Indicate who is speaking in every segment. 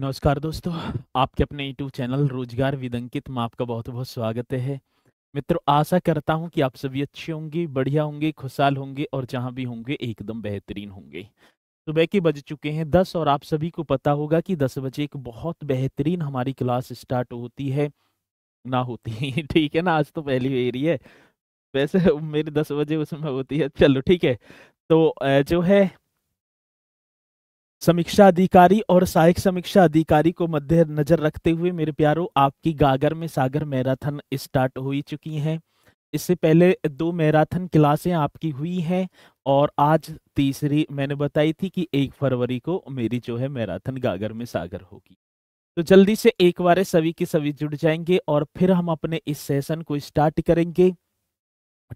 Speaker 1: नमस्कार दोस्तों आपके अपने यूट्यूब चैनल रोजगार विदंकित में आपका बहुत बहुत स्वागत है मित्रों आशा करता हूं कि आप सभी अच्छे होंगे बढ़िया होंगे खुशहाल होंगे और जहां भी होंगे एकदम बेहतरीन होंगे सुबह के बज चुके हैं दस और आप सभी को पता होगा कि दस बजे एक बहुत बेहतरीन हमारी क्लास स्टार्ट होती है ना होती है ठीक है ना आज तो पहली हो रही है वैसे मेरी दस बजे उसमें होती है चलो ठीक है तो जो है समीक्षा अधिकारी और सहायक समीक्षा अधिकारी को मध्य नजर रखते हुए मेरे प्यारों आपकी गागर में सागर मैराथन स्टार्ट हो चुकी हैं इससे पहले दो मैराथन क्लासें आपकी हुई हैं और आज तीसरी मैंने बताई थी कि एक फरवरी को मेरी जो है मैराथन गागर में सागर होगी तो जल्दी से एक बार सभी के सभी जुड़ जाएंगे और फिर हम अपने इस सेशन को स्टार्ट करेंगे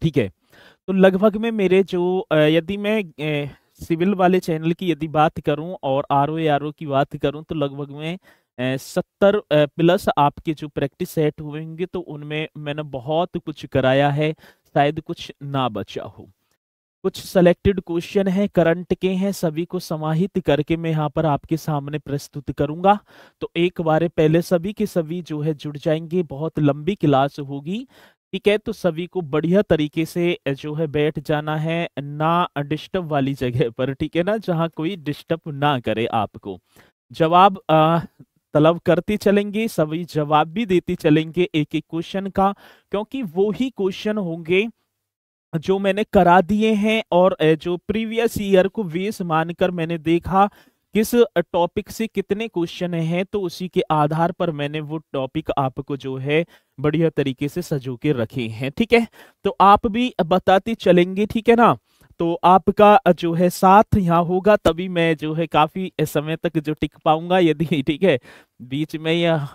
Speaker 1: ठीक है तो लगभग में मेरे जो यदि मैं सिविल वाले चैनल की यदि बात करूं और आर ओ आर ओ की बात करूं तो लगभग में सत्तर प्लस आपके जो प्रैक्टिस सेट हुए होंगे तो उनमें मैंने बहुत कुछ कराया है शायद कुछ ना बचा हो कुछ सेलेक्टेड क्वेश्चन हैं करंट के हैं सभी को समाहित करके मैं यहाँ पर आपके सामने प्रस्तुत करूंगा तो एक बार पहले सभी के सभी जो है जुड़ जाएंगे बहुत लंबी क्लास होगी ठीक है तो सभी को बढ़िया तरीके से जो है बैठ जाना है ना डिस्टर्ब वाली जगह पर ठीक है ना जहाँ कोई डिस्टर्ब ना करे आपको जवाब आ, तलब करते चलेंगे सभी जवाब भी देते चलेंगे एक एक क्वेश्चन का क्योंकि वो ही क्वेश्चन होंगे जो मैंने करा दिए हैं और जो प्रीवियस ईयर को वेस मानकर मैंने देखा किस टॉपिक से कितने क्वेश्चन हैं तो उसी के आधार पर मैंने वो टॉपिक आपको जो है बढ़िया तरीके से सजो के रखे हैं ठीक है तो आप भी बताते चलेंगे ठीक है ना तो आपका जो है साथ यहाँ होगा तभी मैं जो है काफी समय तक जो टिक पाऊंगा यदि ठीक है बीच में यह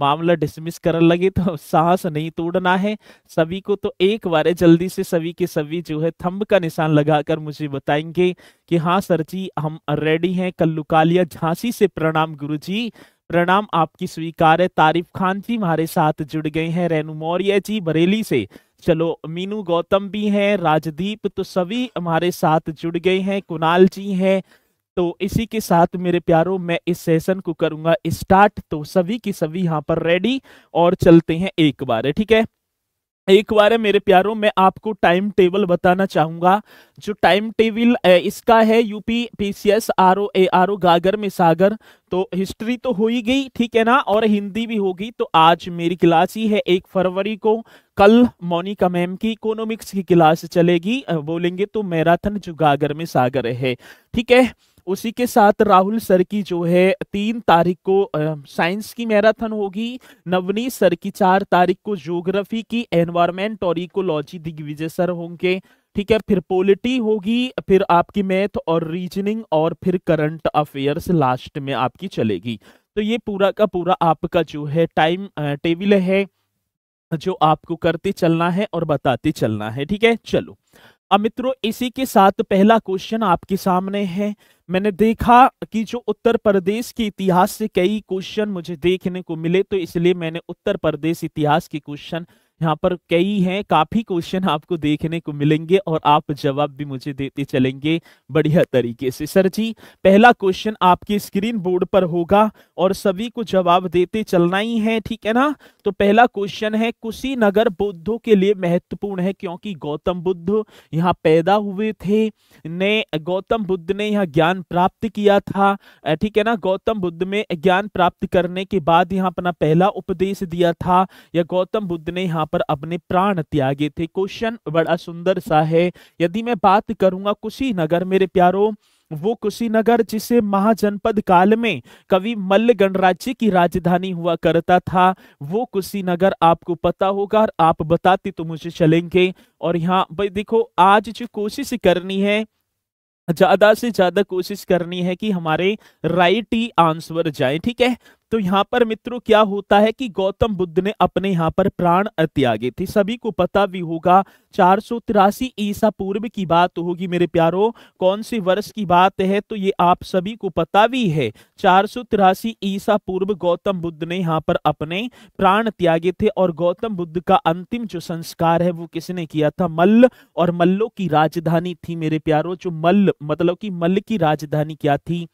Speaker 1: मामला डिसमिस कर लगे तो साहस नहीं तोड़ना है सभी को तो एक बार जल्दी से सभी के सभी जो है थंब का निशान लगाकर मुझे बताएंगे कि हाँ सर जी हम रेडी हैं कल्लुकालिया झांसी से प्रणाम गुरु जी प्रणाम आपकी स्वीकार है तारिफ खान जी हमारे साथ जुड़ गए हैं रेनू मौर्य जी बरेली से चलो मीनू गौतम भी हैं राजदीप तो सभी हमारे साथ जुड़ गए हैं कुणाल जी हैं तो इसी के साथ मेरे प्यारों मैं इस सेशन को करूंगा स्टार्ट तो सभी की सभी यहाँ पर रेडी और चलते हैं एक बार ठीक है एक बार है मेरे प्यारों मैं आपको टाइम टेबल बताना चाहूंगा जो टाइम टेबल इसका है UP PCS O A R O गागर में सागर तो हिस्ट्री तो हो ही गई ठीक है ना और हिंदी भी होगी तो आज मेरी क्लास ही है एक फरवरी को कल मोनिका मैम की इकोनॉमिक्स की क्लास चलेगी बोलेंगे तो मैराथन जो गागर में सागर है ठीक है उसी के साथ राहुल सर की जो है तीन तारीख को साइंस की मैराथन होगी नवनी सर की चार तारीख को ज्योग्राफी की एनवायरमेंट और इकोलॉजी दिग्विजय सर होंगे ठीक है फिर पॉलिटी होगी फिर आपकी मैथ और रीजनिंग और फिर करंट अफेयर्स लास्ट में आपकी चलेगी तो ये पूरा का पूरा आपका जो है टाइम टेबल है जो आपको करते चलना है और बताते चलना है ठीक है चलो अमित्रो मित्रों इसी के साथ पहला क्वेश्चन आपके सामने है मैंने देखा कि जो उत्तर प्रदेश के इतिहास से कई क्वेश्चन मुझे देखने को मिले तो इसलिए मैंने उत्तर प्रदेश इतिहास के क्वेश्चन यहाँ पर कई हैं काफी क्वेश्चन आपको देखने को मिलेंगे और आप जवाब भी मुझे देते चलेंगे बढ़िया तरीके से सर जी पहला क्वेश्चन आपके स्क्रीन बोर्ड पर होगा और सभी को जवाब देते चलना ही है ठीक है ना तो पहला क्वेश्चन है कुशीनगर बुद्धों के लिए महत्वपूर्ण है क्योंकि गौतम बुद्ध यहाँ पैदा हुए थे ने गौतम बुद्ध ने यहाँ ज्ञान प्राप्त किया था ठीक है ना गौतम बुद्ध में ज्ञान प्राप्त करने के बाद यहाँ अपना पहला उपदेश दिया था या गौतम बुद्ध ने यहाँ पर अपने प्राण त्यागे थे क्वेश्चन बड़ा सुंदर सा है यदि मैं बात करूंगा कुशीनगर मेरे प्यारों वो कुशीनगर जिसे महाजनपद काल में कवि मल्ल गणराज्य की राजधानी हुआ करता था वो कुशीनगर आपको पता होगा और आप बताते तो मुझे चलेंगे और यहाँ भाई देखो आज जो कोशिश करनी है ज्यादा से ज्यादा कोशिश करनी है कि हमारे राइट ही आंसर जाए ठीक है तो यहाँ पर मित्रों क्या होता है कि गौतम बुद्ध ने अपने यहाँ पर प्राण त्यागे थे सभी को पता भी होगा चार सौ तिरासी ईसा पूर्व की बात होगी मेरे प्यारों कौन से वर्ष की बात है तो ये आप सभी को पता भी है चार सौ तिरासी ईसा पूर्व गौतम बुद्ध ने यहाँ पर अपने प्राण त्यागे थे और गौतम बुद्ध का अंतिम जो संस्कार है वो किसने किया था मल्ल और मल्लों की राजधानी थी मेरे प्यारो जो मल्ल मतलब की मल्ल की राजधानी क्या थी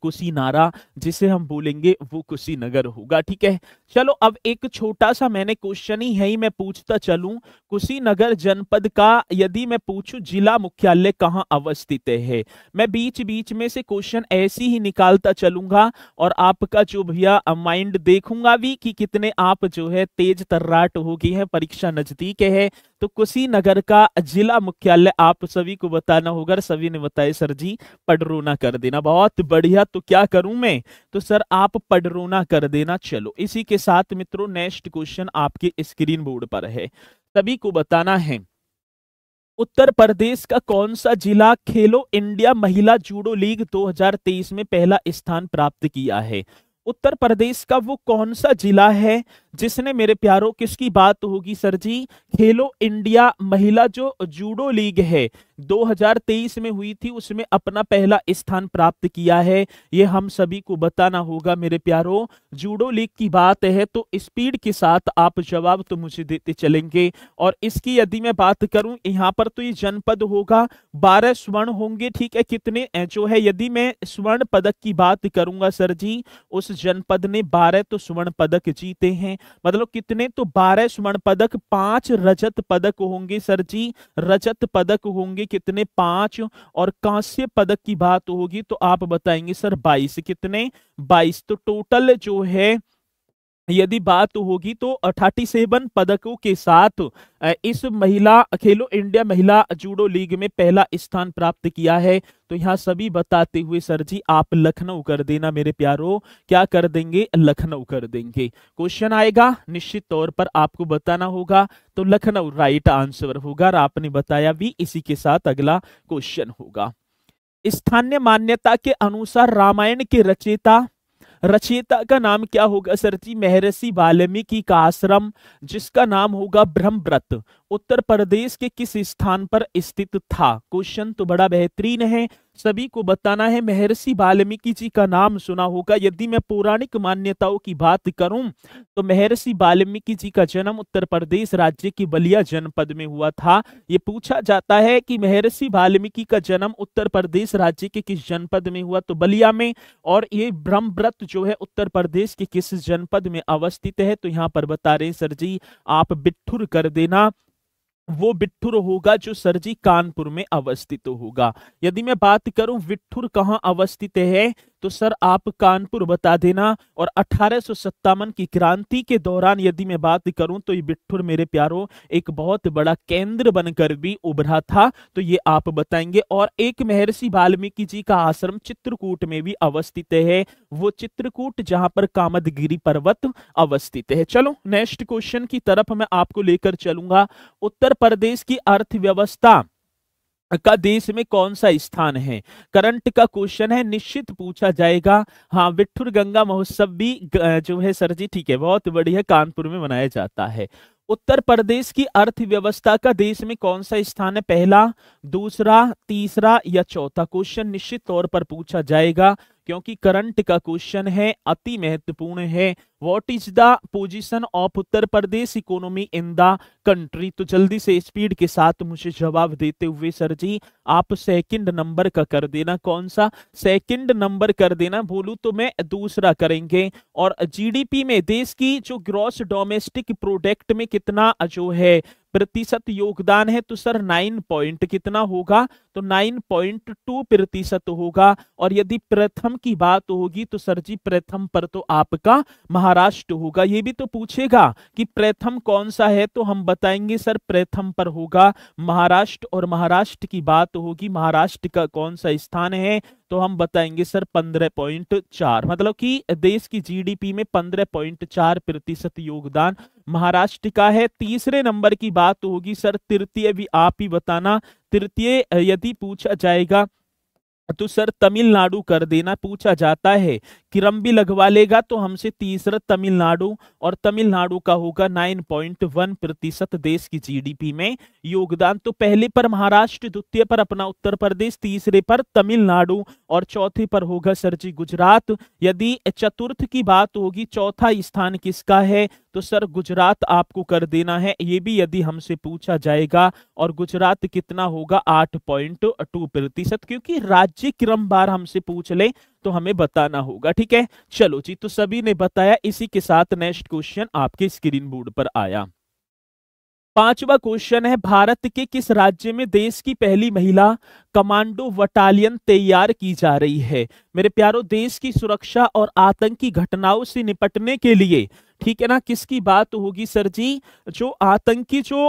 Speaker 1: कुशीनारा जिसे हम बोलेंगे वो कुशीनगर होगा ठीक है चलो अब एक छोटा सा मैंने क्वेश्चन ही है ही मैं पूछता चलूं कुशीनगर जनपद का यदि मैं पूछूं जिला मुख्यालय कहाँ अवस्थित है मैं बीच बीच में से क्वेश्चन ऐसी ही निकालता चलूंगा और आपका जो भैया माइंड देखूंगा भी कि कितने आप जो है तेज तर्राट हो है परीक्षा नजदीक है तो कुशीनगर का जिला मुख्यालय आप सभी को बताना होगा सभी ने बताया सर जी पडरोना कर देना बहुत बढ़िया तो क्या करूं मैं तो सर आप पडरोना कर देना चलो इसी के साथ मित्रों नेक्स्ट क्वेश्चन आपके स्क्रीन बोर्ड पर है सभी को बताना है उत्तर प्रदेश का कौन सा जिला खेलो इंडिया महिला जूडो लीग 2023 में पहला स्थान प्राप्त किया है उत्तर प्रदेश का वो कौन सा जिला है जिसने मेरे प्यारों किसकी बात होगी सर जी खेलो इंडिया महिला जो जूडो लीग है 2023 में हुई थी उसमें अपना पहला स्थान प्राप्त किया है ये हम सभी को बताना होगा मेरे प्यारों जूडो लीग की बात है तो स्पीड के साथ आप जवाब तो मुझे देते चलेंगे और इसकी यदि मैं बात करूं यहाँ पर तो ये जनपद होगा बारह स्वर्ण होंगे ठीक है कितने जो है यदि मैं स्वर्ण पदक की बात करूंगा सर जी उस जनपद ने बारह तो स्वर्ण पदक जीते हैं मतलब कितने तो बारह स्वर्ण पदक पांच रजत पदक होंगे सर जी रजत पदक होंगे कितने पांच और कांस्य पदक की बात होगी तो आप बताएंगे सर बाईस कितने बाईस तो टोटल जो है यदि बात होगी तो अठाटी सेवन पदकों के साथ इस महिला खेलो इंडिया महिला जूडो लीग में पहला स्थान प्राप्त किया है तो यहाँ सभी बताते हुए सर जी आप लखनऊ कर देना मेरे प्यारो क्या कर देंगे लखनऊ कर देंगे क्वेश्चन आएगा निश्चित तौर पर आपको बताना होगा तो लखनऊ राइट आंसर होगा और आपने बताया भी इसी के साथ अगला क्वेश्चन होगा स्थानीय मान्यता के अनुसार रामायण के रचेता रचयिता का नाम क्या होगा सर जी महर्षि वाल्मीकि का आश्रम जिसका नाम होगा ब्रह्मव्रत उत्तर प्रदेश के किस स्थान पर स्थित था क्वेश्चन तो बड़ा बेहतरीन है सभी को बताना है महर्षि वाल्मीकि जी का नाम सुना होगा यदि मैं पौराणिक मान्यताओं की बात करूं तो महर्षि वाल्मीकि जी का जन्म उत्तर प्रदेश राज्य के बलिया जनपद में हुआ था ये पूछा जाता है कि महर्षि वाल्मीकि का जन्म उत्तर प्रदेश राज्य के किस जनपद में हुआ तो बलिया में और ये ब्रह्मव्रत जो है उत्तर प्रदेश के किस जनपद में अवस्थित है तो यहाँ पर बता रहे सर जी आप बिठुर कर देना वो बिट्ठुर होगा जो सर जी कानपुर में अवस्थित होगा यदि मैं बात करूं विट्ठुर कहाँ अवस्थित है तो सर आप कानपुर बता देना और अठारह की क्रांति के दौरान यदि मैं बात करूं तो ये बिट्ठुर मेरे प्यारों एक बहुत बड़ा केंद्र बनकर भी उभरा था तो ये आप बताएंगे और एक महर्षि वाल्मीकि जी का आश्रम चित्रकूट में भी अवस्थित है वो चित्रकूट जहां पर कामदगिरी पर्वत अवस्थित है चलो नेक्स्ट क्वेश्चन की तरफ मैं आपको लेकर चलूंगा उत्तर प्रदेश की अर्थव्यवस्था का देश में कौन सा स्थान है करंट का क्वेश्चन है निश्चित पूछा जाएगा हाँ विठुर गंगा महोत्सव भी जो है सर जी ठीक है बहुत बढ़िया कानपुर में मनाया जाता है उत्तर प्रदेश की अर्थव्यवस्था का देश में कौन सा स्थान है पहला दूसरा तीसरा या चौथा क्वेश्चन निश्चित तौर पर पूछा जाएगा क्योंकि करंट का क्वेश्चन है अति महत्वपूर्ण है what is the position of Uttar Pradesh economy in the country तो जल्दी से स्पीड के साथ मुझे जवाब देते हुए सर जी आप सेकंड नंबर का कर देना कौन सा सेकंड नंबर कर देना बोलू तो मैं दूसरा करेंगे और जीडीपी में देश की जो ग्रॉस डोमेस्टिक प्रोडक्ट में कितना जो है प्रतिशत योगदान है तो सर नाइन पॉइंट कितना होगा तो नाइन पॉइंट टू प्रतिशत होगा और यदि प्रथम की बात होगी तो सर जी प्रथम पर तो आपका महाराष्ट्र होगा ये भी तो पूछेगा कि प्रथम कौन सा है तो हम बताएंगे सर प्रथम पर होगा महाराष्ट्र और महाराष्ट्र की बात होगी महाराष्ट्र का कौन सा स्थान है तो हम बताएंगे सर पंद्रह पॉइंट चार मतलब कि देश की जीडीपी में पंद्रह पॉइंट चार प्रतिशत योगदान महाराष्ट्र का है तीसरे नंबर की बात बात तो होगी सर तृतीय भी आप ही बताना तृतीय यदि पूछा जाएगा तो सर तमिलनाडु कर देना पूछा जाता है किरम भी लगवा लेगा तो हमसे तीसरा तमिलनाडु और तमिलनाडु का होगा 9.1 प्रतिशत देश की जीडीपी में योगदान तो पहले पर महाराष्ट्र द्वितीय पर अपना उत्तर प्रदेश तीसरे पर तमिलनाडु और चौथे पर होगा सर जी गुजरात यदि चतुर्थ की बात होगी चौथा स्थान किसका है तो सर गुजरात आपको कर देना है ये भी यदि हमसे पूछा जाएगा और गुजरात कितना होगा आठ पॉइंट टू प्रतिशत क्योंकि राज्य क्रम बार हमसे पूछ ले तो हमें बताना होगा ठीक है चलो जी तो सभी ने बताया इसी के साथ नेक्स्ट क्वेश्चन आपके स्क्रीन बोर्ड पर आया पांचवा क्वेश्चन है भारत के किस राज्य में देश की पहली महिला कमांडो बटालियन तैयार की जा रही है मेरे प्यारों देश की सुरक्षा और आतंकी घटनाओं से निपटने के लिए ठीक है ना किसकी बात होगी सर जी जो आतंकी जो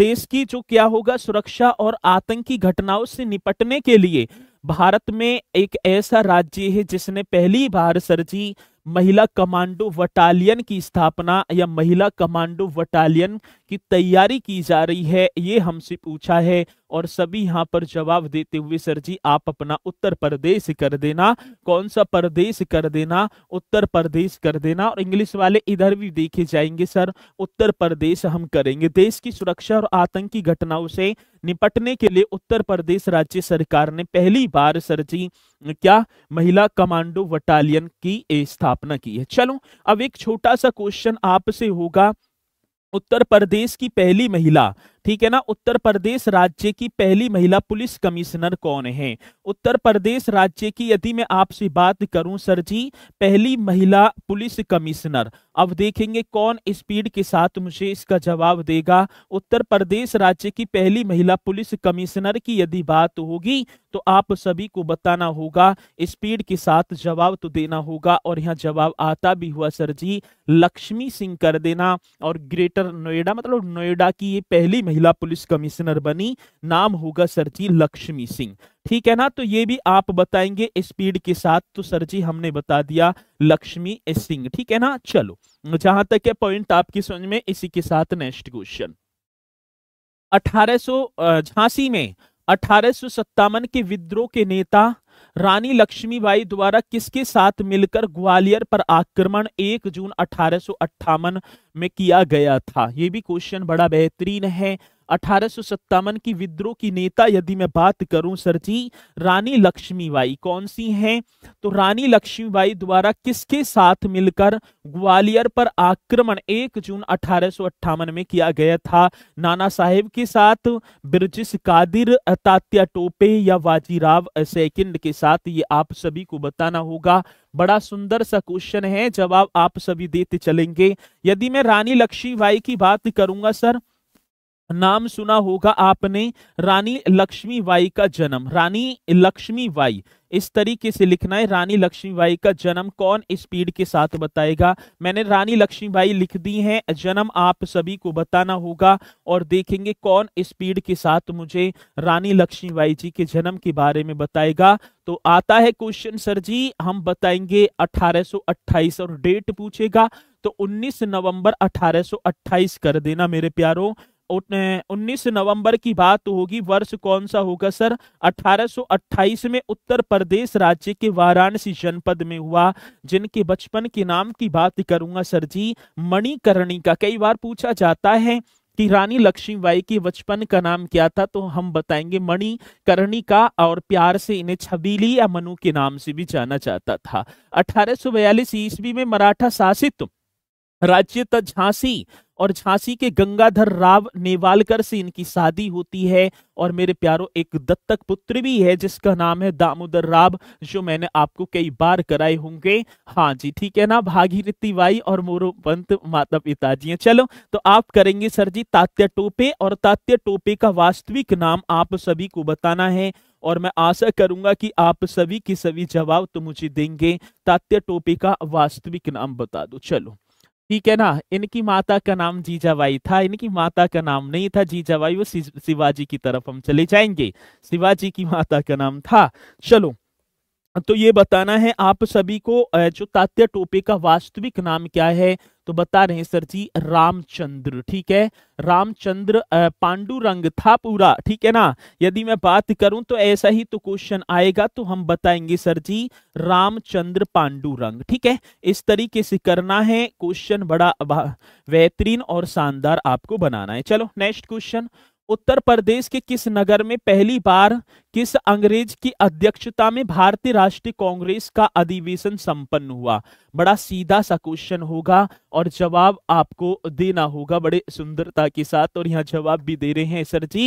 Speaker 1: देश की जो क्या होगा सुरक्षा और आतंकी घटनाओं से निपटने के लिए भारत में एक ऐसा राज्य है जिसने पहली बार सर जी महिला कमांडो बटालियन की स्थापना या महिला कमांडो बटालियन की तैयारी की जा रही है ये हमसे पूछा है और सभी यहाँ पर जवाब देते हुए सर जी आप अपना उत्तर प्रदेश कर देना कौन सा प्रदेश कर देना उत्तर प्रदेश कर देना और इंग्लिश वाले इधर भी देखे जाएंगे सर उत्तर प्रदेश हम करेंगे देश की सुरक्षा और आतंकी घटनाओं से निपटने के लिए उत्तर प्रदेश राज्य सरकार ने पहली बार सर जी क्या महिला कमांडो बटालियन की स्थापना की है चलो अब एक छोटा सा क्वेश्चन आपसे होगा उत्तर प्रदेश की पहली महिला ठीक है ना उत्तर प्रदेश राज्य की पहली महिला पुलिस कमिश्नर कौन है उत्तर प्रदेश राज्य की यदि मैं आपसे बात करूं सर जी पहली महिला पुलिस कमिश्नर अब देखेंगे कौन स्पीड के साथ मुझे इसका जवाब देगा उत्तर प्रदेश राज्य की पहली महिला पुलिस कमिश्नर की यदि बात होगी तो आप सभी को बताना होगा स्पीड के साथ जवाब तो देना होगा और यहाँ जवाब आता भी हुआ सर जी लक्ष्मी सिंह कर देना और ग्रेटर नोएडा मतलब नोएडा की ये पहली महिला पुलिस कमिश्नर बनी नाम होगा सर जी लक्ष्मी सिंह ठीक है ना तो ये भी आप बताएंगे स्पीड के साथ तो सर जी हमने बता दिया लक्ष्मी सिंह ठीक है ना चलो जहां तक है पॉइंट आपकी समझ में इसी के साथ नेक्स्ट क्वेश्चन अठारह झांसी में अठारह के विद्रोह के नेता रानी लक्ष्मीबाई द्वारा किसके साथ मिलकर ग्वालियर पर आक्रमण 1 जून अठारह में किया गया था ये भी क्वेश्चन बड़ा बेहतरीन है अठारह की विद्रोह की नेता यदि मैं बात करूं सर जी रानी लक्ष्मीबाई कौन सी हैं तो रानी लक्ष्मीबाई द्वारा किसके साथ मिलकर ग्वालियर पर आक्रमण 1 जून अठारह में किया गया था नाना साहेब के साथ ब्रजिस कादिर तात्या टोपे या वाजीराव सेकंड के साथ ये आप सभी को बताना होगा बड़ा सुंदर सा क्वेश्चन है जवाब आप सभी देते चलेंगे यदि मैं रानी लक्ष्मीबाई की बात करूंगा सर नाम सुना होगा आपने रानी लक्ष्मीबाई का जन्म रानी लक्ष्मीबाई इस तरीके से लिखना है रानी लक्ष्मीबाई का जन्म कौन स्पीड के साथ बताएगा मैंने रानी लक्ष्मीबाई लिख दी है जन्म आप सभी को बताना होगा और देखेंगे कौन स्पीड के साथ मुझे रानी लक्ष्मीबाई जी के जन्म के बारे में बताएगा तो आता है क्वेश्चन सर जी हम बताएंगे अठारह और डेट पूछेगा तो 19 नवंबर 1828 कर देना मेरे प्यारों उन्नीस नवंबर की बात होगी वर्ष कौन सा होगा सर 1828 में उत्तर प्रदेश राज्य के वाराणसी जनपद में हुआ जिनके बचपन के नाम की बात करूंगा सर जी मणिकर्णी का कई बार पूछा जाता है कि रानी लक्ष्मीबाई के बचपन का नाम क्या था तो हम बताएंगे मणि करणी का और प्यार से इन्हें छबीली या मनु के नाम से भी जाना जाता था अठारह ईस्वी में मराठा शासित राज्य था झांसी और झांसी के गंगाधर राव नेवालकर से इनकी शादी होती है और मेरे प्यारो एक दत्तक पुत्र भी है जिसका नाम है दामोदर राव जो मैंने आपको कई बार कराए होंगे हाँ जी ठीक है ना भागीरथी बाई और मोरूपंत माता पिताजी चलो तो आप करेंगे सर जी तात्या टोपे और तात्या टोपे का वास्तविक नाम आप सभी को बताना है और मैं आशा करूंगा कि आप सभी के सभी जवाब तो मुझे देंगे तात्या टोपे का वास्तविक नाम बता दो चलो ठीक है ना इनकी माता का नाम जीजाबाई था इनकी माता का नाम नहीं था जीजाबाई वो शिवाजी की तरफ हम चले जाएंगे शिवाजी की माता का नाम था चलो तो ये बताना है आप सभी को जो तात्या टोपे का वास्तविक नाम क्या है तो बता रहे हैं सर जी रामचंद्र ठीक है रामचंद्र पांडु रंग था पूरा ठीक है ना यदि मैं बात करूं तो ऐसा ही तो क्वेश्चन आएगा तो हम बताएंगे सर जी रामचंद्र पांडु रंग ठीक है इस तरीके से करना है क्वेश्चन बड़ा बेहतरीन और शानदार आपको बनाना है चलो नेक्स्ट क्वेश्चन उत्तर प्रदेश के किस नगर में पहली बार किस अंग्रेज की अध्यक्षता में भारतीय राष्ट्रीय कांग्रेस का अधिवेशन संपन्न हुआ बड़ा सीधा सा क्वेश्चन होगा और जवाब आपको देना होगा बड़े सुंदरता के साथ और यहाँ जवाब भी दे रहे हैं सर जी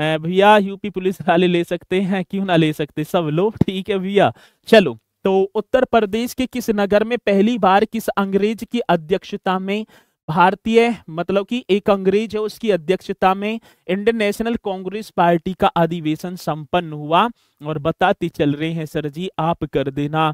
Speaker 1: भैया यूपी पुलिस वाले ले सकते हैं क्यों ना ले सकते सब लोग ठीक है भैया चलो तो उत्तर प्रदेश के किस नगर में पहली बार किस अंग्रेज की अध्यक्षता में भारतीय मतलब कि एक अंग्रेज है उसकी अध्यक्षता में इंडियन नेशनल कांग्रेस पार्टी का अधिवेशन संपन्न हुआ और बताते चल रहे हैं सर जी आप कर देना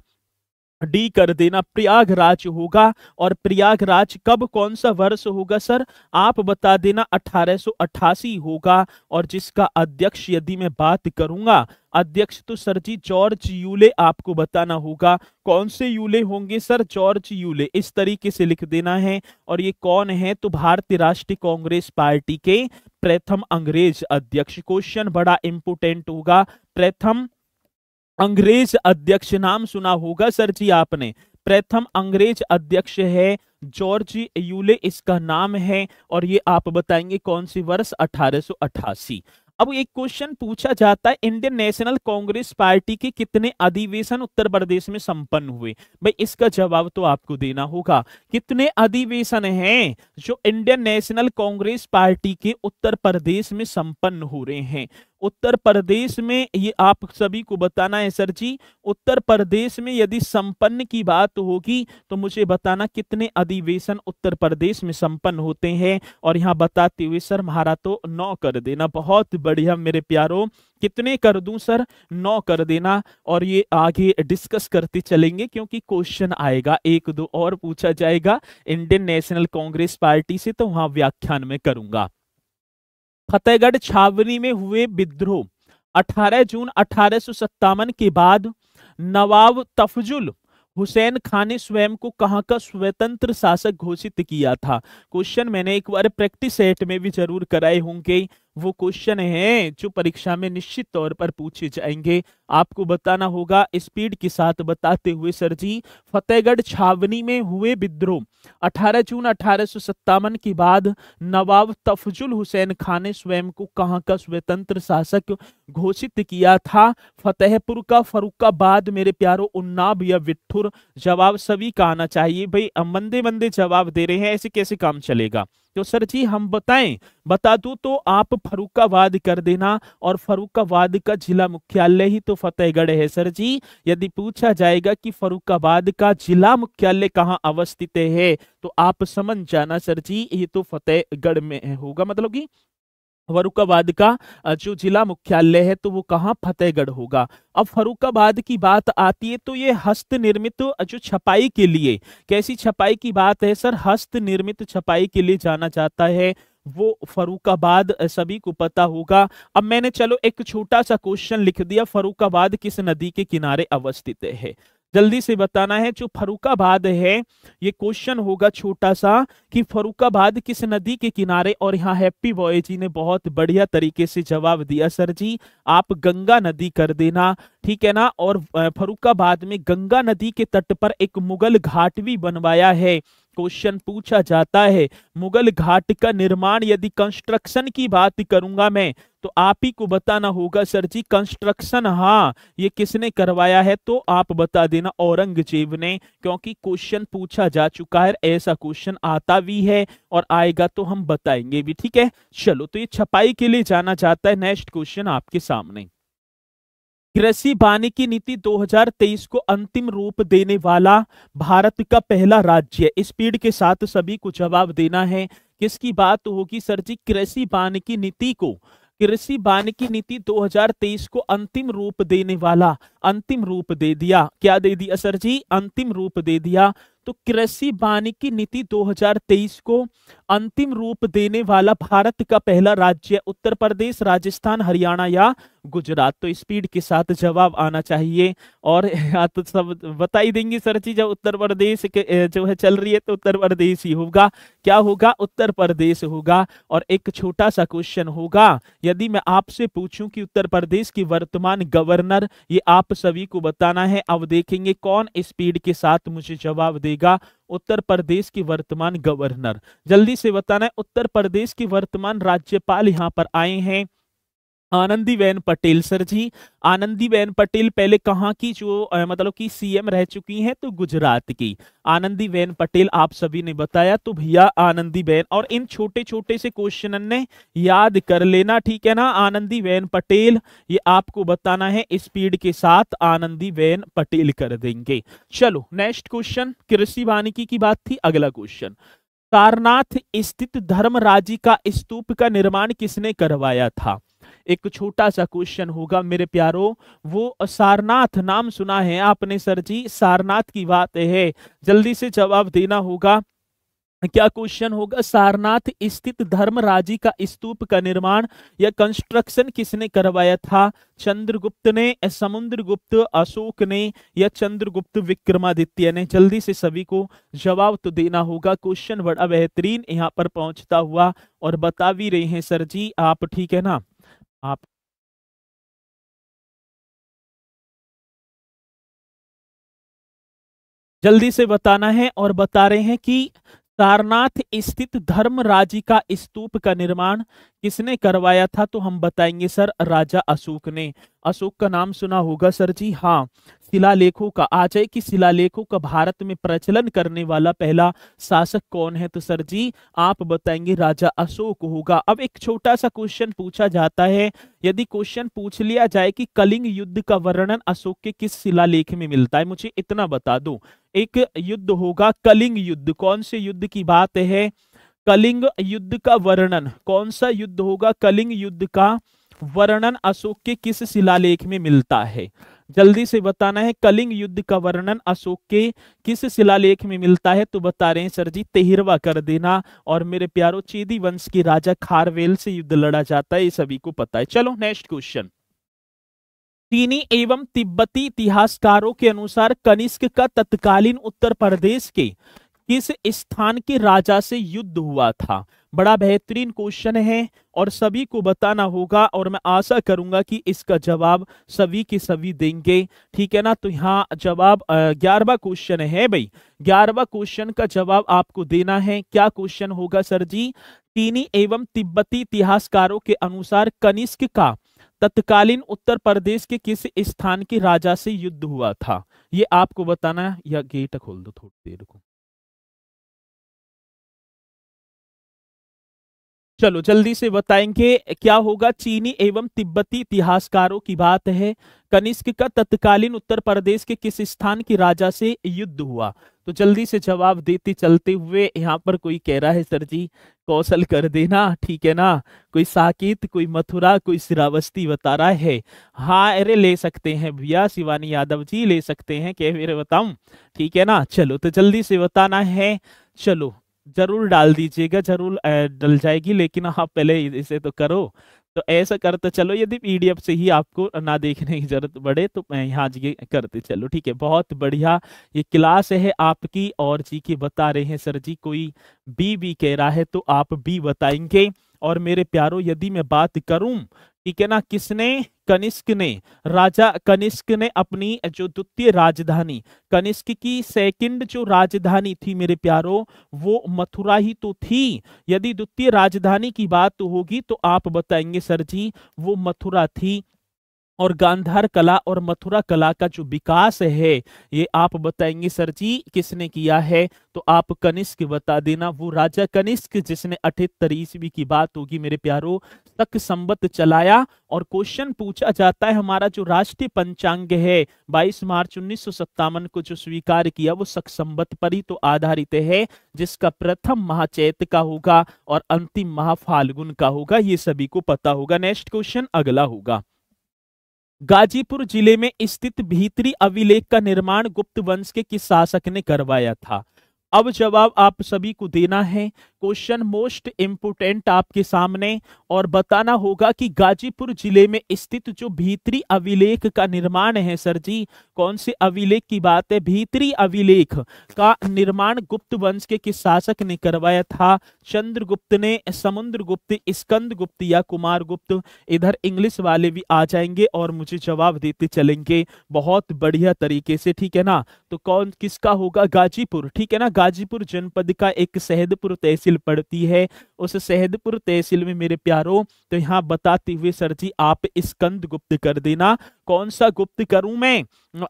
Speaker 1: डी कर देना प्रयागराज होगा और प्रयागराज कब कौन सा वर्ष होगा सर आप बता देना 1888 होगा और जिसका अध्यक्ष यदि मैं बात करूंगा अध्यक्ष तो सर जी जॉर्ज यूले आपको बताना होगा कौन से यूले होंगे सर जॉर्ज यूले इस तरीके से लिख देना है और ये कौन है तो भारतीय राष्ट्रीय कांग्रेस पार्टी के प्रथम अंग्रेज अध्यक्ष क्वेश्चन बड़ा इंपोर्टेंट होगा प्रथम अंग्रेज अध्यक्ष नाम सुना होगा सर जी आपने प्रथम अंग्रेज अध्यक्ष है जॉर्ज यूले इसका नाम है और ये आप बताएंगे कौन सी वर्ष अठारह अब एक क्वेश्चन पूछा जाता है इंडियन नेशनल कांग्रेस पार्टी के कितने अधिवेशन उत्तर प्रदेश में संपन्न हुए भाई इसका जवाब तो आपको देना होगा कितने अधिवेशन हैं जो इंडियन नेशनल कांग्रेस पार्टी के उत्तर प्रदेश में संपन्न हो रहे हैं उत्तर प्रदेश में ये आप सभी को बताना है सर जी उत्तर प्रदेश में यदि संपन्न की बात होगी तो मुझे बताना कितने अधिवेशन उत्तर प्रदेश में संपन्न होते हैं और यहाँ बताते हुए सर महारा तो नौ कर देना बहुत बढ़िया मेरे प्यारों कितने कर दूं सर नौ कर देना और ये आगे डिस्कस करते चलेंगे क्योंकि क्वेश्चन आएगा एक दो और पूछा जाएगा इंडियन नेशनल कांग्रेस पार्टी से तो वहां व्याख्यान में करूंगा फतेहगढ़ छावनी में हुए विद्रोह 18 जून अठारह के बाद नवाब तफजुल हुसैन खान ने स्वयं को कहा का स्वतंत्र शासक घोषित किया था क्वेश्चन मैंने एक बार प्रैक्टिस सेट में भी जरूर कराए होंगे वो क्वेश्चन हैं जो परीक्षा में निश्चित तौर पर पूछे जाएंगे आपको बताना होगा स्पीड के साथ बताते हुए सर जी फतेहगढ़ छावनी में हुए विद्रोह 18 जून अठारह के बाद नवाब तफजुल हुसैन खान ने स्वयं को कहाँ का स्वतंत्र शासक घोषित किया था फतेहपुर का फरुखाबाद मेरे प्यारो उन्नाब या विठुर जवाब सभी का आना चाहिए भाई बंदे बंदे जवाब दे रहे हैं ऐसे कैसे काम चलेगा सकते हो सर जी हम बताएं बता दू तो आप फरुखाबाद कर देना और फरुखाबाद का जिला मुख्यालय ही तो फतेहगढ़ है सर जी यदि पूछा जाएगा कि फरुखाबाद का जिला मुख्यालय कहाँ अवस्थित है तो आप समझ जाना सर जी ये तो फतेहगढ़ में होगा मतलब कि फरुखाबाद का जो जिला मुख्यालय है तो वो कहाँ फतेहगढ़ होगा अब फरुखाबाद की बात आती है तो ये हस्त निर्मित जो छपाई के लिए कैसी छपाई की बात है सर हस्त निर्मित छपाई के लिए जाना जाता है वो फरुखाबाद सभी को पता होगा अब मैंने चलो एक छोटा सा क्वेश्चन लिख दिया फरुखाबाद किस नदी के किनारे अवस्थित है जल्दी से बताना है जो फरुखाबाद है ये क्वेश्चन होगा छोटा सा कि फरुखाबाद किस नदी के किनारे और यहाँ हैप्पी बॉय जी ने बहुत बढ़िया तरीके से जवाब दिया सर जी आप गंगा नदी कर देना ठीक है ना और फरुखाबाद में गंगा नदी के तट पर एक मुगल घाट भी बनवाया है क्वेश्चन पूछा जाता है मुगल घाट का निर्माण यदि कंस्ट्रक्शन की बात करूंगा मैं तो आप ही को बताना होगा सर जी कंस्ट्रक्शन हाँ ये किसने करवाया है तो आप बता देना औरंगजेब ने क्योंकि क्वेश्चन पूछा जा चुका है ऐसा क्वेश्चन आता भी है और आएगा तो हम बताएंगे भी ठीक है चलो तो ये छपाई के लिए जाना जाता है नेक्स्ट क्वेश्चन आपके सामने कृषि वानिकी नीति 2023 को अंतिम रूप देने वाला भारत का पहला राज्य स्पीड के साथ सभी को जवाब देना है किसकी बात होगी सर जी कृषि वानिकी नीति को कृषि वानिकी नीति 2023 को अंतिम रूप देने वाला अंतिम रूप दे दिया क्या दे दिया सर जी अंतिम रूप दे दिया तो कृषि वानिकी नीति 2023 को अंतिम रूप देने वाला भारत का पहला राज्य उत्तर प्रदेश राजस्थान हरियाणा या गुजरात तो स्पीड के साथ जवाब आना चाहिए और या तो सब बताई देंगे सर जी जब उत्तर प्रदेश के जो है चल रही है तो उत्तर प्रदेश ही होगा क्या होगा उत्तर प्रदेश होगा और एक छोटा सा क्वेश्चन होगा यदि मैं आपसे पूछूं कि उत्तर प्रदेश की वर्तमान गवर्नर ये आप सभी को बताना है अब देखेंगे कौन स्पीड के साथ मुझे जवाब देगा उत्तर प्रदेश की वर्तमान गवर्नर जल्दी से बताना है उत्तर प्रदेश की वर्तमान राज्यपाल यहाँ पर आए हैं आनंदी बेन पटेल सर जी आनंदी बेन पटेल पहले कहाँ की जो मतलब कि सीएम रह चुकी हैं तो गुजरात की आनंदीबेन पटेल आप सभी ने बताया तो भैया आनंदी बेन और इन छोटे छोटे से क्वेश्चन ने याद कर लेना ठीक है ना आनंदीबेन पटेल ये आपको बताना है स्पीड के साथ आनंदीबेन पटेल कर देंगे चलो नेक्स्ट क्वेश्चन कृषि वानिकी की बात थी अगला क्वेश्चन सारनाथ स्थित धर्मराजी का स्तूप का निर्माण किसने करवाया था एक छोटा सा क्वेश्चन होगा मेरे प्यारो वो सारनाथ नाम सुना है आपने सर जी सारनाथ की बात है जल्दी से जवाब देना होगा क्या क्वेश्चन होगा सारनाथ स्थित धर्मराजी का स्तूप का निर्माण या कंस्ट्रक्शन किसने करवाया था चंद्रगुप्त ने समुद्रगुप्त अशोक ने या चंद्रगुप्त विक्रमादित्य ने जल्दी से सभी को जवाब तो देना होगा क्वेश्चन बड़ा बेहतरीन यहाँ पर पहुंचता हुआ और बता भी रहे हैं सर जी आप ठीक है ना आप
Speaker 2: जल्दी से बताना है और बता रहे हैं कि सारनाथ स्थित धर्मराजी का स्तूप का
Speaker 1: निर्माण किसने करवाया था तो हम बताएंगे सर राजा अशोक ने अशोक का नाम सुना होगा सर जी हाँ शिलालेखों का आजय की शिलालेखों का भारत में प्रचलन करने वाला पहला शासक कौन है तो सर जी आप बताएंगे राजा अशोक होगा अब एक छोटा सा क्वेश्चन पूछा जाता है यदि क्वेश्चन पूछ लिया जाए कि कलिंग युद्ध का वर्णन अशोक के किस शिलालेख में मिलता है मुझे इतना बता दो एक युद्ध होगा कलिंग युद्ध कौन से युद्ध की बात है कलिंग युद्ध का वर्णन कौन सा युद्ध होगा कलिंग युद्ध का वर्णन अशोक के किस शिलालेख में मिलता है जल्दी से बताना है कलिंग युद्ध का वर्णन अशोक के किस शिलालेख में मिलता है तो बता रहे हैं सर जी तेहरवा कर देना और मेरे प्यारो चेदी वंश के राजा खारवेल से युद्ध लड़ा जाता है ये सभी को पता है चलो नेक्स्ट क्वेश्चन चीनी एवं तिब्बती इतिहासकारों के अनुसार कनिष्क का तत्कालीन उत्तर प्रदेश के किस स्थान के राजा से युद्ध हुआ था बड़ा बेहतरीन क्वेश्चन है और सभी को बताना होगा और मैं आशा करूंगा कि इसका जवाब सभी के सभी देंगे ठीक है ना तो यहाँ जवाब ग्यारहवा क्वेश्चन है भाई ग्यारहवा क्वेश्चन का जवाब आपको देना है क्या क्वेश्चन होगा सर जी चीनी एवं तिब्बती इतिहासकारों के अनुसार कनिष्क का तत्कालीन उत्तर प्रदेश के किस
Speaker 2: स्थान के राजा से युद्ध हुआ था ये आपको बताना है या गेट खोल दो थोड़ी देर को चलो जल्दी से बताएंगे क्या होगा चीनी एवं तिब्बती इतिहासकारों की बात है
Speaker 1: कनिष्क का तत्कालीन उत्तर प्रदेश के किस स्थान के राजा से युद्ध हुआ तो जल्दी से जवाब देते चलते हुए यहाँ पर कोई कह रहा है सर जी कौशल कर देना ठीक है ना कोई साकेत कोई मथुरा कोई श्रावस्ती बता रहा है हाँ अरे ले सकते हैं भैया शिवानी यादव जी ले सकते हैं कह मेरे बताऊ ठीक है ना चलो तो जल्दी से बताना है चलो जरूर डाल दीजिएगा जरूर डल जाएगी लेकिन आप हाँ, पहले इसे तो करो तो ऐसा करते चलो यदि पीडीएफ से ही आपको ना देखने की जरूरत पड़े तो मैं यहाँ ये करते चलो ठीक है बहुत बढ़िया ये क्लास है आपकी और जी के बता रहे हैं सर जी कोई बी बी कह रहा है तो आप बी बताएंगे और मेरे प्यारों यदि मैं बात करूं ठीक है ना किसने कनिष्क ने राजा कनिष्क ने अपनी जो द्वितीय राजधानी कनिष्क की सेकंड जो राजधानी थी मेरे प्यारों वो मथुरा ही तो थी यदि द्वितीय राजधानी की बात होगी तो आप बताएंगे सर जी वो मथुरा थी और गांधार कला और मथुरा कला का जो विकास है ये आप बताएंगे सर जी किसने किया है तो आप कनिष्क बता देना वो राजा कनिष्क जिसने अठहत्तर ईस्वी की बात होगी मेरे प्यारो तक संबत चलाया और क्वेश्चन पूछा जाता है हमारा जो राष्ट्रीय पंचांग है 22 मार्च उन्नीस को जो स्वीकार किया वो सक संबत पर ही तो आधारित है जिसका प्रथम महाचैत का होगा और अंतिम महाफाल्गुन का होगा ये सभी को पता होगा नेक्स्ट क्वेश्चन अगला होगा गाजीपुर जिले में स्थित भीतरी अभिलेख का निर्माण गुप्त वंश के किस शासक ने करवाया था अब जवाब आप सभी को देना है क्वेश्चन मोस्ट इम्पोर्टेंट आपके सामने और बताना होगा कि गाजीपुर जिले में स्थित जो भीतरी अभिलेख का निर्माण है सर जी कौन से अभिलेख की बात है भीतरी अभिलेख का निर्माण गुप्त वंश के किस शासक ने करवाया था चंद्रगुप्त ने समुद्र गुप्त स्कंद गुप्त या कुमार गुप्त इधर इंग्लिश वाले भी आ जाएंगे और मुझे जवाब देते चलेंगे बहुत बढ़िया तरीके से ठीक है ना तो कौन किसका होगा गाजीपुर ठीक है ना गाजीपुर जनपद का एक सहदपुर तहसील तहसील पड़ती है उस सहदपुर तहसील में मेरे प्यारों तो यहाँ बताते हुए सर जी आप स्कंद गुप्त कर देना कौन सा गुप्त करूं मैं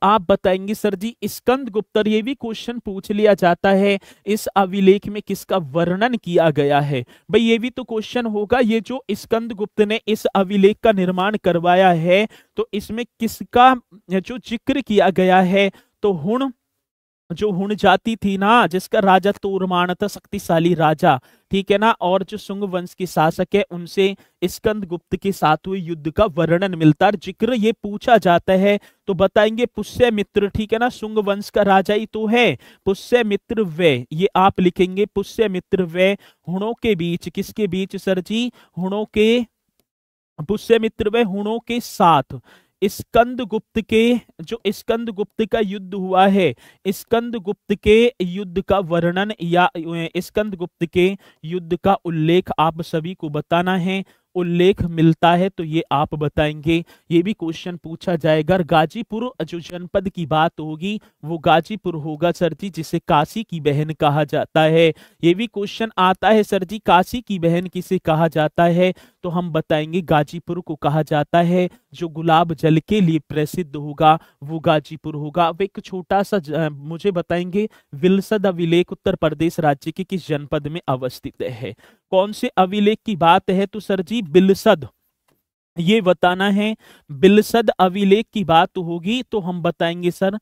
Speaker 1: आप बताएंगे सर जी स्कंद गुप्तर ये भी क्वेश्चन पूछ लिया जाता है इस अभिलेख में किसका वर्णन किया गया है भाई ये भी तो क्वेश्चन होगा ये जो स्कंद गुप्त ने इस अभिलेख का निर्माण करवाया है तो इसमें किसका जो जिक्र किया गया है तो हुण जो हुण जाति थी ना जिसका राजा तोरमाण था शक्तिशाली राजा ठीक है ना और जो सुंग वंश के शासक है उनसे स्कंद गुप्त के साथ हुए युद्ध का वर्णन मिलता है जिक्र ये पूछा जाता है तो बताएंगे पुष्य मित्र ठीक है ना सुंग वंश का राजा ही तो है पुष्य मित्र वे ये आप लिखेंगे पुष्य मित्र वे हुणों के बीच किसके बीच सर जी हुणों के पुष्य मित्र वे हुणों के साथ स्कंद गुप्त के जो स्कंद गुप्त का युद्ध हुआ है स्कंद गुप्त के युद्ध का वर्णन या स्कंद गुप्त के युद्ध का उल्लेख आप सभी को बताना है उल्लेख मिलता है तो ये आप बताएंगे ये भी क्वेश्चन पूछा जाएगा गाजीपुर जो जनपद की बात होगी वो गाजीपुर होगा सर जी जिसे काशी की बहन कहा जाता है ये भी क्वेश्चन आता है सर जी काशी की बहन किसे कहा जाता है तो हम बताएंगे गाजीपुर को कहा जाता है जो गुलाब जल के लिए प्रसिद्ध होगा वो गाजीपुर होगा अब एक छोटा सा मुझे बताएंगे विलसद अभिलेख उत्तर प्रदेश राज्य के किस जनपद में अवस्थित है कौन से अभिलेख की बात है तो सर जी बिलसद ये बताना है बिलसद अभिलेख की बात होगी तो हम बताएंगे सर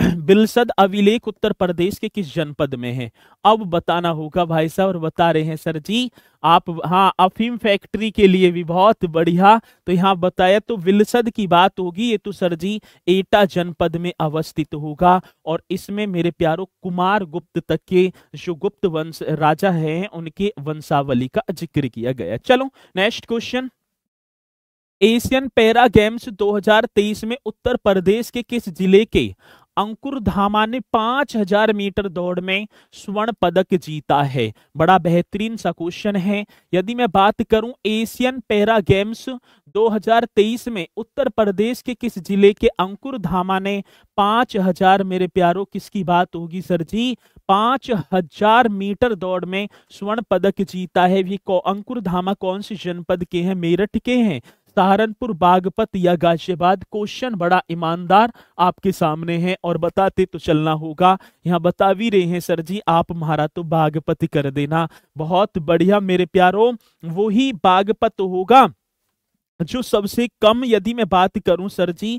Speaker 1: बिलसद अभिलेख उत्तर प्रदेश के किस जनपद में है अब बताना होगा भाई साहब और बता रहे हैं सर जी आप हाँ अफीम फैक्ट्री के लिए भी बहुत बढ़िया तो यहाँ बताया तो विलसद की बात होगी ये तो सर जी एटा जनपद में अवस्थित होगा और इसमें मेरे प्यारो कुमार गुप्त तक के जो गुप्त वंश राजा हैं उनके वंशावली का जिक्र किया गया चलो next question Asian para games 2023 में उत्तर प्रदेश के किस जिले के अंकुर धामा ने 5000 मीटर दौड़ में स्वर्ण पदक जीता है बड़ा बेहतरीन सा क्वेश्चन है यदि मैं बात करूं एशियन पैरा गेम्स 2023 में उत्तर प्रदेश के किस जिले के अंकुर धामा ने 5000 मेरे प्यारों किसकी बात होगी सर जी 5000 मीटर दौड़ में स्वर्ण पदक जीता है ये अंकुर धामा कौन से जनपद के हैं मेरठ के हैं सहारनपुर बागपत या गाजियाबाद क्वेश्चन बड़ा ईमानदार आपके सामने है और बताते तो चलना होगा यहाँ बता भी रहे हैं सर जी आप हमारा तो बागपत कर देना बहुत बढ़िया मेरे प्यारो वो ही बागपत होगा जो सबसे कम यदि मैं बात करूं सर जी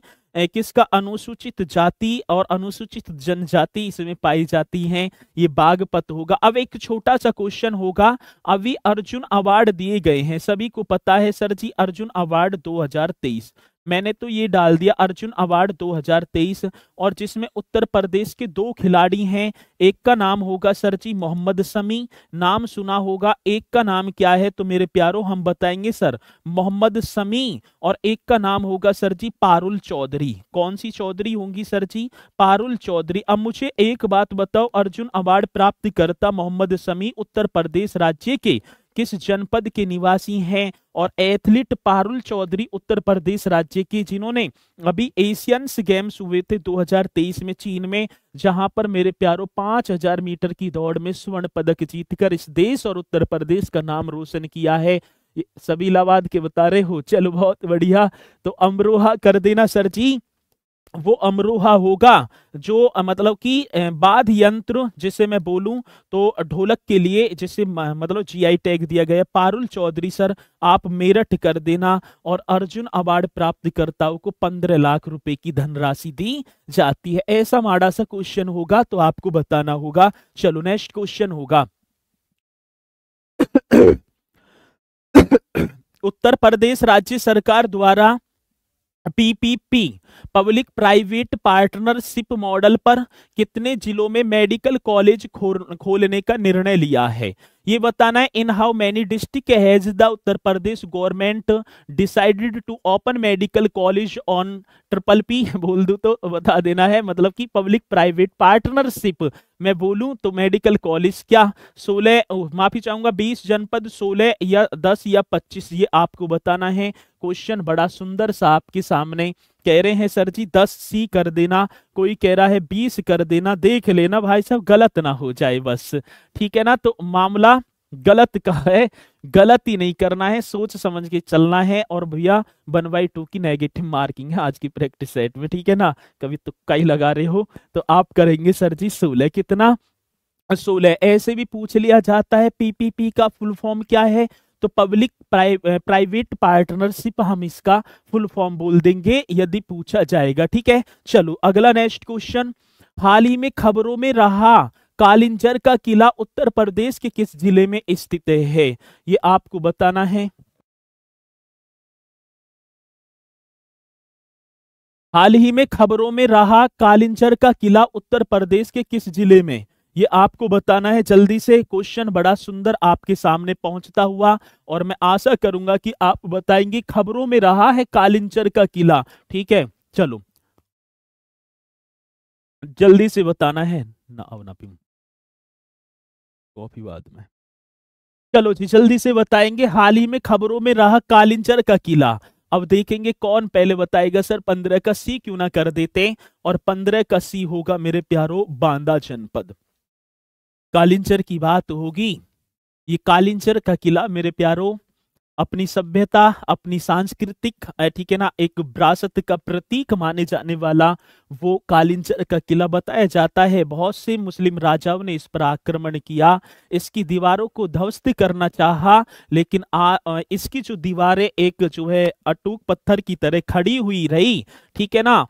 Speaker 1: किसका अनुसूचित जाति और अनुसूचित जनजाति इसमें पाई जाती है ये बागपत होगा अब एक छोटा सा क्वेश्चन होगा अभी अर्जुन अवार्ड दिए गए हैं सभी को पता है सर जी अर्जुन अवार्ड 2023 मैंने तो ये डाल दिया अर्जुन अवार्ड 2023 और जिसमें उत्तर प्रदेश के दो खिलाड़ी हैं एक का नाम होगा सर जी मोहम्मद समी नाम सुना होगा एक का नाम क्या है तो मेरे प्यारो हम बताएंगे सर मोहम्मद समी और एक का नाम होगा सर जी पारुल चौधरी कौन सी चौधरी होंगी सर जी पारुल चौधरी अब मुझे एक बात बताओ अर्जुन अवार्ड प्राप्त करता मोहम्मद समी उत्तर प्रदेश राज्य के किस जनपद के निवासी हैं और एथलीट पारुल चौधरी उत्तर प्रदेश राज्य के जिन्होंने अभी एशियंस गेम्स हुए थे 2023 में चीन में जहां पर मेरे प्यारो 5000 मीटर की दौड़ में स्वर्ण पदक जीतकर इस देश और उत्तर प्रदेश का नाम रोशन किया है सभी इलाहाबाद के बता रहे हो चलो बहुत बढ़िया तो अमरोहा कर देना सर जी वो अमरोहा होगा जो मतलब कि बाद यंत्र जिसे मैं बोलूं तो ढोलक के लिए जिसे मतलब जीआई टैग दिया गया पारुल चौधरी सर आप मेरठ कर देना और अर्जुन अवार्ड प्राप्तकर्ताओं को पंद्रह लाख रुपए की धनराशि दी जाती है ऐसा माड़ा सा क्वेश्चन होगा तो आपको बताना होगा चलो नेक्स्ट क्वेश्चन होगा उत्तर प्रदेश राज्य सरकार द्वारा PPP public private partnership model पर कितने जिलों में मेडिकल कॉलेज खोलने का निर्णय लिया है ये बताना है in how many district has the Uttar Pradesh government decided to open medical college on triple P बोल दू तो बता देना है मतलब कि पब्लिक प्राइवेट पार्टनरशिप मैं बोलूं तो मेडिकल कॉलेज क्या सोलह माफी चाहूंगा बीस जनपद सोलह या दस या पच्चीस ये आपको बताना है क्वेश्चन बड़ा सुंदर सा आपके सामने कह रहे हैं सर जी दस सी कर देना कोई कह रहा है बीस कर देना देख लेना भाई साहब गलत ना हो जाए बस ठीक है ना तो मामला गलत का है गलत ही नहीं करना है सोच समझ के चलना है और भैया वन बाई टू की नेगेटिव मार्किंग है आज की प्रैक्टिस सेट में ठीक है ना कभी तुक्का ही लगा रहे हो तो आप करेंगे सर जी सोलह कितना सोलह ऐसे भी पूछ लिया जाता है पीपीपी का फुल फॉर्म क्या है तो पब्लिक प्राइवेट पार्टनरशिप हम इसका फुल फॉर्म बोल देंगे यदि पूछा जाएगा ठीक है चलो अगला नेक्स्ट क्वेश्चन हाल ही में खबरों में रहा
Speaker 2: कालिंजर का किला उत्तर प्रदेश के किस जिले में स्थित है ये आपको बताना है हाल ही में खबरों में रहा कालिंजर का किला उत्तर प्रदेश के किस जिले में
Speaker 1: ये आपको बताना है जल्दी से क्वेश्चन बड़ा सुंदर आपके सामने पहुंचता हुआ और मैं आशा करूंगा कि आप बताएंगे खबरों में रहा है कालिंचर का किला ठीक है
Speaker 2: चलो जल्दी से बताना है ना अवना पिम कॉफी बाद में चलो जी जल्दी से बताएंगे हाल
Speaker 1: ही में खबरों में रहा कालिंचर का किला अब देखेंगे कौन पहले बताएगा सर पंद्रह का सी क्यों ना कर देते और पंद्रह का सी होगा मेरे प्यारो बांदा जनपद कालिंचर की बात होगी ये कालिंचर का किला मेरे प्यारों अपनी सभ्यता अपनी सांस्कृतिक ठीक है ना एक विरासत का प्रतीक माने जाने वाला वो कालिंचर का किला बताया जाता है बहुत से मुस्लिम राजाओं ने इस पर आक्रमण किया इसकी दीवारों को ध्वस्त करना चाहा लेकिन आ, इसकी जो दीवारें एक जो है अटूक पत्थर की तरह खड़ी हुई रही ठीक है ना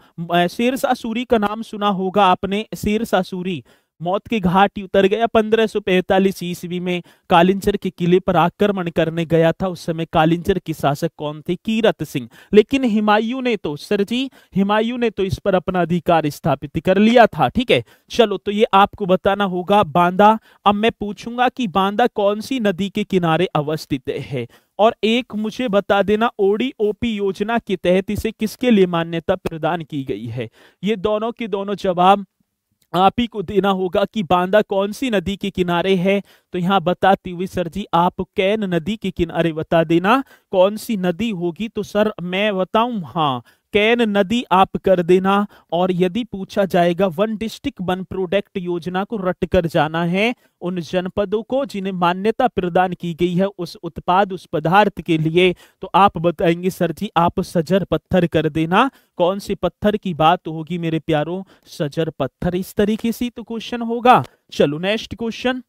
Speaker 1: शेर सूरी का नाम सुना होगा आपने शेर सूरी मौत की घाटी उतर गया पंद्रह सौ पैंतालीस ईस्वी में कालिंचर के किले पर आक्रमण करने गया था उस समय कालिंचर की शासक कौन थे कीरत सिंह लेकिन हिमायू ने तो सर जी हिमायू ने तो इस पर अपना अधिकार स्थापित कर लिया था ठीक है चलो तो ये आपको बताना होगा बांदा अब मैं पूछूंगा कि बांदा कौन सी नदी के किनारे अवस्थित है और एक मुझे बता देना ओडी ओपी योजना के तहत इसे किसके लिए मान्यता प्रदान की गई है ये दोनों के दोनों जवाब आप ही को देना होगा कि बांदा कौन सी नदी के किनारे है तो यहाँ बताती हुई सर जी आप कैन नदी के किनारे बता देना कौन सी नदी होगी तो सर मैं बताऊं हाँ कैन नदी आप कर देना और यदि पूछा जाएगा वन डिस्ट्रिक्ट वन प्रोडक्ट योजना को रट कर जाना है उन जनपदों को जिन्हें मान्यता प्रदान की गई है उस उत्पाद उस पदार्थ के लिए तो आप बताएंगे सर जी आप सजर पत्थर कर देना कौन से पत्थर की बात होगी मेरे प्यारों सजर पत्थर इस तरीके से तो क्वेश्चन होगा चलो नेक्स्ट क्वेश्चन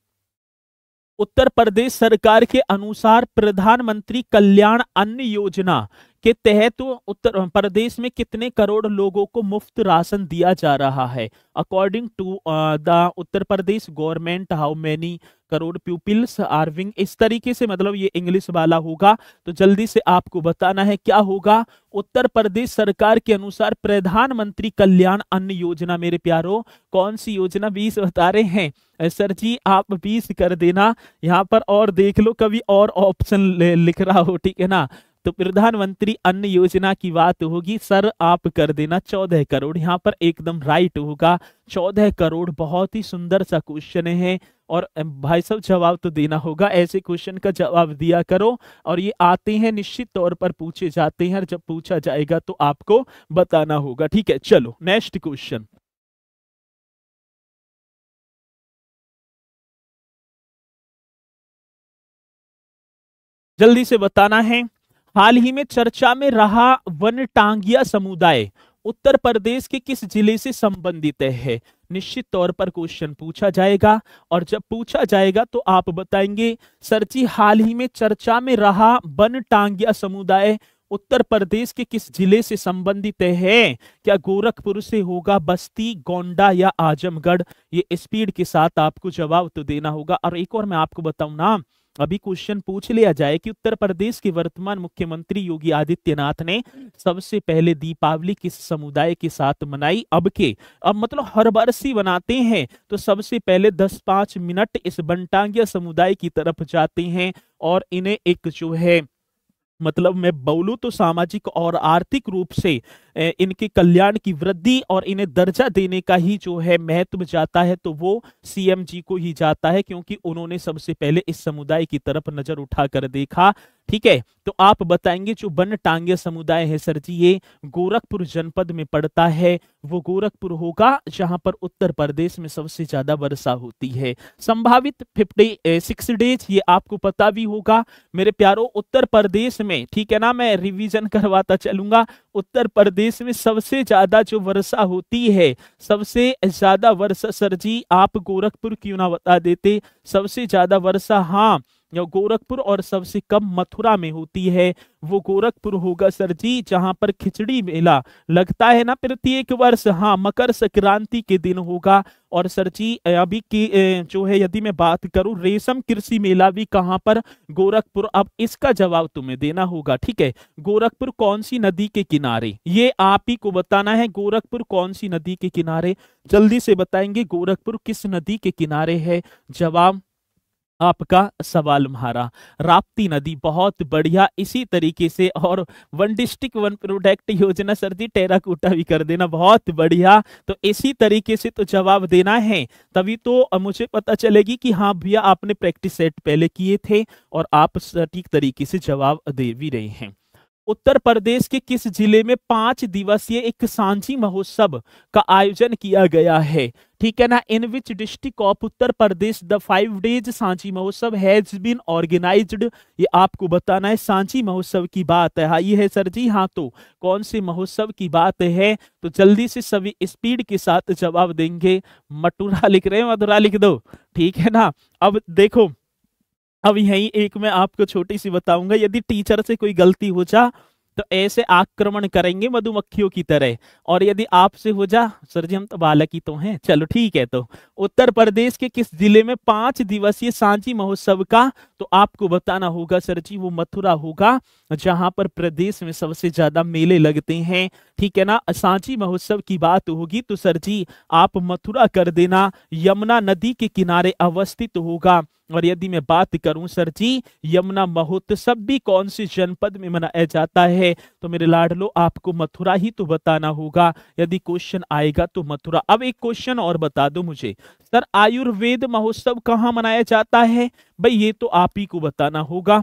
Speaker 1: उत्तर प्रदेश सरकार के अनुसार प्रधानमंत्री कल्याण अन्न योजना के तहत उत्तर प्रदेश में कितने करोड़ लोगों को मुफ्त राशन दिया जा रहा है according to the Uttar Pradesh government how many crore peoples are wing इस तरीके से मतलब ये इंग्लिश वाला होगा तो जल्दी से आपको बताना है क्या होगा उत्तर प्रदेश सरकार के अनुसार प्रधानमंत्री कल्याण अन्न योजना मेरे प्यारो कौन सी योजना बीस बता रहे हैं सर जी आप बीस कर देना यहाँ पर और देख लो कभी और ऑप्शन लिख रहा हो ठीक है ना तो प्रधानमंत्री अन्न योजना की बात होगी सर आप कर देना चौदह करोड़ यहाँ पर एकदम राइट होगा चौदह करोड़ बहुत ही सुंदर सा क्वेश्चन है और भाई सब जवाब तो देना होगा ऐसे क्वेश्चन का जवाब दिया करो और
Speaker 2: ये आते हैं निश्चित तौर पर पूछे जाते हैं जब पूछा जाएगा तो आपको बताना होगा ठीक है चलो नेक्स्ट क्वेश्चन जल्दी से बताना है हाल ही में चर्चा में रहा वन टांगिया समुदाय
Speaker 1: उत्तर प्रदेश के किस जिले से संबंधित है निश्चित तौर पर क्वेश्चन पूछा जाएगा और जब पूछा जाएगा तो आप बताएंगे सर जी हाल ही में चर्चा में रहा वन टांगिया समुदाय उत्तर प्रदेश के किस जिले से संबंधित है क्या गोरखपुर से होगा बस्ती गोंडा या आजमगढ़ ये स्पीड के साथ आपको जवाब तो देना होगा और एक और मैं आपको बताऊं ना अभी क्वेश्चन पूछ लिया जाए कि उत्तर प्रदेश के वर्तमान मुख्यमंत्री योगी आदित्यनाथ ने सबसे पहले दीपावली किस समुदाय के साथ मनाई अब के अब मतलब हर वर्ष ही बनाते हैं तो सबसे पहले दस पांच मिनट इस बंटांगिया समुदाय की तरफ जाते हैं और इन्हें एक जो है मतलब मैं बोलूँ तो सामाजिक और आर्थिक रूप से इनके कल्याण की वृद्धि और इन्हें दर्जा देने का ही जो है महत्व जाता है तो वो सीएमजी को ही जाता है क्योंकि उन्होंने सबसे पहले इस समुदाय की तरफ नजर उठाकर देखा ठीक है तो आप बताएंगे जो बन टांगे समुदाय है सर जी ये गोरखपुर जनपद में पड़ता है वो गोरखपुर होगा जहां पर उत्तर प्रदेश में सबसे ज्यादा वर्षा होती है संभावित फिफ्टी सिक्स डेज ये आपको पता भी होगा मेरे प्यारो उत्तर प्रदेश में ठीक है ना मैं रिवीजन करवाता चलूंगा उत्तर प्रदेश में सबसे ज्यादा जो वर्षा होती है सबसे ज्यादा वर्षा सर जी आप गोरखपुर क्यों ना बता देते सबसे ज्यादा वर्षा हाँ गोरखपुर और सबसे कम मथुरा में होती है वो गोरखपुर होगा सर जी जहां पर खिचड़ी मेला लगता है ना प्रत्येक वर्ष हाँ मकर संक्रांति के दिन होगा और सर जी अभी की जो है यदि मैं बात करूं रेशम कृषि मेला भी कहां पर गोरखपुर अब इसका जवाब तुम्हें देना होगा ठीक है गोरखपुर कौन सी नदी के किनारे ये आप ही को बताना है गोरखपुर कौन सी नदी के किनारे जल्दी से बताएंगे गोरखपुर किस नदी के किनारे है जवाब आपका सवाल महारा राप्ती नदी बहुत बढ़िया इसी तरीके से और वन डिस्ट्रिक्ट वन प्रोडक्ट योजना सर जी कोटा भी कर देना बहुत बढ़िया तो इसी तरीके से तो जवाब देना है तभी तो मुझे पता चलेगी कि हाँ भैया आपने प्रैक्टिस सेट पहले किए थे और आप सटीक तरीके से जवाब दे भी रहे हैं उत्तर प्रदेश के किस जिले में पांच दिवसीय एक सांझी महोत्सव का आयोजन किया गया है ठीक है ना in which district of Uttar Pradesh the five days Sanchi Mahotsav has been organised ये आपको बताना है सांची महोत्सव की बात है हाँ ये है सर जी हाँ तो कौन से महोत्सव की बात है तो जल्दी से सभी स्पीड के साथ जवाब देंगे मटुरा लिख रहे हैं मधुरा लिख दो ठीक है ना अब देखो अब यही एक मैं आपको छोटी सी बताऊंगा यदि टीचर से कोई गलती हो जा तो ऐसे आक्रमण करेंगे मधुमक्खियों की तरह और यदि आपसे हो जा सर जी हम तो बालक ही तो हैं चलो ठीक है तो उत्तर प्रदेश के किस जिले में पांच दिवसीय सांची महोत्सव का तो आपको बताना होगा सर जी वो मथुरा होगा जहां पर प्रदेश में सबसे ज्यादा मेले लगते हैं ठीक है ना सांची महोत्सव की बात होगी तो सर जी आप मथुरा कर देना यमुना नदी के किनारे अवस्थित होगा और यदि मैं बात करूं सर जी यमुना महोत्सव भी कौन से जनपद में मनाया जाता है तो मेरे लाडलो आपको मथुरा ही तो बताना होगा यदि क्वेश्चन आएगा तो मथुरा अब एक क्वेश्चन और बता दो मुझे सर आयुर्वेद महोत्सव कहाँ मनाया जाता है भाई ये तो आप ही को बताना होगा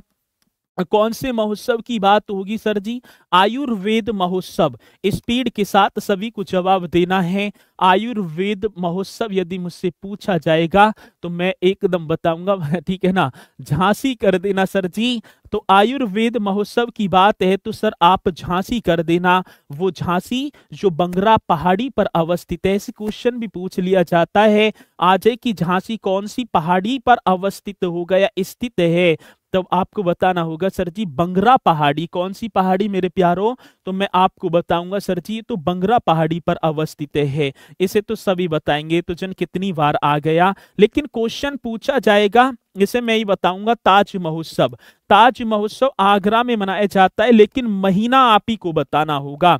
Speaker 1: कौन से महोत्सव की बात होगी सर जी आयुर्वेद महोत्सव स्पीड के साथ सभी को जवाब देना है आयुर्वेद महोत्सव यदि मुझसे पूछा जाएगा तो मैं एकदम बताऊंगा ठीक है ना झांसी कर देना सर जी तो आयुर्वेद महोत्सव की बात है तो सर आप झांसी कर देना वो झांसी जो बंगरा पहाड़ी पर अवस्थित है ऐसे क्वेश्चन भी पूछ लिया जाता है आज की झांसी कौन सी पहाड़ी पर अवस्थित हो गया स्थित है तब आपको बताना होगा सर जी बंगरा पहाड़ी कौन सी पहाड़ी मेरे प्यारो तो मैं आपको बताऊंगा सर जी तो बंगरा पहाड़ी पर अवस्थित है इसे तो सभी बताएंगे तो जन कितनी बार आ गया लेकिन क्वेश्चन पूछा जाएगा इसे मैं ही बताऊंगा ताज महोत्सव ताज महोत्सव आगरा में मनाया जाता है लेकिन महीना आप ही को बताना होगा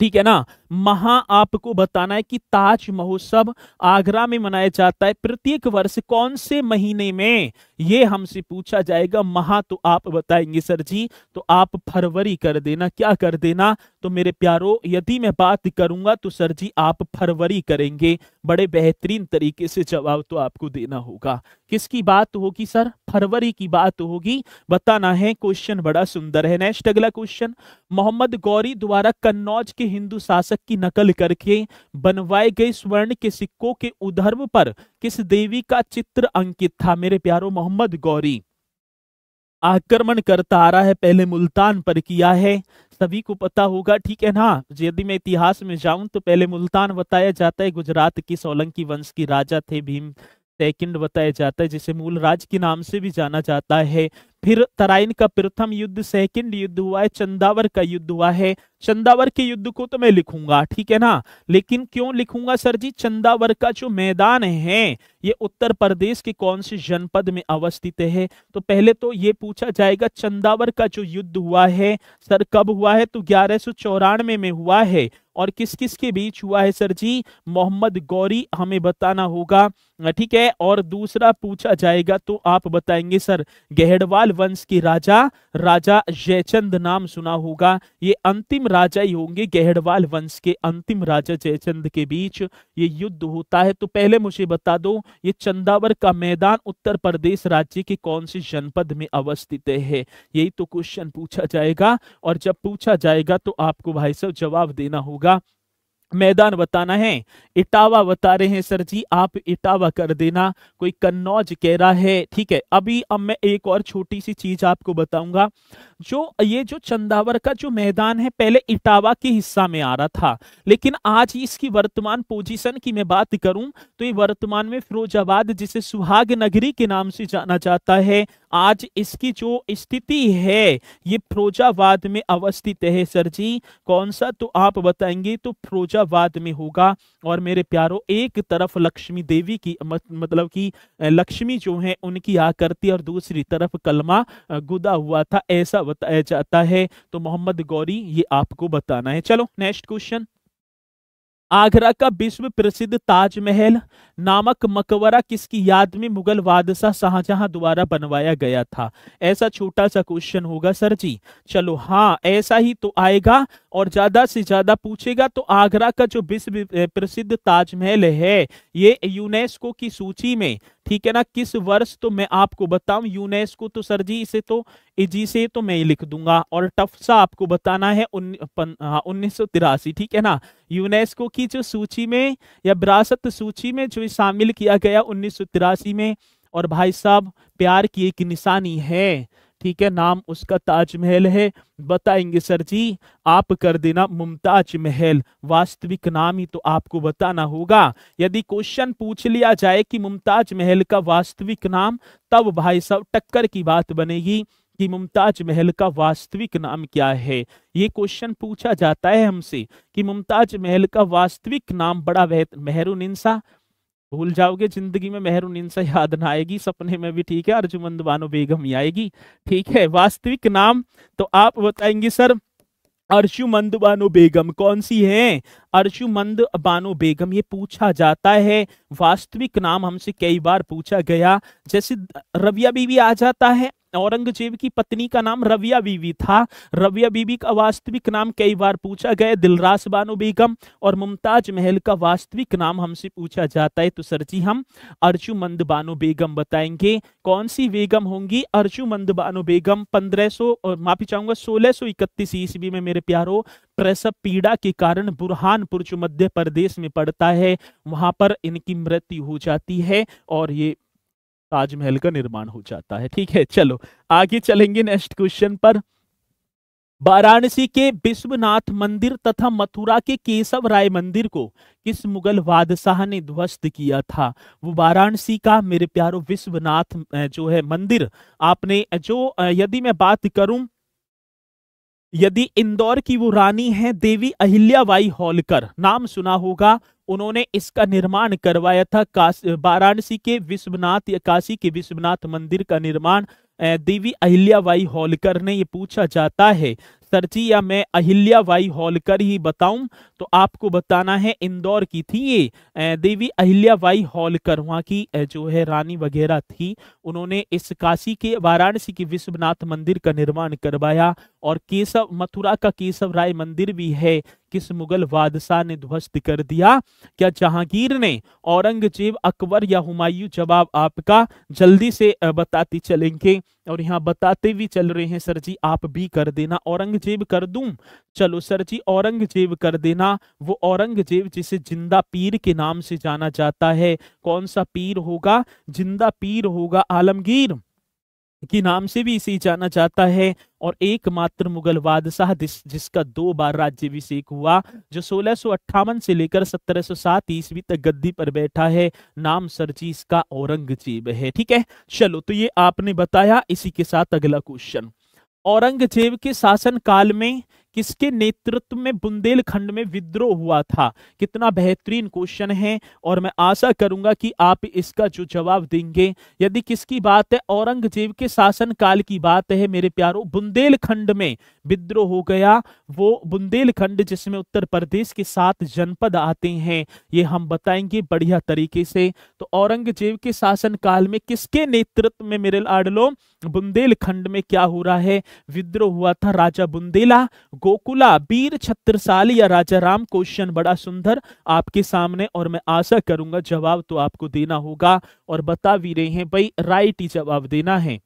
Speaker 1: ठीक है ना महा आपको बताना है कि ताज महोत्सव आगरा में मनाया जाता है प्रत्येक वर्ष कौन से महीने में ये हमसे पूछा जाएगा महा तो आप बताएंगे सर जी तो आप फरवरी कर देना क्या कर देना तो मेरे प्यारो यदि मैं बात करूंगा तो सर जी आप फरवरी करेंगे बड़े बेहतरीन तरीके से जवाब तो आपको देना होगा किसकी बात होगी सर फरवरी की बात होगी बताना है क्वेश्चन बड़ा सुंदर है नेक्स्ट अगला क्वेश्चन मोहम्मद गौरी द्वारा कन्नौज के हिंदू शासक पुस्तक की नकल करके बनवाए गए स्वर्ण के सिक्कों के उधर्म पर किस देवी का चित्र अंकित था मेरे प्यारो मोहम्मद गौरी आक्रमण करता आ रहा है पहले मुल्तान पर किया है सभी को पता होगा ठीक है ना यदि मैं इतिहास में जाऊं तो पहले मुल्तान बताया जाता है गुजरात की सोलंकी वंश की राजा थे भीम सेकंड बताया जाता है जिसे मूल राज के नाम से भी जाना जाता है फिर तराइन का प्रथम युद्ध सेकंड युद्ध हुआ है चंदावर का युद्ध हुआ है चंदावर के युद्ध को तो मैं लिखूंगा ठीक है ना लेकिन क्यों लिखूंगा सर जी चंदावर का जो मैदान है ये उत्तर प्रदेश के कौन से जनपद में अवस्थित है तो पहले तो ये पूछा जाएगा चंदावर का जो युद्ध हुआ है सर कब हुआ है तो ग्यारह में हुआ है और किस किस के बीच हुआ है सर जी मोहम्मद गौरी हमें बताना होगा ठीक है और दूसरा पूछा जाएगा तो आप बताएंगे सर गहड़वाल वंश के राजा राजा जयचंद नाम सुना होगा ये अंतिम राजा ही होंगे गहड़वाल वंश के अंतिम राजा जयचंद के बीच ये युद्ध होता है तो पहले मुझे बता दो ये चंदावर का मैदान उत्तर प्रदेश राज्य के कौन से जनपद में अवस्थित है यही तो क्वेश्चन पूछा जाएगा और जब पूछा जाएगा तो आपको भाई साहब जवाब देना होगा मैदान बताना है इटावा बता रहे हैं सर जी आप इटावा कर देना कोई कन्नौज कह रहा है ठीक है अभी अब मैं एक और छोटी सी चीज आपको बताऊंगा जो ये जो चंदावर का जो मैदान है पहले इटावा के हिस्सा में आ रहा था लेकिन आज इसकी वर्तमान पोजीशन की मैं बात करूं तो ये वर्तमान में फिरोजाबाद जिसे सुहाग नगरी के नाम से जाना जाता है आज इसकी जो स्थिति है ये फिरोजाबाद में अवस्थित है सर जी कौन सा तो आप बताएंगे तो फिरोजाबाद में होगा और मेरे प्यारो एक तरफ लक्ष्मी देवी की मतलब की लक्ष्मी जो है उनकी आकृति और दूसरी तरफ कलमा गुदा हुआ था ऐसा बताया जाता है तो मोहम्मद गौरी ये आपको बताना है चलो नेक्स्ट क्वेश्चन आगरा का विश्व प्रसिद्ध ताजमहल नामक मकबरा किसकी याद में मुगल बादशाह शाहजहां द्वारा बनवाया गया था ऐसा छोटा सा क्वेश्चन होगा सर जी चलो हाँ ऐसा ही तो आएगा और ज्यादा से ज्यादा पूछेगा तो आगरा का जो विश्व प्रसिद्ध ताजमहल है ये यूनेस्को की सूची में ठीक है ना किस वर्ष तो मैं आपको बताऊं यूनेस्को तो सर जी इसे तो इजी से तो मैं ये लिख दूंगा और टफ सा आपको बताना है हाँ, उन्नीस सौ तिरासी ठीक है ना यूनेस्को की जो सूची में या विरासत सूची में जो शामिल किया गया उन्नीस सौ तिरासी में और भाई साहब प्यार की एक निशानी है ठीक है नाम उसका ताजमहल है बताएंगे सर जी आप कर देना मुमताज महल वास्तविक नाम ही तो आपको बताना होगा यदि क्वेश्चन पूछ लिया जाए कि मुमताज महल का वास्तविक नाम तब भाई साहब टक्कर की बात बनेगी कि मुमताज महल का वास्तविक नाम क्या है ये क्वेश्चन पूछा जाता है हमसे कि मुमताज महल का वास्तविक नाम बड़ा मेहरून भूल जाओगे जिंदगी में मेहरून इंसा याद ना आएगी सपने में भी ठीक है अर्जुमंद बानो बेगम ही आएगी ठीक है वास्तविक नाम तो आप बताएंगे सर अर्शुमंद बानो बेगम कौन सी है अर्शुमंद बानो बेगम ये पूछा जाता है वास्तविक नाम हमसे कई बार पूछा गया जैसे रविया बीवी आ जाता है औरंगजेब की पत्नी का नाम रविया बीबी था रविया बीबी का वास्तविक नाम कई बार पूछा गया दिलरास बानो बेगम और मुमताज महल का वास्तविक नाम हमसे पूछा जाता है तो सर जी हम अर्जुमंद बानो बेगम बताएंगे कौन सी बेगम होंगी अर्जुमंद बानो बेगम पंद्रह सो माफी चाहूंगा सोलह सो इकतीस ईस्वी में मेरे प्यारो प्रसव पीड़ा के कारण बुरहानपुर जो मध्य प्रदेश में पड़ता है वहां पर इनकी मृत्यु हो जाती है और ये ताजमहल का निर्माण हो जाता है ठीक है चलो आगे चलेंगे नेक्स्ट क्वेश्चन पर वाराणसी के विश्वनाथ मंदिर तथा मथुरा के केशव राय मंदिर को किस मुगल बादशाह ने ध्वस्त किया था वो वाराणसी का मेरे प्यारो विश्वनाथ जो है मंदिर आपने जो यदि मैं बात करूं यदि इंदौर की वो रानी है देवी अहिल्याबाई होलकर नाम सुना होगा उन्होंने इसका निर्माण करवाया था वाराणसी के विश्वनाथ काशी के विश्वनाथ मंदिर का निर्माण देवी अहिल्याबाई होलकर ने ये पूछा जाता है सर जी या मैं अहिल्याबाई होलकर ही बताऊं तो आपको बताना है इंदौर की थी ये देवी अहिल्याबाई होलकर वहाँ की जो है रानी वगैरह थी उन्होंने इस काशी के वाराणसी के विश्वनाथ मंदिर का निर्माण करवाया और केशव मथुरा का केशव राय मंदिर भी है किस मुगल बादशाह ने ध्वस्त कर दिया क्या जहांगीर ने औरंगजेब अकबर या हुमायूं जवाब आपका जल्दी से बताते चलेंगे और यहाँ बताते भी चल रहे हैं सर जी आप भी कर देना औरंगजेब कर दूं चलो सर जी औरंगजेब कर देना वो औरंगजेब जिसे जिंदा पीर के नाम से जाना जाता है कौन सा पीर होगा जिंदा पीर होगा आलमगीर के नाम से भी इसे जाना जाता है और एकमात्र मुगल बादशाह जिसका दो बार राज्यभिषेक हुआ जो सोलह से लेकर 1707 ईस्वी तक गद्दी पर बैठा है नाम सर जी इसका औरंगजेब है ठीक है चलो तो ये आपने बताया इसी के साथ अगला क्वेश्चन औरंगजेब के शासन काल में किसके नेतृत्व में बुंदेलखंड में विद्रोह हुआ था कितना बेहतरीन क्वेश्चन है और मैं आशा करूंगा कि आप इसका जो जवाब देंगे यदि किसकी बात है औरंगजेब के शासनकाल की बात है मेरे प्यारों बुंदेलखंड में विद्रोह हो गया वो बुंदेलखंड जिसमें उत्तर प्रदेश के सात जनपद आते हैं ये हम बताएंगे बढ़िया तरीके से तो औरंगजेब के शासनकाल में किसके नेतृत्व में मेरे लाडलो बुंदेलखंड में क्या हो रहा है विद्रोह हुआ था राजा बुंदेला गोकुला वीर छत्रसाली या राजा राम क्वेश्चन बड़ा सुंदर आपके सामने और मैं आशा करूंगा जवाब तो आपको देना होगा और बता भी रहे हैं भाई राइट ही जवाब देना है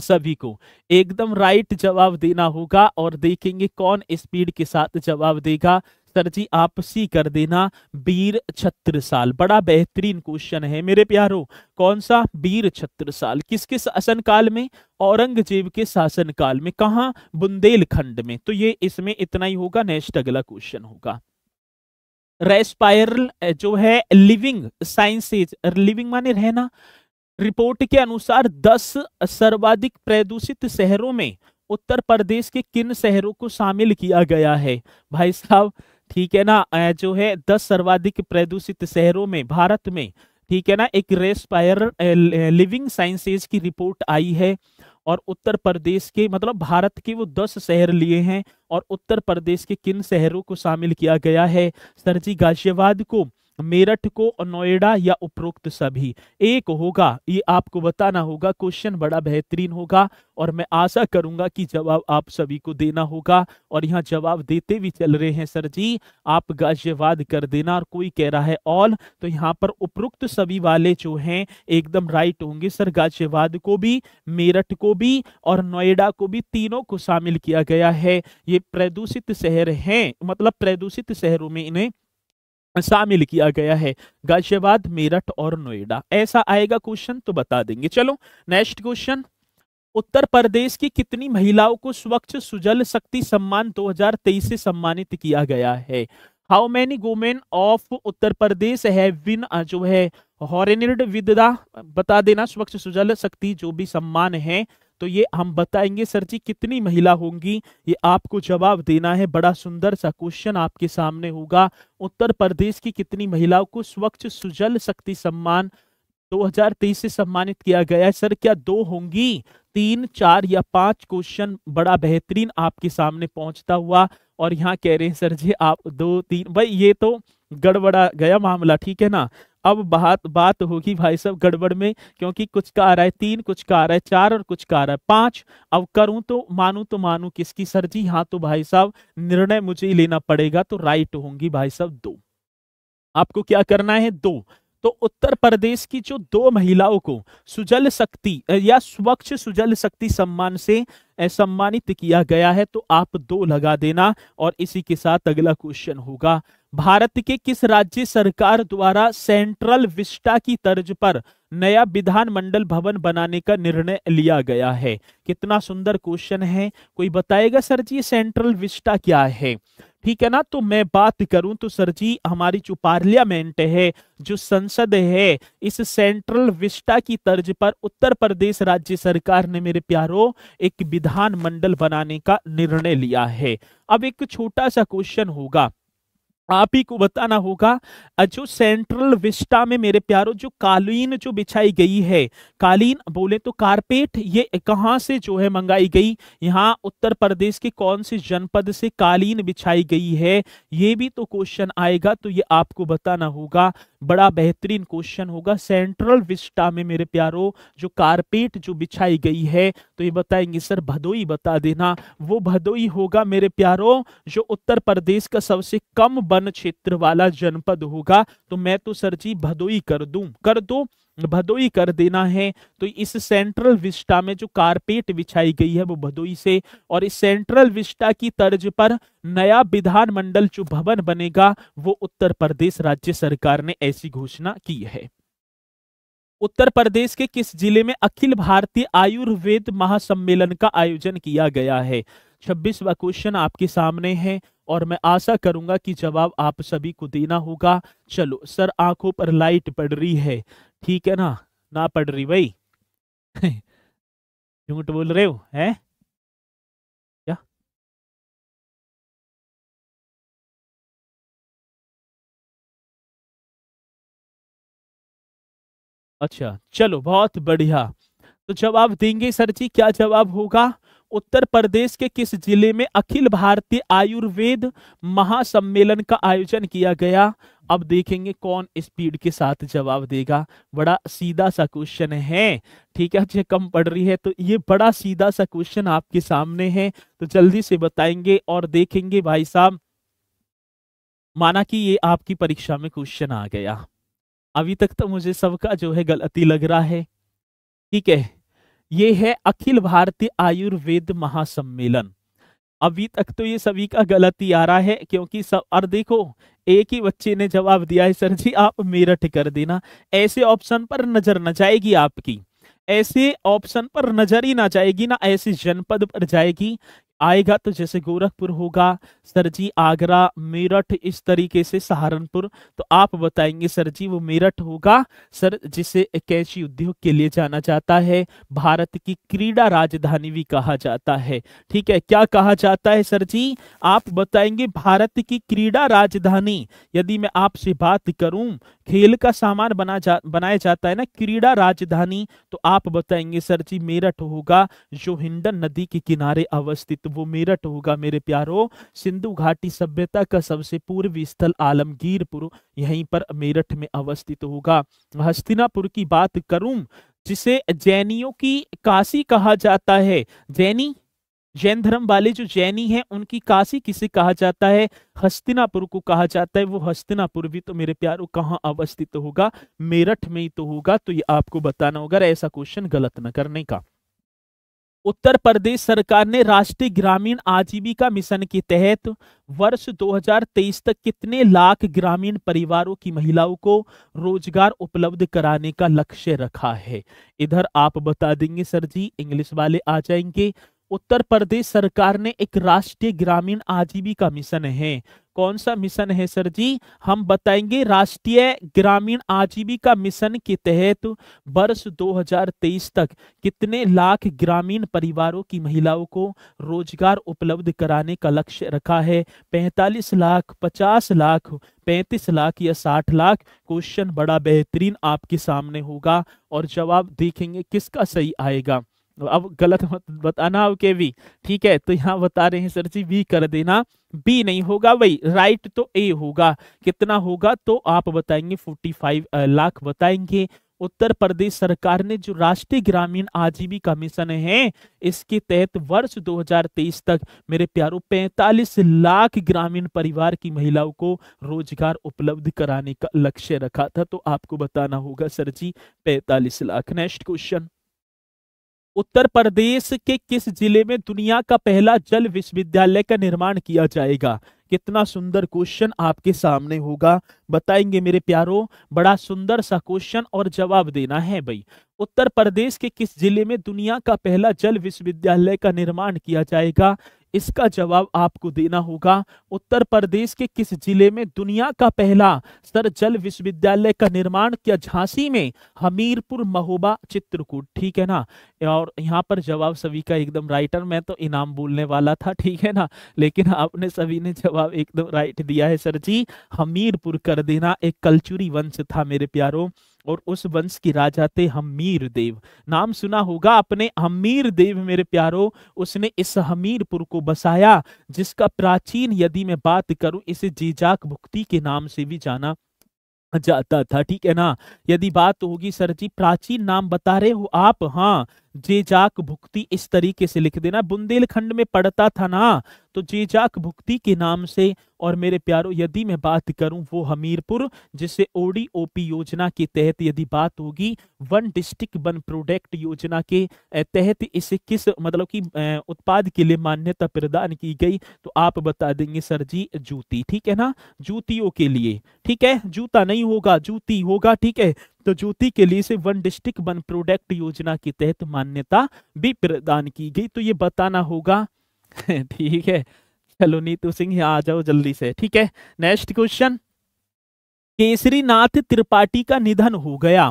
Speaker 1: सभी को एकदम राइट जवाब देना होगा और देखेंगे कौन स्पीड के साथ जवाब देगा सर जी आप सी कर देना बीर छत्र साल बड़ा बेहतरीन क्वेश्चन है मेरे प्यारो कौन सा बीर छत्र साल किसके शासन काल में औरंगजेब के शासन काल में कहा बुंदेलखंड में तो ये इसमें इतना ही होगा नेक्स्ट अगला क्वेश्चन होगा रेस्पायरल जो है लिविंग साइंसेज लिविंग माने रहना रिपोर्ट के अनुसार 10 सर्वाधिक प्रदूषित शहरों में उत्तर प्रदेश के किन शहरों को शामिल किया गया है भाई साहब ठीक है ना जो है 10 सर्वाधिक प्रदूषित शहरों में भारत में ठीक है ना एक रेस्पायर लिविंग साइंसेज की रिपोर्ट आई है और उत्तर प्रदेश के मतलब भारत के वो दस शहर लिए हैं और उत्तर प्रदेश के किन शहरों को शामिल किया गया है सर जी गाजियाबाद को मेरठ को नोएडा या उपरोक्त सभी एक होगा ये आपको बताना होगा क्वेश्चन बड़ा बेहतरीन होगा और मैं आशा करूंगा कि जवाब आप सभी को देना होगा और यहाँ जवाब देते भी चल रहे हैं सर जी आप गाज्यवाद कर देना और कोई कह रहा है ऑल तो यहाँ पर उपरोक्त सभी वाले जो हैं एकदम राइट होंगे सर गाज्यवाद को भी मेरठ को भी और नोएडा को भी तीनों को शामिल किया गया है ये प्रदूषित शहर है मतलब प्रदूषित शहरों में इन्हें शामिल किया गया है गाजियाबाद मेरठ और नोएडा ऐसा आएगा क्वेश्चन तो बता देंगे चलो नेक्स्ट क्वेश्चन उत्तर प्रदेश की कितनी महिलाओं को स्वच्छ सुजल शक्ति सम्मान 2023 से सम्मानित किया गया है how many women of Uttar Pradesh है विन जो है हॉरेनिड विदा बता देना स्वच्छ सुजल शक्ति जो भी सम्मान है तो ये हम बताएंगे सर जी कितनी महिला होंगी ये आपको जवाब देना है बड़ा सुंदर सा क्वेश्चन आपके सामने होगा उत्तर प्रदेश की कितनी महिलाओं को स्वच्छ सुजल शक्ति सम्मान 2023 से सम्मानित किया गया है सर क्या दो होंगी तीन चार या पांच क्वेश्चन बड़ा बेहतरीन आपके सामने पहुंचता हुआ और यहाँ कह रहे हैं सर जी आप दो तीन भाई ये तो गड़बड़ा गया मामला ठीक है ना अब बात बात होगी भाई साहब गड़बड़ में क्योंकि कुछ का आ रहा है तीन कुछ का आ रहा है चार और कुछ का आ रहा है पांच अब करूं तो मानू तो मानू किसकी सर जी हाँ तो भाई साहब निर्णय मुझे लेना पड़ेगा तो राइट होंगी भाई साहब दो आपको क्या करना है दो तो उत्तर प्रदेश की जो दो महिलाओं को सुजल शक्ति या स्वच्छ सुजल शक्ति सम्मान से सम्मानित किया गया है तो आप दो लगा देना और इसी के साथ अगला क्वेश्चन होगा भारत के किस राज्य सरकार द्वारा सेंट्रल विस्टा की तर्ज पर नया विधानमंडल भवन बनाने का निर्णय लिया गया है कितना सुंदर क्वेश्चन है कोई बताएगा सर जी सेंट्रल विस्टा क्या है ठीक है ना तो मैं बात करूं तो सर जी हमारी जो पार्लियामेंट है जो संसद है इस सेंट्रल विस्टा की तर्ज पर उत्तर प्रदेश राज्य सरकार ने मेरे प्यारों एक विधानमंडल बनाने का निर्णय लिया है अब एक छोटा सा क्वेश्चन होगा आप ही को बताना होगा जो सेंट्रल विस्टा में मेरे प्यारों जो कालीन जो बिछाई गई है कालीन बोले तो कारपेट ये कहाँ से जो है मंगाई गई यहाँ उत्तर प्रदेश के कौन से जनपद से कालीन बिछाई गई है ये भी तो क्वेश्चन आएगा तो ये आपको बताना होगा बड़ा बेहतरीन क्वेश्चन होगा सेंट्रल विस्टा में मेरे प्यारो जो कारपेट जो बिछाई गई है तो ये बताएंगे सर भदोई बता देना वो भदोई होगा मेरे प्यारो जो उत्तर प्रदेश का सबसे कम वन क्षेत्र वाला जनपद होगा तो मैं तो सर जी भदोई कर दूं कर दो भदोई कर देना है तो इस सेंट्रल विस्टा में जो कारपेट बिछाई गई है वो भदोई से और इस सेंट्रल विस्टा की तर्ज पर नया विधानमंडल जो भवन बनेगा वो उत्तर प्रदेश राज्य सरकार ने ऐसी घोषणा की है उत्तर प्रदेश के किस जिले में अखिल भारतीय आयुर्वेद महासम्मेलन का आयोजन किया गया है छब्बीसवा क्वेश्चन आपके सामने है और मैं आशा करूंगा कि जवाब आप सभी को देना होगा चलो सर आंखों पर लाइट पड़ रही है ठीक है ना ना पढ़ रही भाई झूठ बोल रहे हो हैं
Speaker 3: क्या
Speaker 2: अच्छा चलो बहुत बढ़िया तो जवाब देंगे सर जी क्या जवाब होगा उत्तर प्रदेश
Speaker 1: के किस जिले में अखिल भारतीय आयुर्वेद महासम्मेलन का आयोजन किया गया अब देखेंगे कौन स्पीड के साथ जवाब देगा बड़ा सीधा सा क्वेश्चन है ठीक है जो कम पड़ रही है तो ये बड़ा सीधा सा क्वेश्चन आपके सामने है तो जल्दी से बताएंगे और देखेंगे भाई साहब माना कि ये आपकी परीक्षा में क्वेश्चन आ गया अभी तक तो मुझे सबका जो है गलती लग रहा है ठीक है ये है अखिल भारतीय आयुर्वेद महासम्मेलन अभी तक तो ये सभी का गलत ही आ रहा है क्योंकि सब और देखो एक ही बच्चे ने जवाब दिया है सर जी आप मेरठ कर देना ऐसे ऑप्शन पर नजर न जाएगी आपकी ऐसे ऑप्शन पर नजर ही ना जाएगी ना ऐसे जनपद पर जाएगी आएगा तो जैसे गोरखपुर होगा सर जी आगरा मेरठ इस तरीके से सहारनपुर तो आप बताएंगे सर जी वो मेरठ होगा सर जिसे कैची उद्योग के लिए जाना जाता है भारत की क्रीड़ा राजधानी भी कहा जाता है ठीक है क्या कहा जाता है सर जी आप बताएंगे भारत की क्रीड़ा राजधानी यदि मैं आपसे बात करूं खेल का सामान बना जा बनाया जाता है ना क्रीड़ा राजधानी तो आप बताएंगे सर जी मेरठ होगा जो हिंडन नदी के किनारे अवस्थित तो वो मेरठ होगा मेरे प्यारो सिंधु घाटी सभ्यता का सबसे पूर्वी स्थल आलमगीरपुर यहीं पर मेरठ में अवस्थित तो होगा हस्तिनापुर की बात करूं जिसे जैनियों की काशी कहा जाता है जैनी जैन धर्म वाले जो जैनी हैं उनकी काशी किसे कहा जाता है हस्तिनापुर को कहा जाता है वो हस्तिनापुर भी तो मेरे प्यारो कहाँ अवस्थित तो होगा मेरठ में ही तो होगा तो ये आपको बताना होगा ऐसा क्वेश्चन गलत न करने का उत्तर प्रदेश सरकार ने राष्ट्रीय ग्रामीण आजीविका मिशन के तहत वर्ष 2023 तक कितने लाख ग्रामीण परिवारों की महिलाओं को रोजगार उपलब्ध कराने का लक्ष्य रखा है इधर आप बता देंगे सर जी इंग्लिश वाले आ जाएंगे उत्तर प्रदेश सरकार ने एक राष्ट्रीय ग्रामीण आजीविका मिशन है कौन सा मिशन है सर जी हम बताएंगे राष्ट्रीय ग्रामीण आजीविका मिशन के तहत वर्ष 2023 तक कितने लाख ग्रामीण परिवारों की महिलाओं को रोजगार उपलब्ध कराने का लक्ष्य रखा है 45 लाख 50 लाख 35 लाख या 60 लाख क्वेश्चन बड़ा बेहतरीन आपके सामने होगा और जवाब देखेंगे किसका सही आएगा अब गलत मत बताना के वी ठीक है तो यहाँ बता रहे हैं सर जी वी कर देना बी नहीं होगा वही राइट तो ए होगा कितना होगा तो आप बताएंगे फोर्टी फाइव लाख बताएंगे उत्तर प्रदेश सरकार ने जो राष्ट्रीय ग्रामीण आजीविका मिशन है इसके तहत वर्ष 2023 तक मेरे प्यारों 45 लाख ग्रामीण परिवार की महिलाओं को रोजगार उपलब्ध कराने का लक्ष्य रखा था तो आपको बताना होगा sir ji 45 lakh next question Uttar Pradesh के किस जिले में दुनिया का पहला जल विश्वविद्यालय का निर्माण किया जाएगा कितना सुंदर क्वेश्चन आपके सामने होगा बताएंगे मेरे प्यारों बड़ा सुंदर सा क्वेश्चन और जवाब देना है भाई उत्तर प्रदेश के किस जिले में दुनिया का पहला जल विश्वविद्यालय का निर्माण किया जाएगा इसका जवाब आपको देना होगा उत्तर प्रदेश के किस जिले में दुनिया का पहला सर जल विश्वविद्यालय का निर्माण किया झांसी में हमीरपुर महोबा चित्रकूट ठीक है ना और यहाँ पर जवाब सभी का एकदम राइटर मैं तो इनाम बोलने वाला था ठीक है ना लेकिन आपने सभी ने जवाब एकदम राइट दिया है सर जी हमीरपुर कर देना एक कल्चुरी वंश था मेरे प्यारों और उस वंश के राजा थे हमीर देव नाम सुना होगा अपने हमीर देव मेरे प्यारो उसने इस हमीरपुर को बसाया जिसका प्राचीन यदि मैं बात करूं इसे जीजाक भुक्ति के नाम से भी जाना जाता था ठीक है ना यदि बात होगी सर जी प्राचीन नाम बता रहे हो आप हाँ जेजाक भुक्ति इस तरीके से लिख देना बुंदेलखंड में पढ़ता था ना तो जेजाक भुक्ति के नाम से और मेरे प्यारों यदि मैं बात करूं वो हमीरपुर जिसे ओडी ओपी योजना के तहत यदि बात होगी वन डिस्ट्रिक्ट वन प्रोडक्ट योजना के तहत इसे किस मतलब कि उत्पाद के लिए मान्यता प्रदान की गई तो आप बता देंगे सर जी जूती ठीक है ना जूतियों के लिए ठीक है जूता नहीं होगा जूती होगा ठीक है तो ज्योति के लिए से वन डिस्ट्रिक्ट वन प्रोडक्ट योजना के तहत मान्यता भी प्रदान की गई तो ये बताना होगा ठीक है चलो नीतू सिंह आ जाओ जल्दी से ठीक है नेक्स्ट क्वेश्चन केसरी नाथ त्रिपाठी का निधन हो गया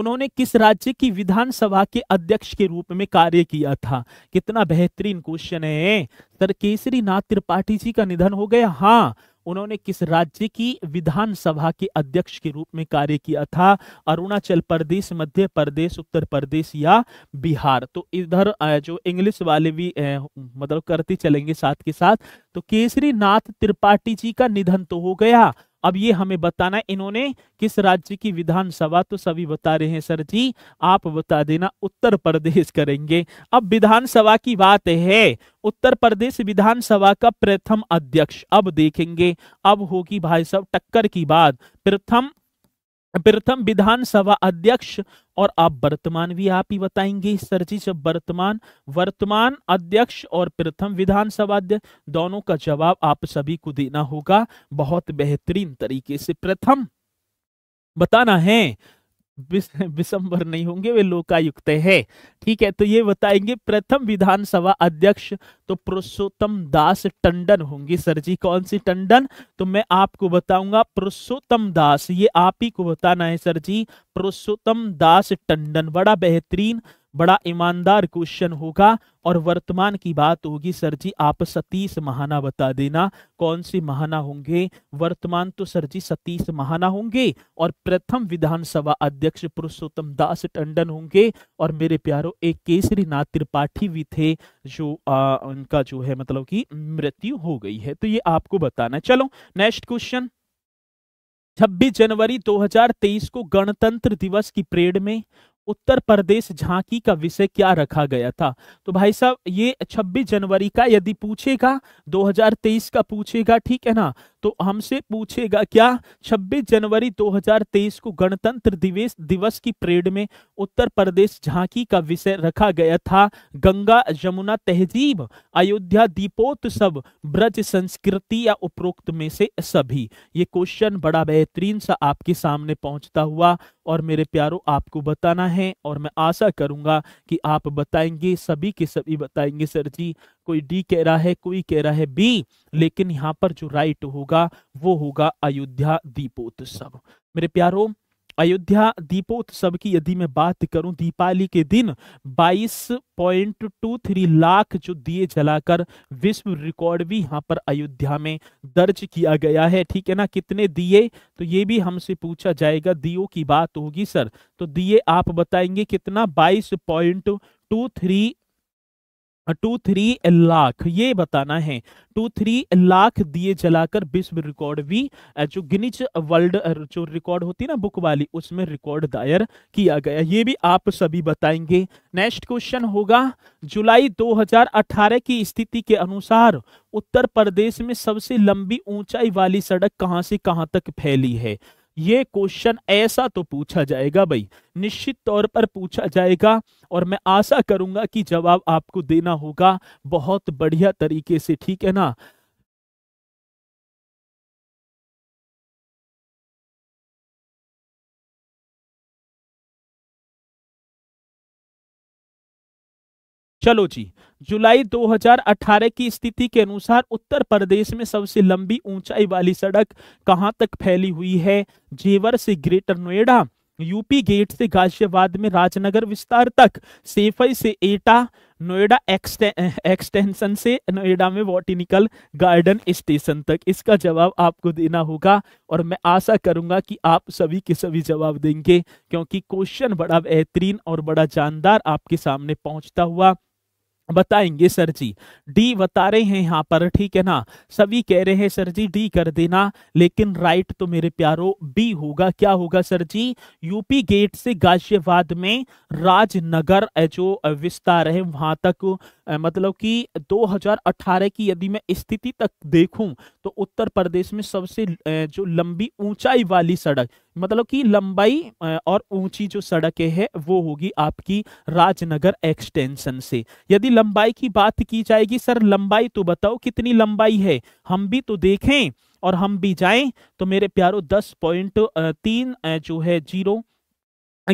Speaker 1: उन्होंने किस राज्य की विधानसभा के अध्यक्ष के रूप में कार्य किया था कितना बेहतरीन क्वेश्चन है सर केसरी नाथ त्रिपाठी जी का निधन हो गया हाँ उन्होंने किस राज्य की विधानसभा के अध्यक्ष के रूप में कार्य किया था अरुणाचल प्रदेश मध्य प्रदेश उत्तर प्रदेश या बिहार तो इधर जो इंग्लिश वाले भी मतलब करते चलेंगे साथ के साथ तो केसरी नाथ त्रिपाठी जी का निधन तो हो गया अब ये हमें बताना है इन्होंने किस राज्य की विधानसभा तो सभी बता रहे हैं सर जी आप बता देना उत्तर प्रदेश करेंगे अब विधानसभा की बात है उत्तर प्रदेश विधानसभा का प्रथम अध्यक्ष अब देखेंगे अब होगी भाई साहब टक्कर की बात प्रथम प्रथम विधानसभा अध्यक्ष और आप वर्तमान भी आप ही बताएंगे सर जी जब वर्तमान वर्तमान अध्यक्ष और प्रथम विधानसभा अध्यक्ष दोनों का जवाब आप सभी को देना होगा बहुत बेहतरीन तरीके से प्रथम बताना है विसंबर नहीं होंगे वे लोकायुक्त है ठीक है तो ये बताएंगे प्रथम विधानसभा अध्यक्ष तो पुरुषोत्तम दास टंडन होंगे सर जी कौन सी टंडन तो मैं आपको बताऊंगा पुरुषोत्तम दास ये आप ही को बताना है सर जी पुरुषोत्तम दास टंडन बड़ा बेहतरीन बड़ा ईमानदार क्वेश्चन होगा और वर्तमान की बात होगी सर जी आप सतीश महाना बता देना कौन सी महाना होंगे वर्तमान तो सर जी सतीश महाना होंगे और प्रथम विधानसभा अध्यक्ष पुरुषोत्तम दास टंडन होंगे और मेरे प्यारो एक केसरी नाथ त्रिपाठी भी थे जो आ, उनका जो है मतलब कि मृत्यु हो गई है तो ये आपको बताना चलो नेक्स्ट क्वेश्चन 26 जनवरी 2023 को गणतंत्र दिवस की परेड में उत्तर प्रदेश झांकी का विषय क्या रखा गया था तो भाई साहब ये 26 जनवरी का यदि पूछेगा 2023 का पूछेगा ठीक है ना तो हमसे पूछेगा क्या 26 जनवरी 2023 को गणतंत्र दिवस दिवस की परेड में उत्तर प्रदेश झांकी का विषय रखा गया था गंगा यमुना तहजीब अयोध्या दीपोत्सव ब्रज संस्कृति या उपरोक्त में से सभी ये क्वेश्चन बड़ा बेहतरीन सा आपके सामने पहुंचता हुआ और मेरे प्यारों आपको बताना है और मैं आशा करूंगा कि आप बताएंगे सभी के सभी बताएंगे सर जी कोई डी कह रहा है कोई कह रहा है बी लेकिन यहाँ पर जो राइट होगा वो होगा अयोध्या दीपोत्सव मेरे प्यारों अयोध्या दीपोत्सव की यदि मैं बात करूं दीपावली के दिन 22.23 लाख जो दिए जलाकर विश्व रिकॉर्ड भी यहाँ पर अयोध्या में दर्ज किया गया है ठीक है ना कितने दिए तो ये भी हमसे पूछा जाएगा दियो की बात होगी सर तो दिए आप बताएंगे कितना बाईस point two three two three lakh ये बताना है टू थ्री लाख दिए जलाकर विश्व रिकॉर्ड भी जो गिनीज वर्ल्ड जो रिकॉर्ड होती है ना बुक वाली उसमें रिकॉर्ड दायर किया गया ये भी आप सभी बताएंगे नेक्स्ट क्वेश्चन होगा जुलाई 2018 की स्थिति के अनुसार उत्तर प्रदेश में सबसे लंबी ऊंचाई वाली सड़क कहां से कहां तक फैली है ये क्वेश्चन ऐसा तो पूछा जाएगा भाई निश्चित तौर पर पूछा
Speaker 2: जाएगा और मैं आशा करूंगा कि जवाब आपको देना होगा बहुत बढ़िया तरीके से ठीक है ना
Speaker 1: चलो जी जुलाई 2018 की स्थिति के अनुसार उत्तर प्रदेश में सबसे लंबी ऊंचाई वाली सड़क कहां तक फैली हुई है जेवर से ग्रेटर नोएडा यूपी गेट से गाजियाबाद में राजनगर विस्तार तक सेफई से एटा नोएडा एक्सटेंशन से नोएडा में बॉटनिकल गार्डन स्टेशन तक इसका जवाब आपको देना होगा और मैं आशा करूंगा कि आप सभी के सभी जवाब देंगे क्योंकि क्वेश्चन बड़ा बेहतरीन और बड़ा जानदार आपके सामने पहुंचता हुआ बताएंगे सर जी डी बता रहे हैं यहाँ पर ठीक है ना सभी कह रहे हैं सर जी डी कर देना लेकिन राइट तो मेरे प्यारो बी होगा क्या होगा सर जी यूपी गेट से गाजियाबाद में राजनगर जो विस्तार है वहां तक मतलब कि 2018 की यदि मैं स्थिति तक देखूं तो उत्तर प्रदेश में सबसे जो लंबी ऊंचाई वाली सड़क मतलब कि लंबाई और ऊंची जो सड़कें है वो होगी आपकी राजनगर एक्सटेंशन से यदि लंबाई की बात की जाएगी सर लंबाई तो बताओ कितनी लंबाई है हम भी तो देखें और हम भी जाएं तो मेरे प्यारो दस पॉइंट तीन जो है जीरो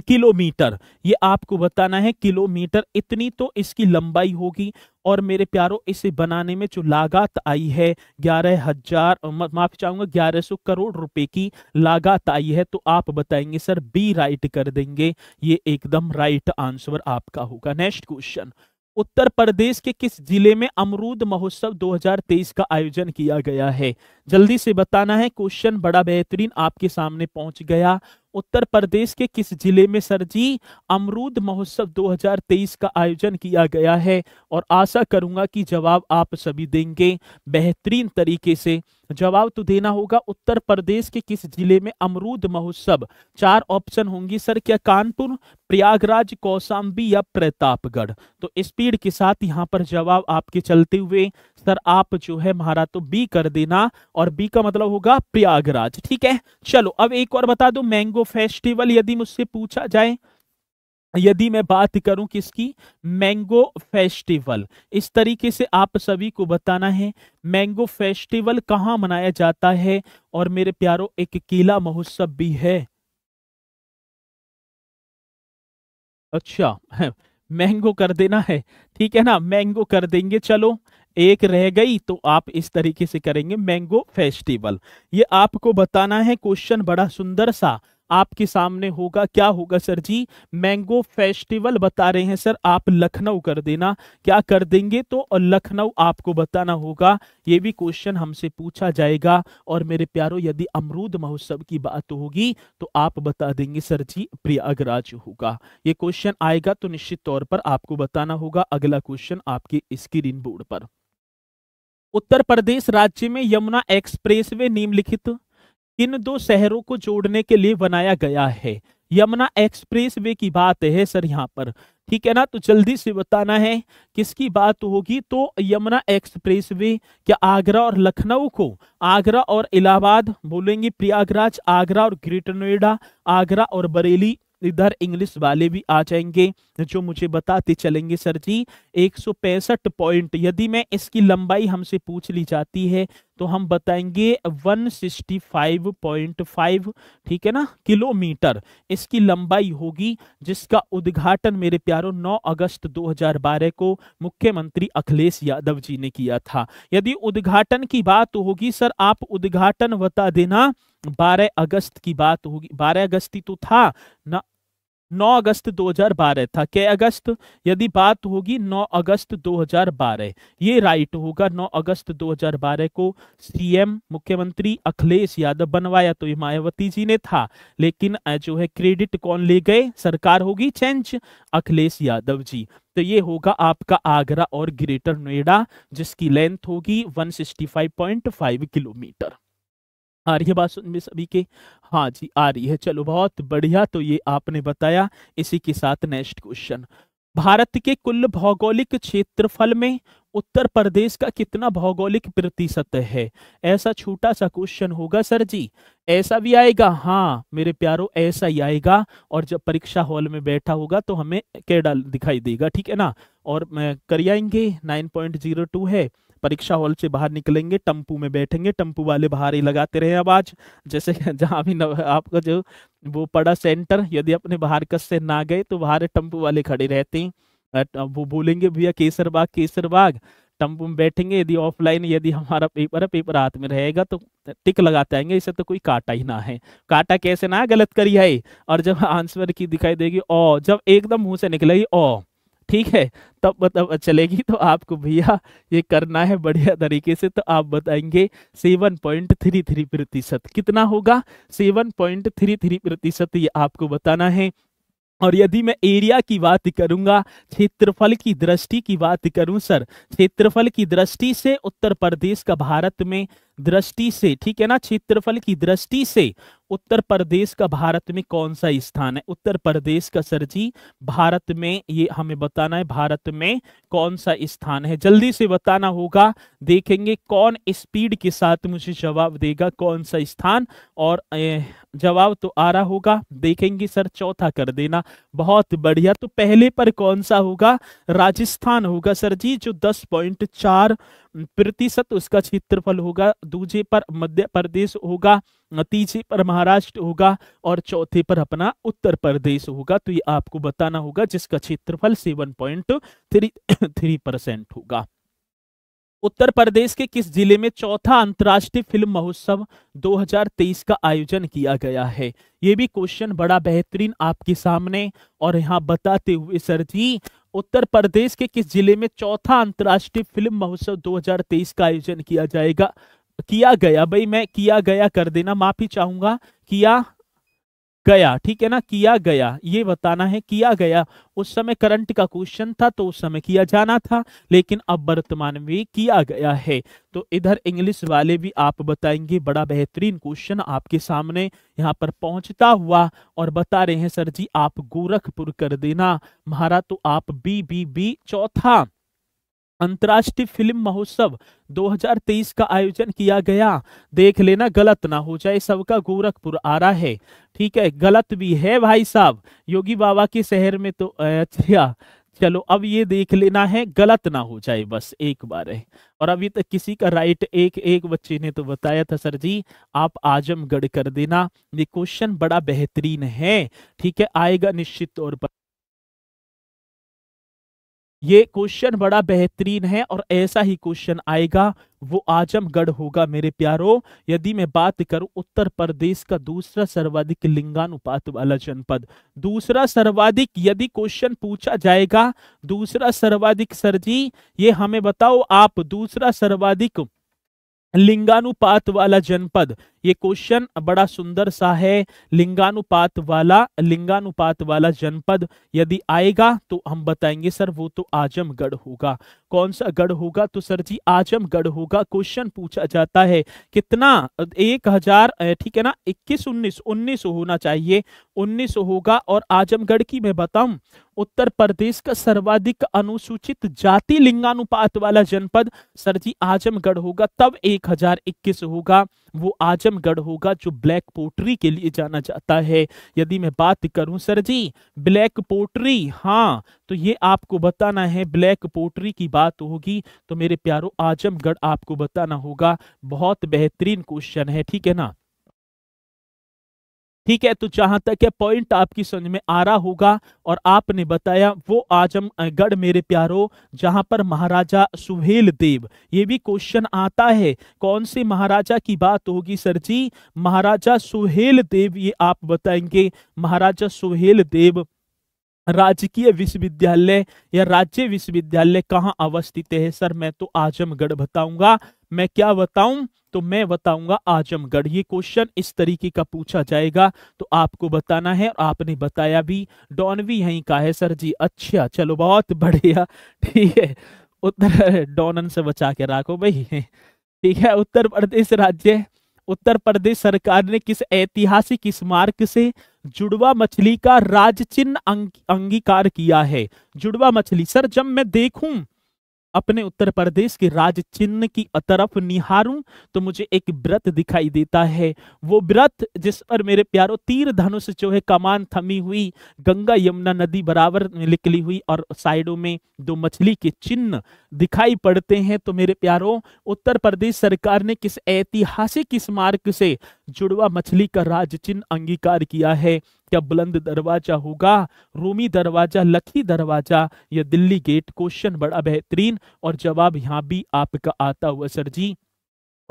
Speaker 1: किलोमीटर ये आपको बताना है किलोमीटर इतनी तो इसकी लंबाई होगी और मेरे प्यारों इसे बनाने में जो लागत आई है ग्यारह हजार माफी चाहूंगा ग्यारह सौ करोड़ रुपए की लागत आई है तो आप बताएंगे सर बी राइट कर देंगे ये एकदम राइट आंसर आपका होगा नेक्स्ट क्वेश्चन उत्तर प्रदेश के किस जिले में अमरूद महोत्सव 2023 का आयोजन किया गया है जल्दी से बताना है क्वेश्चन बड़ा बेहतरीन आपके सामने पहुंच गया उत्तर प्रदेश के किस जिले में सर जी अमरूद महोत्सव 2023 का आयोजन किया गया है और आशा करूंगा कि जवाब आप सभी देंगे बेहतरीन तरीके से जवाब तो देना होगा उत्तर प्रदेश के किस जिले में अमरूद महोत्सव चार ऑप्शन होंगी सर क्या कानपुर प्रयागराज कौशाम्बी या प्रतापगढ़ तो स्पीड के साथ यहाँ पर जवाब आपके चलते हुए सर आप जो है महाराज तो बी कर देना और बी का मतलब होगा प्रयागराज ठीक है चलो अब एक और बता दो मैंगो फेस्टिवल यदि मुझसे पूछा जाए यदि मैं बात करूं किसकी मैंगो फेस्टिवल इस तरीके से आप सभी को
Speaker 2: बताना है मैंगो फेस्टिवल कहाँ मनाया जाता है और मेरे प्यारों एक केला महोत्सव भी है अच्छा मैंगो कर देना है ठीक है ना मैंगो कर देंगे चलो एक
Speaker 1: रह गई तो आप इस तरीके से करेंगे मैंगो फेस्टिवल ये आपको बताना है क्वेश्चन बड़ा सुंदर सा आपके सामने होगा क्या होगा सर जी मैंगो फेस्टिवल बता रहे हैं सर आप लखनऊ कर देना क्या कर देंगे तो लखनऊ आपको बताना होगा ये भी क्वेश्चन हमसे पूछा जाएगा और मेरे प्यारों यदि अमरूद महोत्सव की बात होगी तो आप बता देंगे सर जी प्रयागराज होगा ये क्वेश्चन आएगा तो निश्चित तौर पर आपको बताना होगा अगला क्वेश्चन आपके स्क्रीन बोर्ड पर उत्तर प्रदेश राज्य में यमुना एक्सप्रेसवे निम्नलिखित किन दो शहरों को जोड़ने के लिए बनाया गया है यमुना एक्सप्रेसवे की बात है सर यहाँ पर ठीक है ना तो जल्दी से बताना है किसकी बात होगी तो यमुना एक्सप्रेसवे क्या आगरा और लखनऊ को आगरा और इलाहाबाद बोलेंगे प्रयागराज आगरा और ग्रेटर नोएडा आगरा और बरेली इधर इंग्लिश वाले भी आ जाएंगे जो मुझे बताते चलेंगे सर जी एक पॉइंट यदि मैं इसकी लंबाई हमसे पूछ ली जाती है तो हम बताएंगे 165.5 ठीक है ना किलोमीटर इसकी लंबाई होगी जिसका उद्घाटन मेरे प्यारों 9 अगस्त 2012 को मुख्यमंत्री अखिलेश यादव जी ने किया था यदि उद्घाटन की बात होगी सर आप उद्घाटन बता देना 12 अगस्त की बात होगी 12 अगस्त ही तो था ना 9 अगस्त 2012 था क्या अगस्त यदि बात होगी 9 अगस्त 2012 ये राइट होगा 9 अगस्त 2012 को सीएम मुख्यमंत्री अखिलेश यादव बनवाया तो ये मायावती जी ने था लेकिन जो है क्रेडिट कौन ले गए सरकार होगी चेंज अखिलेश यादव जी तो ये होगा आपका आगरा और ग्रेटर नोएडा जिसकी लेंथ होगी 165.5 किलोमीटर आ रही है बात सुन में सभी के हाँ जी आ रही है चलो बहुत बढ़िया तो ये आपने बताया इसी के साथ नेक्स्ट क्वेश्चन भारत के कुल भौगोलिक क्षेत्रफल में उत्तर प्रदेश का कितना भौगोलिक प्रतिशत है ऐसा छोटा सा क्वेश्चन होगा सर जी ऐसा भी आएगा हाँ मेरे प्यारो ऐसा ही आएगा और जब परीक्षा हॉल में बैठा होगा तो हमें कैडल दिखाई देगा ठीक है ना और कर आएंगे नाइन पॉइंट जीरो टू है परीक्षा हॉल से बाहर निकलेंगे टम्पू में बैठेंगे टम्पू वाले बाहर ही लगाते रहे आवाज जैसे जहाँ भी आपका जो वो पड़ा सेंटर यदि अपने बाहर कस से ना गए तो बाहर टम्पू वाले खड़े रहते हैं वो बोलेंगे भैया केसर बाग केसर बाग टम्पू में बैठेंगे यदि ऑफलाइन यदि हमारा पेपर है पेपर हाथ में रहेगा तो टिक लगाते आएंगे इसे तो कोई काटा ही ना है काटा कैसे ना गलत करी है और जब आंसर की दिखाई देगी ओ जब एकदम मुंह से निकलेगी ओ ठीक है तब मतलब चलेगी तो आपको भैया ये करना है बढ़िया तरीके से तो आप बताएंगे सेवन पॉइंट थ्री थ्री प्रतिशत कितना होगा सेवन पॉइंट थ्री थ्री प्रतिशत ये आपको बताना है और यदि मैं एरिया की बात करूंगा क्षेत्रफल की दृष्टि की बात करूं सर क्षेत्रफल की दृष्टि से उत्तर प्रदेश का भारत में दृष्टि से ठीक है ना क्षेत्रफल की दृष्टि से उत्तर प्रदेश का भारत में कौन सा स्थान है उत्तर प्रदेश का सर जी भारत में ये हमें बताना है भारत में कौन सा स्थान है जल्दी से बताना होगा देखेंगे कौन स्पीड के साथ मुझे जवाब देगा कौन सा स्थान और जवाब तो आ रहा होगा देखेंगे सर चौथा कर देना बहुत बढ़िया तो पहले पर कौन सा होगा राजस्थान होगा सर जी जो दस पॉइंट चार प्रतिशत उसका क्षेत्रफल होगा दूजे पर मध्य प्रदेश होगा तीजे पर महाराष्ट्र होगा और चौथे पर अपना उत्तर प्रदेश होगा तो ये आपको बताना होगा जिसका क्षेत्रफल seven point three three percent होगा उत्तर प्रदेश के किस जिले में चौथा अंतर्राष्ट्रीय फिल्म महोत्सव 2023 का आयोजन किया गया है ये भी क्वेश्चन बड़ा बेहतरीन आपके सामने और यहाँ बताते हुए सर जी उत्तर प्रदेश के किस जिले में चौथा अंतर्राष्ट्रीय फिल्म महोत्सव 2023 का आयोजन किया जाएगा किया गया भाई मैं किया गया कर देना माफी चाहूंगा किया गया ठीक है ना किया गया ये बताना है किया गया उस समय करंट का क्वेश्चन था तो उस समय किया जाना था लेकिन अब वर्तमान में किया गया है तो इधर इंग्लिश वाले भी आप बताएंगे बड़ा बेहतरीन क्वेश्चन आपके सामने यहाँ पर पहुंचता हुआ और बता रहे हैं सर जी आप गोरखपुर कर देना महारा तो आप बी बी बी चौथा अंतर्राष्ट्रीय फिल्म महोत्सव 2023 का आयोजन किया गया देख लेना गलत ना हो जाए सबका गोरखपुर आ रहा है ठीक है गलत भी है भाई साहब योगी बाबा के शहर में तो अच्छा चलो अब ये देख लेना है गलत ना हो जाए बस एक बार है और अभी तक किसी का राइट एक एक बच्चे ने तो बताया था सर जी आप आजमगढ़ कर देना ये क्वेश्चन बड़ा बेहतरीन है ठीक है आएगा निश्चित तौर पर ये क्वेश्चन बड़ा बेहतरीन है और ऐसा ही क्वेश्चन आएगा वो आजमगढ़ होगा मेरे प्यारो यदि मैं बात करूं उत्तर प्रदेश का दूसरा सर्वाधिक लिंगानुपात वाला जनपद दूसरा सर्वाधिक यदि क्वेश्चन पूछा जाएगा दूसरा सर्वाधिक सर जी ये हमें बताओ आप दूसरा सर्वाधिक लिंगानुपात वाला जनपद ये क्वेश्चन बड़ा सुंदर सा है लिंगानुपात वाला लिंगानुपात वाला जनपद यदि आएगा तो हम बताएंगे सर वो तो आजमगढ़ होगा कौन सा गढ़ होगा तो सर जी आजमगढ़ होगा क्वेश्चन पूछा जाता है कितना एक हजार ठीक है ना इक्कीस उन्नीस उन्नीस होना चाहिए उन्नीस होगा और आजमगढ़ की मैं बताऊं उत्तर प्रदेश का सर्वाधिक अनुसूचित जाति लिंगानुपात वाला जनपद सर जी आजमगढ़ होगा तब एक होगा वो आजमगढ़ होगा जो ब्लैक पोट्री के लिए जाना जाता है यदि मैं बात करूं सर जी ब्लैक पोट्री हाँ तो ये आपको बताना है ब्लैक पोट्री की बात होगी तो मेरे प्यारो आजमगढ़ आपको बताना होगा बहुत बेहतरीन क्वेश्चन है ठीक है ना ठीक है तो जहां तक है पॉइंट आपकी समझ में आ रहा होगा और आपने बताया वो आजमगढ़ मेरे प्यारो जहां पर महाराजा सुहेल देव ये भी क्वेश्चन आता है कौन से महाराजा की बात होगी सर जी महाराजा सुहेल देव ये आप बताएंगे महाराजा सुहेल देव राजकीय विश्वविद्यालय या राज्य विश्वविद्यालय कहाँ अवस्थित है सर मैं तो आजमगढ़ बताऊंगा मैं क्या बताऊं तो मैं बताऊंगा आजमगढ़ ये क्वेश्चन इस तरीके का पूछा जाएगा तो आपको बताना है और आपने बताया भी डॉनवी यहीं का है सर जी अच्छा चलो बहुत बढ़िया ठीक है उत्तर डॉनन से बचा के राखो भाई ठीक है उत्तर प्रदेश राज्य उत्तर प्रदेश सरकार ने किस ऐतिहासिक स्मारक से जुड़वा मछली का राज चिन्ह अंगीकार किया है जुड़वा मछली सर जब मैं देखूं अपने उत्तर प्रदेश के राज चिन्ह की तरफ निहारूं तो मुझे एक व्रत दिखाई देता है वो व्रत जिस पर मेरे प्यारो तीर धनुष जो है कमान थमी हुई गंगा यमुना नदी बराबर निकली हुई और साइडों में दो मछली के चिन्ह दिखाई पड़ते हैं तो मेरे प्यारो उत्तर प्रदेश सरकार ने किस ऐतिहासिक स्मारक से जुड़वा मछली का राज चिन्ह अंगीकार किया है क्या बुलंद दरवाजा होगा रूमी दरवाजा लकी दरवाजा या दिल्ली गेट क्वेश्चन बड़ा बेहतरीन और जवाब यहाँ भी आपका आता हुआ सर जी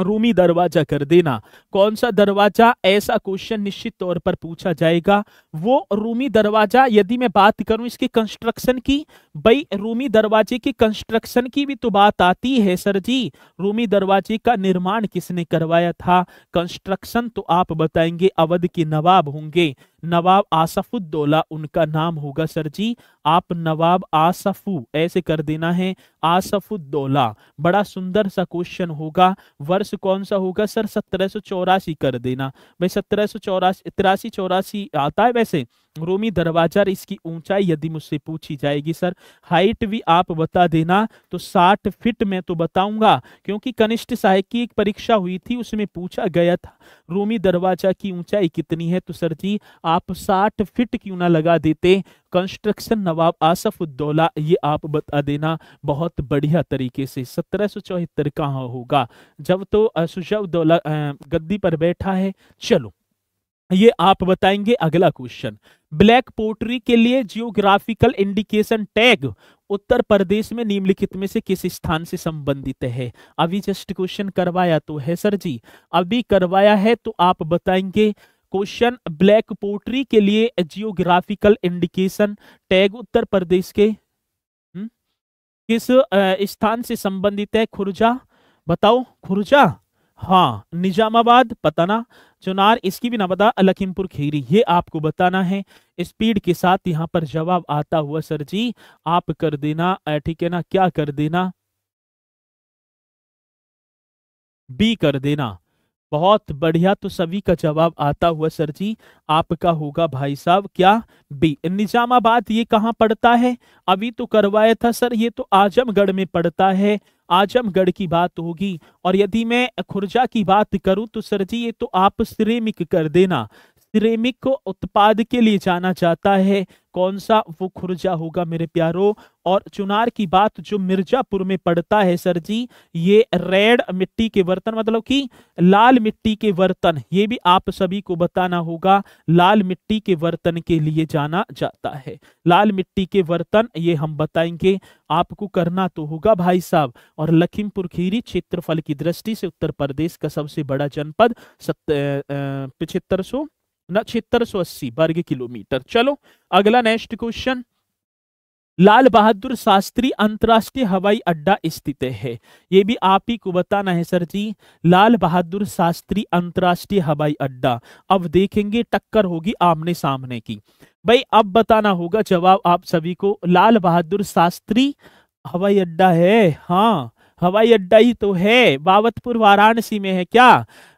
Speaker 1: रूमी दरवाजा कर देना कौन सा दरवाजा ऐसा क्वेश्चन निश्चित तौर पर पूछा जाएगा वो रूमी दरवाजा यदि मैं बात करूं इसके कंस्ट्रक्शन की भाई रूमी दरवाजे के कंस्ट्रक्शन की भी तो बात आती है सर जी रूमी दरवाजे का निर्माण किसने करवाया था कंस्ट्रक्शन तो आप बताएंगे अवध के नवाब होंगे नवाब आसफुद्दौला उनका नाम होगा सर जी आप नवाब आसफू ऐसे कर देना है आसफुद्दौला बड़ा सुंदर सा क्वेश्चन होगा वर्ष कौन सा होगा सर सत्रह कर देना भाई सत्रह सौ आता है वैसे रोमी दरवाजा इसकी ऊंचाई यदि मुझसे पूछी जाएगी सर हाइट भी आप बता देना तो 60 फिट में तो बताऊंगा क्योंकि कनिष्ठ सहायक की एक परीक्षा हुई थी उसमें पूछा गया था रोमी दरवाजा की ऊंचाई कितनी है तो सर जी आप 60 फिट क्यों ना लगा देते कंस्ट्रक्शन नवाब आसफ उद्दौला ये आप बता देना बहुत बढ़िया तरीके से सत्रह सौ चौहत्तर कहाँ होगा जब तो सुजाउद्दौला गद्दी पर बैठा है चलो ये आप बताएंगे अगला क्वेश्चन ब्लैक पोट्री के लिए geographical indication tag Uttar Pradesh में निम्नलिखित में से किस स्थान से संबंधित है अभी जस्ट क्वेश्चन करवाया तो है सर जी अभी करवाया है तो आप बताएंगे क्वेश्चन ब्लैक पोट्री के लिए geographical indication tag Uttar Pradesh के हुँ? हम्म? किस स्थान से संबंधित है खुर्जा बताओ खुर्जा हाँ निजामाबाद पताना चुनार इसकी भी ना पता लखीमपुर खीरी ये आपको बताना है स्पीड के साथ यहाँ पर जवाब आता हुआ सर जी आप कर देना ठीक है ना क्या कर देना बी कर देना बहुत बढ़िया तो सभी का जवाब आता हुआ सर जी आपका होगा भाई साहब क्या बी निजामाबाद ये कहाँ पड़ता है अभी तो करवाया था सर ये तो आजमगढ़ में पड़ता है आजमगढ़ की बात होगी और यदि मैं खुर्जा की बात करूं तो सर जी ये तो आप श्रेमिक कर देना श्रेमिक को उत्पाद के लिए जाना जाता है कौन सा वो खुर्जा होगा मेरे प्यारो और चुनार की बात जो मिर्जापुर में पड़ता है सर जी ये रेड मिट्टी के बर्तन मतलब कि लाल मिट्टी के बर्तन ये भी आप सभी को बताना होगा लाल मिट्टी के बर्तन के लिए जाना जाता है लाल मिट्टी के बर्तन ये हम बताएंगे आपको करना तो होगा भाई साहब और लखीमपुर खीरी क्षेत्रफल की दृष्टि से उत्तर प्रदेश का सबसे बड़ा जनपद पिछहत्तर सौ ना छिहत्तर सौ अस्सी वर्ग किलोमीटर चलो अगला नेक्स्ट क्वेश्चन लाल बहादुर शास्त्री अंतरराष्ट्रीय हवाई अड्डा स्थित है ये भी आप ही को बताना है सर जी लाल बहादुर शास्त्री अंतरराष्ट्रीय हवाई अड्डा अब देखेंगे टक्कर होगी आमने सामने की भाई अब बताना होगा जवाब आप सभी को लाल बहादुर शास्त्री हवाई अड्डा है हाँ हवाई अड्डा ही तो है बावतपुर वाराणसी में है क्या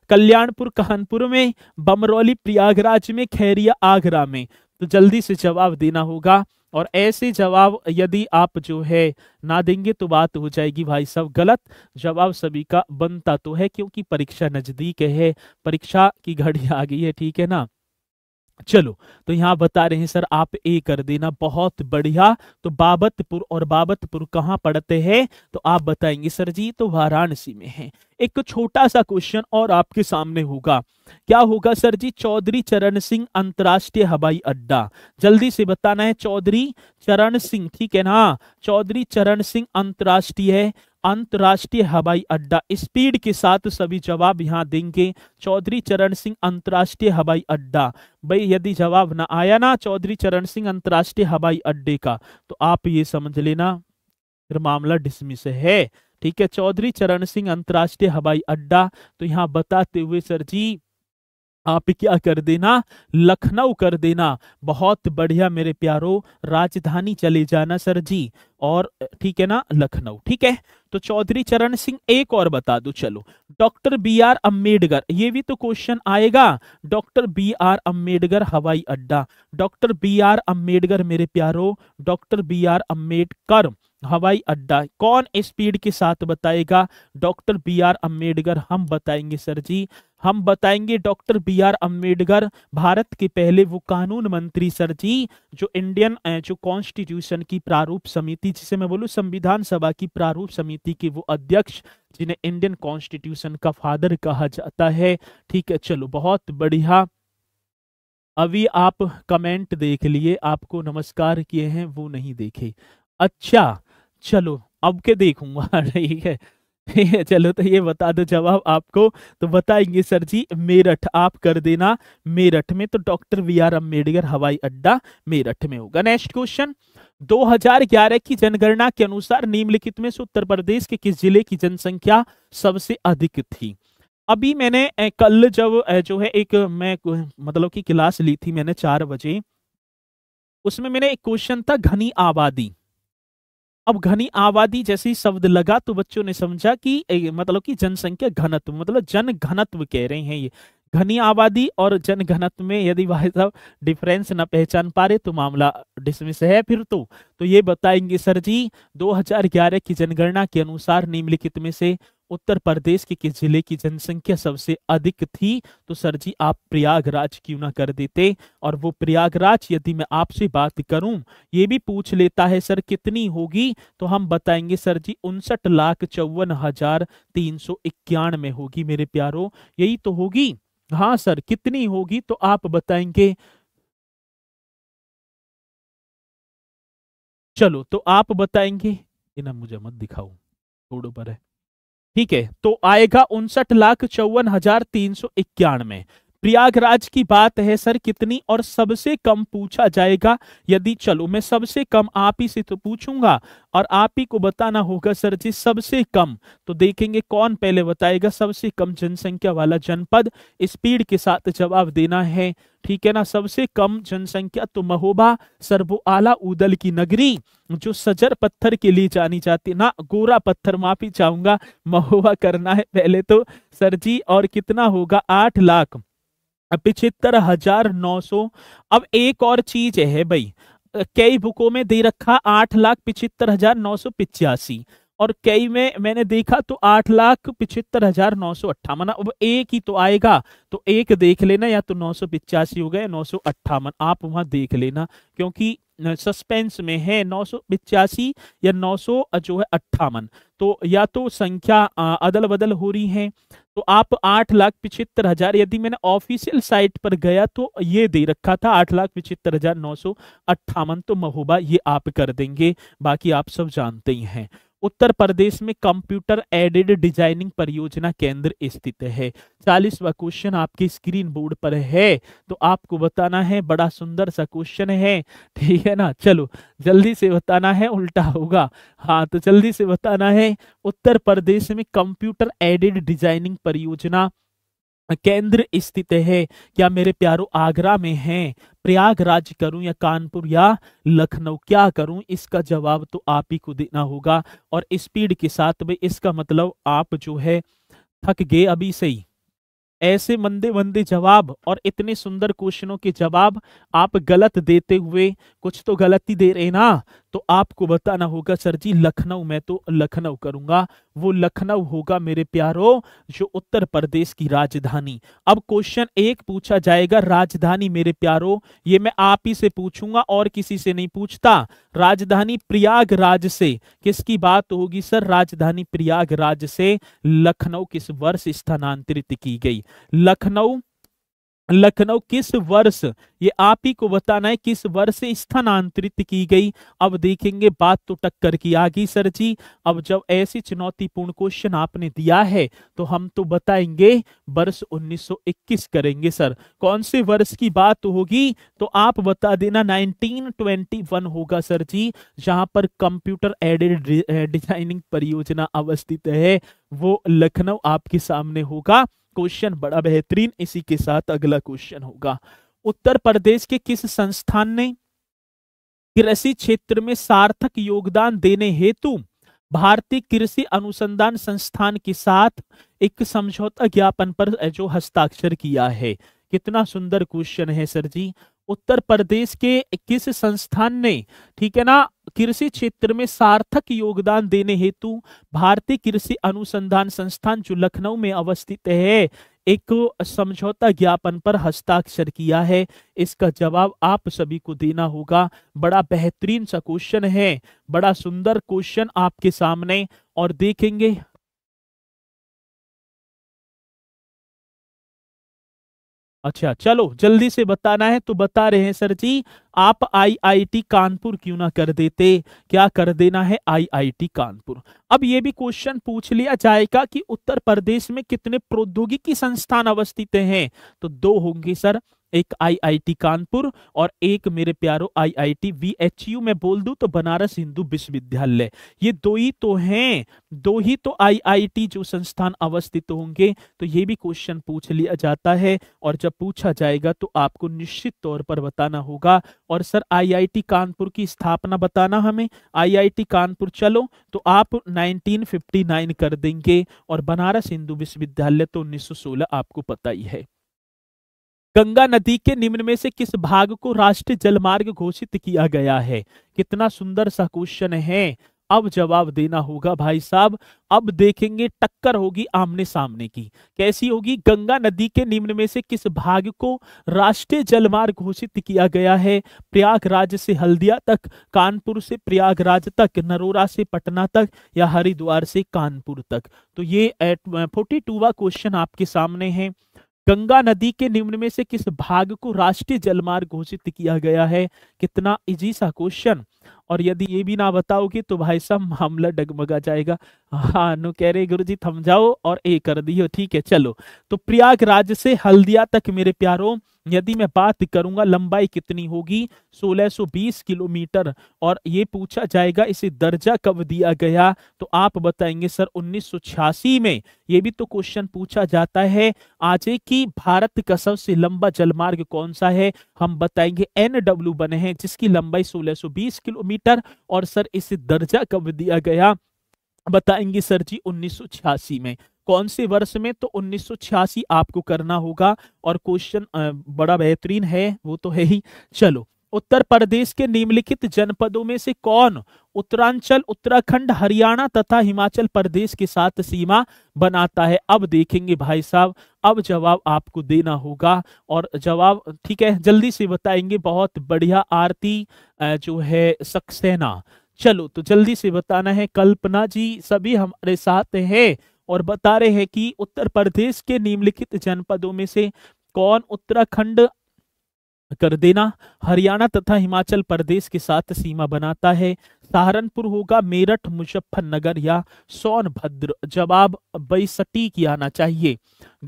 Speaker 1: कल्याणपुर कहानपुर में बमरौली प्रयागराज में खैरिया आगरा में तो जल्दी से जवाब देना होगा और ऐसे जवाब यदि आप जो है ना देंगे तो बात हो जाएगी भाई सब गलत जवाब सभी का बनता तो है क्योंकि परीक्षा नज़दीक है परीक्षा की घड़ी आ गई है ठीक है ना चलो तो यहाँ बता रहे हैं सर आप ए कर देना बहुत बढ़िया तो बाबतपुर और बाबतपुर कहाँ पड़ते हैं तो आप बताएंगे सर जी तो वाराणसी में है एक छोटा सा क्वेश्चन और आपके सामने होगा क्या होगा सर जी चौधरी चरण सिंह अंतर्राष्ट्रीय हवाई अड्डा जल्दी से बताना है चौधरी चरण सिंह ठीक है ना चौधरी चरण सिंह अंतर्राष्ट्रीय अंतर्राष्ट्रीय हवाई अड्डा स्पीड के साथ सभी जवाब यहाँ देंगे चौधरी चरण सिंह अंतर्राष्ट्रीय हवाई अड्डा भाई यदि जवाब ना आया ना चौधरी चरण सिंह अंतर्राष्ट्रीय हवाई अड्डे का तो आप ये समझ लेना फिर मामला डिसमिस है ठीक है चौधरी चरण सिंह अंतर्राष्ट्रीय हवाई अड्डा तो यहाँ बताते हुए सर जी आप क्या कर देना लखनऊ कर देना बहुत बढ़िया मेरे प्यारो राजधानी चले जाना सर जी और ठीक है ना लखनऊ ठीक है तो चौधरी चरण सिंह एक और बता दो चलो डॉक्टर बी आर अम्बेडकर ये भी तो क्वेश्चन आएगा डॉक्टर बी आर अम्बेडकर हवाई अड्डा डॉक्टर बी आर अम्बेडकर मेरे प्यारो डॉक्टर बी आर अम्बेडकर हवाई अड्डा कौन स्पीड के साथ बताएगा डॉक्टर बी आर अम्बेडकर हम बताएंगे सर जी हम बताएंगे doctor B R Ambedkar Bharat के पहले वो कानून मंत्री सर जी जो इंडियन जो कॉन्स्टिट्यूशन की प्रारूप समिति जिसे मैं बोलूँ संविधान सभा की प्रारूप समिति के वो अध्यक्ष जिन्हें इंडियन कॉन्स्टिट्यूशन का फादर कहा जाता है ठीक है चलो बहुत बढ़िया अभी आप कमेंट देख लिए आपको नमस्कार किए हैं वो नहीं देखे अच्छा चलो अब के देखूंगा ठीक है चलो तो ये बता दो जवाब आपको तो बताएंगे सर जी मेरठ आप कर देना मेरठ में तो डॉक्टर वी आर अम्बेडकर हवाई अड्डा मेरठ में होगा नेक्स्ट क्वेश्चन 2011 की जनगणना के अनुसार निम्नलिखित में से उत्तर प्रदेश के किस जिले की जनसंख्या सबसे अधिक थी अभी मैंने कल जब जो है एक मैं मतलब की क्लास ली थी मैंने चार बजे उसमें मैंने एक क्वेश्चन था घनी आबादी अब घनी आबादी जैसे ही शब्द लगा तो बच्चों ने समझा कि मतलब कि जनसंख्या घनत्व मतलब जन घनत्व कह रहे हैं ये घनी आबादी और जन घनत्व में यदि भाई साहब डिफरेंस ना पहचान पा रहे तो मामला डिसमिस है फिर तो तो ये बताएंगे सर जी 2011 की जनगणना के अनुसार निम्नलिखित में से उत्तर प्रदेश के किस जिले की जनसंख्या सबसे अधिक थी तो सर जी आप प्रयागराज क्यों ना कर देते और वो प्रयागराज यदि मैं आपसे बात करूं ये भी पूछ लेता है सर कितनी होगी तो हम बताएंगे सर जी उनसठ लाख चौवन हजार तीन
Speaker 2: सौ इक्यानवे होगी मेरे प्यारो यही तो होगी हाँ सर कितनी होगी तो आप बताएंगे चलो तो आप बताएंगे ये ना मुझे मत दिखाओ छोड़ो पर है ठीक है
Speaker 1: तो आएगा उनसठ लाख चौवन हजार तीन सौ इक्यानवे प्रयागराज की बात है सर कितनी और सबसे कम पूछा जाएगा यदि चलो मैं सबसे कम आप ही से तो पूछूंगा और आप ही को बताना होगा सर जी सबसे कम तो देखेंगे कौन पहले बताएगा सबसे कम जनसंख्या वाला जनपद स्पीड के साथ जवाब देना है ठीक है ना सबसे कम जनसंख्या तो महोबा सर्वो आला उदल की नगरी जो सजर पत्थर के लिए जानी जाती ना गोरा पत्थर माफी चाहूंगा महोबा करना है पहले तो सर जी और कितना होगा आठ लाख पिछहत्तर हजार नौ सौ अब एक और चीज है भाई कई बुकों में दे रखा आठ लाख पिछहत्तर हजार नौ सौ पिचासी और कई में मैंने देखा तो आठ लाख पिछहत्तर हजार नौ सौ अट्ठावन अब एक ही तो आएगा तो एक देख लेना या तो नौ सौ पिचासी हो गए नौ सौ अट्ठावन आप वहां देख लेना क्योंकि सस्पेंस में है नौ या नौ जो है अट्ठावन तो या तो संख्या अदल बदल हो रही है तो आप आठ लाख पिछहत्तर हजार यदि मैंने ऑफिशियल साइट पर गया तो ये दे रखा था आठ लाख पिछहत्तर हजार नौ सौ अट्ठावन तो महोबा ये आप कर देंगे बाकी आप सब जानते ही हैं उत्तर प्रदेश में कंप्यूटर एडेड डिजाइनिंग परियोजना केंद्र स्थित है चालीसवा क्वेश्चन आपके स्क्रीन बोर्ड पर है तो आपको बताना है बड़ा सुंदर सा क्वेश्चन है ठीक है ना चलो जल्दी से बताना है उल्टा होगा हाँ तो जल्दी से बताना है उत्तर प्रदेश में कंप्यूटर एडेड डिजाइनिंग परियोजना केंद्र स्थित है क्या मेरे प्यारो आगरा में है प्रयागराज करूं या कानपुर या लखनऊ क्या करूं इसका जवाब तो आप ही को देना होगा और स्पीड के साथ में इसका मतलब आप जो है थक गए अभी से ही ऐसे मंदे मंदे जवाब और इतने सुंदर क्वेश्चनों के जवाब आप गलत देते हुए कुछ तो गलती दे रहे ना तो आपको बताना होगा सर जी लखनऊ में तो लखनऊ करूंगा वो लखनऊ होगा मेरे प्यारो जो उत्तर प्रदेश की राजधानी अब क्वेश्चन एक पूछा जाएगा राजधानी मेरे प्यारो ये मैं आप ही से पूछूंगा और किसी से नहीं पूछता राजधानी प्रयागराज से किसकी बात होगी सर राजधानी प्रयागराज से लखनऊ किस वर्ष स्थानांतरित की गई लखनऊ लखनऊ किस वर्ष ये आप ही को बताना है किस वर्ष से स्थानांतरित की गई अब देखेंगे बात तो टक्कर की आ गई सर जी अब जब ऐसे चुनौतीपूर्ण क्वेश्चन आपने दिया है तो हम तो बताएंगे वर्ष 1921 करेंगे सर कौन से वर्ष की बात होगी तो आप बता देना 1921 होगा सर जी जहां पर कंप्यूटर एडेड डिजाइनिंग परियोजना अवस्थित है वो लखनऊ आपके सामने होगा क्वेश्चन बड़ा बेहतरीन इसी के साथ अगला क्वेश्चन होगा उत्तर प्रदेश के किस संस्थान ने कृषि क्षेत्र में सार्थक योगदान देने हेतु भारतीय कृषि अनुसंधान संस्थान के साथ एक समझौता ज्ञापन पर जो हस्ताक्षर किया है कितना सुंदर क्वेश्चन है सर जी उत्तर प्रदेश के किस संस्थान ने ठीक है ना कृषि क्षेत्र में सार्थक योगदान देने हेतु भारतीय कृषि अनुसंधान संस्थान जो लखनऊ में अवस्थित है एक समझौता ज्ञापन पर हस्ताक्षर किया है इसका जवाब आप सभी को देना होगा बड़ा बेहतरीन सा क्वेश्चन है
Speaker 2: बड़ा सुंदर क्वेश्चन आपके सामने और देखेंगे अच्छा चलो जल्दी से बताना है तो बता रहे हैं सर जी आप आईआईटी कानपुर क्यों ना कर देते
Speaker 1: क्या कर देना है आईआईटी कानपुर अब ये भी क्वेश्चन पूछ लिया जाएगा कि उत्तर प्रदेश में कितने प्रौद्योगिकी संस्थान अवस्थित हैं तो दो होंगे सर एक आईआईटी कानपुर और एक मेरे प्यारो आईआईटी वीएचयू मैं बोल दूं तो बनारस हिंदू विश्वविद्यालय ये दो ही तो हैं दो ही तो आईआईटी जो संस्थान अवस्थित होंगे तो ये भी क्वेश्चन पूछ लिया जाता है और जब पूछा जाएगा तो आपको निश्चित तौर पर बताना होगा और सर आईआईटी कानपुर की स्थापना बताना हमें आईआईटी कानपुर चलो तो आप 1959 कर देंगे और बनारस हिंदू विश्वविद्यालय तो 1916 आपको पता ही है गंगा नदी के निम्न में से किस भाग को राष्ट्रीय जलमार्ग घोषित किया गया है कितना सुंदर सा क्वेश्चन है अब जवाब देना होगा भाई साहब अब देखेंगे टक्कर होगी आमने सामने की कैसी होगी गंगा नदी के निम्न में से किस भाग को राष्ट्रीय जलमार्ग घोषित किया गया है प्रयागराज से हल्दिया तक कानपुर से प्रयागराज तक नरोरा से पटना तक या हरिद्वार से कानपुर तक तो ये फोर्टी टूवा क्वेश्चन आपके सामने है गंगा नदी के निम्न में से किस भाग को राष्ट्रीय जलमार्ग घोषित किया गया है कितना इजी सा क्वेश्चन और यदि ये भी ना बताओगे तो भाई साहब मामला डगमगा जाएगा हाँ नो कह रहे गुरु जी थम जाओ और ए कर दियो ठीक है चलो तो प्रयागराज से हल्दिया तक मेरे प्यारों यदि मैं बात करूंगा लंबाई कितनी होगी 1620 किलोमीटर और ये पूछा जाएगा इसे दर्जा कब दिया गया तो आप बताएंगे सर उन्नीस में ये भी तो क्वेश्चन पूछा जाता है आज की भारत का सबसे लंबा जलमार्ग कौन सा है हम बताएंगे एन डब्ल्यू बने हैं जिसकी लंबाई 1620 किलोमीटर और सर इसे दर्जा कब दिया गया बताएंगे सर जी उन्नीस में कौन से वर्ष में तो 1986 आपको करना होगा और क्वेश्चन बड़ा बेहतरीन है वो तो है ही चलो उत्तर प्रदेश के निम्नलिखित जनपदों में से कौन उत्तरांचल उत्तराखंड हरियाणा तथा हिमाचल प्रदेश के साथ सीमा बनाता है अब देखेंगे भाई साहब अब जवाब आपको देना होगा और जवाब ठीक है जल्दी से बताएंगे बहुत बढ़िया आरती जो है सक्सेना चलो तो जल्दी से बताना है कल्पना जी सभी हमारे साथ हैं और बता रहे हैं कि उत्तर प्रदेश के निम्नलिखित जनपदों में से कौन उत्तराखंड कर देना हरियाणा तथा हिमाचल प्रदेश के साथ सीमा बनाता है सहारनपुर होगा मेरठ मुजफ्फरनगर या सोनभद्र जवाब बैसटी की आना चाहिए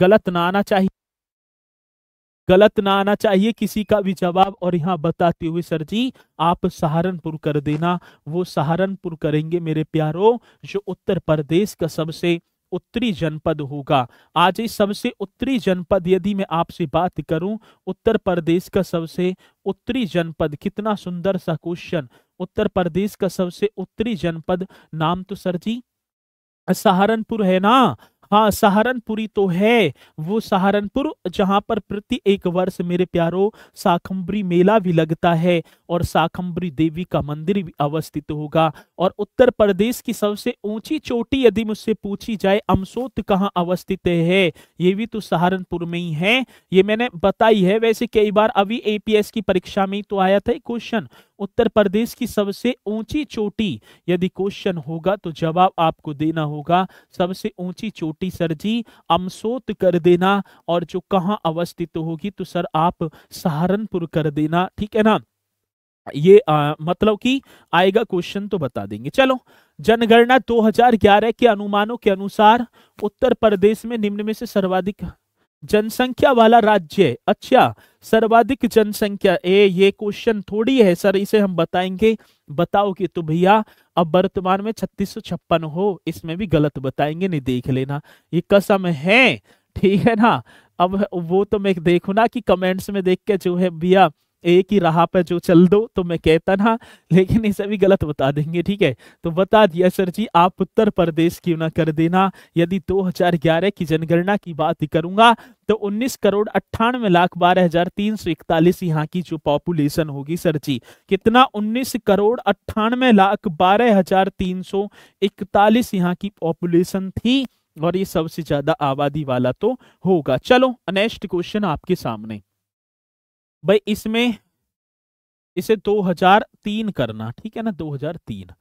Speaker 1: गलत ना आना चाहिए गलत ना आना चाहिए किसी का भी जवाब और यहाँ बताते हुए सर जी आप सहारनपुर कर देना वो सहारनपुर करेंगे मेरे प्यारों जो उत्तर प्रदेश का सबसे उत्तरी जनपद होगा आज इस सबसे उत्तरी जनपद यदि मैं आपसे बात करूं उत्तर प्रदेश का सबसे उत्तरी जनपद कितना सुंदर सा क्वेश्चन उत्तर प्रदेश का सबसे उत्तरी जनपद नाम तो सर जी सहारनपुर है ना हाँ सहारनपुरी तो है वो सहारनपुर जहाँ पर प्रति एक वर्ष मेरे प्यारो साखम्बरी मेला भी लगता है और साखम्बरी देवी का मंदिर भी अवस्थित होगा और उत्तर प्रदेश की सबसे ऊंची चोटी यदि मुझसे पूछी जाए अमसोत कहाँ अवस्थित है ये भी तो सहारनपुर में ही है ये मैंने बताई है वैसे कई बार अभी एपीएस की परीक्षा में ही तो आया था क्वेश्चन उत्तर प्रदेश की सबसे ऊंची चोटी यदि क्वेश्चन होगा तो जवाब आपको देना होगा सबसे ऊंची चोटी छोटी सर जी अमसोत कर देना और जो कहाँ अवस्थित होगी तो सर आप सहारनपुर कर देना ठीक है ना ये आ, मतलब कि आएगा क्वेश्चन तो बता देंगे चलो जनगणना 2011 के अनुमानों के अनुसार उत्तर प्रदेश में निम्न में से सर्वाधिक जनसंख्या वाला राज्य अच्छा सर्वाधिक जनसंख्या ए ये क्वेश्चन थोड़ी है सर इसे हम बताएंगे बताओ कि तो भैया अब वर्तमान में छत्तीस हो इसमें भी गलत बताएंगे नहीं देख लेना ये कसम है ठीक है ना अब वो तो मैं देखू ना कि कमेंट्स में देख के जो है भैया एक ही राह पर जो चल दो तो मैं कहता ना लेकिन इसे भी गलत बता देंगे ठीक है तो बता दिया सर जी आप उत्तर प्रदेश क्यों ना कर देना यदि 2011 की जनगणना की बात करूंगा तो 19 करोड़ अट्ठानवे लाख बारह हजार तीन सौ इकतालीस यहाँ की जो पॉपुलेशन होगी सर जी कितना 19 करोड़ अट्ठानवे लाख बारह हजार तीन सौ इकतालीस यहाँ की पॉपुलेशन थी और ये सबसे ज्यादा आबादी वाला तो होगा चलो नेक्स्ट क्वेश्चन आपके सामने भाई इसमें इसे 2003 करना ठीक है ना 2003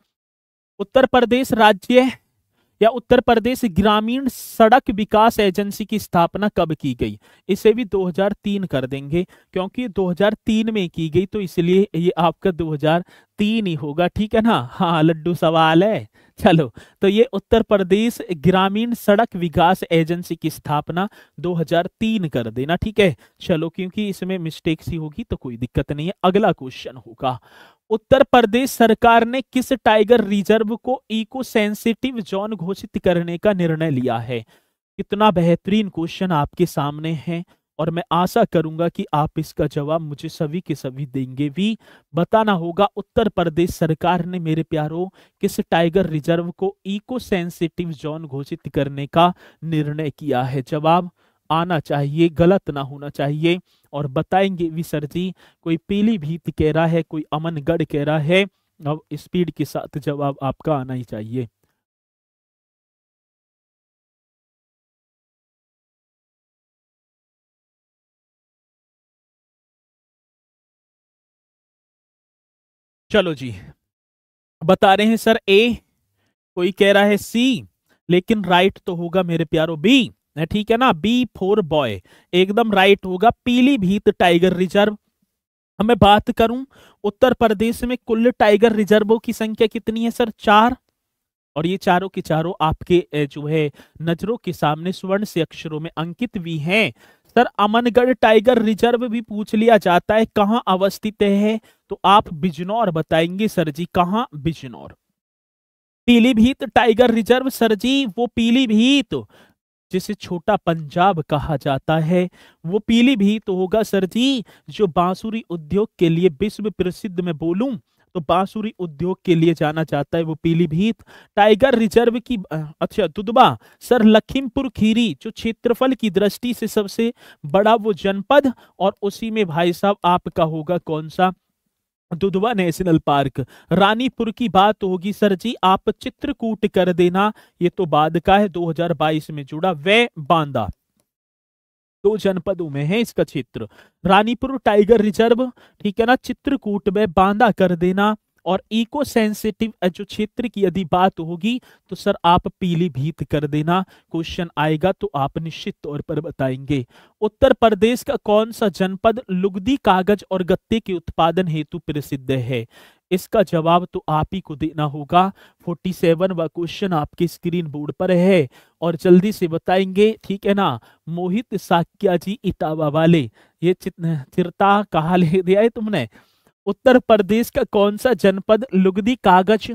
Speaker 1: उत्तर प्रदेश राज्य या उत्तर प्रदेश ग्रामीण सड़क विकास एजेंसी की स्थापना कब की गई इसे भी 2003 कर देंगे क्योंकि 2003 में की गई तो इसलिए ये आपका 2003 ही होगा ठीक है ना हाँ लड्डू सवाल है चलो तो ये उत्तर प्रदेश ग्रामीण सड़क विकास एजेंसी की स्थापना 2003 कर देना ठीक है चलो क्योंकि इसमें मिस्टेक्स ही होगी तो कोई दिक्कत नहीं है अगला क्वेश्चन होगा उत्तर प्रदेश सरकार ने किस टाइगर रिजर्व को इको सेंसिटिव जोन घोषित करने का निर्णय लिया है कितना बेहतरीन क्वेश्चन आपके सामने है और मैं आशा करूंगा कि आप इसका जवाब मुझे सभी के सभी देंगे भी बताना होगा उत्तर प्रदेश सरकार ने मेरे प्यारों किस टाइगर रिजर्व को इको सेंसिटिव जोन घोषित करने का निर्णय किया है जवाब आना चाहिए गलत ना होना चाहिए और बताएंगे विसर जी कोई पीलीभीत कह रहा है कोई अमनगढ़ कह रहा है अब स्पीड के साथ जवाब आपका आना ही चाहिए
Speaker 2: चलो जी बता रहे हैं सर ए कोई कह रहा है सी लेकिन राइट तो होगा मेरे प्यारो
Speaker 1: बी ठीक है ना बी फोर बॉय एकदम राइट होगा पीलीभीत टाइगर रिजर्व अब मैं बात करूं उत्तर प्रदेश में कुल टाइगर रिजर्वों की संख्या कितनी है सर चार और ये चारों के चारों आपके जो है नजरों के सामने स्वर्ण से अक्षरों में अंकित भी हैं सर अमनगढ़ टाइगर रिजर्व भी पूछ लिया जाता है कहाँ अवस्थित है तो आप बिजनौर बताएंगे सर जी कहाँ Bijnor Pilibhit tiger reserve sir ji वो पीलीभीत जिसे छोटा पंजाब कहा जाता है वो पीली भी तो होगा सर जी जो बांसुरी उद्योग के लिए विश्व प्रसिद्ध में बोलूं तो बांसुरी उद्योग के लिए जाना जाता है वो पीलीभीत टाइगर रिजर्व की अच्छा दुदबा सर लखीमपुर खीरी जो क्षेत्रफल की दृष्टि से सबसे बड़ा वो जनपद और उसी में भाई साहब आपका होगा कौन सा दुधवा नेशनल पार्क रानीपुर की बात होगी सर जी आप चित्रकूट कर देना ये तो बाद का है 2022 में जुड़ा वे बांदा दो जनपदों में है इसका क्षेत्र रानीपुर टाइगर रिजर्व ठीक है ना चित्रकूट में बांदा कर देना और इको सेंसिटिव जो क्षेत्र की यदि बात होगी तो सर आप पीली भीत कर देना क्वेश्चन आएगा तो आप निश्चित तौर पर बताएंगे उत्तर प्रदेश का कौन सा जनपद लुगदी कागज और गत्ते के उत्पादन हेतु प्रसिद्ध है इसका जवाब तो आप ही को देना होगा 47 वा क्वेश्चन आपके स्क्रीन बोर्ड पर है और जल्दी से बताएंगे ठीक है ना मोहित साक्या जी इटावा वाले ये चित्र चिरता कहा ले दिया है तुमने उत्तर प्रदेश का कौन सा जनपद लुगदी कागज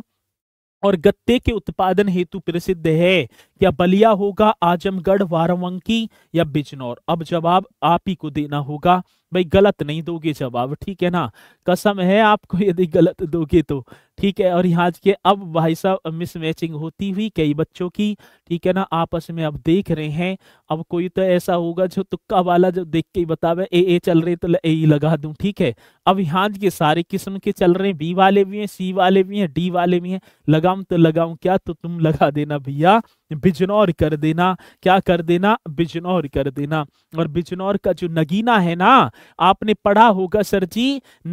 Speaker 1: और गत्ते के उत्पादन हेतु प्रसिद्ध है क्या बलिया होगा आजमगढ़ वारावंकी या बिजनौर अब जवाब आप ही को देना होगा भाई गलत नहीं दोगे जवाब ठीक है ना कसम है आपको यदि गलत दोगे तो ठीक है और यहाँ के अब भाई साहब मिस मैचिंग होती हुई कई बच्चों की ठीक है ना आपस में अब देख रहे हैं अब कोई तो ऐसा होगा जो तुक्का वाला जो देख के ही बतावे ए ए चल रहे तो ए ही लगा दूं ठीक है अब यहाँ के सारे किस्म के चल रहे हैं बी वाले भी हैं सी वाले भी हैं डी वाले भी हैं लगाऊ तो लगाऊ क्या तो तुम लगा देना भैया बिजनौर कर देना क्या कर देना बिजनौर कर देना और बिजनौर का जो नगीना है ना आपने पढ़ा होगा सर जी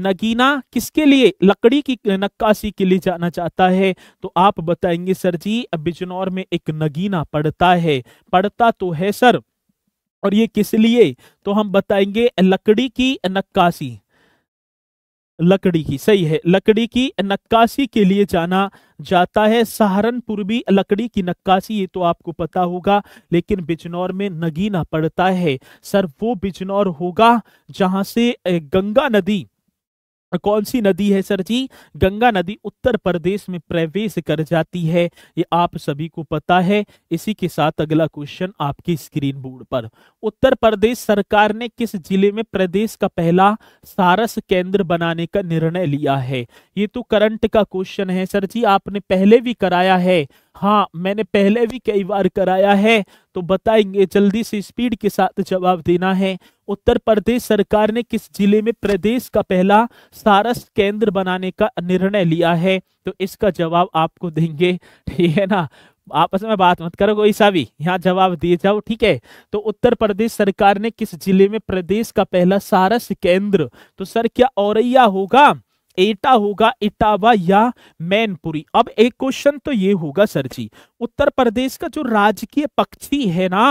Speaker 1: नगीना किसके लिए लकड़ी की नक्काशी के लिए जाना चाहता है तो आप बताएंगे सर जी बिजनौर में एक नगीना पड़ता है पड़ता तो है सर और ये किस लिए तो हम बताएंगे लकड़ी की नक्काशी लकड़ी की सही है लकड़ी की नक्काशी के लिए जाना जाता है सहारनपुर भी लकड़ी की नक्काशी ये तो आपको पता होगा लेकिन बिजनौर में नगीना पड़ता है सर वो बिजनौर होगा जहां से गंगा नदी कौन सी नदी है सर जी गंगा नदी उत्तर प्रदेश में प्रवेश कर जाती है ये आप सभी को पता है इसी के साथ अगला क्वेश्चन आपकी स्क्रीन बोर्ड पर उत्तर प्रदेश सरकार ने किस जिले में प्रदेश का पहला सारस केंद्र बनाने का निर्णय लिया है ये तो करंट का क्वेश्चन है सर जी आपने पहले भी कराया है हाँ मैंने पहले भी कई बार कराया है तो बताएंगे जल्दी से स्पीड के साथ जवाब देना है उत्तर प्रदेश सरकार ने किस जिले में प्रदेश का पहला सारस केंद्र बनाने का निर्णय लिया है तो इसका जवाब आपको देंगे ठीक है ना आपस में बात मत करो कोई सा भी यहाँ जवाब दिए जाओ ठीक है तो उत्तर प्रदेश सरकार ने किस जिले में प्रदेश का पहला सारस केंद्र तो सर क्या औरैया होगा एटा होगा इटावा या मैनपुरी अब एक क्वेश्चन तो ये होगा सर जी उत्तर प्रदेश का जो राजकीय पक्षी है ना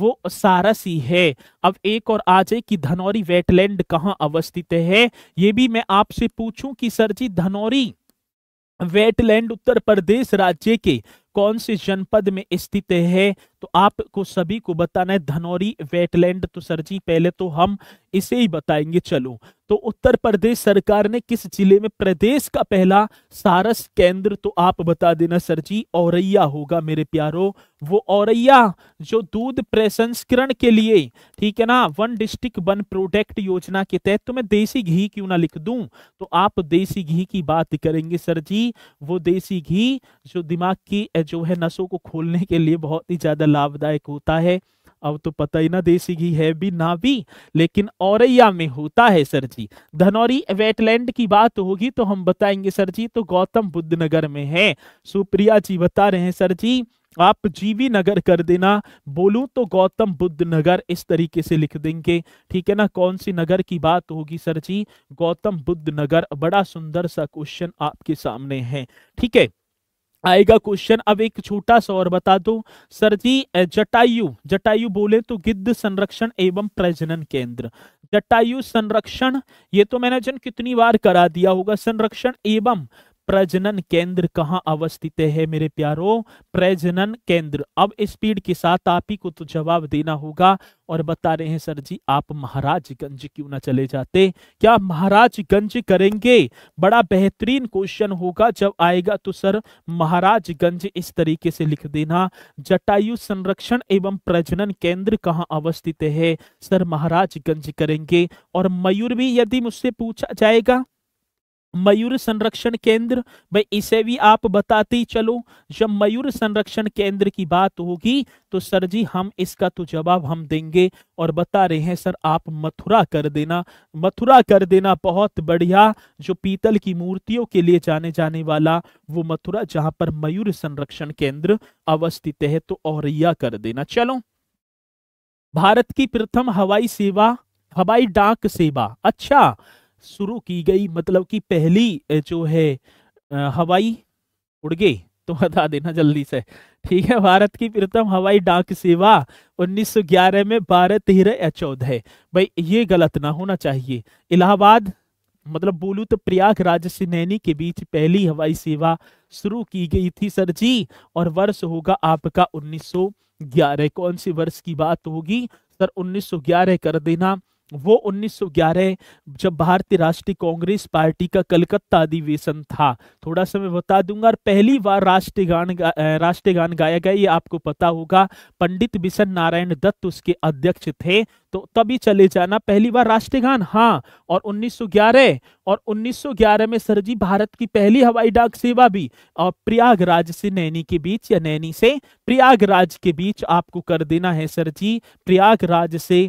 Speaker 1: वो सारस ही है अब एक और आ जाए कि धनौरी वेटलैंड कहाँ अवस्थित है ये भी मैं आपसे पूछूं कि सर जी धनौरी वेटलैंड उत्तर प्रदेश राज्य के कौन से जनपद में स्थित है तो आपको सभी को बताना है धनौरी वेटलैंड तो सर जी पहले तो हम इसे ही बताएंगे चलो तो उत्तर प्रदेश सरकार ने किस जिले में प्रदेश का पहला सारस केंद्र तो आप बता देना सर जी औरैया होगा मेरे प्यारो वो औरैया जो दूध प्रसंस्करण के लिए ठीक है ना वन डिस्ट्रिक्ट वन प्रोडक्ट योजना के तहत तो मैं देसी घी क्यों ना लिख दूं तो आप देसी घी की बात करेंगे सर जी वो देसी घी जो दिमाग की जो है नसों को खोलने के लिए बहुत ही ज्यादा लाभदायक होता है अब तो पता ही ना देसी घी है भी ना भी लेकिन औरैया में होता है सर जी धनौरी वेटलैंड की बात होगी तो हम बताएंगे सर जी तो गौतम बुद्ध नगर में है सुप्रिया जी बता रहे हैं सर जी आप जीवी नगर कर देना बोलूं तो गौतम बुद्ध नगर इस तरीके से लिख देंगे ठीक है ना कौन सी नगर की बात होगी सर जी गौतम बुद्ध नगर बड़ा सुंदर सा क्वेश्चन आपके सामने है ठीक है आएगा क्वेश्चन अब एक छोटा सा और बता दो सर जी जटायु जटायु बोले तो गिद्ध संरक्षण एवं प्रजनन केंद्र जटायु संरक्षण ये तो मैंने जन कितनी बार करा दिया होगा संरक्षण एवं प्रजनन केंद्र कहाँ अवस्थित है मेरे प्यारो प्रजनन केंद्र अब स्पीड के साथ आप ही को तो जवाब देना होगा और बता रहे हैं सर जी आप महाराजगंज क्यों ना चले जाते क्या महाराजगंज करेंगे बड़ा बेहतरीन क्वेश्चन होगा जब आएगा तो सर महाराजगंज इस तरीके से लिख देना जटायु संरक्षण एवं प्रजनन केंद्र कहाँ अवस्थित है सर महाराजगंज करेंगे और मयूर भी यदि मुझसे पूछा जाएगा मयूर संरक्षण केंद्र भाई इसे भी आप बताते ही चलो जब मयूर संरक्षण केंद्र की बात होगी तो सर जी हम इसका तो जवाब हम देंगे और बता रहे हैं सर आप मथुरा कर देना मथुरा कर देना बहुत बढ़िया जो पीतल की मूर्तियों के लिए जाने जाने वाला वो मथुरा जहां पर मयूर संरक्षण केंद्र अवस्थित है तो औरैया कर देना चलो भारत की प्रथम हवाई सेवा हवाई डाक सेवा अच्छा शुरू की गई मतलब कि पहली जो है हवाई उड़गे तो बता देना जल्दी से ठीक है भारत की प्रथम हवाई डाक सेवा 1911 में बारह तेरह या चौदह भाई ये गलत ना होना चाहिए इलाहाबाद मतलब बोलू तो प्रयागराज से नैनी के बीच पहली हवाई सेवा शुरू की गई थी सर जी और वर्ष होगा आपका 1911 कौन से वर्ष की बात होगी सर 1911 कर देना वो 1911 जब भारतीय राष्ट्रीय कांग्रेस पार्टी का कलकत्ता अधिवेशन था थोड़ा सा मैं बता दूंगा और पहली बार राष्ट्रीय गान गा, राष्ट्रीय गान गाया गया ये आपको पता होगा पंडित बिशन नारायण दत्त उसके अध्यक्ष थे तो तभी चले जाना पहली बार राष्ट्रीय गान हाँ और 1911 और 1911 में सर जी भारत की पहली हवाई डाक सेवा भी और प्रयागराज से नैनी के बीच या नैनी से प्रयागराज के बीच आपको कर देना है सर जी प्रयागराज से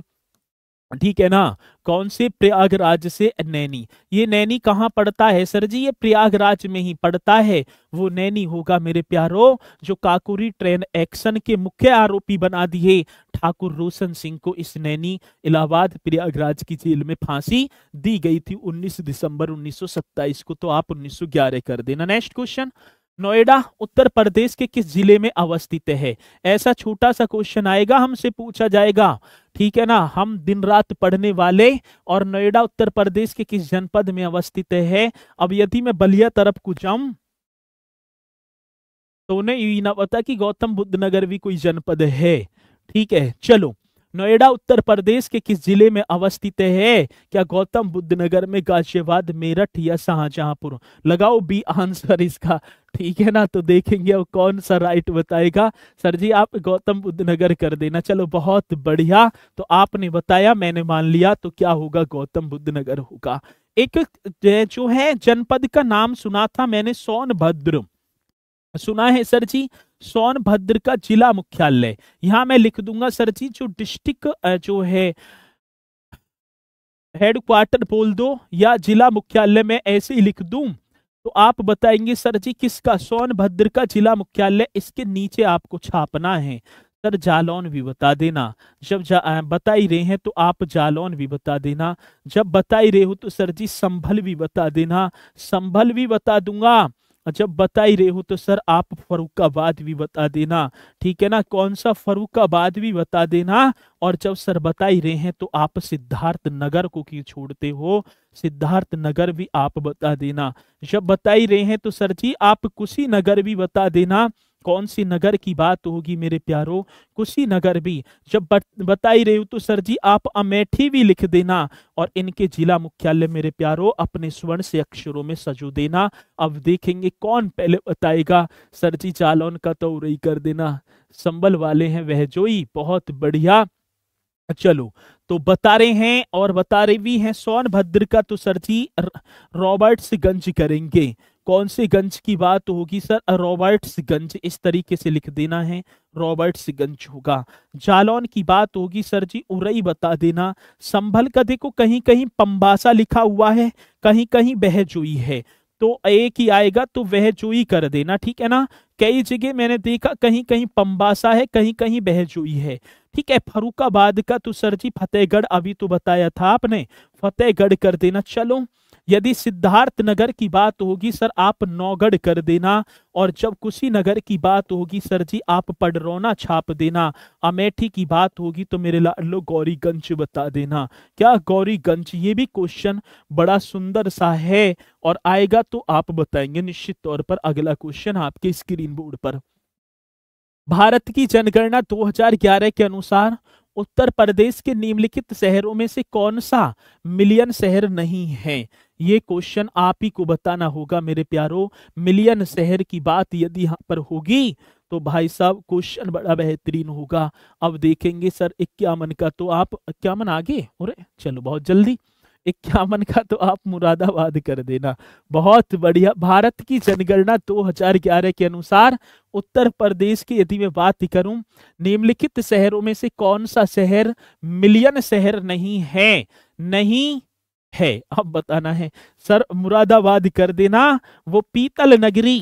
Speaker 1: ठीक है ना कौन से प्रयागराज से नैनी ये नैनी कहाँ पड़ता है सर जी ये प्रयागराज में ही पड़ता है वो नैनी होगा मेरे प्यारो जो काकुरी ट्रेन एक्शन के मुख्य आरोपी बना दिए ठाकुर रोशन सिंह को इस नैनी इलाहाबाद प्रयागराज की जेल में फांसी दी गई थी 19 दिसंबर 1927 को तो आप 1911 कर देना नेक्स्ट क्वेश्चन नोएडा उत्तर प्रदेश के किस जिले में अवस्थित है ऐसा छोटा सा क्वेश्चन आएगा हमसे पूछा जाएगा ठीक है ना हम दिन रात पढ़ने वाले और नोएडा उत्तर प्रदेश के किस जनपद में अवस्थित है अब यदि मैं बलिया तरफ को जाऊं तो उन्हें यही ना पता कि गौतम बुद्ध नगर भी कोई जनपद है ठीक है चलो नोएडा उत्तर प्रदेश के किस जिले में अवस्थित है क्या गौतम बुद्ध नगर में गाजियाबाद मेरठ या शाहजहांपुर लगाओ बी आंसर इसका ठीक है ना तो देखेंगे अब कौन सा राइट बताएगा सर जी आप गौतम बुद्ध नगर कर देना चलो बहुत बढ़िया तो आपने बताया मैंने मान लिया तो क्या होगा गौतम बुद्ध नगर होगा एक जो है जनपद का नाम सुना था मैंने सोनभद्र सुना है सर जी सोनभद्र का जिला मुख्यालय यहां मैं लिख दूंगा सर जी जो डिस्ट्रिक्ट जो है हेडक्वार्टर बोल दो या जिला मुख्यालय में ऐसे ही लिख दू तो आप बताएंगे सर जी किसका सोनभद्र का जिला मुख्यालय इसके नीचे आपको छापना है सर जालौन भी बता देना जब जा, बता ही रहे हैं तो आप जालौन भी बता देना जब बता ही रहे हो तो सर जी संभल भी बता देना संभल भी बता दूंगा जब बता ही रहे हो तो सर आप फरुखाबाद भी बता देना ठीक है ना कौन सा फरुखाबाद भी बता देना और जब सर बता ही रहे हैं तो आप सिद्धार्थ नगर को क्यों छोड़ते हो सिद्धार्थ नगर भी आप बता देना जब बता ही रहे हैं तो सर जी आप कुशीनगर भी बता देना कौन सी नगर की बात होगी मेरे प्यारो नगर भी जब बत, बताई रही हो तो सर जी आप अमेठी भी लिख देना और इनके जिला मुख्यालय मेरे प्यारो अपने स्वर्ण से अक्षरों में सजो देना अब देखेंगे कौन पहले बताएगा सर जी जालौन का तो उरई कर देना संबल वाले हैं वह जोई बहुत बढ़िया चलो तो बता रहे हैं और बता रहे भी हैं सोनभद्र का तो सर जी गंज करेंगे कौन से गंज की बात होगी सर गंज इस तरीके से लिख देना है गंज होगा जालौन की बात होगी सर जी उरई बता देना संभल का देखो कहीं कहीं पंबासा लिखा हुआ है कहीं कहीं बहजोई है तो एक ही आएगा तो वह जोई कर देना ठीक है ना कई जगह मैंने देखा कहीं कहीं पंबासा है कहीं कहीं बहजोई है ठीक है फरुखाबाद का तो सर जी फतेहगढ़ अभी तो बताया था आपने फतेहगढ़ कर देना चलो यदि सिद्धार्थ नगर की बात होगी सर आप नौगढ़ कर देना और जब कुशीनगर की बात होगी सर जी आप पडरौना छाप देना अमेठी की बात होगी तो मेरे लो गौरीगंज बता देना क्या गौरीगंज ये भी क्वेश्चन बड़ा सुंदर सा है और आएगा तो आप बताएंगे निश्चित तौर पर अगला क्वेश्चन आपके स्क्रीन बोर्ड पर भारत की जनगणना 2011 के अनुसार उत्तर प्रदेश के निम्नलिखित शहरों में से कौन सा मिलियन शहर नहीं है ये क्वेश्चन आप ही को बताना होगा मेरे प्यारो मिलियन शहर की बात यदि यहाँ पर होगी तो भाई साहब क्वेश्चन बड़ा बेहतरीन होगा अब देखेंगे सर इक्यावन का तो आप इक्यावन आगे और चलो बहुत जल्दी इक्यावन का तो आप मुरादाबाद कर देना बहुत बढ़िया भारत की जनगणना 2011 के अनुसार उत्तर प्रदेश की यदि मैं बात करूं निम्नलिखित शहरों में से कौन सा शहर मिलियन शहर नहीं है नहीं है अब बताना है सर मुरादाबाद कर देना वो पीतल नगरी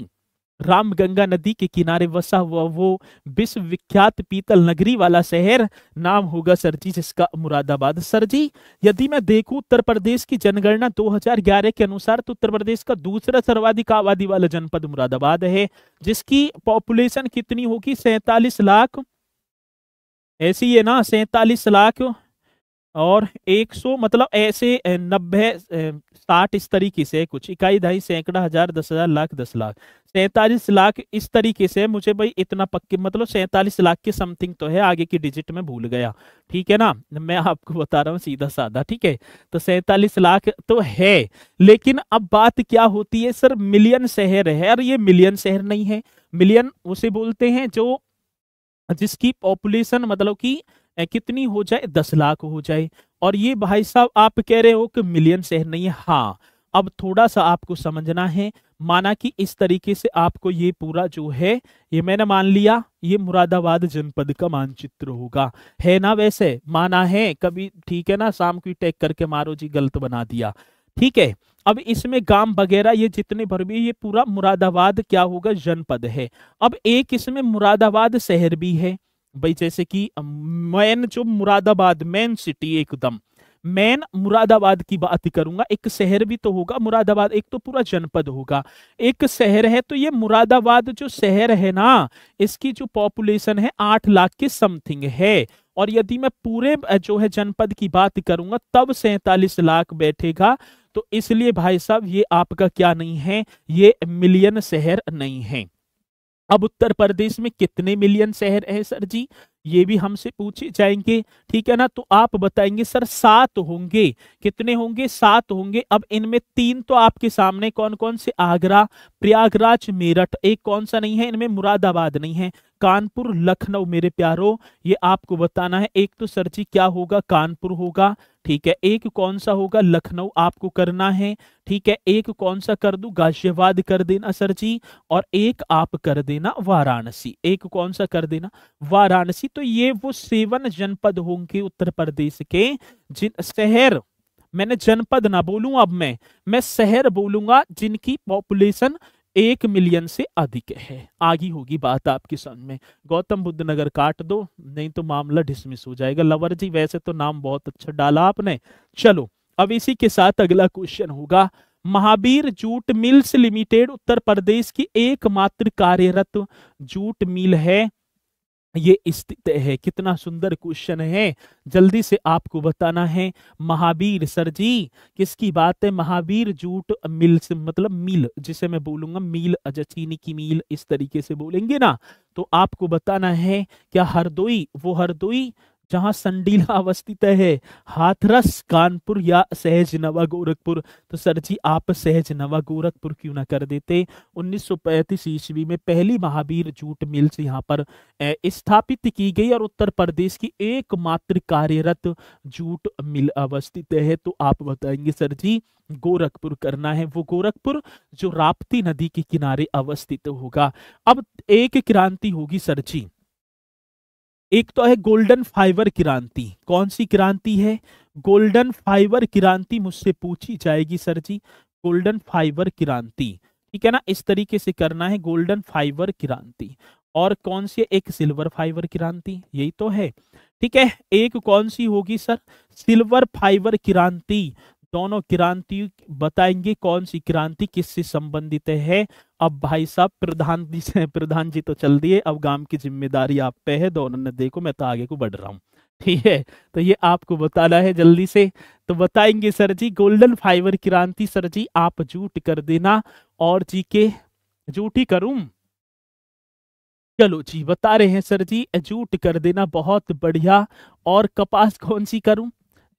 Speaker 1: रामगंगा नदी के किनारे बसा हुआ वो विश्वविख्यात पीतल नगरी वाला शहर नाम होगा सर जी जिसका मुरादाबाद सर जी यदि मैं देखूं उत्तर प्रदेश की जनगणना 2011 के अनुसार तो उत्तर प्रदेश का दूसरा सर्वाधिक आबादी वाला जनपद मुरादाबाद है जिसकी पॉपुलेशन कितनी होगी सैतालीस लाख ऐसी है ना सैतालीस लाख और 100 मतलब ऐसे नब्बे साठ इस तरीके से कुछ इकाई दहाई सैकड़ा हजार दस हजार लाख दस लाख सैतालीस लाख इस तरीके से मुझे भाई इतना पक्के मतलब सैतालीस लाख के समथिंग तो है आगे की डिजिट में भूल गया ठीक है ना मैं आपको बता रहा हूँ सीधा साधा ठीक है तो सैतालीस लाख तो है लेकिन अब बात क्या होती है सर मिलियन शहर है और ये मिलियन शहर नहीं है मिलियन उसे बोलते हैं जो जिसकी पॉपुलेशन मतलब की कितनी हो जाए दस लाख हो जाए और ये भाई साहब आप कह रहे हो कि मिलियन से नहीं है हाँ अब थोड़ा सा आपको समझना है माना कि इस तरीके से आपको ये पूरा जो है ये मैंने मान लिया ये मुरादाबाद जनपद का मानचित्र होगा है ना वैसे माना है कभी ठीक है ना शाम को टैग करके मारो जी गलत बना दिया ठीक है अब इसमें गांव वगैरह ये जितने भर भी ये पूरा मुरादाबाद क्या होगा जनपद है अब एक इसमें मुरादाबाद शहर भी है भाई जैसे कि मैन जो मुरादाबाद मैन सिटी एकदम मैन मुरादाबाद की बात करूंगा एक शहर भी तो होगा मुरादाबाद एक तो पूरा जनपद होगा एक शहर है तो ये मुरादाबाद जो शहर है ना इसकी जो पॉपुलेशन है आठ लाख के समथिंग है और यदि मैं पूरे जो है जनपद की बात करूंगा तब सैतालीस लाख बैठेगा तो इसलिए भाई साहब ये आपका क्या नहीं है ये मिलियन शहर नहीं है अब उत्तर प्रदेश में कितने मिलियन शहर है सर जी ये भी हमसे पूछे जाएंगे ठीक है ना तो आप बताएंगे सर सात होंगे कितने होंगे सात होंगे अब इनमें तीन तो आपके सामने कौन कौन से आगरा प्रयागराज मेरठ एक कौन सा नहीं है इनमें मुरादाबाद नहीं है कानपुर लखनऊ मेरे प्यारो ये आपको बताना है एक तो सर जी क्या होगा कानपुर होगा ठीक है एक कौन सा होगा लखनऊ आपको करना है ठीक है एक कौन सा कर दू गाजियाबाद कर देना सर जी और एक आप कर देना वाराणसी एक कौन सा कर देना वाराणसी तो ये वो सेवन जनपद होंगे उत्तर प्रदेश के जिन शहर मैंने जनपद ना बोलूं अब मैं मैं शहर बोलूंगा जिनकी पॉपुलेशन एक मिलियन से अधिक है आगे होगी बात आपके सामने में गौतम बुद्ध नगर काट दो नहीं तो मामला डिसमिस हो जाएगा लवर जी वैसे तो नाम बहुत अच्छा डाला आपने चलो अब इसी के साथ अगला क्वेश्चन होगा Mahavir jute mills limited Uttar Pradesh की एकमात्र कार्यरत जूट मिल है ये स्थित है कितना सुंदर क्वेश्चन है जल्दी से आपको बताना है महावीर सर जी किसकी बात है महावीर जूट मिल से मतलब मिल जिसे मैं बोलूंगा मील अजचीनी की मील इस तरीके से बोलेंगे ना तो आपको बताना है क्या हरदोई वो हरदोई जहां संडीला अवस्थित है हाथरस कानपुर या सहज नवा गोरखपुर तो सर जी आप सहज नवा गोरखपुर क्यों ना कर देते 1935 ईस्वी में पहली महावीर जूट मिल्स यहाँ पर स्थापित की गई और उत्तर प्रदेश की एकमात्र कार्यरत जूट मिल अवस्थित है तो आप बताएंगे सर जी गोरखपुर करना है वो गोरखपुर जो राप्ती नदी के किनारे अवस्थित होगा अब एक क्रांति होगी सर जी एक तो है गोल्डन फाइबर क्रांति कौन सी क्रांति है गोल्डन फाइबर क्रांति मुझसे पूछी जाएगी सर जी गोल्डन फाइबर क्रांति ठीक है ना इस तरीके से करना है गोल्डन फाइबर क्रांति और कौन सी एक सिल्वर फाइबर क्रांति यही तो है ठीक है एक कौन सी होगी सर सिल्वर फाइबर क्रांति दोनों क्रांति बताएंगे कौन सी क्रांति किससे संबंधित है अब भाई साहब प्रधान जी से प्रधान जी तो चल दिए अब गांव की जिम्मेदारी आप पे है दोनों ने देखो मैं तो आगे को बढ़ रहा हूँ ठीक है तो ये आपको बताना है जल्दी से तो बताएंगे सर जी गोल्डन फाइबर क्रांति सर जी आप जूट कर देना और जी के जूट ही करूं चलो जी बता रहे हैं सर जी जूट कर देना बहुत बढ़िया और कपास कौन सी करूं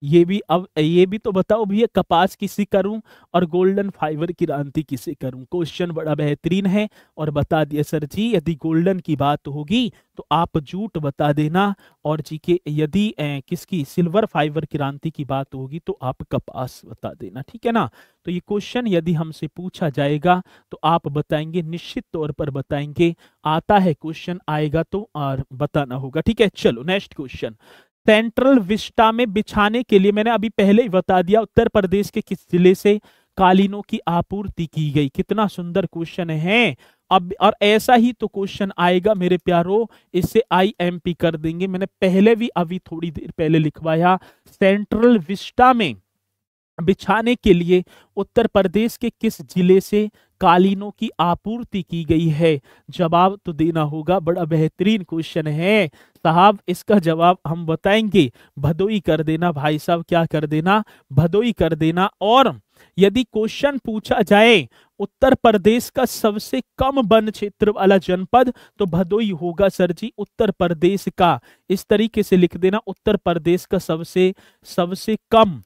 Speaker 1: ये भी अब ये भी तो बताओ भैया कपास किसी करूं और गोल्डन फाइबर की क्रांति किसे करूं क्वेश्चन बड़ा बेहतरीन है और बता दिया सर जी यदि गोल्डन की बात होगी तो आप जूट बता देना और जी के यदि किसकी सिल्वर फाइबर क्रांति की बात होगी तो आप कपास बता देना ठीक है ना तो ये क्वेश्चन यदि हमसे पूछा जाएगा तो आप बताएंगे निश्चित तौर पर बताएंगे आता है क्वेश्चन आएगा तो और बताना होगा ठीक है चलो नेक्स्ट क्वेश्चन सेंट्रल विस्टा में बिछाने के लिए मैंने अभी पहले ही बता दिया उत्तर प्रदेश के किस जिले से कालीनों की आपूर्ति की गई कितना सुंदर क्वेश्चन है अब और ऐसा ही तो क्वेश्चन आएगा मेरे प्यारो इसे आईएमपी कर देंगे मैंने पहले भी अभी थोड़ी देर पहले लिखवाया सेंट्रल विस्टा में बिछाने के लिए उत्तर प्रदेश के किस जिले से कालीनों की आपूर्ति की गई है जवाब तो देना होगा बड़ा बेहतरीन क्वेश्चन है साहब इसका जवाब हम बताएंगे भदोई कर देना भाई साहब क्या कर देना भदोई कर देना और यदि क्वेश्चन पूछा जाए उत्तर प्रदेश का सबसे कम वन क्षेत्र वाला जनपद तो भदोई होगा सर जी उत्तर प्रदेश का इस तरीके से लिख देना उत्तर प्रदेश का सबसे सबसे कम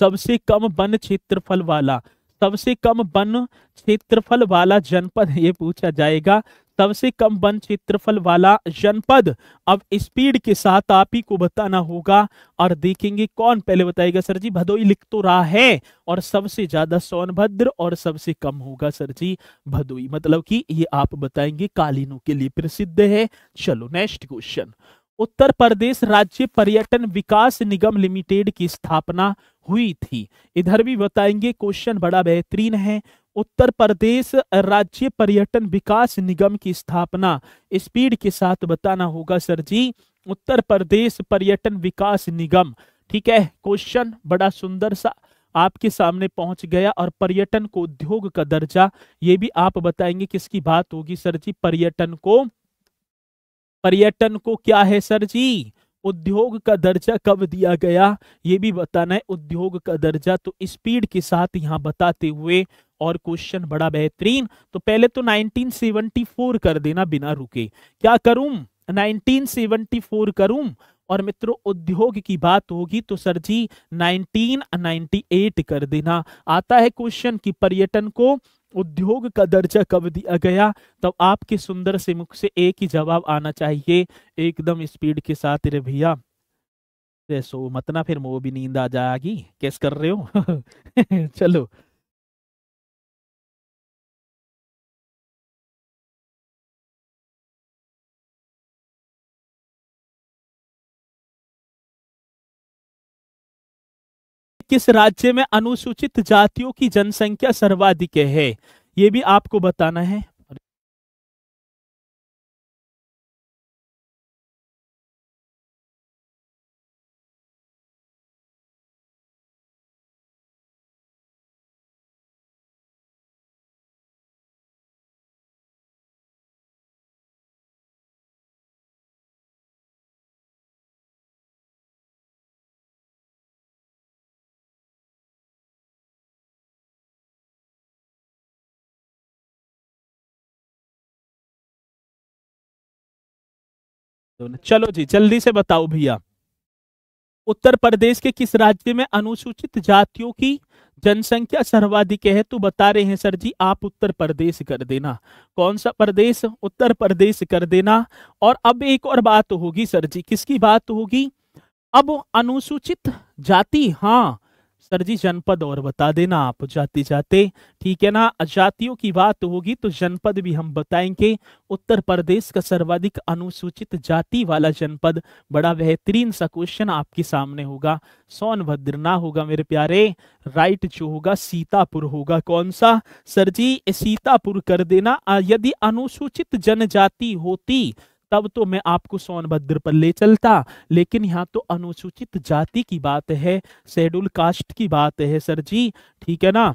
Speaker 1: सबसे कम वन क्षेत्रफल वाला सबसे कम वन क्षेत्रफल वाला जनपद ये पूछा जाएगा सबसे कम वन क्षेत्रफल वाला जनपद अब स्पीड के साथ आप ही को बताना होगा और देखेंगे कौन पहले बताएगा सर जी भदोई लिख तो रहा है और सबसे ज्यादा सोनभद्र और सबसे कम होगा सर जी भदोई मतलब कि ये आप बताएंगे कालीनों के लिए प्रसिद्ध है चलो नेक्स्ट क्वेश्चन उत्तर प्रदेश राज्य पर्यटन विकास निगम लिमिटेड की स्थापना हुई थी इधर भी बताएंगे क्वेश्चन बड़ा बेहतरीन है उत्तर प्रदेश राज्य पर्यटन विकास निगम की स्थापना स्पीड के साथ बताना होगा सर जी उत्तर प्रदेश पर्यटन विकास निगम ठीक है क्वेश्चन बड़ा सुंदर सा आपके सामने पहुंच गया और पर्यटन को उद्योग का दर्जा ये भी आप बताएंगे किसकी बात होगी सर जी पर्यटन को पर्यटन को क्या है सर जी उद्योग का दर्जा कब दिया गया ये भी बताना है उद्योग का दर्जा तो स्पीड के साथ यहाँ बताते हुए और क्वेश्चन बड़ा बेहतरीन तो पहले तो 1974 कर देना बिना रुके क्या करूं 1974 करूं और मित्रों उद्योग की बात होगी तो सर जी 1998 कर देना आता है क्वेश्चन की पर्यटन को उद्योग का दर्जा कब दिया गया तब तो आपके सुंदर से मुख से एक ही जवाब आना चाहिए एकदम स्पीड के साथ रे भैया
Speaker 2: सो मत ना फिर मुझे भी नींद आ जाएगी कैस कर रहे हो चलो किस राज्य में अनुसूचित जातियों की जनसंख्या सर्वाधिक है ये भी आपको बताना है दोनों चलो जी जल्दी से बताओ भैया उत्तर प्रदेश के किस राज्य में अनुसूचित जातियों की
Speaker 1: जनसंख्या सर्वाधिक है तो बता रहे हैं सर जी आप उत्तर प्रदेश कर देना कौन सा प्रदेश उत्तर प्रदेश कर देना और अब एक और बात होगी सर जी किसकी बात होगी अब अनुसूचित जाति हाँ सर जी जनपद और बता देना आप जाते जाते ठीक है ना जातियों की बात होगी तो जनपद भी हम बताएंगे उत्तर प्रदेश का सर्वाधिक अनुसूचित जाति वाला जनपद बड़ा बेहतरीन सा क्वेश्चन आपके सामने होगा सोनभद्र ना होगा मेरे प्यारे राइट जो होगा सीतापुर होगा कौन सा सर जी सीतापुर कर देना यदि अनुसूचित जनजाति होती तब तो मैं आपको सोनभद्र पर ले चलता
Speaker 2: लेकिन यहाँ तो अनुसूचित जाति की बात है शेड्यूल कास्ट की बात है सर जी ठीक है ना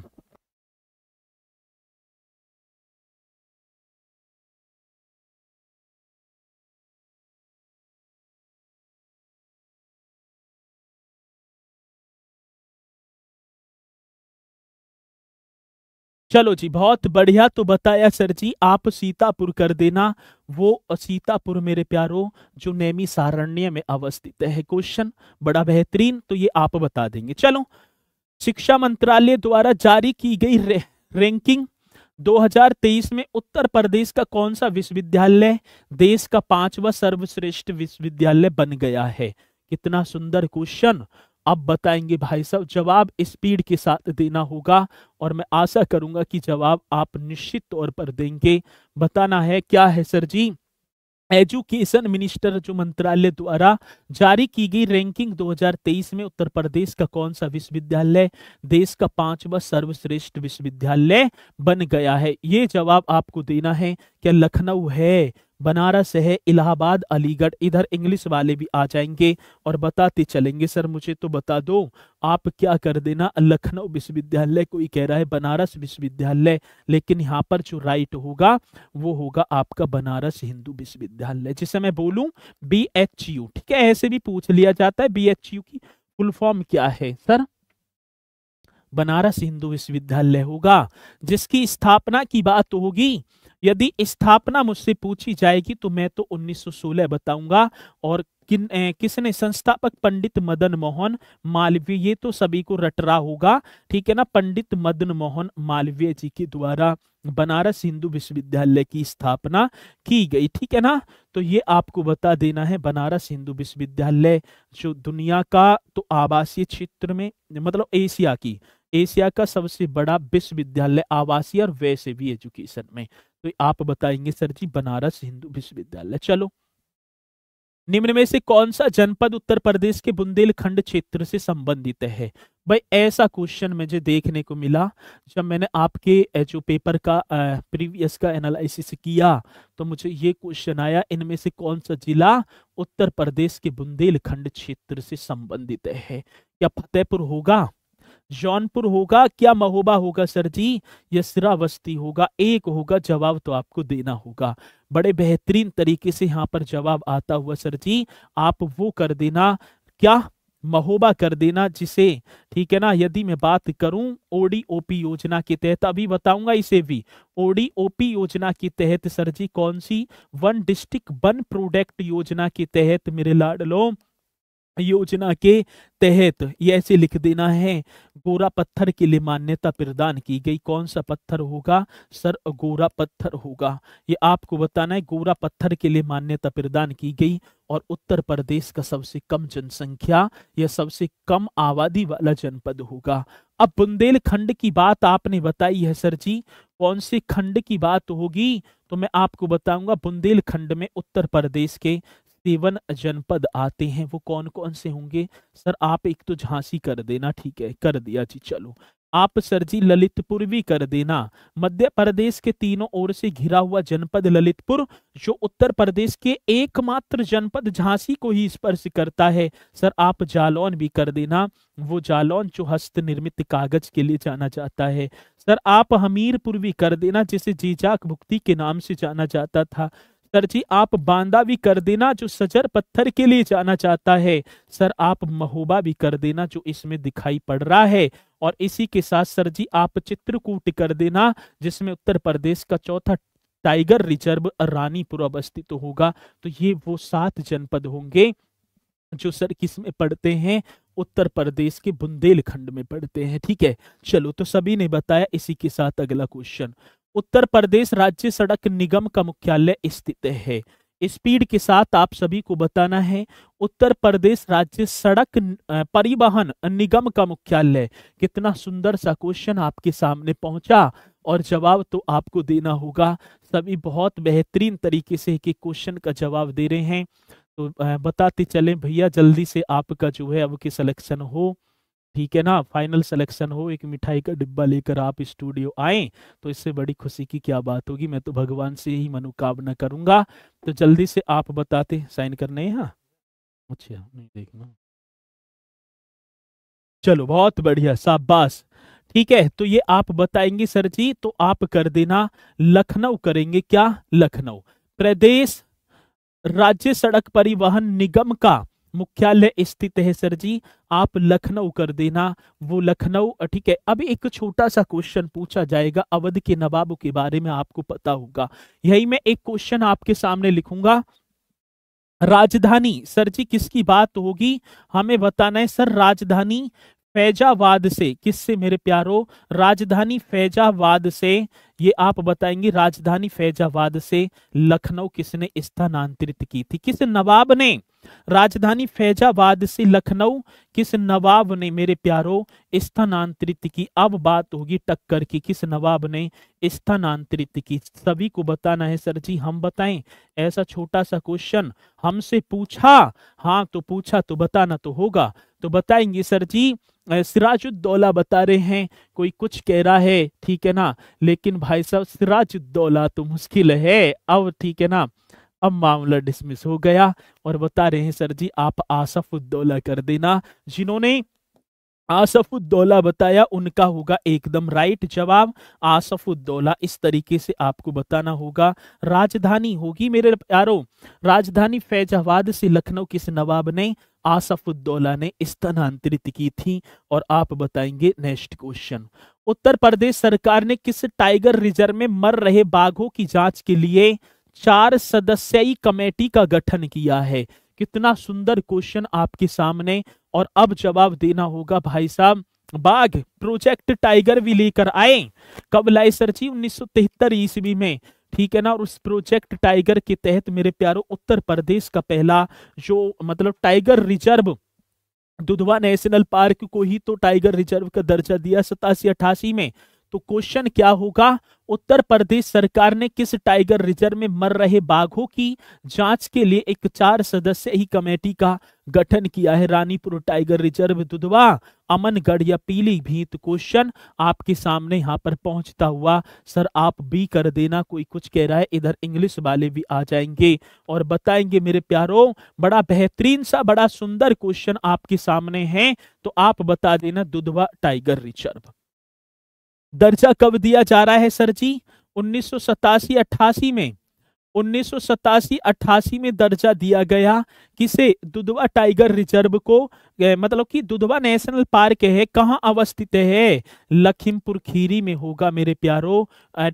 Speaker 1: चलो जी बहुत बढ़िया तो बताया सर जी आप सीतापुर कर देना वो सीतापुर मेरे प्यारो जो नैमी सारण्य में अवस्थित है क्वेश्चन बड़ा बेहतरीन तो ये आप बता देंगे चलो शिक्षा मंत्रालय द्वारा जारी की गई रे, रैंकिंग 2023 में उत्तर प्रदेश का कौन सा विश्वविद्यालय देश का पांचवा सर्वश्रेष्ठ विश्वविद्यालय बन गया है कितना सुंदर क्वेश्चन अब बताएंगे भाई साहब जवाब स्पीड के साथ देना होगा और मैं आशा करूंगा कि जवाब आप निश्चित तौर पर देंगे बताना है क्या है सर जी एजुकेशन मिनिस्टर जो मंत्रालय द्वारा जारी की गई रैंकिंग 2023 में उत्तर प्रदेश का कौन सा विश्वविद्यालय देश का पांचवा सर्वश्रेष्ठ विश्वविद्यालय बन गया है ये जवाब आपको देना है क्या लखनऊ है बनारस है इलाहाबाद अलीगढ़ इधर इंग्लिश वाले भी आ जाएंगे और बताते चलेंगे सर मुझे तो बता दो आप क्या कर देना लखनऊ विश्वविद्यालय कोई कह रहा है बनारस विश्वविद्यालय लेकिन यहाँ पर जो राइट होगा वो होगा आपका बनारस हिंदू विश्वविद्यालय जिसे मैं बोलूँ बी एच यू ठीक है ऐसे भी पूछ लिया जाता है बी एच यू की फुल फॉर्म क्या है सर बनारस हिंदू विश्वविद्यालय होगा जिसकी स्थापना की बात होगी यदि स्थापना मुझसे पूछी जाएगी तो मैं तो 1916 बताऊंगा और किन ए, किसने संस्थापक पंडित मदन मोहन मालवीय ये तो सभी को रहा होगा ठीक है ना पंडित मदन मोहन मालवीय जी के द्वारा बनारस हिंदू विश्वविद्यालय की स्थापना की गई ठीक है ना तो ये आपको बता देना है बनारस हिंदू विश्वविद्यालय जो दुनिया का तो आवासीय क्षेत्र में मतलब एशिया की एशिया का सबसे बड़ा विश्वविद्यालय आवासीय और वैसे भी एजुकेशन में तो आप बताएंगे सर जी बनारस हिंदू विश्वविद्यालय चलो निम्न में से कौन सा जनपद उत्तर प्रदेश के बुंदेलखंड क्षेत्र से संबंधित है भाई ऐसा क्वेश्चन मुझे देखने को मिला जब मैंने आपके जो पेपर का प्रीवियस का एनालिसिस किया तो मुझे ये क्वेश्चन आया इनमें से कौन सा जिला उत्तर प्रदेश के बुंदेलखंड क्षेत्र से संबंधित है क्या फतेहपुर होगा जौनपुर होगा क्या महोबा होगा सर जी या सिरावस्ती होगा एक होगा जवाब तो आपको देना होगा बड़े बेहतरीन तरीके से यहाँ पर जवाब आता हुआ सर जी आप वो कर देना क्या महोबा कर देना जिसे ठीक है ना यदि मैं बात करूं ओपी योजना के तहत अभी बताऊंगा इसे भी ओडी ओपी योजना के तहत सर जी कौन सी वन डिस्ट्रिक्ट वन प्रोडक्ट योजना के तहत मेरे लाडलो योजना के तहत ये ऐसे लिख देना है गोरा पत्थर के लिए मान्यता प्रदान की गई कौन सा पत्थर होगा सर गोरा पत्थर होगा ये आपको बताना है गोरा पत्थर के लिए मान्यता प्रदान की गई और उत्तर प्रदेश का सबसे कम जनसंख्या या सबसे कम आबादी वाला जनपद होगा अब बुंदेलखंड की बात आपने बताई है सर जी कौन से खंड की बात होगी तो मैं आपको बताऊंगा बुंदेलखंड में उत्तर प्रदेश के सेवन जनपद आते हैं वो कौन कौन से होंगे सर आप एक तो झांसी कर देना ठीक है कर दिया जी चलो आप सर जी ललितपुर भी कर देना मध्य प्रदेश के तीनों ओर से घिरा हुआ जनपद ललितपुर जो उत्तर प्रदेश के एकमात्र जनपद झांसी को ही स्पर्श करता है सर आप जालौन भी कर देना वो जालौन जो हस्त निर्मित कागज के लिए जाना जाता है सर आप हमीरपुर भी कर देना जिसे जीजाक मुक्ति के नाम से जाना जाता था सर जी आप बांदा भी कर देना जो सजर पत्थर के लिए जाना चाहता है सर आप महोबा भी कर देना जो इसमें दिखाई पड़ रहा है और इसी के साथ सर जी आप चित्रकूट कर देना जिसमें उत्तर प्रदेश का चौथा टाइगर रिजर्व रानीपुर अवस्थित तो होगा तो ये वो सात जनपद होंगे जो सर किस में पढ़ते हैं उत्तर प्रदेश के बुंदेलखंड में पढ़ते हैं ठीक है चलो तो सभी ने बताया इसी के साथ अगला क्वेश्चन उत्तर प्रदेश राज्य सड़क निगम का मुख्यालय स्थित है स्पीड के साथ आप सभी को बताना है उत्तर प्रदेश राज्य सड़क परिवहन निगम का मुख्यालय कितना सुंदर सा क्वेश्चन आपके सामने पहुंचा और जवाब तो आपको देना होगा सभी बहुत बेहतरीन तरीके से के क्वेश्चन का जवाब दे रहे हैं तो बताते चले भैया जल्दी से आपका जो है अब के सिलेक्शन हो ठीक है ना फाइनल सिलेक्शन हो एक मिठाई का डिब्बा लेकर आप स्टूडियो आए तो इससे बड़ी खुशी की क्या बात होगी मैं तो भगवान से ही मनोकामना करूंगा तो जल्दी से आप बताते साइन करने हैं अच्छा नहीं देखना चलो बहुत बढ़िया शाबाश ठीक है तो ये आप बताएंगे सर जी तो आप कर देना लखनऊ करेंगे क्या लखनऊ प्रदेश राज्य सड़क परिवहन निगम का मुख्यालय स्थित है सर जी आप लखनऊ कर देना वो लखनऊ ठीक है अभी एक छोटा सा क्वेश्चन पूछा जाएगा अवध के नवाबों के बारे में आपको पता होगा यही मैं एक क्वेश्चन आपके सामने लिखूंगा राजधानी सर जी किसकी बात होगी हमें बताना है सर राजधानी फैजाबाद से किससे मेरे प्यारो राजधानी फैजाबाद से ये आप बताएंगे राजधानी फैजाबाद से लखनऊ किसने स्थानांतरित की थी किस नवाब ने राजधानी फैजाबाद से लखनऊ किस नवाब ने मेरे प्यारो स्थानांतरित की अब बात होगी टक्कर की किस नवाब ने स्थानांतरित की सभी को बताना है सर जी हम बताएं ऐसा छोटा सा क्वेश्चन हमसे पूछा हाँ तो पूछा तो बताना तो होगा तो बताएंगे सर जी सिराजुद्दौला बता रहे हैं कोई कुछ कह रहा है ठीक है ना लेकिन भाई साहब सिराज उद्दौला तो मुश्किल है अब ठीक है ना अब मामला डिसमिस हो गया और बता रहे हैं सर जी आप आसफ उद्दौला कर देना जिन्होंने आसफ उद्दौला बताया उनका होगा एकदम राइट जवाब आसफ उद्दौला इस तरीके से आपको बताना होगा राजधानी होगी मेरे प्यारो राजधानी फैजाबाद से लखनऊ किस नवाब ने आसफ उद्दौला ने स्थानांतरित की थी और आप बताएंगे नेक्स्ट क्वेश्चन उत्तर प्रदेश सरकार ने किस टाइगर रिजर्व में मर रहे बाघों की जांच के लिए चार सदस्यी कमेटी का गठन किया है कितना सुंदर क्वेश्चन आपके सामने और अब जवाब देना होगा भाई साहब बाघ प्रोजेक्ट टाइगर भी लेकर आए कब लाए सर जी उन्नीस ईस्वी में ठीक है ना और उस प्रोजेक्ट टाइगर के तहत मेरे प्यारो उत्तर प्रदेश का पहला जो मतलब tiger reserve Dudhwa national park को ही तो टाइगर रिजर्व का दर्जा दिया सतासी अठासी में तो क्वेश्चन क्या होगा उत्तर प्रदेश सरकार ने किस टाइगर रिजर्व में मर रहे बाघों की जांच के लिए एक चार सदस्य ही कमेटी का गठन किया है रानीपुर टाइगर रिजर्व दुधवा अमनगढ़ या पीलीभीत क्वेश्चन आपके सामने यहाँ पर पहुंचता हुआ सर आप भी कर देना कोई कुछ कह रहा है इधर इंग्लिश वाले भी आ जाएंगे और बताएंगे मेरे प्यारों बड़ा बेहतरीन सा बड़ा सुंदर क्वेश्चन आपके सामने है तो आप बता देना दुधवा टाइगर रिजर्व दर्जा कब दिया जा रहा है सर जी उन्नीस सौ में उन्नीस सौ में दर्जा दिया गया किसे दुधवा टाइगर रिजर्व को मतलब कि दुधवा नेशनल पार्क है कहाँ अवस्थित है लखीमपुर खीरी में होगा मेरे प्यारो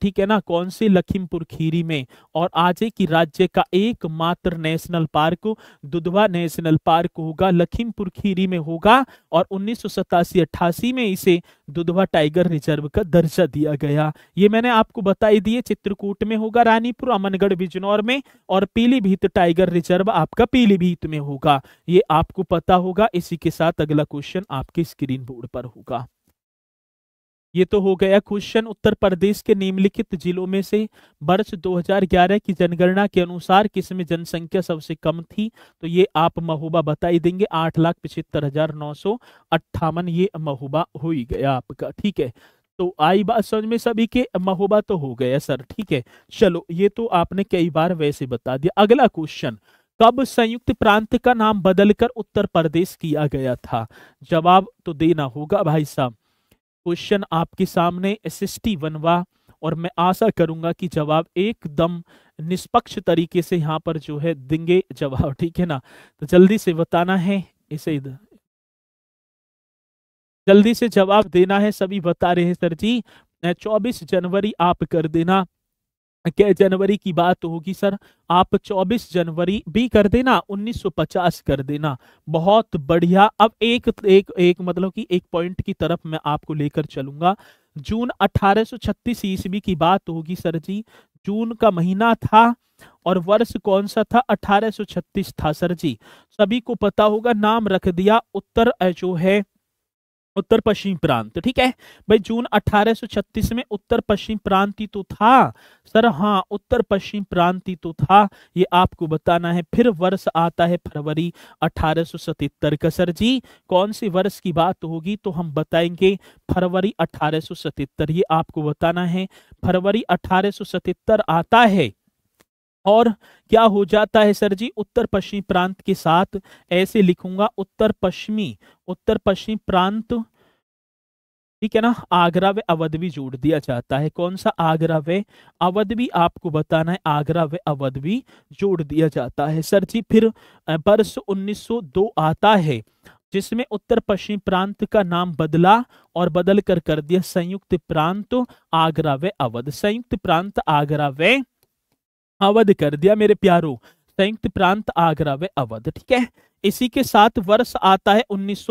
Speaker 1: ठीक है ना कौन से लखीमपुर खीरी में और आज की राज्य का एकमात्र national park Dudhwa national park होगा लखीमपुर खीरी में होगा और उन्नीस सौ में इसे दुधवा टाइगर रिजर्व का दर्जा दिया गया ये मैंने आपको बताई दिए चित्रकूट में होगा रानीपुर अमनगढ़ बिजनौर में और पीलीभीत टाइगर रिजर्व आपका पीलीभीत में होगा ये आपको पता होगा इसी के साथ अगला क्वेश्चन आपके स्क्रीन बोर्ड पर होगा ये तो हो गया क्वेश्चन उत्तर प्रदेश के निम्नलिखित जिलों में से वर्ष 2011 की जनगणना के अनुसार किसमें जनसंख्या सबसे कम थी तो ये आप महोबा बताई देंगे आठ लाख पिछहत्तर हजार नौ सौ अट्ठावन ये महोबा हो ही गया आपका ठीक है तो आई बात समझ में सभी के महोबा तो हो गया सर ठीक है चलो ये तो आपने कई बार वैसे बता दिया अगला क्वेश्चन कब संयुक्त प्रांत का नाम बदलकर उत्तर प्रदेश किया गया था जवाब तो देना होगा भाई साहब क्वेश्चन आपके सामने एसएसटी बनवा और मैं आशा करूंगा कि जवाब एकदम निष्पक्ष तरीके से यहाँ पर जो है देंगे जवाब ठीक है ना तो जल्दी से बताना है इसे इधर जल्दी से जवाब देना है सभी बता रहे हैं सर जी 24 जनवरी आप कर देना जनवरी की बात होगी सर आप 24 जनवरी भी कर देना 1950 कर देना बहुत बढ़िया अब एक एक एक मतलब कि एक पॉइंट की तरफ मैं आपको लेकर चलूंगा जून 1836 ईस्वी की बात होगी सर जी जून का महीना था और वर्ष कौन सा था 1836 था सर जी सभी को पता होगा नाम रख दिया उत्तर जो है उत्तर पश्चिम प्रांत ठीक है भाई जून 1836 में उत्तर पश्चिम प्रांति तो था सर हाँ उत्तर पश्चिम प्रांति तो था ये आपको बताना है फिर वर्ष आता है फरवरी 1877 का सर जी कौन से वर्ष की बात होगी तो हम बताएंगे फरवरी 1877 ये आपको बताना है फरवरी 1877 आता है और क्या हो जाता है सर जी उत्तर पश्चिमी प्रांत के साथ ऐसे लिखूंगा उत्तर पश्चिमी उत्तर पश्चिमी प्रांत ठीक है ना आगरा व अवध भी जोड़ दिया जाता है कौन सा आगरा व अवध भी आपको बताना है आगरा व अवध भी जोड़ दिया जाता है सर जी फिर वर्ष 1902 आता है जिसमें उत्तर पश्चिम प्रांत का नाम बदला और बदल कर कर दिया संयुक्त प्रांत आगरा व अवध संयुक्त प्रांत आगरा व अवध कर दिया मेरे प्यारो संयुक्त प्रांत आगरा व अवध ठीक है इसी के साथ वर्ष आता है उन्नीस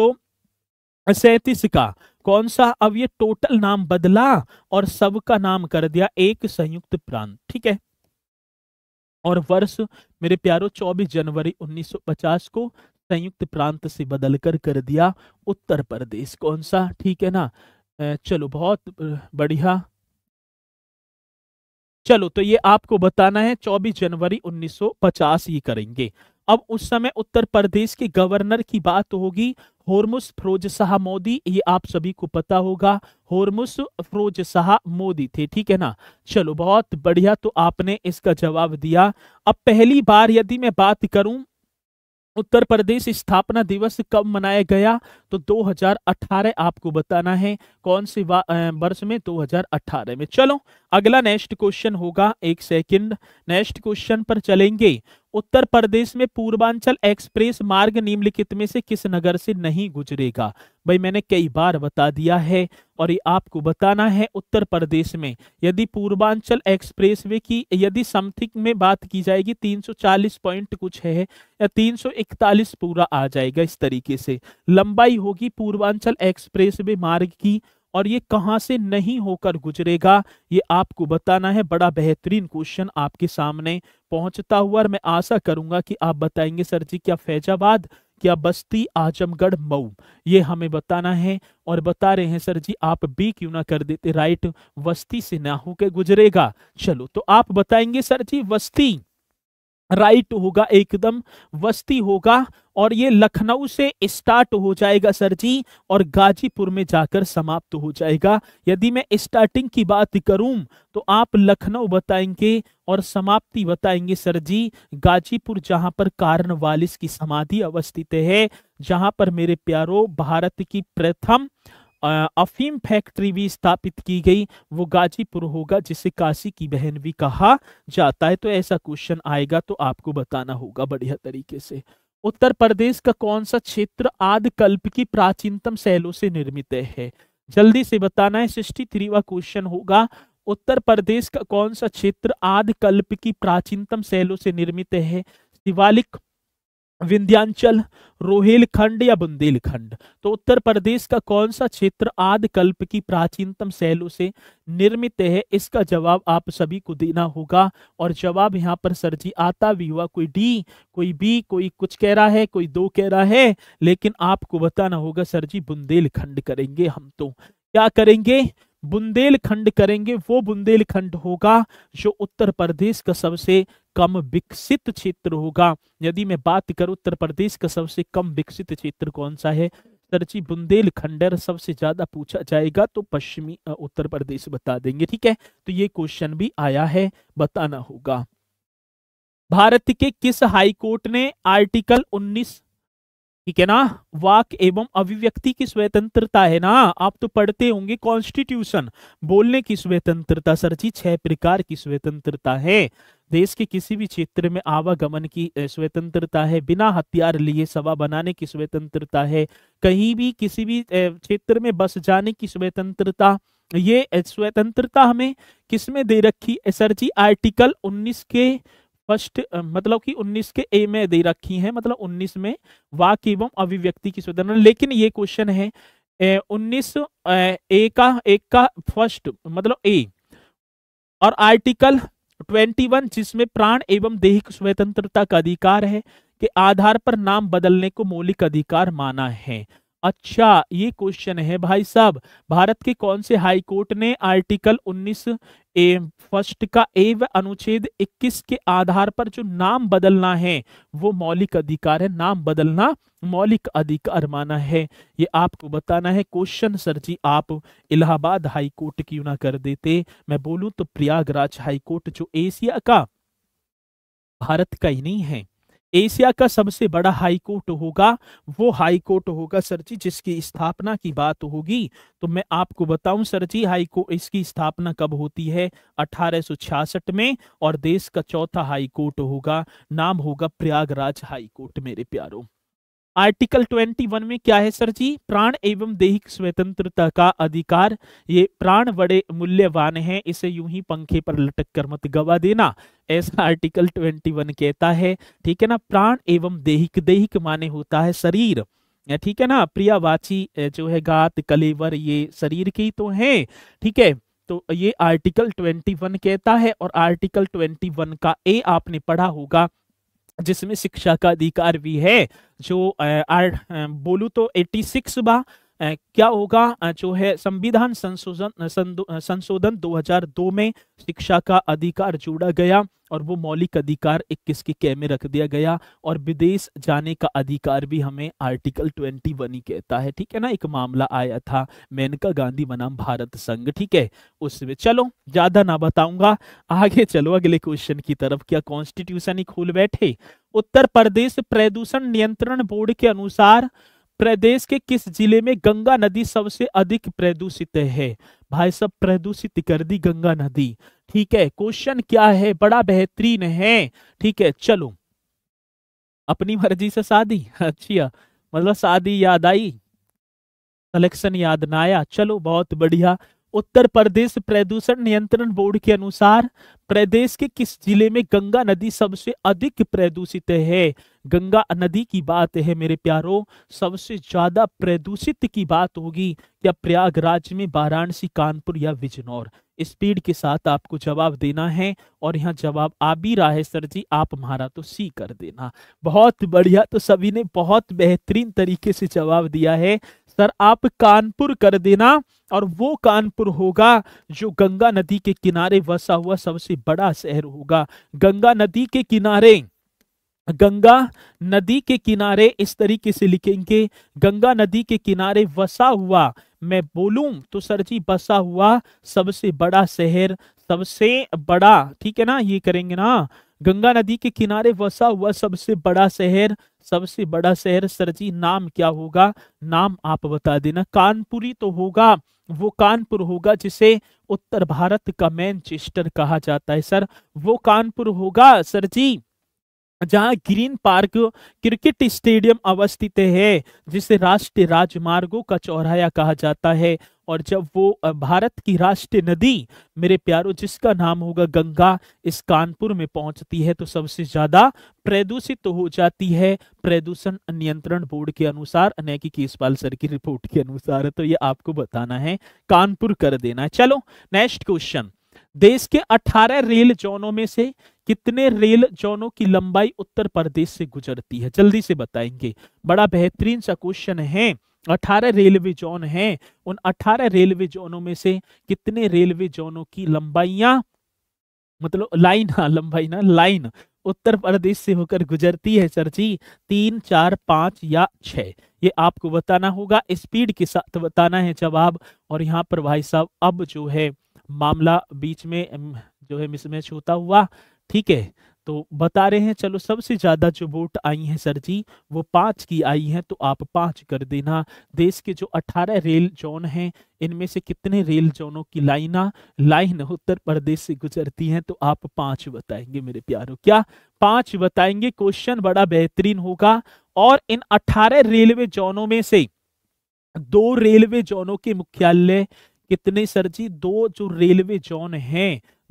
Speaker 1: सैतीस का कौन सा अब ये टोटल नाम बदला और सबका नाम कर दिया एक संयुक्त प्रांत ठीक है और वर्ष मेरे प्यारो 24 जनवरी 1950 को संयुक्त प्रांत से बदलकर कर दिया उत्तर प्रदेश कौन सा ठीक है ना चलो बहुत बढ़िया चलो तो ये आपको बताना है 24 जनवरी 1950 ये करेंगे अब उस समय उत्तर प्रदेश के गवर्नर की बात होगी होरमुस फ्रोज शाह मोदी ये आप सभी को पता होगा होरमुस फ्रोज शाह मोदी थे ठीक है ना चलो बहुत बढ़िया तो आपने इसका जवाब दिया अब पहली बार यदि मैं बात करूं उत्तर प्रदेश स्थापना दिवस कब मनाया गया तो 2018 आपको बताना है कौन से वर्ष में 2018 में चलो अगला नेक्स्ट क्वेश्चन होगा एक सेकंड नेक्स्ट क्वेश्चन पर चलेंगे उत्तर प्रदेश में पूर्वांचल एक्सप्रेस मार्ग निम्नलिखित में से किस नगर से नहीं गुजरेगा भाई मैंने कई बार बता दिया है और ये आपको बताना है उत्तर प्रदेश में यदि पूर्वांचल एक्सप्रेसवे की यदि समथिंग में बात की जाएगी 340 पॉइंट कुछ है या 341 पूरा आ जाएगा इस तरीके से लंबाई होगी पूर्वांचल एक्सप्रेस मार्ग की और ये कहां से नहीं होकर गुजरेगा ये आपको बताना है बड़ा बेहतरीन क्वेश्चन आपके सामने पहुंचता हुआ और मैं आशा करूंगा कि आप बताएंगे सर जी क्या फैजाबाद क्या बस्ती आजमगढ़ मऊ ये हमें बताना है और बता रहे हैं सर जी आप बी क्यों ना कर देते राइट वस्ती से ना होकर गुजरेगा चलो तो आप बताएंगे सर जी वस्ती राइट होगा एकदम वस्ती होगा और ये लखनऊ से स्टार्ट हो जाएगा सर जी और गाजीपुर में जाकर समाप्त हो जाएगा यदि मैं स्टार्टिंग की बात करूं तो आप लखनऊ बताएंगे और समाप्ति बताएंगे सर जी गाजीपुर जहां पर वालिस की समाधि अवस्थित है जहां पर मेरे प्यारो भारत की प्रथम अफीम फैक्ट्री भी स्थापित की गई वो गाजीपुर होगा जिसे काशी की बहन भी कहा जाता है तो ऐसा क्वेश्चन आएगा तो आपको बताना होगा बढ़िया तरीके से उत्तर प्रदेश का कौन सा क्षेत्र आदि कल्प की प्राचीनतम शैलों से निर्मित है जल्दी से बताना है सिक्सटी थ्रीवा क्वेश्चन होगा उत्तर प्रदेश का कौन सा क्षेत्र आदि कल्प की प्राचीनतम शैलों से निर्मित है शिवालिक विंध्यांचल रोहिलखंड या बुंदेलखंड तो उत्तर प्रदेश का कौन सा क्षेत्र आदि कल्प की प्राचीनतम शैलों से निर्मित है इसका जवाब आप सभी को देना होगा और जवाब यहाँ पर सर जी आता भी हुआ कोई डी कोई बी कोई कुछ कह रहा है कोई दो कह रहा है लेकिन आपको बताना होगा सर जी बुंदेलखंड करेंगे हम तो क्या करेंगे बुंदेलखंड करेंगे वो बुंदेलखंड होगा जो उत्तर प्रदेश का सबसे कम विकसित क्षेत्र होगा यदि मैं बात करूं उत्तर प्रदेश का सबसे कम विकसित क्षेत्र कौन सा है सर जी बुंदेलखंड सबसे ज्यादा पूछा जाएगा तो पश्चिमी उत्तर प्रदेश बता देंगे ठीक है तो ये क्वेश्चन भी आया है बताना होगा भारत के किस हाईकोर्ट ने आर्टिकल उन्नीस ठीक है ना वाक एवं अभिव्यक्ति की स्वतंत्रता है ना आप तो पढ़ते होंगे कॉन्स्टिट्यूशन बोलने की स्वतंत्रता सर जी छह प्रकार की स्वतंत्रता है देश के किसी भी क्षेत्र में आवागमन की स्वतंत्रता है बिना हथियार लिए सभा बनाने की स्वतंत्रता है कहीं भी किसी भी क्षेत्र में बस जाने की स्वतंत्रता ये स्वतंत्रता हमें किसमें दे रखी है सर जी आर्टिकल उन्नीस के फर्स्ट मतलब कि 19 के ए में दे रखी है मतलब 19 में वाक्य एवं अभिव्यक्ति की स्वतंत्र लेकिन ये क्वेश्चन है ए, 19 ए का एक का फर्स्ट मतलब ए और आर्टिकल 21 जिसमें प्राण एवं देहिक स्वतंत्रता का अधिकार है के आधार पर नाम बदलने को मौलिक अधिकार माना है अच्छा ये क्वेश्चन है भाई साहब भारत के कौन से हाई कोर्ट ने आर्टिकल 19 ए फर्स्ट का ए व अनुच्छेद 21 के आधार पर जो नाम बदलना है वो मौलिक अधिकार है नाम बदलना मौलिक अधिकार माना है ये आपको बताना है क्वेश्चन सर जी आप इलाहाबाद हाई कोर्ट क्यों ना कर देते मैं बोलूं तो प्रयागराज हाई कोर्ट जो एशिया का भारत का ही नहीं है एशिया का सबसे बड़ा हाई कोर्ट होगा वो हाई कोर्ट होगा सर जी जिसकी स्थापना की बात होगी तो मैं आपको बताऊं सर जी हाई कोर्ट इसकी स्थापना कब होती है 1866 में और देश का चौथा हाई कोर्ट होगा नाम होगा प्रयागराज हाई कोर्ट मेरे प्यारों आर्टिकल 21 में क्या है सर जी प्राण एवं दैहिक स्वतंत्रता का अधिकार ये प्राण बड़े मूल्यवान है इसे यूं ही पंखे पर लटक कर मत गवा देना ऐसा आर्टिकल 21 कहता है ठीक है ना प्राण एवं दैहिक दैहिक माने होता है शरीर ठीक है ना प्रियावाची जो है गात कलेवर ये शरीर के तो हैं ठीक है तो ये आर्टिकल वन कहता है और आर्टिकल वन का ए आपने पढ़ा होगा जिसमें शिक्षा का अधिकार भी है जो आर बोलू तो 86 बा क्या होगा जो है संविधान संशोधन संशोधन 2002 में शिक्षा का अधिकार जोड़ा गया और वो मौलिक अधिकार 21 के कै में रख दिया गया और विदेश जाने का अधिकार भी हमें आर्टिकल 21 ही कहता है ठीक है ना एक मामला आया था मेनका गांधी बनाम भारत संघ ठीक है उसमें चलो ज्यादा ना बताऊंगा आगे चलो अगले क्वेश्चन की तरफ क्या कॉन्स्टिट्यूशन ही खोल बैठे उत्तर प्रदेश प्रदूषण नियंत्रण बोर्ड के अनुसार प्रदेश के किस जिले में गंगा नदी सबसे अधिक प्रदूषित है भाई सब प्रदूषित कर दी गंगा नदी ठीक है क्वेश्चन क्या है बड़ा बेहतरीन है ठीक है चलो अपनी मर्जी से शादी अच्छी मतलब शादी याद आई कलेक्शन याद ना आया चलो बहुत बढ़िया उत्तर प्रदेश प्रदूषण नियंत्रण बोर्ड के अनुसार प्रदेश के किस जिले में गंगा नदी सबसे अधिक प्रदूषित है गंगा नदी की बात है मेरे प्यारों सबसे ज्यादा प्रदूषित की बात होगी या प्रयागराज में वाराणसी कानपुर या बिजनौर स्पीड के साथ आपको जवाब देना है और यहाँ जवाब आ भी रहा है सर जी आप हमारा तो सी कर देना बहुत बढ़िया तो सभी ने बहुत बेहतरीन तरीके से जवाब दिया है सर आप कानपुर कर देना और वो कानपुर होगा जो गंगा नदी के किनारे बसा हुआ सबसे बड़ा शहर होगा गंगा नदी के किनारे गंगा नदी के किनारे इस तरीके से लिखेंगे गंगा नदी के किनारे बसा हुआ मैं बोलूं तो सर जी बसा हुआ सबसे बड़ा शहर सबसे बड़ा ठीक है ना ये करेंगे ना गंगा नदी के किनारे बसा हुआ सबसे बड़ा शहर सबसे बड़ा शहर सर जी नाम क्या होगा नाम आप बता देना कानपुरी तो होगा वो कानपुर होगा जिसे उत्तर भारत का मैनचेस्टर कहा जाता है सर वो कानपुर होगा सर जी जहां ग्रीन पार्क क्रिकेट स्टेडियम अवस्थित है जिसे राष्ट्रीय राजमार्गों का चौराया कहा जाता है और जब वो भारत की राष्ट्रीय नदी मेरे प्यारों जिसका नाम होगा गंगा इस कानपुर में पहुंचती है तो सबसे ज्यादा प्रदूषित तो हो जाती है प्रदूषण नियंत्रण बोर्ड के अनुसार अनेकी केसपाल सर की रिपोर्ट के अनुसार तो ये आपको बताना है कानपुर कर देना है चलो नेक्स्ट क्वेश्चन देश के 18 रेल जोनों में से कितने रेल जोनों की लंबाई उत्तर प्रदेश से गुजरती है जल्दी से बताएंगे बड़ा बेहतरीन सा क्वेश्चन है 18 रेलवे जोन है उन 18 रेलवे जोनों में से कितने रेलवे जोनों की लंबाइया मतलब लाइन हाँ लंबाई ना लाइन उत्तर प्रदेश से होकर गुजरती है सर जी तीन चार पांच या छः ये आपको बताना होगा स्पीड के साथ बताना है जवाब और यहाँ पर भाई साहब अब जो है मामला बीच में जो है मिसमैच होता हुआ ठीक है तो बता रहे हैं चलो सबसे ज्यादा जो वोट आई है सर जी वो पांच की आई है तो आप पांच कर देना देश के जो अठारह रेल जोन हैं इनमें से कितने रेल जोनों की लाइना लाइन उत्तर प्रदेश से गुजरती हैं तो आप पांच बताएंगे मेरे प्यारों क्या पांच बताएंगे क्वेश्चन बड़ा बेहतरीन होगा और इन अठारह रेलवे जोनों में से दो रेलवे जोनों के मुख्यालय कितने सर जी दो जो रेलवे जोन है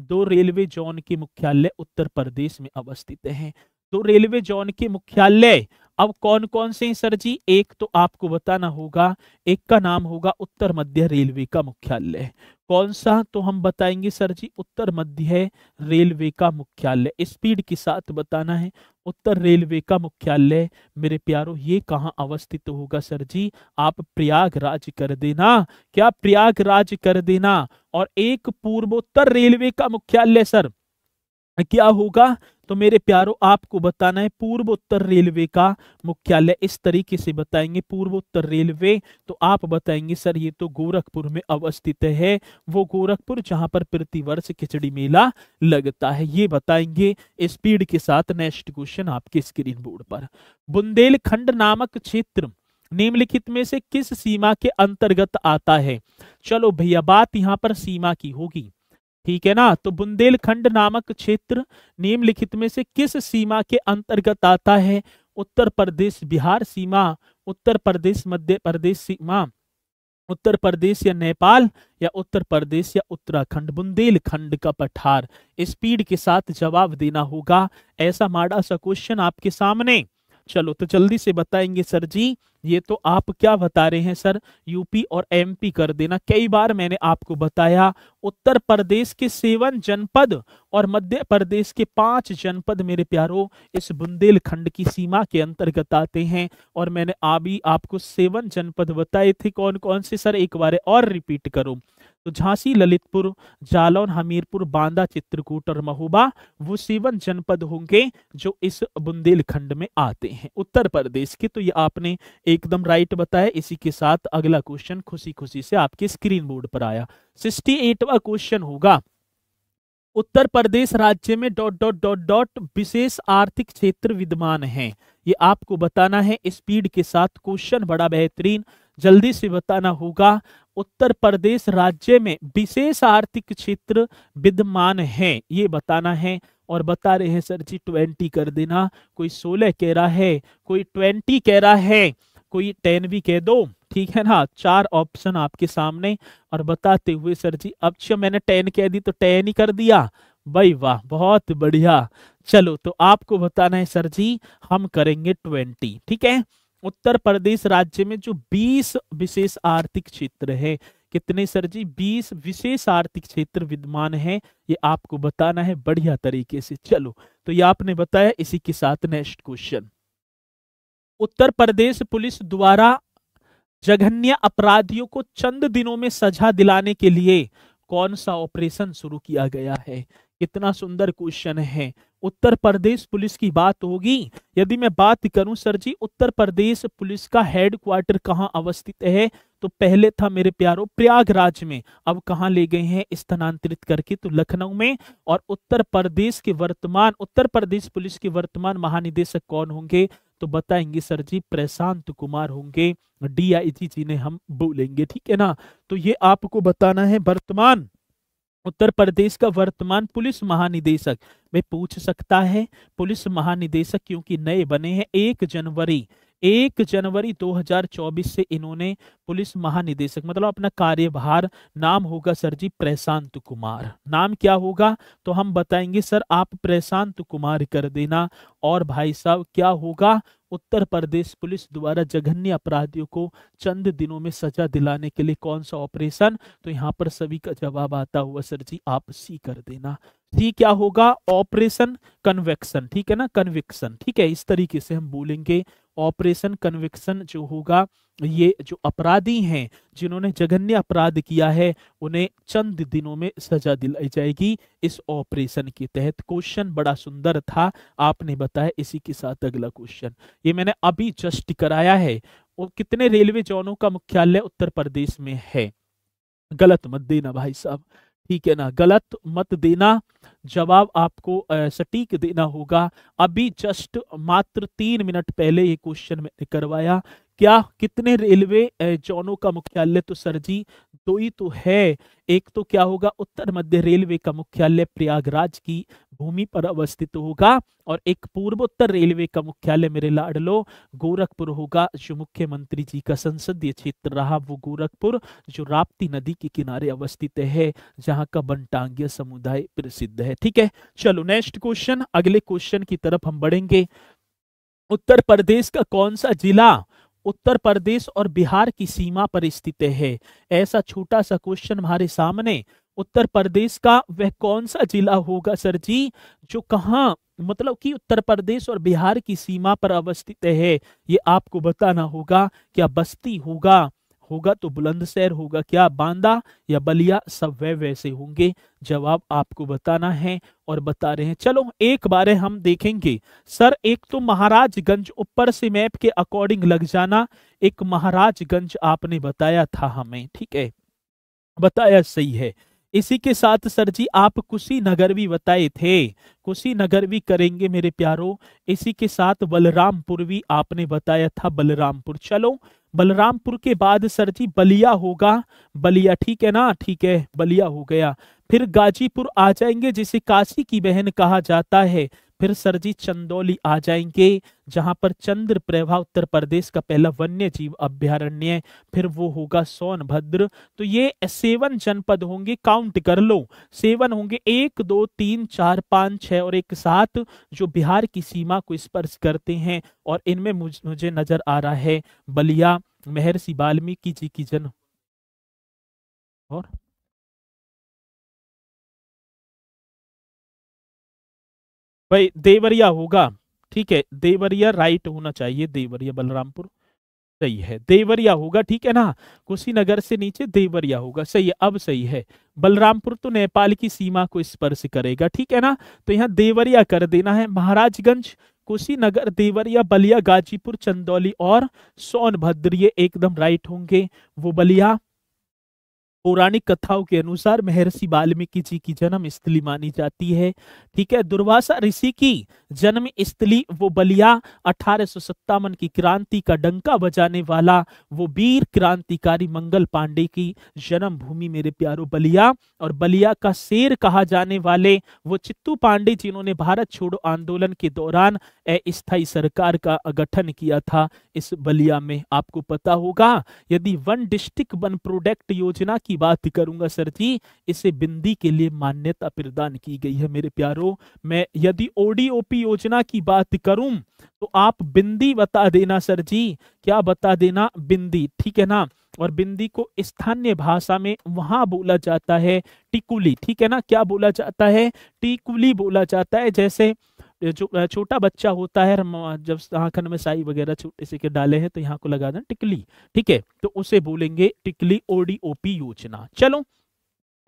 Speaker 1: दो रेलवे जोन के मुख्यालय उत्तर प्रदेश में अवस्थित हैं दो रेलवे जोन के मुख्यालय अब कौन कौन से हैं सर जी एक तो आपको बताना होगा एक का नाम होगा उत्तर मध्य रेलवे का मुख्यालय कौन सा तो हम बताएंगे सर जी उत्तर मध्य रेलवे का मुख्यालय स्पीड के साथ बताना है उत्तर रेलवे का मुख्यालय मेरे प्यारों ये कहाँ अवस्थित तो होगा सर जी आप प्रयागराज कर देना क्या प्रयागराज कर देना और एक पूर्वोत्तर रेलवे का मुख्यालय सर क्या होगा तो मेरे प्यारों आपको बताना है पूर्वोत्तर रेलवे का मुख्यालय इस तरीके से बताएंगे पूर्वोत्तर रेलवे तो आप बताएंगे सर ये तो गोरखपुर में अवस्थित है वो गोरखपुर जहां पर प्रतिवर्ष खिचड़ी मेला लगता है ये बताएंगे स्पीड के साथ नेक्स्ट क्वेश्चन आपके स्क्रीन बोर्ड पर बुंदेलखंड नामक क्षेत्र निम्नलिखित में से किस सीमा के अंतर्गत आता है चलो भैया बात यहाँ पर सीमा की होगी ठीक है ना तो बुंदेलखंड नामक क्षेत्र निम्नलिखित में से किस सीमा के अंतर्गत आता है उत्तर प्रदेश बिहार सीमा उत्तर प्रदेश मध्य प्रदेश सीमा उत्तर प्रदेश या नेपाल या उत्तर प्रदेश या उत्तराखंड बुंदेलखंड का पठार स्पीड के साथ जवाब देना होगा ऐसा माड़ा सा क्वेश्चन आपके सामने चलो तो जल्दी से बताएंगे सर जी ये तो आप क्या बता रहे हैं सर यूपी और एमपी कर देना कई बार मैंने आपको बताया उत्तर प्रदेश के सेवन जनपद और मध्य प्रदेश के पांच जनपद मेरे प्यारों इस बुंदेलखंड की सीमा के अंतर्गत आते हैं और मैंने अभी आपको सेवन जनपद बताए थे कौन कौन से सर एक बार और रिपीट करूं तो झांसी ललितपुर जालौन हमीरपुर बांदा चित्रकूट और महुबा वो सीवन जनपद होंगे जो इस बुंदेलखंड में आते हैं उत्तर प्रदेश के तो ये आपने एकदम राइट बताया इसी के साथ अगला क्वेश्चन खुशी खुशी से आपके स्क्रीन बोर्ड पर आया सिक्सटी एटवा क्वेश्चन होगा उत्तर प्रदेश राज्य में डॉट डॉट डॉट डॉट विशेष आर्थिक क्षेत्र विद्यमान है ये आपको बताना है स्पीड के साथ क्वेश्चन बड़ा बेहतरीन जल्दी से बताना होगा उत्तर प्रदेश राज्य में विशेष आर्थिक क्षेत्र विद्यमान है ये बताना है और बता रहे हैं सर जी ट्वेंटी कर देना कोई सोलह कह रहा है कोई ट्वेंटी कह रहा है कोई टेन भी कह दो ठीक है ना चार ऑप्शन आपके सामने और बताते हुए सर जी अब मैंने टेन कह दी तो टेन ही कर दिया भाई वाह बहुत बढ़िया चलो तो आपको बताना है सर जी हम करेंगे ट्वेंटी ठीक है उत्तर प्रदेश राज्य में जो 20 विशेष आर्थिक क्षेत्र है कितने सर जी 20 विशेष आर्थिक क्षेत्र विद्यमान है ये आपको बताना है बढ़िया तरीके से चलो तो ये आपने बताया इसी के साथ next question Uttar Pradesh police द्वारा जघन्य अपराधियों को चंद दिनों में सजा दिलाने के लिए कौन सा ऑपरेशन शुरू किया गया है कितना सुंदर क्वेश्चन है उत्तर प्रदेश पुलिस की बात होगी यदि मैं बात करूं सर जी उत्तर प्रदेश पुलिस का हेड क्वार्टर कहाँ अवस्थित है तो पहले था मेरे प्यारों प्रयागराज में अब कहाँ ले गए हैं स्थानांतरित करके तो लखनऊ में और उत्तर प्रदेश के वर्तमान उत्तर प्रदेश पुलिस के वर्तमान महानिदेशक कौन होंगे तो बताएंगे सर जी प्रशांत कुमार होंगे डी जी ने हम बोलेंगे ठीक है ना तो ये आपको बताना है वर्तमान उत्तर प्रदेश का वर्तमान पुलिस महानिदेशक मैं पूछ सकता है पुलिस महानिदेशक क्योंकि नए बने हैं एक जनवरी एक जनवरी 2024 से इन्होंने पुलिस महानिदेशक मतलब अपना कार्यभार नाम होगा सर जी प्रशांत कुमार नाम क्या होगा तो हम बताएंगे सर आप प्रशांत कुमार कर देना और भाई साहब क्या होगा उत्तर प्रदेश पुलिस द्वारा जघन्य अपराधियों को चंद दिनों में सजा दिलाने के लिए कौन सा ऑपरेशन तो यहाँ पर सभी का जवाब आता हुआ सर जी आप सी कर देना सी क्या होगा ऑपरेशन कन्वेक्शन ठीक है ना कन्विक्सन ठीक है इस तरीके से हम बोलेंगे ऑपरेशन कन्विक्शन जो होगा ये जो अपराधी हैं जिन्होंने जघन्य अपराध किया है उन्हें चंद दिनों में सजा दिलाई जाएगी इस ऑपरेशन के तहत क्वेश्चन बड़ा सुंदर था आपने बताया इसी के साथ अगला क्वेश्चन ये मैंने अभी जस्ट कराया है और कितने रेलवे जोनों का मुख्यालय उत्तर प्रदेश में है गलत मत देना भाई साहब ठीक है ना गलत मत देना जवाब आपको सटीक देना होगा अभी जस्ट मात्र तीन मिनट पहले ये क्वेश्चन मैंने करवाया क्या कितने रेलवे जोनों का मुख्यालय तो सर जी दो ही तो है एक तो क्या होगा उत्तर मध्य रेलवे का मुख्यालय प्रयागराज की भूमि पर अवस्थित होगा और एक पूर्वोत्तर रेलवे का मुख्यालय मेरे लाडलो गोरखपुर होगा जो मुख्यमंत्री जी का संसदीय क्षेत्र रहा वो गोरखपुर जो राप्ती नदी के किनारे अवस्थित है जहाँ का बनटांगिया समुदाय प्रसिद्ध है ठीक है चलो नेक्स्ट क्वेश्चन अगले क्वेश्चन की तरफ हम बढ़ेंगे उत्तर प्रदेश का कौन सा जिला उत्तर प्रदेश और बिहार की सीमा पर स्थित है ऐसा छोटा सा क्वेश्चन हमारे सामने उत्तर प्रदेश का वह कौन सा जिला होगा सर जी जो कहा मतलब कि उत्तर प्रदेश और बिहार की सीमा पर अवस्थित है ये आपको बताना होगा क्या बस्ती होगा होगा तो बुलंदशहर होगा क्या बांदा या बलिया सब वह वैसे होंगे जवाब आपको बताना है और बता रहे हैं चलो एक बारे हम देखेंगे सर एक तो महाराजगंज ऊपर से मैप के अकॉर्डिंग लग जाना एक महाराजगंज आपने बताया था हमें ठीक है बताया सही है इसी के साथ सर जी आप कुशीनगर भी बताए थे कुशीनगर भी करेंगे मेरे प्यारों इसी के साथ बलरामपुर भी आपने बताया था बलरामपुर चलो बलरामपुर के बाद सर जी बलिया होगा बलिया ठीक है ना ठीक है बलिया हो गया फिर गाजीपुर आ जाएंगे जिसे काशी की बहन कहा जाता है फिर सर जी चंदौली आ जाएंगे जहां पर चंद्र प्रभा उत्तर प्रदेश का पहला वन्य जीव अभ्यारण्य फिर वो होगा सोनभद्र तो ये सेवन जनपद होंगे काउंट कर लो सेवन होंगे एक दो तीन चार पांच छह और एक सात जो बिहार की सीमा को स्पर्श करते हैं और इनमें मुझ, मुझे नजर आ रहा है बलिया महर्षि वाल्मीकि जी की जन्म और
Speaker 2: भाई देवरिया होगा ठीक है देवरिया राइट होना चाहिए देवरिया बलरामपुर सही है
Speaker 1: देवरिया होगा ठीक है ना कुशीनगर से नीचे देवरिया होगा सही है अब सही है बलरामपुर तो नेपाल की सीमा को स्पर्श करेगा ठीक है ना तो यहाँ देवरिया कर देना है महाराजगंज कुशीनगर देवरिया बलिया गाजीपुर चंदौली और सोनभद्र ये एकदम राइट होंगे वो बलिया पौराणिक कथाओं के अनुसार महर्षि वाल्मीकि जी की जन्म स्थली मानी जाती है ठीक है दुर्वासा ऋषि की जन्म स्थली वो बलिया अठारह की क्रांति का डंका बजाने वाला वो वीर क्रांतिकारी मंगल पांडे की भूमि मेरे प्यारो बलिया और बलिया का शेर कहा जाने वाले वो चित्तू पांडे जिन्होंने भारत छोड़ो आंदोलन के दौरान अस्थायी सरकार का गठन किया था इस बलिया में आपको पता होगा यदि वन डिस्ट्रिक्ट वन प्रोडक्ट योजना की की बात करूंगा सर जी इसे बिंदी के लिए मान्यता प्रदान की गई है मेरे प्यारो मैं यदि ओडीओपी योजना की बात करूं तो आप बिंदी बता देना सर जी क्या बता देना बिंदी ठीक है ना और बिंदी को स्थानीय भाषा में वहां बोला जाता है टिकुली ठीक है ना क्या बोला जाता है टिकुली बोला जाता है जैसे जो छोटा बच्चा होता है जब आखन में साई वगैरह छोटे से के डाले हैं तो यहाँ को लगा दें टिकली ठीक है तो उसे बोलेंगे टिकली ओडीओपी योजना चलो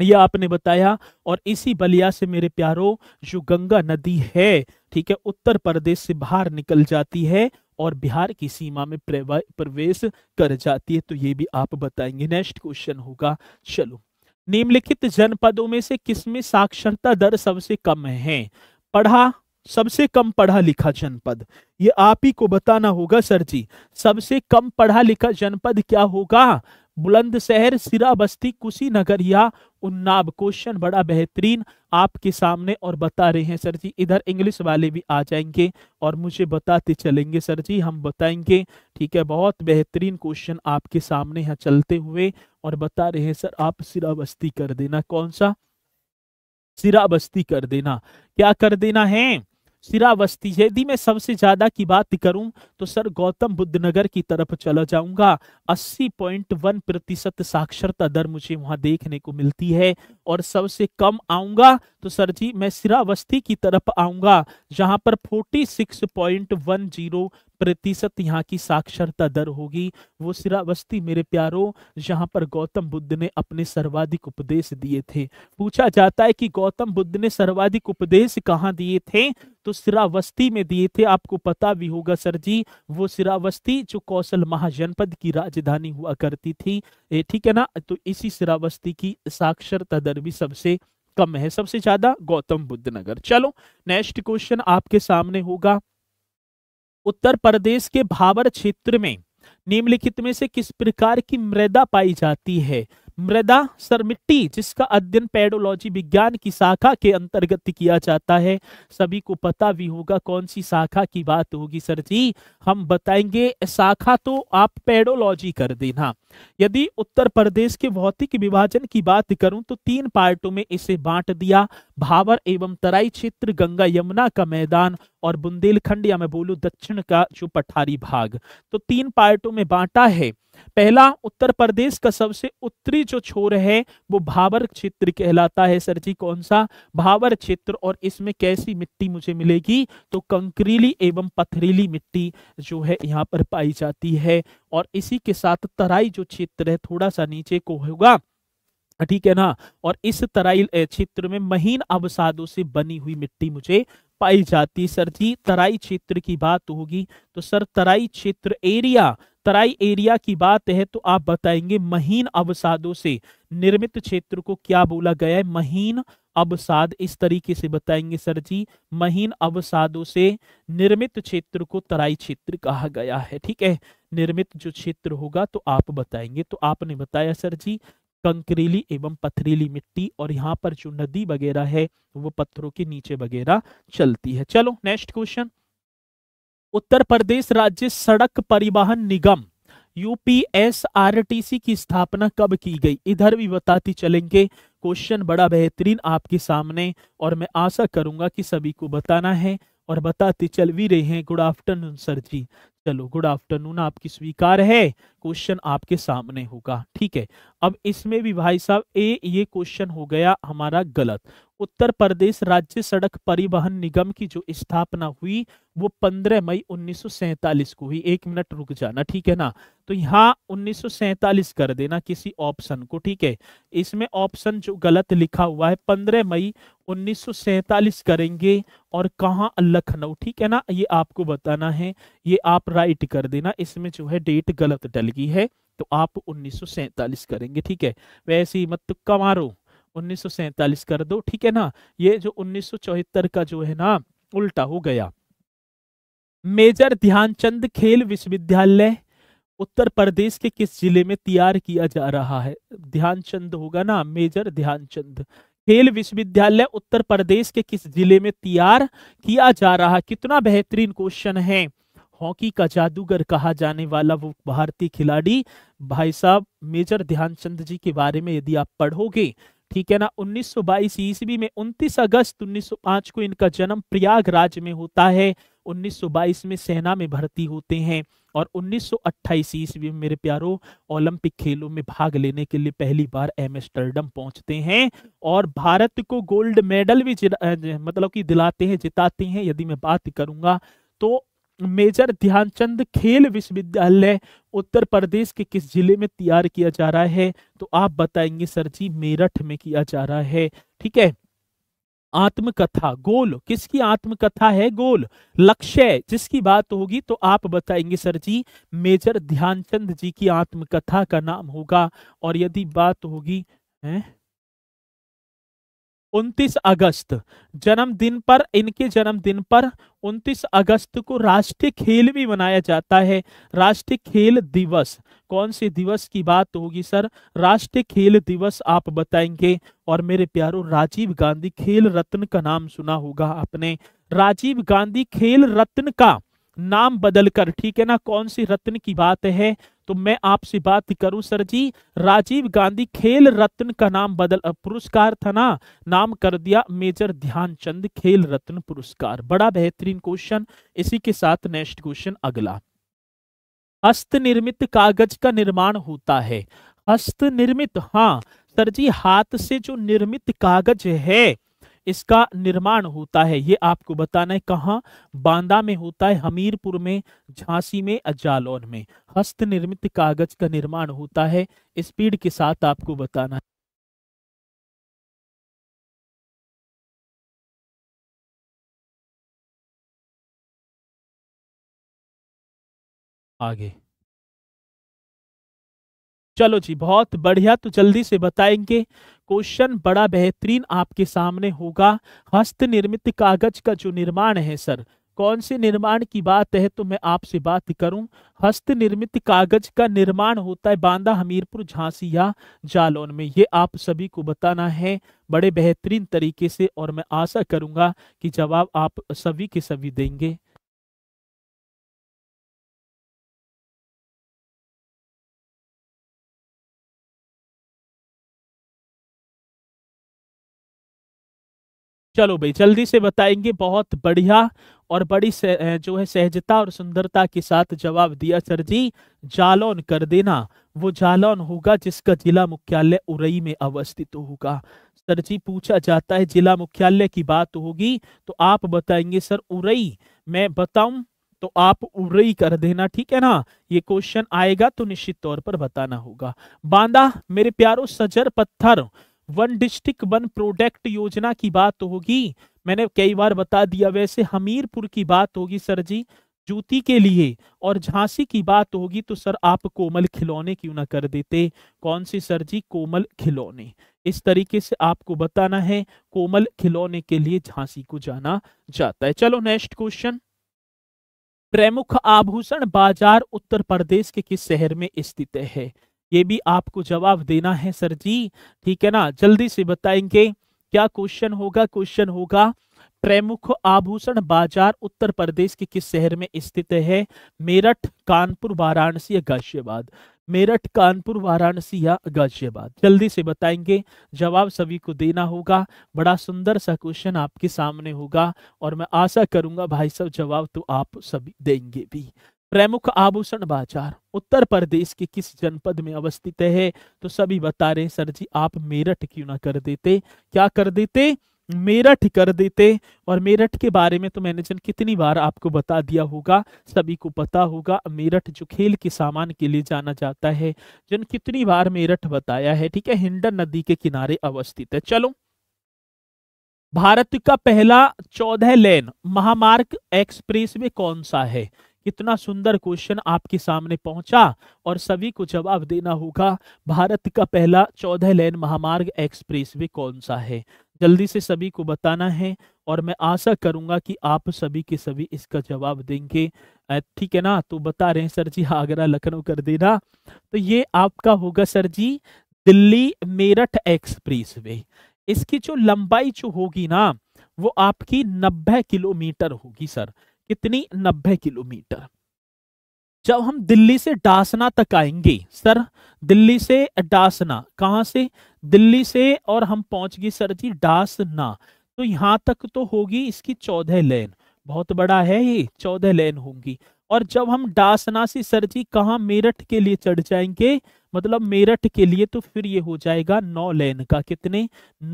Speaker 1: यह आपने बताया और इसी बलिया से मेरे प्यारो जो गंगा नदी है ठीक है उत्तर प्रदेश से बाहर निकल जाती है और बिहार की सीमा में प्रवेश कर जाती है तो ये भी आप बताएंगे नेक्स्ट क्वेश्चन होगा चलो निम्नलिखित जनपदों में से किसमें साक्षरता दर सबसे कम है पढ़ा सबसे कम पढ़ा लिखा जनपद ये आप ही को बताना होगा सर जी सबसे कम पढ़ा लिखा जनपद क्या होगा बुलंदशहर सिरा बस्ती कुशीनगर या उन्नाव क्वेश्चन बड़ा बेहतरीन आपके सामने और बता रहे हैं सर जी इधर इंग्लिश वाले भी आ जाएंगे और मुझे बताते चलेंगे सर जी हम बताएंगे ठीक है बहुत बेहतरीन क्वेश्चन आपके सामने यहाँ चलते हुए और बता रहे हैं सर आप सिरा बस्ती कर देना कौन सा सिरा बस्ती कर देना क्या कर देना है सिरावस्ती यदि मैं सबसे ज्यादा की बात करूं तो सर गौतम बुद्ध नगर की तरफ चला जाऊंगा 80.1 प्रतिशत साक्षरता दर मुझे वहां देखने को मिलती है और सबसे कम आऊंगा तो सर जी मैं सिरावस्ती की तरफ आऊंगा जहां पर 46.10 प्रतिशत यहाँ की साक्षरता दर होगी वो सिरावस्ती मेरे प्यारों जहाँ पर गौतम बुद्ध ने अपने सर्वाधिक उपदेश दिए थे पूछा जाता है कि गौतम बुद्ध ने सर्वाधिक उपदेश कहाँ दिए थे तो सिरावस्ती में दिए थे आपको पता भी होगा सर जी वो सिरावस्ती जो कौशल महाजनपद की राजधानी हुआ करती थी ठीक है ना तो इसी सिरावस्ती की साक्षरता दर भी सबसे कम है सबसे ज्यादा गौतम बुद्ध नगर चलो नेक्स्ट क्वेश्चन आपके सामने होगा उत्तर प्रदेश के भावर क्षेत्र में निम्नलिखित में से किस प्रकार की मृदा पाई जाती है मृदा सर मिट्टी जिसका अध्ययन पेडोलॉजी विज्ञान की शाखा के अंतर्गत किया जाता है सभी को पता भी होगा कौन सी शाखा की बात होगी सर जी हम बताएंगे शाखा तो आप पेडोलॉजी कर देना यदि उत्तर प्रदेश के भौतिक विभाजन की बात करूं तो तीन पार्टों में इसे बांट दिया भावर एवं तराई क्षेत्र गंगा यमुना का मैदान और बुंदेलखंड या मैं बोलू दक्षिण का जो पठारी भाग तो तीन पार्टों में बांटा है पहला उत्तर प्रदेश का सबसे उत्तरी जो छोर है वो भावर क्षेत्र कहलाता है सर जी कौन सा भावर क्षेत्र और इसमें कैसी मिट्टी मुझे मिलेगी तो कंक्रीली एवं पथरीली मिट्टी जो है यहाँ पर पाई जाती है और इसी के साथ तराई जो क्षेत्र है थोड़ा सा नीचे को होगा ठीक है ना और इस तराई क्षेत्र में महीन अवसादों से बनी हुई मिट्टी मुझे पाई जाती सर जी तराई क्षेत्र की बात होगी तो सर तराई क्षेत्र एरिया तराई एरिया की बात है तो आप बताएंगे महीन अवसादों से निर्मित क्षेत्र को क्या बोला गया है महीन अवसाद इस तरीके से बताएंगे सर जी महीन अवसादों से निर्मित क्षेत्र को तराई क्षेत्र कहा गया है ठीक है निर्मित जो क्षेत्र होगा तो आप बताएंगे तो आपने बताया सर जी कंकरीली एवं पथरीली मिट्टी और यहाँ पर जो नदी वगैरह है वो पत्थरों के नीचे वगैरह चलती है चलो नेक्स्ट क्वेश्चन उत्तर प्रदेश राज्य सड़क परिवहन निगम यूपीएसआरटीसी की स्थापना कब की गई इधर भी बताती चलेंगे क्वेश्चन बड़ा बेहतरीन आपके सामने और मैं आशा करूंगा कि सभी को बताना है और बताते चल भी रहे हैं गुड आफ्टरनून सर जी चलो गुड आफ्टरनून आपकी स्वीकार है क्वेश्चन आपके सामने होगा ठीक है अब इसमें भी भाई साहब ए ये क्वेश्चन हो गया हमारा गलत उत्तर प्रदेश राज्य सड़क परिवहन निगम की जो स्थापना हुई वो 15 मई 1947 को हुई एक मिनट रुक जाना ठीक है ना तो यहाँ 1947 कर देना किसी ऑप्शन को ठीक है इसमें ऑप्शन जो गलत लिखा हुआ है 15 मई 1947 करेंगे और कहाँ लखनऊ ठीक है ना ये आपको बताना है ये आप राइट कर देना इसमें जो है डेट गलत डली की है तो आप उन्नीस करेंगे ठीक है वैसे ही मत तुक्का मारो उन्नीस कर दो ठीक है ना ये जो उन्नीस का जो है ना उल्टा हो गया मेजर ध्यानचंद खेल विश्वविद्यालय उत्तर प्रदेश के किस जिले में तैयार किया जा रहा है ध्यानचंद होगा ना मेजर ध्यानचंद खेल विश्वविद्यालय उत्तर प्रदेश के किस जिले में तैयार किया जा रहा है कितना बेहतरीन क्वेश्चन है हॉकी का जादूगर कहा जाने वाला वो भारतीय खिलाड़ी भाई साहब मेजर ध्यानचंद जी के बारे में यदि आप पढ़ोगे ठीक है ना 1922 ईस्वी में 29 अगस्त 1905 को इनका जन्म प्रयागराज में होता है 1922 में सेना में भर्ती होते हैं और 1928 ईस्वी में मेरे प्यारों ओलंपिक खेलों में भाग लेने के लिए पहली बार एमस्टरडम पहुंचते हैं और भारत को गोल्ड मेडल भी मतलब कि दिलाते हैं जिताते हैं यदि मैं बात करूंगा तो मेजर ध्यानचंद खेल विश्वविद्यालय उत्तर प्रदेश के किस जिले में तैयार किया जा रहा है तो आप बताएंगे सर जी मेरठ में किया जा रहा है ठीक है आत्मकथा गोल किसकी आत्मकथा है गोल लक्ष्य जिसकी बात होगी तो आप बताएंगे सर जी मेजर ध्यानचंद जी की आत्मकथा का नाम होगा और यदि बात होगी है 29 अगस्त जन्मदिन पर इनके जन्मदिन पर 29 अगस्त को राष्ट्रीय खेल भी मनाया जाता है राष्ट्रीय खेल दिवस कौन से दिवस की बात होगी सर राष्ट्रीय खेल दिवस आप बताएंगे और मेरे प्यारो राजीव गांधी खेल रत्न का नाम सुना होगा आपने राजीव गांधी खेल रत्न का नाम बदलकर ठीक है ना कौन सी रत्न की बात है तो मैं आपसे बात करूं सर जी राजीव गांधी खेल रत्न का नाम बदल पुरस्कार था ना नाम कर दिया मेजर ध्यानचंद खेल रत्न पुरस्कार बड़ा बेहतरीन क्वेश्चन इसी के साथ नेक्स्ट क्वेश्चन अगला हस्त निर्मित कागज का निर्माण होता है हस्त निर्मित हाँ सर जी हाथ से जो निर्मित कागज है इसका निर्माण होता है ये आपको बताना है कहाँ बांदा में होता है हमीरपुर में झांसी में जालौन में हस्त निर्मित कागज का निर्माण होता है स्पीड के साथ आपको बताना है
Speaker 2: आगे चलो जी बहुत बढ़िया तो जल्दी से बताएंगे क्वेश्चन बड़ा बेहतरीन
Speaker 1: आपके सामने होगा हस्त निर्मित कागज का जो निर्माण है सर कौन से निर्माण की बात है तो मैं आपसे बात करूं हस्त निर्मित कागज का निर्माण होता है बांदा हमीरपुर झांसी या जालौन में ये आप सभी को बताना है बड़े
Speaker 2: बेहतरीन तरीके से और मैं आशा करूंगा कि जवाब आप सभी के सभी देंगे
Speaker 1: चलो भाई जल्दी से बताएंगे बहुत बढ़िया और बड़ी जो है सहजता और सुंदरता के साथ जवाब दिया सर जी जालौन कर देना वो जालौन होगा जिसका जिला मुख्यालय उरई में अवस्थित होगा सर जी पूछा जाता है जिला मुख्यालय की बात होगी तो आप बताएंगे सर उरई मैं बताऊं तो आप उरई कर देना ठीक है ना ये क्वेश्चन आएगा तो निश्चित तौर पर बताना होगा बांदा मेरे प्यारो सजर पत्थर वन डिस्ट्रिक्ट वन प्रोडक्ट योजना की बात होगी मैंने कई बार बता दिया वैसे हमीरपुर की बात होगी सर जी जूती के लिए और झांसी की बात होगी तो सर आप कोमल खिलौने क्यों ना कर देते कौन से सर जी कोमल खिलौने इस तरीके से आपको बताना है कोमल खिलौने के लिए झांसी को जाना जाता है चलो नेक्स्ट क्वेश्चन प्रमुख आभूषण बाजार उत्तर प्रदेश के किस शहर में स्थित है ये भी आपको जवाब देना है सर जी ठीक है ना जल्दी से बताएंगे क्या क्वेश्चन होगा क्वेश्चन होगा प्रमुख आभूषण बाजार उत्तर प्रदेश के किस शहर में स्थित है मेरठ कानपुर वाराणसी या गाजियाबाद मेरठ कानपुर वाराणसी या गाजियाबाद जल्दी से बताएंगे जवाब सभी को देना होगा बड़ा सुंदर सा क्वेश्चन आपके सामने होगा और मैं आशा करूंगा भाई साहब जवाब तो आप सभी देंगे भी प्रमुख आभूषण बाजार उत्तर प्रदेश के किस जनपद में अवस्थित है तो सभी बता रहे सर जी आप मेरठ क्यों ना कर देते क्या कर देते मेरठ कर देते और मेरठ के बारे में तो मैंने जन कितनी बार आपको बता दिया होगा सभी को पता होगा मेरठ जो खेल के सामान के लिए जाना जाता है जन कितनी बार मेरठ बताया है ठीक है हिंडन नदी के किनारे अवस्थित है चलो भारत का पहला चौदह लेन महामार्ग एक्सप्रेस वे कौन सा है कितना सुंदर क्वेश्चन आपके सामने पहुंचा और सभी को जवाब देना होगा भारत का पहला चौदह लेन महामार्ग एक्सप्रेस वे कौन सा है जल्दी से सभी को बताना है और मैं आशा करूंगा कि आप सभी के सभी इसका जवाब देंगे ठीक है ना तो बता रहे हैं सर जी आगरा लखनऊ कर देना तो ये आपका होगा sir ji Delhi Meerut expressway इसकी जो लंबाई जो होगी ना वो आपकी नब्बे किलोमीटर होगी सर कितनी नब्बे किलोमीटर जब हम दिल्ली से डासना तक आएंगे सर दिल्ली से डासना कहाँ से दिल्ली से और हम पहुंच गए सर जी डासना तो यहाँ तक तो होगी इसकी चौदह लेन बहुत बड़ा है ये चौदह लेन होंगी और जब हम डासनासी सर जी कहा मेरठ के लिए चढ़ जाएंगे मतलब मेरठ के लिए तो फिर ये हो जाएगा नौ लेन का कितने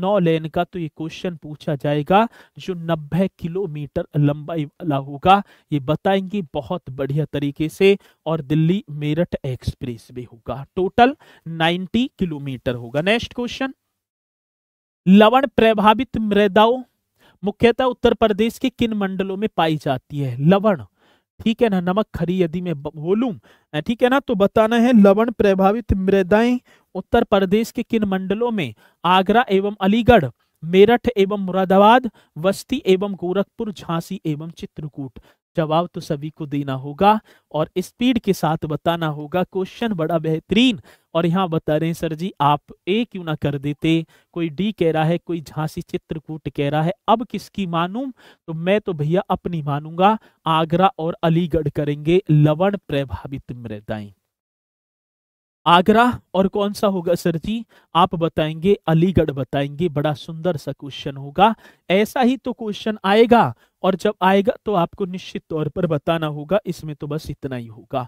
Speaker 1: नौ लेन का तो ये क्वेश्चन पूछा जाएगा जो नब्बे किलोमीटर लंबाई वाला होगा ये बताएंगे बहुत बढ़िया तरीके से और दिल्ली मेरठ एक्सप्रेस भी होगा टोटल नाइन्टी किलोमीटर होगा नेक्स्ट क्वेश्चन लवण प्रभावित मृदाओं मुख्यतः उत्तर प्रदेश के किन मंडलों में पाई जाती है लवण ठीक है ना नमक खरी यदि मैं बोलूं ठीक है ना तो बताना है लवण प्रभावित मृदाएं उत्तर प्रदेश के किन मंडलों में आगरा एवं अलीगढ़ मेरठ एवं मुरादाबाद वस्ती एवं गोरखपुर झांसी एवं चित्रकूट जवाब तो सभी को देना होगा और स्पीड के साथ बताना होगा क्वेश्चन बड़ा बेहतरीन और यहाँ बता रहे हैं सर जी आप ए क्यों ना कर देते कोई डी कह रहा है कोई झांसी चित्रकूट कह रहा है अब किसकी मानूम तो मैं तो भैया अपनी मानूंगा आगरा और अलीगढ़ करेंगे लवण प्रभावित मृदाएं आगरा और कौन सा होगा सर जी आप बताएंगे अलीगढ़ बताएंगे बड़ा सुंदर सा क्वेश्चन होगा ऐसा ही तो क्वेश्चन आएगा और जब आएगा तो आपको निश्चित तौर पर बताना होगा इसमें तो बस इतना ही होगा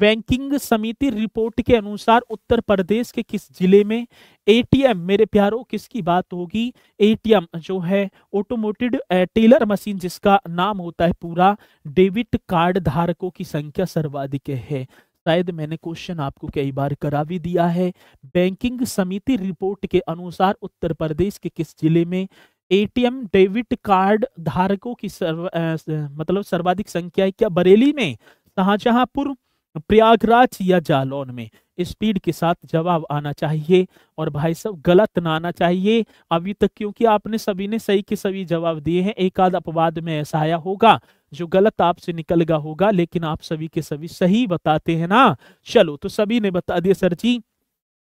Speaker 1: बैंकिंग समिति रिपोर्ट के अनुसार उत्तर प्रदेश के किस जिले में एटीएम मेरे प्यारों किसकी बात होगी एटीएम जो है ऑटोमोटेड टेलर मशीन जिसका नाम होता है पूरा डेबिट कार्ड धारकों की संख्या सर्वाधिक है शायद मैंने क्वेश्चन आपको कई बार करा भी दिया है बैंकिंग समिति रिपोर्ट के अनुसार उत्तर प्रदेश के किस जिले में एटीएम डेबिट कार्ड धारकों की सर्व, आ, मतलब सर्वाधिक संख्या है क्या बरेली में शाहजहांपुर प्रयागराज या जालौन में स्पीड के साथ जवाब आना चाहिए और भाई सब गलत ना आना चाहिए अभी तक तो क्योंकि आपने सभी ने सही के सभी जवाब दिए हैं एक आध अपवाद में ऐसा आया होगा जो गलत आपसे निकल गया होगा लेकिन आप सभी के सभी सही बताते हैं ना चलो तो सभी ने बता दिया सर जी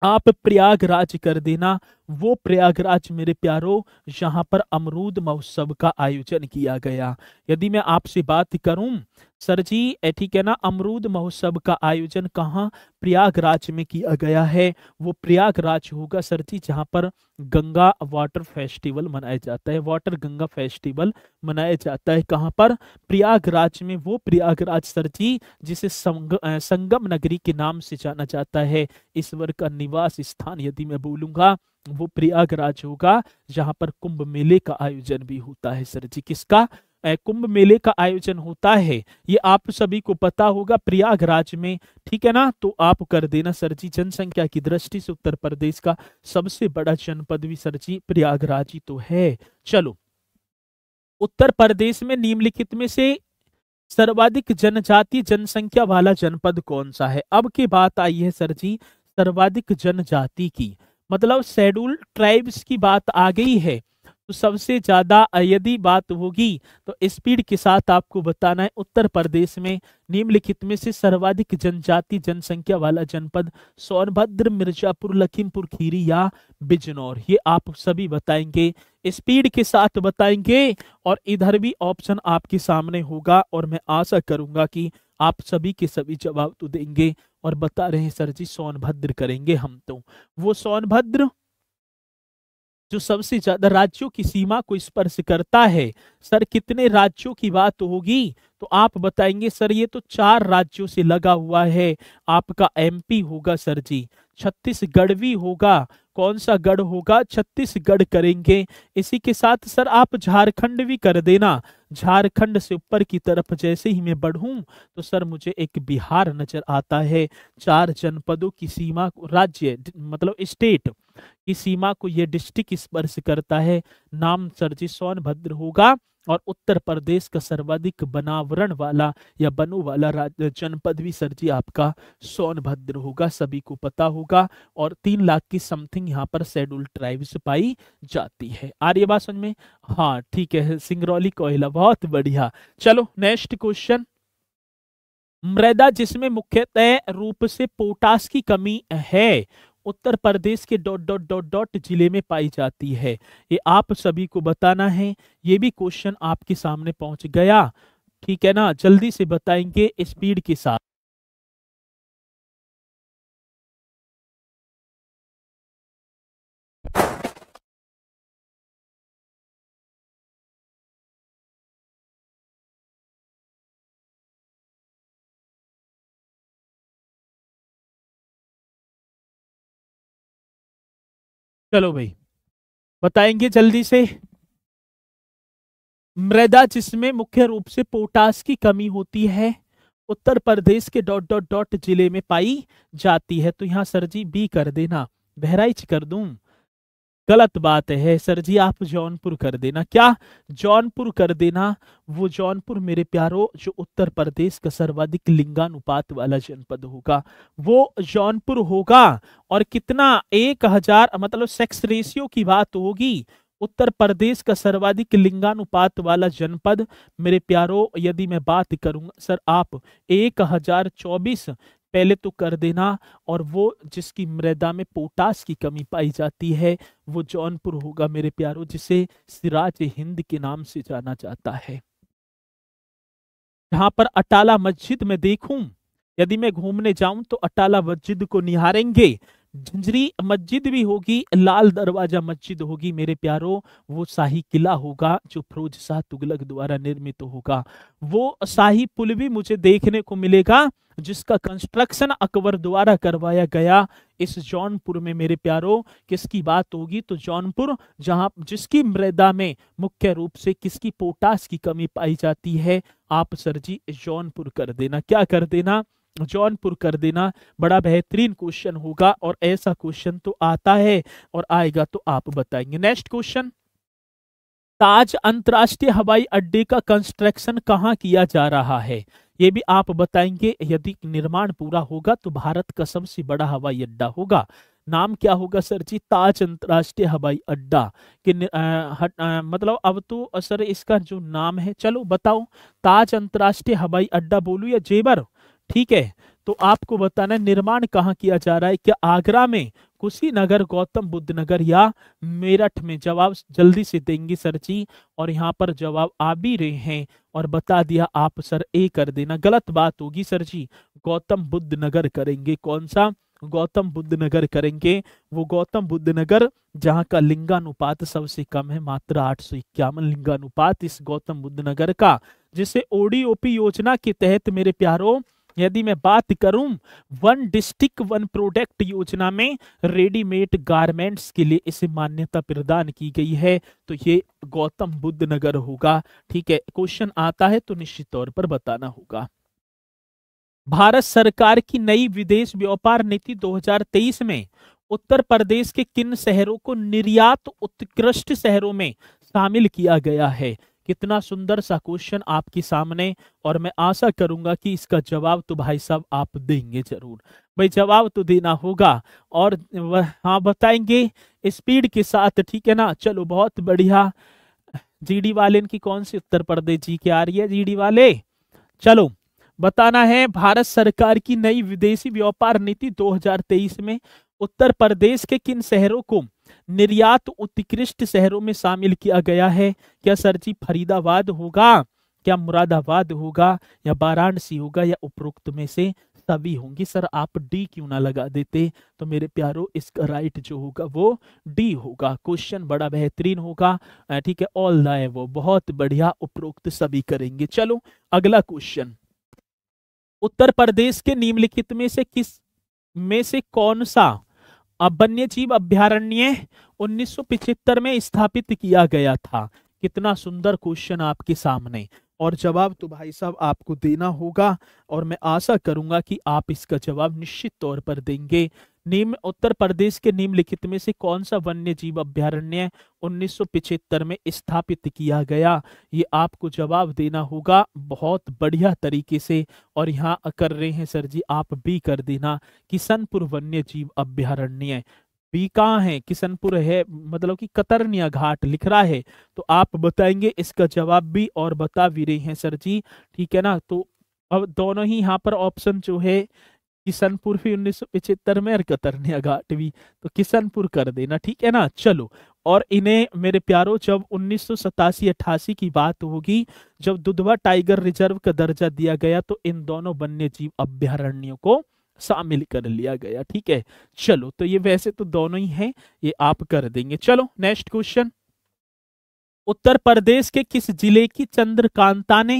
Speaker 1: आप प्रयागराज कर देना वो प्रयागराज मेरे प्यारो यहाँ पर अमरूद महोत्सव का आयोजन किया गया यदि मैं आपसे बात करूं सर जी ठीक है ना अमरूद महोत्सव का आयोजन कहाँ प्रयागराज में किया गया है वो प्रयागराज होगा सर जी जहाँ पर गंगा वाटर फेस्टिवल मनाया जाता है वाटर गंगा फेस्टिवल मनाया जाता है कहाँ पर प्रयागराज में वो प्रयागराज सर जी जिसे संग, संगम नगरी के नाम से जाना जाता है ईश्वर का निवास स्थान यदि मैं बोलूंगा वो प्रयागराज होगा जहाँ पर कुंभ मेले का आयोजन भी होता है सर जी किसका कुंभ मेले का आयोजन होता है ये आप सभी को पता होगा प्रयागराज में ठीक है ना तो आप कर देना सर जी जनसंख्या की दृष्टि से उत्तर प्रदेश का सबसे बड़ा जनपद भी सर जी प्रयागराज ही तो है चलो उत्तर प्रदेश में निम्नलिखित में से सर्वाधिक जनजाति जनसंख्या वाला जनपद कौन सा है अब की बात आई है सर जी सर्वाधिक जनजाति की मतलब शेड्यूल ट्राइब्स की बात आ गई है तो सबसे ज़्यादा यदि बात होगी तो स्पीड के साथ आपको बताना है उत्तर प्रदेश में निम्नलिखित में से सर्वाधिक जनजाति जनसंख्या वाला जनपद सोनभद्र मिर्जापुर लखीमपुर खीरी या बिजनौर ये आप सभी बताएंगे स्पीड के साथ बताएंगे और इधर भी ऑप्शन आपके सामने होगा और मैं आशा करूंगा कि आप सभी के सभी जवाब तो देंगे और बता रहे हैं सर जी सोनभद्र करेंगे हम तो वो सोनभद्र जो सबसे ज्यादा राज्यों की सीमा को स्पर्श करता है सर कितने राज्यों की बात होगी तो आप बताएंगे सर ये तो चार राज्यों से लगा हुआ है आपका एमपी होगा सर जी छत्तीसगढ़ भी होगा कौन सा गढ़ होगा छत्तीसगढ़ करेंगे इसी के साथ सर आप झारखंड भी कर देना झारखंड से ऊपर की तरफ जैसे ही मैं बढ़ूं तो सर मुझे एक बिहार नजर आता है चार जनपदों की सीमा राज्य मतलब स्टेट की सीमा को यह डिस्ट्रिक्ट स्पर्श करता है नाम सरजी सोनभद्र होगा और उत्तर प्रदेश का सर्वाधिक बनावरण वाला या बनू वाला जनपद भी सर जी आपका सोनभद्र होगा सभी को पता होगा और तीन लाख की समथिंग यहाँ पर शेड्यूल ट्राइब्स पाई जाती है आ रही बात समझ में हाँ ठीक है सिंगरौली कोयला बहुत बढ़िया चलो नेक्स्ट क्वेश्चन मृदा जिसमें मुख्यतः रूप से पोटास की कमी है उत्तर प्रदेश के डॉट डॉट डॉट डॉट जिले में पाई जाती है ये आप सभी को बताना है ये भी क्वेश्चन आपके सामने पहुंच गया ठीक है ना जल्दी से बताएंगे स्पीड के साथ
Speaker 2: चलो भाई बताएंगे जल्दी से मृदा जिसमें मुख्य रूप से पोटास की
Speaker 1: कमी होती है उत्तर प्रदेश के डॉट डॉट डॉट जिले में पाई जाती है तो यहाँ सर जी बी कर देना बहराइच कर दूं गलत बात है सर जी आप जौनपुर कर देना क्या जौनपुर कर देना वो जौनपुर मेरे प्यारो जो उत्तर प्रदेश का सर्वाधिक लिंगानुपात वाला जनपद होगा वो जौनपुर होगा और कितना एक हजार मतलब सेक्स रेशियो की बात होगी उत्तर प्रदेश का सर्वाधिक लिंगानुपात वाला जनपद मेरे प्यारो यदि मैं बात करूंगा सर आप एक हजार चौबीस पहले तो कर देना और वो जिसकी मृदा में पोटास की कमी पाई जाती है वो जौनपुर होगा मेरे प्यारों जिसे सिराज हिंद के नाम से जाना जाता है यहाँ पर अटाला मस्जिद में देखूं यदि मैं घूमने जाऊं तो अटाला मस्जिद को निहारेंगे झंझरी मस्जिद भी होगी लाल दरवाजा मस्जिद होगी मेरे प्यारों वो शाही किला होगा जो फिरोज शाह तुगलक द्वारा निर्मित होगा वो शाही पुल भी मुझे देखने को मिलेगा जिसका कंस्ट्रक्शन अकबर द्वारा करवाया गया इस जौनपुर में मेरे प्यारों किसकी बात होगी तो जौनपुर जहां जिसकी मृदा में मुख्य रूप से किसकी पोटास की कमी पाई जाती है आप सर जी जौनपुर कर देना क्या कर देना जौनपुर कर देना बड़ा बेहतरीन क्वेश्चन होगा और ऐसा क्वेश्चन तो आता है और आएगा तो आप बताएंगे नेक्स्ट क्वेश्चन ताज अंतरराष्ट्रीय हवाई अड्डे का कंस्ट्रक्शन कहाँ किया जा रहा है ये भी आप बताएंगे यदि निर्माण पूरा होगा तो भारत का सबसे बड़ा हवाई अड्डा होगा नाम क्या होगा सर जी ताज अंतर्राष्ट्रीय हवाई अड्डा कि आ, आ, मतलब अब तो सर इसका जो नाम है चलो बताओ ताज अंतर्राष्ट्रीय हवाई अड्डा बोलू या जेबर ठीक है तो आपको बताना है निर्माण कहाँ किया जा रहा है क्या आगरा में कुशीनगर गौतम बुद्ध नगर या मेरठ में जवाब जल्दी से देंगे सर जी और यहाँ पर जवाब आ भी रहे हैं और बता दिया आप सर ए कर देना गलत बात होगी सर जी गौतम बुद्ध नगर करेंगे कौन सा गौतम बुद्ध नगर करेंगे वो गौतम बुद्ध नगर जहाँ का लिंगानुपात सबसे कम है मात्र आठ सौ इक्यावन लिंगानुपात इस गौतम बुद्ध नगर का जिसे ओडीओपी योजना के तहत मेरे प्यारों यदि मैं बात करूं वन डिस्ट्रिक्ट वन प्रोडक्ट योजना में रेडीमेड गारमेंट्स के लिए इसे मान्यता प्रदान की गई है तो ये गौतम बुद्ध नगर होगा ठीक है क्वेश्चन आता है तो निश्चित तौर पर बताना होगा भारत सरकार की नई विदेश व्यापार नीति 2023 में उत्तर प्रदेश के किन शहरों को निर्यात उत्कृष्ट शहरों में शामिल किया गया है कितना सुंदर सा क्वेश्चन आपके सामने और मैं आशा करूंगा कि इसका जवाब तो भाई साहब आप देंगे जरूर भाई जवाब तो देना होगा और हाँ बताएंगे स्पीड के साथ ठीक है ना चलो बहुत बढ़िया जीडी वाले इनकी कौन सी उत्तर प्रदेश जी की आ रही है जीडी वाले चलो बताना है भारत सरकार की नई विदेशी व्यापार नीति 2023 में उत्तर प्रदेश के किन शहरों को निर्यात उत्कृष्ट शहरों में शामिल किया गया है क्या सर जी फरीदाबाद होगा क्या मुरादाबाद होगा या वाराणसी होगा या उपरोक्त में से सभी होंगी सर आप डी क्यों ना लगा देते तो मेरे प्यारो इसका राइट जो होगा वो डी होगा क्वेश्चन बड़ा बेहतरीन होगा ठीक है ऑल द वो बहुत बढ़िया उपरोक्त सभी करेंगे चलो अगला क्वेश्चन उत्तर प्रदेश के निम्नलिखित में से किस में से कौन सा वन्य जीव अभ्यारण्य उन्नीस में स्थापित किया गया था कितना सुंदर क्वेश्चन आपके सामने और जवाब तो भाई साहब आपको देना होगा और मैं आशा करूंगा कि आप इसका जवाब निश्चित तौर पर देंगे निम्न उत्तर प्रदेश के निम्नलिखित में से कौन सा वन्य जीव अभ्यारण्य उन्नीस में स्थापित किया गया ये आपको जवाब देना होगा बहुत बढ़िया तरीके से और यहाँ कर रहे हैं सर जी आप बी कर देना किशनपुर वन्य जीव अभ्यारण्य बी कहाँ है किशनपुर है मतलब कि कतरनिया घाट लिख रहा है तो आप बताएंगे इसका जवाब भी और बता भी रहे हैं सर जी ठीक है ना तो अब दोनों ही यहाँ पर ऑप्शन जो है किशनपुर भी उन्नीस में और कतरनिया घाट भी तो किशनपुर कर देना ठीक है ना चलो और इन्हें मेरे प्यारों जब उन्नीस सौ की बात होगी जब दुधवा टाइगर रिजर्व का दर्जा दिया गया तो इन दोनों वन्य जीव अभ्यारण्यों को शामिल कर लिया गया ठीक है चलो तो ये वैसे तो दोनों ही हैं ये आप कर देंगे चलो नेक्स्ट क्वेश्चन उत्तर प्रदेश के किस जिले की चंद्रकांता ने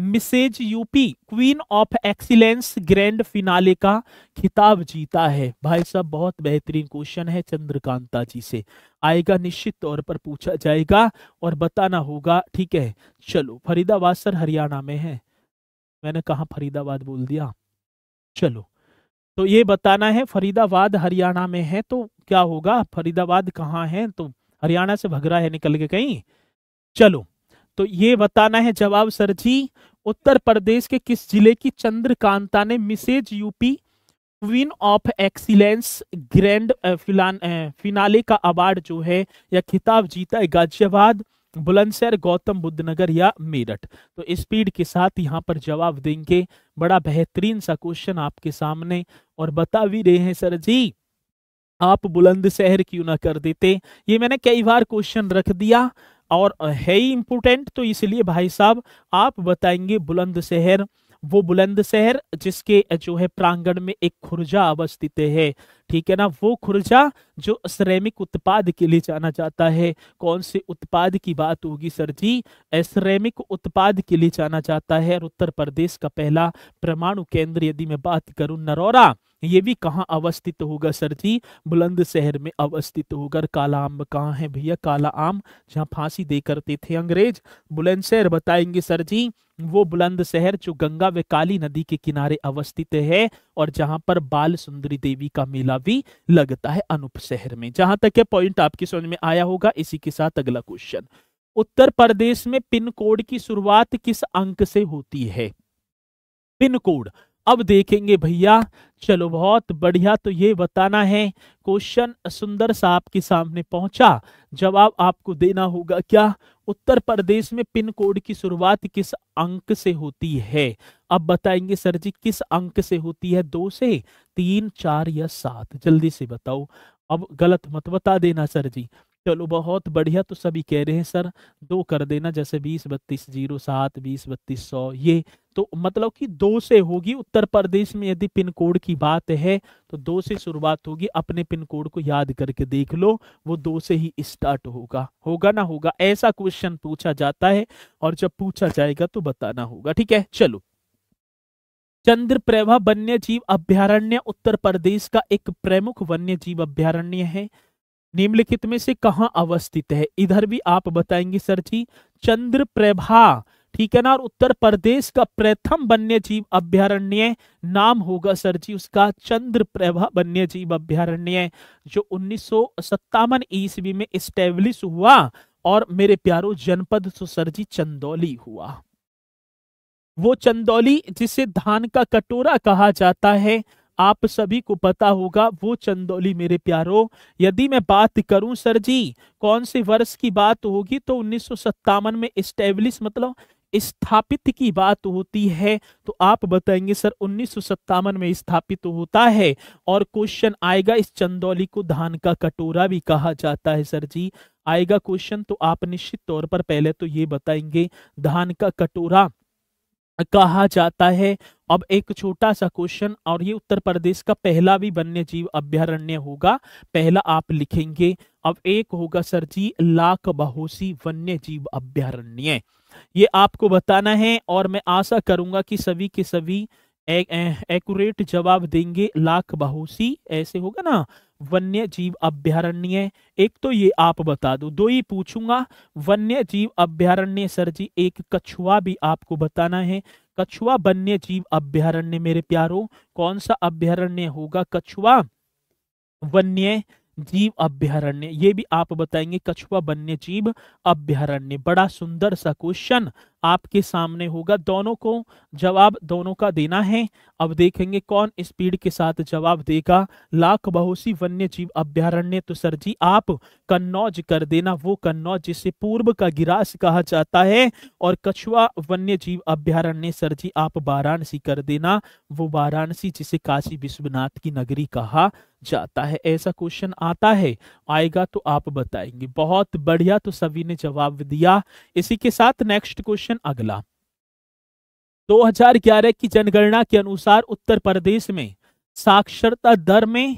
Speaker 1: Mrs UP queen of excellence grand finale का खिताब जीता है भाई साहब बहुत बेहतरीन क्वेश्चन है चंद्रकांता जी से आएगा निश्चित तौर पर पूछा जाएगा और बताना होगा ठीक है चलो फरीदाबाद सर हरियाणा में है मैंने कहा फरीदाबाद बोल दिया चलो तो ये बताना है फरीदाबाद हरियाणा में है तो क्या होगा फरीदाबाद कहाँ है तो हरियाणा से भगरा है निकल के कहीं चलो तो ये बताना है जवाब सर जी उत्तर प्रदेश के किस जिले की चंद्रकांता ने Mrs UP queen of excellence grand finale का अवार्ड जो है या खिताब जीता है गाजियाबाद बुलंदशहर गौतम बुद्ध नगर या मेरठ तो स्पीड के साथ यहाँ पर जवाब देंगे बड़ा बेहतरीन सा क्वेश्चन आपके सामने और बता भी रहे हैं सर जी आप बुलंदशहर क्यों ना कर देते ये मैंने कई बार क्वेश्चन रख दिया और है ही इम्पोर्टेंट तो इसलिए भाई साहब आप बताएंगे बुलंदशहर वो बुलंदशहर जिसके जो है प्रांगण में एक खुर्जा अवस्थित है ठीक है ना वो खुर्जा जो श्रेमिक उत्पाद के लिए जाना जाता है कौन से उत्पाद की बात होगी सर जी श्रेमिक उत्पाद के लिए जाना जाता है और उत्तर प्रदेश का पहला परमाणु केंद्र यदि मैं बात करूं नरोरा ये भी कहाँ अवस्थित होगा सर जी बुलंद शहर में अवस्थित होगा काला आम कहाँ है भैया काला आम जहाँ फांसी दे करते थे अंग्रेज बुलंद शहर बताएंगे सर जी वो बुलंद शहर जो गंगा व काली नदी के किनारे अवस्थित है और जहां पर बाल सुंदरी देवी का मेला भी लगता है अनुप शहर में जहां तक यह पॉइंट आपकी समझ में आया होगा इसी के साथ अगला क्वेश्चन उत्तर प्रदेश में पिन कोड की शुरुआत किस अंक से होती है पिन कोड अब देखेंगे भैया चलो बहुत बढ़िया तो ये बताना है क्वेश्चन सुंदर सा आपके सामने पहुंचा जवाब आपको देना होगा क्या उत्तर प्रदेश में पिन कोड की शुरुआत किस अंक से होती है अब बताएंगे सर जी किस अंक से होती है दो से तीन चार या सात जल्दी से बताओ अब गलत मत बता देना सर जी चलो बहुत बढ़िया तो सभी कह रहे हैं सर दो कर देना जैसे बीस बत्तीस जीरो सात बीस बत्तीस सौ ये तो मतलब कि दो से होगी उत्तर प्रदेश में यदि पिन कोड की बात है तो दो से शुरुआत होगी अपने पिन कोड को याद करके देख लो वो दो से ही स्टार्ट होगा होगा ना होगा ऐसा क्वेश्चन पूछा जाता है और जब पूछा जाएगा तो बताना होगा ठीक है चलो चंद्रप्रभा वन्य जीव अभ्यारण्य उत्तर प्रदेश का एक प्रमुख वन्य जीव अभ्यारण्य है निम्नलिखित में से कहाँ अवस्थित है इधर भी आप बताएंगे सर जी चंद्र प्रभा ठीक है ना और उत्तर प्रदेश का प्रथम वन्य जीव अभ्यारण्य नाम होगा सर जी उसका चंद्र प्रभा वन्य जीव अभ्यारण्य जो उन्नीस ईस्वी में स्टेब्लिश हुआ और मेरे प्यारो जनपद तो सर जी चंदौली हुआ वो चंदौली जिसे धान का कटोरा कहा जाता है आप सभी को पता होगा वो चंदौली मेरे प्यारो यदि मैं बात करूं सर जी कौन से वर्ष की बात होगी तो उन्नीस में स्टेब्लिश मतलब स्थापित की बात होती है तो आप बताएंगे सर उन्नीस में स्थापित होता है और क्वेश्चन आएगा इस चंदौली को धान का कटोरा भी कहा जाता है सर जी आएगा क्वेश्चन तो आप निश्चित तौर पर पहले तो ये बताएंगे धान का कटोरा कहा जाता है अब एक छोटा सा क्वेश्चन और ये उत्तर प्रदेश का पहला भी वन्य जीव अभ्यारण्य होगा पहला आप लिखेंगे अब एक होगा सर जी लाख बहोसी वन्य जीव अभ्यारण्य ये आपको बताना है और मैं आशा करूंगा कि सभी के सभी एक्यूरेट जवाब देंगे लाख बहुसी ऐसे होगा ना वन्य जीव अभ्यारण्य एक तो ये आप बता दो दो ही पूछूंगा वन्य जीव अभ्यारण्य सर जी एक कछुआ भी आपको बताना है कछुआ वन्य जीव अभ्यारण्य मेरे प्यारो कौन सा अभ्यारण्य होगा कछुआ वन्य जीव अभ्यारण्य ये भी आप बताएंगे कछुआ वन्य जीव अभ्यारण्य बड़ा सुंदर सा क्वेश्चन आपके सामने होगा दोनों को जवाब दोनों का देना है अब देखेंगे कौन स्पीड के साथ जवाब देगा लाख बहुसी वन्य जीव अभ्यारण्य तो सर जी आप कन्नौज कर देना वो कन्नौज जिसे पूर्व का गिरास कहा जाता है और कछुआ वन्य जीव अभ्यारण्य सर जी आप वाराणसी कर देना वो वाराणसी जिसे काशी विश्वनाथ की नगरी कहा जाता है ऐसा क्वेश्चन आता है आएगा तो आप बताएंगे बहुत बढ़िया तो सभी ने जवाब दिया इसी के साथ नेक्स्ट क्वेश्चन क्वेश्चन अगला 2011 की जनगणना के अनुसार उत्तर प्रदेश में साक्षरता दर में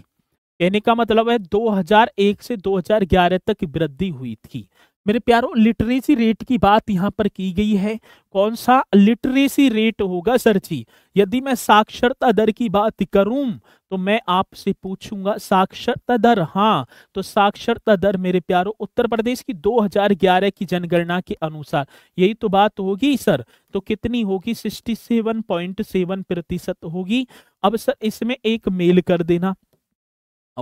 Speaker 1: कहने का मतलब है 2001 से 2011 तक वृद्धि हुई थी मेरे प्यारों लिटरेसी रेट की बात यहाँ पर की गई है कौन सा लिटरेसी रेट होगा सर जी यदि मैं साक्षरता दर की बात करूं तो मैं आपसे पूछूंगा साक्षरता दर हाँ तो साक्षरता दर मेरे प्यारों उत्तर प्रदेश की 2011 की जनगणना के अनुसार यही तो बात होगी सर तो कितनी होगी 67.7 प्रतिशत होगी अब सर इसमें एक मेल कर देना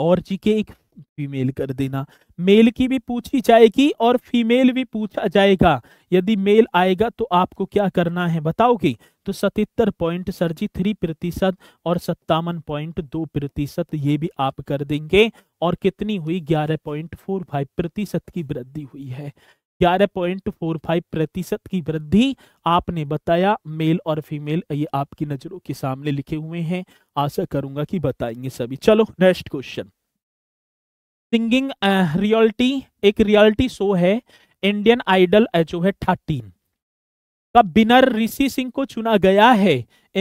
Speaker 1: और जी के एक फीमेल कर देना मेल की भी पूछी जाएगी और फीमेल भी पूछा जाएगा यदि मेल आएगा तो आपको क्या करना है बताओगे तो सतहत्तर पॉइंट सर जी थ्री प्रतिशत और सत्तावन पॉइंट दो प्रतिशत ये भी आप कर देंगे और कितनी हुई ग्यारह पॉइंट फोर फाइव प्रतिशत की वृद्धि हुई है ग्यारह पॉइंट फोर फाइव प्रतिशत की वृद्धि आपने बताया मेल और फीमेल ये आपकी नजरों के सामने लिखे हुए हैं आशा करूंगा कि बताएंगे सभी चलो नेक्स्ट क्वेश्चन सिंगिंग रियलिटी एक रियलिटी शो है इंडियन आइडल जो है थर्टीन का बिनर ऋषि सिंह को चुना गया है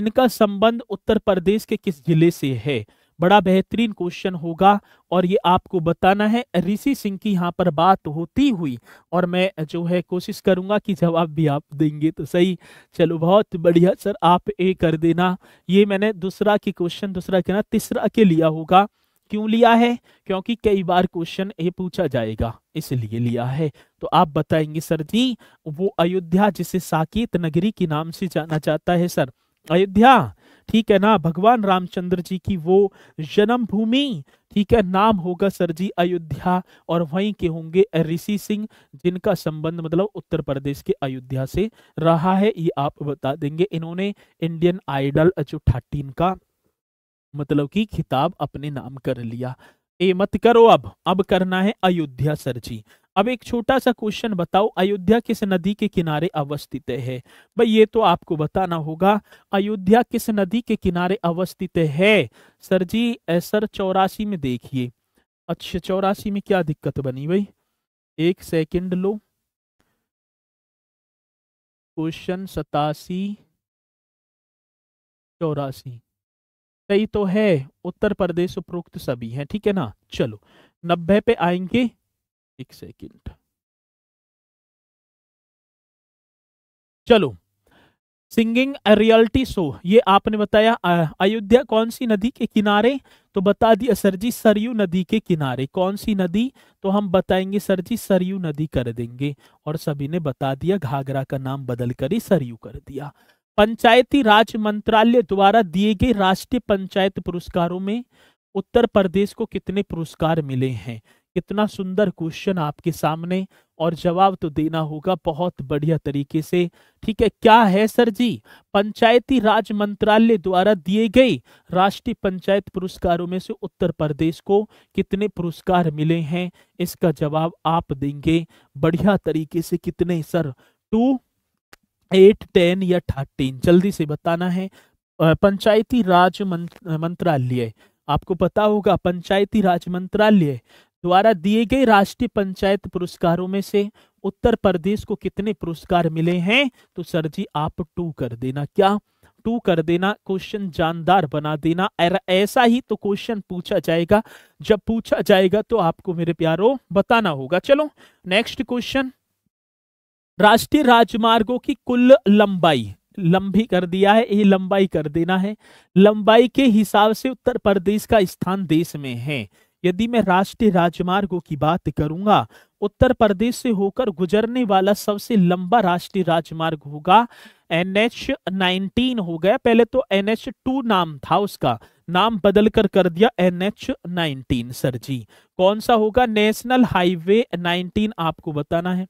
Speaker 1: इनका संबंध उत्तर प्रदेश के किस जिले से है बड़ा बेहतरीन क्वेश्चन होगा और ये आपको बताना है ऋषि सिंह की यहाँ पर बात होती हुई और मैं जो है कोशिश करूंगा कि जवाब भी आप देंगे तो सही चलो बहुत बढ़िया सर आप ए कर देना ये मैंने दूसरा की क्वेश्चन दूसरा के ना तीसरा के लिया होगा क्यों लिया है क्योंकि कई बार क्वेश्चन ये पूछा जाएगा इसलिए लिया है तो आप बताएंगे सर जी वो अयोध्या जिसे साकेत नगरी के नाम से जाना जाता है सर अयोध्या ठीक है ना भगवान रामचंद्र जी की वो जन्मभूमि ठीक है नाम होगा सर जी अयोध्या और वहीं के होंगे ऋषि सिंह जिनका संबंध मतलब उत्तर प्रदेश के अयोध्या से रहा है ये आप बता देंगे इन्होंने इंडियन आइडल जो थर्टीन का मतलब कि खिताब अपने नाम कर लिया ए मत करो अब अब करना है अयोध्या सर जी अब एक छोटा सा क्वेश्चन बताओ अयोध्या किस नदी के किनारे अवस्थित है भाई ये तो आपको बताना होगा अयोध्या किस नदी के किनारे अवस्थित है सर जी सर चौरासी में
Speaker 2: देखिए अच्छा चौरासी में क्या दिक्कत बनी भाई एक सेकंड लो क्वेश्चन सतासी चौरासी कई तो है उत्तर प्रदेश उपरोक्त सभी हैं ठीक है ना चलो नब्बे पे आएंगे एक सेकंड चलो सिंगिंग रियलिटी शो ये आपने बताया अयोध्या कौन सी नदी के किनारे तो बता दिया सर जी
Speaker 1: सरयू नदी के किनारे कौन सी नदी तो हम बताएंगे सर जी सरयू नदी कर देंगे और सभी ने बता दिया घाघरा का नाम बदल कर ही सरयू कर दिया पंचायती राज मंत्रालय द्वारा दिए गए राष्ट्रीय पंचायत पुरस्कारों में उत्तर प्रदेश को कितने पुरस्कार मिले हैं कितना सुंदर क्वेश्चन आपके सामने और जवाब तो देना होगा बहुत बढ़िया तरीके से ठीक है क्या है सर जी पंचायती राज मंत्रालय द्वारा दिए गए राष्ट्रीय पंचायत पुरस्कारों में से उत्तर प्रदेश को कितने पुरस्कार मिले हैं इसका जवाब आप देंगे बढ़िया तरीके से कितने सर टू एट टेन या थर्टीन जल्दी से बताना है पंचायती राज मंत्रालय आपको पता होगा पंचायती राज मंत्रालय द्वारा दिए गए राष्ट्रीय पंचायत पुरस्कारों में से उत्तर प्रदेश को कितने पुरस्कार मिले हैं तो सर जी आप टू कर देना क्या टू कर देना क्वेश्चन जानदार बना देना ऐसा ही तो क्वेश्चन पूछा जाएगा जब पूछा जाएगा तो आपको मेरे प्यारों बताना होगा चलो नेक्स्ट क्वेश्चन राष्ट्रीय राजमार्गों की कुल लंबाई लंबी कर दिया है ये लंबाई कर देना है लंबाई के हिसाब से उत्तर प्रदेश का स्थान देश में है यदि मैं राष्ट्रीय राजमार्गों की बात करूंगा उत्तर प्रदेश से होकर गुजरने वाला सबसे लंबा राष्ट्रीय राजमार्ग होगा एन एच नाइनटीन हो गया पहले तो एन एच टू नाम था उसका नाम बदल कर कर दिया N H nineteen sir ji कौन सा होगा नेशनल हाईवे नाइनटीन आपको बताना है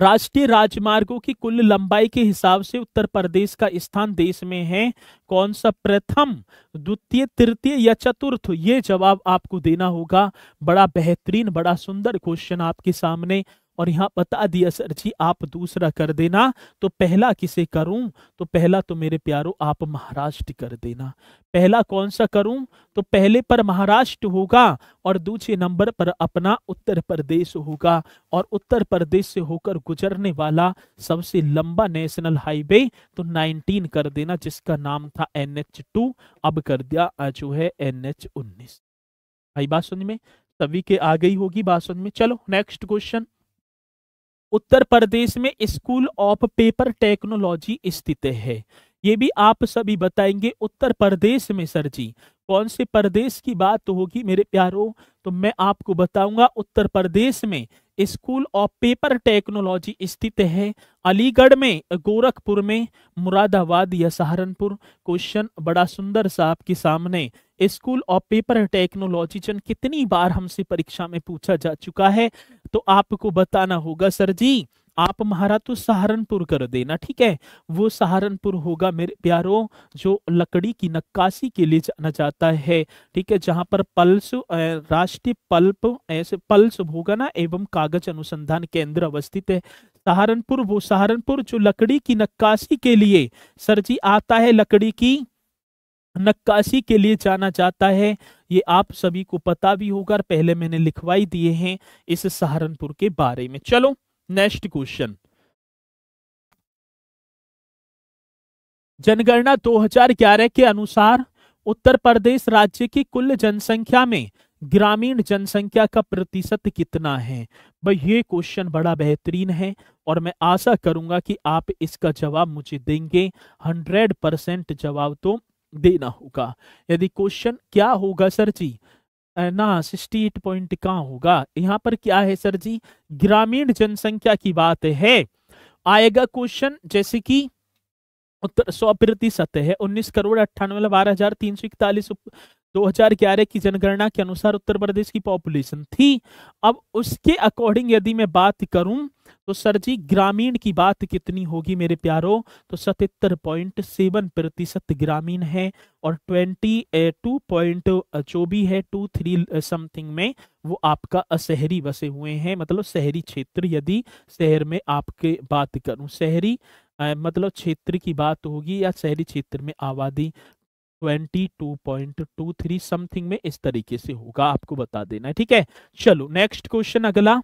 Speaker 1: राष्ट्रीय राजमार्गों की कुल लंबाई के हिसाब से उत्तर प्रदेश का स्थान देश में है कौन सा प्रथम द्वितीय तृतीय या चतुर्थ ये जवाब आपको देना होगा बड़ा बेहतरीन बड़ा सुंदर क्वेश्चन आपके सामने और यहाँ बता दिया सर जी आप दूसरा कर देना तो पहला किसे करूँ तो पहला तो मेरे प्यारो आप महाराष्ट्र कर देना पहला कौन सा करूँ तो पहले पर महाराष्ट्र होगा और दूसरे नंबर पर अपना उत्तर प्रदेश होगा और उत्तर प्रदेश से होकर गुजरने वाला सबसे लंबा नेशनल हाईवे तो 19 कर देना जिसका नाम था एन एच टू अब कर दिया जो है एन एच उन्नीस भाई बात समझ में सभी के आ गई होगी बात समझ में चलो नेक्स्ट क्वेश्चन उत्तर प्रदेश में स्कूल ऑफ पेपर टेक्नोलॉजी स्थित है ये भी आप सभी बताएंगे उत्तर प्रदेश में सर जी कौन से प्रदेश की बात होगी मेरे प्यारों तो मैं आपको बताऊंगा उत्तर प्रदेश में स्कूल ऑफ पेपर टेक्नोलॉजी स्थित है अलीगढ़ में गोरखपुर में मुरादाबाद या सहारनपुर क्वेश्चन बड़ा सुंदर सा आपके सामने स्कूल ऑफ पेपर टेक्नोलॉजी जन कितनी बार हमसे परीक्षा में पूछा जा चुका है तो आपको बताना होगा सर जी आप महाराज तो सहारनपुर कर देना ठीक है वो सहारनपुर होगा मेरे प्यारों जो लकड़ी की नक्काशी के लिए जाना जाता है ठीक है जहां पर पल्स राष्ट्रीय पल्प ऐसे पल्स होगा ना एवं कागज अनुसंधान केंद्र अवस्थित है सहारनपुर वो सहारनपुर जो लकड़ी की नक्काशी के लिए सर जी आता है लकड़ी की नक्काशी के लिए जाना जाता है ये आप सभी
Speaker 2: को पता भी होगा पहले मैंने लिखवाई दिए हैं इस सहारनपुर के बारे में चलो नेक्स्ट क्वेश्चन जनगणना 2011 के अनुसार उत्तर प्रदेश राज्य की कुल जनसंख्या में
Speaker 1: ग्रामीण जनसंख्या का प्रतिशत कितना है भाई ये क्वेश्चन बड़ा बेहतरीन है और मैं आशा करूंगा कि आप इसका जवाब मुझे देंगे हंड्रेड परसेंट जवाब तो देना होगा यदि क्वेश्चन क्या होगा सर जी ना सिक्सटी एट पॉइंट कहाँ होगा यहाँ पर क्या है सर जी ग्रामीण जनसंख्या की बात है आएगा क्वेश्चन जैसे कि उत्तर सौ प्रतिशत है उन्नीस करोड़ अट्ठानवे बारह हजार तीन सौ इकतालीस 2011 की जनगणना के अनुसार उत्तर प्रदेश की पॉपुलेशन थी अब उसके अकॉर्डिंग यदि मैं बात करूं तो सर जी ग्रामीण की बात कितनी होगी मेरे प्यारो तो सतहत्तर पॉइंट सेवन प्रतिशत ग्रामीण है और ट्वेंटी टू पॉइंट जो भी है टू थ्री समथिंग में वो आपका शहरी बसे हुए हैं मतलब शहरी क्षेत्र यदि शहर में आपके बात करूं शहरी मतलब क्षेत्र की बात होगी या शहरी क्षेत्र में आबादी 22.23 समथिंग में इस तरीके से होगा आपको बता देना है ठीक है चलो नेक्स्ट क्वेश्चन अगला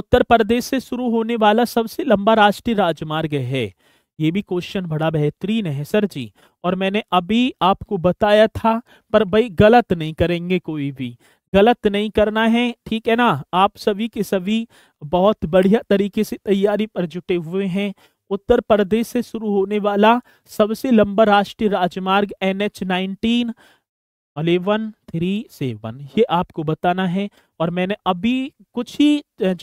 Speaker 1: उत्तर प्रदेश से शुरू होने वाला सबसे लंबा राष्ट्रीय राजमार्ग है ये भी क्वेश्चन बड़ा बेहतरीन है सर जी और मैंने अभी आपको बताया था पर भाई गलत नहीं करेंगे कोई भी गलत नहीं करना है ठीक है ना आप सभी के सभी बहुत बढ़िया तरीके से तैयारी पर जुटे हुए हैं उत्तर प्रदेश से शुरू होने वाला सबसे लंबा राष्ट्रीय राजमार्ग N H nineteen eleven three seven ये आपको बताना है और मैंने अभी कुछ ही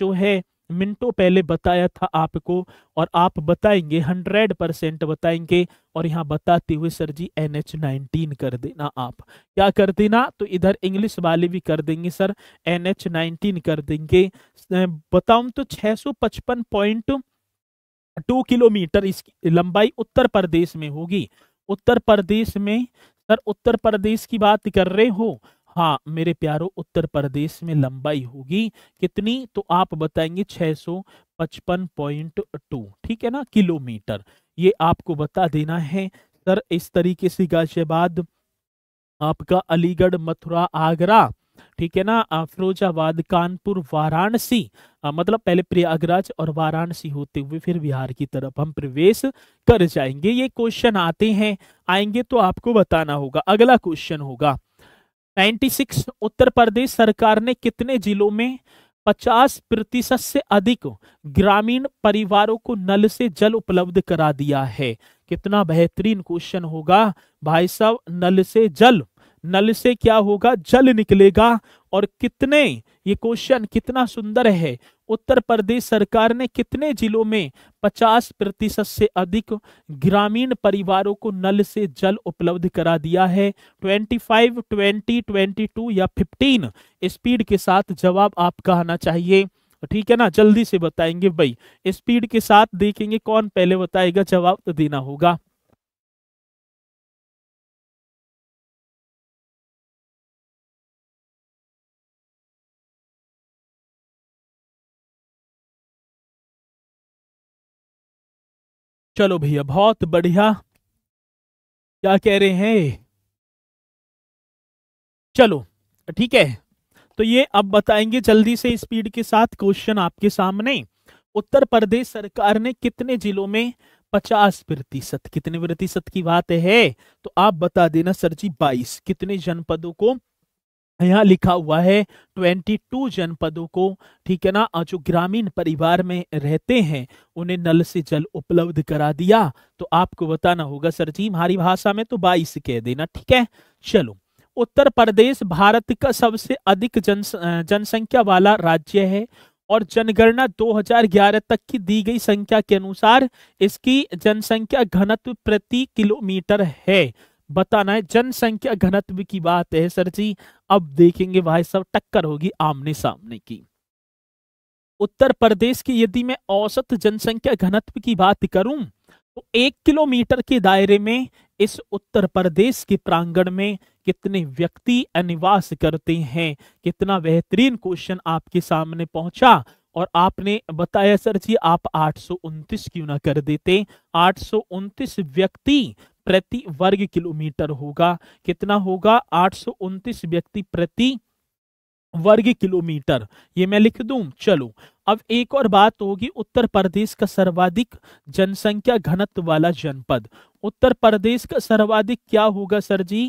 Speaker 1: जो है मिनटों पहले बताया था आपको और आप बताएंगे हंड्रेड परसेंट बताएंगे और यहाँ बताते हुए sir ji N H nineteen कर देना आप क्या कर देना तो इधर इंग्लिश वाले भी कर देंगे सर एन एच नाइनटीन कर देंगे बताऊँ तो छः सौ पचपन पॉइंट टू किलोमीटर इसकी लंबाई उत्तर प्रदेश में होगी उत्तर प्रदेश में सर उत्तर प्रदेश की बात कर रहे हो हाँ मेरे प्यारो उत्तर प्रदेश में लंबाई होगी कितनी तो आप बताएंगे 655.2 ठीक है ना किलोमीटर ये आपको बता देना है सर इस तरीके से गाजियाबाद आपका अलीगढ़ मथुरा आगरा ठीक है ना फिरोजाबाद कानपुर वाराणसी मतलब पहले प्रयागराज और वाराणसी होते हुए फिर बिहार की तरफ हम प्रवेश कर जाएंगे ये क्वेश्चन आते हैं आएंगे तो आपको बताना होगा अगला क्वेश्चन होगा 96 उत्तर प्रदेश सरकार ने कितने जिलों में 50 प्रतिशत से अधिक ग्रामीण परिवारों को नल से जल उपलब्ध करा दिया है कितना बेहतरीन क्वेश्चन होगा भाई साहब नल से जल नल से क्या होगा जल निकलेगा और कितने ये क्वेश्चन कितना सुंदर है उत्तर प्रदेश सरकार ने कितने जिलों में 50 प्रतिशत से अधिक ग्रामीण परिवारों को नल से जल उपलब्ध करा दिया है 25, 20, 22 या 15 स्पीड के साथ जवाब आपका आना चाहिए ठीक है ना जल्दी से
Speaker 2: बताएंगे भाई स्पीड के साथ देखेंगे कौन पहले बताएगा जवाब तो देना होगा
Speaker 3: चलो भैया बहुत बढ़िया
Speaker 2: क्या कह रहे हैं चलो ठीक है तो ये अब बताएंगे जल्दी से स्पीड के साथ क्वेश्चन आपके सामने
Speaker 1: उत्तर प्रदेश सरकार ने कितने जिलों में पचास प्रतिशत कितने प्रतिशत की बात है तो आप बता देना सर जी बाईस कितने जनपदों को यहाँ लिखा हुआ है 22 जनपदों को ठीक है ना जो ग्रामीण परिवार में रहते हैं उन्हें नल से जल उपलब्ध करा दिया तो आपको बताना होगा सर जी हमारी भाषा में तो 22 कह देना ठीक है चलो उत्तर प्रदेश भारत का सबसे अधिक जन जनसंख्या वाला राज्य है और जनगणना 2011 तक की दी गई संख्या के अनुसार इसकी जनसंख्या घनत्व प्रति किलोमीटर है बताना है जनसंख्या घनत्व की बात है सर जी अब देखेंगे भाई सब टक्कर होगी आमने सामने की उत्तर प्रदेश की यदि मैं औसत जनसंख्या घनत्व की बात करूं तो एक किलोमीटर के दायरे में इस उत्तर प्रदेश के प्रांगण में कितने व्यक्ति अनिवास करते हैं कितना बेहतरीन क्वेश्चन आपके सामने पहुंचा और आपने बताया सर जी आप आठ क्यों ना कर देते आठ व्यक्ति प्रति वर्ग किलोमीटर होगा कितना होगा आठ व्यक्ति प्रति वर्ग किलोमीटर ये मैं लिख दूं चलो अब एक और बात होगी उत्तर प्रदेश का सर्वाधिक जनसंख्या घनत्व वाला जनपद उत्तर प्रदेश का सर्वाधिक क्या होगा सर जी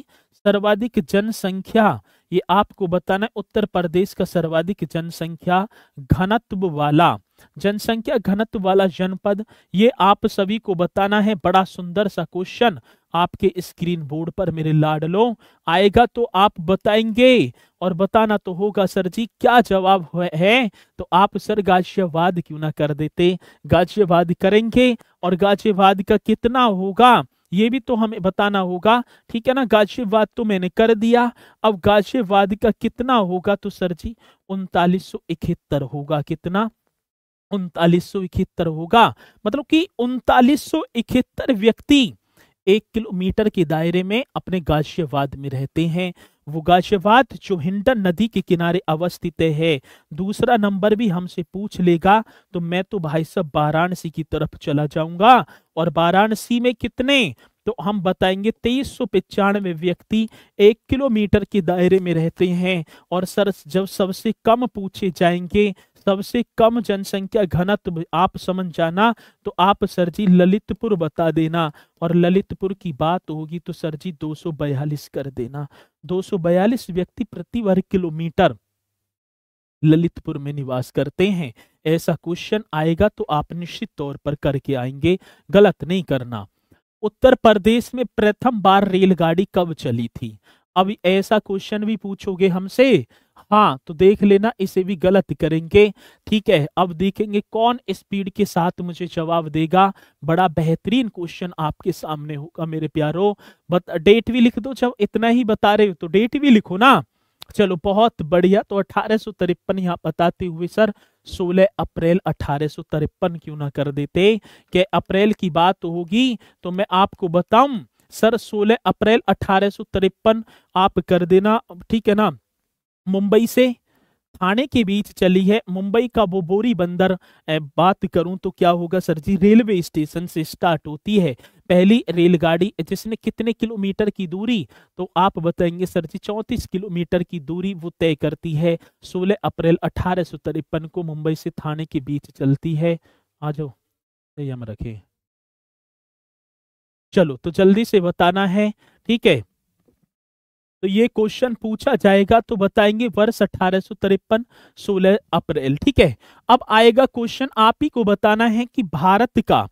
Speaker 1: सर्वाधिक जनसंख्या ये आपको बताना है उत्तर प्रदेश का सर्वाधिक जनसंख्या घनत्व वाला जनसंख्या घनत्व वाला जनपद ये आप सभी को बताना है बड़ा सुंदर सा क्वेश्चन आपके स्क्रीन बोर्ड पर मेरे लाडलो आएगा तो आप बताएंगे और बताना तो होगा सर जी क्या जवाब है तो आप सर गाज्यवाद क्यों ना कर देते गाज्यवाद करेंगे और गाज्यवाद का कितना होगा ये भी तो हमें बताना होगा ठीक है ना गाजियाबाद तो मैंने कर दिया अब गाजियाबाद का कितना होगा तो सर जी उनतालीस होगा कितना उनतालीस होगा मतलब कि उनतालीस व्यक्ति एक किलोमीटर के दायरे में अपने गाजियाबाद में रहते हैं वो गाजियाबाद जो हिंडन नदी के किनारे अवस्थित है दूसरा नंबर भी हमसे पूछ लेगा तो मैं तो भाई साहब वाराणसी की तरफ चला जाऊंगा और वाराणसी में कितने तो हम बताएंगे तेईस सौ पचानवे व्यक्ति एक किलोमीटर के दायरे में रहते हैं और सर जब सबसे कम पूछे जाएंगे सबसे कम जनसंख्या घनत्व आप समझ जाना तो आप सर जी ललितपुर बता देना और ललितपुर की बात होगी तो सर जी दो कर देना दो व्यक्ति प्रति वर्ग किलोमीटर ललितपुर में निवास करते हैं ऐसा क्वेश्चन आएगा तो आप निश्चित तौर पर करके आएंगे गलत नहीं करना उत्तर प्रदेश में प्रथम बार रेलगाड़ी कब चली थी अभी ऐसा क्वेश्चन भी पूछोगे हमसे हाँ तो देख लेना इसे भी गलत करेंगे ठीक है अब देखेंगे कौन स्पीड के साथ मुझे जवाब देगा बड़ा बेहतरीन क्वेश्चन आपके सामने होगा मेरे प्यारो बत डेट भी लिख दो जब इतना ही बता रहे हो तो डेट भी लिखो ना चलो बहुत बढ़िया तो अठारह सो तिरपन यहाँ बताते हुए सर 16 अप्रैल अठारह सो तिरपन क्यों ना कर देते कि अप्रैल की बात होगी तो मैं आपको बताऊं सर 16 अप्रैल अठारह सो तिरपन आप कर देना ठीक है ना मुंबई से थाने के बीच चली है मुंबई का वो बोरी बंदर बात करूं तो क्या होगा सर जी रेलवे स्टेशन से स्टार्ट होती है पहली रेलगाड़ी जिसने कितने किलोमीटर की दूरी तो आप बताएंगे सर जी चौंतीस किलोमीटर की दूरी वो तय करती है 16 अप्रैल अठारह को मुंबई से थाने के बीच
Speaker 2: चलती है आ जाओ हम रखे चलो तो जल्दी से बताना है ठीक है तो ये क्वेश्चन पूछा जाएगा
Speaker 1: तो बताएंगे वर्ष अठारह सो तिरपन सोलह अप्रैल ठीक है अब आएगा क्वेश्चन आप ही को बताना है कि भारत का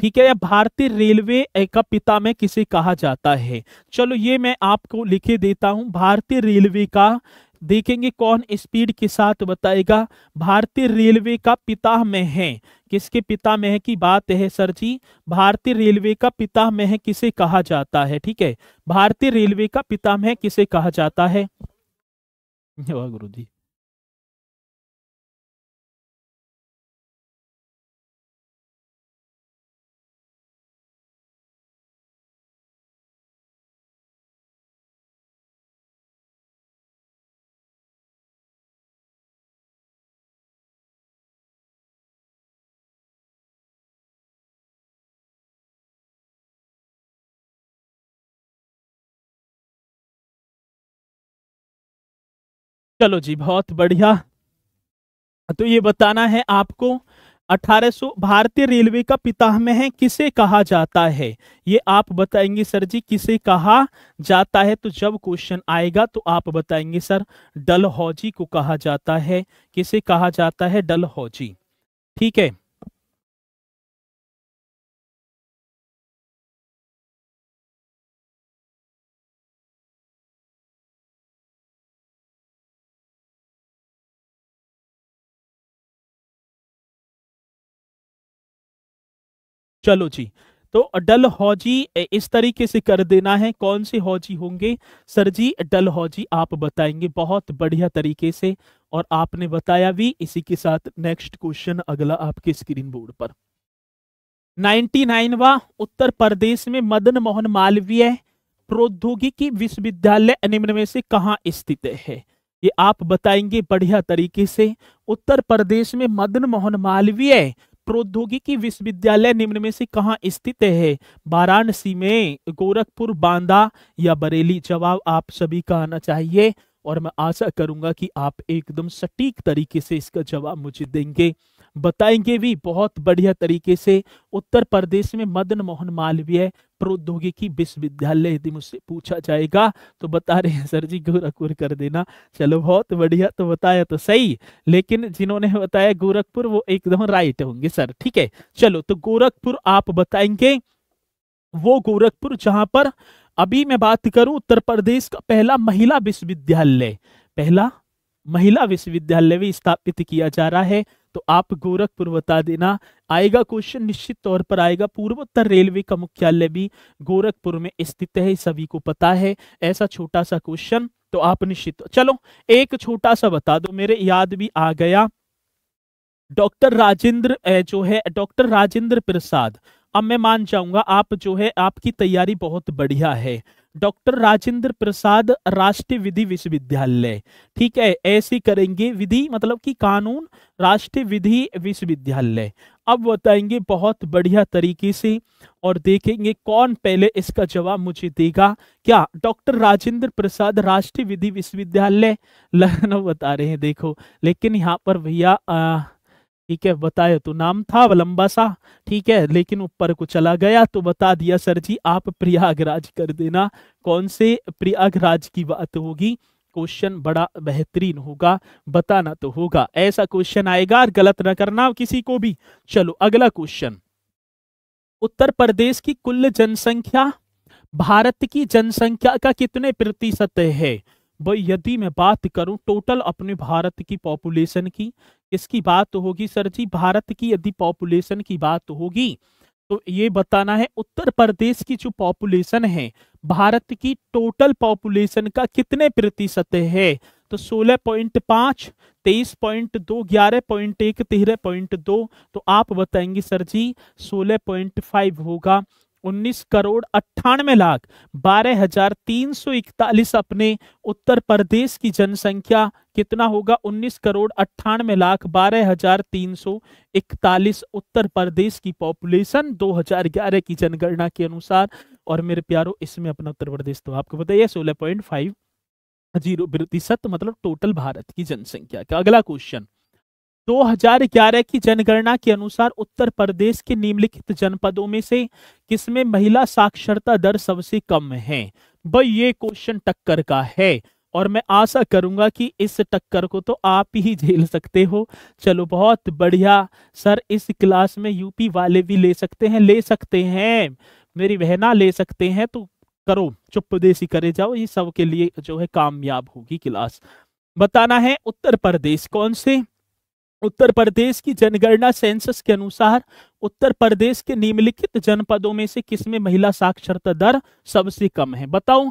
Speaker 1: ठीक है या भारतीय रेलवे का पिता में किसे कहा जाता है चलो ये मैं आपको लिखे देता हूं भारतीय रेलवे का देखेंगे कौन स्पीड के साथ बताएगा भारतीय रेलवे का पिता में है किसके पिता में है की बात है सर जी भारतीय रेलवे का पिता में है किसे
Speaker 2: कहा जाता है ठीक है भारतीय रेलवे का पिता में किसे कहा जाता है गुरु जी
Speaker 1: चलो जी बहुत बढ़िया तो ये बताना है आपको 1800 भारतीय रेलवे का में है किसे कहा जाता है ये आप बताएंगे सर जी किसे कहा जाता है तो जब क्वेश्चन आएगा तो आप बताएंगे सर
Speaker 2: डल को कहा जाता है किसे कहा जाता है डल ठीक है
Speaker 1: चलो जी तो डल हौजी इस तरीके से कर देना है कौन से हौजी होंगे सर जी डल हौजी आप बताएंगे बहुत बढ़िया तरीके से और आपने बताया भी इसी के साथ नेक्स्ट क्वेश्चन अगला आपके स्क्रीन बोर्ड पर 99वां उत्तर प्रदेश में मदन मोहन मालवीय प्रौद्योगिकी विश्वविद्यालय निम्न में से कहाँ स्थित है ये आप बताएंगे बढ़िया तरीके से उत्तर प्रदेश में मदन मोहन मालवीय प्रौद्योगिकी विश्वविद्यालय निम्न में से कहा स्थित है वाराणसी में गोरखपुर बांदा या बरेली जवाब आप सभी का आना चाहिए और मैं आशा करूंगा कि आप एकदम सटीक तरीके से इसका जवाब मुझे देंगे बताएंगे भी बहुत बढ़िया तरीके से उत्तर प्रदेश में मदन मोहन मालवीय प्रौद्योगिकी विश्वविद्यालय यदि मुझसे पूछा जाएगा तो बता रहे हैं सर जी गोरखपुर कर देना चलो बहुत बढ़िया तो बताया तो सही लेकिन जिन्होंने बताया गोरखपुर वो एकदम राइट होंगे सर ठीक है चलो तो गोरखपुर आप बताएंगे वो गोरखपुर जहां पर अभी मैं बात करूं उत्तर प्रदेश का पहला महिला विश्वविद्यालय पहला महिला विश्वविद्यालय भी स्थापित किया जा रहा है तो आप गोरखपुर बता देना आएगा क्वेश्चन निश्चित तौर पर आएगा पूर्वोत्तर रेलवे का मुख्यालय भी गोरखपुर में स्थित है सभी को पता है ऐसा छोटा सा क्वेश्चन तो आप निश्चित चलो एक छोटा सा बता दो मेरे याद भी आ गया डॉक्टर राजेंद्र जो है डॉक्टर राजेंद्र प्रसाद अब मैं मान जाऊंगा आप जो है आपकी तैयारी बहुत बढ़िया है डॉक्टर राजेंद्र प्रसाद राष्ट्रीय विधि विश्वविद्यालय ठीक है ऐसी करेंगे विधि मतलब कि कानून राष्ट्रीय विधि विश्वविद्यालय अब बताएंगे बहुत बढ़िया तरीके से और देखेंगे कौन पहले इसका जवाब मुझे देगा क्या डॉक्टर राजेंद्र प्रसाद राष्ट्रीय विधि विश्वविद्यालय लखनऊ बता रहे हैं देखो लेकिन यहाँ पर भैया ठीक है बताया तो नाम था लंबा सा ठीक है लेकिन ऊपर को चला गया तो बता दिया सर जी आप प्रयागराज कर देना कौन से प्रयागराज की बात होगी क्वेश्चन बड़ा बेहतरीन होगा बताना तो होगा ऐसा क्वेश्चन आएगा गलत ना करना किसी को भी चलो अगला क्वेश्चन उत्तर प्रदेश की कुल जनसंख्या भारत की जनसंख्या का कितने प्रतिशत है वह यदि मैं बात करूं टोटल अपने भारत की पॉपुलेशन की किसकी बात होगी सर जी भारत की यदि पॉपुलेशन की बात होगी तो ये बताना है उत्तर प्रदेश की जो पॉपुलेशन है भारत की टोटल पॉपुलेशन का कितने प्रतिशत है तो 16.5, पॉइंट पांच तेईस पॉइंट दो ग्यारह पॉइंट एक तेरह पॉइंट दो तो आप बताएंगे सर जी 16.5 होगा उन्नीस करोड़ अट्ठानवे लाख बारह हजार तीन सौ इकतालीस अपने उत्तर प्रदेश की जनसंख्या कितना होगा उन्नीस करोड़ अट्ठानवे लाख बारह हजार तीन सौ इकतालीस उत्तर प्रदेश की पॉपुलेशन दो हजार ग्यारह की जनगणना के अनुसार और मेरे प्यारो इसमें अपना उत्तर प्रदेश तो आपको बताइए सोलह पॉइंट फाइव जीरो प्रतिशत मतलब टोटल भारत की जनसंख्या का अगला क्वेश्चन 2011 की जनगणना के अनुसार उत्तर प्रदेश के निम्नलिखित जनपदों में से किसमें महिला साक्षरता दर सबसे कम है भाई ये क्वेश्चन टक्कर का है और मैं आशा करूंगा कि इस टक्कर को तो आप ही झेल सकते हो चलो बहुत बढ़िया सर इस क्लास में यूपी वाले भी ले सकते हैं ले सकते हैं मेरी बहना ले सकते हैं तो करो चुप देसी करे जाओ ये सबके लिए जो है कामयाब होगी क्लास बताना है उत्तर प्रदेश कौन से उत्तर प्रदेश की जनगणना सेंसस के अनुसार उत्तर प्रदेश के निम्नलिखित जनपदों में से किसमें महिला साक्षरता दर सबसे कम है बताओ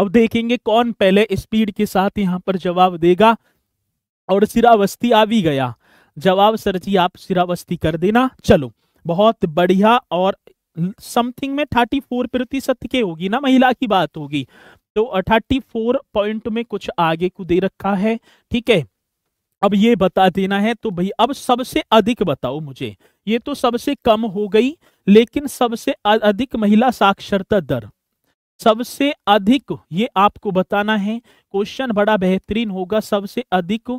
Speaker 1: अब देखेंगे कौन पहले स्पीड के साथ यहाँ पर जवाब देगा और सिरावस्ती आ भी गया जवाब सर जी आप सिरावस्ती कर देना चलो बहुत बढ़िया और समथिंग में थर्टी फोर प्रतिशत के होगी ना महिला की बात होगी तो थर्टी फोर पॉइंट में कुछ आगे को दे रखा है ठीक है अब ये बता देना है तो भाई अब सबसे अधिक बताओ मुझे ये तो सबसे कम हो गई लेकिन सबसे अधिक महिला साक्षरता दर सबसे अधिक ये आपको बताना है क्वेश्चन बड़ा बेहतरीन होगा सबसे अधिक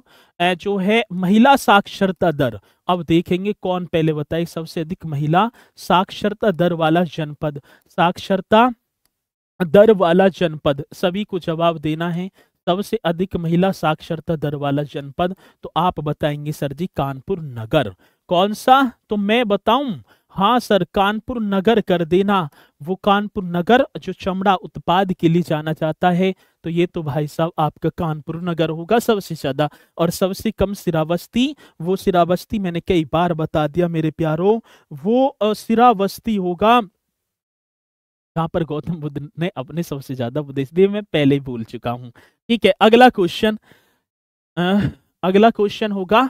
Speaker 1: जो है महिला साक्षरता दर अब देखेंगे कौन पहले बताए सबसे अधिक महिला साक्षरता दर वाला जनपद साक्षरता दर वाला जनपद सभी को जवाब देना है सबसे अधिक महिला साक्षरता दर वाला जनपद तो आप बताएंगे सर जी कानपुर नगर कौन सा तो मैं बताऊं हाँ सर कानपुर नगर कर देना वो कानपुर नगर जो चमड़ा उत्पाद के लिए जाना जाता है तो ये तो भाई साहब आपका कानपुर नगर होगा सबसे ज्यादा और सबसे कम सिरावस्ती वो सिरावस्ती मैंने कई बार बता दिया मेरे प्यारों वो सिरावस्ती होगा यहाँ पर गौतम बुद्ध ने अपने सबसे ज्यादा उपदेश दिए मैं पहले ही भूल चुका हूँ ठीक है अगला क्वेश्चन अगला क्वेश्चन होगा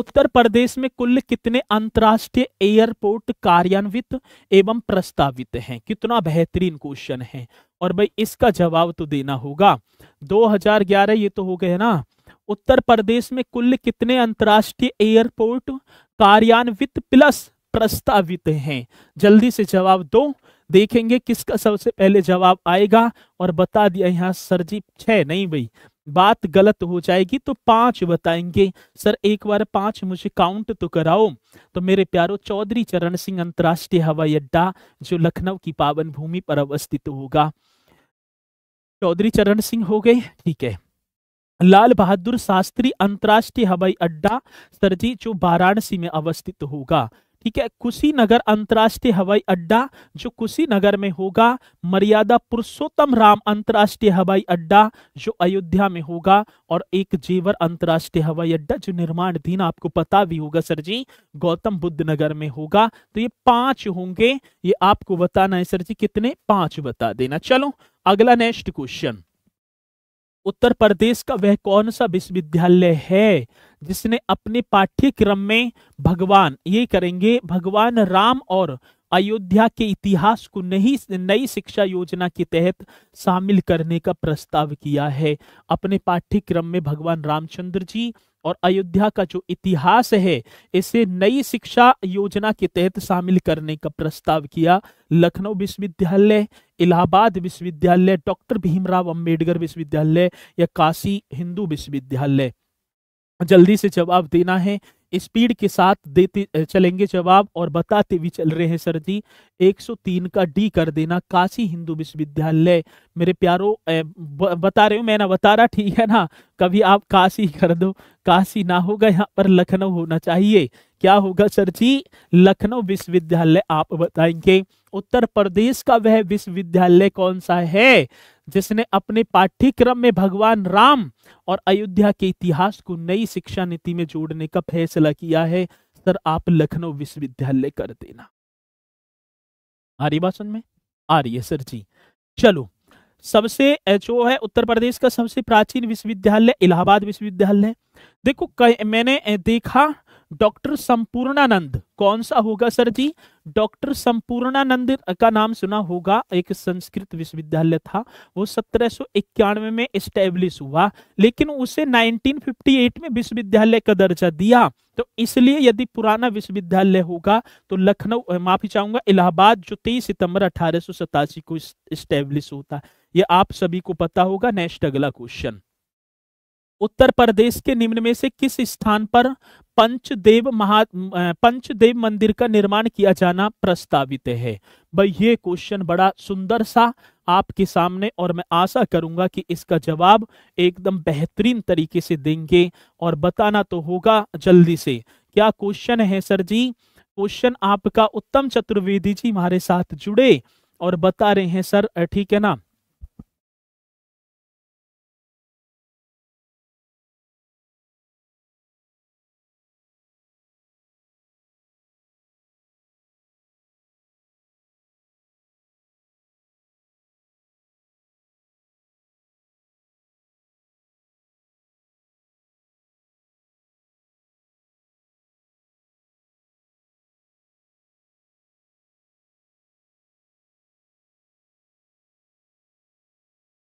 Speaker 1: उत्तर प्रदेश में कुल कितने अंतरराष्ट्रीय एयरपोर्ट कार्यान्वित एवं प्रस्तावित हैं कितना बेहतरीन क्वेश्चन है और भाई इसका जवाब तो देना होगा 2011 ये तो हो गए ना उत्तर प्रदेश में कुल कितने अंतरराष्ट्रीय एयरपोर्ट कार्यान्वित प्लस प्रस्तावित हैं जल्दी से जवाब दो देखेंगे किसका सबसे पहले जवाब आएगा और बता दिया यहाँ सर जी छः नहीं भाई बात गलत हो जाएगी तो पांच बताएंगे सर एक बार पांच मुझे काउंट तो कराओ तो मेरे प्यारो चौधरी चरण सिंह अंतर्राष्ट्रीय हवाई अड्डा जो लखनऊ की पावन भूमि पर अवस्थित होगा चौधरी चरण सिंह हो गए ठीक है लाल बहादुर शास्त्री अंतरराष्ट्रीय हवाई अड्डा सर जी जो वाराणसी में अवस्थित होगा ठीक है कुशीनगर अंतर्राष्ट्रीय हवाई अड्डा जो कुशीनगर में होगा मर्यादा पुरुषोत्तम राम अंतर्राष्ट्रीय हवाई अड्डा जो अयोध्या में होगा और एक जेवर अंतर्राष्ट्रीय हवाई अड्डा जो दिन आपको पता भी होगा सर जी गौतम बुद्ध नगर में होगा तो ये पांच होंगे ये आपको बताना है सर जी कितने पांच बता देना चलो अगला नेक्स्ट क्वेश्चन उत्तर प्रदेश का वह कौन सा विश्वविद्यालय है जिसने अपने पाठ्यक्रम में भगवान ये करेंगे भगवान राम और अयोध्या के इतिहास को नहीं नई शिक्षा योजना के तहत शामिल करने का प्रस्ताव किया है अपने पाठ्यक्रम में भगवान रामचंद्र जी और अयोध्या का जो इतिहास है इसे नई शिक्षा योजना के तहत शामिल करने का प्रस्ताव किया लखनऊ विश्वविद्यालय इलाहाबाद विश्वविद्यालय डॉक्टर भीमराव अंबेडकर विश्वविद्यालय या काशी हिंदू विश्वविद्यालय जल्दी से जवाब देना है स्पीड के साथ देते चलेंगे जवाब और बताते भी चल रहे हैं सर जी 103 का डी कर देना काशी हिंदू विश्वविद्यालय मेरे प्यारो बता रहे हो मैं ना बता रहा ठीक है ना कभी आप काशी कर दो काशी ना होगा यहाँ पर लखनऊ होना चाहिए क्या होगा सर जी लखनऊ विश्वविद्यालय आप बताएंगे उत्तर प्रदेश का वह विश्वविद्यालय कौन सा है जिसने अपने पाठ्यक्रम में भगवान राम और अयोध्या के इतिहास को नई शिक्षा नीति में जोड़ने का फैसला किया है सर आप लखनऊ विश्वविद्यालय कर देना आ रही बात में आ रही है सर जी चलो सबसे जो है उत्तर प्रदेश का सबसे प्राचीन विश्वविद्यालय इलाहाबाद विश्वविद्यालय देखो मैंने देखा डॉक्टर संपूर्णानंद कौन सा होगा सर जी डॉक्टर संपूर्णानंद का नाम सुना होगा एक संस्कृत विश्वविद्यालय था वो सत्रह में स्टेब्लिश हुआ लेकिन उसे 1958 में विश्वविद्यालय का दर्जा दिया तो इसलिए यदि पुराना विश्वविद्यालय होगा तो लखनऊ माफी चाहूंगा इलाहाबाद जो तेईस सितंबर अठारह को स्टेब्लिश होता है ये आप सभी को पता होगा नेक्स्ट अगला क्वेश्चन उत्तर प्रदेश के निम्न में से किस स्थान पर पंचदेव महा पंचदेव मंदिर का निर्माण किया जाना प्रस्तावित है भाई ये क्वेश्चन बड़ा सुंदर सा आपके सामने और मैं आशा करूंगा कि इसका जवाब एकदम बेहतरीन तरीके से देंगे और बताना तो होगा जल्दी से क्या क्वेश्चन है सर जी क्वेश्चन आपका उत्तम चतुर्वेदी जी हमारे साथ जुड़े और बता रहे हैं सर ठीक है ना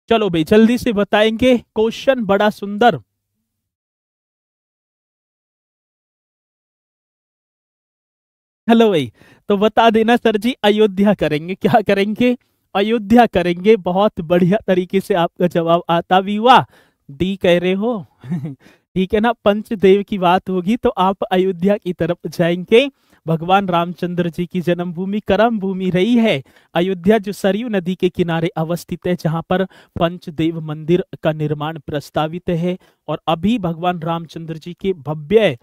Speaker 3: चलो भाई जल्दी से बताएंगे
Speaker 2: क्वेश्चन बड़ा सुंदर हेलो भाई तो बता देना सर जी अयोध्या करेंगे क्या
Speaker 1: करेंगे अयोध्या करेंगे बहुत बढ़िया तरीके से आपका जवाब आता भी हुआ डी कह रहे हो ठीक है ना पंचदेव की बात होगी तो आप अयोध्या की तरफ जाएंगे भगवान रामचंद्र जी की जन्मभूमि करम भूमि रही है अयोध्या जो सरयू नदी के किनारे अवस्थित है जहाँ पर पंचदेव मंदिर का निर्माण प्रस्तावित है और अभी भगवान रामचंद्र जी के भव्य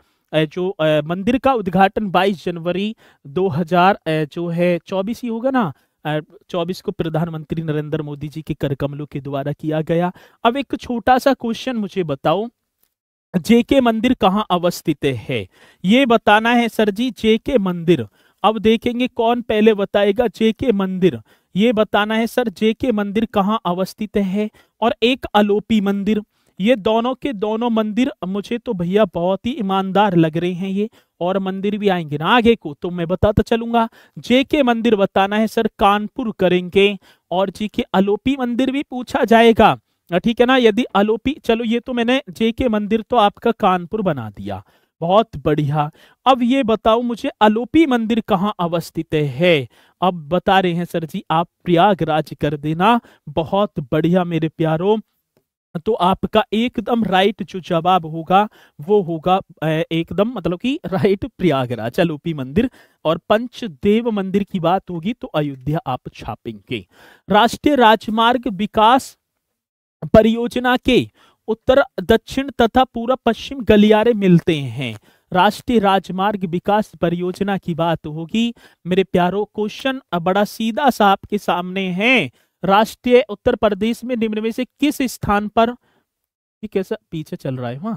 Speaker 1: जो मंदिर का उद्घाटन 22 जनवरी 2000 जो है 24 ही होगा ना चौबीस को प्रधानमंत्री नरेंद्र मोदी जी के करकमलों के द्वारा किया गया अब एक छोटा सा क्वेश्चन मुझे बताओ जेके मंदिर कहाँ अवस्थित है ये बताना है सर जी जेके मंदिर अब देखेंगे कौन पहले बताएगा जेके मंदिर ये बताना है सर जेके मंदिर कहाँ अवस्थित है और एक अलोपी मंदिर ये दोनों के दोनों मंदिर मुझे तो भैया बहुत ही ईमानदार लग रहे हैं ये और मंदिर भी आएंगे ना आगे को तो मैं बताता तो चलूंगा जेके मंदिर बताना है सर कानपुर करेंगे और जी के अलोपी मंदिर भी पूछा जाएगा ठीक है ना यदि आलोपी चलो ये तो मैंने जे के मंदिर तो आपका कानपुर बना दिया बहुत बढ़िया अब ये बताओ मुझे आलोपी मंदिर कहाँ अवस्थित है अब बता रहे हैं सर जी आप प्रयागराज कर देना बहुत बढ़िया मेरे प्यारों तो आपका एकदम राइट जो जवाब होगा वो होगा एकदम मतलब कि राइट प्रयागराज आलोपी मंदिर और पंचदेव मंदिर की बात होगी तो अयोध्या आप छापेंगे राष्ट्रीय राजमार्ग विकास परियोजना के उत्तर दक्षिण तथा पूरा पश्चिम गलियारे मिलते हैं राष्ट्रीय राजमार्ग विकास परियोजना की बात होगी मेरे प्यारो क्वेश्चन बड़ा सीधा सा आपके सामने है राष्ट्रीय उत्तर प्रदेश में निम्न में से किस स्थान पर कैसा पीछे चल रहा है वहां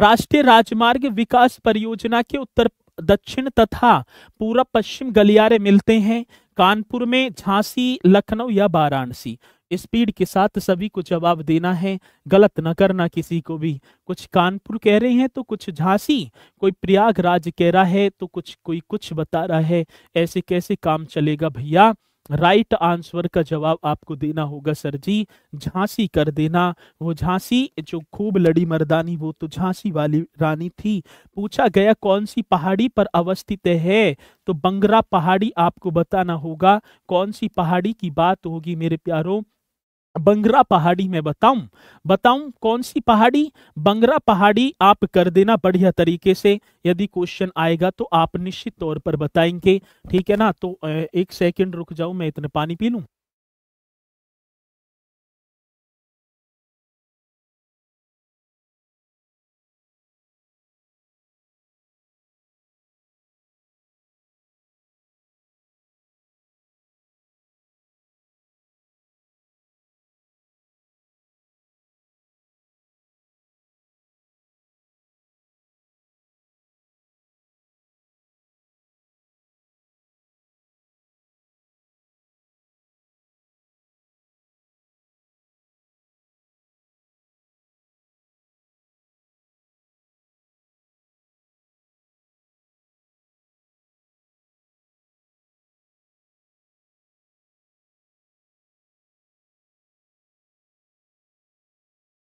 Speaker 1: राष्ट्रीय राजमार्ग विकास परियोजना के उत्तर दक्षिण तथा पूरा पश्चिम गलियारे मिलते हैं कानपुर में झांसी लखनऊ या वाराणसी स्पीड के साथ सभी को जवाब देना है गलत न करना किसी को भी कुछ कानपुर कह रहे हैं तो कुछ झांसी कोई प्रयागराज कह रहा है तो कुछ कोई कुछ बता रहा है ऐसे कैसे काम चलेगा भैया राइट आंसर का जवाब आपको देना होगा सर जी झांसी कर देना वो झांसी जो खूब लड़ी मर्दानी वो तो झांसी वाली रानी थी पूछा गया कौन सी पहाड़ी पर अवस्थित है तो बंगरा पहाड़ी आपको बताना होगा कौन सी पहाड़ी की बात होगी मेरे प्यारों बंगरा पहाड़ी में बताऊं बताऊं कौन सी पहाड़ी बंगरा पहाड़ी आप कर देना बढ़िया तरीके से यदि क्वेश्चन
Speaker 2: आएगा तो आप निश्चित तौर पर बताएंगे ठीक है ना तो एक सेकंड रुक जाऊं मैं इतने पानी पी लूं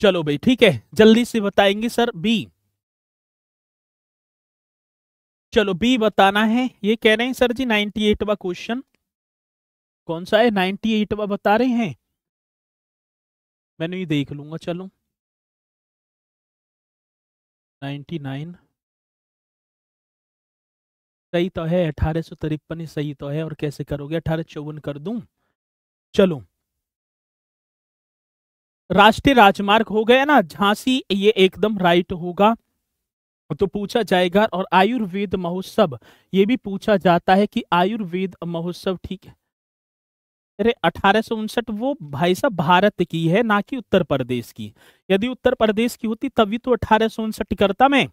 Speaker 2: चलो भाई ठीक है जल्दी से बताएंगे सर बी चलो बी बताना है ये कह रहे हैं सर जी नाइन्टी एटवा क्वेश्चन
Speaker 1: कौन सा है नाइन्टी एटवा बता रहे हैं
Speaker 2: मैंने ये देख लूंगा चलो नाइन्टी नाइन सही तो है अठारह सौ तिरपन सही तो है और कैसे करोगे अठारह चौवन कर दूं चलो राष्ट्रीय राजमार्ग हो गया ना झांसी ये एकदम राइट होगा तो पूछा जाएगा और आयुर्वेद
Speaker 1: महोत्सव ये भी पूछा जाता है कि आयुर्वेद महोत्सव ठीक है अरे अठारह वो भाई साहब भारत की है ना कि उत्तर प्रदेश की यदि उत्तर प्रदेश की होती तभी तो अठारह करता मैं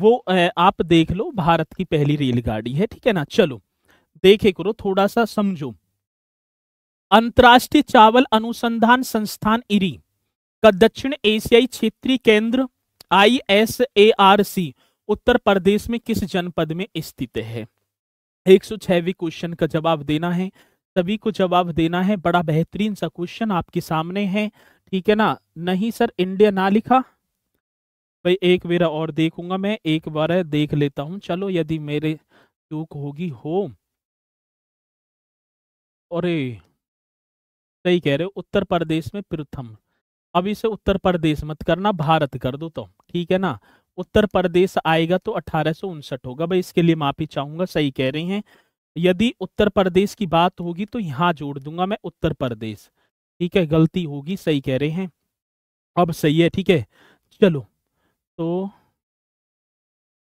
Speaker 1: वो आप देख लो भारत की पहली रेलगाड़ी है ठीक है ना चलो देखे करो थोड़ा सा समझो अंतर्राष्ट्रीय चावल अनुसंधान संस्थान इरी का दक्षिण एशियाई क्षेत्रीय केंद्र आईएसएआरसी उत्तर प्रदेश में किस जनपद में स्थित है एक सौ छवी क्वेश्चन का जवाब देना है सभी को जवाब देना है बड़ा बेहतरीन सा क्वेश्चन आपके सामने है ठीक है ना नहीं सर इंडिया ना लिखा भाई एक बेरा और देखूंगा मैं एक बार
Speaker 2: देख लेता हूं चलो यदि मेरे चूक होगी हो अरे सही कह रहे हो उत्तर प्रदेश में प्रथम
Speaker 1: अब इसे उत्तर प्रदेश मत करना भारत कर दो तो ठीक है ना उत्तर प्रदेश आएगा तो अठारह होगा भाई इसके लिए माफी चाहूंगा सही कह रहे हैं यदि उत्तर प्रदेश की बात होगी तो यहाँ जोड़ दूंगा मैं उत्तर प्रदेश ठीक है गलती होगी सही कह रहे हैं
Speaker 2: अब सही है ठीक है चलो तो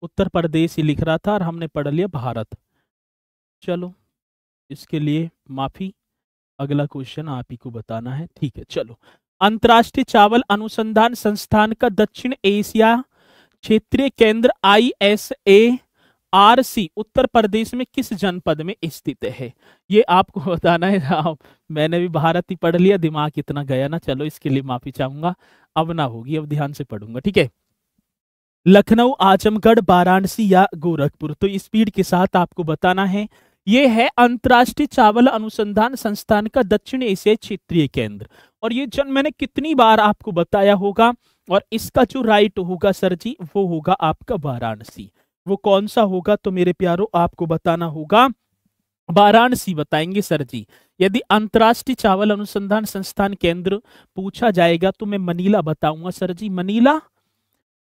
Speaker 2: उत्तर प्रदेश ही लिख रहा था और हमने पढ़ लिया भारत चलो इसके
Speaker 1: लिए माफ़ी अगला क्वेश्चन आप ही को बताना है ठीक है चलो अंतर्राष्ट्रीय चावल अनुसंधान संस्थान का दक्षिण एशिया क्षेत्रीय केंद्र I S A R C उत्तर प्रदेश में किस जनपद में स्थित है ये आपको बताना है हाँ, मैंने भी भारत ही पढ़ लिया दिमाग इतना गया ना चलो इसके लिए माफी चाहूंगा अब ना होगी अब ध्यान से पढ़ूंगा ठीक है लखनऊ आजमगढ़ वाराणसी या गोरखपुर तो स्पीड के साथ आपको बताना है ये है अंतर्राष्ट्रीय चावल अनुसंधान संस्थान का दक्षिण एशिया क्षेत्रीय केंद्र और ये जन मैंने कितनी बार आपको बताया होगा और इसका जो राइट होगा सर जी वो होगा आपका वाराणसी वो कौन सा होगा तो मेरे प्यारो आपको बताना होगा वाराणसी बताएंगे सर जी यदि अंतर्राष्ट्रीय चावल अनुसंधान संस्थान केंद्र पूछा जाएगा तो मैं मनीला बताऊंगा सर जी मनीला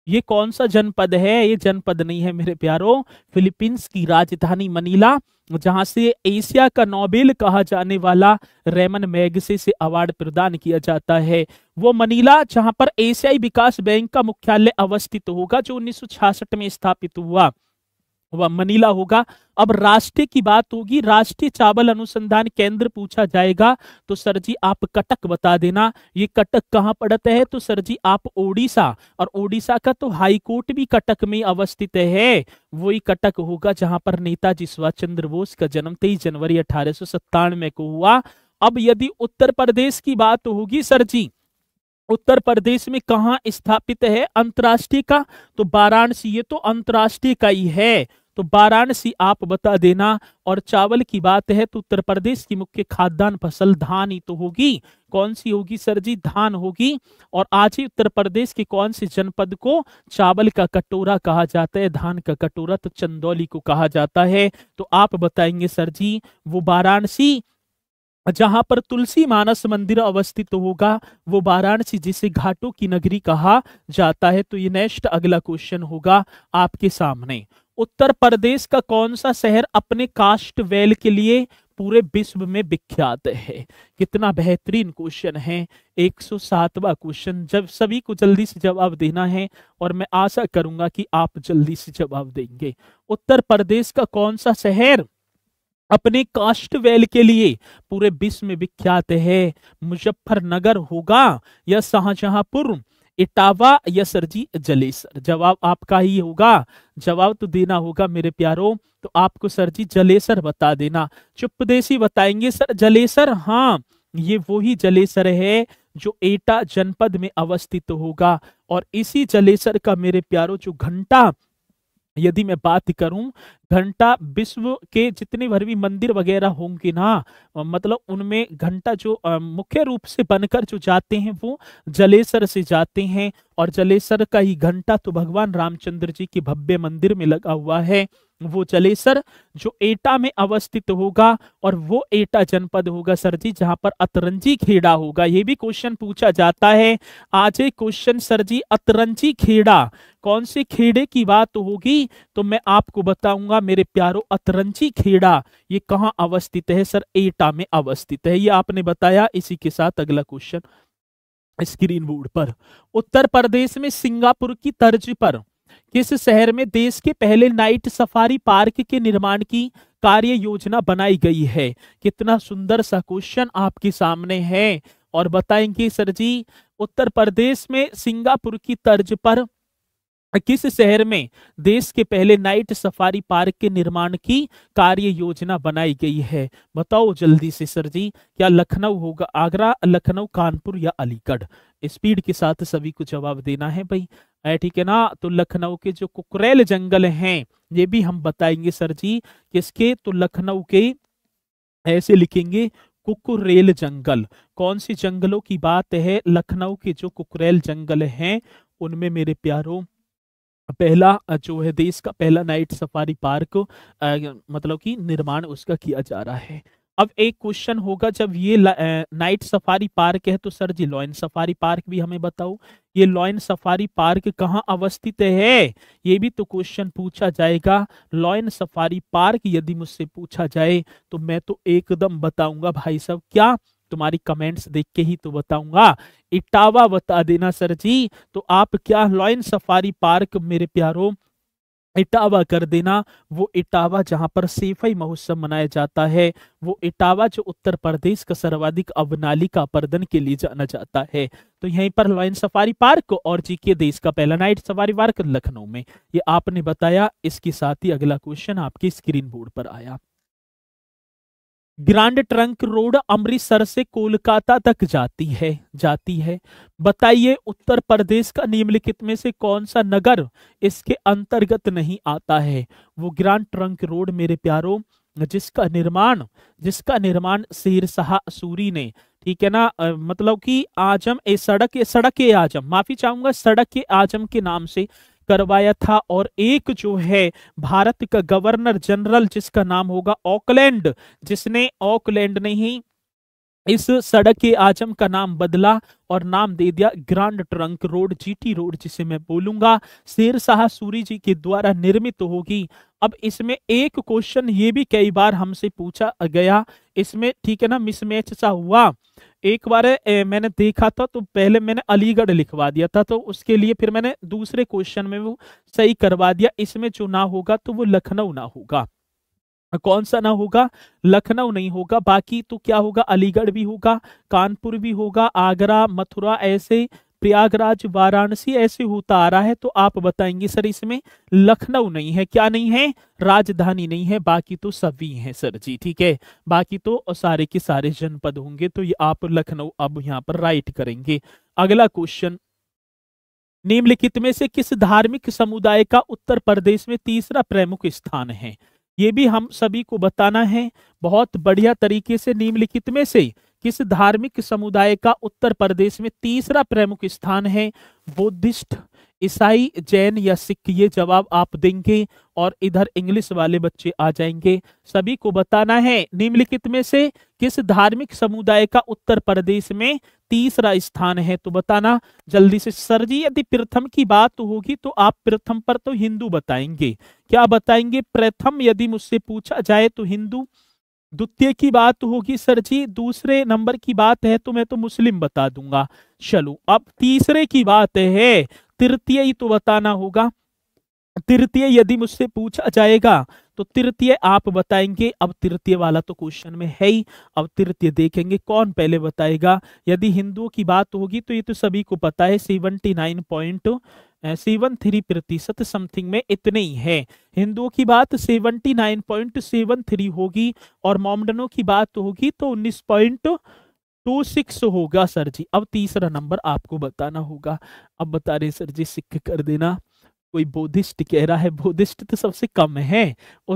Speaker 1: ये कौन सा जनपद है ये जनपद नहीं है मेरे प्यारों फिलीपींस की राजधानी मनीला जहां से एशिया का नोबेल कहा जाने वाला रेमन मैगसे से अवार्ड प्रदान किया जाता है वो मनीला जहां पर एशियाई विकास बैंक का मुख्यालय अवस्थित होगा जो 1966 में स्थापित हुआ मनीला होगा अब राष्ट्रीय की बात होगी राष्ट्रीय चावल अनुसंधान केंद्र पूछा जाएगा तो सर जी आप कटक बता देना ये कटक कहाँ पड़ता है तो सर जी आप ओडिशा और ओडिशा का तो हाईकोर्ट भी कटक में अवस्थित है वही कटक होगा जहां पर नेताजी सुभाष चंद्र बोस का जन्म तेईस जनवरी अठारह को हुआ अब यदि उत्तर प्रदेश की बात होगी सर जी उत्तर प्रदेश में कहा स्थापित है अंतरराष्ट्रीय का तो वाराणसी ये तो अंतरराष्ट्रीय का ही है तो वाराणसी आप बता देना और चावल की बात है तो उत्तर प्रदेश की मुख्य खाद्यान्न फसल धान ही तो होगी कौन सी होगी सर जी धान होगी और आज ही उत्तर प्रदेश के कौन से जनपद को चावल का कटोरा कहा जाता है धान का कटोरा तो चंदौली को कहा जाता है तो आप बताएंगे सर जी वो वाराणसी जहां पर तुलसी मानस मंदिर अवस्थित तो होगा वो वाराणसी जिसे घाटों की नगरी कहा जाता है तो ये नेक्स्ट अगला क्वेश्चन होगा आपके सामने उत्तर प्रदेश का कौन सा शहर अपने कास्ट वेल के लिए पूरे विश्व में विख्यात है कितना बेहतरीन क्वेश्चन है 107वां क्वेश्चन जब सभी को जल्दी से जवाब देना है और मैं आशा करूंगा कि आप जल्दी से जवाब देंगे उत्तर प्रदेश का कौन सा शहर अपने कास्ट वेल के लिए पूरे विश्व में विख्यात है मुजफ्फरनगर होगा या शाहजहांपुर इटावा या सरजी जलेसर जवाब आपका ही होगा जवाब तो देना होगा मेरे प्यारों तो आपको सर जी जलेसर बता देना चुप देसी बताएंगे सर जलेसर हाँ ये वही जलेसर है जो एटा जनपद में अवस्थित होगा और इसी जलेसर का मेरे प्यारों जो घंटा यदि मैं बात करूं घंटा विश्व के जितने भर भी मंदिर वगैरह होंगे ना मतलब उनमें घंटा जो मुख्य रूप से बनकर जो जाते हैं वो जलेसर से जाते हैं और जलेसर का ही घंटा तो भगवान रामचंद्र जी के भव्य मंदिर में लगा हुआ है वो चले सर जो एटा में अवस्थित होगा और वो एटा जनपद होगा सर जी जहां पर अतरंजी खेड़ा होगा ये भी क्वेश्चन पूछा जाता है आज एक क्वेश्चन सर जी अतरंजी खेड़ा कौन से खेड़े की बात होगी तो मैं आपको बताऊंगा मेरे प्यारो अतरंजी खेड़ा ये कहाँ अवस्थित है सर एटा में अवस्थित है ये आपने बताया इसी के साथ अगला क्वेश्चन स्क्रीन बोर्ड पर उत्तर प्रदेश में सिंगापुर की तर्ज पर किस शहर में देश के पहले नाइट सफारी पार्क के निर्माण की कार्य योजना बनाई गई है कितना सुंदर सा क्वेश्चन आपके सामने है और बताएंगे सर जी उत्तर प्रदेश में सिंगापुर की तर्ज पर किस शहर में देश के पहले नाइट सफारी पार्क के निर्माण की कार्य योजना बनाई गई है बताओ जल्दी से सर जी क्या लखनऊ होगा आगरा लखनऊ कानपुर या अलीगढ़ स्पीड के साथ सभी को जवाब देना है भाई ठीक है ना तो लखनऊ के जो कुकरेल जंगल हैं ये भी हम बताएंगे सर जी किसके तो लखनऊ के ऐसे लिखेंगे कुकरेल जंगल कौन से जंगलों की बात है लखनऊ के जो कुकरेल जंगल हैं उनमें मेरे प्यारों पहला जो है देश का पहला नाइट सफारी पार्क आ, मतलब कि निर्माण उसका किया जा रहा है अब एक क्वेश्चन होगा जब ये नाइट सफारी पार्क है तो sir ji lion safari park भी हमें बताओ ये लॉयन सफारी पार्क कहाँ अवस्थित है ये भी तो क्वेश्चन पूछा जाएगा लॉयन सफारी पार्क यदि मुझसे पूछा जाए तो मैं तो एकदम बताऊंगा भाई साहब क्या तुम्हारी कमेंट्स देख के ही तो बताऊंगा इटावा बता देना सर जी तो आप क्या लॉयन सफारी पार्क मेरे प्यारों इटावा कर देना वो इटावा जहाँ पर सेफई महोत्सव मनाया जाता है वो इटावा जो उत्तर प्रदेश का सर्वाधिक अवनाली का प्रदन के लिए जाना जाता है तो यहीं पर लॉयन सफारी पार्क और जी के देश का पहला नाइट सफारी पार्क लखनऊ में ये आपने बताया इसके साथ ही अगला क्वेश्चन आपके स्क्रीन बोर्ड पर आया ग्रांड ट्रंक रोड अमृतसर से कोलकाता तक जाती है जाती है बताइए उत्तर प्रदेश का निम्नलिखित में से कौन सा नगर इसके अंतर्गत नहीं आता है वो ग्रांड ट्रंक रोड मेरे प्यारों जिसका निर्माण जिसका निर्माण शेरशाह सूरी ने ठीक है ना मतलब कि आजम ए सड़क ए सड़क ए आजम माफी चाहूंगा सड़क ए आजम के नाम से करवाया था और एक जो है भारत का गवर्नर जनरल जिसका नाम होगा ऑकलैंड जिसने ऑकलैंड ने ही इस सड़क के आजम का नाम बदला और नाम दे दिया grand trunk road GT road जिसे मैं बोलूंगा शेर शाह सूरी जी के द्वारा निर्मित होगी अब इसमें एक क्वेश्चन ये भी कई बार हमसे पूछा गया इसमें ठीक है ना मिसमैच सा हुआ एक बार मैंने देखा था तो पहले मैंने अलीगढ़ लिखवा दिया था तो उसके लिए फिर मैंने दूसरे क्वेश्चन में वो सही करवा दिया इसमें जो ना होगा तो वो लखनऊ ना होगा कौन सा ना होगा लखनऊ नहीं होगा बाकी तो क्या होगा अलीगढ़ भी होगा कानपुर भी होगा आगरा मथुरा ऐसे प्रयागराज वाराणसी ऐसे होता आ रहा है तो आप बताएंगे सर इसमें लखनऊ नहीं है क्या नहीं है राजधानी नहीं है बाकी तो सभी हैं सर जी ठीक है बाकी तो सारे के सारे जनपद होंगे तो ये आप लखनऊ अब यहाँ पर राइट करेंगे अगला क्वेश्चन निम्नलिखित में से किस धार्मिक समुदाय का उत्तर प्रदेश में तीसरा प्रमुख स्थान है ये भी हम सभी को बताना है बहुत बढ़िया तरीके से निम्नलिखित में से किस धार्मिक समुदाय का उत्तर प्रदेश में तीसरा प्रमुख स्थान है बुद्धिस्ट ईसाई जैन या सिख ये जवाब आप देंगे और इधर इंग्लिश वाले बच्चे आ जाएंगे सभी को बताना है निम्नलिखित में से किस धार्मिक समुदाय का उत्तर प्रदेश में तीसरा स्थान है तो बताना जल्दी से सर जी यदि प्रथम की बात होगी तो आप प्रथम पर तो हिंदू बताएंगे क्या बताएंगे प्रथम यदि मुझसे पूछा जाए तो हिंदू द्वितीय की बात होगी सर जी दूसरे नंबर की बात है तो मैं तो मुस्लिम बता दूंगा चलो अब तीसरे की बात है तृतीय ही तो बताना होगा तृतीय यदि मुझसे पूछा जाएगा तो तृतीय आप बताएंगे अब तृतीय वाला तो क्वेश्चन में है ही अब तृतीय देखेंगे कौन पहले बताएगा यदि हिंदुओं की बात होगी तो ये तो सभी को पता है seventy nine point seven three प्रतिशत समथिंग में इतने ही है हिंदुओं की बात seventy nine point seven three होगी और मोमडनों की बात होगी तो उन्नीस पॉइंट टू सिक्स होगा सर जी अब तीसरा नंबर आपको बताना होगा अब बता रहे सर जी सिक्ख कर देना कोई बुद्धिस्ट कह रहा है बुद्धिस्ट तो सबसे कम है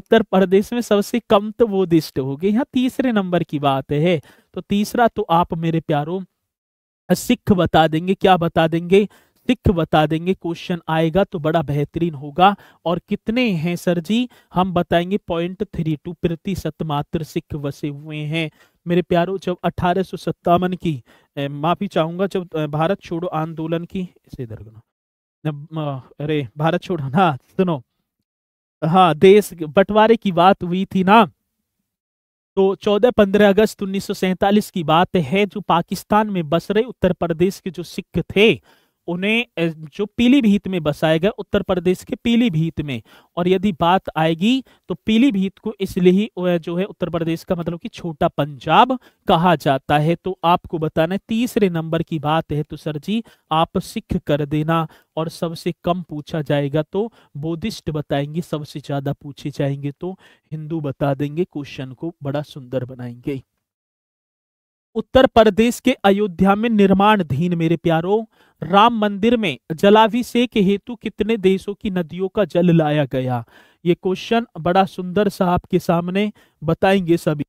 Speaker 1: उत्तर प्रदेश में सबसे कम तो बुद्धिस्ट हो गए यहाँ तीसरे नंबर की बात है तो तीसरा तो आप मेरे प्यारो सिख बता देंगे क्या बता देंगे सिख बता देंगे क्वेश्चन आएगा तो बड़ा बेहतरीन होगा और कितने हैं सर जी हम बताएंगे पॉइंट थ्री टू प्रतिशत मात्र सिख बसे हुए हैं मेरे प्यारों जब अठारह की माफी चाहूंगा जब भारत छोड़ो आंदोलन की इसे दरगना अरे भारत छोड़ो ना सुनो हाँ देश बंटवारे की बात हुई थी ना तो 14-15 अगस्त उन्नीस की बात है जो पाकिस्तान में बस रहे उत्तर प्रदेश के जो सिख थे उन्हें जो पीलीभीत में बसाया गया उत्तर प्रदेश के पीलीभीत में और यदि बात आएगी तो पीलीभीत को इसलिए ही जो है उत्तर प्रदेश का मतलब कि छोटा पंजाब कहा जाता है तो आपको बताना है तीसरे नंबर की बात है तो सर जी आप सिख कर देना और सबसे कम पूछा जाएगा तो बुद्धिस्ट बताएंगे सबसे ज्यादा पूछे जाएंगे तो हिंदू बता देंगे क्वेश्चन को बड़ा सुंदर बनाएंगे उत्तर प्रदेश के अयोध्या में निर्माणधीन मेरे प्यारों राम मंदिर में जलाभिषेक हेतु कितने देशों की नदियों का जल लाया गया ये क्वेश्चन बड़ा सुंदर सा आपके सामने बताएंगे सभी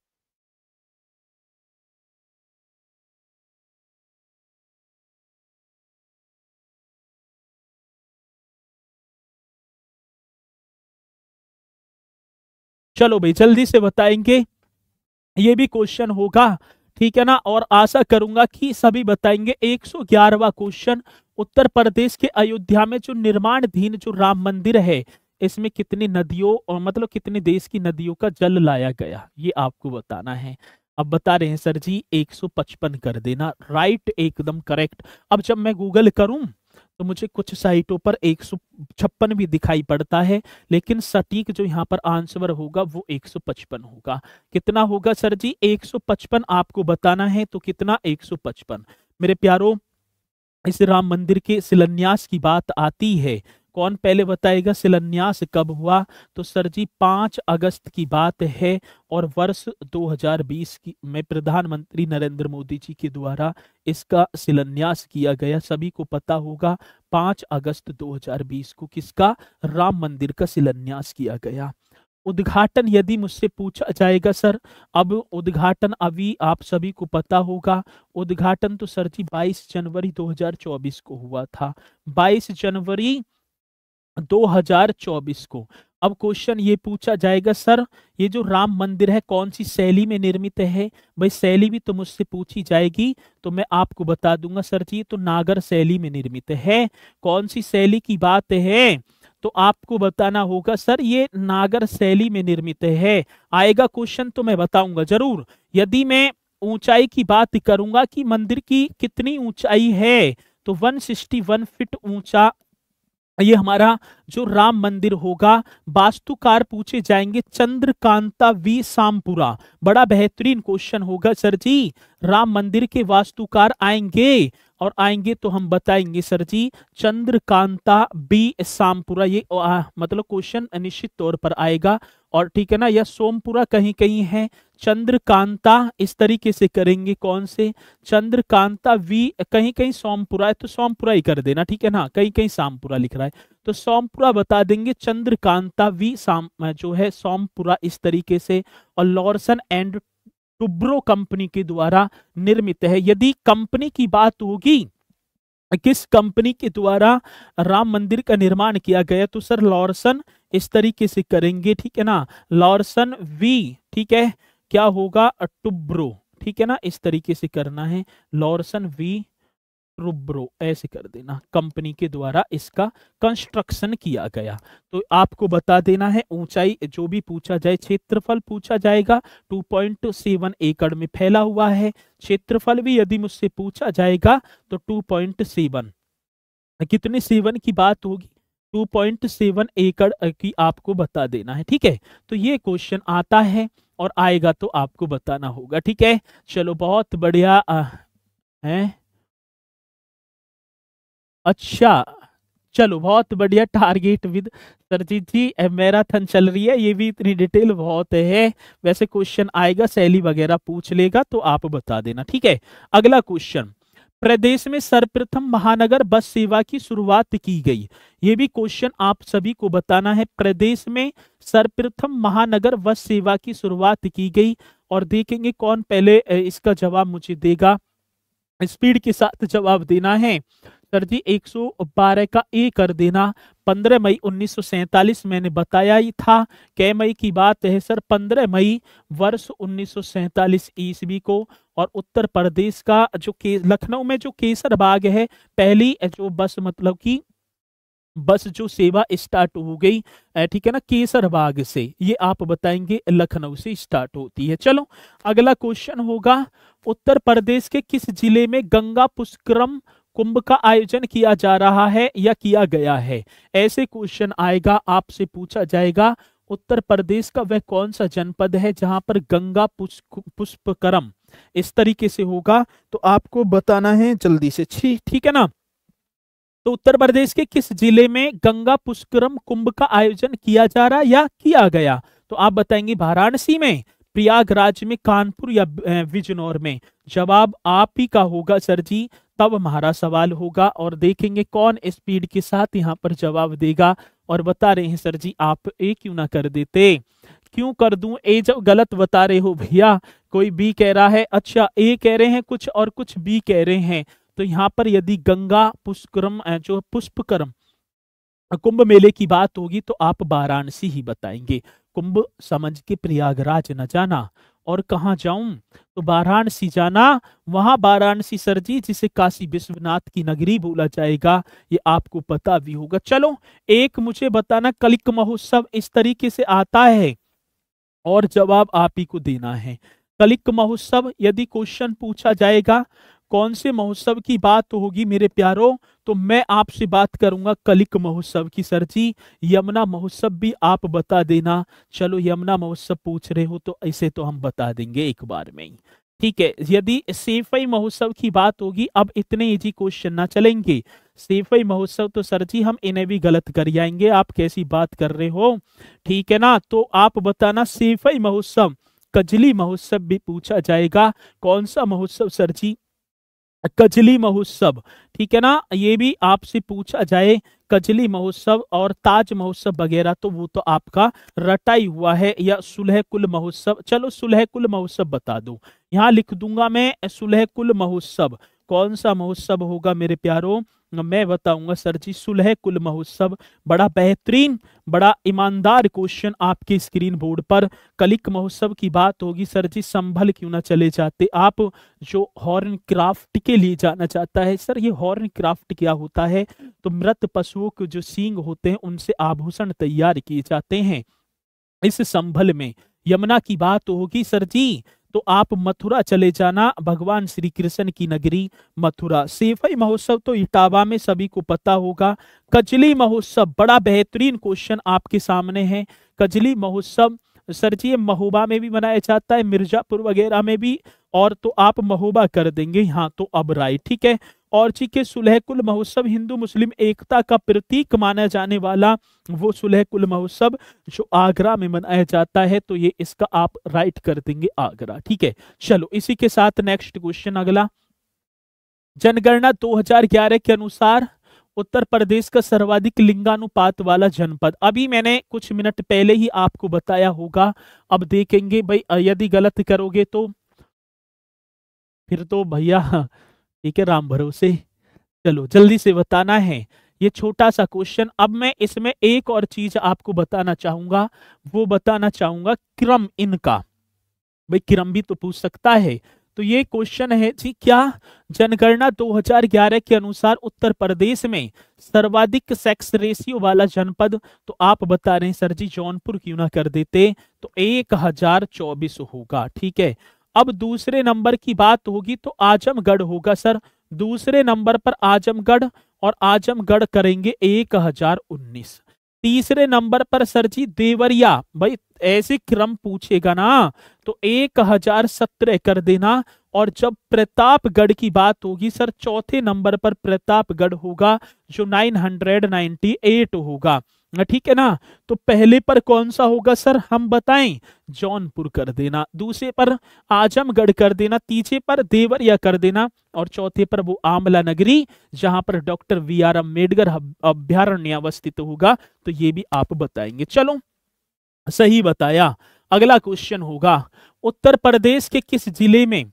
Speaker 1: चलो भाई जल्दी से बताएंगे ये भी क्वेश्चन होगा ठीक है ना और आशा करूंगा कि सभी बताएंगे 111वां क्वेश्चन उत्तर प्रदेश के अयोध्या में जो निर्माणधीन जो राम मंदिर है इसमें कितनी नदियों और मतलब कितने देश की नदियों का जल लाया गया ये आपको बताना है अब बता रहे हैं सर जी 155 कर देना राइट एकदम करेक्ट अब जब मैं गूगल करूं तो मुझे कुछ साइटों पर एक भी दिखाई पड़ता है लेकिन सटीक जो यहाँ पर आंसर होगा वो 155 होगा कितना होगा सर जी 155 आपको बताना है तो कितना 155 मेरे प्यारों इस राम मंदिर के शिलान्यास की बात आती है कौन पहले बताएगा शिलान्यास कब हुआ तो सर जी पांच अगस्त की बात है और वर्ष 2020 की में प्रधानमंत्री नरेंद्र मोदी जी के द्वारा इसका शिलान्यास किया गया सभी को पता होगा पांच अगस्त 2020 को किसका राम मंदिर का शिलान्यास किया गया उद्घाटन यदि मुझसे पूछा जाएगा सर अब उद्घाटन अभी आप सभी को पता होगा उद्घाटन तो सर जी 22 जनवरी 2024 को हुआ था 22 जनवरी 2024 को अब क्वेश्चन ये पूछा जाएगा सर ये जो राम मंदिर है कौन सी शैली में निर्मित है भाई शैली भी तो मुझसे पूछी जाएगी तो मैं आपको बता दूंगा सर जी तो नागर शैली में निर्मित है कौन सी शैली की बात है तो आपको बताना होगा सर ये नागर शैली में निर्मित है आएगा क्वेश्चन तो मैं बताऊंगा जरूर यदि मैं ऊंचाई की बात करूंगा कि मंदिर की कितनी ऊंचाई है तो 161 फीट ऊंचा ये हमारा जो राम मंदिर होगा वास्तुकार पूछे जाएंगे चंद्रकांता वी सामपुरा बड़ा बेहतरीन क्वेश्चन होगा सर जी राम मंदिर के वास्तुकार आएंगे और आएंगे तो हम बताएंगे सर जी चंद्रकांता बी सामपुरा ये आ, मतलब क्वेश्चन निश्चित तौर पर आएगा और ठीक है ना यह सोमपुरा कहीं कहीं है चंद्रकांता इस तरीके से करेंगे कौन से चंद्रकांता वी कहीं कहीं सोमपुरा है तो सोमपुरा ही कर देना ठीक है ना कहीं कहीं सामपुरा लिख रहा है तो सोमपुरा बता देंगे चंद्रकांता वी साम जो है सोमपुरा इस तरीके से और लॉर्सन एंड टुब्रो कंपनी के द्वारा निर्मित है यदि कंपनी की बात होगी किस कंपनी के द्वारा राम मंदिर का निर्माण किया गया तो सर लॉरसन इस तरीके से करेंगे ठीक है ना लॉर्सन वी ठीक है क्या होगा टुब्रो ठीक है ना इस तरीके से करना है लॉर्सन वी रूब्रो ऐसे कर देना कंपनी के द्वारा इसका कंस्ट्रक्शन किया गया तो आपको बता देना है ऊंचाई जो भी पूछा जाए क्षेत्रफल पूछा जाएगा 2.7 एकड़ में फैला हुआ है क्षेत्रफल भी यदि मुझसे पूछा जाएगा तो 2.7 कितने सेवन की बात होगी 2.7 एकड़ की आपको बता देना है ठीक है तो ये क्वेश्चन आता है और आएगा तो आपको बताना होगा ठीक है चलो बहुत बढ़िया है अच्छा चलो बहुत बढ़िया target with Sarjeet ji marathon चल रही है ये भी इतनी डिटेल बहुत है वैसे क्वेश्चन आएगा सैली वगैरह पूछ लेगा तो आप बता देना ठीक है अगला क्वेश्चन प्रदेश में सर्वप्रथम महानगर बस सेवा की शुरुआत की गई ये भी क्वेश्चन आप सभी को बताना है प्रदेश में सर्वप्रथम महानगर बस सेवा की शुरुआत की गई और देखेंगे कौन पहले इसका जवाब मुझे देगा स्पीड के साथ जवाब देना है सर जी 112 का ए कर देना 15 मई उन्नीस मैंने बताया ही था कै मई की बात है सर 15 मई वर्ष उन्नीस ईस्वी को और उत्तर प्रदेश का जो के लखनऊ में जो केसर बाग है पहली जो बस मतलब की बस जो सेवा स्टार्ट हो गई ठीक है ना केसर बाग से ये आप बताएंगे लखनऊ से स्टार्ट होती है चलो अगला क्वेश्चन होगा उत्तर प्रदेश के किस जिले में गंगा पुष्करम कुंभ का आयोजन किया जा रहा है या किया गया है ऐसे क्वेश्चन आएगा आपसे पूछा जाएगा उत्तर प्रदेश का वह कौन सा जनपद है जहां पर गंगा पुष्पक्रम इस तरीके से होगा तो आपको बताना है जल्दी से ठीक है ना तो उत्तर प्रदेश के किस जिले में गंगा पुष्करम कुंभ का आयोजन किया जा रहा या किया गया तो आप बताएंगे वाराणसी में प्रयागराज में कानपुर या बिजनौर में जवाब आप ही का होगा सर जी तब हमारा सवाल होगा और देखेंगे कौन स्पीड के साथ यहाँ पर जवाब देगा और बता रहे हैं सर जी आप ए क्यों ना कर देते क्यों कर दूं ए जब गलत बता रहे हो भैया कोई बी कह रहा है अच्छा ए कह रहे हैं कुछ और कुछ बी कह रहे हैं तो यहाँ पर यदि गंगा पुष्क्रम जो पुष्पकर्म कुंभ मेले की बात होगी तो आप वाराणसी ही बताएंगे कुंभ समझ के प्रयागराज न जाना और कहा जाऊं तो वाराणसी जाना वहां वाराणसी सर जी जिसे काशी विश्वनाथ की नगरी बोला जाएगा ये आपको पता भी होगा चलो एक मुझे बताना कलिक महोत्सव इस तरीके से आता है और जवाब आप ही को देना है कलिक महोत्सव यदि क्वेश्चन पूछा जाएगा कौन से महोत्सव की बात होगी मेरे प्यारों तो मैं आपसे बात करूंगा कलिक महोत्सव की सर जी यमुना महोत्सव भी आप बता देना चलो यमुना महोत्सव पूछ रहे हो तो ऐसे तो हम बता देंगे एक बार में ही ठीक है यदि सेफई महोत्सव की बात होगी अब इतने इजी क्वेश्चन ना चलेंगे सेफई महोत्सव तो सर जी हम इन्हें भी गलत कर जाएंगे आप कैसी बात कर रहे हो ठीक है ना तो आप बताना सेफई महोत्सव कजली महोत्सव भी पूछा जाएगा कौन सा महोत्सव सर जी कजली महोत्सव ठीक है ना ये भी आपसे पूछा जाए कजली महोत्सव और ताज महोत्सव वगैरह तो वो तो आपका रटाई हुआ है या सुलह कुल महोत्सव चलो सुलह कुल महोत्सव बता दो यहाँ लिख दूंगा मैं सुलह कुल महोत्सव कौन सा महोत्सव होगा मेरे प्यारों मैं बताऊंगा सर जी सुलह कुल महोत्सव बड़ा बेहतरीन बड़ा ईमानदार क्वेश्चन आपके स्क्रीन बोर्ड पर कलिक महोत्सव की बात होगी सर जी संभल क्यों ना चले जाते आप जो हॉर्न क्राफ्ट के लिए जाना चाहता है सर ये हॉर्न क्राफ्ट क्या होता है तो मृत पशुओं के जो सींग होते हैं उनसे आभूषण तैयार किए जाते हैं इस संभल में यमुना की बात होगी सर जी तो आप मथुरा चले जाना भगवान श्री कृष्ण की नगरी मथुरा सेफई महोत्सव तो इटावा में सभी को पता होगा कजली महोत्सव बड़ा बेहतरीन क्वेश्चन आपके सामने है कजली महोत्सव सर जी ये महोबा में भी मनाया जाता है मिर्जापुर वगैरह में भी और तो आप महोबा कर देंगे यहाँ तो अब राय ठीक है और जी के सुलह कुल महोत्सव हिंदू मुस्लिम एकता का प्रतीक माना जाने वाला वो सुलह कुल महोत्सव जो आगरा में मनाया जाता है तो ये इसका आप राइट कर देंगे आगरा ठीक है चलो इसी के साथ नेक्स्ट क्वेश्चन अगला जनगणना 2011 के अनुसार उत्तर प्रदेश का सर्वाधिक लिंगानुपात वाला जनपद अभी मैंने कुछ मिनट पहले ही आपको बताया होगा अब देखेंगे भाई यदि गलत करोगे तो फिर तो भैया ठीक है राम भरोसे चलो जल्दी से बताना है ये छोटा सा क्वेश्चन अब मैं इसमें एक और चीज आपको बताना चाहूंगा वो बताना चाहूंगा क्रम इनका भाई क्रम भी तो पूछ सकता है तो ये क्वेश्चन है जी क्या जनगणना 2011 के अनुसार उत्तर प्रदेश में सर्वाधिक सेक्स रेशियो वाला जनपद तो आप बता रहे हैं सर जी जौनपुर क्यों ना कर देते तो एक हजार चौबीस होगा ठीक है अब दूसरे नंबर की बात होगी तो आजमगढ़ होगा सर दूसरे नंबर पर आजमगढ़ और आजमगढ़ करेंगे एक हजार उन्नीस तीसरे नंबर पर सर जी देवरिया भाई ऐसे क्रम पूछेगा ना तो एक हजार सत्रह कर देना और जब प्रतापगढ़ की बात होगी सर चौथे नंबर पर प्रतापगढ़ होगा जो नाइन हंड्रेड नाइनटी एट होगा ठीक है ना तो पहले पर कौन सा होगा सर हम बताएं जौनपुर कर देना दूसरे पर आजमगढ़ कर देना तीसरे पर देवरिया कर देना और चौथे पर वो आमला नगरी जहां पर डॉक्टर वी आर अम्बेडकर अभ्यारण्य अवस्थित होगा तो ये भी आप बताएंगे चलो सही बताया अगला क्वेश्चन होगा उत्तर प्रदेश के किस जिले में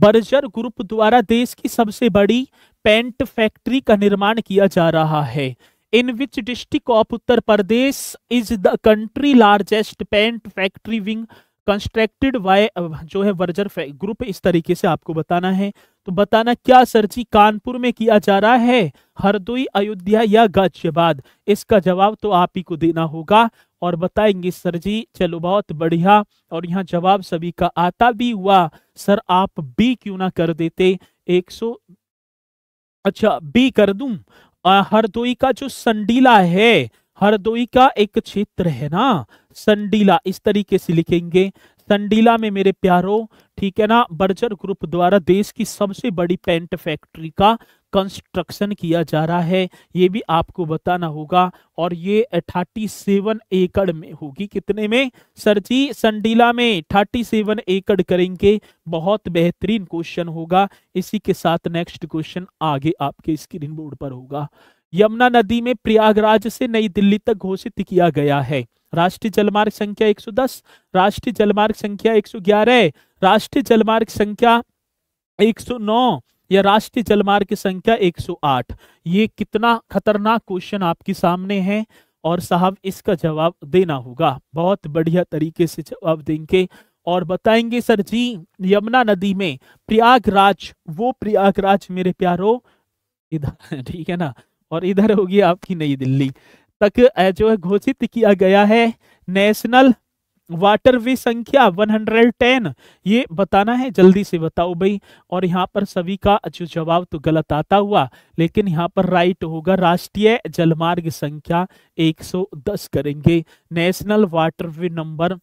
Speaker 1: बर्जर ग्रुप द्वारा देश की सबसे बड़ी पेंट फैक्ट्री का निर्माण किया जा रहा है in which district of Uttar Pradesh is the country largest paint factory being constructed by जो है वर्जर ग्रुप इस तरीके से आपको बताना है तो बताना क्या सर जी कानपुर में किया जा रहा है हरदोई अयोध्या या गाजियाबाद इसका जवाब तो आप ही को देना होगा और बताएंगे सर जी चलो बहुत बढ़िया और यहाँ जवाब सभी का आता भी हुआ सर आप बी क्यों ना कर देते 100 अच्छा बी कर दूं हरदोई का जो संडीला है हरदोई का एक क्षेत्र है ना संडीला इस तरीके से लिखेंगे संडीला में मेरे प्यारों ठीक है ना बर्जर ग्रुप द्वारा देश की सबसे बड़ी पेंट फैक्ट्री का कंस्ट्रक्शन किया जा रहा है ये भी आपको बताना होगा और ये थर्टी सेवन एकड़ में होगी कितने में सर जी संडीला में थर्टी सेवन एकड़ करेंगे बहुत बेहतरीन क्वेश्चन होगा इसी के साथ नेक्स्ट क्वेश्चन आगे आपके स्क्रीन बोर्ड पर होगा यमुना नदी में प्रयागराज से नई दिल्ली तक घोषित किया गया है राष्ट्रीय जलमार्ग संख्या 110 राष्ट्रीय जलमार्ग संख्या 111 राष्ट्रीय जलमार्ग संख्या 109 या राष्ट्रीय जलमार्ग संख्या 108 ये कितना खतरनाक क्वेश्चन आपके सामने है और साहब इसका जवाब देना होगा बहुत बढ़िया तरीके से जवाब देंगे और बताएंगे सर जी यमुना नदी में प्रयागराज वो प्रयागराज मेरे प्यारो इधर ठीक है ना और इधर होगी आपकी नई दिल्ली तक जो है घोषित किया गया है नेशनल वाटर वे संख्या 110 ये बताना है जल्दी से बताओ भाई और यहाँ पर सभी का जो जवाब तो गलत आता हुआ लेकिन यहाँ पर राइट होगा राष्ट्रीय जलमार्ग संख्या 110 करेंगे नेशनल वाटर वे नंबर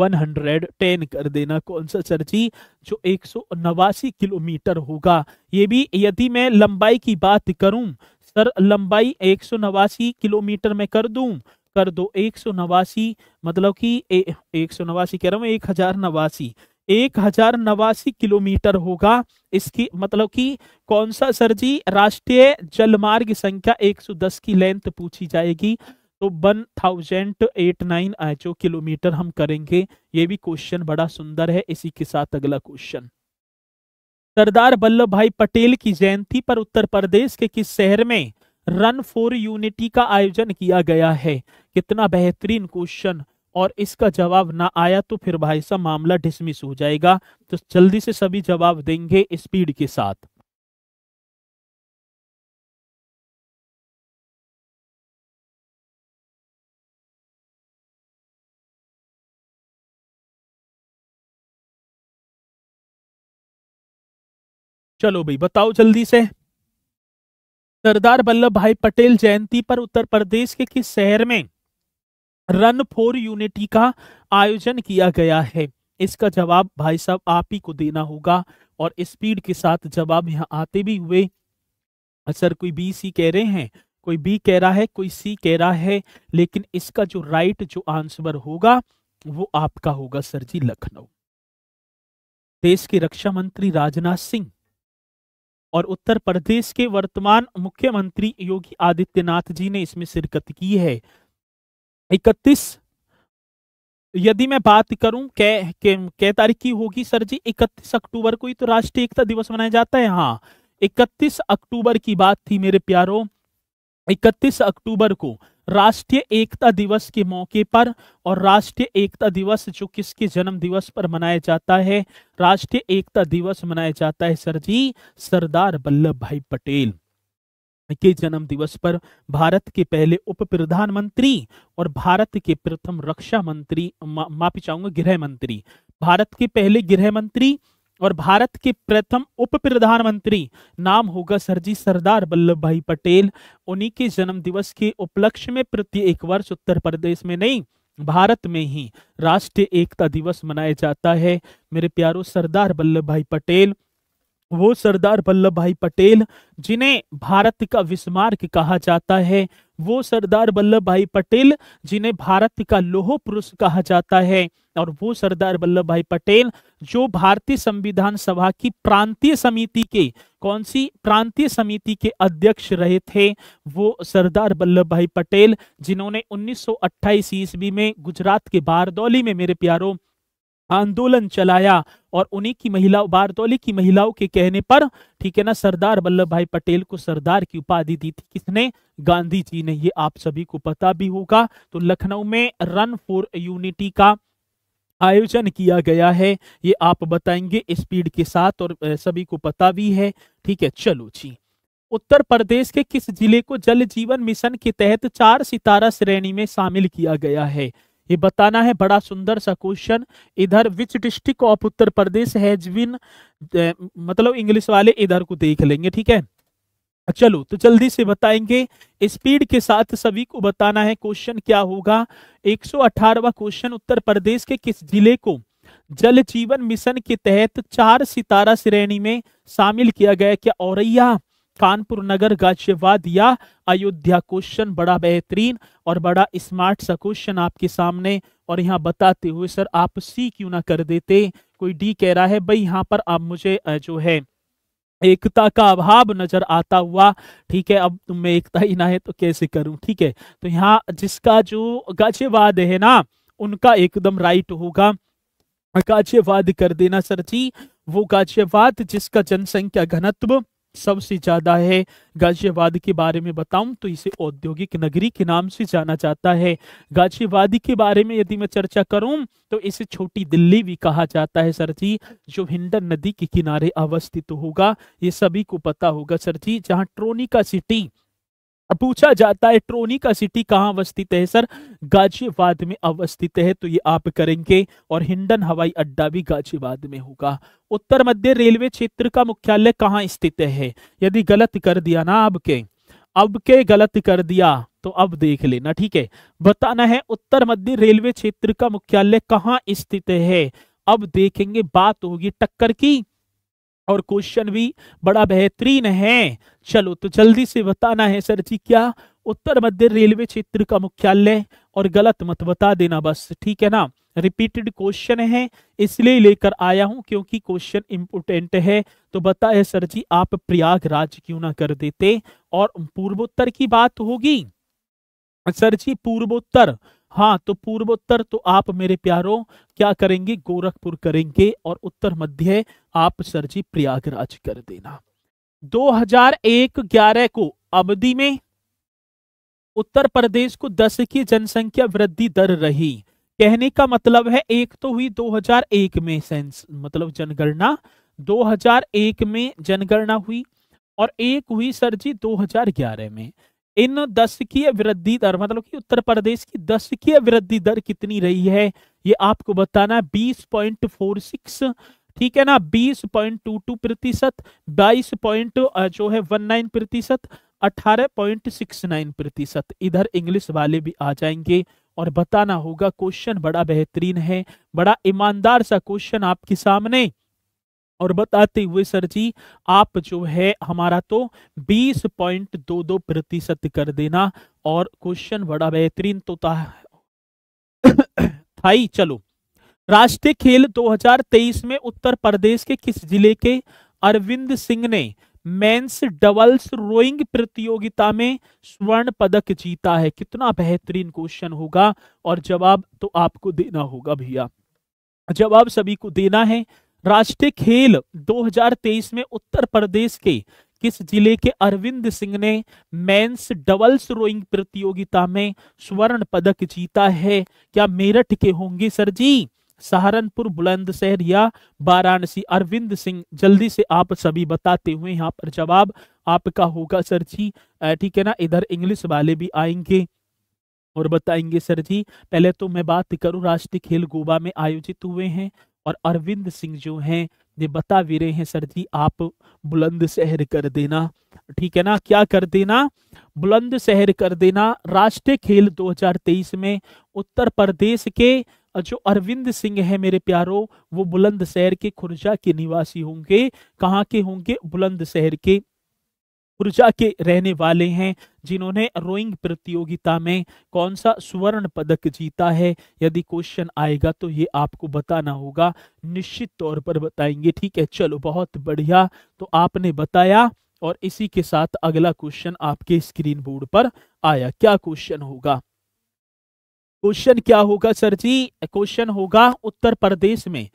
Speaker 1: 110 कर देना कौन सा सर जी जो एक किलोमीटर होगा ये भी यदि मैं लंबाई की बात करूं सर लंबाई एक किलोमीटर में कर दूं कर दो एक सौ नवासी मतलब कि एक सौ नवासी कह रहा हूँ एक हजार नवासी एक हजार नवासी किलोमीटर होगा इसकी मतलब कि कौन सा सर जी राष्ट्रीय जलमार्ग संख्या 110 की लेंथ पूछी जाएगी तो वन थाउजेंड एट नाइन जो किलोमीटर हम करेंगे ये भी क्वेश्चन बड़ा सुंदर है इसी के साथ अगला क्वेश्चन सरदार वल्लभ भाई पटेल की जयंती पर उत्तर प्रदेश के किस शहर में रन फॉर यूनिटी का आयोजन किया गया है कितना बेहतरीन क्वेश्चन और इसका जवाब ना आया तो फिर भाई साहब मामला डिसमिस हो जाएगा तो जल्दी से सभी जवाब देंगे स्पीड के साथ
Speaker 2: चलो भाई बताओ जल्दी से सरदार वल्लभ भाई पटेल जयंती पर उत्तर प्रदेश के किस शहर में रन फॉर
Speaker 1: यूनिटी का आयोजन किया गया है इसका जवाब भाई साहब आप ही को देना होगा और स्पीड के साथ जवाब यहाँ आते भी हुए सर कोई बी सी कह रहे हैं कोई बी कह रहा है कोई सी कह रहा है लेकिन इसका जो राइट जो आंसर होगा वो आपका होगा सर जी लखनऊ देश के रक्षा मंत्री राजनाथ सिंह और उत्तर प्रदेश के वर्तमान मुख्यमंत्री योगी आदित्यनाथ जी ने इसमें शिरकत की है इकतीस यदि मैं बात करूं कै कै तारीख की होगी सर जी इकतीस अक्टूबर को ही तो राष्ट्रीय एकता दिवस मनाया जाता है हाँ इकतीस अक्टूबर की बात थी मेरे प्यारों इकतीस अक्टूबर को राष्ट्रीय एकता दिवस के मौके पर और राष्ट्रीय एकता दिवस जो किसके जन्म दिवस पर मनाया जाता है राष्ट्रीय एकता दिवस मनाया जाता है सर जी सरदार वल्लभ भाई पटेल के जन्म दिवस पर भारत के पहले उप प्रधानमंत्री और भारत के प्रथम रक्षा मंत्री मा, माफी चाहूंगा गृह मंत्री भारत के पहले गृह मंत्री और भारत के प्रथम उप प्रधानमंत्री नाम होगा सर जी सरदार वल्लभ भाई पटेल उन्हीं के जन्म दिवस के उपलक्ष्य में प्रत्येक वर्ष उत्तर प्रदेश में नहीं भारत में ही राष्ट्रीय एकता दिवस मनाया जाता है मेरे प्यारो सरदार वल्लभ भाई पटेल वो सरदार वल्लभ भाई पटेल जिन्हें भारत का विस्मार्क कहा जाता है वो सरदार वल्लभ भाई पटेल जिन्हें भारत का लोहो पुरुष कहा जाता है और वो सरदार वल्लभ भाई पटेल जो भारतीय संविधान सभा की प्रांतीय समिति के कौन सी प्रांतीय समिति के अध्यक्ष रहे थे वो सरदार वल्लभ भाई पटेल जिन्होंने 1928 ईस्वी में गुजरात के बारदौली में मेरे प्यारों आंदोलन चलाया और उन्हीं की महिला बारदौली की महिलाओं के कहने पर ठीक है ना सरदार वल्लभ भाई पटेल को सरदार की उपाधि दी थी किसने गांधी जी ने ये आप सभी को पता भी होगा तो लखनऊ में रन फॉर यूनिटी का आयोजन किया गया है ये आप बताएंगे स्पीड के साथ और सभी को पता भी है ठीक है चलो जी उत्तर प्रदेश के किस जिले को जल जीवन मिशन के तहत चार सितारा श्रेणी में शामिल किया गया है ये बताना है बड़ा सुंदर सा क्वेश्चन इधर which district of Uttar Pradesh has been मतलब इंग्लिश वाले इधर को देख लेंगे ठीक है चलो तो जल्दी से बताएंगे स्पीड के साथ सभी को बताना है क्वेश्चन क्या होगा 118वां क्वेश्चन उत्तर प्रदेश के किस जिले को जल जीवन मिशन के तहत चार सितारा श्रेणी में शामिल किया गया क्या औरैया कानपुर नगर गाजियाबाद या अयोध्या क्वेश्चन बड़ा बेहतरीन और बड़ा स्मार्ट सा क्वेश्चन आपके सामने और यहाँ बताते हुए सर आप सी क्यों ना कर देते कोई डी कह रहा है भाई यहाँ पर आप मुझे जो है एकता का अभाव नजर आता हुआ ठीक है अब तुम में एकता ही ना है तो कैसे करूं ठीक है तो यहाँ जिसका जो गाजेवाद है ना उनका एकदम राइट होगा गाजेवाद कर देना सर जी वो गाजेवाद जिसका जनसंख्या घनत्व सबसे ज्यादा है गाजियाबाद के बारे में बताऊं तो इसे औद्योगिक नगरी के नाम से जाना जाता है गाजियाबाद के बारे में यदि मैं चर्चा करूं तो इसे छोटी दिल्ली भी कहा जाता है सर जी जो हिंडन नदी के किनारे अवस्थित होगा ये सभी को पता होगा सर जी जहाँ ट्रोनिका सिटी पूछा जाता है ट्रोनी का सिटी कहाँ अवस्थित है सर गाजियाबाद में अवस्थित है तो ये आप करेंगे और हिंडन हवाई अड्डा भी गाजियाबाद में होगा उत्तर मध्य रेलवे क्षेत्र का मुख्यालय कहाँ स्थित है यदि गलत कर दिया ना अब के अब के गलत कर दिया तो अब देख लेना ठीक है बताना है उत्तर मध्य रेलवे क्षेत्र का मुख्यालय कहाँ स्थित है अब देखेंगे बात होगी टक्कर की और क्वेश्चन भी बड़ा बेहतरीन है चलो तो जल्दी से बताना है सर जी क्या उत्तर मध्य रेलवे क्षेत्र का मुख्यालय और गलत मत बता देना बस ठीक है ना रिपीटेड क्वेश्चन है इसलिए लेकर आया हूं क्योंकि क्वेश्चन इंपोर्टेंट है तो बता है सर जी आप प्रयागराज क्यों ना कर देते और पूर्वोत्तर की बात होगी सर जी पूर्वोत्तर हाँ तो पूर्वोत्तर तो आप मेरे प्यारों क्या करेंगे गोरखपुर करेंगे और उत्तर मध्य आप सर जी प्रयागराज कर देना 2001-11 को अवधि में उत्तर प्रदेश को 10 की जनसंख्या वृद्धि दर रही कहने का मतलब है एक तो हुई 2001 में सेंस मतलब जनगणना 2001 में जनगणना हुई और एक हुई सर जी दो में इन दशकीय वृद्धि दर मतलब कि उत्तर प्रदेश की दशकीय वृद्धि दर कितनी रही है ये आपको बताना है बीस पॉइंट फोर सिक्स ठीक है ना बीस पॉइंट टू टू प्रतिशत बाईस पॉइंट जो है वन नाइन प्रतिशत अठारह पॉइंट सिक्स नाइन प्रतिशत इधर इंग्लिश वाले भी आ जाएंगे और बताना होगा क्वेश्चन बड़ा बेहतरीन है बड़ा ईमानदार सा क्वेश्चन आपके सामने और बताते हुए सर जी आप जो है हमारा तो बीस पॉइंट दो दो प्रतिशत कर देना और क्वेश्चन बड़ा बेहतरीन तो था था ही चलो राष्ट्रीय खेल 2023 में उत्तर प्रदेश के किस जिले के अरविंद सिंह ने मेंस डबल्स रोइंग प्रतियोगिता में स्वर्ण पदक जीता है कितना बेहतरीन क्वेश्चन होगा और जवाब तो आपको देना होगा भैया जवाब सभी को देना है राष्ट्रीय खेल 2023 में उत्तर प्रदेश के किस जिले के अरविंद सिंह ने मेंस डबल्स रोइंग प्रतियोगिता में स्वर्ण पदक जीता है क्या मेरठ के होंगे सर जी सहारनपुर बुलंदशहर या वाराणसी अरविंद सिंह जल्दी से आप सभी बताते हुए यहाँ पर जवाब आपका होगा सर जी ठीक है ना इधर इंग्लिश वाले भी आएंगे और बताएंगे सर जी पहले तो मैं बात करूं राष्ट्रीय खेल गोवा में आयोजित हुए हैं और अरविंद सिंह जो हैं ये बता भी रहे हैं सर जी आप बुलंद शहर कर देना ठीक है ना क्या कर देना बुलंद शहर कर देना राष्ट्रीय खेल 2023 में उत्तर प्रदेश के जो अरविंद सिंह है मेरे प्यारो वो बुलंद शहर के खुर्जा के निवासी होंगे कहाँ के होंगे बुलंद शहर के ऊर्जा के रहने वाले हैं जिन्होंने रोइंग प्रतियोगिता में कौन सा स्वर्ण पदक जीता है यदि क्वेश्चन आएगा तो ये आपको बताना होगा निश्चित तौर पर बताएंगे ठीक है चलो बहुत बढ़िया तो आपने बताया और इसी के साथ अगला क्वेश्चन आपके स्क्रीन बोर्ड पर आया क्या क्वेश्चन होगा क्वेश्चन क्या होगा सर जी क्वेश्चन होगा उत्तर प्रदेश में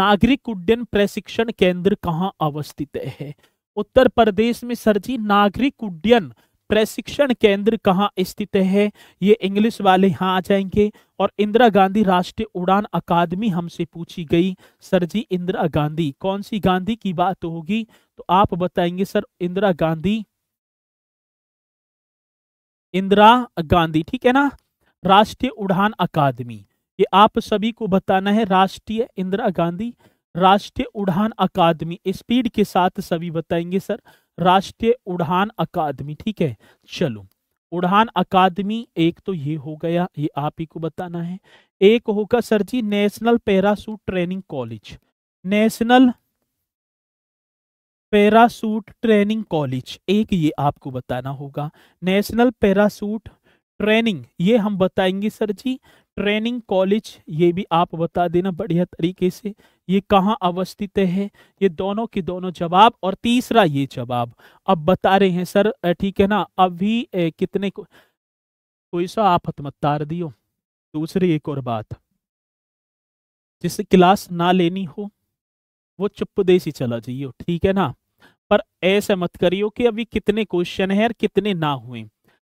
Speaker 1: नागरिक उड्डयन प्रशिक्षण केंद्र कहाँ अवस्थित है उत्तर प्रदेश में सर जी नागरिक उड्डयन प्रशिक्षण केंद्र कहाँ स्थित है ये इंग्लिश वाले यहाँ आ जाएंगे और इंदिरा गांधी राष्ट्रीय उड़ान अकादमी हमसे पूछी गई सर जी इंदिरा गांधी कौन सी गांधी की बात होगी तो आप बताएंगे सर इंदिरा गांधी इंदिरा गांधी ठीक है ना राष्ट्रीय उड़ान अकादमी ये आप सभी को बताना है राष्ट्रीय इंदिरा गांधी राष्ट्रीय उड़ान अकादमी स्पीड के साथ सभी बताएंगे सर राष्ट्रीय उड़ान अकादमी ठीक है चलो उड़ान अकादमी एक तो ये हो गया ये आप ही को बताना है एक होगा sir ji national parachute training college national parachute training college एक ये आपको बताना होगा नेशनल पैरासूट ट्रेनिंग ये हम बताएंगे सर जी ट्रेनिंग कॉलेज ये भी आप बता देना बढ़िया तरीके से ये कहाँ अवस्थित है ये दोनों के दोनों जवाब और तीसरा ये जवाब अब बता रहे हैं सर ठीक है ना अभी
Speaker 2: कितने को कोई सा आप तार दियो दूसरी एक और बात जिससे क्लास ना लेनी हो वो चुप सी चला
Speaker 1: जाइयो ठीक है ना पर ऐसे मत करियो कि अभी कितने क्वेश्चन है और कितने ना हुए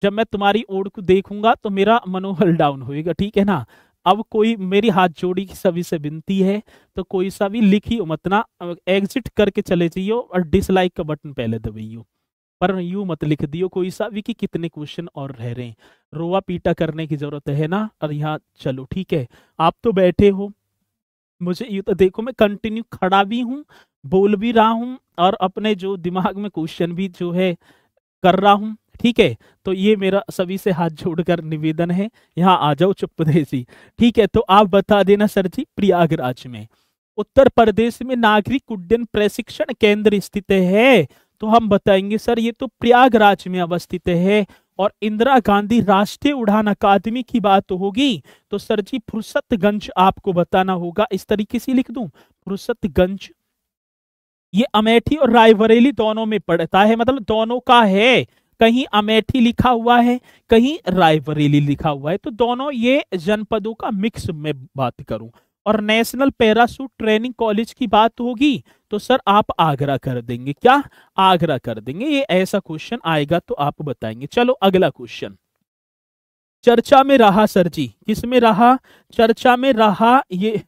Speaker 1: जब मैं तुम्हारी ओड को देखूंगा तो मेरा मनोहल डाउन होएगा ठीक है ना अब कोई मेरी हाथ जोड़ी की सभी से विनती है तो कोई सा भी लिखी मत ना एग्जिट करके चले जाइयो और डिसलाइक का बटन पहले दबाइयो पर यू मत लिख दियो कोई सा भी कि कितने क्वेश्चन और रह रहे हैं रोवा पीटा करने की जरूरत है ना और यहाँ चलो ठीक है आप तो बैठे हो मुझे यू तो देखो मैं कंटिन्यू खड़ा भी हूँ बोल भी रहा हूँ और अपने जो दिमाग में क्वेश्चन भी जो है कर रहा हूँ ठीक है तो ये मेरा सभी से हाथ जोड़कर निवेदन है यहाँ आ जाओ देसी ठीक है तो आप बता देना सर जी प्रयागराज में उत्तर प्रदेश में नागरिक उड्डयन प्रशिक्षण केंद्र स्थित है तो हम बताएंगे सर ये तो प्रयागराज में अवस्थित है और इंदिरा गांधी राष्ट्रीय उड़ान अकादमी की बात होगी तो सर जी फुरसतगंज आपको बताना होगा इस तरीके से लिख दू फुर्सतगंज ये अमेठी और रायबरेली दोनों में पड़ता है मतलब दोनों का है कहीं अमेठी लिखा हुआ है कहीं रायबरेली लिखा हुआ है तो दोनों ये जनपदों का मिक्स में बात करूं और नेशनल पैरासूट ट्रेनिंग कॉलेज की बात होगी तो सर आप आगरा कर देंगे क्या आगरा कर देंगे ये ऐसा क्वेश्चन आएगा तो आप बताएंगे चलो अगला क्वेश्चन चर्चा में रहा सर जी किस में रहा चर्चा में रहा ये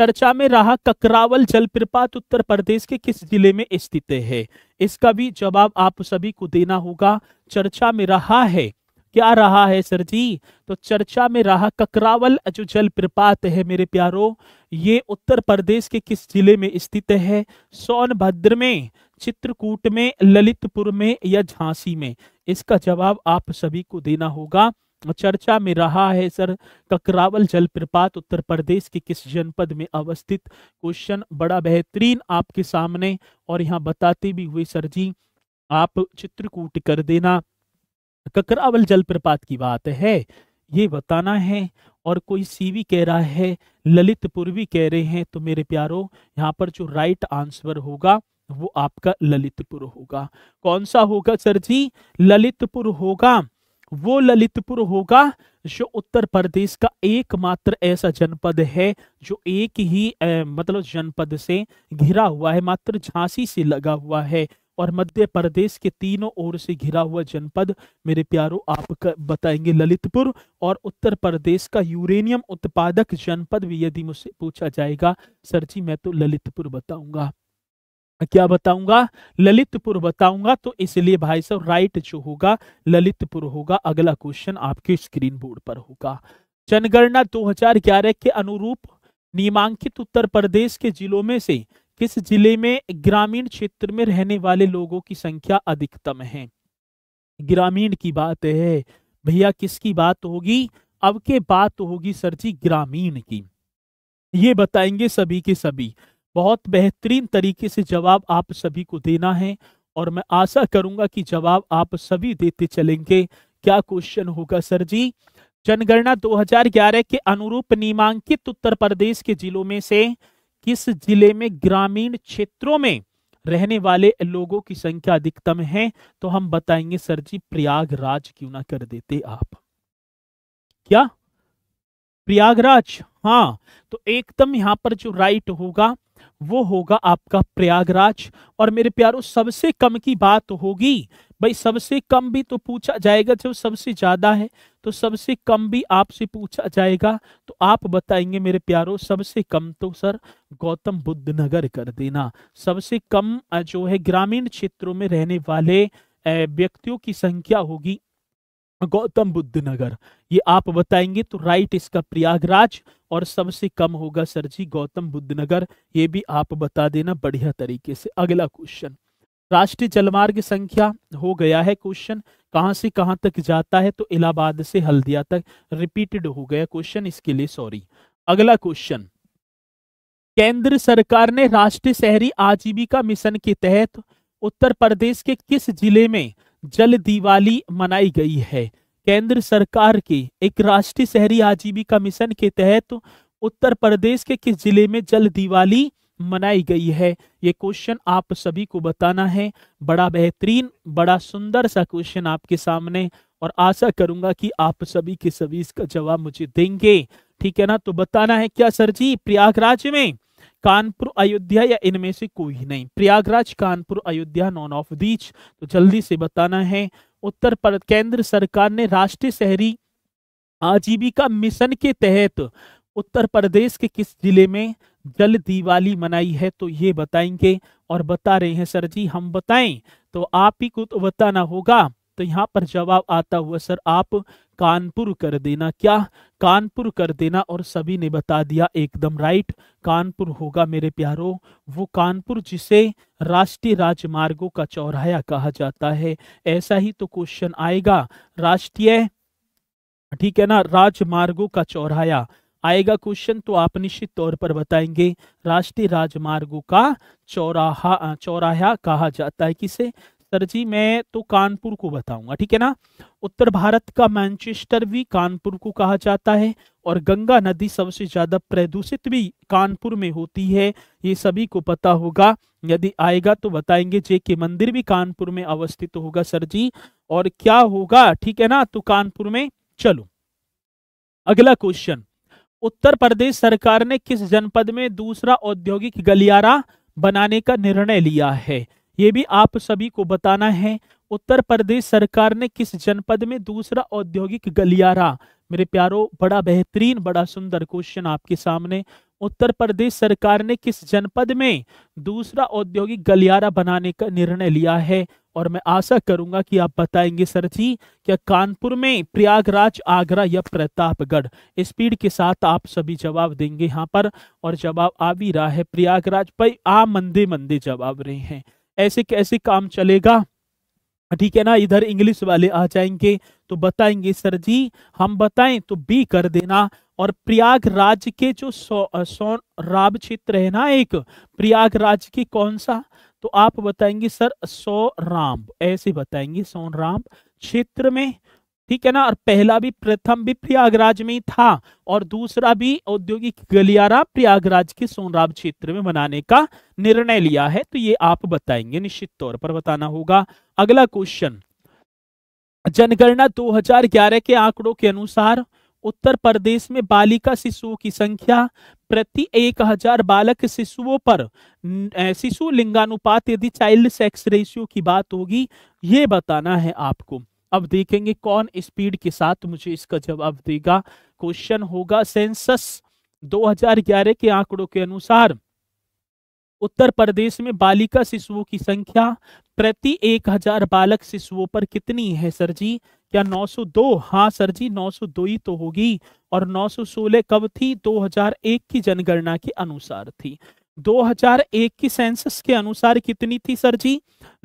Speaker 1: चर्चा में रहा ककरावल जलप्रपात उत्तर प्रदेश के किस जिले में स्थित है इसका भी जवाब आप सभी को देना होगा चर्चा में रहा है क्या रहा है सर जी तो चर्चा में रहा ककरावल जो जलप्रपात है मेरे प्यारो ये उत्तर प्रदेश के किस जिले में स्थित है सोनभद्र में चित्रकूट में ललितपुर में या झांसी में इसका जवाब आप सभी को देना होगा चर्चा में रहा है सर ककरावल जलप्रपात उत्तर प्रदेश के किस जनपद में अवस्थित क्वेश्चन बड़ा बेहतरीन आपके सामने और यहाँ बताते भी हुए सर जी आप चित्रकूट कर देना ककरावल जलप्रपात की बात है ये बताना है और कोई सीवी कह रहा है ललित पूर्वी कह रहे हैं तो मेरे प्यारो यहाँ पर जो राइट आंसर होगा वो आपका ललितपुर होगा कौन सा होगा सर जी ललितपुर होगा वो ललितपुर होगा जो उत्तर प्रदेश का एकमात्र ऐसा जनपद है जो एक ही ए, मतलब जनपद से घिरा हुआ है मात्र झांसी से लगा हुआ है और मध्य प्रदेश के तीनों ओर से घिरा हुआ जनपद मेरे प्यारो आप बताएंगे ललितपुर और उत्तर प्रदेश का यूरेनियम उत्पादक जनपद भी यदि मुझसे पूछा जाएगा सर जी मैं तो ललितपुर बताऊंगा क्या बताऊंगा ललितपुर बताऊंगा तो इसलिए भाई साहब राइट जो होगा ललितपुर होगा अगला क्वेश्चन आपके स्क्रीन बोर्ड पर होगा जनगणना 2011 के अनुरूप नियमांकित उत्तर प्रदेश के जिलों में से किस जिले में ग्रामीण क्षेत्र में रहने वाले लोगों की संख्या अधिकतम है ग्रामीण की बात है भैया किसकी बात होगी अब के बात होगी सर जी ग्रामीण की ये बताएंगे सभी के सभी बहुत बेहतरीन तरीके से जवाब आप सभी को देना है और मैं आशा करूंगा कि जवाब आप सभी देते चलेंगे क्या क्वेश्चन होगा सर जी जनगणना 2011 के अनुरूप नीमांकित उत्तर प्रदेश के जिलों में से किस जिले में ग्रामीण क्षेत्रों में रहने वाले लोगों की संख्या अधिकतम है तो हम बताएंगे सर जी प्रयागराज क्यों ना कर देते आप क्या प्रयागराज हाँ तो एकदम यहां पर जो राइट होगा वो होगा आपका प्रयागराज और मेरे प्यारों सबसे कम की बात तो होगी भाई सबसे कम भी तो पूछा जाएगा जब सबसे ज्यादा है तो सबसे कम भी आपसे पूछा जाएगा तो आप बताएंगे मेरे प्यारों सबसे कम तो सर गौतम बुद्ध नगर कर देना सबसे कम जो है ग्रामीण क्षेत्रों में रहने वाले व्यक्तियों की संख्या होगी गौतम बुद्ध नगर ये आप बताएंगे तो राइट इसका प्रयागराज और सबसे कम होगा सर जी गौतम बुद्ध नगर ये भी आप बता देना बढ़िया तरीके से अगला क्वेश्चन राष्ट्रीय जलमार्ग संख्या हो गया है क्वेश्चन कहाँ से कहाँ तक जाता है तो इलाहाबाद से हल्दिया तक रिपीटेड हो गया क्वेश्चन इसके लिए सॉरी अगला क्वेश्चन केंद्र सरकार ने राष्ट्रीय शहरी आजीविका मिशन के तहत उत्तर प्रदेश के किस जिले में जल दिवाली मनाई गई है केंद्र सरकार के एक राष्ट्रीय शहरी आजीविका मिशन के तहत तो उत्तर प्रदेश के किस जिले में जल दिवाली मनाई गई है ये क्वेश्चन आप सभी को बताना है बड़ा बेहतरीन बड़ा सुंदर सा क्वेश्चन आपके सामने और आशा करूंगा कि आप सभी के सभी इसका जवाब मुझे देंगे ठीक है ना तो बताना है क्या सर जी प्रयागराज में कानपुर अयोध्या या इनमें से कोई नहीं Prayagraj Kanpur Ayodhya none of these तो जल्दी से बताना है उत्तर प्रदेश केंद्र सरकार ने राष्ट्रीय शहरी आजीविका मिशन के तहत उत्तर प्रदेश के किस जिले में जल दिवाली मनाई है तो ये बताएंगे और बता रहे हैं सर जी हम बताएं तो आप ही को तो बताना होगा तो यहाँ पर जवाब आता हुआ सर आप कानपुर कर देना क्या कानपुर कर देना और सभी ने बता दिया एकदम राइट कानपुर होगा मेरे प्यारों वो कानपुर जिसे राष्ट्रीय राजमार्गों का चौराया कहा जाता है ऐसा ही तो क्वेश्चन आएगा राष्ट्रीय ठीक है ना राजमार्गों का चौराया आएगा क्वेश्चन तो आप निश्चित तौर पर बताएंगे राष्ट्रीय राजमार्गों का चौराहा चौराहा कहा जाता है किसे सर जी मैं तो कानपुर को बताऊंगा ठीक है ना उत्तर भारत का मैनचेस्टर भी कानपुर को कहा जाता है और गंगा नदी सबसे ज्यादा प्रदूषित भी कानपुर में होती है ये सभी को पता होगा यदि आएगा तो बताएंगे जे के मंदिर भी कानपुर में अवस्थित तो होगा सर जी और क्या होगा ठीक है ना तो कानपुर में चलो अगला क्वेश्चन उत्तर प्रदेश सरकार ने किस जनपद में दूसरा औद्योगिक गलियारा बनाने का निर्णय लिया है ये भी आप सभी को बताना है उत्तर प्रदेश सरकार ने किस जनपद में दूसरा औद्योगिक गलियारा मेरे प्यारो बड़ा बेहतरीन बड़ा सुंदर क्वेश्चन आपके सामने उत्तर प्रदेश सरकार ने किस जनपद में दूसरा औद्योगिक गलियारा बनाने का निर्णय लिया है और मैं आशा करूंगा कि आप बताएंगे सर जी क्या कानपुर में प्रयागराज आगरा या प्रतापगढ़ स्पीड के साथ आप सभी जवाब देंगे यहाँ पर और जवाब आ भी रहा है प्रयागराज पर आ मंदे मंदे जवाब रहे हैं ऐसे कैसे काम चलेगा ठीक है ना इधर इंग्लिश वाले आ जाएंगे तो बताएंगे सर जी हम बताएं तो बी कर देना और प्रयागराज के जो सौ सौ क्षेत्र है ना एक प्रयागराज के कौन सा तो आप बताएंगे सर सौ राम ऐसे बताएंगे सौ राम क्षेत्र में ठीक है ना और पहला भी प्रथम भी प्रयागराज में ही था और दूसरा भी औद्योगिक गलियारा प्रयागराज के सोनराब क्षेत्र में बनाने का निर्णय लिया है तो ये आप बताएंगे निश्चित तौर पर बताना होगा अगला क्वेश्चन जनगणना 2011 के आंकड़ों के अनुसार उत्तर प्रदेश में बालिका शिशुओं की संख्या प्रति एक हजार बालक शिशुओं पर शिशु लिंगानुपात यदि चाइल्ड सेक्स रेशियो की बात होगी ये बताना है आपको अब देखेंगे कौन स्पीड के साथ मुझे इसका जवाब देगा क्वेश्चन होगा सेंसस 2011 के आंकड़ों के अनुसार उत्तर प्रदेश में बालिका शिशुओं की संख्या प्रति एक हजार बालक शिशुओं पर कितनी है सर जी क्या 902 सौ हाँ सर जी 902 ही तो होगी और 916 कब थी 2001 की जनगणना के अनुसार थी 2001 की सेंसस के अनुसार कितनी थी सर जी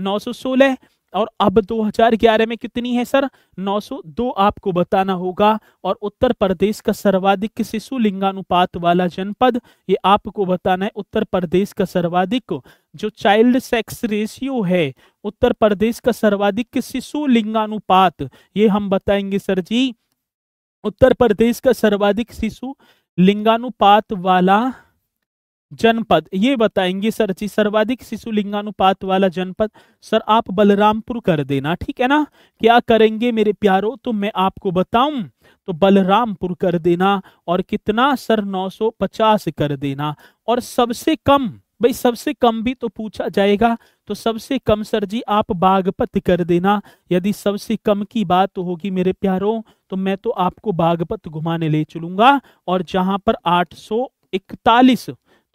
Speaker 1: 916 और अब 2011 में कितनी है सर 902 आपको बताना होगा और उत्तर प्रदेश का सर्वाधिक शिशु लिंगानुपात वाला जनपद ये आपको बताना है उत्तर प्रदेश का सर्वाधिक जो चाइल्ड सेक्स रेशियो है उत्तर प्रदेश का सर्वाधिक शिशु लिंगानुपात ये हम बताएंगे सर जी उत्तर प्रदेश का सर्वाधिक शिशु लिंगानुपात वाला जनपद ये बताएंगे सर जी सर्वाधिक शिशु लिंगानुपात वाला जनपद सर आप बलरामपुर कर देना ठीक है ना क्या करेंगे मेरे प्यारो तो मैं आपको बताऊं तो बलरामपुर कर देना और कितना सर 950 कर देना और सबसे कम भाई सबसे कम भी तो पूछा जाएगा तो सबसे कम सर जी आप बागपत कर देना यदि सबसे कम की बात होगी मेरे प्यारों तो मैं तो आपको बागपत घुमाने ले चलूंगा और जहां पर आठ इकतालीस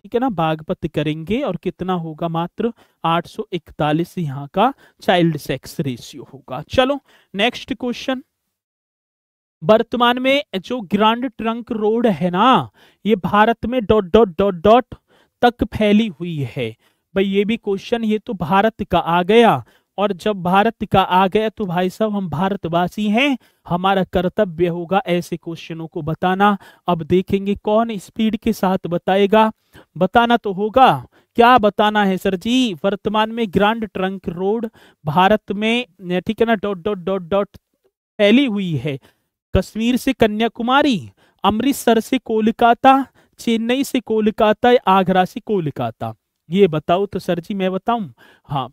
Speaker 1: ठीक है ना बागपत करेंगे और कितना होगा मात्र 841 यहाँ का चाइल्ड सेक्स रेशियो होगा चलो नेक्स्ट क्वेश्चन वर्तमान में जो ग्रांड ट्रंक रोड है ना ये भारत में डॉट डॉट डॉट डॉट तक फैली हुई है भाई ये भी क्वेश्चन ये तो भारत का आ गया और जब भारत का आ गया तो भाई साहब हम भारतवासी हैं हमारा कर्तव्य होगा ऐसे क्वेश्चनों को बताना अब देखेंगे कौन स्पीड के साथ बताएगा बताना तो होगा क्या बताना है सर जी वर्तमान में ग्रांड ट्रंक रोड भारत में ठीक है ना डॉट डॉट डॉट डॉट फैली हुई है कश्मीर से कन्याकुमारी अमृतसर से कोलकाता चेन्नई से कोलकाता आगरा से कोलकाता ये बताओ तो सर जी मैं बताऊं हाँ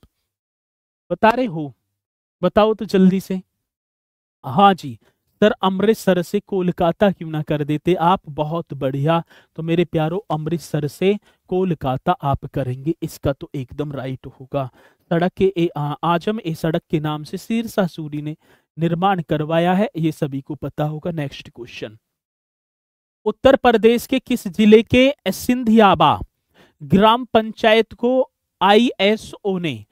Speaker 1: बता रहे हो बताओ तो जल्दी से हाँ जी सर अमृतसर से कोलकाता क्यों ना कर देते आप बहुत बढ़िया तो मेरे प्यारो अमृतसर से कोलकाता आप करेंगे इसका तो एकदम राइट होगा सड़क के ए, आ, आजम ए सड़क के नाम से सिरसा सूरी ने निर्माण करवाया है ये सभी को पता होगा नेक्स्ट क्वेश्चन उत्तर प्रदेश के किस जिले के सिंधियाबा ग्राम पंचायत को आईएसओ ने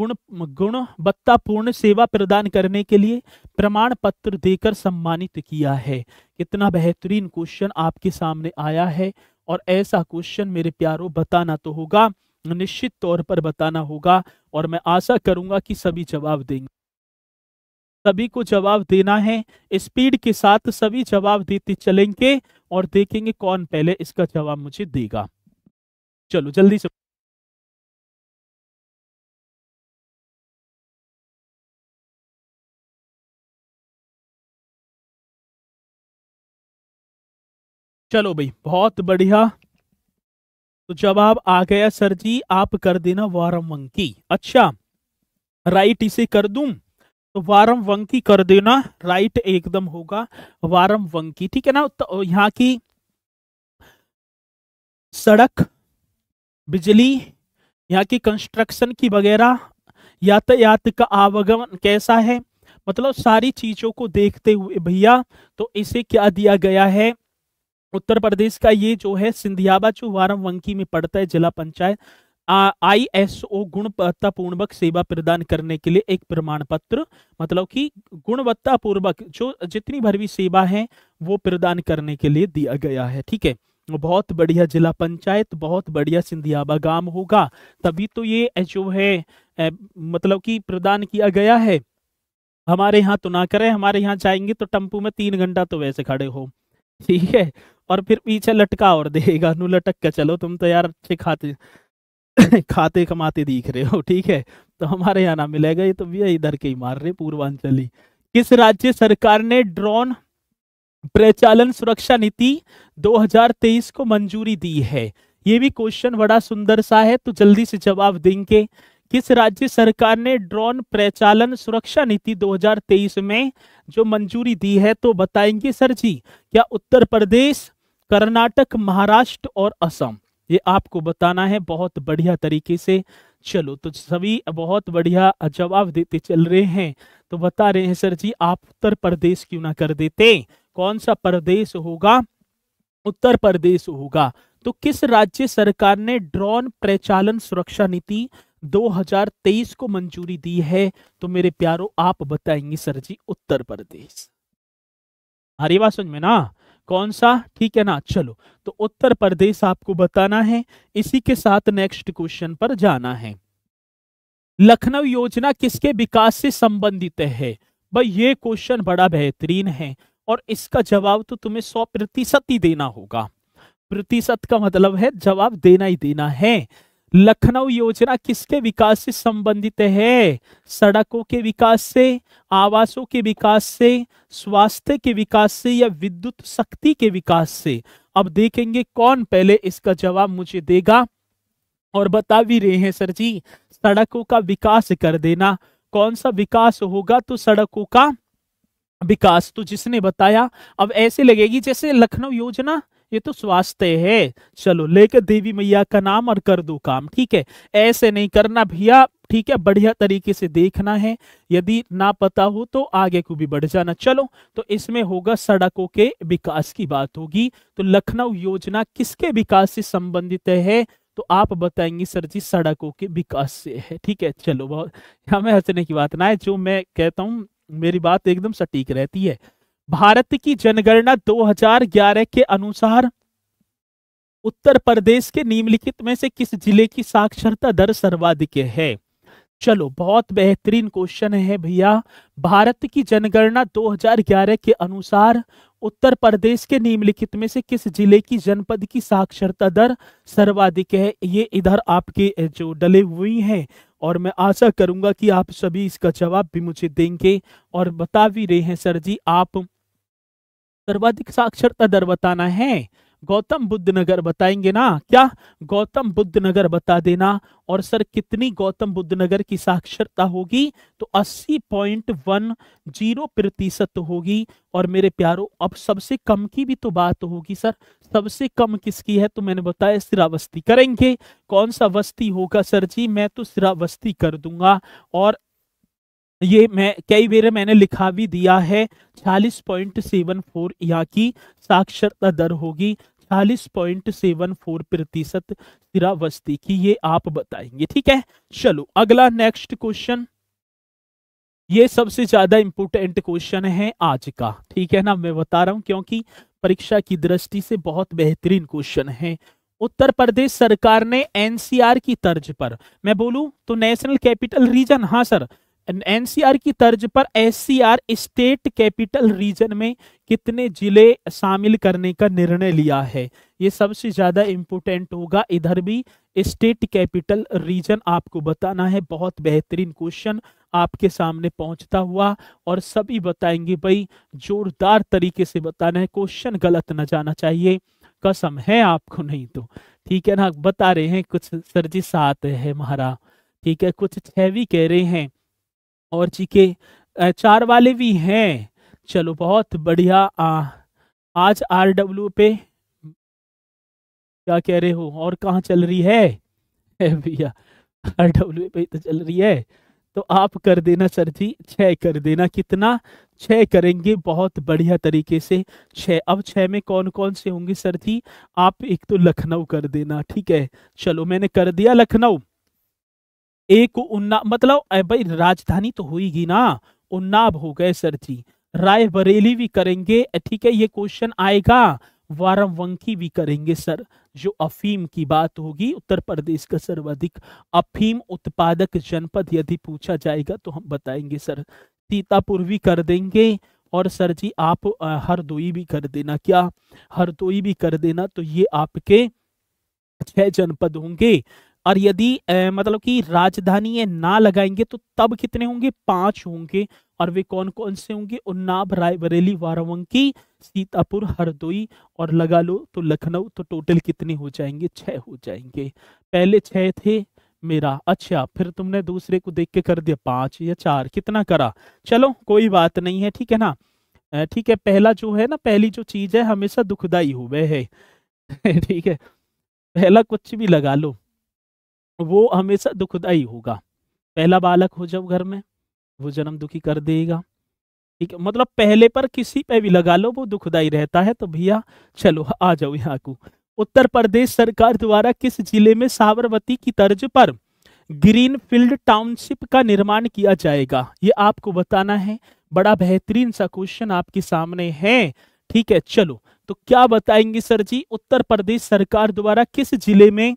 Speaker 1: गुण गुणवत्तापूर्ण सेवा प्रदान करने के लिए प्रमाण पत्र देकर सम्मानित किया है कितना बेहतरीन क्वेश्चन आपके सामने आया है और ऐसा क्वेश्चन मेरे प्यारो बताना तो होगा निश्चित तौर पर बताना होगा और मैं आशा करूंगा कि सभी जवाब देंगे सभी को जवाब देना है स्पीड के साथ सभी जवाब देते चलेंगे और देखेंगे कौन पहले इसका जवाब मुझे देगा चलो जल्दी से
Speaker 2: चलो भाई बहुत बढ़िया तो जवाब आ गया सर जी आप कर देना वारम वंकी
Speaker 1: अच्छा राइट इसे कर दू तो वारम वंकी कर देना राइट एकदम होगा वारम वंकी ठीक है ना तो यहाँ की सड़क बिजली यहाँ की कंस्ट्रक्शन की वगैरह यातायात का आवागमन कैसा है मतलब सारी चीजों को देखते हुए भैया तो इसे क्या दिया गया है उत्तर प्रदेश का ये जो है सिंधियाबा जो वारमवंकी में पड़ता है जिला पंचायत आई एस ओ गुणवत्तापूर्वक सेवा प्रदान करने के लिए एक प्रमाण पत्र मतलब कि गुणवत्तापूर्वक जो जितनी भर भी सेवा है वो प्रदान करने के लिए दिया गया है ठीक है बहुत बढ़िया जिला पंचायत बहुत बढ़िया सिंधियाबा गांव होगा तभी तो ये जो है मतलब कि प्रदान किया गया है हमारे यहाँ तो ना करें हमारे यहाँ जाएंगे तो टम्पू में तीन घंटा तो वैसे खड़े हो ठीक है और फिर पीछे लटका और देगा नू लटक के चलो तुम तो यार अच्छे खाते खाते कमाते दिख रहे हो ठीक है तो हमारे यहाँ ना मिलेगा ये तो भैया इधर के ही मार रहे पूर्वांचली किस राज्य सरकार ने ड्रोन प्रचालन सुरक्षा नीति 2023 को मंजूरी दी है ये भी क्वेश्चन बड़ा सुंदर सा है तो जल्दी से जवाब देंगे किस राज्य सरकार ने ड्रोन प्रचालन सुरक्षा नीति 2023 में जो मंजूरी दी है तो बताएंगे सर जी क्या उत्तर प्रदेश कर्नाटक महाराष्ट्र और असम ये आपको बताना है बहुत बढ़िया तरीके से चलो तो सभी बहुत बढ़िया जवाब देते चल रहे हैं तो बता रहे हैं सर जी आप उत्तर प्रदेश क्यों ना कर देते कौन सा प्रदेश होगा उत्तर प्रदेश होगा तो किस राज्य सरकार ने ड्रोन प्रचालन सुरक्षा नीति 2023 को मंजूरी दी है तो मेरे प्यारो आप बताएंगे सर जी उत्तर प्रदेश हरी बात समझ में ना कौन सा ठीक है ना चलो तो उत्तर प्रदेश आपको बताना है इसी के साथ नेक्स्ट क्वेश्चन पर जाना है लखनऊ योजना किसके विकास से संबंधित है भाई ये क्वेश्चन बड़ा बेहतरीन है और इसका जवाब तो तुम्हें सौ प्रतिशत ही देना होगा प्रतिशत का मतलब है जवाब देना ही देना है लखनऊ योजना किसके विकास से संबंधित है सड़कों के विकास से आवासों के विकास से स्वास्थ्य के विकास से या विद्युत शक्ति के विकास से अब देखेंगे कौन पहले इसका जवाब मुझे देगा और बता भी रहे हैं सर जी सड़कों का विकास कर देना कौन सा विकास होगा तो सड़कों का विकास तो जिसने बताया अब ऐसे लगेगी जैसे लखनऊ योजना ये तो स्वास्थ्य है चलो लेकर देवी मैया का नाम और कर दो काम ठीक है ऐसे नहीं करना भैया ठीक है बढ़िया तरीके से देखना है यदि ना पता हो तो आगे को भी बढ़ जाना चलो तो इसमें होगा सड़कों के विकास की बात होगी तो लखनऊ योजना किसके विकास से संबंधित है तो आप बताएंगे सर जी सड़कों के विकास से है ठीक है चलो बहुत हमें हंसने की बात ना है जो मैं कहता हूँ मेरी बात एकदम सटीक रहती है भारत की जनगणना 2011 के अनुसार उत्तर प्रदेश के निम्नलिखित में से किस जिले की साक्षरता दर सर्वाधिक है चलो बहुत बेहतरीन क्वेश्चन है भैया भारत की जनगणना 2011 के अनुसार उत्तर प्रदेश के निम्नलिखित में से किस जिले की जनपद की साक्षरता दर सर्वाधिक है ये इधर आपके जो डले हुई हैं और मैं आशा करूंगा कि आप सभी इसका जवाब भी मुझे देंगे और बता भी रहे हैं सर जी आप सर्वाधिक साक्षरता दर बताना है गौतम बुद्ध नगर बताएंगे ना क्या गौतम बुद्ध नगर बता देना और सर कितनी गौतम बुद्ध नगर की साक्षरता होगी तो 80.10 प्रतिशत होगी और मेरे प्यारो अब सबसे कम की भी तो बात होगी सर सबसे कम किसकी है तो मैंने बताया सिरावस्ती करेंगे कौन सा वस्ती होगा सर जी मैं तो सिरावस्ती कर दूंगा और ये मैं कई बार मैंने लिखा भी दिया है छियालीस पॉइंट सेवन फोर यहाँ की साक्षरता दर होगी छियालीस पॉइंट सेवन फोर प्रतिशत सिरावस्ती की ये आप बताएंगे ठीक है चलो अगला नेक्स्ट क्वेश्चन ये सबसे ज्यादा इंपोर्टेंट क्वेश्चन है आज का ठीक है ना मैं बता रहा हूँ क्योंकि परीक्षा की दृष्टि से बहुत बेहतरीन क्वेश्चन है उत्तर प्रदेश सरकार ने एनसीआर की तर्ज पर मैं बोलूं तो नेशनल कैपिटल रीजन हाँ सर एनसीआर की तर्ज पर एससीआर स्टेट कैपिटल रीजन में कितने जिले शामिल करने का निर्णय लिया है ये सबसे ज़्यादा इम्पोर्टेंट होगा इधर भी स्टेट कैपिटल रीजन आपको बताना है बहुत बेहतरीन क्वेश्चन आपके सामने पहुंचता हुआ और सभी बताएंगे भाई जोरदार तरीके से बताना है क्वेश्चन गलत ना जाना चाहिए कसम है आपको नहीं तो ठीक है ना बता रहे हैं कुछ सर जी सात है हमारा ठीक है कुछ छह भी कह रहे हैं और जी के चार वाले भी हैं चलो बहुत बढ़िया आ, आज आर डब्ल्यू पे क्या कह रहे हो और कहाँ चल रही है भैया आर डब्ल्यू पे तो चल रही है तो आप कर देना सर जी छः कर देना कितना छः करेंगे बहुत बढ़िया तरीके से छः अब छः में कौन कौन से होंगे सर जी आप एक तो लखनऊ कर देना ठीक है चलो मैंने कर दिया लखनऊ एक उन्ना मतलब भाई राजधानी तो होगी ना उन्नाव हो गए सर जी बरेली भी करेंगे ठीक है ये क्वेश्चन आएगा वारमवंकी भी करेंगे सर जो अफीम की बात होगी उत्तर प्रदेश का सर्वाधिक अफीम उत्पादक जनपद यदि पूछा जाएगा तो हम बताएंगे सर सीतापुर भी कर देंगे और सर जी आप हरदोई भी कर देना क्या हरदोई भी कर देना तो ये आपके छह जनपद होंगे और यदि मतलब कि राजधानी ये ना लगाएंगे तो तब कितने होंगे पांच होंगे और वे कौन कौन से होंगे उन्नाव रायबरेली वारावंकी सीतापुर हरदोई और लगा लो तो लखनऊ तो टोटल कितने हो जाएंगे छह हो जाएंगे पहले छह थे मेरा अच्छा फिर तुमने दूसरे को देख के कर दिया पांच या चार कितना करा चलो कोई बात नहीं है ठीक है ना ठीक है पहला जो है ना पहली जो चीज़ है हमेशा दुखदाई हुए है ठीक है पहला कुछ भी लगा लो वो हमेशा दुखदाई होगा पहला बालक हो जब घर में वो जन्म दुखी कर देगा ठीक है मतलब पहले पर किसी पे भी लगा लो वो दुखदाई रहता है तो भैया चलो आ जाओ यहाँ को उत्तर प्रदेश सरकार द्वारा किस जिले में साबरमती की तर्ज पर ग्रीन फील्ड टाउनशिप का निर्माण किया जाएगा ये आपको बताना है बड़ा बेहतरीन सा क्वेश्चन आपके सामने है ठीक है चलो तो क्या बताएंगे सर जी उत्तर प्रदेश सरकार द्वारा किस जिले में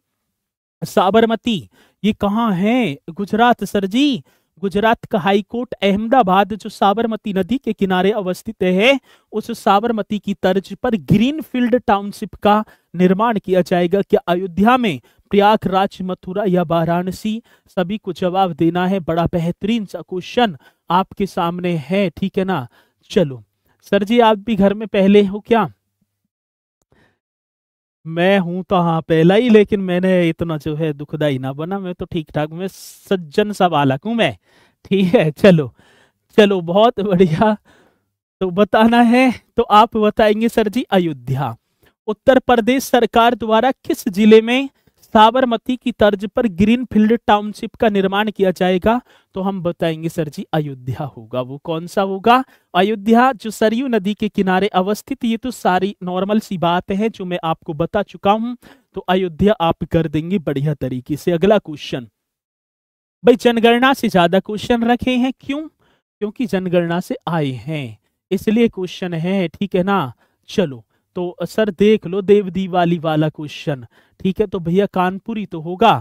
Speaker 1: साबरमती ये कहाँ है गुजरात सर जी गुजरात का हाईकोर्ट अहमदाबाद जो साबरमती नदी के किनारे अवस्थित है उस साबरमती की तर्ज पर ग्रीनफील्ड टाउनशिप का निर्माण किया जाएगा क्या अयोध्या में प्रयागराज मथुरा या वाराणसी सभी को जवाब देना है बड़ा बेहतरीन सा क्वेश्चन आपके सामने है ठीक है ना चलो सर जी आप भी घर में पहले हो क्या मैं हूं तो हाँ पहला ही लेकिन मैंने इतना जो है दुखदाई ना बना मैं तो ठीक ठाक मैं सज्जन सा बालक हूं मैं ठीक है चलो चलो बहुत बढ़िया तो बताना है तो आप बताएंगे सर जी अयोध्या उत्तर प्रदेश सरकार द्वारा किस जिले में साबरमती की तर्ज पर ग्रीनफील्ड टाउनशिप का निर्माण किया जाएगा तो हम बताएंगे सर जी अयोध्या होगा वो कौन सा होगा अयोध्या जो सरयू नदी के किनारे अवस्थित ये तो सारी नॉर्मल सी बात है जो मैं आपको बता चुका हूं तो अयोध्या आप कर देंगे बढ़िया तरीके से अगला क्वेश्चन भाई जनगणना से ज्यादा क्वेश्चन रखे हैं क्यों क्योंकि जनगणना से आए हैं इसलिए क्वेश्चन है ठीक है ना चलो तो सर देख लो देव दिवाली वाला क्वेश्चन ठीक है तो भैया कानपुरी तो होगा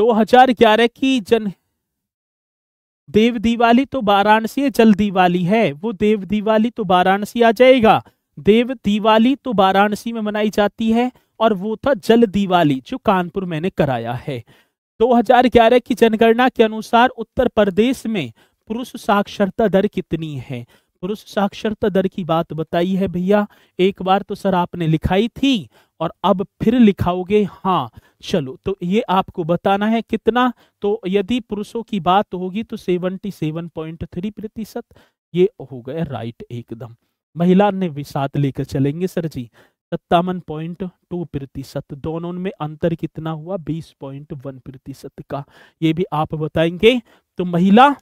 Speaker 1: 2011 की जन देव दिवाली तो वाराणसी जल दिवाली है वो देव दिवाली तो वाराणसी आ जाएगा देव दिवाली तो वाराणसी में मनाई जाती है और वो था जल दिवाली जो कानपुर मैंने कराया है 2011 की जनगणना के अनुसार उत्तर प्रदेश में पुरुष साक्षरता दर कितनी है पुरुष साक्षरता दर की बात बताई है भैया एक बार तो सर आपने लिखाई थी और अब फिर लिखाओगे हाँ चलो तो ये आपको बताना है कितना तो यदि पुरुषों की बात होगी तो सेवनटी सेवन पॉइंट थ्री प्रतिशत ये हो गए राइट एकदम महिला ने भी साथ लेकर चलेंगे सर जी सत्तावन पॉइंट टू प्रतिशत दोनों में अंतर कितना हुआ बीस पॉइंट वन प्रतिशत का ये भी आप बताएंगे तो महिला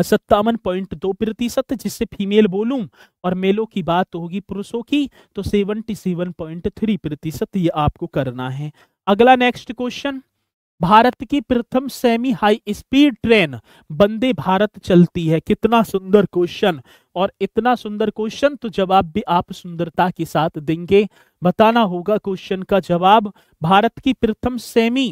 Speaker 1: सत्तावन पॉइंट दो प्रतिशत जिससे फीमेल बोलूं और मेलों की बात होगी पुरुषों की तो सेवनटी सेवन पॉइंट थ्री प्रतिशत ये आपको करना है अगला नेक्स्ट क्वेश्चन भारत की प्रथम semi high speed train Vande Bharat चलती है कितना सुंदर क्वेश्चन और इतना सुंदर क्वेश्चन तो जवाब भी आप सुंदरता के साथ देंगे बताना होगा क्वेश्चन का जवाब भारत की प्रथम semi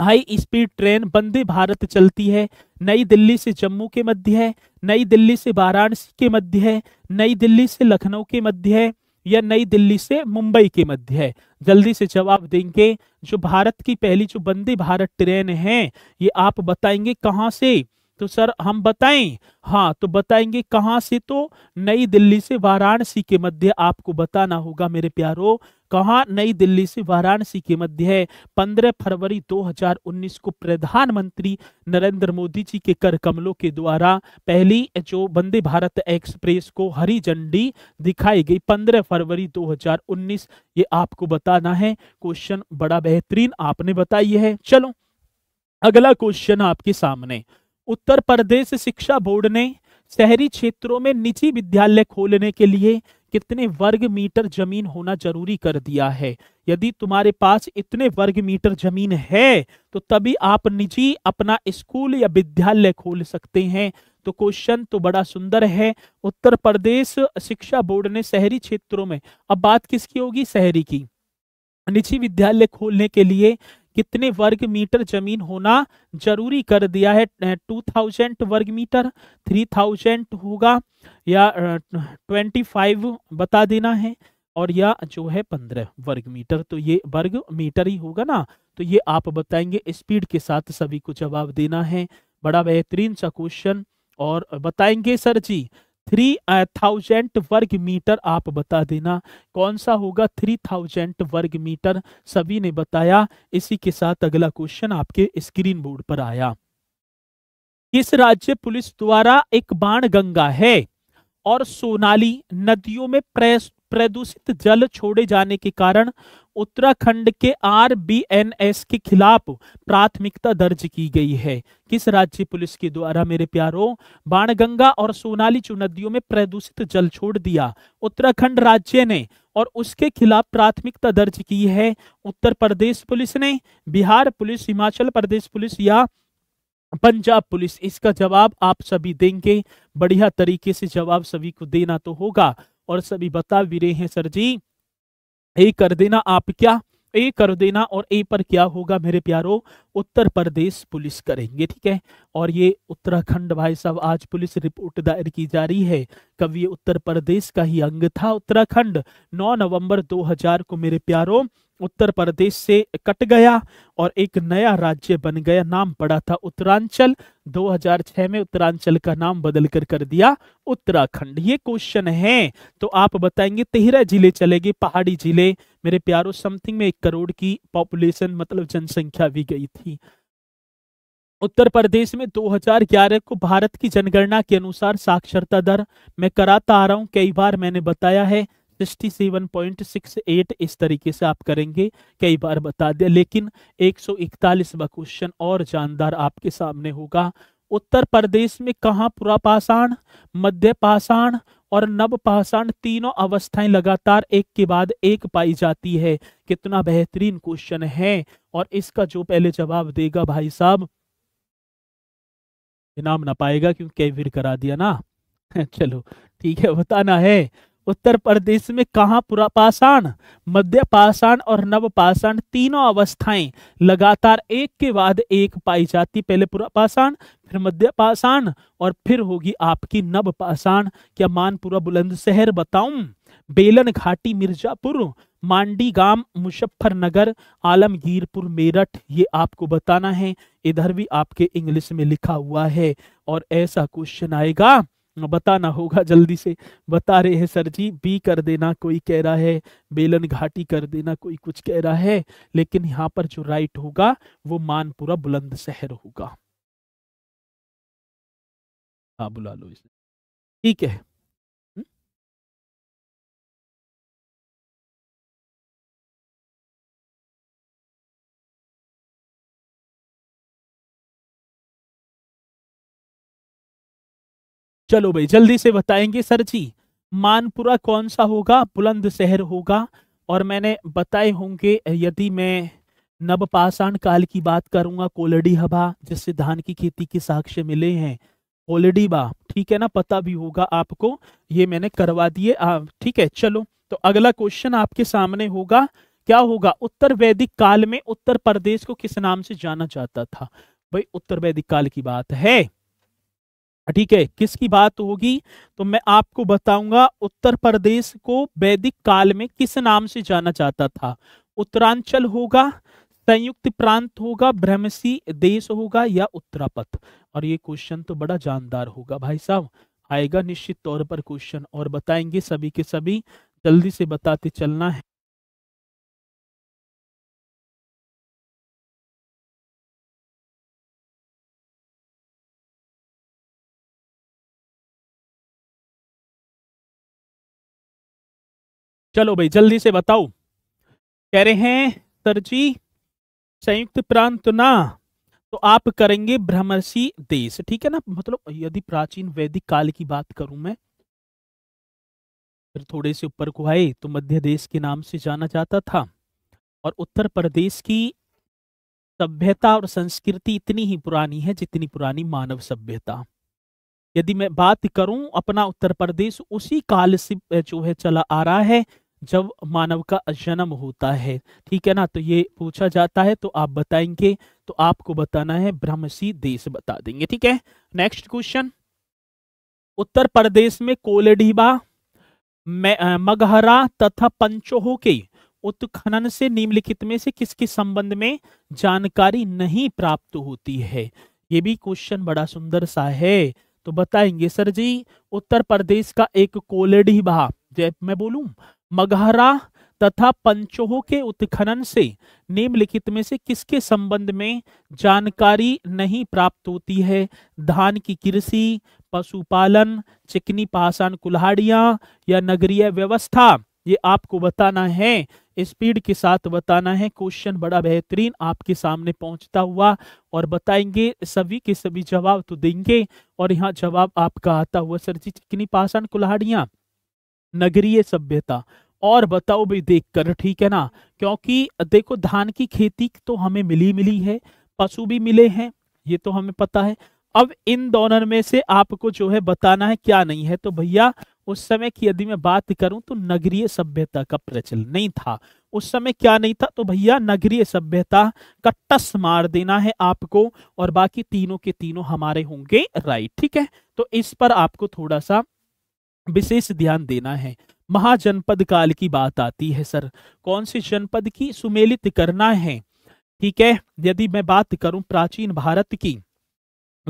Speaker 1: high speed train Vande Bharat चलती है नई दिल्ली से जम्मू के मध्य है नई दिल्ली से वाराणसी के मध्य है नई दिल्ली से लखनऊ के मध्य है या नई दिल्ली से मुंबई के मध्य है जल्दी से जवाब देंगे जो भारत की पहली जो वंदे भारत ट्रेन है ये आप बताएंगे कहाँ से तो सर हम बताएं हाँ तो बताएंगे कहाँ से तो नई दिल्ली से वाराणसी के मध्य आपको बताना होगा मेरे प्यारो कहा नई दिल्ली से वाराणसी के मध्य है 15 फरवरी 2019 को प्रधानमंत्री नरेंद्र मोदी जी के कर कमलों के द्वारा पहली जो वंदे भारत एक्सप्रेस को हरी झंडी दिखाई गई 15 फरवरी 2019 ये आपको बताना है क्वेश्चन बड़ा बेहतरीन आपने बताई है चलो अगला क्वेश्चन आपके सामने उत्तर प्रदेश शिक्षा बोर्ड ने शहरी क्षेत्रों में निजी विद्यालय खोलने के लिए कितने वर्ग मीटर जमीन होना जरूरी कर दिया है यदि तुम्हारे पास इतने वर्ग मीटर जमीन है तो तभी आप निजी अपना स्कूल या विद्यालय खोल सकते हैं तो क्वेश्चन तो बड़ा सुंदर है उत्तर प्रदेश शिक्षा बोर्ड ने शहरी क्षेत्रों में अब बात किसकी होगी शहरी की निजी विद्यालय खोलने के लिए कितने वर्ग मीटर जमीन होना जरूरी कर दिया है टू थाउजेंड वर्ग मीटर थ्री थाउजेंड होगा या ट्वेंटी फाइव बता देना है और या जो है पंद्रह वर्ग मीटर तो ये वर्ग मीटर ही होगा ना तो ये आप बताएंगे स्पीड के साथ सभी को जवाब देना है बड़ा बेहतरीन सा क्वेश्चन और बताएंगे सर जी थ्री थाउजेंट वर्ग मीटर आप बता देना कौन सा होगा थ्री थाउजेंट वर्ग मीटर सभी ने बताया इसी के साथ अगला क्वेश्चन आपके स्क्रीन बोर्ड पर आया किस राज्य पुलिस द्वारा एक बाण गंगा है और सोनाली नदियों में प्रदूषित जल छोड़े जाने के कारण उत्तराखंड के आर बी एन एस के खिलाफ प्राथमिकता दर्ज की गई है किस राज्य पुलिस के द्वारा मेरे प्यारों बाणगंगा और सोनाली नदियों में प्रदूषित जल छोड़ दिया उत्तराखंड राज्य ने और उसके खिलाफ प्राथमिकता दर्ज की है उत्तर प्रदेश पुलिस ने बिहार पुलिस हिमाचल प्रदेश पुलिस या पंजाब पुलिस इसका जवाब आप सभी देंगे बढ़िया तरीके से जवाब सभी को देना तो होगा और सभी बता भी रहे हैं सर जी ए कर देना आप क्या ए कर देना और ए पर क्या होगा मेरे प्यारो उत्तर प्रदेश पुलिस करेंगे ठीक है और ये उत्तराखंड भाई साहब आज पुलिस रिपोर्ट दायर की जा रही है कब ये उत्तर प्रदेश का ही अंग था उत्तराखंड 9 नवंबर 2000 को मेरे प्यारो उत्तर प्रदेश से कट गया और एक नया राज्य बन गया नाम पड़ा था उत्तरांचल 2006 में उत्तरांचल का नाम बदल कर कर दिया उत्तराखंड ये क्वेश्चन है तो आप बताएंगे तेहरा जिले चले गए पहाड़ी जिले मेरे प्यारों समथिंग में एक करोड़ की पॉपुलेशन मतलब जनसंख्या भी गई थी उत्तर प्रदेश में 2011 को भारत की जनगणना के अनुसार साक्षरता दर मैं कराता आ रहा हूं कई बार मैंने बताया है 67.68 इस तरीके से आप करेंगे कई बार बता दिया लेकिन 141वां क्वेश्चन और जानदार आपके सामने होगा उत्तर प्रदेश में कहा पुरा पाषाण मध्य पाषाण और नव पाषाण तीनों अवस्थाएं लगातार एक के बाद एक पाई जाती है कितना बेहतरीन क्वेश्चन है और इसका जो पहले जवाब देगा भाई साहब इनाम ना पाएगा क्योंकि कई करा दिया ना चलो ठीक है बताना है उत्तर प्रदेश में कहा पुरापाषाण मध्य पाषाण और नव पाषाण तीनों अवस्थाएं लगातार एक के बाद एक पाई जाती पहले पुरापाषाण फिर मध्य पाषाण और फिर होगी आपकी नव पाषाण क्या मानपुरा बुलंदशहर बताऊं बेलन घाटी मिर्जापुर मांडी गांव मुजफ्फरनगर आलमगीरपुर मेरठ ये आपको बताना है इधर भी आपके इंग्लिश में लिखा हुआ है और ऐसा क्वेश्चन आएगा बताना होगा जल्दी से बता रहे हैं सर जी बी कर देना कोई कह रहा है बेलन घाटी कर देना कोई कुछ कह रहा
Speaker 2: है लेकिन यहाँ पर जो राइट होगा वो मानपुरा बुलंद शहर होगा हाँ बुला लो इसे ठीक है चलो भाई जल्दी से बताएंगे सर जी मानपुरा कौन सा होगा बुलंद शहर होगा और मैंने बताए होंगे
Speaker 1: यदि मैं नव पाषाण काल की बात करूंगा कोलडी हवा जिससे धान की खेती के साक्ष्य मिले हैं कोलडी बा ठीक है ना पता भी होगा आपको ये मैंने करवा दिए ठीक है चलो तो अगला क्वेश्चन आपके सामने होगा क्या होगा उत्तर वैदिक काल में उत्तर प्रदेश को किस नाम से जाना जाता था भाई उत्तर वैदिक काल की बात है ठीक है किसकी बात होगी तो मैं आपको बताऊंगा उत्तर प्रदेश को वैदिक काल में किस नाम से जाना जाता था उत्तरांचल होगा संयुक्त प्रांत होगा ब्रह्मसी देश होगा या उत्तरापथ और ये क्वेश्चन तो बड़ा जानदार होगा भाई साहब आएगा निश्चित तौर पर क्वेश्चन और बताएंगे सभी के सभी जल्दी से बताते चलना है
Speaker 2: चलो भाई जल्दी से बताओ कह रहे हैं सर जी संयुक्त प्रांत ना तो आप करेंगे ब्रह्मर्षि
Speaker 1: देश ठीक है ना मतलब यदि प्राचीन वैदिक काल की बात करूं मैं फिर थोड़े से ऊपर को आए तो मध्य देश के नाम से जाना जाता था और उत्तर प्रदेश की सभ्यता और संस्कृति इतनी ही पुरानी है जितनी पुरानी मानव सभ्यता यदि मैं बात करूं अपना उत्तर प्रदेश उसी काल से जो है चला आ रहा है जब मानव का जन्म होता है ठीक है ना तो ये पूछा जाता है तो आप बताएंगे तो आपको बताना है ब्रह्मसी देश बता देंगे ठीक है नेक्स्ट क्वेश्चन उत्तर प्रदेश में कोलडीबा मगहरा तथा पंचोहो के उत्खनन से निम्नलिखित में से किसके संबंध में जानकारी नहीं प्राप्त होती है ये भी क्वेश्चन बड़ा सुंदर सा है तो बताएंगे सर जी उत्तर प्रदेश का एक कोलडीबा मैं बोलूं मगहरा तथा पंचोह के उत्खनन से निम्नलिखित में से किसके संबंध में जानकारी नहीं प्राप्त होती है धान की कृषि पशुपालन चिकनी पाषाण कुल्हाड़ियां या नगरीय व्यवस्था ये आपको बताना है स्पीड के साथ बताना है क्वेश्चन बड़ा बेहतरीन आपके सामने पहुंचता हुआ और बताएंगे सभी के सभी जवाब तो देंगे और यहाँ जवाब आपका आता हुआ सर जी चिकनी पाषाण कुल्हाड़ियां नगरीय सभ्यता और बताओ भाई देख कर ठीक है ना क्योंकि देखो धान की खेती तो हमें मिली मिली है पशु भी मिले हैं ये तो हमें पता है अब इन दोनों में से आपको जो है बताना है क्या नहीं है तो भैया उस समय की यदि मैं बात करूं तो नगरीय सभ्यता का प्रचलन नहीं था उस समय क्या नहीं था तो भैया नगरीय सभ्यता का टस मार देना है आपको और बाकी तीनों के तीनों हमारे होंगे राइट ठीक है तो इस पर आपको थोड़ा सा विशेष ध्यान देना है महाजनपद काल की बात आती है सर कौन से जनपद की सुमेलित करना है ठीक है यदि मैं बात करूं प्राचीन भारत की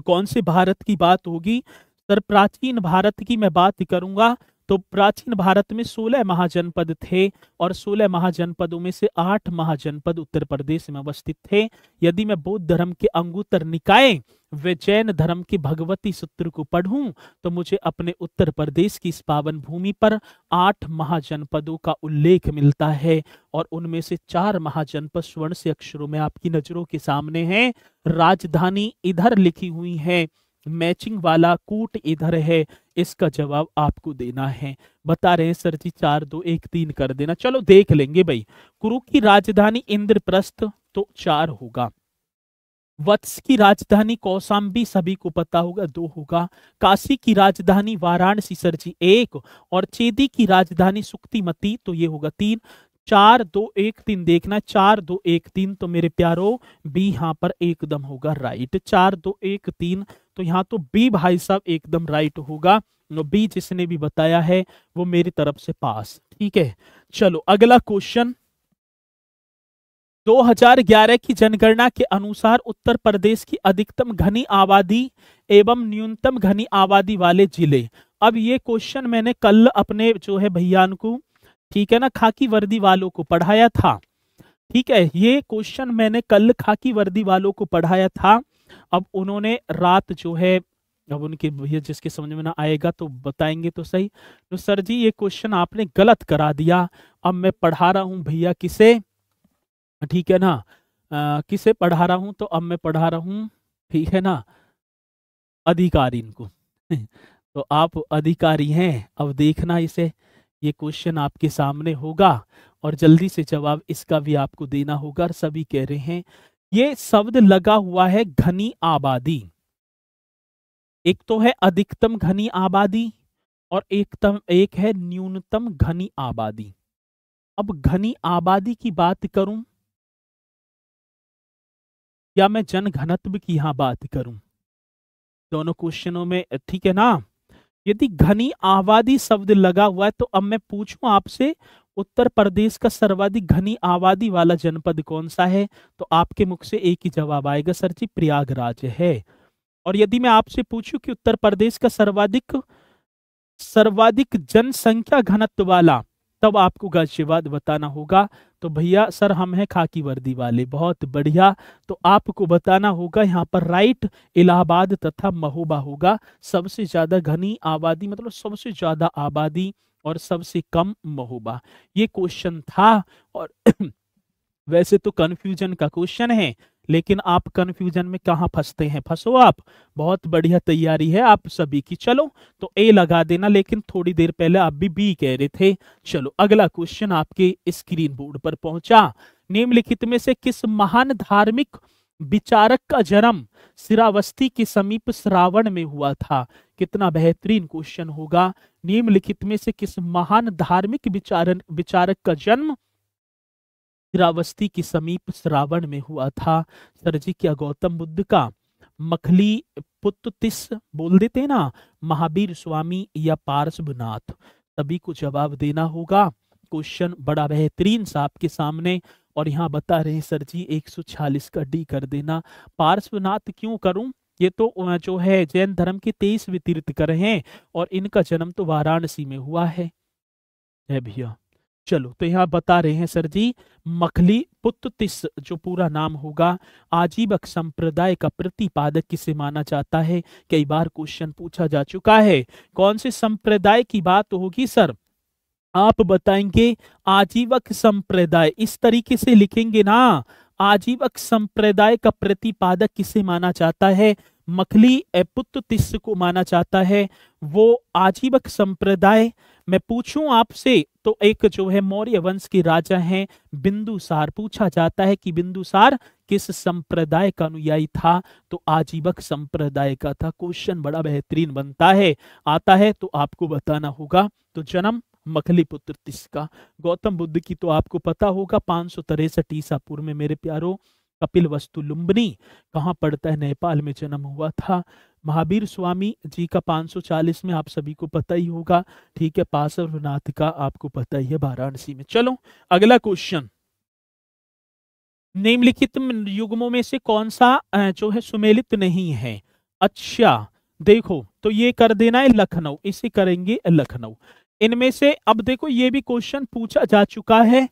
Speaker 1: कौन से भारत की बात होगी सर प्राचीन भारत की मैं बात करूंगा तो प्राचीन भारत में 16 महाजनपद थे और 16 महाजनपदों में से 8 महाजनपद उत्तर प्रदेश में अवस्थित थे यदि मैं बौद्ध धर्म के अंगुतर निकाय वे जैन धर्म के भगवती सूत्र को पढ़ूं तो मुझे अपने उत्तर प्रदेश की इस पावन भूमि पर आठ महाजनपदों का उल्लेख मिलता है और उनमें से चार महाजनपद स्वर्ण से अक्षरों में आपकी नजरों के सामने हैं राजधानी इधर लिखी हुई है मैचिंग वाला कोट इधर है इसका जवाब आपको देना है बता रहे हैं सर जी चार दो एक तीन कर देना चलो देख लेंगे भाई कुरु की राजधानी इंद्रप्रस्थ तो चार होगा वत्स की राजधानी कौसाम्बी सभी को पता होगा दो होगा काशी की राजधानी वाराणसी सर जी एक और चेदी की राजधानी सुक्तिमती तो ये होगा तीन चार दो एक तीन देखना चार दो एक तीन तो मेरे प्यारो बी यहां पर एकदम होगा राइट चार दो एक तीन तो यहाँ तो बी भाई साहब एकदम राइट होगा बी जिसने भी बताया है वो मेरी तरफ से पास ठीक है चलो अगला क्वेश्चन 2011 की जनगणना के अनुसार उत्तर प्रदेश की अधिकतम घनी आबादी एवं न्यूनतम घनी आबादी वाले जिले अब ये क्वेश्चन मैंने कल अपने जो है भैयान को ठीक है ना खाकी वर्दी वालों को पढ़ाया था ठीक है ये क्वेश्चन मैंने कल खाकी वर्दी वालों को पढ़ाया था अब उन्होंने रात जो है अब उनके भैया जिसके समझ में ना आएगा तो बताएंगे तो सही तो सर जी ये क्वेश्चन आपने गलत करा दिया अब मैं पढ़ा रहा हूँ भैया किसे ठीक है ना आ, किसे पढ़ा रहा हूँ तो अब मैं पढ़ा रहा हूँ ठीक है ना अधिकारी इनको तो आप अधिकारी हैं अब देखना इसे ये क्वेश्चन आपके सामने होगा और जल्दी से जवाब इसका भी आपको देना होगा सभी कह रहे हैं ये शब्द लगा हुआ है घनी आबादी एक तो है अधिकतम घनी आबादी और एक तम एक है
Speaker 2: न्यूनतम घनी आबादी अब घनी आबादी की बात करूं या मैं जन घनत्व की यहां बात करूं दोनों क्वेश्चनों में ठीक है ना यदि घनी आबादी शब्द लगा
Speaker 1: हुआ है तो अब मैं पूछूं आपसे उत्तर प्रदेश का सर्वाधिक घनी आबादी वाला जनपद कौन सा है तो आपके मुख से एक ही जवाब आएगा सर जी प्रयागराज है और यदि मैं आपसे पूछूं कि उत्तर प्रदेश का सर्वाधिक सर्वाधिक जनसंख्या घनत्व वाला तब आपको गाजियाबाद बताना होगा तो भैया सर हम हैं खाकी वर्दी वाले बहुत बढ़िया तो आपको बताना होगा यहाँ पर राइट इलाहाबाद तथा महोबा होगा सबसे ज्यादा घनी आबादी मतलब सबसे ज्यादा आबादी और सबसे कम महोबा ये क्वेश्चन था और वैसे तो कंफ्यूजन का क्वेश्चन है लेकिन आप कन्फ्यूजन में कहाँ फंसते हैं फंसो आप बहुत बढ़िया तैयारी है आप सभी की चलो तो ए लगा देना लेकिन थोड़ी देर पहले आप भी बी कह रहे थे चलो अगला क्वेश्चन आपके स्क्रीन बोर्ड पर पहुंचा निम्नलिखित में से किस महान धार्मिक विचारक का जन्म सिरावस्थी के समीप श्रावण में हुआ था कितना बेहतरीन क्वेश्चन होगा निम्नलिखित में से किस महान धार्मिक विचारन विचारक का जन्म सिरावस्थी के समीप श्रावण में हुआ था सर जी क्या गौतम बुद्ध का मखली पुत्र तिस बोल देते ना महावीर स्वामी या पार्श्वनाथ सभी को जवाब देना होगा क्वेश्चन बड़ा बेहतरीन सा आपके सामने और यहाँ बता रहे हैं सर जी एक का डी कर देना पार्श्वनाथ क्यों करूं ये तो जो है जैन धर्म के तेईस तेईसवें तीर्थकर हैं और इनका जन्म तो वाराणसी में हुआ है जय भैया चलो तो यहाँ बता रहे हैं सर जी मखली पुत्र जो पूरा नाम होगा आजीवक संप्रदाय का प्रतिपादक किसे माना जाता है कई बार क्वेश्चन पूछा जा चुका है कौन से संप्रदाय की बात होगी सर आप बताएंगे आजीवक संप्रदाय इस तरीके से लिखेंगे ना आजीवक संप्रदाय का प्रतिपादक किसे माना जाता है मखली एपुत को माना जाता है वो आजीवक संप्रदाय मैं पूछूं आपसे तो एक जो है मौर्य वंश के राजा हैं बिंदुसार पूछा जाता है कि बिंदुसार किस संप्रदाय का अनुयायी था तो आजीवक संप्रदाय का था क्वेश्चन बड़ा बेहतरीन बनता है आता है तो आपको बताना होगा तो जन्म मखली पुत्र तिस्का गौतम बुद्ध की तो आपको पता होगा पांच सौ तिरसठ ईसापुर में मेरे प्यारो कपिल वस्तु लुम्बनी कहाँ पड़ता है नेपाल में जन्म हुआ था महावीर स्वामी जी का 540 में आप सभी को पता ही होगा ठीक है पार्श्वनाथ का आपको पता ही है वाराणसी में चलो अगला क्वेश्चन निम्नलिखित युग्मों में से कौन सा जो है सुमेलित नहीं है अच्छा देखो तो ये कर देना है लखनऊ इसे करेंगे लखनऊ इनमें से अब देखो ये भी क्वेश्चन पूछा जा चुका है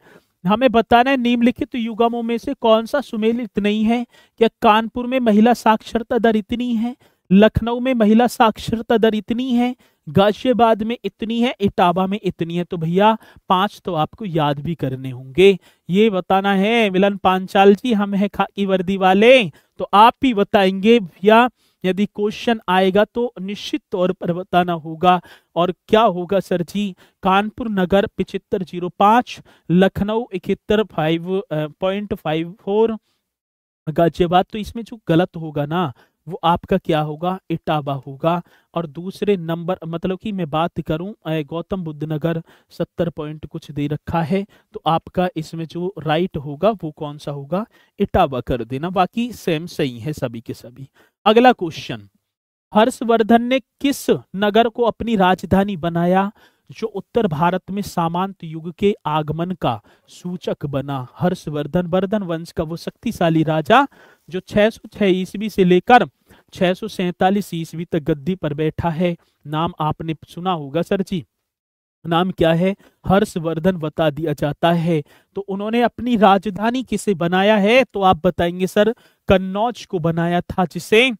Speaker 1: हमें बताना है निम्नलिखित तो युगमों में से कौन सा सुमेलित नहीं है क्या कानपुर में महिला साक्षरता दर इतनी है लखनऊ में महिला साक्षरता दर इतनी है गाजियाबाद में इतनी है इटावा में इतनी है तो भैया पांच तो आपको याद भी करने होंगे ये बताना है मिलन पांचाल जी हम है खाकी वर्दी वाले तो आप भी बताएंगे भैया यदि क्वेश्चन आएगा तो निश्चित तौर पर बताना होगा और क्या होगा सर जी कानपुर नगर पिछहत्तर जीरो पांच लखनऊ इकहत्तर five point five four Ghaziabad तो इसमें जो गलत होगा ना वो आपका क्या होगा इटावा होगा और दूसरे नंबर मतलब कि मैं बात करूं गौतम बुद्ध नगर सत्तर पॉइंट कुछ दे रखा है तो आपका इसमें जो राइट होगा वो कौन सा होगा इटावा कर देना बाकी सेम सही है सभी के सभी अगला क्वेश्चन हर्षवर्धन ने किस नगर को अपनी राजधानी बनाया जो उत्तर भारत में सामांत युग के आगमन का सूचक बना हर्षवर्धन वर्धन वंश का वो शक्तिशाली राजा जो 606 ईस्वी से लेकर छह ईस्वी तक गद्दी पर बैठा है नाम आपने सुना होगा सर जी नाम क्या है हर्षवर्धन बता दिया जाता है तो उन्होंने अपनी राजधानी किसे बनाया है तो आप बताएंगे सर कन्नौज को बनाया था जिसे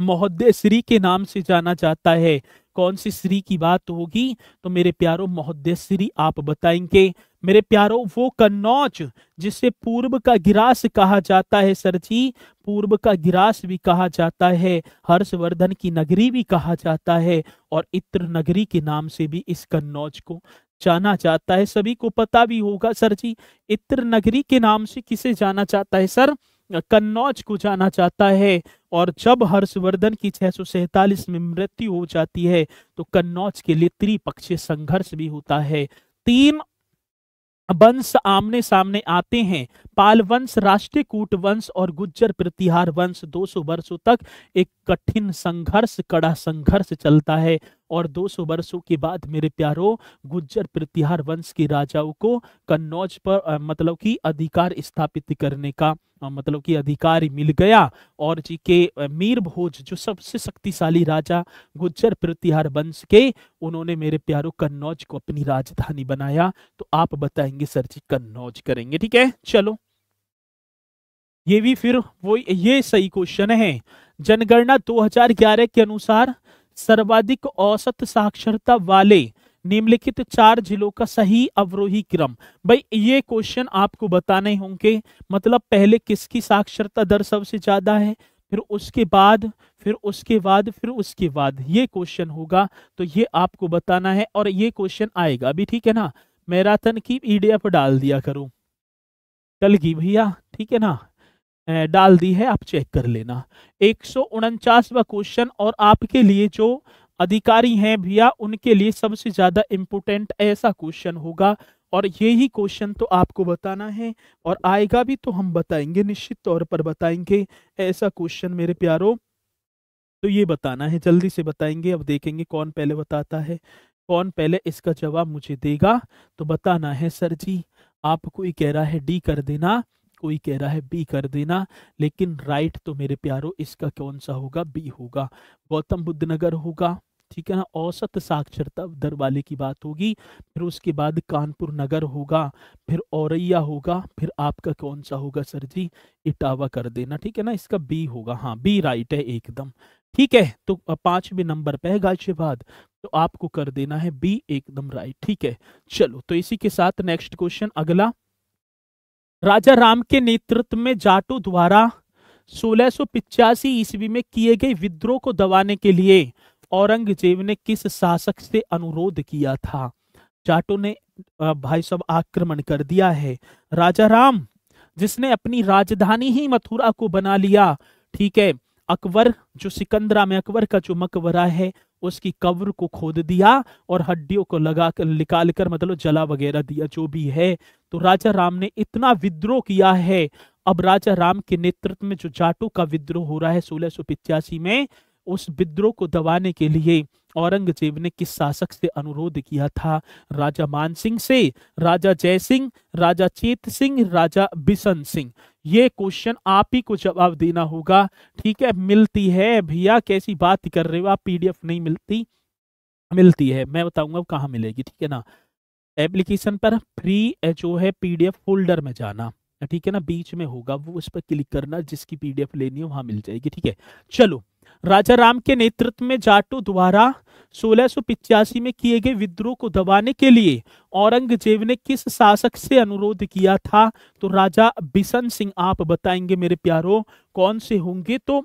Speaker 1: महोदय श्री के नाम से जाना जाता है कौन सी श्री की बात होगी तो मेरे प्यारो महोदय श्री आप बताएंगे मेरे प्यारो वो कन्नौज जिसे पूर्व का गिरास कहा जाता है सर जी पूर्व का गिरास भी कहा जाता है हर्षवर्धन की नगरी भी कहा जाता है और इत्र नगरी के नाम से भी इस कन्नौज को जाना जाता है सभी को पता भी होगा सर जी इत्र नगरी के नाम से किसे जाना जाता है सर कन्नौज को जाना चाहता है और जब हर्षवर्धन की छह में मृत्यु हो जाती है तो कन्नौज के लिए त्रिपक्षीय संघर्ष भी होता है तीन वंश आमने सामने आते हैं पाल वंश राष्ट्रीय कूट वंश और गुज्जर प्रतिहार वंश 200 वर्षों तक एक कठिन संघर्ष कड़ा संघर्ष चलता है और 200 वर्षों के बाद मेरे प्यारों गुज्जर प्रतिहार वंश के राजाओं को कन्नौज पर मतलब कि अधिकार स्थापित करने का मतलब कि अधिकार मिल गया और जी के मीर भोज जो सबसे शक्तिशाली राजा गुज्जर प्रतिहार वंश के उन्होंने मेरे प्यारों कन्नौज को अपनी राजधानी बनाया तो आप बताएंगे सर जी कन्नौज करेंगे ठीक है चलो ये भी फिर वो ये सही क्वेश्चन है जनगणना 2011 के अनुसार सर्वाधिक औसत साक्षरता वाले निम्नलिखित चार जिलों का सही अवरोही क्रम भाई ये क्वेश्चन आपको बताने होंगे मतलब पहले किसकी साक्षरता दर सबसे ज्यादा है फिर उसके बाद फिर उसके बाद फिर उसके बाद ये क्वेश्चन होगा तो ये आपको बताना है और ये क्वेश्चन आएगा अभी ठीक है ना मैराथन की ईडीएफ e डाल दिया करो कल की भैया ठीक है ना डाल दी है आप चेक कर लेना एक सौ क्वेश्चन और आपके लिए जो अधिकारी हैं भैया उनके लिए सबसे ज़्यादा इम्पोर्टेंट ऐसा क्वेश्चन होगा और यही क्वेश्चन तो आपको बताना है और आएगा भी तो हम बताएंगे निश्चित तौर पर बताएंगे ऐसा क्वेश्चन मेरे प्यारो तो ये बताना है जल्दी से बताएंगे अब देखेंगे कौन पहले बताता है कौन पहले इसका जवाब मुझे देगा तो बताना है सर जी आपको ये कह रहा है डी कर देना कोई कह रहा है बी कर देना लेकिन राइट तो मेरे प्यारो इसका कौन सा होगा बी होगा गौतम बुद्ध नगर होगा ठीक है ना औसत साक्षरता दर वाले की बात होगी फिर उसके बाद कानपुर नगर होगा फिर औरैया होगा फिर आपका कौन सा होगा सर जी इटावा कर देना ठीक है ना इसका बी होगा हाँ बी राइट है एकदम ठीक है तो पांचवें नंबर पे है गाजियाबाद तो आपको कर देना है बी एकदम राइट ठीक है चलो तो इसी के साथ नेक्स्ट क्वेश्चन अगला राजा राम के नेतृत्व में जाटों द्वारा सोलह ईस्वी में किए गए विद्रोह को दबाने के लिए औरंगजेब ने किस शासक से अनुरोध किया था जाटों ने भाई सब आक्रमण कर दिया है राजा राम जिसने अपनी राजधानी ही मथुरा को बना लिया ठीक है अकबर जो सिकंदरा में अकबर का जो मकबरा है उसकी कब्र को खोद दिया और हड्डियों को लगा कर निकाल कर मतलब जला वगैरह दिया जो भी है तो राजा राम ने इतना विद्रोह किया है अब राजा राम के नेतृत्व में जो जाटों का विद्रोह हो रहा है सोलह में उस विद्रोह को दबाने के लिए औरंगजेब ने किस शासक से अनुरोध किया था राजा मानसिंह से राजा जयसिंह राजा चेत सिंह राजा बिशन सिंह ये क्वेश्चन आप ही को जवाब देना होगा ठीक है मिलती है भैया कैसी बात कर रहे हो आप पीडीएफ नहीं मिलती मिलती है मैं बताऊंगा कहाँ मिलेगी ठीक है ना एप्लीकेशन पर फ्री जो है पीडीएफ फोल्डर में जाना ठीक है ना बीच में होगा वो उस पर क्लिक करना जिसकी पीडीएफ लेनी हो वहां मिल जाएगी ठीक है चलो राजा राम के नेतृत्व में जाटो द्वारा सोलह में किए गए विद्रोह को दबाने के लिए औरंगजेब ने किस शासक से अनुरोध किया था तो राजा बिशन सिंह आप बताएंगे मेरे प्यारों कौन से होंगे तो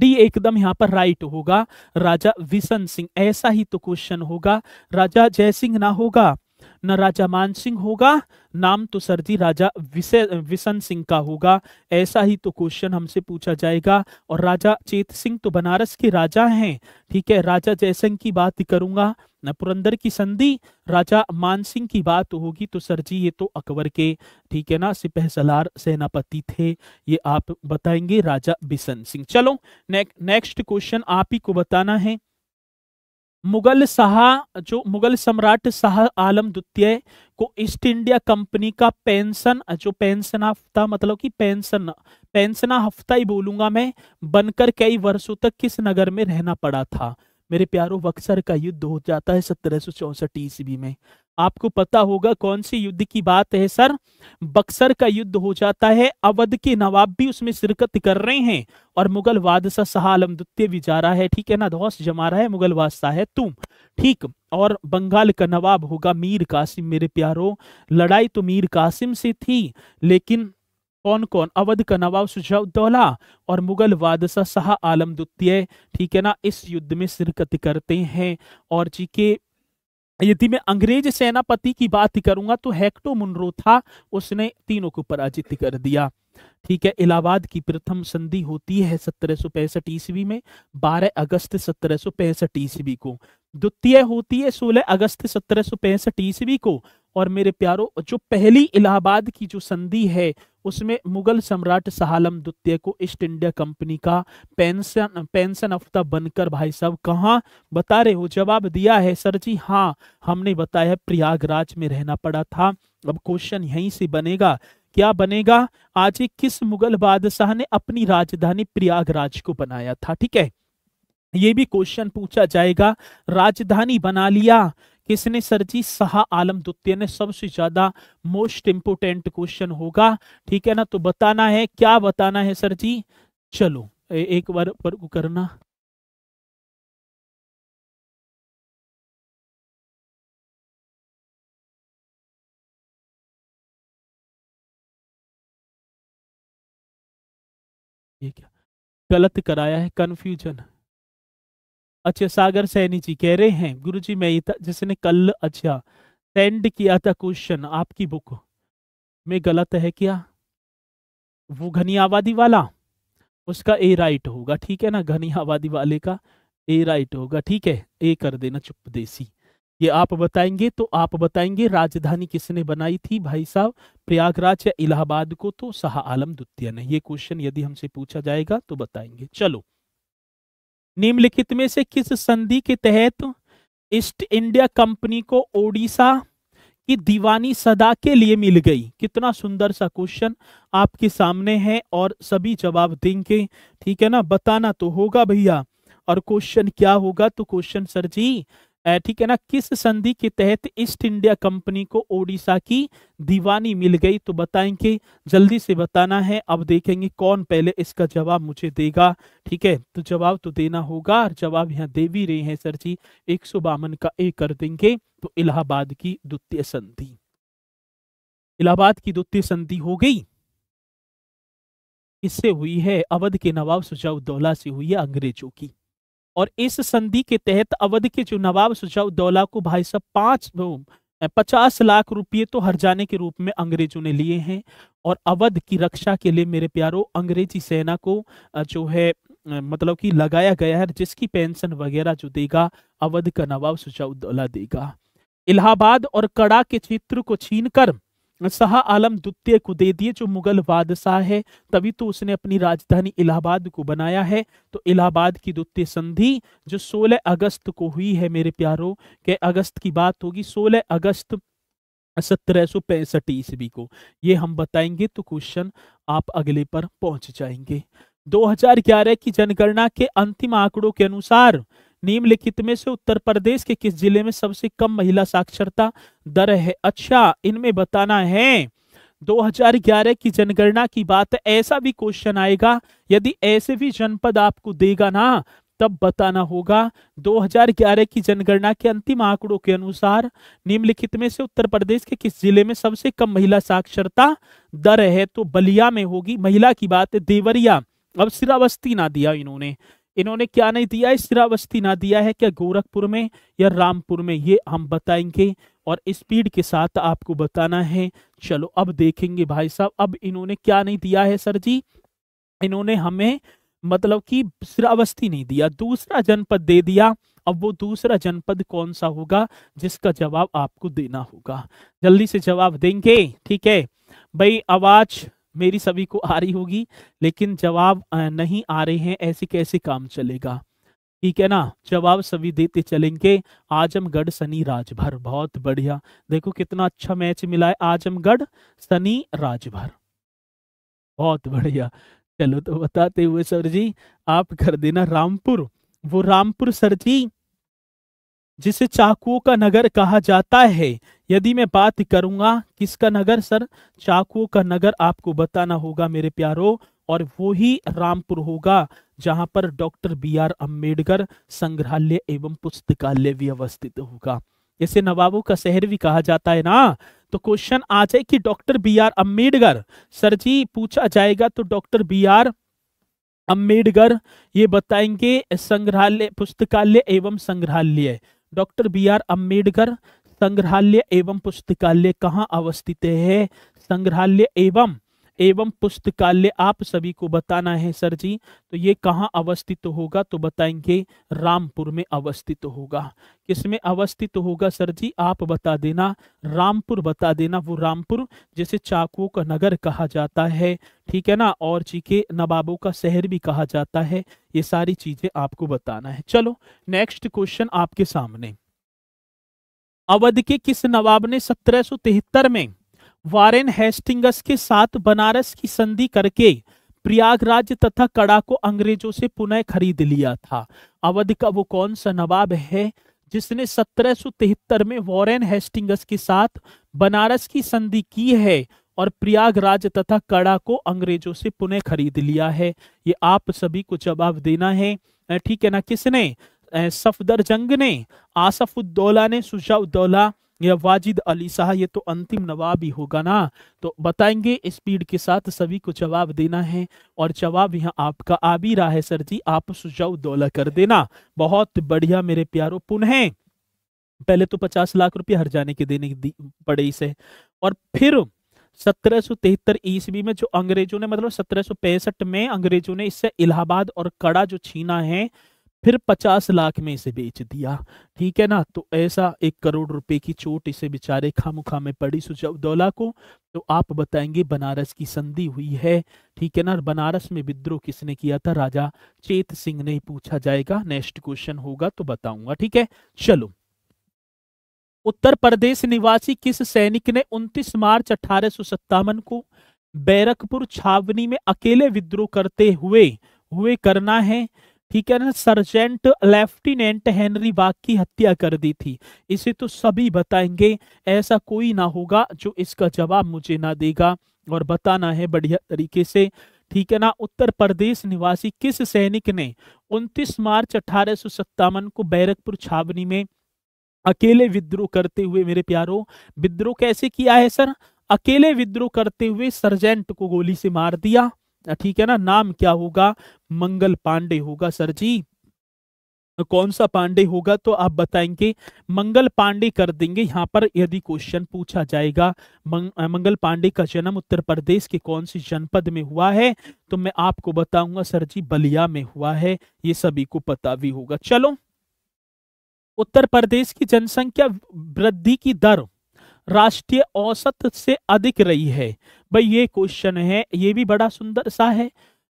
Speaker 1: डी एकदम यहाँ पर राइट होगा राजा विशन सिंह ऐसा ही तो क्वेश्चन होगा राजा जयसिंह ना होगा न राजा मानसिंह होगा नाम तो सर जी राजा विसन सिंह का होगा ऐसा ही तो क्वेश्चन हमसे पूछा जाएगा और राजा चेत सिंह तो बनारस के राजा हैं ठीक है राजा जयसिंह की बात करूंगा न पुरंदर की संधि राजा मानसिंह की बात होगी तो सर जी ये तो अकबर के ठीक है ना सिपह सलार सेनापति थे ये आप बताएंगे राजा बिशन सिंह चलो नेक्स्ट क्वेश्चन आप ही को बताना है मुगल शाह जो मुगल सम्राट शाह आलम द्वितीय को ईस्ट इंडिया कंपनी का पेंशन जो पेंशन हफ्ता मतलब कि पेंशन पेंशना हफ्ता ही बोलूंगा मैं बनकर कई वर्षों तक किस नगर में रहना पड़ा था मेरे प्यारो बक्सर का युद्ध हो जाता है सत्रह सौ चौसठ ईस्वी में आपको पता होगा कौन से युद्ध की बात है सर बक्सर का युद्ध हो जाता है अवध के नवाब भी उसमें शिरकत कर रहे हैं और मुगल वादशाह शाह आलम द्वितीय भी जा रहा है ठीक है ना धौस जमा रहा है मुगल वादशाह है तुम ठीक और बंगाल का नवाब होगा मीर कासिम मेरे प्यारो लड़ाई तो मीर कासिम से थी लेकिन कौन कौन अवध का नवाब सुजाउद्दौला और मुगल वादशाह शाह आलम द्वितीय ठीक है ना इस युद्ध में शिरकत करते हैं और जी के यदि मैं अंग्रेज सेनापति की बात करूंगा तो हेक्टो मुनरो था उसने तीनों को पराजित कर दिया ठीक है इलाहाबाद की प्रथम संधि होती है सत्रह ईस्वी में 12 अगस्त सत्रह ईस्वी को द्वितीय होती है 16 अगस्त सत्रह ईस्वी को और मेरे प्यारो जो पहली इलाहाबाद की जो संधि है उसमें मुगल सम्राट सहालम द्वितीय को ईस्ट इंडिया कंपनी का पेंशन पेंशन अफ्ता बनकर भाई साहब कहा बता रहे हो जवाब दिया है सर जी हाँ हमने बताया प्रयागराज में रहना पड़ा था अब क्वेश्चन यहीं से बनेगा क्या बनेगा आज किस मुगल बादशाह ने अपनी राजधानी प्रयागराज को बनाया था ठीक है ये भी क्वेश्चन पूछा जाएगा राजधानी बना लिया किसने सर जी सहा आलम द्वितीय ने सबसे ज्यादा मोस्ट इंपोर्टेंट क्वेश्चन होगा ठीक है ना
Speaker 2: तो बताना है क्या बताना है सर जी चलो ए, एक बार पर करना ये क्या गलत कराया है कंफ्यूजन अच्छा सागर सैनी जी कह रहे हैं गुरु जी मैं जिसने कल अच्छा
Speaker 1: सेंड किया था क्वेश्चन आपकी बुक में गलत है क्या वो घनी आबादी वाला उसका ए राइट होगा ठीक है ना घनी आबादी वाले का ए राइट होगा ठीक है ए कर देना चुप देसी ये आप बताएंगे तो आप बताएंगे राजधानी किसने बनाई थी भाई साहब प्रयागराज या इलाहाबाद को तो शाह आलम द्वितीय ने ये क्वेश्चन यदि हमसे पूछा जाएगा तो बताएंगे चलो निम्नलिखित में से किस संधि के तहत ईस्ट इंडिया कंपनी को ओडिशा की दीवानी सदा के लिए मिल गई कितना सुंदर सा क्वेश्चन आपके सामने है और सभी जवाब देंगे ठीक है ना बताना तो होगा भैया और क्वेश्चन क्या होगा तो क्वेश्चन सर जी ठीक है ना किस संधि के तहत ईस्ट इंडिया कंपनी को ओडिशा की दीवानी मिल गई तो बताएंगे जल्दी से बताना है अब देखेंगे कौन पहले इसका जवाब मुझे देगा ठीक है तो जवाब तो देना होगा और जवाब यहाँ दे भी रहे हैं सर जी एक का ए कर देंगे तो इलाहाबाद की द्वितीय संधि इलाहाबाद की द्वितीय संधि हो गई इससे हुई है अवध के नवाब सुजाउद्दौला से हुई है अंग्रेजों की और इस संधि के तहत अवध के जो नवाब सुजाउद्दौला को भाई साहब पांच पचास लाख रुपये तो हर जाने के रूप में अंग्रेजों ने लिए हैं और अवध की रक्षा के लिए मेरे प्यारों अंग्रेजी सेना को जो है मतलब कि लगाया गया है जिसकी पेंशन वगैरह जो देगा अवध का नवाब सुजाउद्दौला देगा इलाहाबाद और कड़ा के चित्र को छीनकर शाह आलम द्वितीय को दे दिए जो मुगल बादशाह है तभी तो उसने अपनी राजधानी इलाहाबाद को बनाया है तो इलाहाबाद की द्वितीय संधि जो 16 अगस्त को हुई है मेरे प्यारों के अगस्त की बात होगी 16 अगस्त सत्रह सौ पैंसठ ईस्वी को ये हम बताएंगे तो क्वेश्चन आप अगले पर पहुंच जाएंगे 2011 की जनगणना के अंतिम आंकड़ों के अनुसार निम्नलिखित में से उत्तर प्रदेश के किस जिले में सबसे कम महिला साक्षरता दर है अच्छा इनमें बताना है 2011 की जनगणना की बात है ऐसा भी क्वेश्चन आएगा यदि ऐसे भी जनपद आपको देगा ना तब बताना होगा 2011 की जनगणना के अंतिम आंकड़ों के अनुसार निम्नलिखित में से उत्तर प्रदेश के किस जिले में सबसे कम महिला साक्षरता दर है तो बलिया में होगी महिला की बात है देवरिया अब सिरावस्ती ना दिया इन्होंने इन्होंने क्या नहीं दिया है श्रावस्ती ना दिया है क्या गोरखपुर में या रामपुर में ये हम बताएंगे और स्पीड के साथ आपको बताना है चलो अब देखेंगे भाई साहब अब इन्होंने क्या नहीं दिया है सर जी इन्होंने हमें मतलब कि श्रावस्ती नहीं दिया दूसरा जनपद दे दिया अब वो दूसरा जनपद कौन सा होगा जिसका जवाब आपको देना होगा जल्दी से जवाब देंगे ठीक है भाई आवाज मेरी सभी को आ रही होगी लेकिन जवाब नहीं आ रहे हैं ऐसे कैसे काम चलेगा ठीक है ना जवाब सभी देते चलेंगे आजमगढ़ सनी राजभर बहुत बढ़िया देखो कितना अच्छा मैच मिला है आजमगढ़ सनी राजभर बहुत बढ़िया चलो तो बताते हुए सर जी आप कर देना रामपुर वो रामपुर सर जी जिसे चाकुओं का नगर कहा जाता है यदि मैं बात करूंगा किसका नगर सर चाकुओं का नगर आपको बताना होगा मेरे प्यारो और वो ही रामपुर होगा जहां पर डॉक्टर बी आर अम्बेडकर संग्रहालय एवं पुस्तकालय भी अवस्थित होगा जैसे नवाबों का शहर भी कहा जाता है ना तो क्वेश्चन आ जाए कि doctor B R Ambedkar sir ji पूछा जाएगा तो डॉक्टर बी आर अम्बेडकर ये बताएंगे संग्रहालय पुस्तकालय एवं संग्रहालय डॉक्टर बी आर अम्बेडकर संग्रहालय एवं पुस्तकालय कहाँ अवस्थित है संग्रहालय एवं एवं पुस्तकालय आप सभी को बताना है सर जी तो ये कहाँ अवस्थित होगा तो बताएंगे रामपुर में अवस्थित होगा किसमें अवस्थित होगा सर जी आप बता देना रामपुर बता देना वो रामपुर जिसे चाकुओं का नगर कहा जाता है ठीक है ना और जी के नवाबों का शहर भी कहा जाता है ये सारी चीजें आपको बताना है चलो नेक्स्ट क्वेश्चन आपके सामने अवध के किस नवाब ने सत्रह में वारेन हेस्टिंगस के साथ बनारस की संधि करके प्रयागराज तथा कड़ा को अंग्रेजों से पुनः खरीद लिया था अवध का वो कौन सा नवाब है जिसने सत्रह में वॉरेन हेस्टिंगस के साथ बनारस की संधि की है और प्रयागराज तथा कड़ा को अंग्रेजों से पुनः खरीद लिया है ये आप सभी को जवाब देना है ठीक है ना किसने सफदर जंग ने आसफुद्दौला ने सुशाउद्दौला या वाजिद अली शाह ये तो अंतिम नवाब ही होगा ना तो बताएंगे स्पीड के साथ सभी को जवाब देना है और जवाब यहाँ आपका आ भी रहा है सर जी आप सुजाउद्दौला कर देना बहुत बढ़िया मेरे प्यारो पुनः पहले तो पचास लाख रुपये हर जाने के देने पड़े इसे और फिर सत्रह सौ तिहत्तर ईस्वी में जो अंग्रेजों ने मतलब सत्रह सौ पैंसठ में अंग्रेजों ने इससे इलाहाबाद और कड़ा जो छीना है फिर पचास लाख में इसे बेच दिया ठीक है ना तो ऐसा एक करोड़ रुपए की चोट इसे बेचारे खामुखा में पड़ी सुजाउदौला को तो आप बताएंगे बनारस की संधि हुई है ठीक है ना बनारस में विद्रोह किसने किया था राजा चेत सिंह ने पूछा जाएगा नेक्स्ट क्वेश्चन होगा तो बताऊंगा ठीक है चलो उत्तर प्रदेश निवासी किस सैनिक ने 29 मार्च अठारह को बैरकपुर छावनी में अकेले विद्रोह करते हुए हुए करना है ठीक है ना सर्जेंट लेफ्टिनेंट हेनरी बाग की हत्या कर दी थी इसे तो सभी बताएंगे ऐसा कोई ना होगा जो इसका जवाब मुझे ना देगा और बताना है बढ़िया तरीके से ठीक है ना उत्तर प्रदेश निवासी किस सैनिक ने 29 मार्च अठारह को बैरकपुर छावनी में अकेले विद्रोह करते हुए मेरे प्यारो विद्रोह कैसे किया है सर अकेले विद्रोह करते हुए सर्जेंट को गोली से मार दिया ठीक है ना नाम क्या होगा मंगल पांडे होगा सर जी कौन सा पांडे होगा तो आप बताएंगे मंगल पांडे कर देंगे यहाँ पर यदि क्वेश्चन पूछा जाएगा मंग, मंगल पांडे का जन्म उत्तर प्रदेश के कौन से जनपद में हुआ है तो मैं आपको बताऊंगा सर जी बलिया में हुआ है ये सभी को पता भी होगा चलो उत्तर प्रदेश की जनसंख्या वृद्धि की दर राष्ट्रीय औसत से अधिक रही है भाई ये क्वेश्चन है ये भी बड़ा सुंदर सा है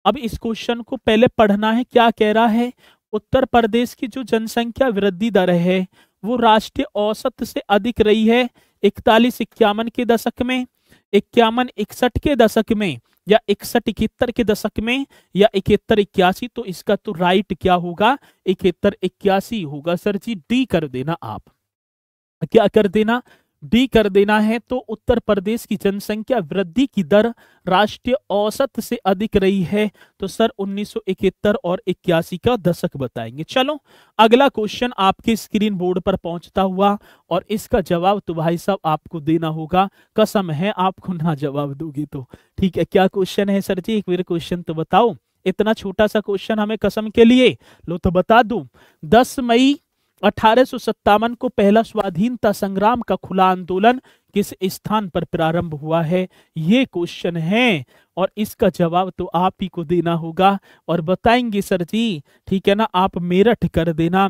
Speaker 1: अब इस क्वेश्चन को पहले पढ़ना है क्या कह रहा है उत्तर प्रदेश की जो जनसंख्या वृद्धि दर है वो राष्ट्रीय औसत से अधिक रही है इकतालीस इक्यावन के दशक में इक्यावन इकसठ के दशक में या इकसठ इकहत्तर के दशक में या इकहत्तर इक्यासी तो इसका तो राइट क्या होगा इकहत्तर इक्यासी होगा सर जी डी कर देना आप क्या कर देना डी कर देना है तो उत्तर प्रदेश की जनसंख्या वृद्धि की दर राष्ट्रीय औसत से अधिक रही है तो सर 1971 और इक्यासी का दशक बताएंगे चलो अगला क्वेश्चन आपके स्क्रीन बोर्ड पर पहुंचता हुआ और इसका जवाब तो भाई साहब आपको देना होगा कसम है आपको ना जवाब दोगे तो ठीक है क्या क्वेश्चन है सर जी एक मेरे क्वेश्चन तो बताओ इतना छोटा सा क्वेश्चन हमें कसम के लिए लो तो बता दू दस मई अठारह को पहला स्वाधीनता संग्राम का खुला आंदोलन किस स्थान पर प्रारंभ हुआ है ये क्वेश्चन है और इसका जवाब तो आप ही को देना होगा और बताएंगे सर जी ठीक है ना आप मेरठ कर देना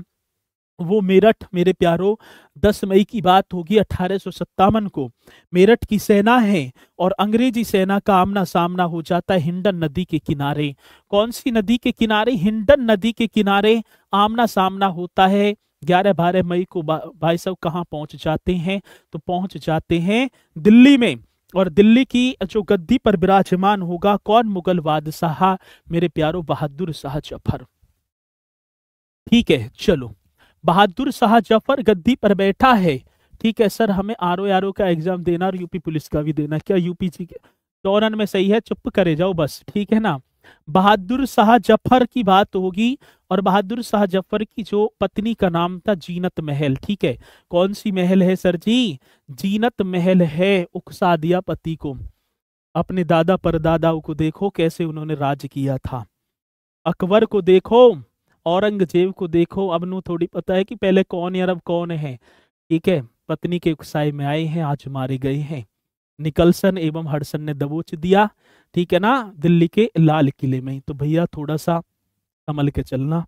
Speaker 1: वो मेरठ मेरे प्यारो 10 मई की बात होगी अठारह को मेरठ की सेना है और अंग्रेजी सेना का आमना सामना हो जाता है हिंडन नदी के किनारे कौन सी नदी के किनारे हिंडन नदी के किनारे आमना सामना होता है ग्यारह बारह मई को भाई साहब कहाँ पहुंच जाते हैं तो पहुंच जाते हैं दिल्ली में और दिल्ली की जो गद्दी पर विराजमान होगा कौन मुगल बादशाह मेरे प्यारो बहादुर शाह जफर ठीक है चलो बहादुर शाह जफर गद्दी पर बैठा है ठीक है सर हमें आर ओ आर ओ का एग्जाम देना और यूपी पुलिस का भी देना क्या यूपी जी के दौरान में सही है चुप करे जाओ बस ठीक है ना बहादुर शाह जफर की बात होगी और बहादुर शाह जफर की जो पत्नी का नाम था जीनत महल ठीक है कौन सी महल है सर जी जीनत महल है उकसा दिया पति को अपने दादा परदादा को देखो कैसे उन्होंने राज किया था अकबर को देखो औरंगजेब को देखो अब नु थोड़ी पता है कि पहले कौन यार अब कौन है ठीक है पत्नी के उकसाए में आए हैं आज मारे गए हैं निकलसन एवं हडसन ने दबोच दिया ठीक है ना दिल्ली के लाल किले में तो भैया थोड़ा सा संभल के चलना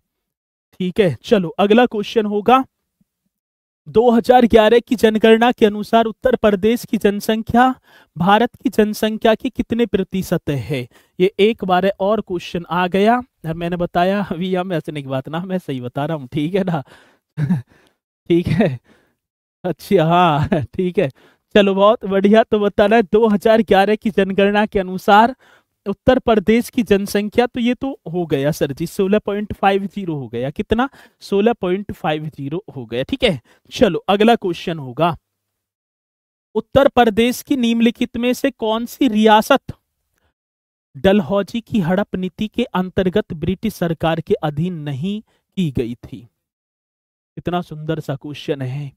Speaker 1: ठीक है चलो अगला क्वेश्चन होगा 2011 की जनगणना के अनुसार उत्तर प्रदेश की जनसंख्या भारत की जनसंख्या की कितने प्रतिशत है ये एक बार और क्वेश्चन आ गया और मैंने बताया अभी यहाँ मैं हंसने की बात ना मैं सही बता रहा हूँ ठीक है ना ठीक है अच्छा हाँ ठीक है चलो बहुत बढ़िया तो बताना है दो की जनगणना के अनुसार उत्तर प्रदेश की जनसंख्या तो ये तो हो गया सर जी सोलह पॉइंट फाइव जीरो हो गया कितना सोलह पॉइंट फाइव जीरो हो गया ठीक है चलो अगला क्वेश्चन होगा उत्तर प्रदेश की निम्नलिखित में से कौन सी रियासत डलहौजी की हड़प नीति के अंतर्गत ब्रिटिश सरकार के अधीन नहीं की गई
Speaker 2: थी इतना सुंदर सा क्वेश्चन है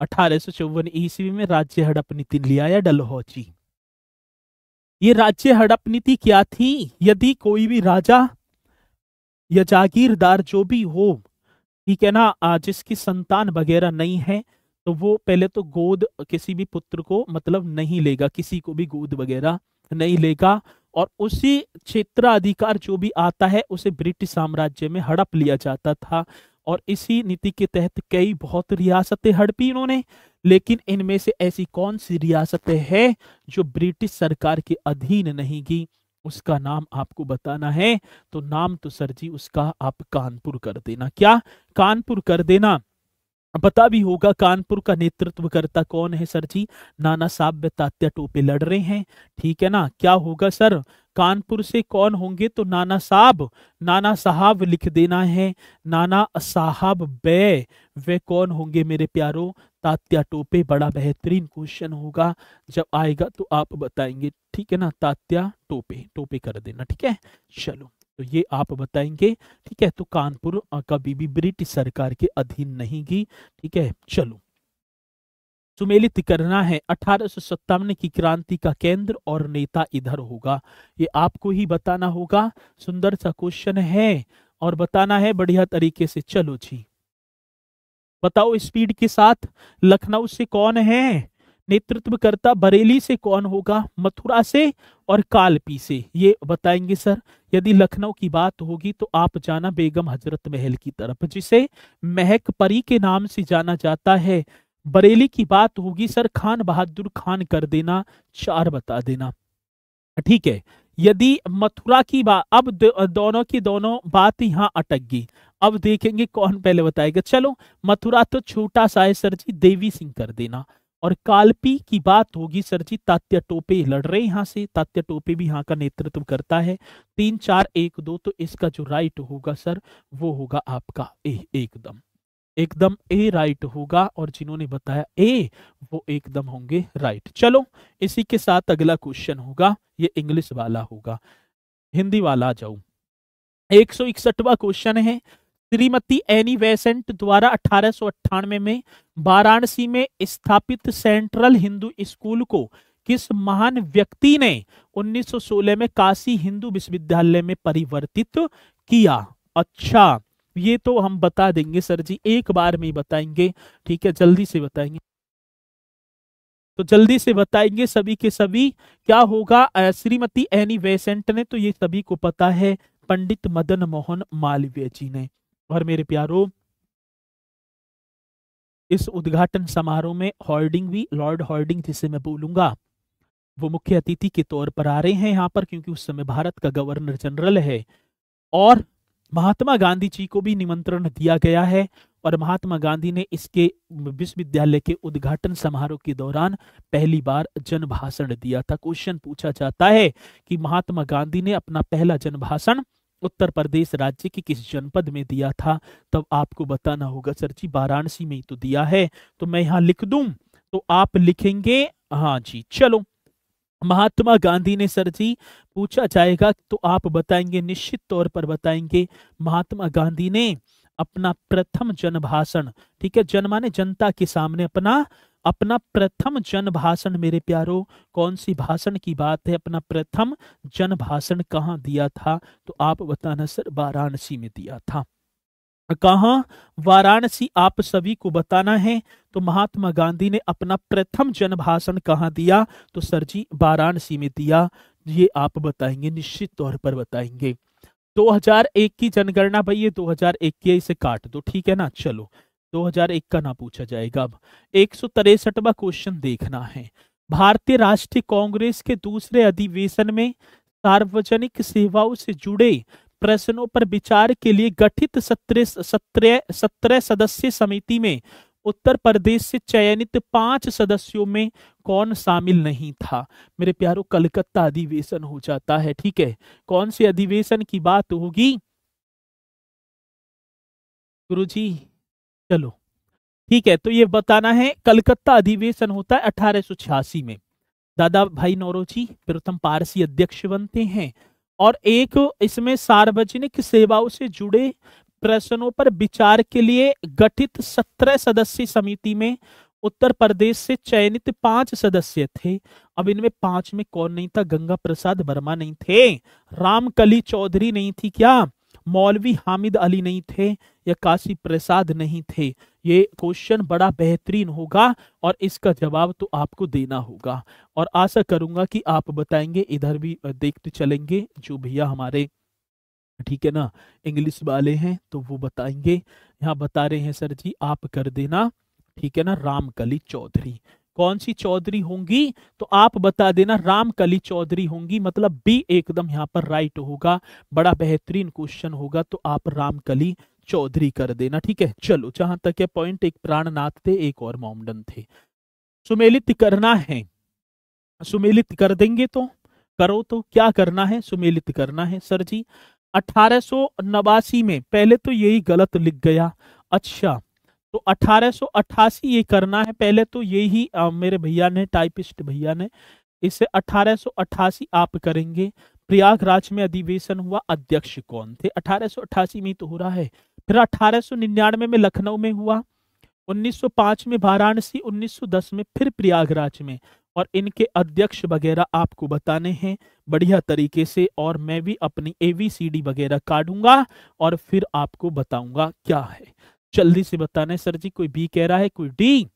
Speaker 2: अठारह सौ चौवन ईस्वी में राज्य हड़प नीति लिया आया डलहौजी
Speaker 1: ये राज्य हड़प नीति क्या थी यदि कोई भी राजा या जागीरदार जो भी हो ठीक है ना जिसकी संतान वगैरह नहीं है तो वो पहले तो गोद किसी भी पुत्र को मतलब नहीं लेगा किसी को भी गोद वगैरह नहीं लेगा और उसी क्षेत्र अधिकार जो भी आता है उसे ब्रिटिश साम्राज्य में हड़प लिया जाता था और इसी नीति के तहत कई बहुत रियासतें हड़पी इन्होंने लेकिन इनमें से ऐसी कौन सी रियासतें हैं जो ब्रिटिश सरकार के अधीन नहीं की उसका नाम आपको बताना है तो नाम तो सर जी उसका आप कानपुर कर देना क्या कानपुर कर देना पता भी होगा कानपुर का नेतृत्व करता कौन है सर जी नाना साहब तात्या टोपे लड़ रहे हैं ठीक है ना क्या होगा सर कानपुर से कौन होंगे तो नाना साहब नाना साहब लिख देना है नाना साहब बे वे कौन होंगे मेरे प्यारो तात्या टोपे बड़ा बेहतरीन क्वेश्चन होगा जब आएगा तो आप बताएंगे ठीक है ना तात्या टोपे टोपे कर देना ठीक है चलो तो ये आप बताएंगे ठीक है तो कानपुर कभी भी ब्रिटिश सरकार के अधीन नहीं गई ठीक है चलो सुमेलित करना है अठारह की क्रांति का केंद्र और नेता इधर होगा ये आपको ही बताना होगा सुंदर सा क्वेश्चन है और बताना है बढ़िया तरीके से चलो जी बताओ स्पीड के साथ लखनऊ से कौन है नेतृत्वकर्ता बरेली से कौन होगा मथुरा से और कालपी से ये बताएंगे सर यदि लखनऊ की बात होगी तो आप जाना बेगम हजरत महल की तरफ जिसे महक परी के नाम से जाना जाता है बरेली की बात होगी सर खान बहादुर खान कर देना चार बता देना ठीक है यदि मथुरा की बात अब दोनों की दोनों बात यहाँ अटक गई अब देखेंगे कौन पहले बताएगा चलो मथुरा तो छोटा सा है सर जी देवी सिंह कर देना और कालपी की बात होगी सर जी तात्या टोपे लड़ रहे यहाँ से तात्या टोपे भी यहाँ का नेतृत्व करता है तीन चार एक दो तो इसका जो राइट होगा सर वो होगा आपका ए एकदम एकदम ए राइट होगा और जिन्होंने बताया ए वो एकदम होंगे राइट चलो इसी के साथ अगला क्वेश्चन होगा ये इंग्लिश वाला होगा हिंदी वाला जाऊ जाऊं एक सौ इकसठवा क्वेश्चन है श्रीमती एनी वेसेंट द्वारा अठारह में वाराणसी में स्थापित सेंट्रल हिंदू स्कूल को किस महान व्यक्ति ने 1916 में काशी हिंदू विश्वविद्यालय में परिवर्तित किया अच्छा ये तो हम बता देंगे सर जी एक बार में बताएंगे ठीक है जल्दी से बताएंगे तो जल्दी से बताएंगे सभी के सभी क्या होगा श्रीमती एनी वेसेंट ने तो ये सभी को पता है पंडित मदन मोहन मालवीय जी ने और मेरे प्यारो इस उद्घाटन समारोह में हॉर्डिंग भी लॉर्ड हॉर्डिंग जिसे मैं बोलूंगा वो मुख्य अतिथि के तौर पर आ रहे हैं यहाँ पर क्योंकि उस समय भारत का गवर्नर जनरल है और महात्मा गांधी जी को भी निमंत्रण दिया गया है और महात्मा गांधी ने इसके विश्वविद्यालय के उद्घाटन समारोह के दौरान पहली बार जन भाषण दिया था क्वेश्चन पूछा जाता है कि महात्मा गांधी ने अपना पहला जन भाषण उत्तर प्रदेश राज्य के किस जनपद में दिया था तब आपको बताना होगा सर जी वाराणसी में ही तो दिया है तो मैं यहाँ लिख दू तो आप लिखेंगे हाँ जी चलो महात्मा गांधी ने सर जी पूछा जाएगा तो आप बताएंगे निश्चित तौर पर बताएंगे महात्मा गांधी ने अपना प्रथम जन भाषण ठीक है जनमाने जनता के सामने अपना अपना प्रथम जन भाषण मेरे प्यारो कौन सी भाषण की बात है अपना प्रथम जन भाषण कहाँ दिया था तो आप बताना सर वाराणसी में दिया था कहा वाराणसी आप सभी को बताना है तो महात्मा गांधी ने अपना प्रथम जन भाषण कहाँ दिया तो सर जी वाराणसी में दिया ये आप बताएंगे निश्चित तौर पर बताएंगे 2001 की जनगणना भाई ये 2021 इसे काट दो ठीक है ना चलो 2001 का ना पूछा जाएगा अब एक क्वेश्चन देखना है भारतीय राष्ट्रीय कांग्रेस के दूसरे अधिवेशन में सार्वजनिक सेवाओं से जुड़े प्रश्नों पर विचार के लिए गठित सत्रह सत्रह समिति में उत्तर प्रदेश से चयनित पांच सदस्यों में कौन शामिल नहीं था मेरे प्यारों कलकत्ता अधिवेशन हो जाता है ठीक है कौन से अधिवेशन की बात होगी गुरुजी चलो ठीक है तो ये बताना है कलकत्ता अधिवेशन होता है अठारह में दादा भाई नौरोजी प्रथम पारसी अध्यक्ष बनते हैं और एक इसमें सार्वजनिक सेवाओं से जुड़े प्रश्नों पर विचार के लिए गठित सत्रह सदस्य समिति में उत्तर प्रदेश से चयनित पांच सदस्य थे अब इनमें पांच में कौन नहीं था गंगा प्रसाद वर्मा नहीं थे रामकली चौधरी नहीं थी क्या मौलवी हामिद अली नहीं थे या काशी प्रसाद नहीं थे ये क्वेश्चन बड़ा बेहतरीन होगा और इसका जवाब तो आपको देना होगा और आशा करूंगा कि आप बताएंगे इधर भी देखते चलेंगे जो भैया हमारे ठीक है ना इंग्लिश वाले हैं तो वो बताएंगे यहाँ बता रहे हैं सर जी आप कर देना ठीक है ना रामकली चौधरी कौन सी चौधरी होंगी तो आप बता देना रामकली चौधरी होंगी मतलब बी एकदम यहाँ पर राइट होगा बड़ा बेहतरीन क्वेश्चन होगा तो आप रामकली चौधरी कर देना ठीक है चलो जहां तक है पॉइंट एक प्राणनाथ थे एक और मोमडन थे सुमेलित करना है सुमेलित कर देंगे तो करो तो क्या करना है सुमेलित करना है सर जी अठारह में पहले तो यही गलत लिख गया अच्छा तो 1888 ये करना है पहले तो यही मेरे भैया ने टाइपिस्ट भैया ने इसे 1888 आप करेंगे प्रयागराज में अधिवेशन हुआ अध्यक्ष कौन थे 1888 में तो हो रहा है फिर 1899 में लखनऊ में हुआ 1905 में वाराणसी 1910 में फिर प्रयागराज में और इनके अध्यक्ष वगैरह आपको बताने हैं बढ़िया तरीके से और मैं भी अपनी एवीसीडी वगैरह काटूंगा और फिर आपको बताऊंगा क्या है जल्दी से बताना है सर जी कोई बी कह रहा है कोई डी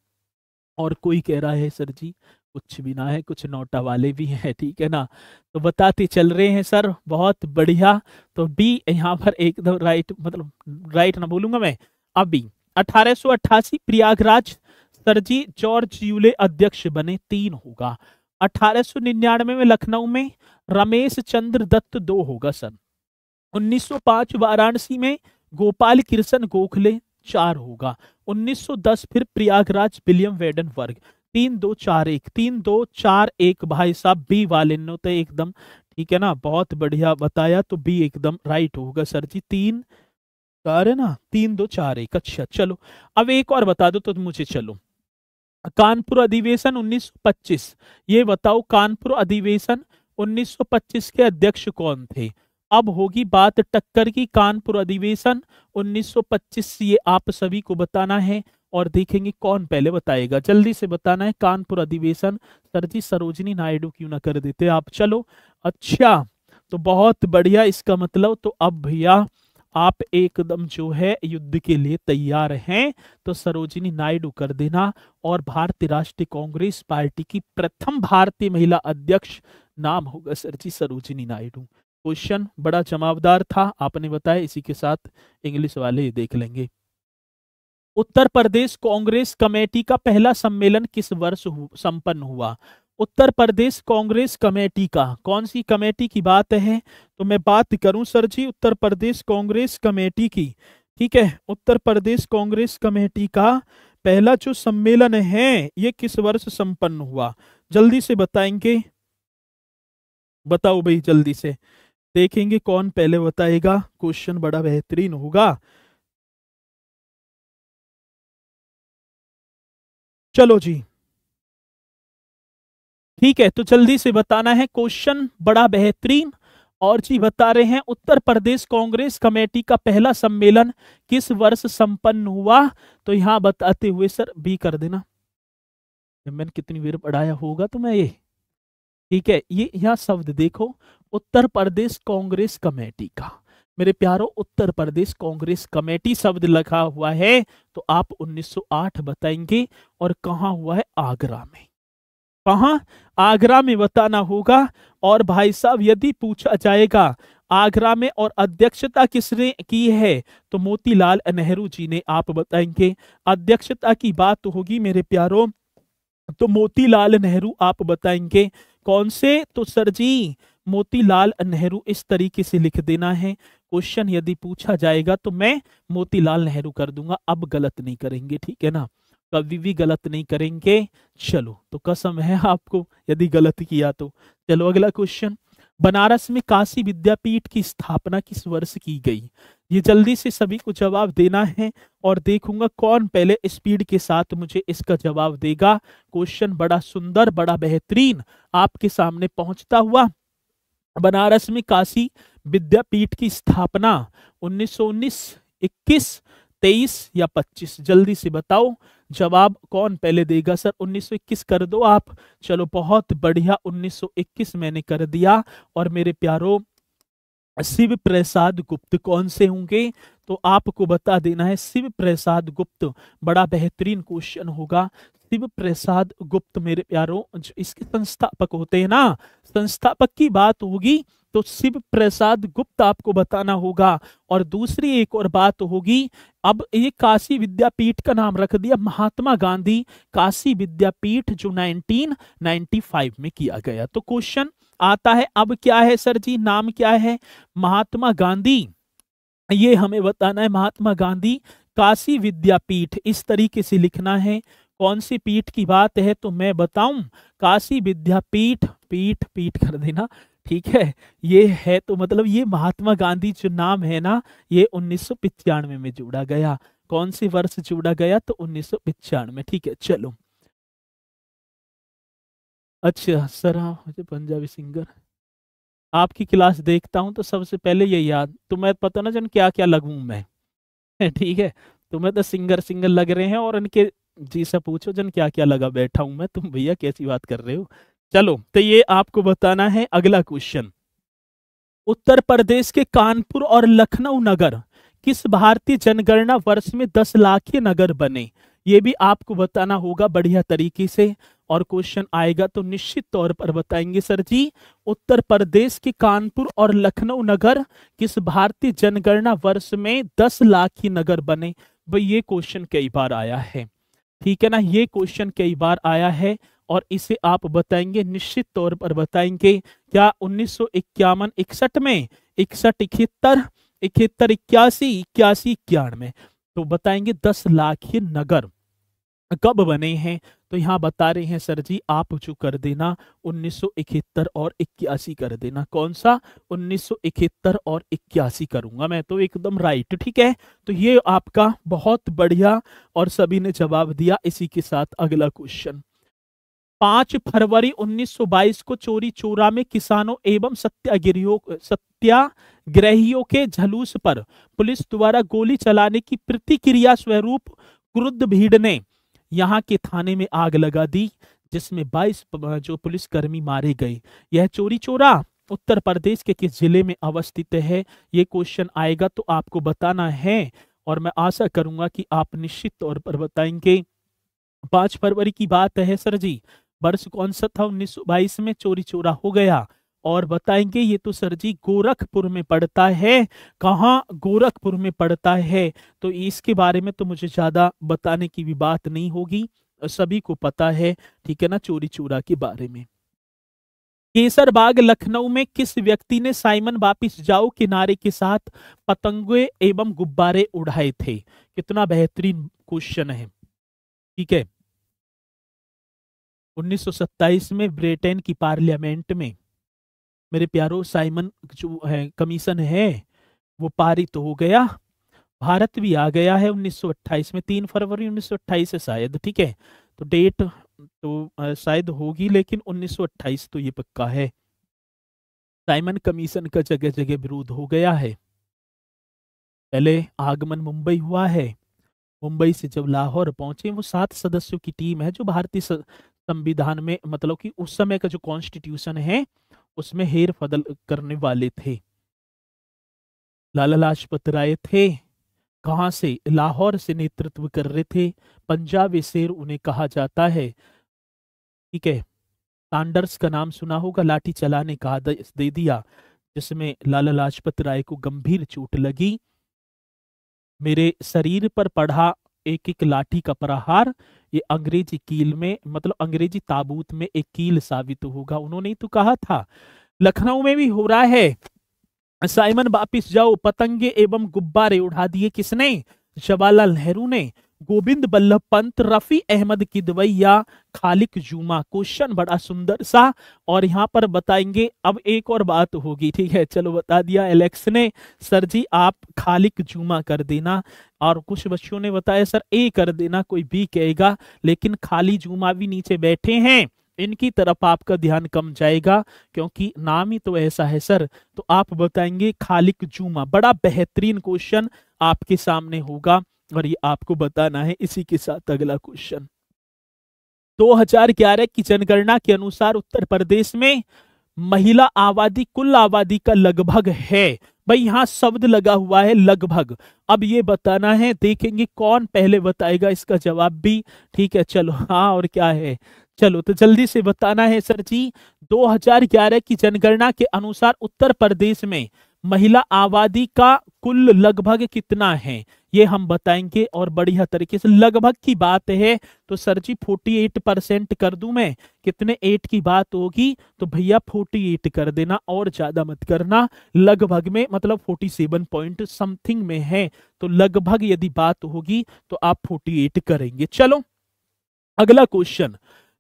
Speaker 1: और कोई कह रहा है सर जी कुछ भी ना है कुछ नोटा वाले भी हैं ठीक है ना तो बताते चल रहे हैं सर बहुत बढ़िया तो डी यहाँ पर एकदम राइट मतलब राइट ना बोलूंगा मैं अभी अठारह Prayagraj sir ji George Yule अध्यक्ष बने तीन होगा अठारह में लखनऊ में रमेश चंद्र दत्त दो होगा सर 1905 वाराणसी में गोपाल कृष्ण गोखले चार होगा 1910 फिर प्रयागराज विलियम वेडन वर्ग तीन दो चार एक तीन दो चार एक भाई साहब बी वाले तो एकदम ठीक है ना बहुत बढ़िया बताया तो बी एकदम राइट होगा सर जी तीन चार है ना तीन दो चार एक अच्छा चलो अब एक और बता दो तो मुझे चलो कानपुर अधिवेशन 1925 ये बताओ कानपुर अधिवेशन 1925 के अध्यक्ष कौन थे अब होगी बात टक्कर की कानपुर अधिवेशन 1925 ये आप सभी को बताना है और देखेंगे कौन पहले बताएगा जल्दी से बताना है कानपुर अधिवेशन सर जी सरोजनी नायडू क्यों ना कर देते आप चलो अच्छा तो बहुत बढ़िया इसका मतलब तो अब भैया आप एकदम जो है युद्ध के लिए तैयार हैं तो सरोजिनी नायडू कर देना और भारतीय राष्ट्रीय कांग्रेस पार्टी की प्रथम भारतीय महिला अध्यक्ष नाम होगा सर जी सरोजिनी नायडू क्वेश्चन बड़ा चमावदार था आपने बताया इसी के साथ इंग्लिश वाले देख लेंगे उत्तर प्रदेश कांग्रेस कमेटी का पहला सम्मेलन किस वर्ष संपन्न हुआ उत्तर प्रदेश कांग्रेस कमेटी का कौन सी कमेटी की बात है तो मैं बात करूं सर जी उत्तर प्रदेश कांग्रेस कमेटी की ठीक है उत्तर प्रदेश कांग्रेस कमेटी का पहला जो सम्मेलन है ये किस वर्ष संपन्न हुआ जल्दी से बताएंगे
Speaker 2: बताओ भाई जल्दी से देखेंगे कौन पहले बताएगा क्वेश्चन बड़ा बेहतरीन होगा
Speaker 1: चलो जी ठीक है तो जल्दी से बताना है क्वेश्चन बड़ा बेहतरीन और जी बता रहे हैं उत्तर प्रदेश कांग्रेस कमेटी का पहला सम्मेलन किस वर्ष संपन्न हुआ तो यहां बताते हुए सर बी कर देना मैंने कितनी बेर पढ़ाया होगा तो मैं ये ठीक है ये यहाँ शब्द देखो उत्तर प्रदेश कांग्रेस कमेटी का मेरे प्यारों उत्तर प्रदेश कांग्रेस कमेटी शब्द लिखा हुआ है तो आप 1908 बताएंगे और कहा हुआ है आगरा में कहा आगरा में बताना होगा और भाई साहब यदि पूछा जाएगा आगरा में और अध्यक्षता किसने की है तो मोतीलाल नेहरू जी ने आप बताएंगे अध्यक्षता की बात होगी मेरे प्यारों तो मोतीलाल नेहरू आप बताएंगे कौन से तो सर जी मोतीलाल नेहरू इस तरीके से लिख देना है क्वेश्चन यदि पूछा जाएगा तो मैं मोतीलाल नेहरू कर दूंगा अब गलत नहीं करेंगे ठीक है ना कभी भी गलत नहीं करेंगे चलो तो कसम है आपको यदि गलत किया तो चलो अगला क्वेश्चन बनारस में काशी विद्यापीठ की स्थापना किस वर्ष की गई ये जल्दी से सभी को जवाब देना है और देखूंगा कौन पहले स्पीड के साथ मुझे इसका जवाब देगा क्वेश्चन बड़ा सुंदर बड़ा बेहतरीन आपके सामने पहुंचता हुआ बनारस में काशी विद्यापीठ की स्थापना उन्नीस सौ उन्नीस इक्कीस तेईस या पच्चीस जल्दी से बताओ जवाब कौन पहले देगा सर 1921 कर दो आप चलो बहुत बढ़िया 1921 मैंने कर दिया और मेरे प्यारों शिव प्रसाद गुप्त कौन से होंगे तो आपको बता देना है शिव प्रसाद गुप्त बड़ा बेहतरीन क्वेश्चन होगा शिव प्रसाद गुप्त मेरे प्यारों जो इसके संस्थापक होते हैं ना संस्थापक की बात होगी तो शिव प्रसाद गुप्त आपको बताना होगा और दूसरी एक और बात होगी अब ये काशी विद्यापीठ का नाम रख दिया महात्मा गांधी काशी विद्यापीठ जो 1995 में किया गया तो क्वेश्चन आता है अब क्या है सर जी नाम क्या है महात्मा गांधी ये हमें बताना है महात्मा गांधी काशी विद्यापीठ इस तरीके से लिखना है कौन सी पीठ की बात है तो मैं बताऊं काशी विद्यापीठ पीठ पीठ कर देना ठीक है ये है तो मतलब ये महात्मा गांधी जो नाम है ना ये उन्नीस में जुड़ा गया कौन से वर्ष जुड़ा गया तो उन्नीस में ठीक है चलो अच्छा सर हाँ मुझे पंजाबी सिंगर
Speaker 2: आपकी क्लास देखता हूँ तो सबसे पहले ये याद तो मैं पता ना जन क्या क्या लगूँ
Speaker 1: मैं ठीक है तुम्हें तो सिंगर सिंगर लग रहे हैं और इनके जी से पूछो जन क्या क्या लगा बैठा हूँ मैं तुम भैया कैसी बात कर रहे हो चलो तो ये आपको बताना है अगला क्वेश्चन उत्तर प्रदेश के कानपुर और लखनऊ नगर किस भारतीय जनगणना वर्ष में दस लाख नगर बने ये भी आपको बताना होगा बढ़िया तरीके से और क्वेश्चन आएगा तो निश्चित तौर पर बताएंगे सर जी उत्तर प्रदेश के कानपुर और लखनऊ नगर किस भारतीय जनगणना वर्ष में दस लाख ही नगर बने भाई ये क्वेश्चन कई बार आया है ठीक है ना ये क्वेश्चन कई बार आया है और इसे आप बताएंगे निश्चित तौर पर बताएंगे क्या उन्नीस सौ इक्यावन इकसठ में इकसठ इकहत्तर इकहत्तर इक्यासी इक्यासी इक्यानवे तो बताएंगे दस लाख नगर कब बने हैं तो यहाँ बता रहे हैं सर जी आप जो कर देना 1971 और इक्यासी कर देना कौन सा 1971 और इक्यासी करूंगा मैं तो एकदम राइट ठीक है तो ये आपका बहुत बढ़िया और सभी ने जवाब दिया इसी के साथ अगला क्वेश्चन पांच फरवरी 1922 को चोरी चोरा में किसानों एवं सत्याग्रहियों सत्याग्रहियों के झलूस पर पुलिस द्वारा गोली चलाने की प्रतिक्रिया स्वरूप क्रुद्ध भीड़ ने यहाँ के थाने में आग लगा दी जिसमें 22 जो पुलिसकर्मी मारे गए यह चोरी चोरा उत्तर प्रदेश के किस जिले में अवस्थित है ये क्वेश्चन आएगा तो आपको बताना है और मैं आशा करूंगा कि आप निश्चित तौर पर बताएंगे पांच फरवरी की बात है सर जी वर्ष कौन सा था उन्नीस में चोरी चोरा हो गया और बताएंगे ये तो सर जी गोरखपुर में पड़ता है कहाँ गोरखपुर में पड़ता है तो इसके बारे में तो मुझे ज़्यादा बताने की भी बात नहीं होगी सभी को पता है ठीक है ना चोरी चूरा के बारे में केसर बाग लखनऊ में किस व्यक्ति ने साइमन वापिस जाओ किनारे के साथ पतंगे एवं गुब्बारे उड़ाए थे कितना बेहतरीन क्वेश्चन है ठीक है 1927 में ब्रिटेन की पार्लियामेंट में मेरे प्यारो साइमन जो है कमीशन है वो पारित हो गया भारत भी आ गया है 1928 में तीन फरवरी 1928 से शायद ठीक है तो डेट तो शायद होगी लेकिन 1928 तो ये पक्का है साइमन कमीशन का जगह जगह विरोध हो गया है पहले आगमन मुंबई हुआ है मुंबई से जब लाहौर पहुंचे वो सात सदस्यों की टीम है जो भारतीय संविधान में मतलब कि उस समय का जो कॉन्स्टिट्यूशन है उसमें हेर फदल करने वाले थे लाला लाजपत राय थे कहाँ से लाहौर से नेतृत्व कर रहे थे पंजाब शेर उन्हें कहा जाता है ठीक है सांडर्स का नाम सुना होगा लाठी चलाने का आदेश दे दिया जिसमें लाला लाजपत राय को गंभीर चोट लगी मेरे शरीर पर पड़ा एक एक लाठी का प्रहार ये अंग्रेजी कील में मतलब अंग्रेजी ताबूत में एक कील साबित होगा उन्होंने तो कहा था लखनऊ में भी हो रहा है साइमन वापिस जाओ पतंगे एवं गुब्बारे उड़ा दिए किसने जवाहरलाल नेहरू ने गोविंद बल्लभ पंत रफी अहमद किदवैया खालिक जुमा क्वेश्चन बड़ा सुंदर सा और यहाँ पर बताएंगे अब एक और बात होगी ठीक है चलो बता दिया एलेक्स ने सर जी आप खालिक जुमा कर देना और कुछ बच्चों ने बताया सर ए कर देना कोई बी कहेगा लेकिन खाली जुमा भी नीचे बैठे हैं इनकी तरफ आपका ध्यान कम जाएगा क्योंकि नाम ही तो ऐसा है सर तो आप बताएंगे खालिक जुमा बड़ा बेहतरीन क्वेश्चन आपके सामने होगा और ये आपको बताना है इसी के साथ अगला क्वेश्चन 2011 की जनगणना के अनुसार उत्तर प्रदेश में महिला आबादी कुल आबादी का लगभग है भाई यहाँ शब्द लगा हुआ है लगभग अब ये बताना है देखेंगे कौन पहले बताएगा इसका जवाब भी ठीक है चलो हाँ और क्या है चलो तो जल्दी से बताना है सर जी 2011 की जनगणना के अनुसार उत्तर प्रदेश में महिला आबादी का कुल लगभग कितना है ये हम बताएंगे और बढ़िया तरीके से लगभग की बात है तो सर जी 48 परसेंट कर दूं मैं कितने एट की बात होगी तो भैया 48 कर देना और ज्यादा मत करना लगभग में मतलब 47 पॉइंट समथिंग में है तो लगभग यदि बात होगी तो आप 48 करेंगे चलो अगला क्वेश्चन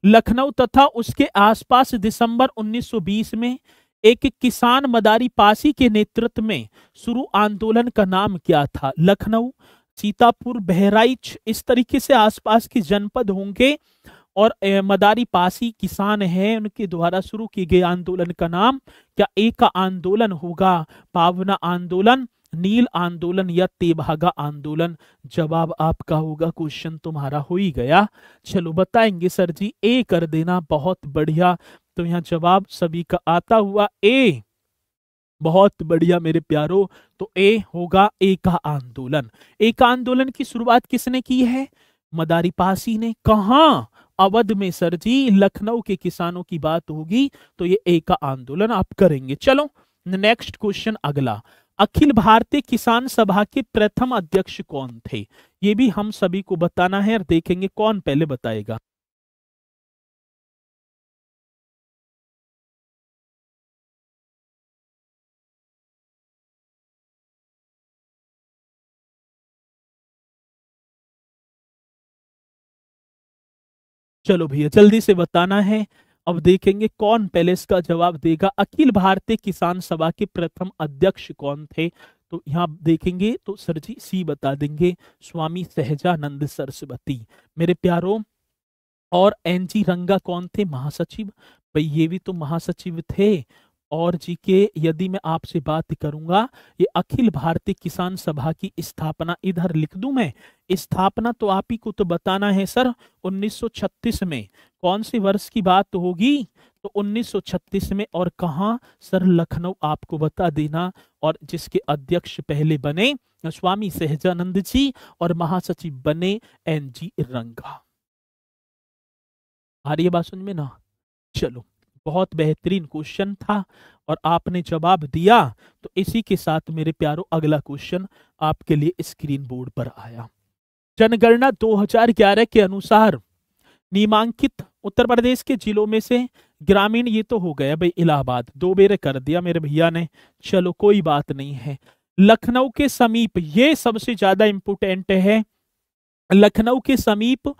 Speaker 1: लखनऊ तथा उसके आसपास दिसंबर 1920 में एक किसान मदारी पासी के नेतृत्व में शुरू आंदोलन का नाम क्या था लखनऊ सीतापुर बहराइच इस तरीके से आसपास के जनपद होंगे और मदारी पासी किसान हैं उनके द्वारा शुरू किए गए आंदोलन का नाम क्या एक आंदोलन होगा पावना आंदोलन नील आंदोलन या तेभागा आंदोलन जवाब आपका होगा क्वेश्चन तुम्हारा हो ही गया चलो बताएंगे सर जी ए कर देना बहुत बढ़िया तो यहाँ जवाब सभी का आता हुआ ए बहुत बढ़िया मेरे प्यारो तो ए होगा ए आंदोलन एक आंदोलन की शुरुआत किसने की है मदारी पासी ने कहा अवध में सर जी लखनऊ के किसानों की बात होगी तो ये एक आंदोलन आप करेंगे चलो नेक्स्ट क्वेश्चन अगला अखिल भारतीय किसान सभा के प्रथम
Speaker 2: अध्यक्ष कौन थे ये भी हम सभी को बताना है और देखेंगे कौन पहले बताएगा चलो भैया जल्दी से बताना है अब देखेंगे कौन पहले का जवाब देगा अखिल भारतीय
Speaker 1: किसान सभा के प्रथम अध्यक्ष कौन थे तो यहाँ देखेंगे तो सर जी सी बता देंगे स्वामी सहजानंद सरस्वती मेरे प्यारों और एनजी रंगा कौन थे महासचिव भाई ये भी तो महासचिव थे और जी के यदि मैं आपसे बात करूंगा ये अखिल भारतीय किसान सभा की स्थापना इधर लिख दू मैं स्थापना तो आप ही को तो बताना है सर 1936 में कौन से वर्ष की बात होगी तो 1936 में और कहा सर लखनऊ आपको बता देना और जिसके अध्यक्ष पहले बने स्वामी सहजानंद जी और महासचिव बने एन जी रंगा आ रही है बात समझ में ना चलो बहुत बेहतरीन क्वेश्चन था और आपने जवाब दिया तो इसी के साथ मेरे प्यारो अगला क्वेश्चन आपके लिए स्क्रीन बोर्ड पर आया जनगणना 2011 के अनुसार नीमांकित उत्तर प्रदेश के जिलों में से ग्रामीण ये तो हो गया भाई इलाहाबाद दो बेरे कर दिया मेरे भैया ने चलो कोई बात नहीं है लखनऊ के समीप ये सबसे ज्यादा इंपोर्टेंट है लखनऊ के समीप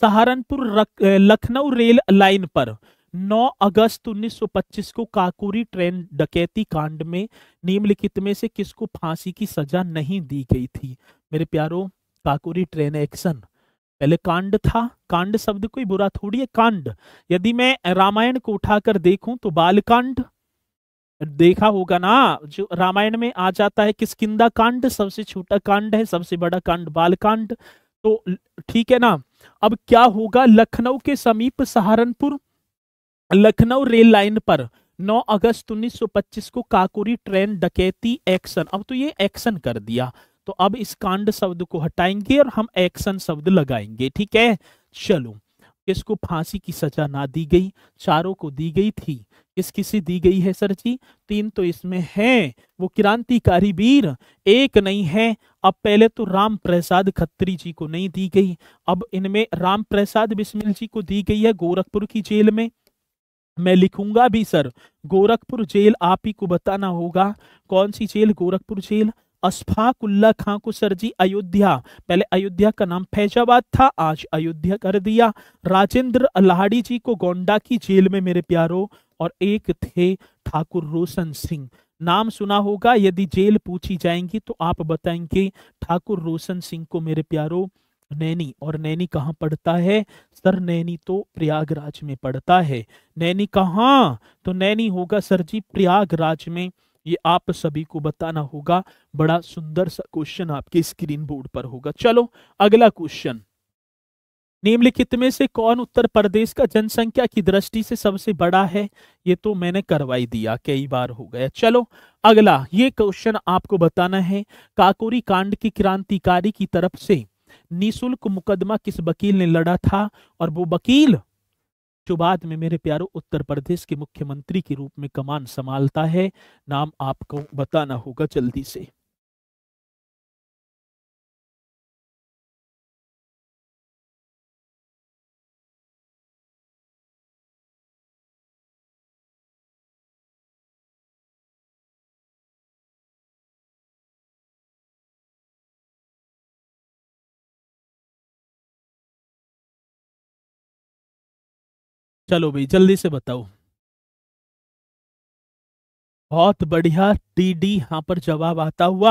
Speaker 1: सहारनपुर लखनऊ रेल लाइन पर 9 अगस्त 1925 को काकुरी ट्रेन डकैती कांड में निम्नलिखित में से किसको फांसी की सजा नहीं दी गई थी मेरे प्यारो काकुरी ट्रेन एक्शन पहले कांड था कांड शब्द कोई बुरा थोड़ी है कांड यदि मैं रामायण को उठाकर देखूं तो बालकांड देखा होगा ना जो रामायण में आ जाता है किसकिदा कांड सबसे छोटा कांड है सबसे बड़ा कांड बालकांड तो ठीक है ना अब क्या होगा लखनऊ के समीप सहारनपुर लखनऊ रेल लाइन पर 9 अगस्त 1925 को काकुरी ट्रेन डकैती एक्शन अब तो ये एक्शन कर दिया तो अब इस कांड शब्द को हटाएंगे और हम एक्शन शब्द लगाएंगे ठीक है चलो किसको फांसी की सजा ना दी गई चारों को दी गई थी किस किसी दी गई है सर जी तीन तो इसमें हैं वो क्रांतिकारी वीर एक नहीं है अब पहले तो राम प्रसाद खत्री जी को नहीं दी गई अब इनमें राम प्रसाद बिस्मिल जी को दी गई है गोरखपुर की जेल में मैं लिखूंगा भी सर गोरखपुर जेल आप ही को बताना होगा कौन सी जेल गोरखपुर जेल अशफाकुल्ला खां को सर जी अयोध्या पहले अयोध्या का नाम फैजाबाद था आज अयोध्या कर दिया राजेंद्र अल्हाड़ी जी को गोंडा की जेल में मेरे प्यारो और एक थे ठाकुर रोशन सिंह नाम सुना होगा यदि जेल पूछी जाएंगी तो आप बताएंगे ठाकुर रोशन सिंह को मेरे प्यारो नैनी और नैनी कहाँ पढ़ता है सर नैनी तो प्रयागराज में पढ़ता है नैनी कहा तो नैनी होगा सर जी प्रयागराज में ये आप सभी को बताना होगा बड़ा सुंदर सा क्वेश्चन आपके स्क्रीन बोर्ड पर होगा चलो अगला क्वेश्चन निम्नलिखित में से कौन उत्तर प्रदेश का जनसंख्या की दृष्टि से सबसे बड़ा है ये तो मैंने करवाई दिया कई बार हो गया चलो अगला ये क्वेश्चन आपको बताना है काकोरी कांड की क्रांतिकारी की तरफ से निशुल्क मुकदमा किस वकील ने लड़ा था और वो वकील जो बाद में मेरे प्यारो उत्तर प्रदेश के मुख्यमंत्री के रूप में कमान संभालता है नाम आपको बताना होगा जल्दी से
Speaker 2: चलो भाई जल्दी से बताओ बहुत बढ़िया टी डी पर जवाब आता हुआ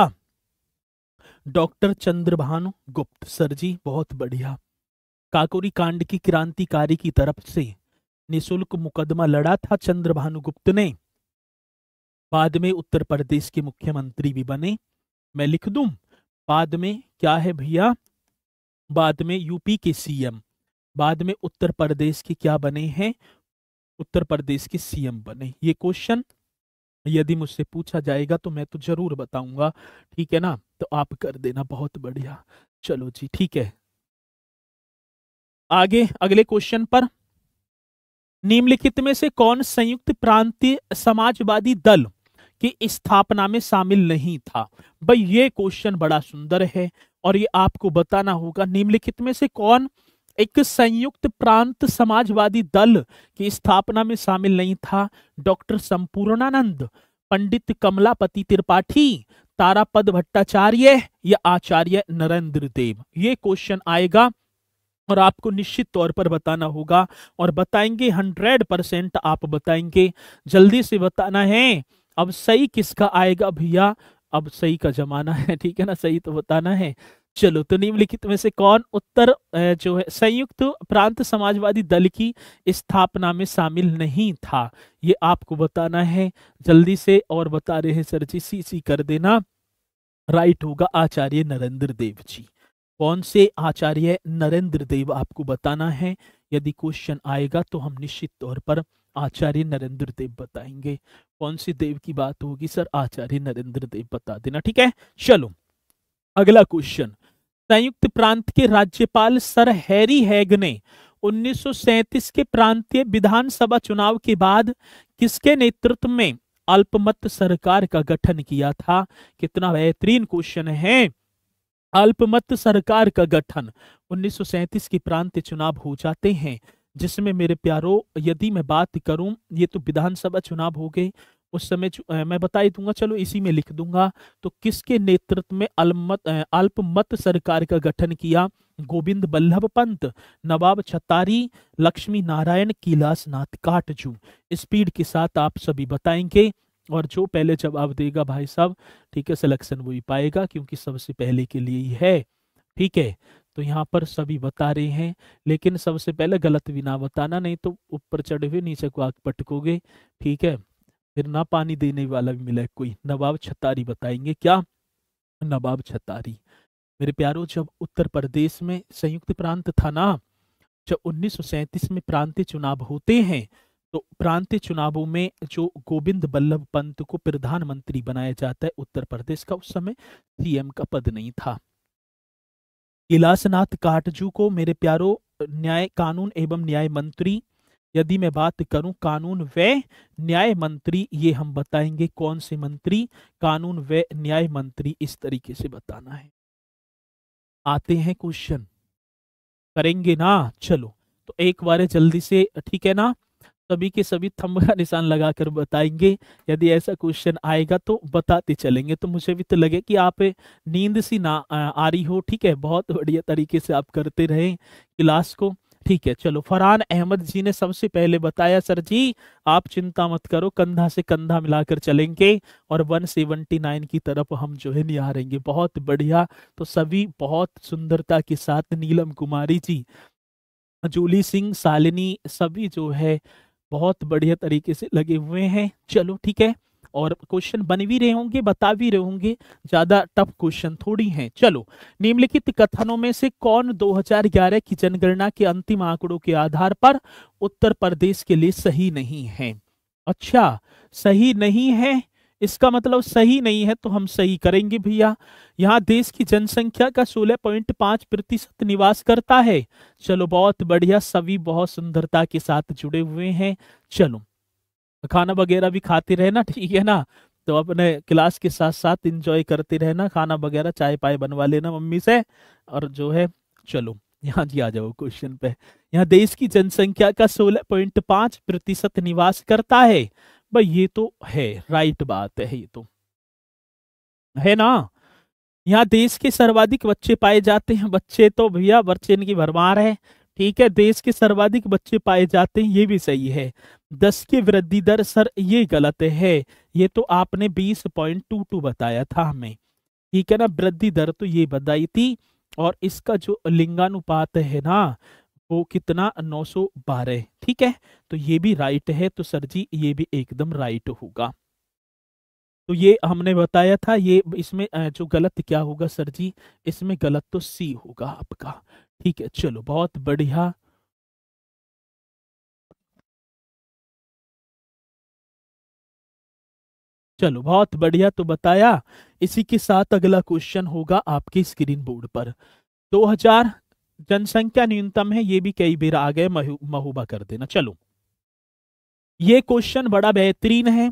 Speaker 2: डॉक्टर
Speaker 1: चंद्रभानु गुप्त सर जी बहुत बढ़िया काकोरी कांड की क्रांतिकारी की तरफ से निशुल्क मुकदमा लड़ा था चंद्रभानु गुप्त ने बाद में उत्तर प्रदेश के मुख्यमंत्री भी बने मैं लिख दूं बाद में क्या है भैया बाद में यूपी के सीएम बाद में उत्तर प्रदेश के क्या बने हैं उत्तर प्रदेश के सीएम बने ये क्वेश्चन यदि मुझसे पूछा जाएगा तो मैं तो जरूर बताऊंगा ठीक है ना तो आप कर देना बहुत बढ़िया चलो जी ठीक है आगे अगले क्वेश्चन पर निम्नलिखित में से कौन संयुक्त प्रांतीय समाजवादी दल की स्थापना में शामिल नहीं था भाई ये क्वेश्चन बड़ा सुंदर है और ये आपको बताना होगा निम्नलिखित में से कौन एक संयुक्त प्रांत समाजवादी दल की स्थापना में शामिल नहीं था डॉक्टर संपूर्णानंद पंडित कमलापति त्रिपाठी तारापद भट्टाचार्य या आचार्य नरेंद्र देव ये क्वेश्चन आएगा और आपको निश्चित तौर पर बताना होगा और बताएंगे हंड्रेड परसेंट आप बताएंगे जल्दी से बताना है अब सही किसका आएगा भैया अब सही का जमाना है ठीक है ना सही तो बताना है चलो तो निम्नलिखित में से कौन उत्तर जो है संयुक्त प्रांत समाजवादी दल की स्थापना में शामिल नहीं था ये आपको बताना है जल्दी से और बता रहे हैं सर जी सी सी कर देना राइट होगा आचार्य नरेंद्र देव जी कौन से आचार्य नरेंद्र देव आपको बताना है यदि क्वेश्चन आएगा तो हम निश्चित तौर पर आचार्य नरेंद्र देव बताएंगे कौन सी देव की बात होगी सर आचार्य नरेंद्र देव बता देना ठीक है चलो अगला क्वेश्चन संयुक्त प्रांत के राज्यपाल सर हैरी हैग ने 1937 के प्रांतीय विधानसभा चुनाव के बाद किसके नेतृत्व में अल्पमत सरकार का गठन किया था कितना बेहतरीन क्वेश्चन है अल्पमत सरकार का गठन 1937 के प्रांतीय चुनाव हो जाते हैं जिसमें मेरे प्यारों यदि मैं बात करूं ये तो विधानसभा चुनाव हो गए उस समय मैं बता ही दूंगा चलो इसी में लिख दूंगा तो किसके नेतृत्व में अल्पमत अल्पमत सरकार का गठन किया गोविंद बल्लभ पंत नवाब छतारी लक्ष्मी नारायण कीलास नाथ काटजू स्पीड के साथ आप सभी बताएंगे और जो पहले जवाब देगा भाई साहब ठीक है सिलेक्शन वही पाएगा क्योंकि सबसे पहले के लिए ही है ठीक है तो यहाँ पर सभी बता रहे हैं लेकिन सबसे पहले गलत भी ना बताना नहीं तो ऊपर चढ़े हुए नीचे को आग पटकोगे ठीक है फिर ना पानी देने वाला भी मिला कोई नवाब छतारी बताएंगे क्या नवाब छतारी मेरे प्यारों जब उत्तर प्रदेश में संयुक्त प्रांत था ना जब उन्नीस में प्रांतीय चुनाव होते हैं तो प्रांतीय चुनावों में जो गोविंद बल्लभ पंत को प्रधानमंत्री बनाया जाता है उत्तर प्रदेश का उस समय सीएम का पद नहीं था कैलाशनाथ काटजू को मेरे प्यारो न्याय कानून एवं न्याय मंत्री यदि मैं बात करूं कानून व न्याय मंत्री ये हम बताएंगे कौन से मंत्री कानून व न्याय मंत्री इस तरीके से बताना है आते हैं क्वेश्चन करेंगे ना चलो तो एक बार जल्दी से ठीक है ना सभी के सभी थंब का निशान लगाकर बताएंगे यदि ऐसा क्वेश्चन आएगा तो बताते चलेंगे तो मुझे भी तो लगे कि आप नींद सी ना आ रही हो ठीक है बहुत बढ़िया तरीके से आप करते रहे क्लास को ठीक है चलो फरहान अहमद जी ने सबसे पहले बताया सर जी आप चिंता मत करो कंधा से कंधा मिलाकर चलेंगे और 179 की तरफ हम जो है निहारेंगे बहुत बढ़िया तो सभी बहुत सुंदरता के साथ नीलम कुमारी जी जूली सिंह सालिनी सभी जो है बहुत बढ़िया तरीके से लगे हुए हैं चलो ठीक है और क्वेश्चन बन भी रहे होंगे बता भी रहे होंगे ज्यादा टफ क्वेश्चन थोड़ी हैं चलो निम्नलिखित कथनों में से कौन 2011 की जनगणना के अंतिम आंकड़ों के आधार पर उत्तर प्रदेश के लिए सही नहीं है अच्छा सही नहीं है इसका मतलब सही नहीं है तो हम सही करेंगे भैया यहाँ देश की जनसंख्या का 16.5 प्रतिशत निवास करता है चलो बहुत बढ़िया सभी बहुत सुंदरता के साथ जुड़े हुए हैं चलो खाना वगैरह भी खाती रहे ना ठीक है ना तो अपने क्लास के साथ साथ इंजॉय करती रहना खाना वगैरह चाय पाए बनवा लेना मम्मी से और जो है चलो यहाँ जी आ जाओ क्वेश्चन पे यहाँ देश की जनसंख्या का सोलह पॉइंट पांच प्रतिशत निवास करता है भाई ये तो है राइट बात है ये तो है ना यहाँ देश के सर्वाधिक बच्चे पाए जाते हैं बच्चे तो भैया बच्चे इनकी भरमार है ठीक है देश के सर्वाधिक बच्चे पाए जाते हैं ये भी सही है दस की वृद्धि दर सर ये गलत है ये तो आपने बीस पॉइंट टू टू बताया था हमें ठीक है ना वृद्धि दर तो ये बताई थी और इसका जो लिंगानुपात है ना वो कितना नौ सौ बारह ठीक है तो ये भी राइट है तो सर जी ये भी एकदम राइट होगा तो ये हमने बताया था ये इसमें जो गलत क्या होगा सर जी इसमें गलत तो सी होगा आपका ठीक है चलो बहुत बढ़िया
Speaker 2: चलो बहुत बढ़िया तो बताया इसी के साथ अगला क्वेश्चन होगा आपके स्क्रीन बोर्ड
Speaker 1: पर 2000 जनसंख्या न्यूनतम है ये भी कई बार आ गए महुबा कर देना चलो ये क्वेश्चन बड़ा बेहतरीन है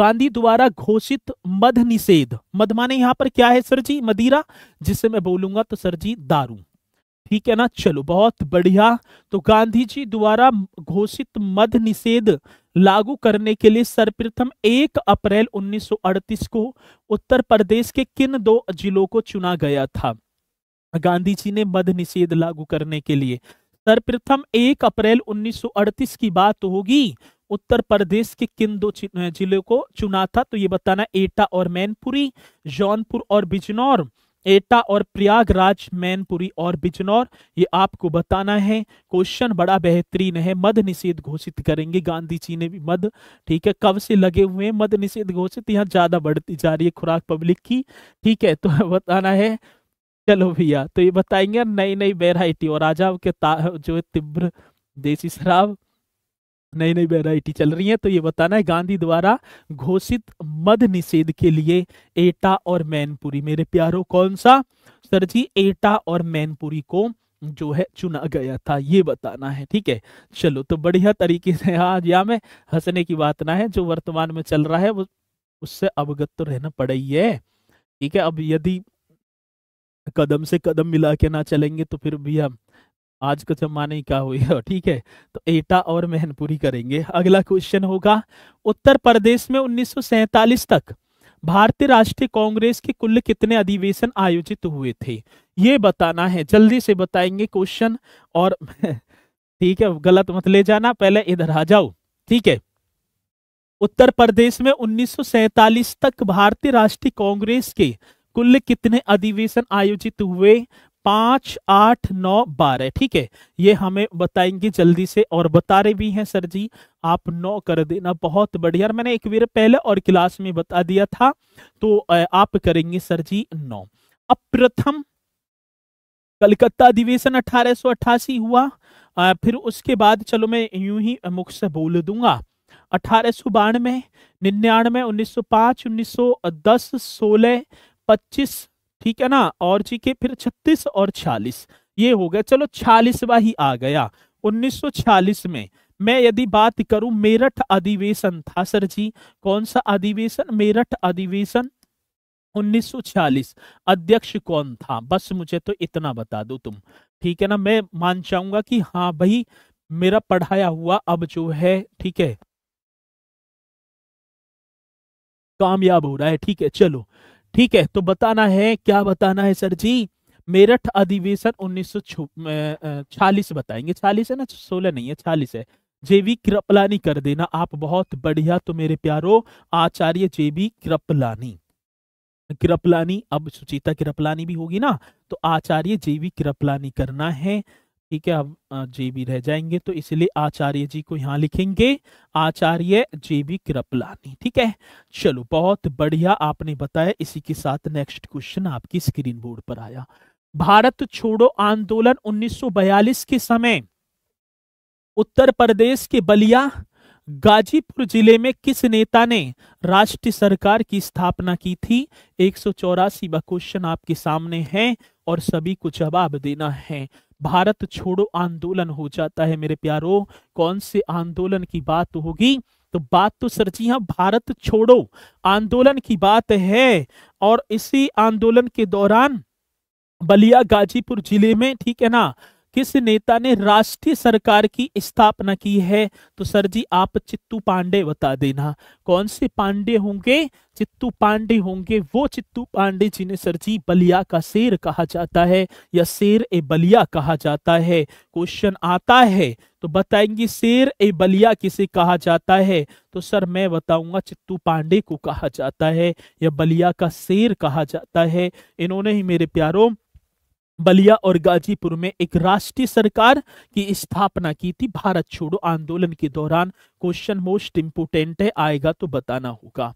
Speaker 1: गांधी द्वारा घोषित मध निषेध मध माने यहां पर क्या है सर जी मदिरा जिसे मैं बोलूंगा तो सर जी दारू ठीक है ना चलो बहुत बढ़िया तो गांधी जी द्वारा घोषित मध निषेध लागू करने के लिए सर्वप्रथम 1 अप्रैल 1938 को उत्तर प्रदेश के किन दो जिलों को चुना गया था गांधी जी ने मध निषेध लागू करने के लिए सर्वप्रथम 1 अप्रैल 1938 की बात होगी उत्तर प्रदेश के किन दो जिलों को चुना था तो ये बताना एटा और मैनपुरी जौनपुर और बिजनौर एटा और प्रयागराज मैनपुरी और बिजनौर ये आपको बताना है क्वेश्चन बड़ा बेहतरीन है मध निषेध घोषित करेंगे गांधी जी ने भी मध ठीक है कब से लगे हुए मध निषेध घोषित यहाँ ज्यादा बढ़ती जा रही है खुराक पब्लिक की ठीक है तो बताना है चलो भैया तो ये बताएंगे नई नई वेराइटी और आजाव के जो तीव्र देसी शराब नई नई वेराइटी चल रही है तो ये बताना है गांधी द्वारा घोषित मद निषेध के लिए एटा और मैनपुरी मेरे प्यारो कौन सा सर जी एटा और मैनपुरी को जो है चुना गया था ये बताना है ठीक है चलो तो बढ़िया तरीके से आज या में हंसने की बात ना है जो वर्तमान में चल रहा है वो उससे अवगत तो रहना पड़े ही है ठीक है अब यदि कदम से कदम मिला के ना चलेंगे तो फिर भी हम आज कुछ माने का हुई है ठीक है तो एटा और मेहनपुरी करेंगे अगला क्वेश्चन होगा उत्तर प्रदेश में उन्नीस तक भारतीय राष्ट्रीय कांग्रेस के कुल कितने अधिवेशन आयोजित हुए थे ये बताना है जल्दी से बताएंगे क्वेश्चन और ठीक है गलत मत ले जाना पहले इधर आ जाओ ठीक है उत्तर प्रदेश में उन्नीस तक भारतीय राष्ट्रीय कांग्रेस के कुल कितने अधिवेशन आयोजित हुए पाँच आठ नौ बारह ठीक है ये हमें बताएंगे जल्दी से और बता रहे भी हैं सर जी आप नौ कर देना बहुत बढ़िया मैंने एक बार पहले और क्लास में बता दिया था तो आप करेंगे सर जी नौ अब प्रथम कलकत्ता अधिवेशन अठारह हुआ फिर उसके बाद चलो मैं यूं ही मुख से बोल दूंगा अठारह सौ बानवे निन्यानवे उन्नीस सौ पांच उन्नीस सौ दस सोलह पच्चीस ठीक है ना और जी के फिर छत्तीस और छियालीस ये हो गया चलो छियालीसवा ही आ गया 1946 में मैं यदि बात करूं मेरठ अधिवेशन था सर जी कौन सा अधिवेशन मेरठ अधिवेशन 1940 अध्यक्ष कौन था बस मुझे तो इतना बता दो तुम ठीक है ना मैं मान चाहूंगा कि हाँ भाई मेरा पढ़ाया
Speaker 2: हुआ अब जो है ठीक है कामयाब हो रहा है ठीक है चलो ठीक है तो बताना है क्या बताना है सर जी
Speaker 1: मेरठ अधिवेशन उन्नीस सौ बताएंगे छालीस है ना सोलह नहीं है छालीस है जेवी कृपलानी कर देना आप बहुत बढ़िया तो मेरे प्यारो आचार्य जेवी कृपलानी कृपलानी अब सुचिता कृपलानी भी होगी ना तो आचार्य जेवी कृपलानी करना है ठीक है अब जे रह जाएंगे तो इसलिए आचार्य जी को यहाँ लिखेंगे आचार्य जे कृपलानी ठीक है चलो बहुत बढ़िया आपने बताया इसी के साथ नेक्स्ट क्वेश्चन आपकी स्क्रीन बोर्ड पर आया भारत छोड़ो आंदोलन 1942 के समय उत्तर प्रदेश के बलिया गाजीपुर जिले में किस नेता ने राष्ट्रीय सरकार की स्थापना की थी एक सौ चौरासी क्वेश्चन आपके सामने है और सभी को जवाब देना है भारत छोड़ो आंदोलन हो जाता है मेरे प्यारो कौन से आंदोलन की बात होगी तो बात तो सर जी हाँ भारत छोड़ो आंदोलन की बात है और इसी आंदोलन के दौरान बलिया गाजीपुर जिले में ठीक है ना किस नेता ने राष्ट्रीय सरकार की स्थापना की है तो सर जी आप चित्तू पांडे बता देना कौन से पांडे होंगे चित्तू पांडे होंगे वो चित्तू पांडे जिन्हें सर जी बलिया का शेर कहा जाता है या शेर ए बलिया कहा जाता है क्वेश्चन आता है तो बताएंगे शेर ए बलिया किसे कहा जाता है तो सर मैं बताऊंगा चित्तू पांडे को कहा जाता है या बलिया का शेर कहा जाता है इन्होंने ही मेरे प्यारों बलिया और गाजीपुर में एक राष्ट्रीय सरकार की स्थापना की थी भारत छोड़ो आंदोलन के दौरान क्वेश्चन मोस्ट इम्पोर्टेंट है आएगा तो बताना होगा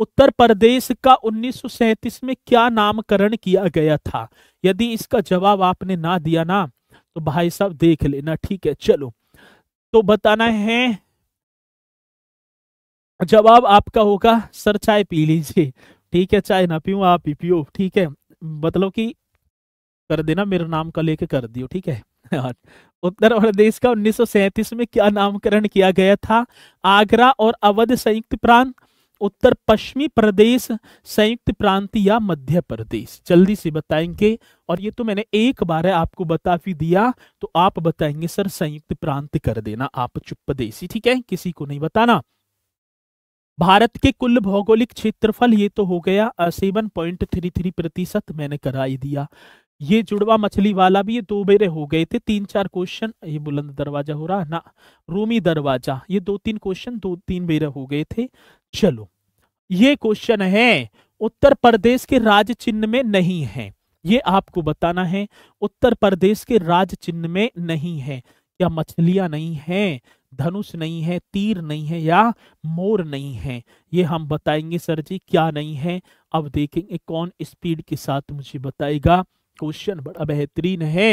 Speaker 1: उत्तर प्रदेश का 1937 में क्या नामकरण किया गया था यदि इसका जवाब आपने ना दिया ना तो भाई साहब देख लेना ठीक है चलो तो बताना है जवाब आपका होगा सर चाय पी लीजिए ठीक है चाय ना पियो आप ही पियो ठीक है मतलब कि कर देना मेरा नाम का लेके कर दियो ठीक है उत्तर प्रदेश का उन्नीस में क्या नामकरण किया गया था आगरा और अवध संयुक्त प्रांत उत्तर पश्चिमी प्रदेश संयुक्त प्रांत या मध्य प्रदेश जल्दी से बताएंगे और ये तो मैंने एक बार है आपको बता भी दिया तो आप बताएंगे सर संयुक्त प्रांत कर देना आप चुप देसी ठीक है किसी को नहीं बताना भारत के कुल भौगोलिक क्षेत्रफल ये तो हो गया सेवन पॉइंट थ्री थ्री प्रतिशत मैंने करा ही दिया ये जुड़वा मछली वाला भी ये दो मेरे हो गए थे तीन चार क्वेश्चन ये बुलंद दरवाजा हो रहा है ना रूमी दरवाजा ये दो तीन क्वेश्चन दो तीन मेरे हो गए थे चलो ये क्वेश्चन है उत्तर प्रदेश के राज चिन्ह में नहीं है ये आपको बताना है उत्तर प्रदेश के राज चिन्ह में नहीं है या मछलियां नहीं है धनुष नहीं है तीर नहीं है या मोर नहीं है ये हम बताएंगे सर जी क्या नहीं है अब देखेंगे कौन स्पीड के साथ मुझे बताएगा क्वेश्चन बड़ा बेहतरीन है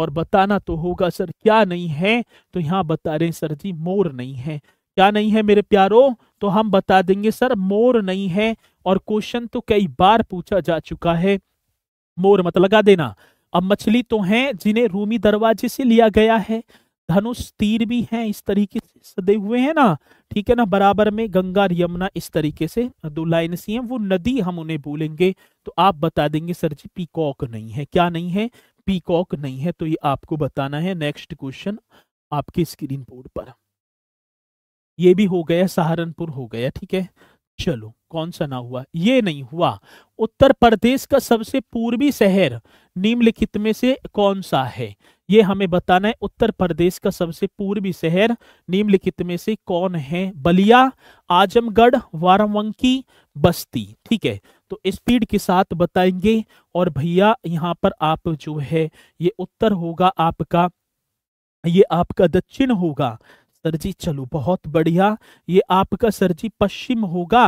Speaker 1: और बताना तो होगा सर क्या नहीं है तो यहाँ बता रहे हैं सर जी मोर नहीं है क्या नहीं है मेरे प्यारो तो हम बता देंगे सर मोर नहीं है और क्वेश्चन तो कई बार पूछा जा चुका है मोर मत लगा देना अब मछली तो हैं जिन्हें रूमी दरवाजे से लिया गया है धनुष तीर भी हैं इस तरीके से सदे हुए हैं ना ठीक है ना बराबर में गंगा यमुना इस तरीके से दो लाइन सी हैं वो नदी हम उन्हें बोलेंगे तो आप बता देंगे सर जी पीकॉक नहीं है क्या नहीं है पीकॉक नहीं है तो ये आपको बताना है नेक्स्ट क्वेश्चन आपके स्क्रीन बोर्ड पर ये भी हो गया सहारनपुर हो गया ठीक है चलो कौन सा ना हुआ ये नहीं हुआ उत्तर प्रदेश का सबसे पूर्वी शहर निम्नलिखित में से कौन सा है ये हमें बताना है उत्तर प्रदेश का सबसे पूर्वी शहर निम्नलिखित में से कौन है बलिया आजमगढ़ वारावंकी बस्ती ठीक है तो स्पीड के साथ बताएंगे और भैया यहाँ पर आप जो है ये उत्तर होगा आपका ये आपका दक्षिण होगा सर जी चलो बहुत बढ़िया ये आपका सर जी पश्चिम होगा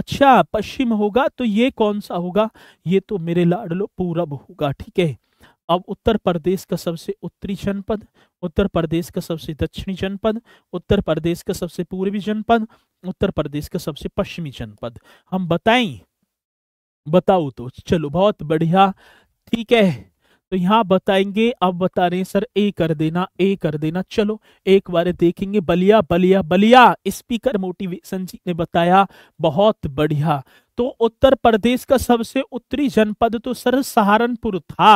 Speaker 1: अच्छा पश्चिम होगा तो ये कौन सा होगा ये तो मेरे लाडलो पूरब होगा ठीक है अब उत्तर प्रदेश का सबसे उत्तरी जनपद उत्तर प्रदेश का सबसे दक्षिणी जनपद उत्तर प्रदेश का सबसे पूर्वी जनपद उत्तर प्रदेश का सबसे पश्चिमी जनपद हम बताएं बताओ तो चलो बहुत बढ़िया ठीक है तो यहाँ बताएंगे अब बता रहे हैं सर ए कर देना ए कर देना चलो एक बार देखेंगे बलिया बलिया बलिया स्पीकर मोटिवेशन जी ने बताया बहुत बढ़िया तो उत्तर प्रदेश का सबसे उत्तरी जनपद तो सर सहारनपुर था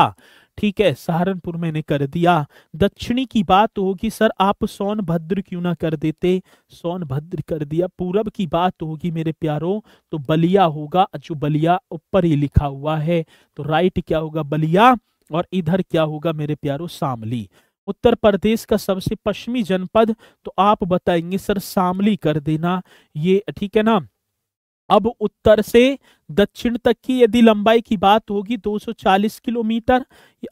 Speaker 1: ठीक है सहारनपुर मैंने कर दिया दक्षिणी की बात तो होगी सर आप सोनभद्र क्यों ना कर देते सोनभद्र कर दिया पूरब की बात तो होगी मेरे प्यारों तो बलिया होगा जो बलिया ऊपर ही लिखा हुआ है तो राइट क्या होगा बलिया और इधर क्या होगा मेरे प्यारों शामली उत्तर प्रदेश का सबसे पश्चिमी जनपद तो आप बताएंगे सर शामली कर देना ये ठीक है ना अब उत्तर से दक्षिण तक की यदि लंबाई की बात होगी 240 किलोमीटर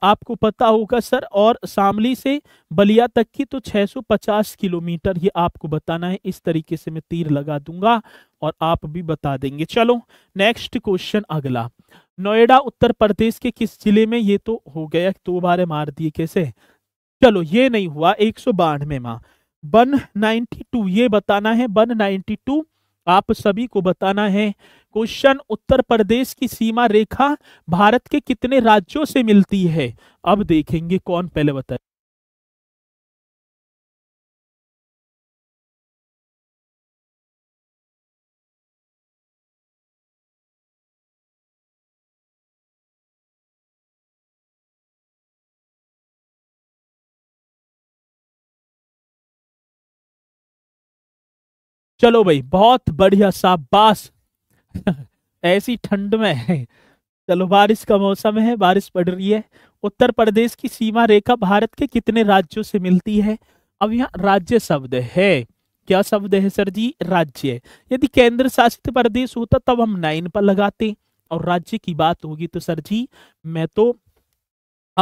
Speaker 1: आपको पता होगा सर और शामली से बलिया तक की तो 650 किलोमीटर ये आपको बताना है इस तरीके से मैं तीर लगा दूंगा और आप भी बता देंगे चलो नेक्स्ट क्वेश्चन अगला नोएडा उत्तर प्रदेश के किस जिले में ये तो हो गया दो तो बार मार दिए कैसे चलो ये नहीं हुआ एक सौ बानवे माँ बन नाइनटी टू ये बताना है वन नाइनटी टू आप सभी को बताना है क्वेश्चन उत्तर प्रदेश की सीमा रेखा भारत के कितने राज्यों से मिलती है अब देखेंगे कौन पहले बताए
Speaker 2: चलो भाई बहुत बढ़िया शाबाश ऐसी ठंड में है चलो बारिश का मौसम है बारिश पड़ रही है
Speaker 1: उत्तर प्रदेश की सीमा रेखा भारत के कितने राज्यों से मिलती है अब यहाँ राज्य शब्द है क्या शब्द है सर जी राज्य यदि केंद्र शासित प्रदेश होता तब हम नाइन पर लगाते और राज्य की बात होगी तो सर जी मैं तो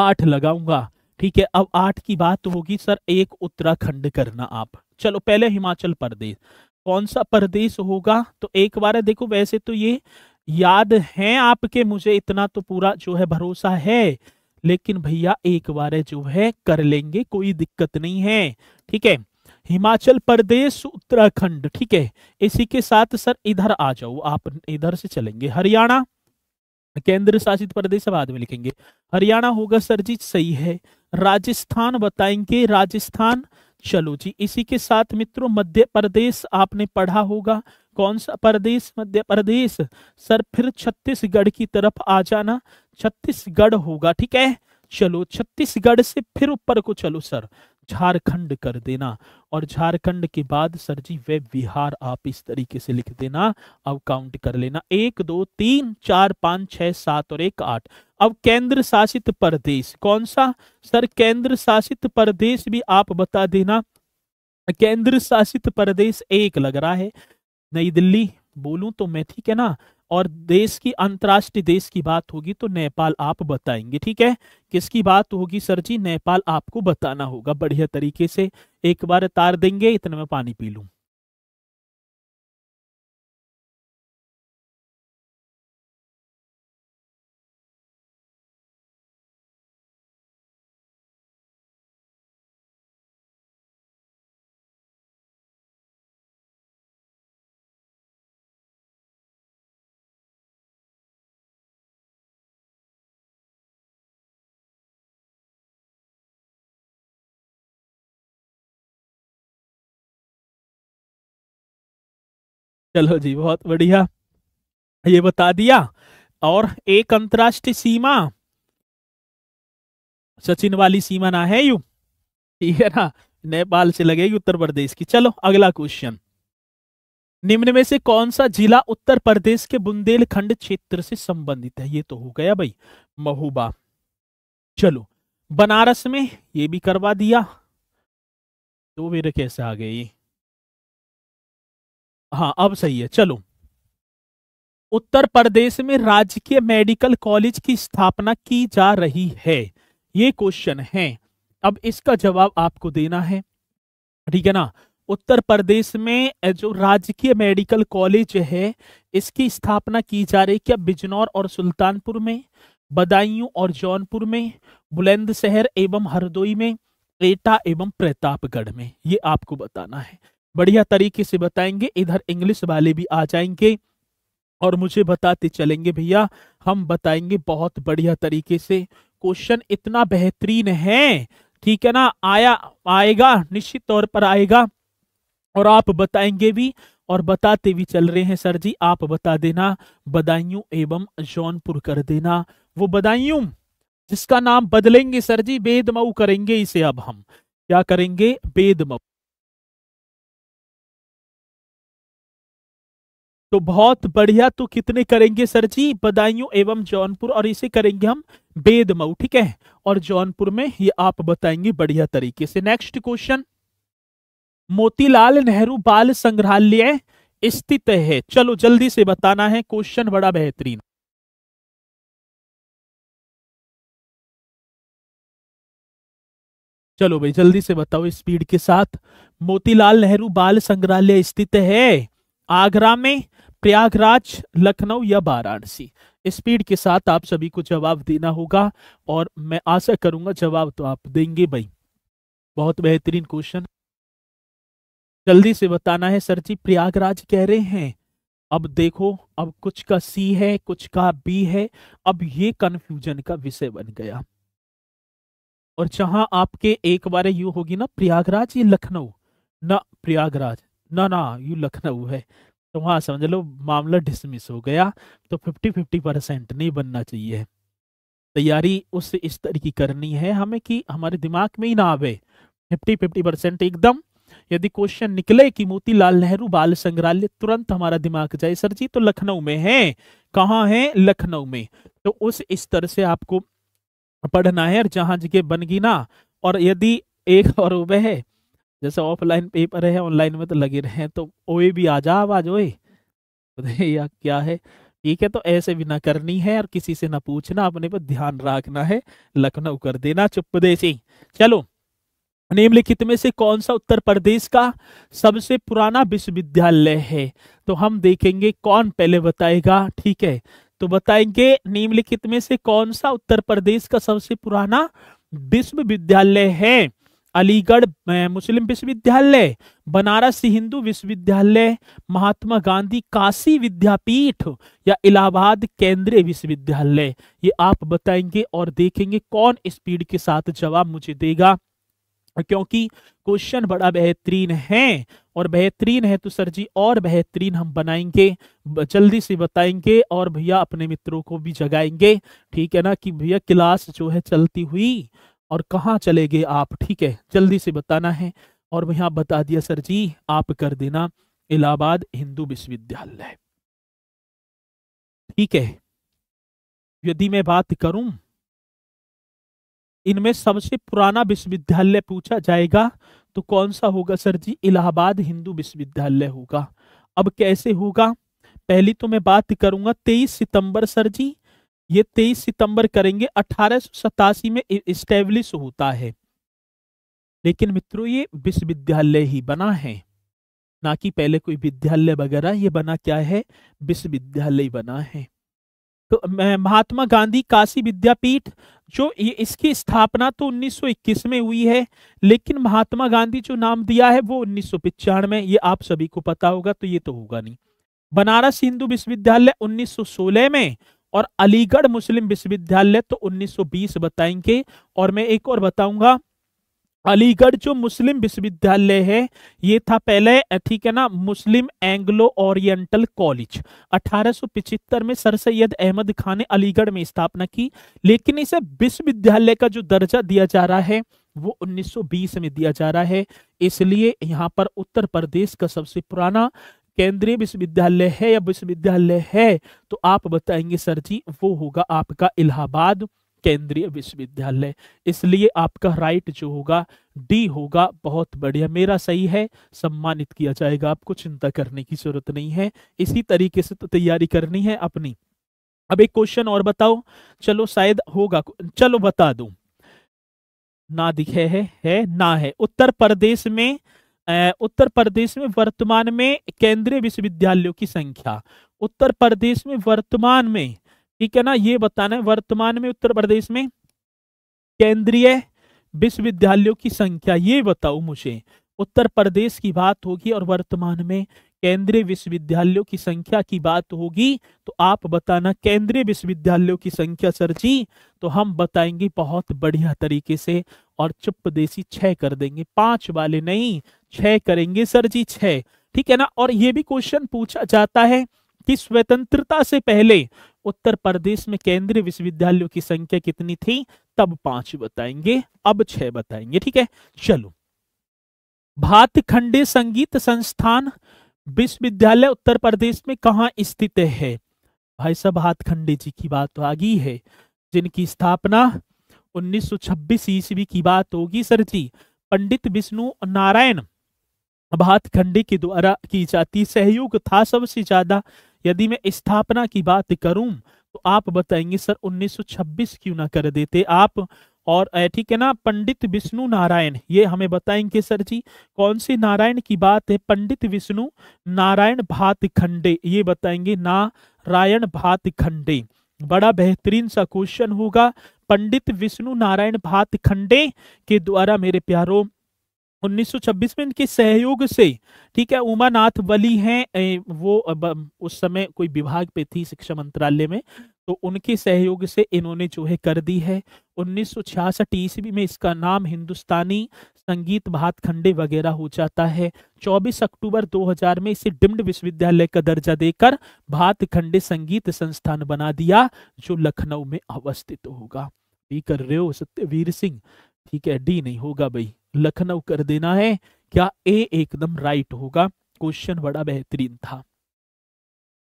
Speaker 1: आठ लगाऊंगा ठीक है अब आठ की बात होगी सर एक उत्तराखंड करना आप चलो पहले हिमाचल प्रदेश कौन सा प्रदेश होगा तो एक बार देखो वैसे तो ये याद है आपके मुझे इतना तो पूरा जो है भरोसा है लेकिन भैया एक बार जो है कर लेंगे कोई दिक्कत नहीं है ठीक है हिमाचल प्रदेश उत्तराखंड ठीक है इसी के साथ सर इधर आ जाओ आप इधर से चलेंगे हरियाणा केंद्र शासित प्रदेश बाद में लिखेंगे हरियाणा होगा सर जी सही है राजस्थान बताएंगे राजस्थान चलो जी इसी के साथ मित्रों मध्य प्रदेश आपने पढ़ा होगा कौन सा प्रदेश मध्य प्रदेश सर फिर छत्तीसगढ़ की तरफ आ जाना छत्तीसगढ़ होगा ठीक है चलो छत्तीसगढ़ से फिर ऊपर को चलो सर झारखंड कर देना और झारखंड के बाद सर जी वे बिहार आप इस तरीके से लिख देना अब काउंट कर लेना एक दो तीन चार पाँच छह सात और एक आठ अब केंद्र शासित प्रदेश कौन सा सर केंद्र शासित प्रदेश भी आप बता देना केंद्र शासित प्रदेश एक लग रहा है नई दिल्ली बोलूं तो मैं ठीक है ना और देश की अंतर्राष्ट्रीय देश की बात होगी तो नेपाल आप बताएंगे ठीक है
Speaker 2: किसकी बात होगी सर जी नेपाल आपको बताना होगा बढ़िया तरीके से एक बार तार देंगे इतने में पानी पी लूँ चलो जी बहुत बढ़िया ये बता दिया और एक अंतरराष्ट्रीय सीमा
Speaker 1: सचिन वाली सीमा ना है यू ठीक है ना नेपाल से लगेगी उत्तर प्रदेश की चलो अगला क्वेश्चन निम्न में से कौन सा जिला उत्तर प्रदेश के बुंदेलखंड क्षेत्र से संबंधित है ये तो हो गया भाई महुबा
Speaker 2: चलो बनारस में ये भी करवा दिया तो मेरे कैसे आ गए हाँ अब सही है चलो उत्तर प्रदेश में राजकीय मेडिकल कॉलेज की स्थापना की जा रही है
Speaker 1: ये क्वेश्चन है अब इसका जवाब आपको देना है ठीक है ना उत्तर प्रदेश में जो राजकीय मेडिकल कॉलेज है इसकी स्थापना की जा रही क्या बिजनौर और सुल्तानपुर में बदायूं और जौनपुर में बुलंदशहर एवं हरदोई में एटा एवं प्रतापगढ़ में ये आपको बताना है बढ़िया तरीके से बताएंगे इधर इंग्लिश वाले भी आ जाएंगे और मुझे बताते चलेंगे भैया हम बताएंगे बहुत बढ़िया तरीके से क्वेश्चन इतना बेहतरीन है ठीक है ना आया आएगा निश्चित तौर पर आएगा और आप बताएंगे भी और बताते भी चल रहे हैं सर जी आप बता देना बदायूं एवं जौनपुर कर देना वो बदायूं जिसका नाम
Speaker 2: बदलेंगे सर जी बेदमऊ करेंगे इसे अब हम क्या करेंगे बेदमऊ तो बहुत बढ़िया तो कितने करेंगे सर जी बदायूं एवं जौनपुर और इसे करेंगे हम बेदमऊ ठीक है
Speaker 1: और जौनपुर में ये आप बताएंगे बढ़िया तरीके से नेक्स्ट क्वेश्चन
Speaker 2: मोतीलाल नेहरू बाल संग्रहालय स्थित है चलो जल्दी से बताना है क्वेश्चन बड़ा बेहतरीन
Speaker 1: चलो भाई जल्दी से बताओ स्पीड के साथ मोतीलाल नेहरू बाल संग्रहालय स्थित है आगरा में प्रयागराज लखनऊ या वाराणसी स्पीड के साथ आप सभी को जवाब देना होगा और मैं आशा करूंगा जवाब तो आप देंगे भाई बहुत बेहतरीन क्वेश्चन जल्दी से बताना है सर जी प्रयागराज कह रहे हैं अब देखो अब कुछ का सी है कुछ का बी है अब ये कंफ्यूजन का विषय बन गया और जहां आपके एक बार यू होगी ना प्रयागराज ये लखनऊ ना प्रयागराज ना ना यू लखनऊ है तो वहां समझ लो मामला डिसमिस हो गया तो फिफ्टी फिफ्टी परसेंट नहीं बनना चाहिए तैयारी उस इस तरीके की करनी है हमें कि हमारे दिमाग में ही ना आवे फिफ्टी फिफ्टी परसेंट एकदम यदि क्वेश्चन निकले कि मोतीलाल नेहरू बाल संग्रहालय तुरंत हमारा दिमाग जाए सर जी तो लखनऊ में है कहाँ है लखनऊ में तो उस स्तर से आपको पढ़ना है और जहां जगह बन गई ना और यदि एक और वह है जैसे ऑफलाइन पेपर है ऑनलाइन में तो लगे रहे तो ओए भी आ जा आवाज ओए तो या क्या है ठीक है तो ऐसे भी ना करनी है और किसी से ना पूछना अपने पर ध्यान रखना है लखनऊ कर देना चुप देसी चलो निम्नलिखित में से कौन सा उत्तर प्रदेश का सबसे पुराना विश्वविद्यालय है तो हम देखेंगे कौन पहले बताएगा ठीक है तो बताएंगे निम्नलिखित में से कौन सा उत्तर प्रदेश का सबसे पुराना विश्वविद्यालय है अलीगढ़ मुस्लिम विश्वविद्यालय बनारस हिंदू विश्वविद्यालय महात्मा गांधी काशी विद्यापीठ या इलाहाबाद केंद्रीय विश्वविद्यालय ये आप बताएंगे और देखेंगे कौन स्पीड के साथ जवाब मुझे देगा क्योंकि क्वेश्चन बड़ा बेहतरीन है और बेहतरीन है तो सर जी और बेहतरीन हम बनाएंगे जल्दी से बताएंगे और भैया अपने मित्रों को भी जगाएंगे ठीक है ना कि भैया क्लास जो है चलती हुई और कहाँ चले गए आप ठीक है जल्दी से बताना है और वहीं बता दिया
Speaker 2: सर जी आप कर देना इलाहाबाद हिंदू विश्वविद्यालय ठीक है यदि मैं बात करूं इनमें सबसे पुराना विश्वविद्यालय पूछा जाएगा तो कौन सा होगा सर जी
Speaker 1: इलाहाबाद हिंदू विश्वविद्यालय होगा अब कैसे होगा पहली तो मैं बात करूंगा तेईस सितंबर सर जी ये 23 सितंबर करेंगे अठारह में इस्टेब्लिश होता है लेकिन मित्रों ये विश्वविद्यालय ही बना है ना कि पहले कोई विद्यालय वगैरह ये बना क्या है विश्वविद्यालय बना है तो महात्मा गांधी काशी विद्यापीठ जो इसकी स्थापना तो 1921 में हुई है लेकिन महात्मा गांधी जो नाम दिया है वो उन्नीस में ये आप सभी को पता होगा तो ये तो होगा नहीं बनारस हिंदू विश्वविद्यालय 1916 में और अलीगढ़ मुस्लिम विश्वविद्यालय तो 1920 बताएंगे और मैं एक और बताऊंगा अलीगढ़ जो मुस्लिम विश्वविद्यालय है ये था पहले ठीक है ना मुस्लिम एंग्लो ओरिएंटल कॉलेज अठारह में सर सैयद अहमद खान ने अलीगढ़ में स्थापना की लेकिन इसे विश्वविद्यालय का जो दर्जा दिया जा रहा है वो 1920 में दिया जा रहा है इसलिए यहाँ पर उत्तर प्रदेश का सबसे पुराना केंद्रीय विश्वविद्यालय है या विश्वविद्यालय है तो आप बताएंगे सर जी वो होगा आपका इलाहाबाद केंद्रीय विश्वविद्यालय इसलिए आपका राइट जो होगा डी होगा बहुत बढ़िया मेरा सही है सम्मानित किया जाएगा आपको चिंता करने की जरूरत नहीं है इसी तरीके से तो तैयारी करनी है अपनी अब एक क्वेश्चन और बताओ चलो शायद होगा चलो बता दू ना दिखे है है ना है उत्तर प्रदेश में उत्तर प्रदेश में वर्तमान में केंद्रीय विश्वविद्यालयों की संख्या उत्तर प्रदेश में वर्तमान में ठीक है ना ये बताना है वर्तमान में उत्तर प्रदेश में केंद्रीय विश्वविद्यालयों की संख्या ये बताओ मुझे उत्तर प्रदेश की बात होगी और वर्तमान में केंद्रीय विश्वविद्यालयों की संख्या की बात होगी तो आप बताना केंद्रीय विश्वविद्यालयों की संख्या सर जी तो हम बताएंगे बहुत बढ़िया तरीके से और चुप देसी छह कर देंगे पांच वाले नहीं छह करेंगे सर जी छह ठीक है ना और ये भी क्वेश्चन पूछा जाता है कि स्वतंत्रता से पहले उत्तर प्रदेश में केंद्रीय विश्वविद्यालयों की संख्या कितनी थी तब पांच बताएंगे अब छह बताएंगे ठीक है चलो भातखंडे संगीत संस्थान विश्वविद्यालय उत्तर प्रदेश में कहाँ स्थित है भाई साहब हाथखंडे जी की बात तो आ गई है जिनकी स्थापना 1926 सौ ईस्वी की बात होगी सर जी पंडित विष्णु नारायण भातखंडे के द्वारा की जाती सहयोग था सबसे ज्यादा यदि मैं स्थापना की बात करूं तो आप बताएंगे सर 1926 क्यों ना कर देते आप और ठीक है ना पंडित विष्णु नारायण ये हमें बताएंगे सर जी कौन सी नारायण की बात है पंडित विष्णु नारायण भात खंडे ये बताएंगे नारायण भात खंडे बड़ा बेहतरीन सा क्वेश्चन होगा पंडित विष्णु नारायण भात खंडे के द्वारा मेरे प्यारों 1926 में इनके सहयोग से ठीक है उमानाथ वली हैं वो उस समय कोई विभाग पे थी शिक्षा मंत्रालय में तो उनके सहयोग से इन्होंने जो है कर दी है उन्नीस सौ ईस्वी में इसका नाम हिंदुस्तानी संगीत भात खंडे वगैरह हो जाता है 24 अक्टूबर 2000 में इसे डिम्ड विश्वविद्यालय का दर्जा देकर भात खंडे संगीत संस्थान बना दिया जो लखनऊ में अवस्थित होगा डी कर रहे हो सत्यवीर सिंह ठीक है डी नहीं होगा भाई लखनऊ कर देना है क्या ए एकदम राइट होगा क्वेश्चन बड़ा बेहतरीन था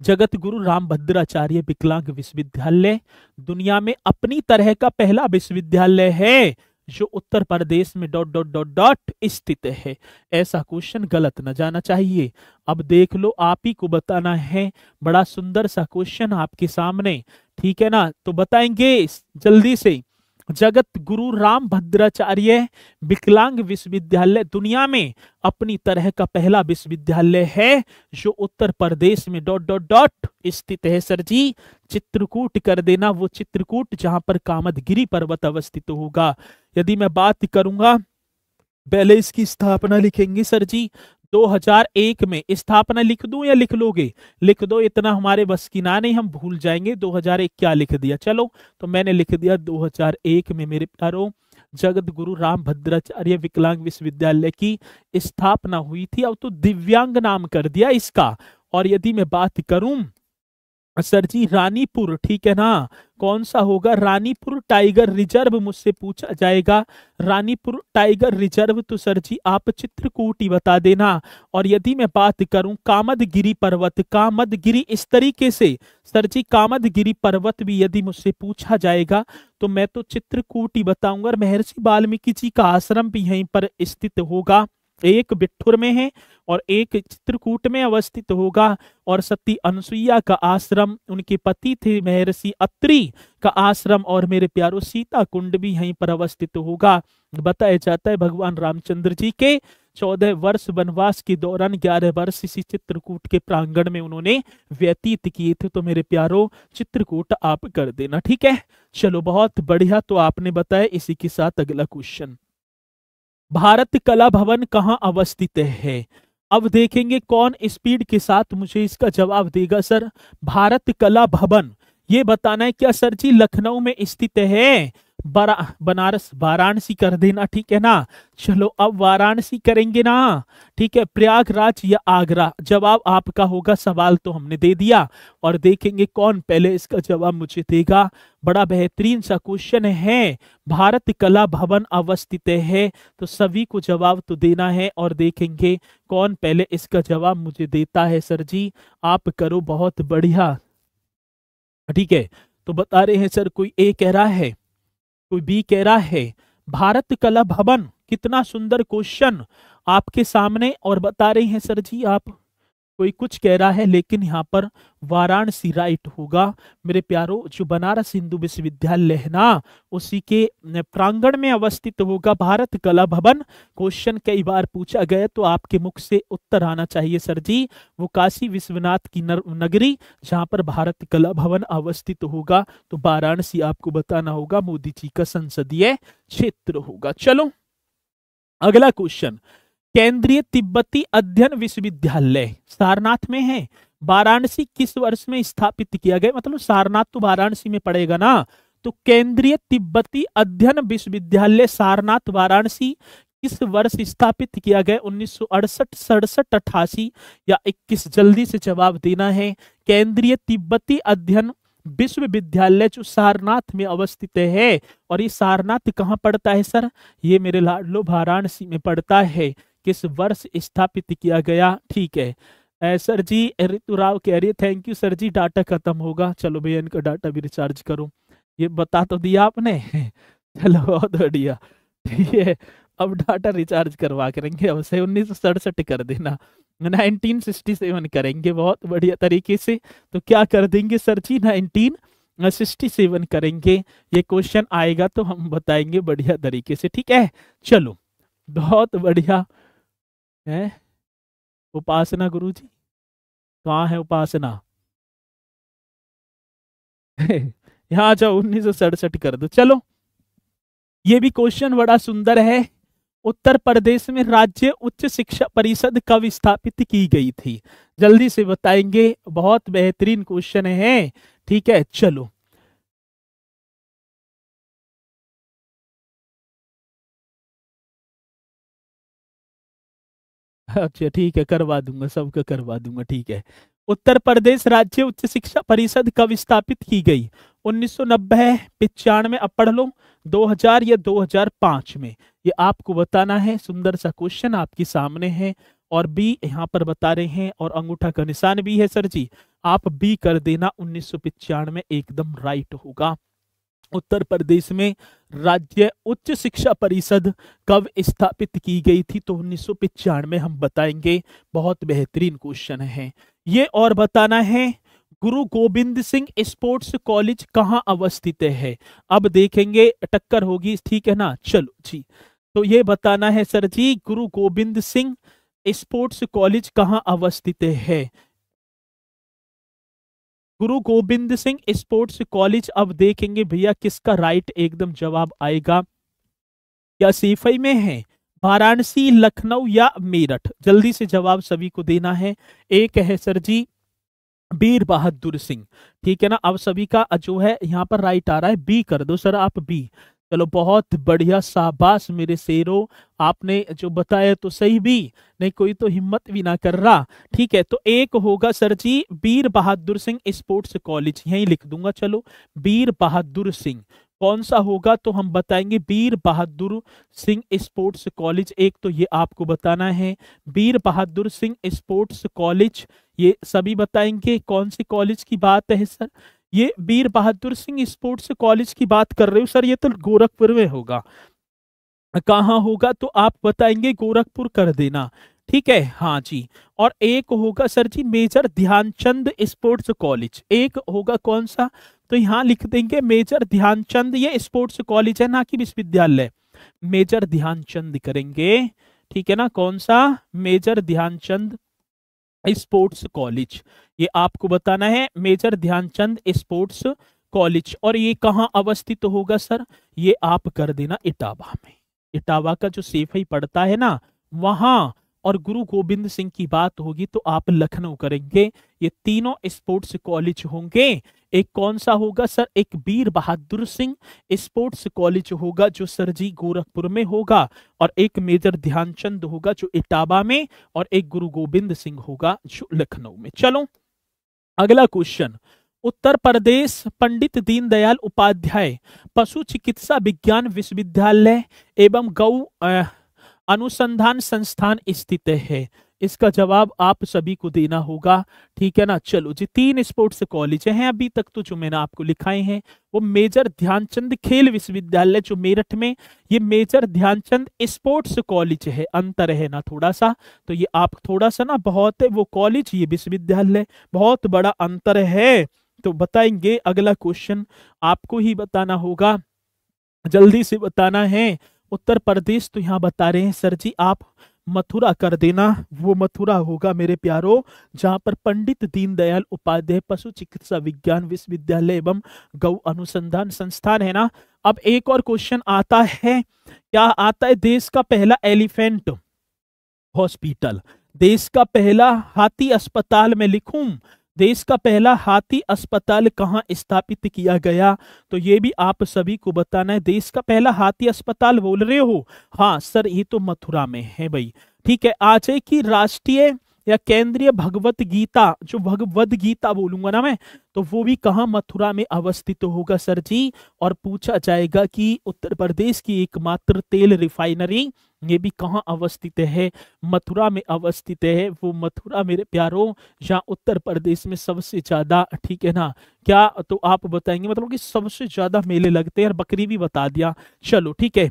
Speaker 1: जगत गुरु रामभद्राचार्य विकलांग विश्वविद्यालय दुनिया में अपनी तरह का पहला विश्वविद्यालय है जो उत्तर प्रदेश में डॉट डॉट डॉट डॉट स्थित है ऐसा क्वेश्चन गलत न जाना चाहिए अब देख लो आप ही को बताना है बड़ा सुंदर सा क्वेश्चन आपके सामने ठीक है ना तो बताएंगे जल्दी से जगत गुरु राम भद्राचार्य विकलांग विश्वविद्यालय दुनिया में अपनी तरह का पहला विश्वविद्यालय है जो उत्तर प्रदेश में डॉट डॉट डॉट स्थित है सर जी चित्रकूट कर देना वो चित्रकूट जहां पर कामदगिरी पर्वत अवस्थित होगा यदि मैं बात करूंगा पहले इसकी स्थापना लिखेंगे सर जी 2001 में स्थापना लिख दूं या लिख लोगे लिख दो इतना हमारे बस की ना नहीं हम भूल जाएंगे 2001 क्या लिख दिया चलो तो मैंने लिख दिया 2001 में मेरे प्यारों जगत गुरु राम भद्राचार्य विकलांग विश्वविद्यालय की स्थापना हुई थी अब तो दिव्यांग नाम कर दिया इसका और यदि मैं बात करूं सर जी रानीपुर ठीक है ना कौन सा होगा रानीपुर टाइगर रिजर्व मुझसे पूछा जाएगा रानीपुर टाइगर रिजर्व तो सर जी आप चित्रकूट ही बता देना और यदि मैं बात करूं कामदगिरी पर्वत कामदगिरी इस तरीके से सर जी कामदगिरी पर्वत भी यदि मुझसे पूछा जाएगा तो मैं तो चित्रकूट ही बताऊंगा महर्षि वाल्मीकि जी का आश्रम भी यहीं पर स्थित होगा एक बिठुर में है और एक चित्रकूट में अवस्थित होगा और सती अनुसुईया का आश्रम उनके पति थे महर्षि अत्री का आश्रम और मेरे प्यारो सीता कुंड भी यहीं पर अवस्थित होगा बताया जाता है भगवान रामचंद्र जी के चौदह वर्ष वनवास के दौरान ग्यारह वर्ष इसी चित्रकूट के प्रांगण में उन्होंने व्यतीत किए थे तो मेरे प्यारो चित्रकूट आप कर देना ठीक है चलो बहुत बढ़िया तो आपने बताया इसी के साथ अगला क्वेश्चन भारत कला भवन कहाँ अवस्थित है अब देखेंगे कौन स्पीड के साथ मुझे इसका जवाब देगा सर भारत कला भवन ये बताना है क्या सर जी लखनऊ में स्थित है बरा बनारस वाराणसी कर देना ठीक है ना चलो अब वाराणसी करेंगे ना ठीक है प्रयागराज या आगरा जवाब आपका होगा सवाल तो हमने दे दिया और देखेंगे कौन पहले इसका जवाब मुझे देगा बड़ा बेहतरीन सा क्वेश्चन है भारत कला भवन अवस्थित है तो सभी को जवाब तो देना है और देखेंगे कौन पहले इसका जवाब मुझे देता है सर जी आप करो बहुत बढ़िया ठीक है तो बता रहे हैं सर कोई ए कह रहा है तो बी कह रहा है भारत कला भवन कितना सुंदर क्वेश्चन आपके सामने और बता रहे हैं सर जी आप कोई कुछ कह रहा है लेकिन यहाँ पर वाराणसी राइट होगा मेरे प्यारो जो बनारस हिंदू विश्वविद्यालय है ना उसी के प्रांगण में अवस्थित होगा भारत कला भवन क्वेश्चन कई बार पूछा गया तो आपके मुख से उत्तर आना चाहिए सर जी वो काशी विश्वनाथ की नगरी जहाँ पर भारत कला भवन अवस्थित होगा तो वाराणसी आपको बताना होगा मोदी जी का संसदीय क्षेत्र होगा चलो अगला क्वेश्चन केंद्रीय तिब्बती अध्ययन विश्वविद्यालय सारनाथ में है वाराणसी किस वर्ष में स्थापित किया गया मतलब सारनाथ तो वाराणसी में पड़ेगा ना तो केंद्रीय तिब्बती अध्ययन विश्वविद्यालय सारनाथ वाराणसी किस वर्ष स्थापित किया गया उन्नीस सौ अड़सठ सड़सठ या इक्कीस जल्दी से जवाब देना है केंद्रीय तिब्बती अध्ययन विश्वविद्यालय जो सारनाथ में अवस्थित है और ये सारनाथ कहाँ पड़ता है सर ये मेरे लाडलो वाराणसी में पड़ता है किस वर्ष स्थापित किया गया ठीक है ए, सर जी ऋतुराव कह रही है thank you sir ji data खत्म होगा चलो भैया इनका डाटा भी रिचार्ज करूँ ये बता तो दिया आपने चलो बहुत बढ़िया ठीक है अब डाटा रिचार्ज करवा करेंगे अब से उन्नीस सड़सठ कर देना 1967 करेंगे बहुत बढ़िया तरीके से तो क्या कर देंगे sir ji nineteen sixty seven करेंगे ये क्वेश्चन आएगा तो हम बताएंगे
Speaker 2: बढ़िया तरीके से ठीक है चलो बहुत बढ़िया है उपासना गुरु जी कहाँ है उपासना यहाँ जाओ उन्नीस सौ सड़सठ कर दो चलो ये
Speaker 1: भी क्वेश्चन बड़ा सुंदर है उत्तर प्रदेश में राज्य उच्च शिक्षा परिषद कब
Speaker 2: स्थापित की गई थी जल्दी से बताएंगे बहुत बेहतरीन क्वेश्चन है ठीक है चलो अच्छा ठीक है करवा दूंगा सबको करवा दूंगा ठीक है उत्तर प्रदेश राज्य उच्च शिक्षा परिषद
Speaker 1: कब स्थापित की गई उन्नीस सौ पिचानवे अब पढ़ लो 2000 या 2005 में ये आपको बताना है सुंदर सा क्वेश्चन आपके सामने है और बी यहाँ पर बता रहे हैं और अंगूठा का निशान भी है सर जी आप बी कर देना उन्नीस सौ एकदम राइट होगा उत्तर प्रदेश में राज्य उच्च शिक्षा परिषद कब स्थापित की गई थी तो उन्नीस में हम बताएंगे बहुत बेहतरीन क्वेश्चन है ये और बताना है गुरु गोविंद सिंह स्पोर्ट्स कॉलेज कहाँ अवस्थित है अब देखेंगे टक्कर होगी ठीक है ना चलो जी तो ये बताना है सर जी गुरु गोविंद सिंह स्पोर्ट्स कॉलेज कहाँ अवस्थित है गुरु गोविंद सिंह स्पोर्ट्स कॉलेज अब देखेंगे भैया किसका राइट एकदम जवाब आएगा या सीफई में है वाराणसी लखनऊ या मेरठ जल्दी से जवाब सभी को देना है एक है सर जी बीर बहादुर सिंह ठीक है ना अब सभी का जो है यहाँ पर राइट आ रहा है बी कर दो सर आप बी चलो बहुत बढ़िया शाबाश मेरे शेरों आपने जो बताया तो सही भी नहीं कोई तो हिम्मत भी ना कर रहा ठीक है तो एक होगा sir ji Veer Bahadur Singh sports college यही लिख दूंगा चलो वीर बहादुर सिंह कौन सा होगा तो हम बताएंगे वीर बहादुर सिंह स्पोर्ट्स कॉलेज एक तो ये आपको बताना है वीर बहादुर सिंह स्पोर्ट्स कॉलेज ये सभी बताएंगे कौन से कॉलेज की बात है सर ये वीर बहादुर सिंह स्पोर्ट्स कॉलेज की बात कर रहे हो सर ये तो गोरखपुर में होगा कहाँ होगा तो आप बताएंगे गोरखपुर कर देना ठीक है हाँ जी और एक होगा sir ji major Dhyanchand sports college एक होगा कौन सा तो यहाँ लिख देंगे मेजर ध्यानचंद ये स्पोर्ट्स कॉलेज है ना कि विश्वविद्यालय मेजर ध्यानचंद करेंगे ठीक है ना कौन सा मेजर ध्यानचंद स्पोर्ट्स कॉलेज ये आपको बताना है मेजर ध्यानचंद स्पोर्ट्स कॉलेज और ये कहाँ अवस्थित तो होगा सर ये आप कर देना इटावा में इटावा का जो सेफ ही पड़ता है ना वहां और गुरु गोविंद सिंह की बात होगी तो आप लखनऊ करेंगे ये तीनों स्पोर्ट्स कॉलेज होंगे एक कौन सा होगा सर एक बीर बहादुर सिंह स्पोर्ट्स कॉलेज होगा जो सर जी गोरखपुर में होगा और एक मेजर ध्यानचंद होगा जो इटावा में और एक गुरु गोविंद सिंह होगा जो लखनऊ में चलो अगला क्वेश्चन उत्तर प्रदेश पंडित दीनदयाल उपाध्याय पशु चिकित्सा विज्ञान विश्वविद्यालय एवं गौ अनुसंधान संस्थान स्थित है इसका जवाब आप सभी को देना होगा ठीक है ना चलो जी तीन स्पोर्ट्स कॉलेज हैं अभी तक तो जो मैंने आपको लिखाए हैं वो मेजर ध्यानचंद खेल विश्वविद्यालय जो मेरठ में ये मेजर ध्यानचंद स्पोर्ट्स कॉलेज है अंतर है ना थोड़ा सा तो ये आप थोड़ा सा ना बहुत वो कॉलेज ये विश्वविद्यालय बहुत बड़ा अंतर है तो बताएंगे अगला क्वेश्चन आपको ही बताना होगा जल्दी से बताना है उत्तर प्रदेश तो यहाँ बता रहे हैं सर जी आप मथुरा कर देना वो मथुरा होगा मेरे प्यारो जहाँ पर पंडित दीनदयाल उपाध्याय पशु चिकित्सा विज्ञान विश्वविद्यालय एवं गौ अनुसंधान संस्थान है ना अब एक और क्वेश्चन आता है क्या आता है देश का पहला एलिफेंट हॉस्पिटल देश का पहला हाथी अस्पताल में लिखूं देश का पहला हाथी अस्पताल कहाँ स्थापित किया गया तो ये भी आप सभी को बताना है देश का पहला हाथी अस्पताल बोल रहे हो हाँ सर ये तो मथुरा में है भाई ठीक है आज की राष्ट्रीय या केंद्रीय भगवत गीता जो भगवत गीता बोलूंगा ना मैं तो वो भी कहाँ मथुरा में अवस्थित तो होगा सर जी और पूछा जाएगा कि उत्तर प्रदेश की एकमात्र तेल रिफाइनरी ये भी कहाँ अवस्थित है मथुरा में अवस्थित है वो मथुरा मेरे प्यारों या उत्तर प्रदेश में सबसे ज्यादा ठीक है ना क्या तो आप बताएंगे मतलब कि सबसे ज्यादा मेले लगते हैं और बकरी भी बता दिया चलो ठीक है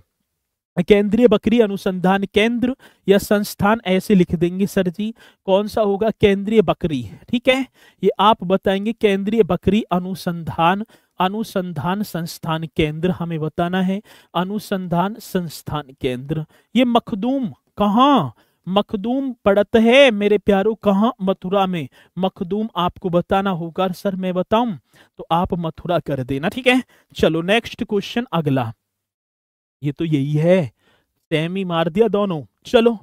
Speaker 1: केंद्रीय बकरी अनुसंधान केंद्र या संस्थान ऐसे लिख देंगे सर जी कौन सा होगा केंद्रीय बकरी ठीक है ये आप बताएंगे केंद्रीय बकरी अनुसंधान अनुसंधान संस्थान केंद्र हमें बताना है अनुसंधान संस्थान केंद्र ये मखदूम कहाँ मखदूम पड़त है मेरे प्यारो कहाँ मथुरा में मखदूम आपको बताना होगा सर मैं बताऊं तो आप मथुरा कर देना ठीक है चलो नेक्स्ट क्वेश्चन अगला ये तो यही है तैमी मार दिया दोनों चलो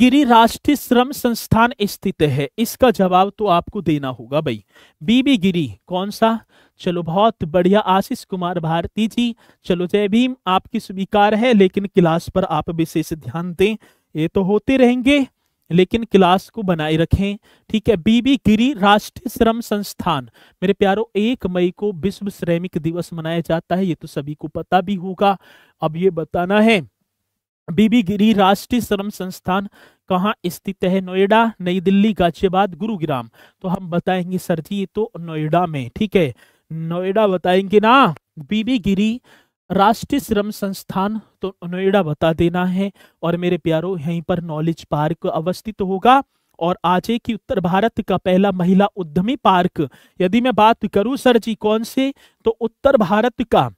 Speaker 1: गिरी राष्ट्रीय श्रम संस्थान स्थित है इसका जवाब तो आपको देना होगा भाई बीबी गिरी कौन सा चलो बहुत बढ़िया आशीष कुमार भारती जी चलो जय भीम आपकी स्वीकार है लेकिन क्लास पर आप विशेष ध्यान दें ये तो होते रहेंगे लेकिन क्लास को बनाए रखें ठीक है बीबी गिरी राष्ट्रीय श्रम संस्थान मेरे प्यारों एक मई को विश्व श्रमिक दिवस मनाया जाता है ये तो सभी को पता भी होगा अब ये बताना है बीबी गिरी राष्ट्रीय श्रम संस्थान कहाँ स्थित है नोएडा नई दिल्ली गाजियाबाद गुरुग्राम तो हम बताएंगे सर जी ये तो नोएडा में ठीक है नोएडा बताएंगे ना बीबी गिरी राष्ट्रीय श्रम संस्थान तो नोएडा बता देना है और मेरे प्यारो यहीं पर नॉलेज पार्क अवस्थित होगा और आज की उत्तर भारत का पहला महिला उद्यमी पार्क यदि मैं बात करूं सर जी कौन से तो उत्तर भारत का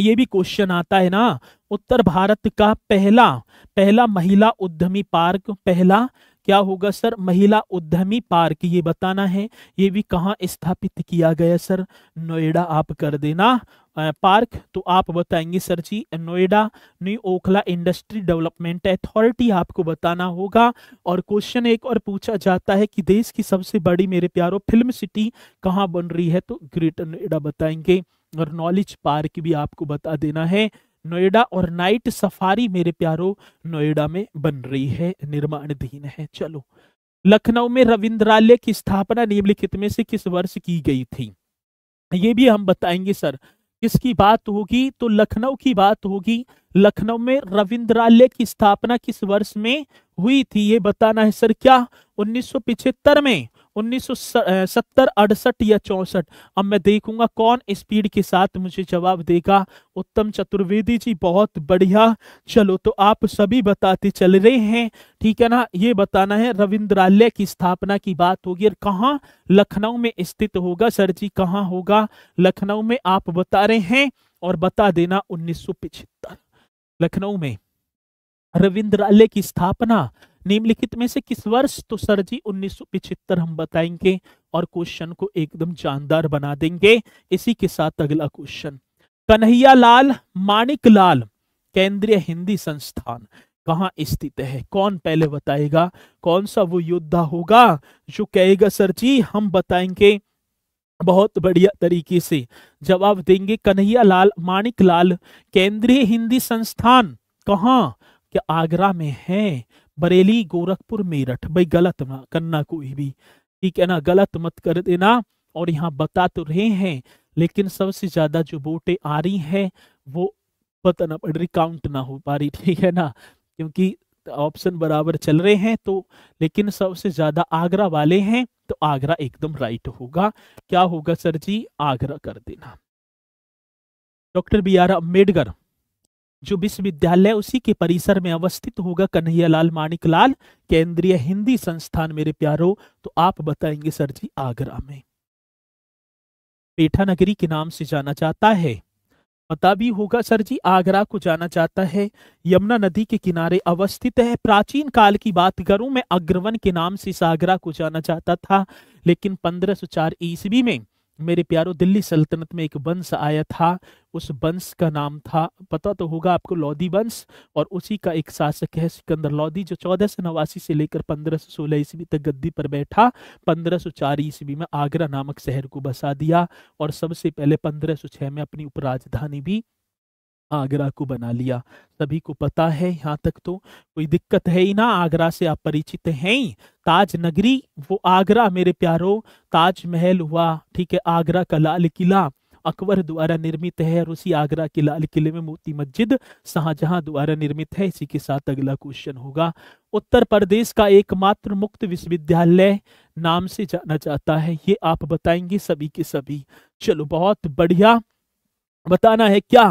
Speaker 1: ये भी क्वेश्चन आता है ना उत्तर भारत का पहला पहला महिला उद्यमी पार्क पहला क्या होगा सर महिला उद्यमी पार्क ये बताना है ये भी कहाँ स्थापित किया गया सर नोएडा आप कर देना पार्क तो आप बताएंगे sir ji Noida new Okhla industry development authority आपको बताना होगा और क्वेश्चन एक और पूछा जाता है कि देश की सबसे बड़ी मेरे प्यारो फिल्म सिटी कहाँ बन रही है तो ग्रेटर नोएडा बताएंगे और नॉलेज पार्क भी आपको बता देना है नोएडा और नाइट सफारी मेरे प्यारो नोएडा में बन रही है निर्माणधीन है चलो लखनऊ में रविंद्रालय की स्थापना निम्नलिखित में से किस वर्ष की गई थी ये भी हम बताएंगे सर किसकी बात होगी तो लखनऊ की बात होगी लखनऊ में रविंद्रालय की स्थापना किस वर्ष में हुई थी ये बताना है सर क्या उन्नीस में उन्नीस सौ या चौसठ अब मैं देखूंगा कौन स्पीड के साथ मुझे जवाब देगा उत्तम चतुर्वेदी जी बहुत बढ़िया चलो तो आप सभी बताते चल रहे हैं ठीक है ना ये बताना है रविंद्रालय की स्थापना की बात होगी और कहाँ लखनऊ में स्थित होगा सर जी कहाँ होगा लखनऊ में आप बता रहे हैं और बता देना उन्नीस लखनऊ में रविंद्रालय की स्थापना निम्नलिखित में से किस वर्ष तो सर जी उन्नीस हम बताएंगे और क्वेश्चन को एकदम जानदार बना देंगे इसी के साथ अगला क्वेश्चन कन्हैया लाल माणिक लाल केंद्रीय हिंदी संस्थान कहाँ स्थित है कौन पहले बताएगा कौन सा वो योद्धा होगा जो कहेगा सर जी हम बताएंगे बहुत बढ़िया तरीके से जवाब देंगे कन्हैया लाल माणिक लाल केंद्रीय हिंदी संस्थान कहाँ क्या आगरा में है बरेली गोरखपुर मेरठ भाई गलत ना करना कोई भी ठीक है ना गलत मत कर देना और यहाँ बता तो रहे हैं लेकिन सबसे ज्यादा जो वोटें आ रही हैं वो पता ना पड़ रही काउंट ना हो पा रही ठीक है ना क्योंकि ऑप्शन बराबर चल रहे हैं तो लेकिन सबसे ज्यादा आगरा वाले हैं तो आगरा एकदम राइट होगा क्या होगा सर जी आगरा कर देना डॉक्टर बी आर अम्बेडकर जो विश्वविद्यालय उसी के परिसर में अवस्थित होगा कन्हैयालाल माणिकलाल केंद्रीय हिंदी संस्थान मेरे प्यारो तो आप बताएंगे सर जी आगरा में पेठा नगरी के नाम से जाना जाता है पता भी होगा सर जी आगरा को जाना जाता है यमुना नदी के किनारे अवस्थित है प्राचीन काल की बात करूं मैं अग्रवन के नाम से सागरा आगरा को जाना जाता था लेकिन चार ईस्वी में मेरे प्यारो दिल्ली सल्तनत में एक वंश आया था उस वंश का नाम था पता तो होगा आपको लोधी वंश और उसी का एक शासक है सिकंदर लोधी जो चौदह सौ नवासी से लेकर पंद्रह सौ सोलह ईस्वी तक गद्दी पर बैठा पंद्रह सौ चार ईस्वी में आगरा नामक शहर को बसा दिया और सबसे पहले पंद्रह सौ छह में अपनी उपराजधानी भी आगरा को बना लिया सभी को पता है यहाँ तक तो कोई दिक्कत है ही ना आगरा से आप परिचित हैं ही ताज नगरी वो आगरा मेरे प्यारो ताज महल हुआ ठीक है आगरा का लाल किला अकबर द्वारा निर्मित है और उसी आगरा के लाल किले में मोती मस्जिद शाहजहां द्वारा निर्मित है इसी के साथ अगला क्वेश्चन होगा उत्तर प्रदेश का एकमात्र मुक्त विश्वविद्यालय नाम से जाना जाता है ये आप बताएंगे सभी के सभी चलो बहुत बढ़िया बताना है क्या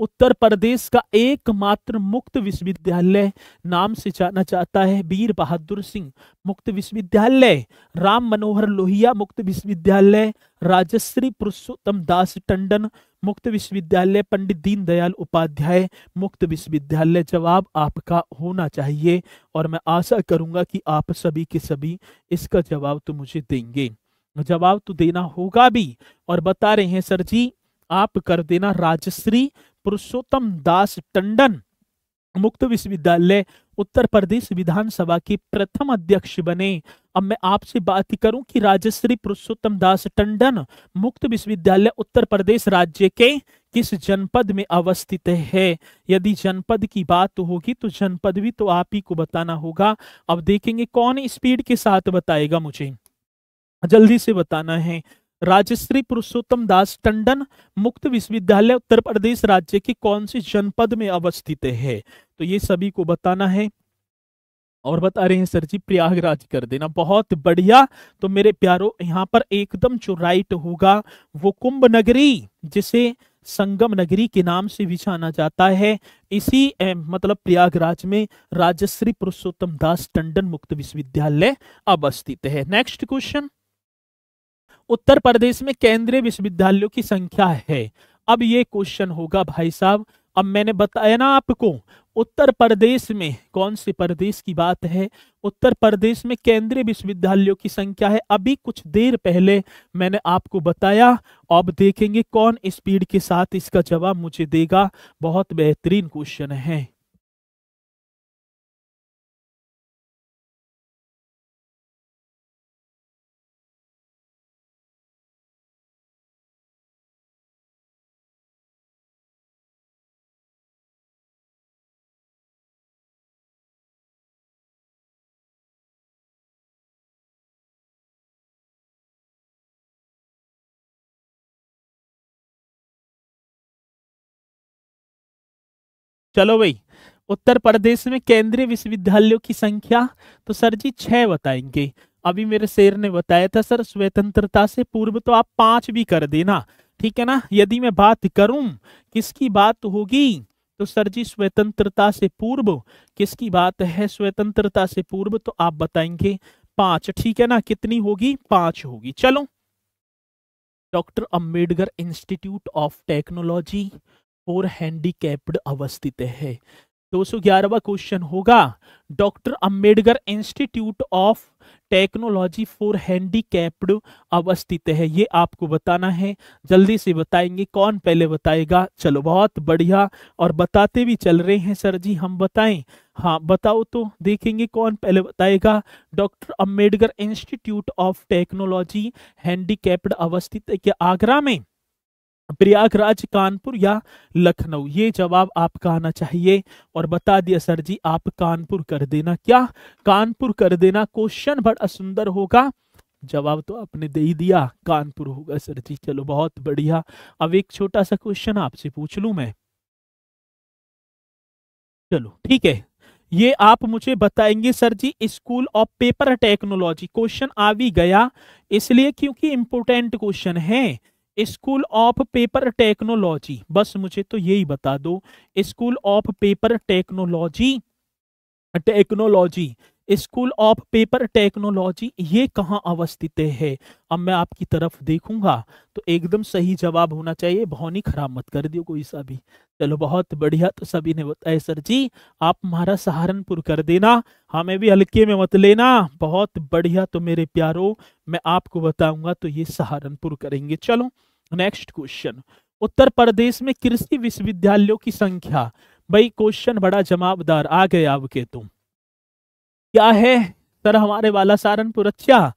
Speaker 1: उत्तर प्रदेश का एकमात्र मुक्त विश्वविद्यालय नाम से जाना जाता है वीर बहादुर सिंह मुक्त विश्वविद्यालय राम मनोहर लोहिया मुक्त विश्वविद्यालय राजश्री पुरुषोत्तम दास टंडन मुक्त विश्वविद्यालय पंडित दीनदयाल उपाध्याय मुक्त विश्वविद्यालय जवाब आपका होना चाहिए और मैं आशा करूंगा कि आप सभी के सभी इसका जवाब तो मुझे देंगे जवाब तो देना होगा भी और बता रहे हैं सर जी आप कर देना राजश्री पुरुषोत्तम दास टंडन मुक्त विश्वविद्यालय उत्तर प्रदेश विधानसभा के प्रथम अध्यक्ष बने अब मैं आपसे बात करूं कि राजश्री पुरुषोत्तम दास टंडन मुक्त विश्वविद्यालय उत्तर प्रदेश राज्य के किस जनपद में अवस्थित है यदि जनपद की बात होगी तो जनपद भी तो आप ही को बताना होगा अब देखेंगे कौन स्पीड के साथ बताएगा मुझे जल्दी से बताना है राजश्री पुरुषोत्तम दास टंडन मुक्त विश्वविद्यालय उत्तर प्रदेश राज्य के कौन से जनपद में अवस्थित है तो ये सभी को बताना है और बता रहे हैं सर जी प्रयागराज कर देना बहुत बढ़िया तो मेरे प्यारो यहाँ पर एकदम जो राइट होगा वो कुंभ नगरी जिसे संगम नगरी के नाम से भी जाना जाता है इसी ए, मतलब प्रयागराज में राजश्री पुरुषोत्तम दास टंडन मुक्त विश्वविद्यालय अवस्थित है नेक्स्ट क्वेश्चन उत्तर प्रदेश में केंद्रीय विश्वविद्यालयों की संख्या है अब ये क्वेश्चन होगा भाई साहब अब मैंने बताया ना आपको उत्तर प्रदेश में कौन से प्रदेश की बात है उत्तर प्रदेश में केंद्रीय विश्वविद्यालयों की संख्या है अभी कुछ देर पहले मैंने आपको
Speaker 2: बताया अब देखेंगे कौन स्पीड के साथ इसका जवाब मुझे देगा बहुत बेहतरीन क्वेश्चन है
Speaker 1: चलो भाई उत्तर प्रदेश में केंद्रीय विश्वविद्यालयों की संख्या तो सर जी छह बताएंगे अभी मेरे शेर ने बताया था सर स्वतंत्रता से पूर्व तो आप पांच भी कर देना ठीक है ना यदि मैं बात करूं किसकी बात होगी तो सर जी स्वतंत्रता से पूर्व किसकी बात है स्वतंत्रता से पूर्व तो आप बताएंगे पांच ठीक है ना कितनी होगी पांच होगी चलो doctor Ambedkar institute of technology for handicapped अवस्थित है दो सौ ग्यारहवा क्वेश्चन होगा doctor Ambedkar institute of technology for handicapped अवस्थित है ये आपको बताना है जल्दी से बताएंगे कौन पहले बताएगा चलो बहुत बढ़िया और बताते भी चल रहे हैं सर जी हम बताएं हाँ बताओ तो देखेंगे कौन पहले बताएगा doctor Ambedkar institute of technology handicapped अवस्थित है क्या आगरा में प्रयागराज कानपुर या लखनऊ ये जवाब आपका आना चाहिए और बता दिया सर जी आप कानपुर कर देना क्या कानपुर कर देना क्वेश्चन बड़ा सुंदर होगा जवाब तो आपने दे ही दिया कानपुर होगा सर जी चलो बहुत बढ़िया अब एक छोटा सा क्वेश्चन आपसे पूछ लू मैं चलो ठीक है ये आप मुझे बताएंगे sir ji school of paper technology question आ भी गया इसलिए क्योंकि इंपोर्टेंट क्वेश्चन है स्कूल ऑफ पेपर टेक्नोलॉजी बस मुझे तो यही बता दो school of paper technology technology school of paper technology ये कहाँ अवस्थित है अब मैं आपकी तरफ देखूंगा तो एकदम सही जवाब होना चाहिए भौनी खराब मत कर दियो कोई सा भी चलो बहुत बढ़िया तो सभी ने बताया सर जी आप हमारा सहारनपुर कर देना हमें भी हल्के में मत लेना बहुत बढ़िया तो मेरे प्यारो मैं आपको बताऊंगा तो ये सहारनपुर करेंगे चलो नेक्स्ट क्वेश्चन उत्तर प्रदेश में कृषि विश्वविद्यालयों की संख्या भाई क्वेश्चन बड़ा जवाबदार आ गया के तुम क्या है सर हमारे वाला सहारनपुर अच्छा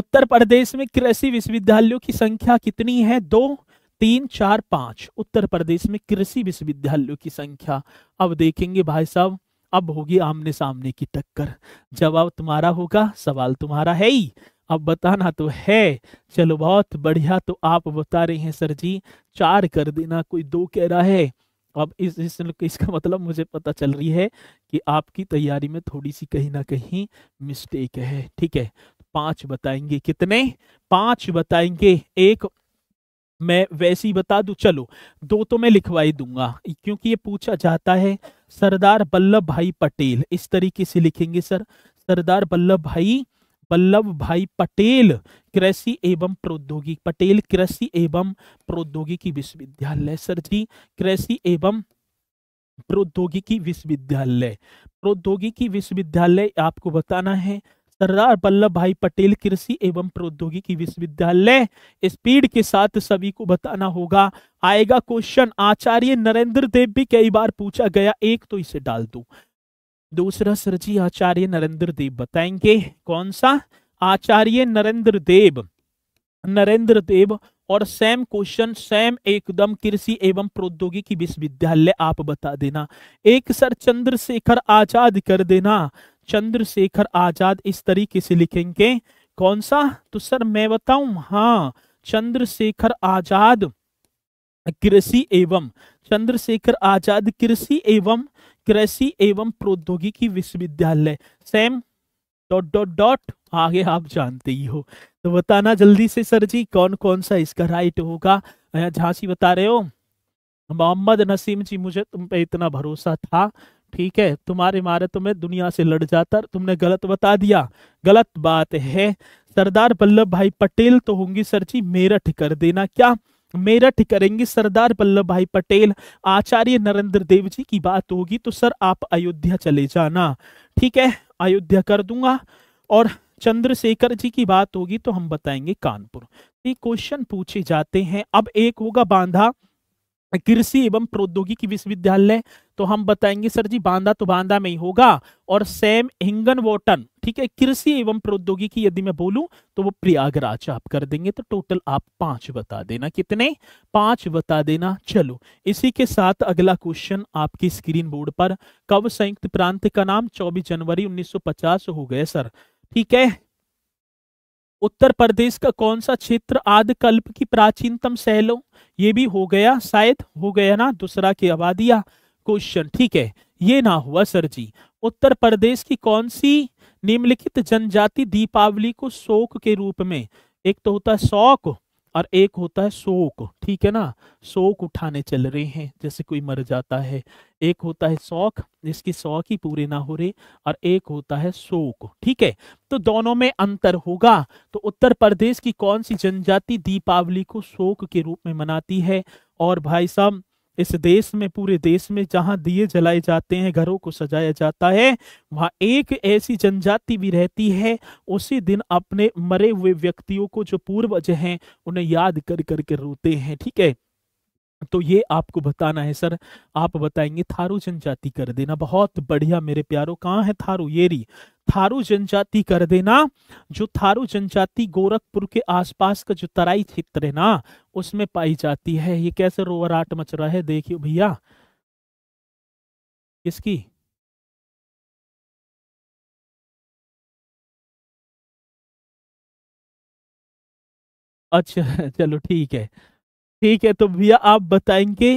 Speaker 1: उत्तर प्रदेश में कृषि विश्वविद्यालयों की संख्या कितनी है दो तीन चार पांच उत्तर प्रदेश में कृषि विश्वविद्यालयों की संख्या अब देखेंगे भाई साहब अब होगी आमने सामने की टक्कर जवाब तुम्हारा होगा सवाल तुम्हारा है ही अब बताना तो है चलो बहुत बढ़िया तो आप बता रहे हैं सर जी चार कर देना कोई दो कह रहा है अब इस, इस इसका मतलब मुझे पता चल रही है कि आपकी तैयारी में थोड़ी सी कहीं ना कहीं मिस्टेक है ठीक है पांच बताएंगे कितने पांच बताएंगे एक मैं वैसे ही बता दू चलो दो तो मैं लिखवाई दूंगा क्योंकि ये पूछा जाता है सरदार वल्लभ भाई पटेल इस तरीके से लिखेंगे सर सरदार वल्लभ भाई वल्लभ भाई पटेल कृषि एवं प्रौद्योगिकी पटेल कृषि एवं प्रौद्योगिकी विश्वविद्यालय सर जी कृषि एवं प्रौद्योगिकी विश्वविद्यालय प्रौद्योगिकी विश्वविद्यालय आपको बताना है सरदार वल्लभ भाई पटेल कृषि एवं प्रौद्योगिकी विश्वविद्यालय स्पीड के साथ सभी को बताना होगा आएगा क्वेश्चन आचार्य नरेंद्र देव भी कई बार पूछा गया एक तो इसे डाल दू दूसरा सर जी आचार्य नरेंद्र देव बताएंगे कौन सा आचार्य नरेंद्र देव नरेंद्र देव और सेम क्वेश्चन सेम एकदम कृषि एवं प्रौद्योगिकी विश्वविद्यालय आप बता देना एक सर चंद्रशेखर आजाद कर देना चंद्रशेखर आजाद इस तरीके से लिखेंगे कौन सा तो सर मैं बताऊं हाँ चंद्रशेखर आजाद कृषि एवं चंद्रशेखर आजाद कृषि एवं कृषि एवं प्रौद्योगिकी विश्वविद्यालय सेम डॉट डॉट डॉट आगे आप जानते ही हो तो बताना जल्दी से सर जी कौन कौन सा इसका राइट होगा झांसी बता रहे हो मोहम्मद नसीम जी मुझे तुम पे इतना भरोसा था ठीक है तुम्हारे मारे तो मैं दुनिया से लड़ जाता तुमने गलत बता दिया गलत बात है सरदार वल्लभ भाई पटेल तो होंगी सर जी मेरठ कर देना क्या मेरठ करेंगे सरदार वल्लभ भाई पटेल आचार्य नरेंद्र देव जी की बात होगी तो सर आप अयोध्या चले जाना ठीक है अयोध्या कर दूंगा और चंद्रशेखर जी की बात होगी तो हम बताएंगे कानपुर ये क्वेश्चन पूछे जाते हैं अब एक होगा बांधा कृषि एवं प्रौद्योगिकी विश्वविद्यालय तो हम बताएंगे सर जी बांदा तो बांदा में ही होगा और सेम हिंगन वोटन ठीक है कृषि एवं प्रौद्योगिकी यदि मैं बोलूं तो वो प्रयागराज आप कर देंगे तो टोटल आप पांच बता देना कितने पांच बता देना चलो इसी के साथ अगला क्वेश्चन आपकी स्क्रीन बोर्ड पर कब संयुक्त प्रांत का नाम चौबीस जनवरी उन्नीस हो गया सर ठीक है उत्तर प्रदेश का कौन सा क्षेत्र आदिकल्प की प्राचीनतम शैलों ये भी हो गया शायद हो गया ना दूसरा की आबादिया क्वेश्चन ठीक है ये ना हुआ सर जी उत्तर प्रदेश की कौन सी निम्नलिखित जनजाति दीपावली को शोक के रूप में एक तो होता है शौक और एक होता है शोक ठीक है ना शोक उठाने चल रहे हैं जैसे कोई मर जाता है एक होता है शौक जिसकी शौक ही पूरे ना हो रहे और एक होता है शोक ठीक है तो दोनों में अंतर होगा तो उत्तर प्रदेश की कौन सी जनजाति दीपावली को शोक के रूप में मनाती है और भाई साहब इस देश में पूरे देश में जहां दिए जलाए जाते हैं घरों को सजाया जाता है वहां एक ऐसी जनजाति भी रहती है उसी दिन अपने मरे हुए व्यक्तियों को जो पूर्वज हैं उन्हें याद कर करके रोते हैं ठीक है तो ये आपको बताना है सर आप बताएंगे थारू जनजाति कर देना बहुत बढ़िया मेरे प्यारो कहाँ है थारू येरी थारू जनजाति कर देना जो थारू जनजाति गोरखपुर के आसपास का जो तराई क्षेत्र है ना
Speaker 2: उसमें पाई जाती है ये कैसे आट मच रहा है देखियो भैया किसकी अच्छा चलो ठीक है ठीक है तो भैया आप बताएंगे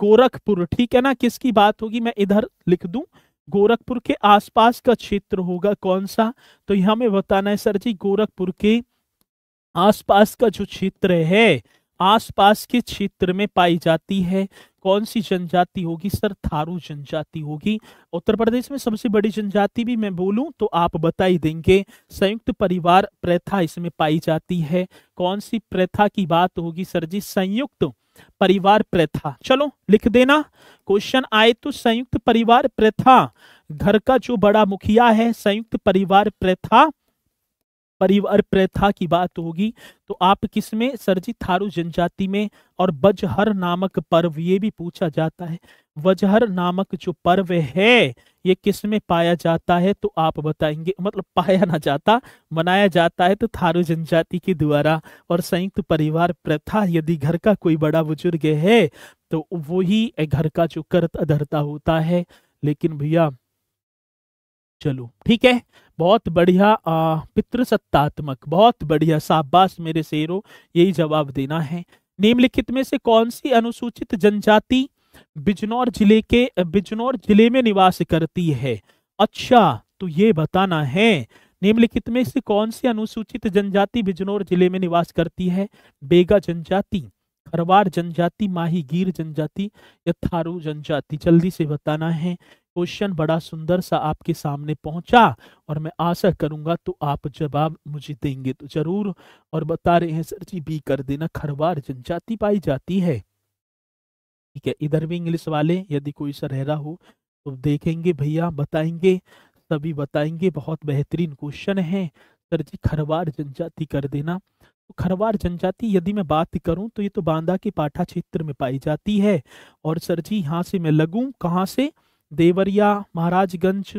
Speaker 2: गोरखपुर ठीक है ना किसकी बात
Speaker 1: होगी मैं इधर लिख दूं गोरखपुर के आसपास का क्षेत्र होगा कौन सा तो यहाँ में बताना है सर जी गोरखपुर के आसपास का जो क्षेत्र है आसपास के क्षेत्र में पाई जाती है कौन सी जनजाति होगी सर थारू जनजाति होगी उत्तर प्रदेश में सबसे बड़ी जनजाति भी मैं बोलूं तो आप बता ही देंगे संयुक्त परिवार प्रथा इसमें पाई जाती है कौन सी प्रथा की बात होगी सर जी संयुक्त परिवार प्रथा चलो लिख देना क्वेश्चन आए तो संयुक्त परिवार प्रथा घर का जो बड़ा मुखिया है संयुक्त परिवार प्रथा परिवार प्रथा की बात होगी तो आप किसमें सरजी थारू जनजाति में और बजहर नामक पर्व ये भी पूछा जाता है वजहर नामक जो पर्व है ये किस में पाया जाता है तो आप बताएंगे मतलब पाया ना जाता मनाया जाता है तो थारू जनजाति के द्वारा और संयुक्त परिवार प्रथा यदि घर का कोई बड़ा बुजुर्ग है तो वो ही घर का जो कर्त धरता होता है लेकिन भैया चलो ठीक है बहुत बढ़िया पितृसत्तात्मक बहुत बढ़िया शाबाश मेरे शेरों यही जवाब देना है निम्नलिखित में से कौन सी अनुसूचित जनजाति बिजनौर जिले के बिजनौर जिले में निवास करती है अच्छा तो ये बताना है निम्नलिखित में से कौन सी अनुसूचित जनजाति बिजनौर जिले में निवास करती है बेगा जनजाति खरवार जनजाति माहीगीर जनजाति या थारू जनजाति जल्दी से बताना है क्वेश्चन बड़ा सुंदर सा आपके सामने पहुंचा और मैं आशा करूंगा तो आप जवाब मुझे देंगे तो जरूर और बता रहे हैं सर जी बी कर देना खरवार जनजाति पाई जाती है ठीक है इधर भी इंग्लिश वाले यदि कोई सर रहरा हो तो देखेंगे भैया बताएंगे सभी बताएंगे बहुत बेहतरीन क्वेश्चन है सर जी खरवार जनजाति कर देना तो खरवार जनजाति यदि मैं बात करूं तो ये तो बांदा के पाठा क्षेत्र में पाई जाती है और सर जी यहाँ से मैं लगूं कहाँ से देवरिया महाराजगंज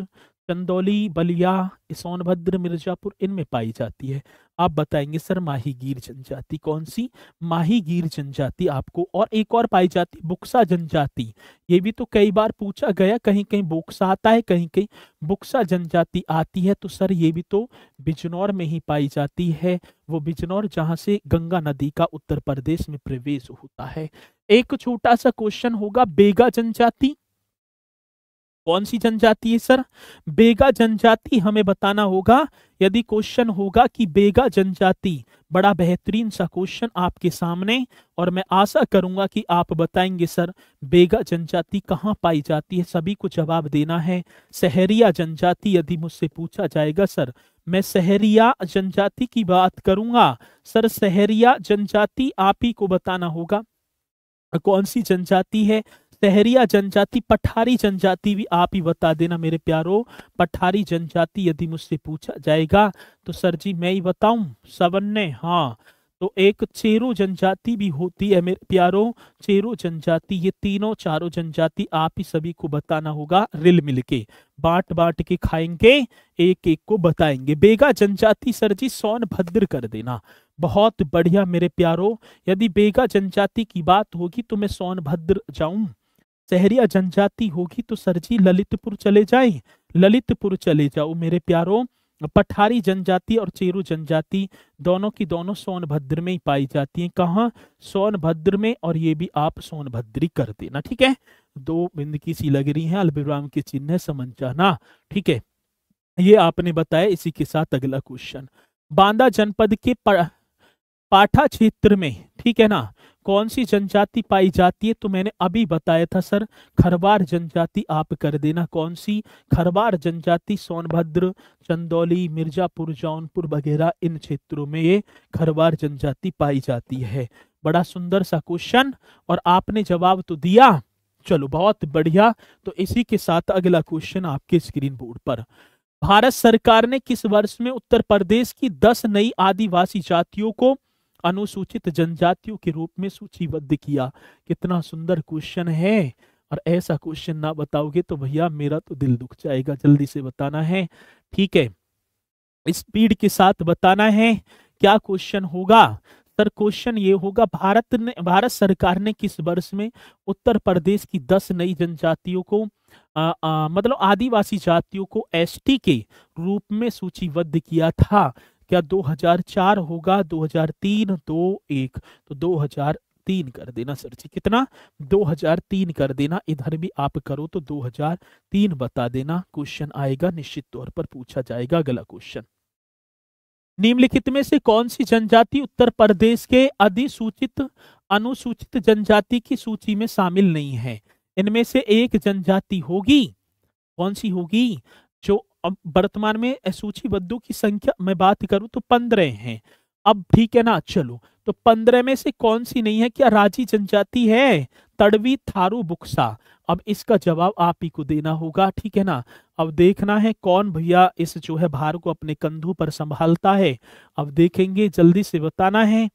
Speaker 1: चंदौली बलिया सोनभद्र मिर्जापुर इनमें पाई जाती है आप बताएंगे सर माहीगीर जनजाति कौन सी माहीगीर जनजाति आपको और एक और पाई जाती बुक्सा जनजाति ये भी तो कई बार पूछा गया कहीं कहीं बुक्सा आता है कहीं कहीं बुक्सा जनजाति आती है तो सर ये भी तो बिजनौर में ही पाई जाती है वो बिजनौर जहाँ से गंगा नदी का उत्तर प्रदेश में प्रवेश होता है एक छोटा सा क्वेश्चन होगा बेगा जनजाति कौन सी जनजाति है सर बेगा जनजाति हमें बताना होगा यदि क्वेश्चन होगा कि बेगा जनजाति बड़ा बेहतरीन सा क्वेश्चन आपके सामने और मैं आशा करूंगा कि आप बताएंगे सर बेगा जनजाति कहाँ पाई जाती है सभी को जवाब देना है सहरिया जनजाति यदि मुझसे पूछा जाएगा सर मैं सहरिया जनजाति की बात करूंगा सर सहरिया जनजाति आप ही को बताना होगा कौन सी जनजाति है तहरिया जनजाति पठारी जनजाति भी आप ही बता देना मेरे प्यारो पठारी जनजाति यदि मुझसे पूछा जाएगा तो सर जी मैं ही बताऊं सवन्ने हाँ तो एक चेरो जनजाति भी होती है मेरे प्यारो चेरो जनजाति ये तीनों चारों जनजाति आप ही सभी को बताना होगा रिल मिल के बांट बांट के खाएंगे एक एक को बताएंगे बेगा जनजाति सर जी सोन भद्र कर देना बहुत बढ़िया मेरे प्यारो यदि बेगा जनजाति की बात होगी तो मैं सोनभद्र जाऊं सहरिया जनजाति होगी तो सर जी ललितपुर चले जाए ललितपुर चले जाओ मेरे प्यारों पठारी जनजाति और चेरू जनजाति दोनों की दोनों सोनभद्र में ही पाई जाती हैं कहाँ सोनभद्र में और ये भी आप सोनभद्री कर देना ठीक है दो बिंद की सी लग रही है अलबिराम के चिन्ह समझ जाना ठीक है ये आपने बताया इसी के साथ अगला क्वेश्चन बांदा जनपद के पाठा क्षेत्र में ठीक है ना कौन सी जनजाति पाई जाती है तो मैंने अभी बताया था सर खरवार जनजाति आप कर देना कौन सी खरवार जनजाति सोनभद्र चंदौली मिर्जापुर जौनपुर वगैरह इन क्षेत्रों में ये खरवार जनजाति पाई जाती है बड़ा सुंदर सा क्वेश्चन और आपने जवाब तो दिया चलो बहुत बढ़िया तो इसी के साथ अगला क्वेश्चन आपके स्क्रीन बोर्ड पर भारत सरकार ने किस वर्ष में उत्तर प्रदेश की दस नई आदिवासी जातियों को अनुसूचित जनजातियों के रूप में सूचीबद्ध किया कितना सुंदर क्वेश्चन है और ऐसा क्वेश्चन ना बताओगे तो भैया मेरा तो दिल दुख जाएगा जल्दी से बताना है ठीक है स्पीड के साथ बताना है क्या क्वेश्चन होगा सर क्वेश्चन ये होगा भारत ने भारत सरकार ने किस वर्ष में उत्तर प्रदेश की दस नई जनजातियों को आ, आ, मतलब आदिवासी जातियों को एसटी के रूप में सूचीबद्ध किया था क्या 2004 होगा 2003 दो एक तो 2003 कर देना सर जी कितना 2003 कर देना इधर भी आप करो तो 2003 बता देना क्वेश्चन आएगा निश्चित तौर पर पूछा जाएगा अगला क्वेश्चन निम्नलिखित में से कौन सी जनजाति उत्तर प्रदेश के अधिसूचित अनुसूचित जनजाति की सूची में शामिल नहीं है इनमें से एक जनजाति होगी कौन सी होगी जो अब वर्तमान में सूचीबद्धों की संख्या मैं बात करूं तो पंद्रह हैं अब ठीक है ना चलो तो पंद्रह में से कौन सी नहीं है क्या राजी जनजाति है तड़वी थारू बुक्सा अब इसका जवाब आप ही को देना होगा ठीक है ना अब देखना है कौन भैया इस जो है भार को अपने कंधों पर संभालता है अब देखेंगे जल्दी से बताना है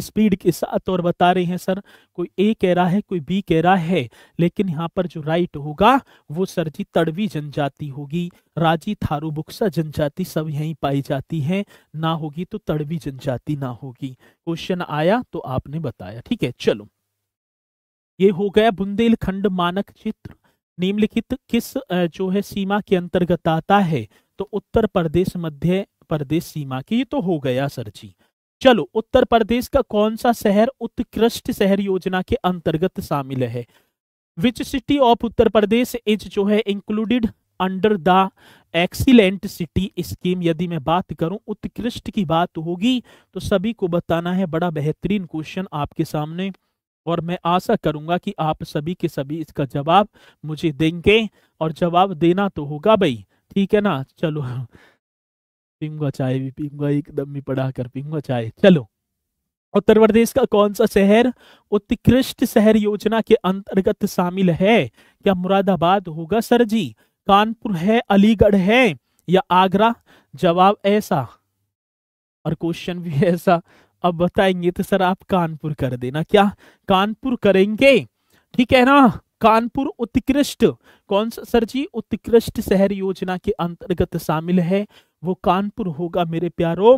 Speaker 1: स्पीड के साथ और बता रहे हैं सर कोई ए कह रहा है कोई बी कह रहा है लेकिन यहाँ पर जो राइट होगा वो सर जी तड़वी जनजाति होगी राजी थारू बुक्सा जनजाति सब यहीं पाई जाती है ना होगी तो तड़वी जनजाति ना होगी क्वेश्चन आया तो आपने बताया ठीक है चलो ये हो गया बुंदेलखंड मानक चित्र निम्नलिखित किस जो है सीमा के अंतर्गत आता है तो उत्तर प्रदेश मध्य प्रदेश सीमा की ये तो हो गया सर जी चलो उत्तर प्रदेश का कौन सा शहर उत्कृष्ट शहर योजना के अंतर्गत शामिल है which city of Uttar Pradesh is जो है included under the excellent city scheme यदि मैं बात करूं उत्कृष्ट की बात होगी तो सभी को बताना है बड़ा बेहतरीन क्वेश्चन आपके सामने और मैं आशा करूंगा कि आप सभी के सभी इसका जवाब मुझे देंगे और जवाब देना तो होगा भाई ठीक है ना चलो पीऊंगा चाय भी पीऊंगा एकदम ही पढ़ा कर पीऊंगा चाय चलो उत्तर प्रदेश का कौन सा शहर उत्कृष्ट शहर योजना के अंतर्गत शामिल है क्या मुरादाबाद होगा सर जी कानपुर है अलीगढ़ है या आगरा जवाब ऐसा और क्वेश्चन भी ऐसा अब बताएंगे तो सर आप कानपुर कर देना क्या कानपुर करेंगे ठीक है ना कानपुर उत्कृष्ट कौन सा सर जी उत्कृष्ट शहर योजना के अंतर्गत शामिल है वो कानपुर होगा मेरे प्यारो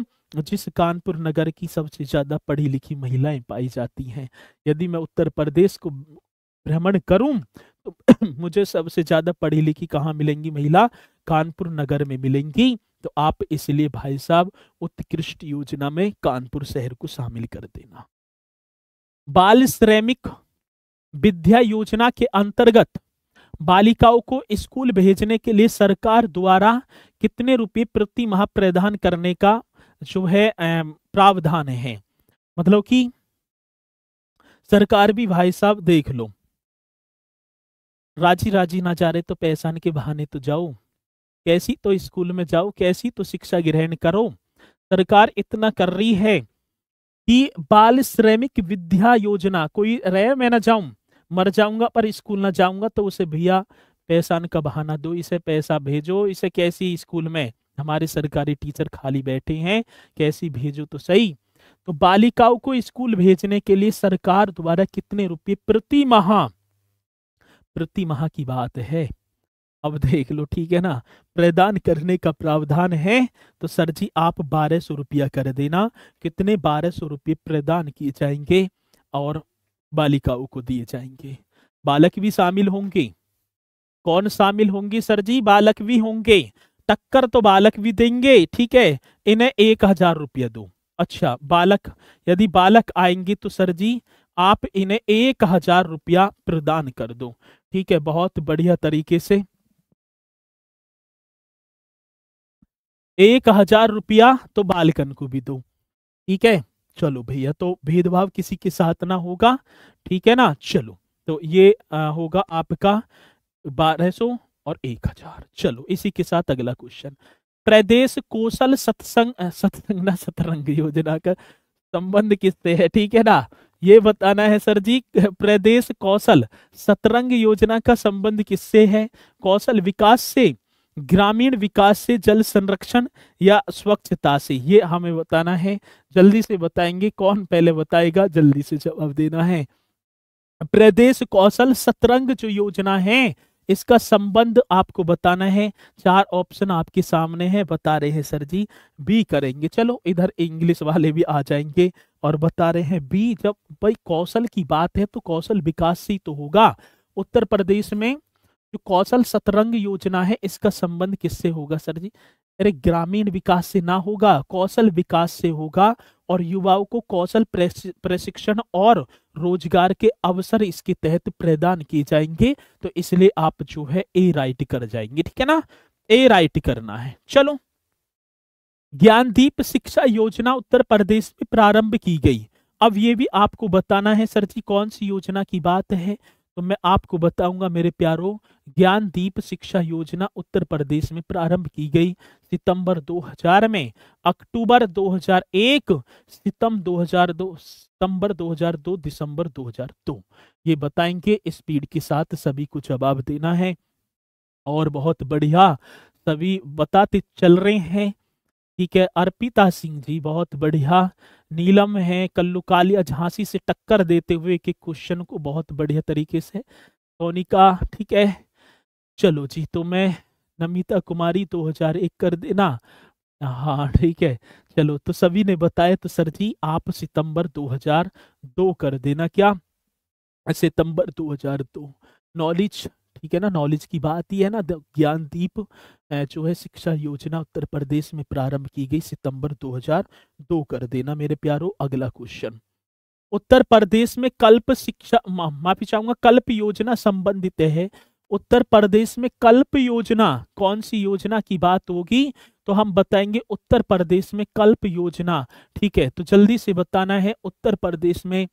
Speaker 1: जिस कानपुर नगर की सबसे ज्यादा पढ़ी लिखी महिलाएं पाई जाती हैं यदि मैं उत्तर प्रदेश को भ्रमण करूं तो मुझे सबसे ज्यादा पढ़ी लिखी कहाँ मिलेंगी महिला कानपुर नगर में मिलेंगी तो आप इसलिए भाई साहब उत्कृष्ट योजना में कानपुर शहर को शामिल कर देना बाल श्रमिक विद्या योजना के अंतर्गत बालिकाओं को स्कूल भेजने के लिए सरकार द्वारा कितने रुपए प्रति माह प्रदान करने का जो है प्रावधान है मतलब कि सरकार भी भाई साहब देख लो राजी राजी ना जा रहे तो पहचान के बहाने तो जाओ कैसी तो स्कूल में जाओ कैसी तो शिक्षा ग्रहण करो सरकार इतना कर रही है कि बाल श्रमिक विद्या योजना कोई रह मैं ना जाऊं मर जाऊंगा पर स्कूल ना जाऊंगा तो उसे भैया पैसा का बहाना दो इसे पैसा भेजो इसे कैसी स्कूल में हमारे सरकारी टीचर खाली बैठे हैं कैसी भेजो तो सही तो बालिकाओं को स्कूल भेजने के लिए सरकार द्वारा कितने रुपये प्रति माह प्रति माह की बात है अब देख लो ठीक है ना प्रदान करने का प्रावधान है तो सर जी आप बारह सौ रुपया कर देना कितने बारह सौ रुपये प्रदान किए जाएंगे और बालिकाओं को दिए जाएंगे बालक भी शामिल होंगे कौन शामिल होंगे सर जी बालक भी होंगे टक्कर तो बालक भी देंगे ठीक है इन्हें एक हजार रुपया दो अच्छा बालक यदि बालक आएंगे तो सर
Speaker 2: जी आप इन्हें एक हजार रुपया प्रदान कर दो ठीक है बहुत बढ़िया तरीके से एक हजार रुपया तो बालकन को भी दो ठीक है चलो भैया तो भेदभाव किसी
Speaker 1: के साथ ना होगा ठीक है ना चलो तो ये आ, होगा आपका बारह और एक हजार चलो इसी के साथ अगला क्वेश्चन प्रदेश कौशल सत्संग सत्संग ना सतरंग योजना का संबंध किससे है ठीक है ना ये बताना है सर जी प्रदेश कौशल सतरंग योजना का संबंध किससे है कौशल विकास से ग्रामीण विकास से जल संरक्षण या स्वच्छता से ये हमें बताना है जल्दी से बताएंगे कौन पहले बताएगा जल्दी से जवाब देना है प्रदेश कौशल सतरंग जो योजना है इसका संबंध आपको बताना है चार ऑप्शन आपके सामने है बता रहे हैं सर जी बी करेंगे चलो इधर इंग्लिश वाले भी आ जाएंगे और बता रहे हैं बी जब भाई कौशल की बात है तो कौशल विकास से तो होगा उत्तर प्रदेश में जो कौशल सतरंग योजना है इसका संबंध किससे होगा सर जी अरे ग्रामीण विकास से ना होगा कौशल विकास से होगा और युवाओं को कौशल प्रशिक्षण और रोजगार के अवसर इसके तहत प्रदान किए जाएंगे तो इसलिए आप जो है ए राइट कर जाएंगे ठीक है ना ए राइट करना है चलो ज्ञानदीप शिक्षा योजना उत्तर प्रदेश में प्रारंभ की गई अब ये भी आपको बताना है सर जी कौन सी योजना की बात है तो मैं आपको बताऊंगा मेरे प्यारों दीप शिक्षा योजना उत्तर प्रदेश में प्रारंभ की गई सितंबर 2000 में अक्टूबर 2001 सितंबर 2002 सितंबर 2002 दिसंबर 2002 ये बताएंगे स्पीड के साथ सभी को जवाब देना है और बहुत बढ़िया सभी बताते चल रहे हैं ठीक है अर्पिता सिंह जी बहुत बढ़िया नीलम है कल्लू कालिया झांसी से टक्कर देते हुए के क्वेश्चन को बहुत बढ़िया तरीके से सोनिका ठीक है चलो जी तो मैं नमिता कुमारी दो हजार एक कर देना हाँ ठीक है चलो तो सभी ने बताया तो सर जी आप सितंबर 2002 कर देना क्या सितंबर 2002 नॉलेज ठीक है ना नॉलेज की बात ही है ना ज्ञान दीप जो है शिक्षा योजना उत्तर प्रदेश में प्रारंभ की गई सितंबर 2002 कर देना मेरे प्यारो अगला क्वेश्चन उत्तर प्रदेश में कल्प शिक्षा माफी चाहूंगा कल्प योजना संबंधित है उत्तर प्रदेश में कल्प योजना कौन सी योजना की बात होगी तो हम बताएंगे उत्तर प्रदेश में कल्प योजना ठीक है तो जल्दी से बताना है उत्तर प्रदेश में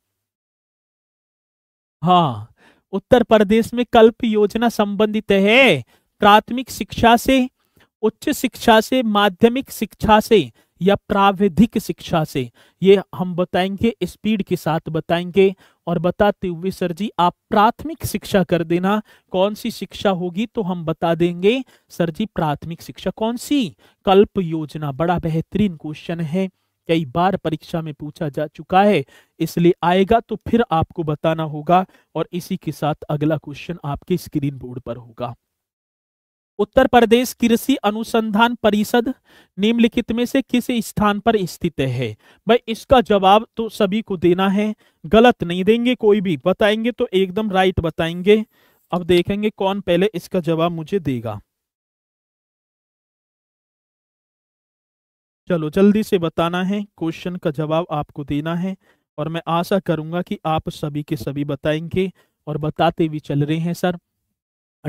Speaker 1: हाँ उत्तर प्रदेश में कल्प योजना संबंधित है प्राथमिक शिक्षा से उच्च शिक्षा से माध्यमिक शिक्षा से या प्राविधिक शिक्षा से ये हम बताएंगे स्पीड के साथ बताएंगे और बताते हुए सर जी आप प्राथमिक शिक्षा कर देना कौन सी शिक्षा होगी तो हम बता देंगे सर जी प्राथमिक शिक्षा कौन सी कल्प योजना बड़ा बेहतरीन क्वेश्चन है कई बार परीक्षा में पूछा जा चुका है इसलिए आएगा तो फिर आपको बताना होगा और इसी के साथ अगला क्वेश्चन आपके स्क्रीन बोर्ड पर होगा उत्तर प्रदेश कृषि अनुसंधान परिषद निम्नलिखित में से किस स्थान पर स्थित है भाई इसका जवाब तो सभी को देना है
Speaker 2: गलत नहीं देंगे कोई भी बताएंगे तो एकदम राइट बताएंगे अब देखेंगे कौन पहले इसका जवाब मुझे देगा चलो जल्दी से बताना है क्वेश्चन का जवाब आपको देना है और मैं आशा करूंगा
Speaker 1: कि आप सभी के सभी बताएंगे और बताते भी चल रहे हैं सर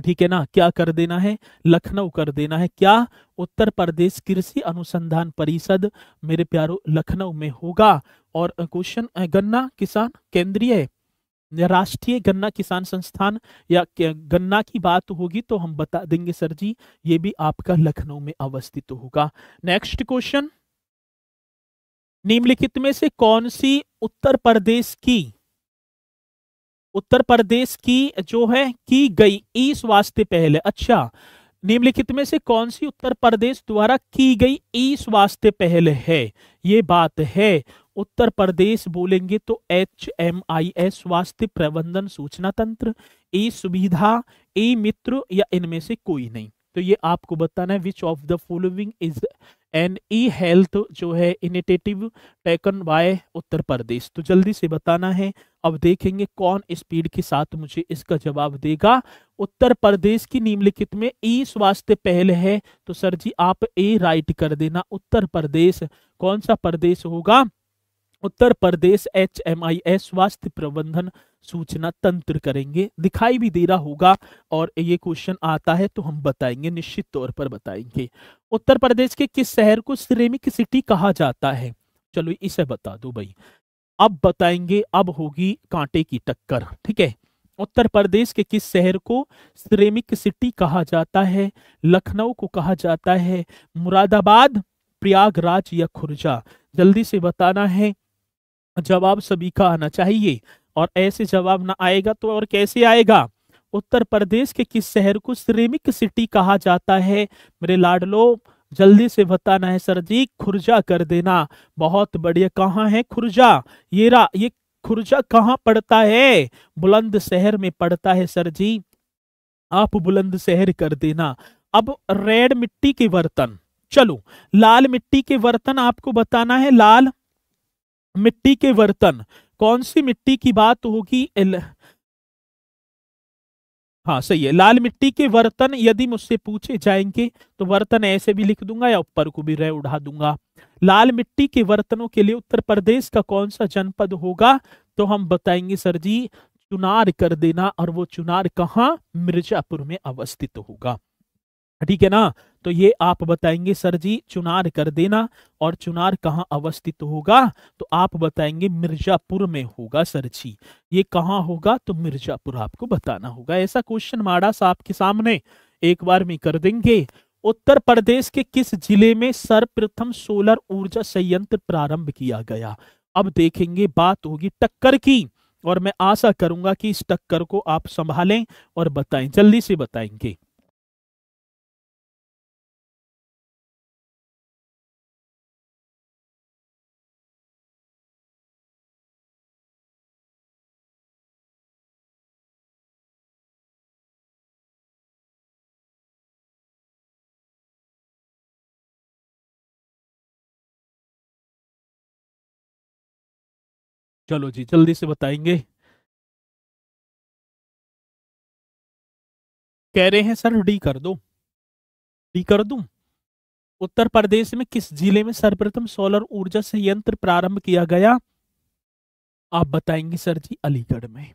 Speaker 1: ठीक है ना क्या कर देना है लखनऊ कर देना है क्या उत्तर प्रदेश कृषि अनुसंधान परिषद मेरे प्यारो लखनऊ में होगा और क्वेश्चन गन्ना किसान केंद्रीय राष्ट्रीय गन्ना किसान संस्थान या गन्ना की बात होगी तो हम बता देंगे सर जी ये भी आपका लखनऊ में अवस्थित होगा नेक्स्ट क्वेश्चन निम्नलिखित में से कौन सी उत्तर प्रदेश की उत्तर प्रदेश की जो है की गई ई स्वास्थ्य पहल अच्छा निम्नलिखित में से कौन सी उत्तर प्रदेश द्वारा की गई ई स्वास्थ्य पहल है ये बात है उत्तर प्रदेश बोलेंगे तो एच एम आई एस स्वास्थ्य प्रबंधन सूचना तंत्र ए सुविधा ए मित्र या इनमें से कोई नहीं तो ये आपको बताना है which of the following is an E health जो है इनिटेटिव टेकन बाय उत्तर प्रदेश तो जल्दी से बताना है अब देखेंगे कौन स्पीड के साथ मुझे इसका जवाब देगा उत्तर प्रदेश की निम्नलिखित में ई स्वास्थ्य पहल है तो सर जी आप ए राइट कर देना उत्तर प्रदेश कौन सा प्रदेश होगा Uttar Pradesh H M I S स्वास्थ्य प्रबंधन सूचना तंत्र करेंगे दिखाई भी दे रहा होगा और ये क्वेश्चन आता है तो हम बताएंगे निश्चित तौर पर बताएंगे उत्तर प्रदेश के किस शहर को सिरेमिक सिटी कहा जाता है चलो इसे बता दो भाई अब बताएंगे अब होगी कांटे की टक्कर ठीक है उत्तर प्रदेश के किस शहर को सिरेमिक सिटी कहा जाता है लखनऊ को कहा जाता है मुरादाबाद प्रयागराज या खुर्जा जल्दी से बताना है जवाब सभी का आना चाहिए और ऐसे जवाब ना आएगा तो और कैसे आएगा उत्तर प्रदेश के किस शहर को श्रेमिक सिटी कहा जाता है मेरे लाडलो जल्दी से बताना है सर जी खुर्जा कर देना बहुत बढ़िया कहाँ है खुर्जा ये रा ये खुर्जा कहाँ पड़ता है बुलंद शहर में पड़ता है सर जी आप बुलंद शहर कर देना अब रेड मिट्टी के बर्तन चलो लाल मिट्टी के बर्तन आपको बताना है लाल मिट्टी के बर्तन कौन सी मिट्टी की बात होगी हाँ सही है लाल मिट्टी के बर्तन यदि मुझसे पूछे जाएंगे तो बर्तन ऐसे भी लिख दूंगा या ऊपर को भी रह उड़ा दूंगा लाल मिट्टी के बर्तनों के लिए उत्तर प्रदेश का कौन सा जनपद होगा तो हम बताएंगे सर जी चुनार कर देना और वो चुनार कहाँ मिर्जापुर में अवस्थित होगा ठीक है ना तो ये आप बताएंगे सर जी चुनार कर देना और चुनार कहाँ अवस्थित होगा तो आप बताएंगे मिर्जापुर में होगा सर जी ये कहाँ होगा तो मिर्जापुर आपको बताना होगा ऐसा क्वेश्चन माड़ा सा आपके सामने एक बार में कर देंगे उत्तर प्रदेश के किस जिले में सर्वप्रथम सोलर ऊर्जा संयंत्र प्रारंभ किया गया अब देखेंगे बात होगी टक्कर की
Speaker 2: और मैं आशा करूंगा कि इस टक्कर को आप संभालें और बताएं जल्दी से बताएंगे
Speaker 3: चलो जी जल्दी से बताएंगे कह रहे
Speaker 1: हैं सर डी कर दो डी कर दूं उत्तर प्रदेश में किस जिले में सर्वप्रथम सोलर ऊर्जा संयंत्र प्रारंभ किया गया आप बताएंगे सर जी अलीगढ़ में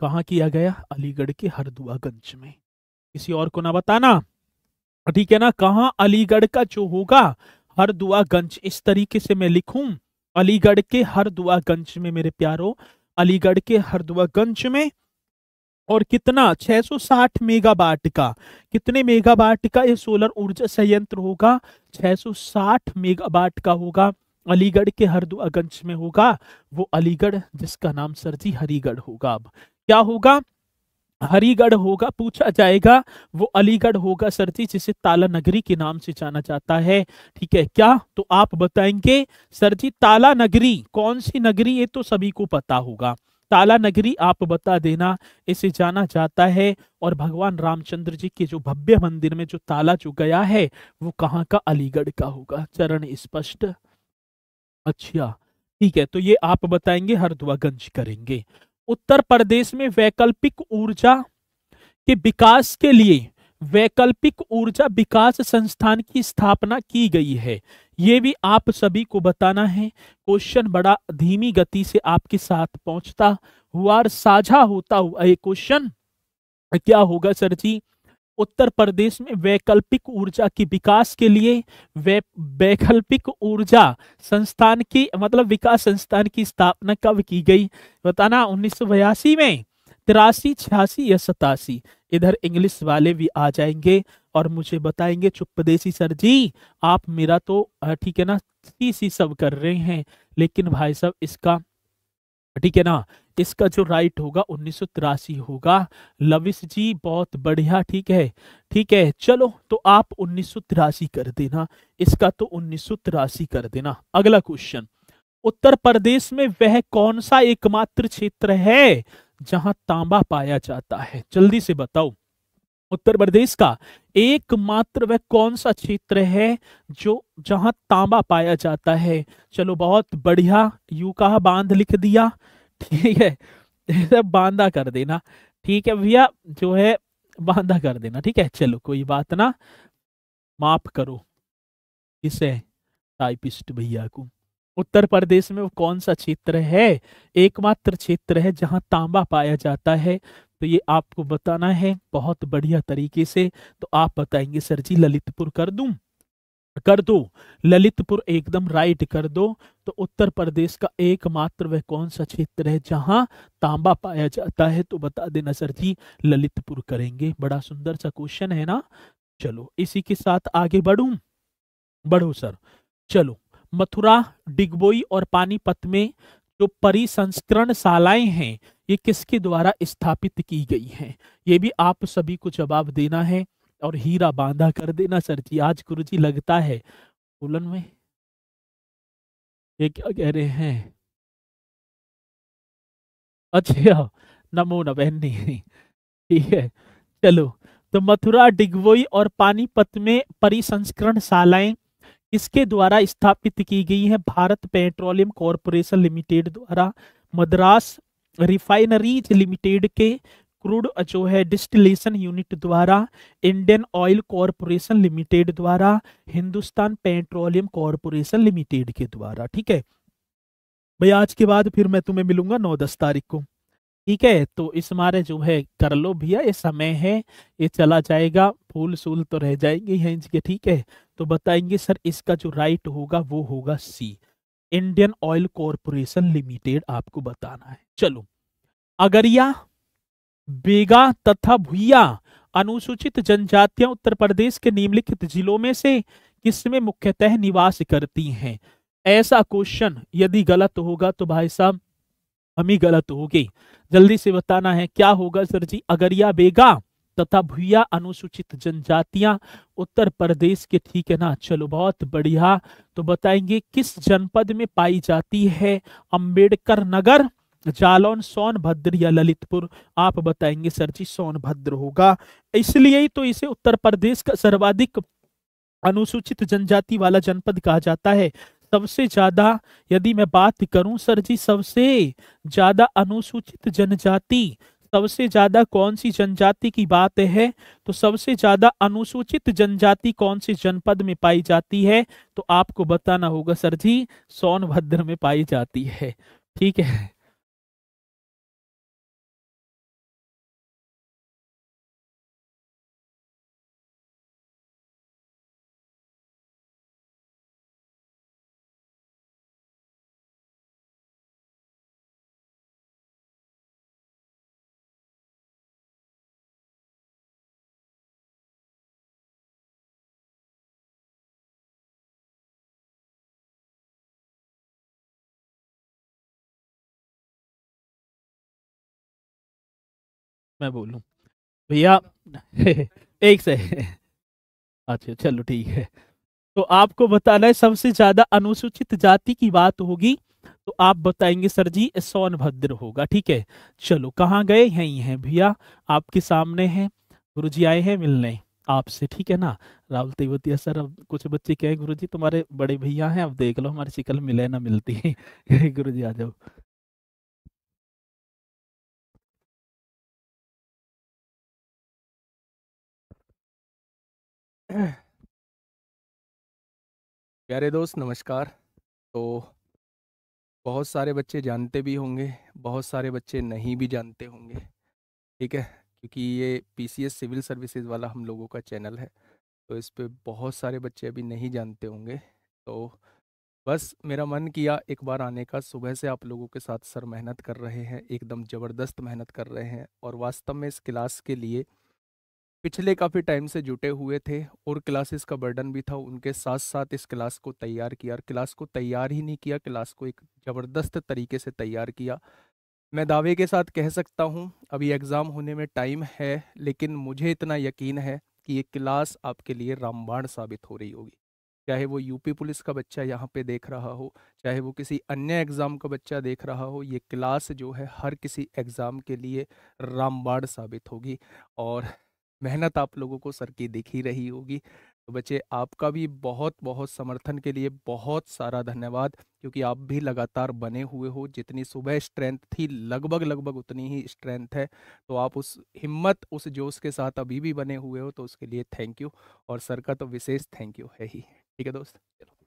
Speaker 1: कहा किया गया अलीगढ़ के हरदुआगंज में किसी और को ना बताना ठीक है ना कहा अलीगढ़ का जो होगा हरदुआगंज इस तरीके से मैं लिखूं अलीगढ़ के हरदुआगंज में मेरे प्यारो अलीगढ़ के हरदुआगंज में और कितना 660 मेगावाट का कितने मेगावाट का ये सोलर ऊर्जा संयंत्र होगा 660 मेगावाट का होगा अलीगढ़ के हरदुआगंज में होगा वो अलीगढ़ जिसका नाम सर जी हरीगढ़ होगा अब क्या होगा हरीगढ़ होगा पूछा जाएगा वो अलीगढ़ होगा सर जी जिसे ताला नगरी के नाम से जाना जाता है ठीक है क्या तो आप बताएंगे सर जी ताला नगरी कौन सी नगरी ये तो सभी को पता होगा ताला नगरी आप बता देना इसे जाना जाता है और भगवान रामचंद्र जी के जो भव्य मंदिर में जो ताला जो गया है वो कहाँ का अलीगढ़ का होगा चरण स्पष्ट अच्छा ठीक है तो ये आप बताएंगे हरद्वागंज करेंगे उत्तर प्रदेश में वैकल्पिक ऊर्जा के विकास के लिए वैकल्पिक ऊर्जा विकास संस्थान की स्थापना की गई है ये भी आप सभी को बताना है क्वेश्चन बड़ा धीमी गति से आपके साथ पहुंचता हुआ और साझा होता हुआ ये क्वेश्चन क्या होगा सर जी उत्तर प्रदेश में वैकल्पिक ऊर्जा की विकास के लिए वे वैकल्पिक ऊर्जा संस्थान की मतलब विकास संस्थान की स्थापना कब की गई बताना उन्नीस में तिरासी छियासी या सतासी इधर इंग्लिश वाले भी आ जाएंगे और मुझे बताएंगे चुप देसी सर जी आप मेरा तो ठीक है ना सी सी सब कर रहे हैं लेकिन भाई साहब इसका ठीक है ना इसका जो राइट होगा उन्नीस होगा लविश जी बहुत बढ़िया ठीक है ठीक है चलो तो आप उन्नीस कर देना इसका तो उन्नीस कर देना अगला क्वेश्चन उत्तर प्रदेश में वह कौन सा एकमात्र क्षेत्र है जहां तांबा पाया जाता है जल्दी से बताओ उत्तर प्रदेश का एकमात्र वह कौन सा क्षेत्र है जो जहां तांबा पाया जाता है चलो बहुत बढ़िया यू का बांध लिख दिया ठीक है सब बांदा कर देना ठीक है भैया जो है बांधा कर देना ठीक है चलो कोई बात ना माफ करो किसे टाइपिस्ट भैया को उत्तर प्रदेश में वो कौन सा क्षेत्र है एकमात्र क्षेत्र है जहां तांबा पाया जाता है तो ये आपको बताना है बहुत बढ़िया तरीके से तो आप बताएंगे सर जी ललितपुर कर दूं कर दो ललितपुर एकदम राइट कर दो तो उत्तर प्रदेश का एकमात्र वह कौन सा क्षेत्र है जहां तांबा पाया जाता है तो बता देना सर जी ललितपुर करेंगे बड़ा सुंदर सा क्वेश्चन है ना चलो इसी के साथ आगे बढ़ू बढ़ो सर चलो मथुरा डिगबोई और पानीपत में जो परिसंस्करण शालाएं हैं ये किसके द्वारा स्थापित की गई हैं ये भी आप सभी को
Speaker 2: जवाब देना है और हीरा बांधा कर देना सर जी आज गुरु जी लगता है फूलन में ये क्या कह रहे हैं अच्छा नमो न बहनी ठीक है चलो
Speaker 1: तो मथुरा डिगवोई और पानीपत में परिसंस्करण शालाएं किसके द्वारा स्थापित की गई है भारत पेट्रोलियम कॉरपोरेशन लिमिटेड द्वारा मद्रास रिफाइनरीज लिमिटेड के क्रूड जो है डिस्टिलेशन यूनिट द्वारा इंडियन ऑयल कॉरपोरेशन लिमिटेड द्वारा हिंदुस्तान पेट्रोलियम कॉरपोरेशन लिमिटेड के द्वारा ठीक है भाई आज के बाद फिर मैं तुम्हें मिलूंगा नौ दस तारीख को ठीक है तो इस मारे जो है कर लो भैया ये समय है ये चला जाएगा फूल सूल तो रह जाएंगे हैं इसके ठीक है तो बताएंगे सर इसका जो राइट होगा वो होगा C Indian oil corporation limited आपको बताना है चलो अगरिया बेगा तथा भुया अनुसूचित जनजातियां उत्तर प्रदेश के निम्नलिखित जिलों में से किसमें मुख्यतः निवास करती हैं ऐसा क्वेश्चन यदि गलत होगा तो भाई साहब हम ही गलत होगी जल्दी से बताना है क्या होगा सर जी अगरिया बेगा तथा भुया अनुसूचित जनजातियां उत्तर प्रदेश के ठीक है ना चलो बहुत बढ़िया तो बताएंगे किस जनपद में पाई जाती है अंबेडकर नगर जालौन सोनभद्र या ललितपुर आप बताएंगे सर जी सोनभद्र होगा इसलिए तो इसे उत्तर प्रदेश का सर्वाधिक अनुसूचित जनजाति वाला जनपद कहा जाता है सबसे ज्यादा यदि मैं बात करूं सर जी सबसे ज्यादा अनुसूचित जनजाति सबसे ज्यादा कौन सी जनजाति की बात है तो सबसे ज्यादा अनुसूचित जनजाति कौन से जनपद में पाई जाती है तो
Speaker 2: आपको बताना होगा सर जी सोनभद्र में पाई जाती है ठीक है मैं बोलूँ भैया एक से अच्छा चलो ठीक है तो आपको बताना है
Speaker 1: सबसे ज्यादा अनुसूचित जाति की बात होगी तो आप बताएंगे सर जी सोनभद्र होगा ठीक है चलो कहाँ गए यही ये हैं भैया आपके सामने हैं गुरु जी आए हैं मिलने आपसे ठीक है ना राहुल तेवतिया सर अब कुछ बच्चे कहे गुरु जी तुम्हारे बड़े भैया हैं अब देख लो हमारे शिकल मिले ना मिलती है गुरु जी आ जाओ
Speaker 3: प्यारे
Speaker 4: दोस्त नमस्कार तो बहुत सारे बच्चे जानते भी होंगे बहुत सारे बच्चे नहीं भी जानते होंगे ठीक है क्योंकि ये पीसीएस सिविल सर्विसेज वाला हम लोगों का चैनल है तो इस पर बहुत सारे बच्चे अभी नहीं जानते होंगे तो बस मेरा मन किया एक बार आने का सुबह से आप लोगों के साथ सर मेहनत कर रहे हैं एकदम ज़बरदस्त मेहनत कर रहे हैं और वास्तव में इस क्लास के लिए पिछले काफ़ी टाइम से जुटे हुए थे और क्लासेस का बर्डन भी था उनके साथ साथ इस क्लास को तैयार किया और क्लास को तैयार ही नहीं किया क्लास को एक ज़बरदस्त तरीके से तैयार किया मैं दावे के साथ कह सकता हूँ अभी एग्ज़ाम होने में टाइम है लेकिन मुझे इतना यकीन है कि ये क्लास आपके लिए रामबाण साबित हो रही होगी चाहे वो यूपी पुलिस का बच्चा यहाँ पे देख रहा हो चाहे वो किसी अन्य एग्ज़ाम का बच्चा देख रहा हो ये क्लास जो है हर किसी एग्ज़ाम के लिए रामबाण साबित होगी और मेहनत आप लोगों को सर की दिख ही रही होगी तो बच्चे आपका भी बहुत बहुत समर्थन के लिए बहुत सारा धन्यवाद क्योंकि आप भी लगातार बने हुए हो जितनी सुबह स्ट्रेंथ थी लगभग लगभग उतनी ही स्ट्रेंथ है तो आप उस हिम्मत उस जोश के साथ अभी भी बने हुए हो तो उसके लिए थैंक यू और सर का तो विशेष थैंक यू है ही ठीक है दोस्त चलो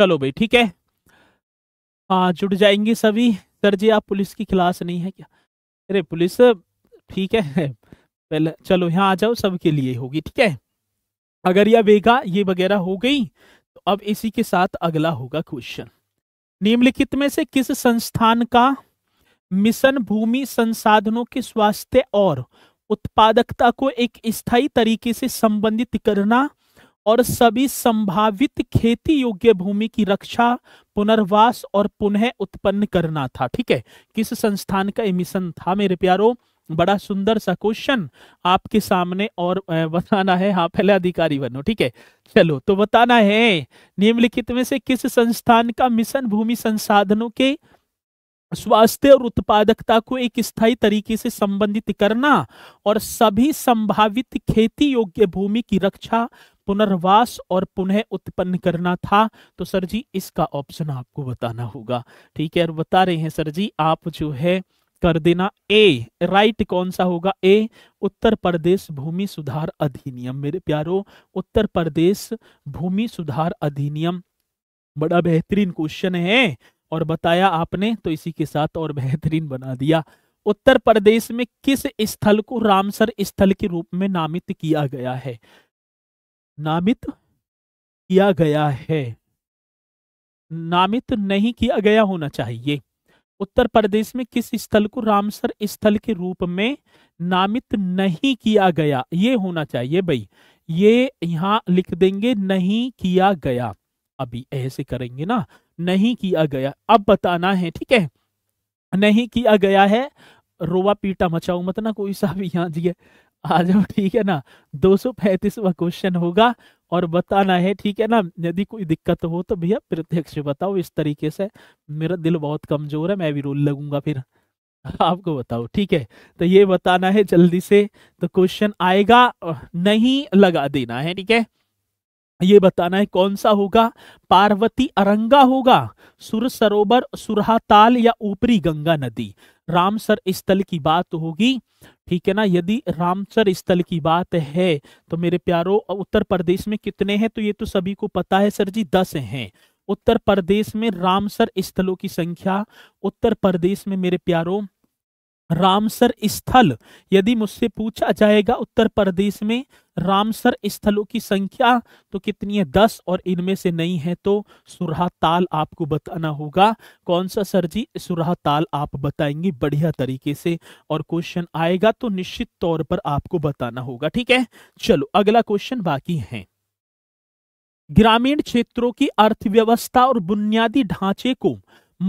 Speaker 2: चलो भाई ठीक है हाँ जुट जाएंगे सभी सर जी आप पुलिस की क्लास नहीं है क्या अरे पुलिस
Speaker 1: ठीक है पहले चलो यहाँ आ जाओ सबके लिए होगी ठीक है अगर यह बेगा ये वगैरह हो गई तो अब इसी के साथ अगला होगा क्वेश्चन निम्नलिखित में से किस संस्थान का मिशन भूमि संसाधनों के स्वास्थ्य और उत्पादकता को एक स्थायी तरीके से संबंधित करना और सभी संभावित खेती योग्य भूमि की रक्षा पुनर्वास और पुनः उत्पन्न करना था ठीक है किस संस्थान का मिशन था मेरे प्यारो बड़ा सुंदर सा क्वेश्चन आपके सामने और बताना है हाँ पहले अधिकारी बनो ठीक है चलो तो बताना है निम्नलिखित में से किस संस्थान का मिशन भूमि संसाधनों के स्वास्थ्य और उत्पादकता को एक स्थायी तरीके से संबंधित करना और सभी संभावित खेती योग्य भूमि की रक्षा पुनर्वास और पुनः उत्पन्न करना था तो सर जी इसका ऑप्शन आपको बताना होगा ठीक है और बता रहे हैं सर जी आप जो है कर देना ए राइट कौन सा होगा ए उत्तर प्रदेश भूमि सुधार अधिनियम मेरे प्यारो उत्तर प्रदेश भूमि सुधार अधिनियम बड़ा बेहतरीन क्वेश्चन है और बताया आपने तो इसी के साथ और बेहतरीन बना दिया उत्तर प्रदेश में किस स्थल को रामसर स्थल के रूप में नामित किया गया है नामित किया गया है नामित नहीं किया गया होना चाहिए उत्तर प्रदेश में किस स्थल को रामसर स्थल के रूप में नामित नहीं किया गया ये होना चाहिए भाई ये यहाँ लिख देंगे नहीं किया गया अभी ऐसे करेंगे ना नहीं किया गया अब बताना है ठीक है नहीं किया गया है रोवा पीटा मचाऊ मत ना कोई साहब यहाँ जी आ जाओ ठीक है ना दो सौ पैंतीसवा क्वेश्चन होगा और बताना है ठीक है ना यदि कोई दिक्कत हो तो भैया प्रत्यक्ष बताओ इस तरीके से मेरा दिल बहुत कमजोर है मैं भी रोल लगूंगा फिर आपको बताओ ठीक है तो ये बताना है जल्दी से तो क्वेश्चन आएगा नहीं लगा देना है ठीक है ये बताना है कौन सा होगा पार्वती अरंगा होगा सुर सरोवर सुरहाताल या ऊपरी गंगा नदी रामसर स्थल की बात होगी ठीक है ना यदि रामसर स्थल की बात है तो मेरे प्यारो उत्तर प्रदेश में कितने हैं तो ये तो सभी को पता है सर जी दस हैं उत्तर प्रदेश में रामसर स्थलों की संख्या उत्तर प्रदेश में मेरे प्यारो रामसर स्थल यदि मुझसे पूछा जाएगा उत्तर प्रदेश में रामसर स्थलों की संख्या तो कितनी है दस और इनमें से नहीं है तो सुरहा ताल आपको बताना होगा कौन सा सर जी सुरहा ताल आप बताएंगे बढ़िया तरीके से और क्वेश्चन आएगा तो निश्चित तौर पर आपको बताना होगा ठीक है चलो अगला क्वेश्चन बाकी है ग्रामीण क्षेत्रों की अर्थव्यवस्था और बुनियादी ढांचे को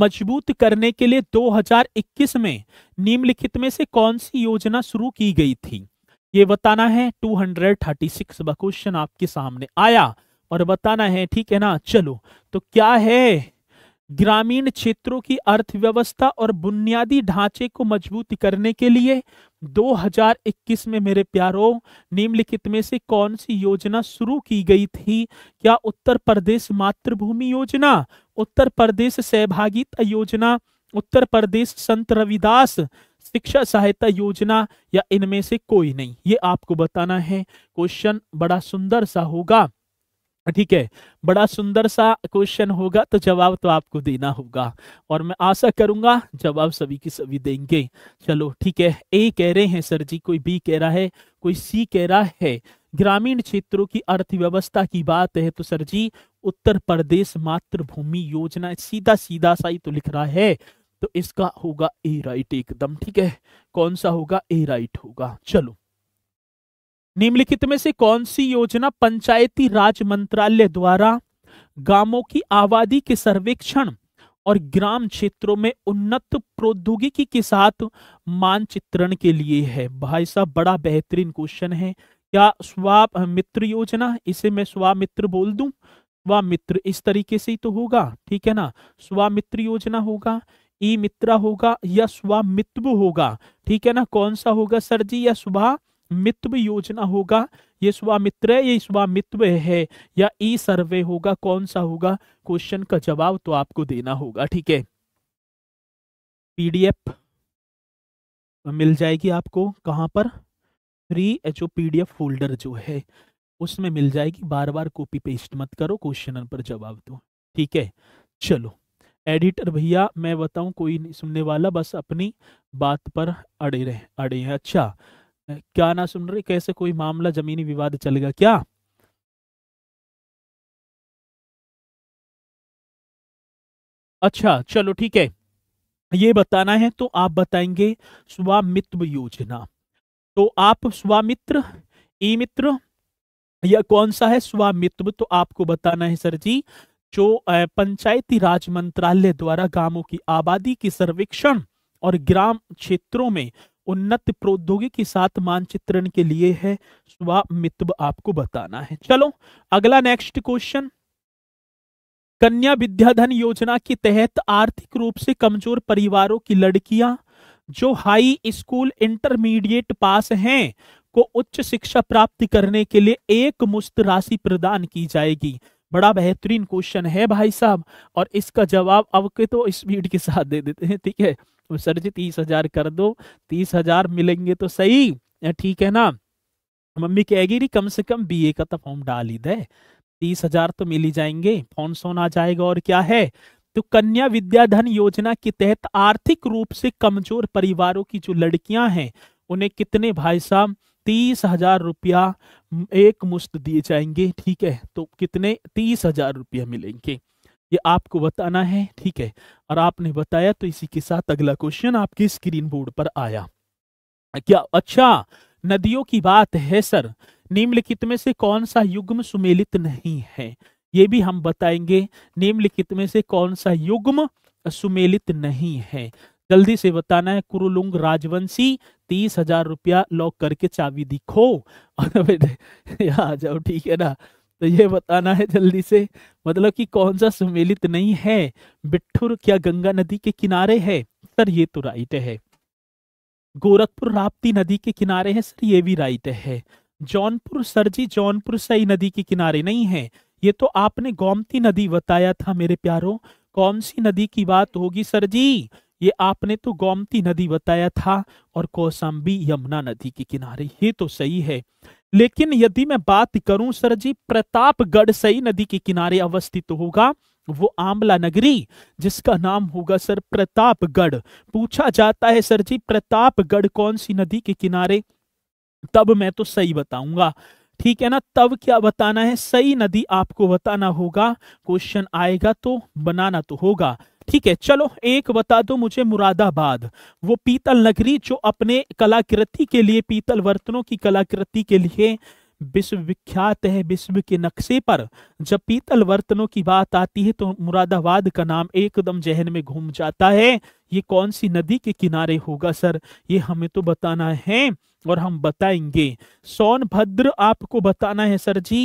Speaker 1: मजबूत करने के लिए 2021 में निम्नलिखित में से कौन सी योजना शुरू की गई थी ये बताना है 236 का क्वेश्चन आपके सामने आया और बताना है ठीक है ना चलो तो क्या है ग्रामीण क्षेत्रों की अर्थव्यवस्था और बुनियादी ढांचे को मजबूत करने के लिए 2021 में मेरे प्यारों निम्नलिखित में से कौन सी योजना शुरू की गई थी क्या उत्तर प्रदेश मातृभूमि योजना उत्तर प्रदेश सहभागिता योजना उत्तर प्रदेश संत रविदास शिक्षा सहायता योजना या इनमें से कोई नहीं ये आपको बताना है क्वेश्चन बड़ा सुंदर सा होगा ठीक है बड़ा सुंदर सा क्वेश्चन होगा तो जवाब तो आपको देना होगा और मैं आशा करूंगा जवाब सभी की सभी देंगे चलो ठीक है ए कह रहे हैं सर जी कोई बी कह रहा है कोई सी कह रहा है ग्रामीण क्षेत्रों की अर्थव्यवस्था की बात है तो सर जी उत्तर प्रदेश मातृभूमि योजना सीधा सीधा सा ही तो लिख रहा है तो इसका होगा ए राइट एकदम ठीक है कौन सा होगा ए राइट होगा चलो निम्नलिखित में से कौन सी योजना पंचायती राज मंत्रालय द्वारा गांवों की आबादी के सर्वेक्षण और ग्राम क्षेत्रों में उन्नत प्रौद्योगिकी के साथ मानचित्रण के लिए है भाई साहब बड़ा बेहतरीन क्वेश्चन है क्या स्वामित्र योजना इसे मैं स्वामित्र बोल दूं स्वामित्र इस तरीके से ही तो होगा ठीक है ना स्वामित्र योजना होगा ई मित्रा होगा या स्वामित्व होगा ठीक है ना कौन सा होगा सर जी या स्वामित्व मित्व योजना होगा ये स्वामित्र है ये स्वामित्व है या ई सर्वे होगा कौन सा होगा क्वेश्चन का जवाब तो आपको देना होगा
Speaker 2: ठीक है पीडीएफ मिल जाएगी आपको कहां पर फ्री जो पीडीएफ फोल्डर जो है उसमें मिल जाएगी
Speaker 1: बार बार कॉपी पेस्ट मत करो क्वेश्चन पर जवाब दो ठीक है चलो एडिटर भैया मैं बताऊं कोई नहीं सुनने वाला बस अपनी बात पर अड़े रहे अड़े
Speaker 2: हैं अच्छा क्या ना सुन रहे कैसे कोई मामला जमीनी विवाद चलेगा क्या अच्छा चलो ठीक है ये बताना है तो आप बताएंगे स्वामित्व
Speaker 1: योजना तो आप स्वामित्र ई मित्र यह कौन सा है स्वामित्व तो आपको बताना है सर जी जो पंचायती राज मंत्रालय द्वारा गांवों की आबादी की सर्वेक्षण और ग्राम क्षेत्रों में उन्नत प्रौद्योगिकी के साथ मानचित्रण के लिए है स्वामित्व आपको बताना है चलो अगला नेक्स्ट क्वेश्चन कन्या विद्याधन योजना के तहत आर्थिक रूप से कमजोर परिवारों की लड़कियां जो हाई स्कूल इंटरमीडिएट पास हैं को उच्च शिक्षा प्राप्त करने के लिए एक मुश्त राशि प्रदान की जाएगी बड़ा बेहतरीन क्वेश्चन है भाई साहब और इसका जवाब अब के तो स्पीड के साथ दे देते हैं ठीक है तो सर जी तीस हजार कर दो तीस हजार मिलेंगे तो सही ठीक है ना मम्मी कहेगी नहीं कम से कम बीए का तो फॉर्म डाल ही दे तीस हजार तो मिल ही जाएंगे फोन सोन आ जाएगा और क्या है तो कन्या विद्याधन योजना के तहत आर्थिक रूप से कमजोर परिवारों की जो लड़कियां हैं उन्हें कितने भाई साहब तीस हजार रुपया एक मुश्त दिए जाएंगे ठीक है तो कितने तीस हजार रुपया मिलेंगे ये आपको बताना है ठीक है और आपने बताया तो इसी के साथ अगला क्वेश्चन आपके स्क्रीन बोर्ड पर आया क्या अच्छा नदियों की बात है सर निम्नलिखित में से कौन सा युग्म सुमेलित नहीं है ये भी हम बताएंगे निम्नलिखित में से कौन सा युग्म सुमेलित नहीं है जल्दी से बताना है कुरुलुंग राजवंशी तीस हजार रुपया लॉक करके चाबी दिखो और बेटे आ जाओ ठीक है ना तो ये बताना है जल्दी से मतलब कि कौन सा सुमेलित नहीं है बिट्ठुर क्या गंगा नदी के किनारे है सर ये तो राइट है गोरखपुर राप्ती नदी के किनारे है सर ये भी राइट है जौनपुर सर जी जौनपुर सही नदी के किनारे नहीं है ये तो आपने गोमती नदी बताया था मेरे प्यारों कौन सी नदी की बात होगी सर जी ये आपने तो गोमती नदी बताया था और कौसाम्बी यमुना नदी के किनारे ये तो सही है लेकिन यदि मैं बात करूं सर जी प्रतापगढ़ सही नदी के किनारे अवस्थित तो होगा वो आमला नगरी जिसका नाम होगा सर प्रतापगढ़ पूछा जाता है सर जी प्रतापगढ़ कौन सी नदी के किनारे तब मैं तो सही बताऊंगा ठीक है ना तब क्या बताना है सही नदी आपको बताना होगा क्वेश्चन आएगा तो बनाना तो होगा ठीक है चलो एक बता दो मुझे मुरादाबाद वो पीतल नगरी जो अपने कलाकृति के लिए पीतल बर्तनों की कलाकृति के लिए विश्व विख्यात है विश्व के नक्शे पर जब पीतल बर्तनों की बात आती है तो मुरादाबाद का नाम एकदम जहन में घूम जाता है ये कौन सी नदी के किनारे होगा सर ये हमें तो बताना है और हम बताएंगे सोनभद्र आपको बताना है सर जी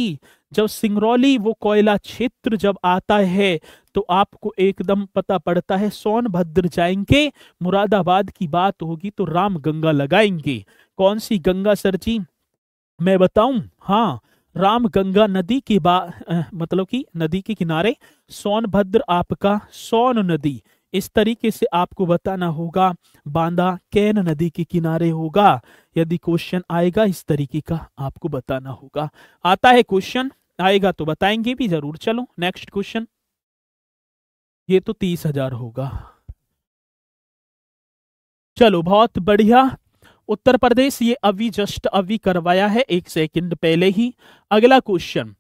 Speaker 1: जब सिंगरौली वो कोयला क्षेत्र जब आता है तो आपको एकदम पता पड़ता है सोनभद्र जाएंगे मुरादाबाद की बात होगी तो राम गंगा लगाएंगे कौन सी गंगा सर जी मैं बताऊं हाँ राम गंगा नदी के बा मतलब कि नदी के किनारे सोनभद्र आपका सोन नदी इस तरीके से आपको बताना होगा बांदा कैन नदी के किनारे होगा यदि क्वेश्चन आएगा इस तरीके का आपको बताना होगा आता है क्वेश्चन
Speaker 2: आएगा तो बताएंगे भी जरूर चलो नेक्स्ट क्वेश्चन ये तो तीस हजार होगा चलो बहुत बढ़िया उत्तर
Speaker 1: प्रदेश ये अभी जस्ट अभी करवाया है एक सेकंड पहले ही अगला क्वेश्चन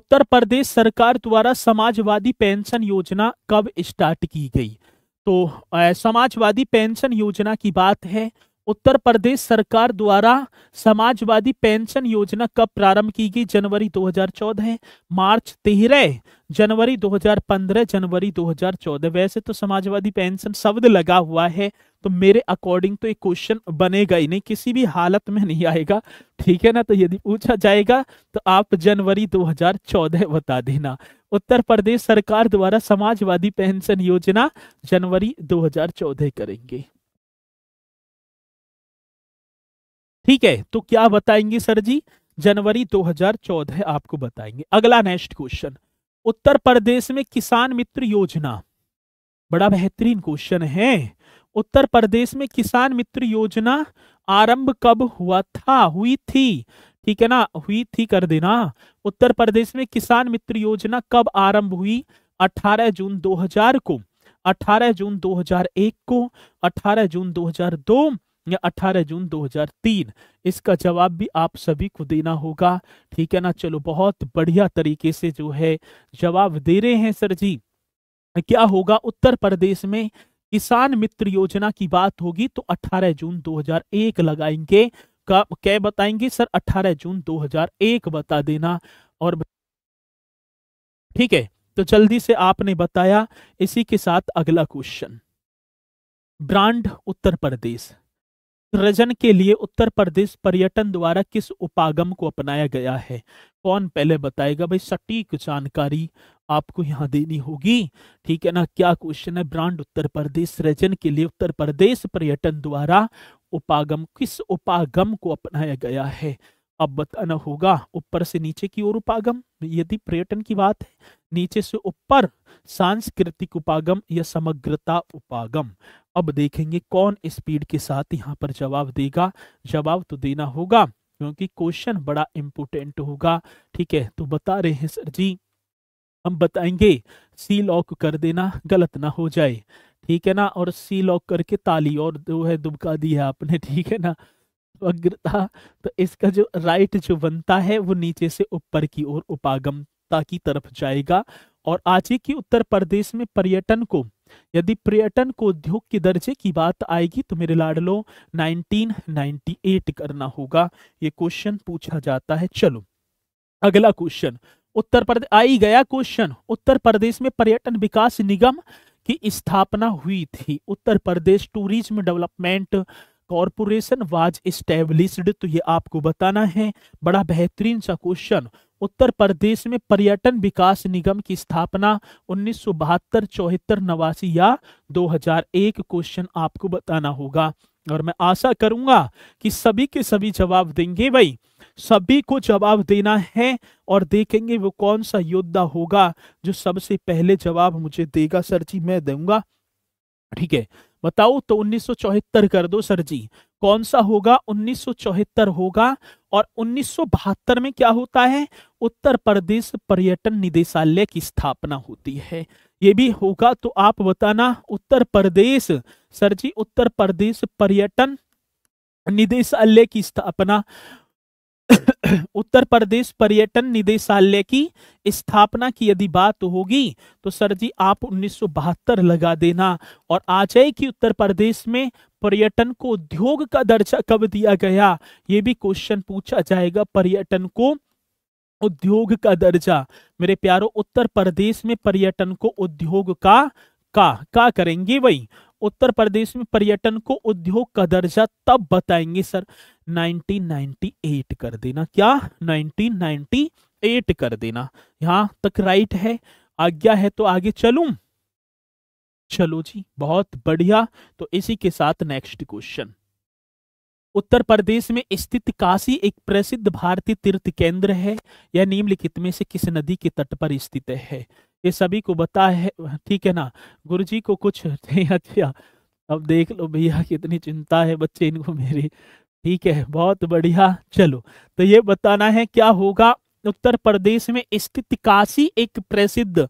Speaker 1: उत्तर प्रदेश सरकार द्वारा समाजवादी पेंशन योजना कब स्टार्ट की गई तो आ, समाजवादी पेंशन योजना की बात है उत्तर प्रदेश सरकार द्वारा समाजवादी पेंशन योजना कब प्रारंभ की गई जनवरी 2014 मार्च 13 जनवरी 2015 जनवरी 2014 वैसे तो समाजवादी पेंशन शब्द लगा हुआ है तो मेरे अकॉर्डिंग तो एक क्वेश्चन बनेगा ही नहीं किसी भी हालत में नहीं आएगा ठीक है ना तो यदि पूछा जाएगा तो आप जनवरी 2014 बता देना उत्तर प्रदेश सरकार द्वारा समाजवादी पेंशन योजना
Speaker 2: जनवरी दो करेंगे ठीक है तो क्या बताएंगे सर जी जनवरी 2014 आपको बताएंगे
Speaker 1: अगला नेक्स्ट क्वेश्चन उत्तर प्रदेश में किसान मित्र योजना बड़ा बेहतरीन क्वेश्चन है उत्तर प्रदेश में किसान मित्र योजना आरंभ कब हुआ था हुई थी ठीक है ना हुई थी कर देना उत्तर प्रदेश में किसान मित्र योजना कब आरंभ हुई 18 जून 2000 को 18 जून 2001 को 18 जून 2002 या 18 जून 2003 इसका जवाब भी आप सभी को देना होगा ठीक है ना चलो बहुत बढ़िया तरीके से जो है जवाब दे रहे हैं सर जी क्या होगा उत्तर प्रदेश में किसान मित्र योजना की बात होगी तो 18 जून 2001 लगाएंगे का क्या बताएंगे सर 18 जून 2001 बता देना और ठीक है तो जल्दी से आपने बताया इसी के साथ अगला क्वेश्चन ब्रांड उत्तर प्रदेश रजन के लिए उत्तर प्रदेश पर्यटन द्वारा किस उपागम को अपनाया गया है कौन पहले बताएगा भाई सटीक जानकारी आपको यहाँ देनी होगी ठीक है ना क्या क्वेश्चन है ब्रांड उत्तर प्रदेश रजन के लिए उत्तर प्रदेश पर्यटन द्वारा उपागम किस उपागम को अपनाया गया है अब बताना होगा ऊपर से नीचे की ओर उपागम यदि पर्यटन की बात है नीचे से ऊपर सांस्कृतिक उपागम या समग्रता उपागम अब देखेंगे कौन स्पीड के साथ यहाँ पर जवाब देगा जवाब तो देना होगा क्योंकि क्वेश्चन बड़ा इम्पोर्टेंट होगा ठीक है तो बता रहे हैं सर जी हम बताएंगे सी लॉक कर देना गलत ना हो जाए ठीक है ना और सी लॉक करके ताली और जो है दुबका दी है आपने ठीक है ना अग्रता तो इसका जो राइट जो बनता है वो नीचे से ऊपर की ओर उपागमता की तरफ जाएगा और आज ही की उत्तर प्रदेश में पर्यटन को यदि पर्यटन को उद्योग के दर्जे की बात आएगी तो मेरे लाडलो 1998 करना होगा ये क्वेश्चन पूछा जाता है चलो अगला क्वेश्चन उत्तर प्रदेश आई गया क्वेश्चन उत्तर प्रदेश में पर्यटन विकास निगम की स्थापना हुई थी Uttar Pradesh tourism development corporation was established तो ये आपको बताना है बड़ा बेहतरीन सा क्वेश्चन उत्तर प्रदेश में पर्यटन विकास निगम की स्थापना उन्नीस सौ बहत्तर चौहत्तर नवासी या 2001 क्वेश्चन आपको बताना होगा और मैं आशा करूंगा कि सभी के सभी जवाब देंगे भाई सभी को जवाब देना है और देखेंगे वो कौन सा योद्धा होगा जो सबसे पहले जवाब मुझे देगा सर जी मैं दूंगा ठीक है बताओ तो उन्नीस कर दो सर जी कौन सा होगा उन्नीस होगा और उन्नीस में क्या होता है उत्तर प्रदेश पर्यटन निदेशालय की स्थापना होती है ये भी होगा तो आप बताना उत्तर प्रदेश सर जी उत्तर प्रदेश पर्यटन निदेशालय की स्थापना उत्तर प्रदेश पर्यटन निदेशालय की स्थापना की यदि बात होगी तो सर जी आप उन्नीस लगा देना और आ जाए कि उत्तर प्रदेश में पर्यटन को उद्योग का दर्जा कब दिया गया ये भी क्वेश्चन पूछा जाएगा पर्यटन को उद्योग का दर्जा मेरे प्यारो उत्तर प्रदेश में पर्यटन को उद्योग का का का करेंगे वही उत्तर प्रदेश में पर्यटन को उद्योग का दर्जा तब बताएंगे सर 1998 कर देना क्या 1998 कर देना यहां तक राइट है आज्ञा है तो आगे चलूं चलो जी बहुत बढ़िया तो इसी के साथ नेक्स्ट क्वेश्चन उत्तर प्रदेश में स्थित काशी एक प्रसिद्ध भारतीय तीर्थ केंद्र है यह निम्नलिखित में से किस नदी के तट पर स्थित है ये सभी को बता है ठीक है ना गुरु जी को कुछ अच्छा अब देख लो भैया कितनी चिंता है बच्चे इनको मेरी ठीक है बहुत बढ़िया चलो तो ये बताना है क्या होगा उत्तर प्रदेश में स्थित काशी एक प्रसिद्ध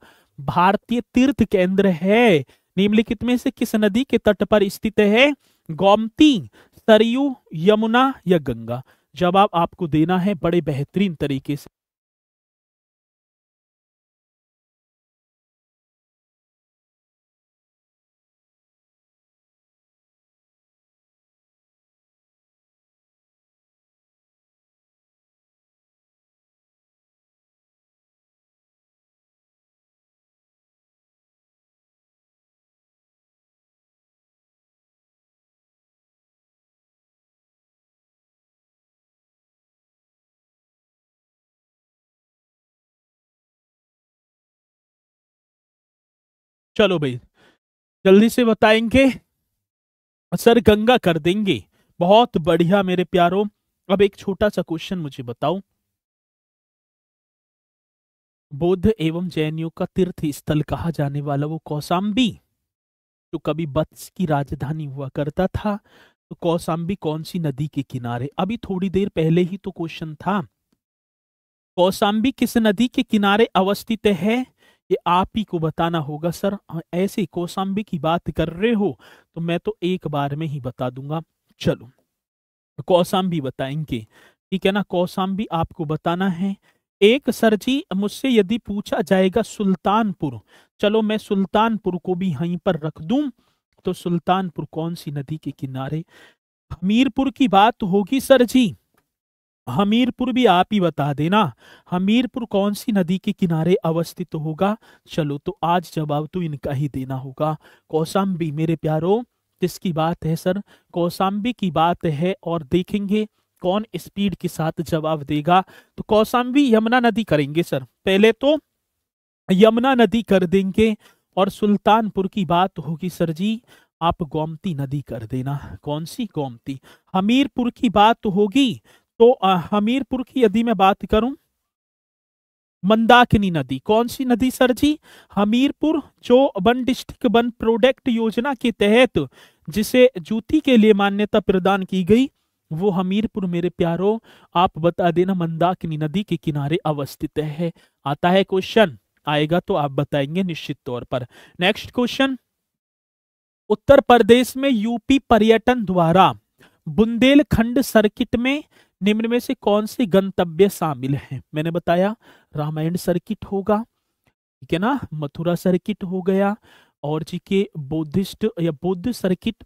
Speaker 1: भारतीय तीर्थ केंद्र है निम्नलिखित में से किस नदी के तट पर स्थित है गोमती सरयू यमुना या गंगा जवाब आपको देना है बड़े बेहतरीन तरीके से
Speaker 2: चलो भाई जल्दी से बताएंगे सर गंगा कर देंगे बहुत बढ़िया मेरे
Speaker 1: प्यारों अब एक छोटा सा क्वेश्चन मुझे बताओ बौद्ध एवं जैनियों का तीर्थ स्थल कहा जाने वाला वो कौसाम्बी जो कभी बत्स की राजधानी हुआ करता था तो कौसाम्बी कौन सी नदी के किनारे अभी थोड़ी देर पहले ही तो क्वेश्चन था कौसाम्बी किस नदी के किनारे अवस्थित है ये आप ही को बताना होगा सर ऐसे कौशाम्बी की बात कर रहे हो तो मैं तो एक बार में ही बता दूंगा चलो कौशाम्बी बताएंगे ठीक है ना कौशाम्बी आपको बताना है एक सर जी मुझसे यदि पूछा जाएगा सुल्तानपुर चलो मैं सुल्तानपुर को भी यहीं पर रख दूं तो सुल्तानपुर कौन सी नदी के किनारे हमीरपुर की बात होगी सर जी हमीरपुर भी आप ही बता देना हमीरपुर कौन सी नदी के किनारे अवस्थित तो होगा चलो तो आज जवाब तो इनका ही देना होगा कौसाम्बी मेरे प्यारो किसकी बात है सर कौसाम्बी की बात है और देखेंगे कौन स्पीड के साथ जवाब देगा तो कौसाम्बी यमुना नदी करेंगे सर पहले तो यमुना नदी कर देंगे और सुल्तानपुर की बात होगी सर जी आप गोमती नदी कर देना कौन सी गोमती हमीरपुर की बात होगी तो हमीरपुर की यदि मैं बात करूं मंदाकिनी नदी कौन सी नदी सर जी हमीरपुर जो वन डिस्ट्रिक्ट वन प्रोडक्ट योजना के तहत जिसे जूती के लिए मान्यता प्रदान की गई वो हमीरपुर मेरे प्यारों आप बता देना मंदाकिनी नदी के किनारे अवस्थित है आता है क्वेश्चन आएगा तो आप बताएंगे निश्चित तौर पर नेक्स्ट क्वेश्चन उत्तर प्रदेश में यूपी पर्यटन द्वारा बुंदेलखंड सर्किट में निम्न में से कौन से गंतव्य शामिल हैं मैंने बताया रामायण सर्किट होगा ठीक है ना मथुरा सर्किट हो गया और जी के बुद्धिस्ट या बुद्ध सर्किट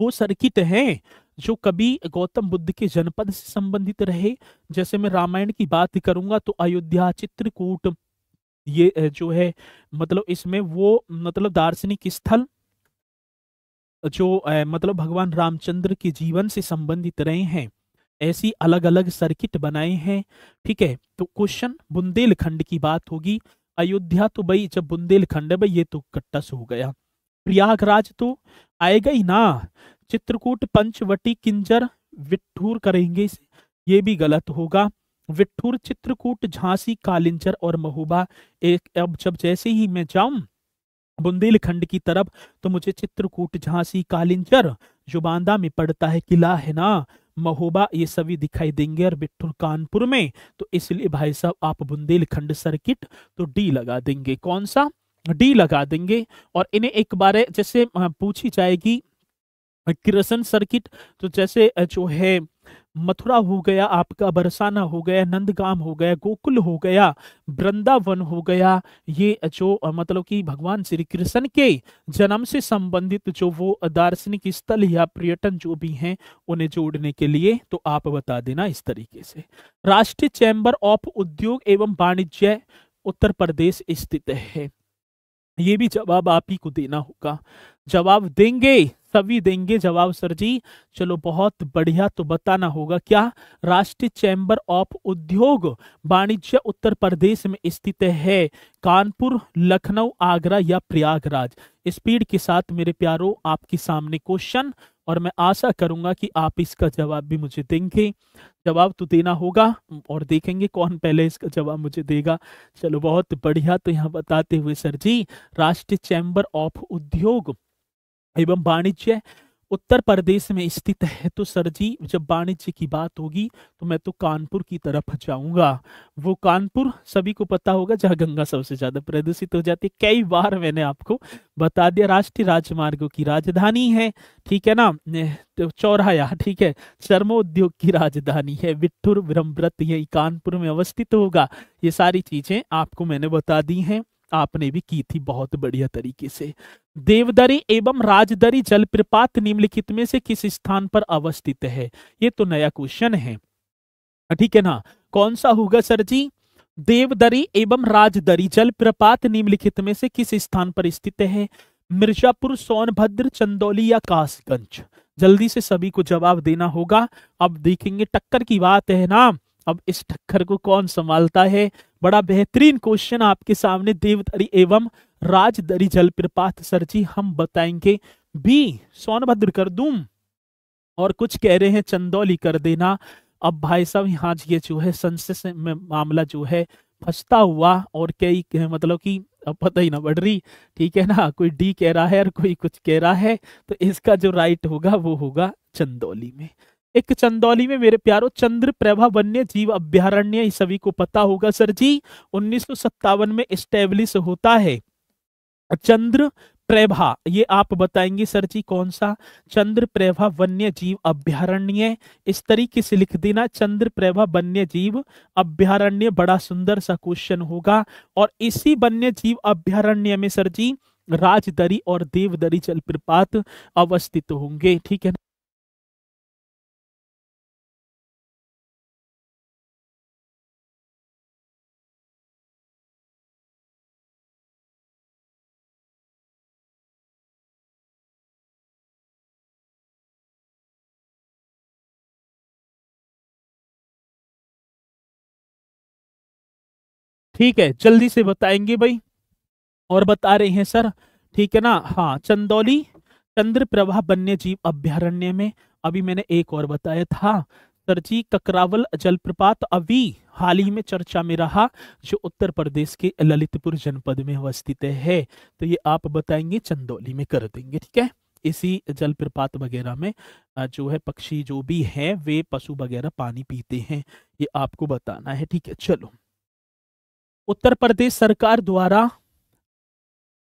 Speaker 1: वो सर्किट हैं जो कभी गौतम बुद्ध के जनपद से संबंधित रहे जैसे मैं रामायण की बात करूंगा तो अयोध्या चित्रकूट ये जो है मतलब इसमें वो मतलब दार्शनिक स्थल जो मतलब भगवान रामचंद्र के जीवन से संबंधित रहे हैं ऐसी अलग अलग सर्किट बनाए हैं ठीक है तो क्वेश्चन बुंदेलखंड की बात होगी अयोध्या तो भाई जब बुंदेलखंड है भाई ये तो कट्टस हो गया प्रयागराज तो आएगा ही ना चित्रकूट पंचवटी किंजर विठूर करेंगे ये भी गलत होगा विठूर चित्रकूट झांसी कालिंजर और महोबा एक अब जब जैसे ही मैं जाऊं बुंदेलखंड की तरफ तो मुझे चित्रकूट झांसी कालिंजर जो बांदा में पड़ता है किला है ना महोबा ये सभी दिखाई देंगे और बिट्ठुल कानपुर में तो इसलिए भाई साहब आप बुंदेलखंड सर्किट तो डी लगा देंगे कौन सा डी लगा देंगे और इन्हें एक बार जैसे पूछी जाएगी किरसन सर्किट तो जैसे जो है मथुरा हो गया आपका बरसाना हो गया नंदगाम हो गया गोकुल हो गया वृंदावन हो गया ये जो मतलब कि भगवान श्री कृष्ण के जन्म से संबंधित जो वो दार्शनिक स्थल या पर्यटन जो भी हैं उन्हें जोड़ने के लिए तो आप बता देना इस तरीके से राष्ट्रीय चैम्बर ऑफ उद्योग एवं वाणिज्य उत्तर प्रदेश स्थित है ये भी जवाब आप ही को देना होगा जवाब देंगे सभी देंगे जवाब सर जी चलो बहुत बढ़िया तो बताना होगा क्या राष्ट्रीय चैम्बर ऑफ उद्योग वाणिज्य उत्तर प्रदेश में स्थित है कानपुर लखनऊ आगरा या प्रयागराज स्पीड के साथ मेरे प्यारों आपके सामने क्वेश्चन और मैं आशा करूंगा कि आप इसका जवाब भी मुझे देंगे जवाब तो देना होगा और देखेंगे कौन पहले इसका जवाब मुझे देगा चलो बहुत बढ़िया तो यहाँ बताते हुए सर जी राष्ट्रीय चैंबर ऑफ उद्योग एवं वाणिज्य उत्तर प्रदेश में स्थित है तो सर जी जब वाणिज्य की बात होगी तो मैं तो कानपुर की तरफ जाऊंगा वो कानपुर सभी को पता होगा जहाँ गंगा सबसे ज्यादा प्रदूषित हो जाती है कई बार मैंने आपको बता दिया राष्ट्रीय राजमार्गों की राजधानी है ठीक है ना तो चौराया ठीक है उद्योग की राजधानी है विठुर ब्रह्मव्रत यही कानपुर में अवस्थित होगा ये सारी चीजें आपको मैंने बता दी हैं आपने भी की थी बहुत बढ़िया तरीके से देवदरी एवं राजदरी जलप्रपात निम्नलिखित में से किस स्थान पर अवस्थित है ये तो नया क्वेश्चन है ठीक है ना कौन सा होगा सर जी देवदरी एवं राजदरी जलप्रपात निम्नलिखित में से किस स्थान पर स्थित है मिर्जापुर सोनभद्र चंदौली या कासगंज जल्दी से सभी को जवाब देना होगा अब देखेंगे टक्कर की बात है ना अब इस टक्कर को कौन संभालता है बड़ा बेहतरीन क्वेश्चन आपके सामने देवदरी एवं राजदरी जलप्रपात सर जी हम बताएंगे बी सोनभद्र कर दूम और कुछ कह रहे हैं चंदौली कर देना अब भाई साहब यहाँ ये जो है संसद में मामला जो है फंसता हुआ और कई मतलब कि अब पता ही ना बढ़ रही ठीक है ना कोई डी कह रहा है और कोई कुछ कह रहा है तो इसका जो राइट होगा वो होगा चंदौली में एक चंदौली में मेरे प्यारो चंद्र प्रभा वन्य जीव अभ्यारण्य सभी को पता होगा सर जी उन्नीस में स्टेब्लिश होता है चंद्र प्रभा ये आप बताएंगे सर जी कौन सा चंद्र प्रभा वन्य जीव अभ्यारण्य इस तरीके से लिख देना चंद्र प्रभा वन्य जीव अभ्यारण्य बड़ा सुंदर सा क्वेश्चन होगा और इसी वन्य जीव अभ्यारण्य में सर जी राजदरी और देवदरी जलप्रपात अवस्थित होंगे ठीक है ना
Speaker 2: ठीक है जल्दी से बताएंगे भाई और बता रहे हैं सर ठीक है ना हाँ
Speaker 1: चंदौली चंद्र प्रभा वन्य जीव अभ्यारण्य में अभी मैंने एक और बताया था सर जी ककरावल जलप्रपात अभी हाल ही में चर्चा में रहा जो उत्तर प्रदेश के ललितपुर जनपद में अवस्थित है तो ये आप बताएंगे चंदौली में कर देंगे ठीक है इसी जलप्रपात वगैरह में जो है पक्षी जो भी है वे पशु वगैरह पानी पीते हैं ये आपको बताना है ठीक है चलो उत्तर प्रदेश सरकार द्वारा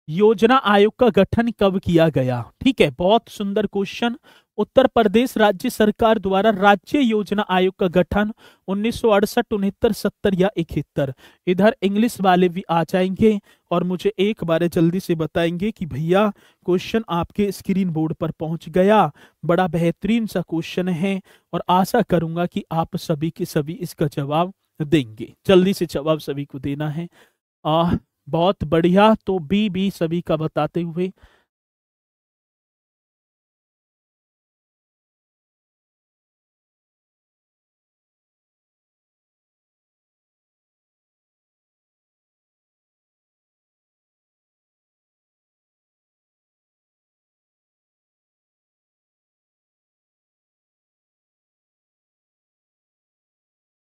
Speaker 1: योजना आयोग का गठन कब किया गया ठीक है बहुत सुंदर क्वेश्चन उत्तर प्रदेश राज्य सरकार द्वारा राज्य योजना आयोग का गठन उन्नीस सौ अड़सठ उनहत्तर सत्तर या इकहत्तर इधर इंग्लिश वाले भी आ जाएंगे और मुझे एक बार जल्दी से बताएंगे कि भैया क्वेश्चन आपके स्क्रीन बोर्ड पर पहुंच गया बड़ा बेहतरीन सा क्वेश्चन है और आशा करूंगा कि आप सभी के सभी इसका जवाब देंगे जल्दी से जवाब सभी को देना
Speaker 2: है आ, बहुत बढ़िया तो बी बी सभी का बताते हुए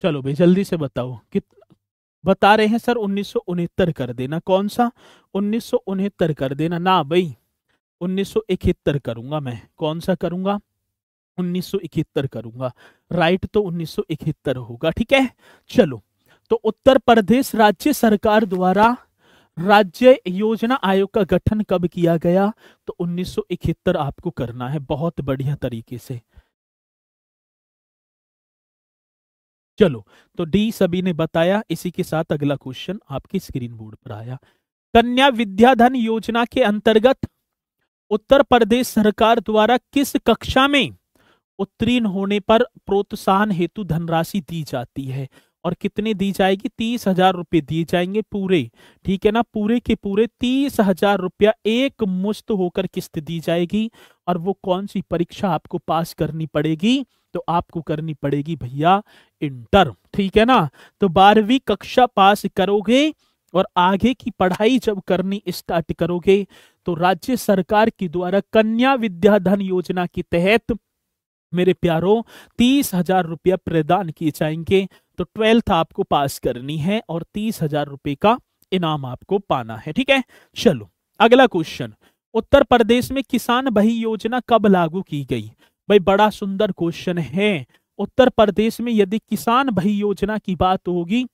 Speaker 1: चलो भाई जल्दी से बताओ कित बता रहे हैं सर उन्नीस कर देना कौन सा उन्नीस कर देना ना भाई उन्नीस करूंगा मैं कौन सा करूंगा इकहत्तर करूंगा राइट तो इकहत्तर होगा ठीक है चलो तो उत्तर प्रदेश राज्य सरकार द्वारा राज्य योजना आयोग का गठन कब किया गया तो
Speaker 2: 1971 आपको करना है बहुत बढ़िया तरीके से चलो तो डी सभी ने बताया इसी के साथ अगला क्वेश्चन
Speaker 1: आपके स्क्रीन बोर्ड पर आया कन्या विद्याधन योजना के अंतर्गत उत्तर प्रदेश सरकार द्वारा किस कक्षा में उत्तीर्ण होने पर प्रोत्साहन हेतु धनराशि दी जाती है और कितने दी जाएगी तीस हजार रुपये दिए जाएंगे पूरे ठीक है ना पूरे के पूरे तीस हजार रुपया एक मुश्त होकर किस्त दी जाएगी और वो कौन सी परीक्षा आपको पास करनी पड़ेगी तो आपको करनी पड़ेगी भैया इंटर ठीक है ना तो बारहवीं कक्षा पास करोगे और आगे की पढ़ाई जब करनी स्टार्ट करोगे तो राज्य सरकार के द्वारा कन्या विद्याधन योजना के तहत मेरे प्यारों तीस हजार रुपया प्रदान किए जाएंगे तो ट्वेल्थ आपको पास करनी है और तीस हजार रुपये का इनाम आपको पाना है ठीक है चलो अगला क्वेश्चन उत्तर प्रदेश में किसान बही योजना कब लागू की गई भाई बड़ा सुंदर क्वेश्चन है उत्तर प्रदेश में यदि किसान भाई योजना की बात होगी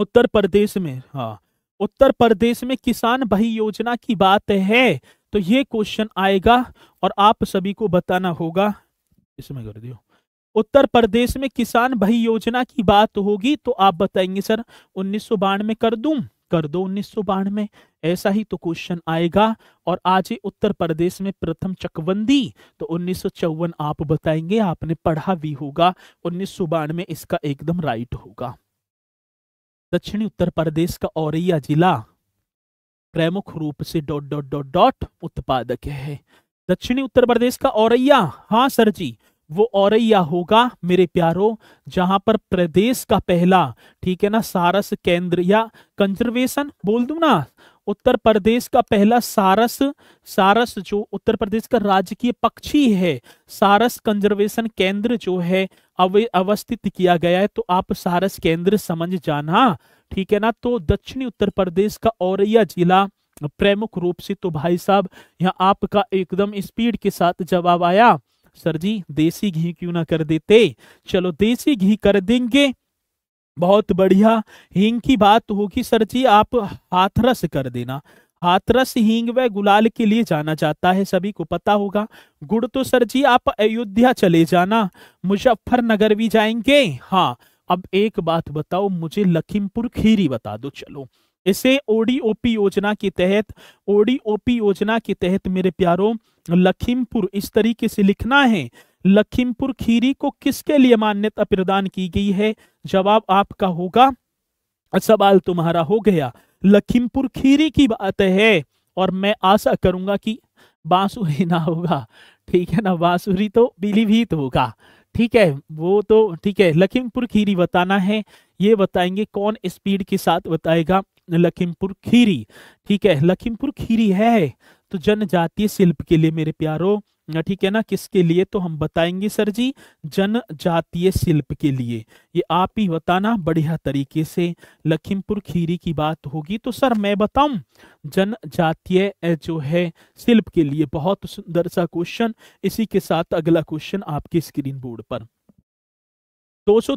Speaker 1: उत्तर प्रदेश में हाँ उत्तर प्रदेश में किसान भाई योजना की बात है तो ये क्वेश्चन आएगा और आप सभी को बताना होगा इसमें कर दियो उत्तर प्रदेश में किसान भाई योजना की बात होगी तो आप बताएंगे सर उन्नीस में कर दूं कर दो उन्नीस में ऐसा ही तो क्वेश्चन आएगा और आज ही उत्तर प्रदेश में प्रथम चकबंदी तो उन्नीस आप बताएंगे आपने पढ़ा भी होगा उन्नीस में इसका एकदम राइट होगा दक्षिणी उत्तर प्रदेश का औरैया जिला प्रमुख रूप से डॉट डॉट डॉट डॉट उत्पादक है दक्षिणी उत्तर प्रदेश का औरैया हाँ सर जी वो औरैया होगा मेरे प्यारो जहां पर प्रदेश का पहला ठीक है ना सारस केंद्र या कंजर्वेशन बोल दू ना उत्तर प्रदेश का पहला सारस सारस जो उत्तर प्रदेश का राजकीय पक्षी है सारस कंजर्वेशन केंद्र जो है अव अवस्थित किया गया है तो आप सारस केंद्र समझ जाना ठीक है ना तो दक्षिणी उत्तर प्रदेश का औरैया जिला प्रमुख रूप से तो भाई साहब यहाँ आपका एकदम स्पीड के साथ जवाब आया सर जी देसी घी क्यों ना कर देते चलो देसी घी कर देंगे बहुत बढ़िया हींग की बात होगी सर जी आप हाथरस कर देना हाथरस हींग व गुलाल के लिए जाना जाता है सभी को पता होगा गुड़ तो सर जी आप अयोध्या चले जाना मुजफ्फरनगर भी जाएंगे हाँ अब एक बात बताओ मुझे लखीमपुर खीरी बता दो चलो इसे ओडीओपी योजना के तहत ओडीओपी योजना के तहत मेरे प्यारों लखीमपुर इस तरीके से लिखना है लखीमपुर खीरी को किसके लिए मान्यता प्रदान की गई है जवाब आपका होगा सवाल तुम्हारा हो गया लखीमपुर खीरी की बात है और मैं आशा करूंगा कि बांसुरी ना होगा ठीक है ना बांसुरी तो पीलीभीत होगा ठीक है वो तो ठीक है लखीमपुर खीरी बताना है ये बताएंगे कौन स्पीड के साथ बताएगा लखीमपुर खीरी ठीक है लखीमपुर खीरी है तो जनजातीय शिल्प के लिए मेरे प्यारो ठीक है ना किसके लिए तो हम बताएंगे सर जी जनजातीय शिल्प के लिए ये आप ही बताना बढ़िया तरीके से लखीमपुर खीरी की बात होगी तो सर मैं बताऊं जनजातीय जो है शिल्प के
Speaker 2: लिए बहुत सुंदर सा क्वेश्चन इसी के साथ अगला क्वेश्चन आपके स्क्रीन बोर्ड पर दो सौ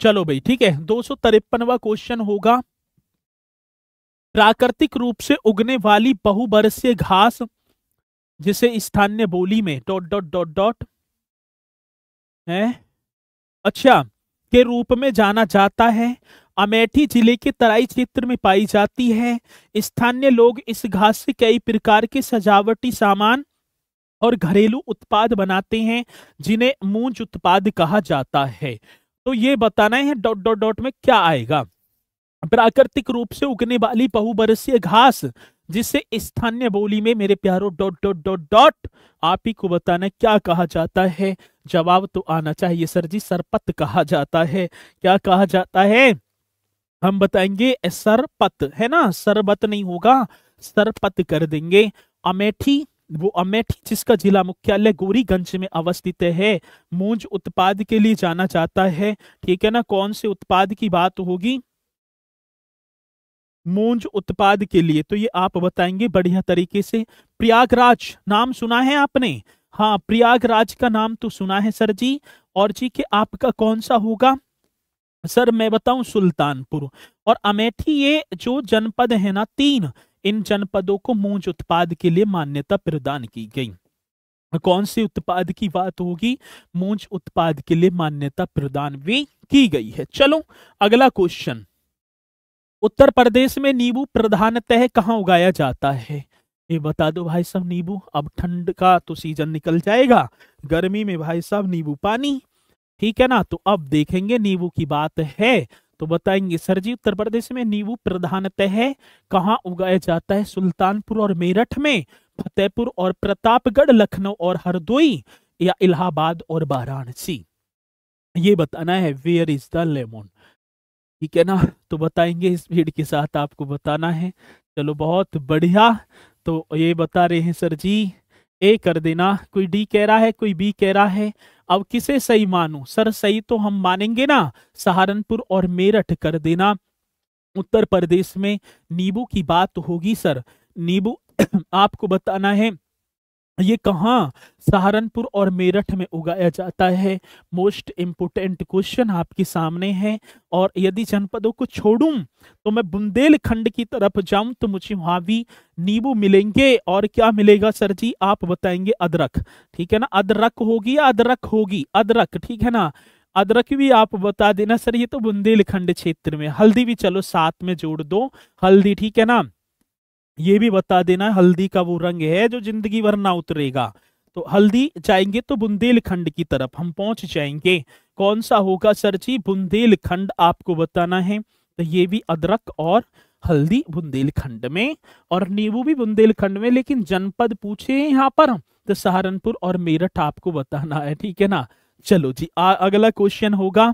Speaker 3: चलो
Speaker 1: भाई ठीक है दो सौ तिरपनवा क्वेश्चन होगा प्राकृतिक रूप से उगने वाली बहुबरसीय घास जिसे स्थानीय बोली में डॉट डॉट डॉट डॉट है अच्छा के रूप में जाना जाता है अमेठी जिले के तराई क्षेत्र में पाई जाती है स्थानीय लोग इस घास से कई प्रकार के सजावटी सामान और घरेलू उत्पाद बनाते हैं जिन्हें मूंज उत्पाद कहा जाता है तो ये बताना है डॉट डॉट डॉट में क्या आएगा प्राकृतिक रूप से उगने वाली बहुबरसीय घास जिसे स्थानीय बोली में मेरे प्यारों डॉट डॉट डॉट डॉट आप ही को बताना क्या कहा जाता है जवाब तो आना चाहिए सर जी सरपत कहा जाता है क्या कहा जाता है हम बताएंगे सरपत है ना सरबत नहीं होगा सरपत कर देंगे अमेठी वो अमेठी जिसका जिला मुख्यालय गोरीगंज में अवस्थित है मूंज उत्पाद के लिए जाना जाता है ठीक है ना कौन से उत्पाद की बात होगी मूंज उत्पाद के लिए तो ये आप बताएंगे बढ़िया तरीके से प्रयागराज नाम सुना है आपने हाँ प्रयागराज का नाम तो सुना है सर जी और जी के आपका कौन सा होगा सर मैं बताऊं सुल्तानपुर और अमेठी ये जो जनपद है ना तीन इन जनपदों को मूंज उत्पाद के लिए मान्यता प्रदान की गई कौन से उत्पाद की बात होगी मूंज उत्पाद के लिए मान्यता प्रदान भी की गई है चलो अगला क्वेश्चन उत्तर प्रदेश में नींबू प्रधानतः कहाँ उगाया जाता है ये बता दो भाई साहब नींबू अब ठंड का तो सीजन निकल जाएगा गर्मी में भाई साहब नींबू पानी ठीक है ना तो अब देखेंगे नींबू की बात है तो बताएंगे सर जी उत्तर प्रदेश में नींबू प्रधानतः कहाँ उगाया जाता है सुल्तानपुर और मेरठ में फतेहपुर और प्रतापगढ़ लखनऊ और हरदोई या इलाहाबाद और वाराणसी ये बताना है वेयर इज द लेमोन ठीक है ना तो बताएंगे इस भीड़ के साथ आपको बताना है चलो बहुत बढ़िया तो ये बता रहे हैं सर जी ए कर देना कोई डी कह रहा है कोई बी कह रहा है अब किसे सही मानू सर सही तो हम मानेंगे ना सहारनपुर और मेरठ कर देना उत्तर प्रदेश में नींबू की बात होगी सर नींबू आपको बताना है ये कहाँ सहारनपुर और मेरठ में उगाया जाता है मोस्ट इम्पोर्टेंट क्वेश्चन आपके सामने है और यदि जनपदों को छोड़ूं तो मैं बुंदेलखंड की तरफ जाऊं तो मुझे वहां भी नींबू मिलेंगे और क्या मिलेगा सर जी आप बताएंगे अदरक ठीक है ना अदरक होगी या अदरक होगी अदरक ठीक है ना अदरक भी आप बता देना सर ये तो बुंदेलखंड क्षेत्र में हल्दी भी चलो साथ में जोड़ दो हल्दी ठीक है ना ये भी बता देना हल्दी का वो रंग है जो जिंदगी भर ना उतरेगा तो हल्दी जाएंगे तो बुंदेलखंड की तरफ हम पहुंच जाएंगे कौन सा होगा सर जी बुंदेलखंड आपको बताना है तो ये भी अदरक और हल्दी बुंदेलखंड में और नींबू भी बुंदेलखंड में लेकिन जनपद पूछे यहाँ पर तो सहारनपुर और मेरठ आपको बताना है ठीक है ना चलो जी आ, अगला क्वेश्चन होगा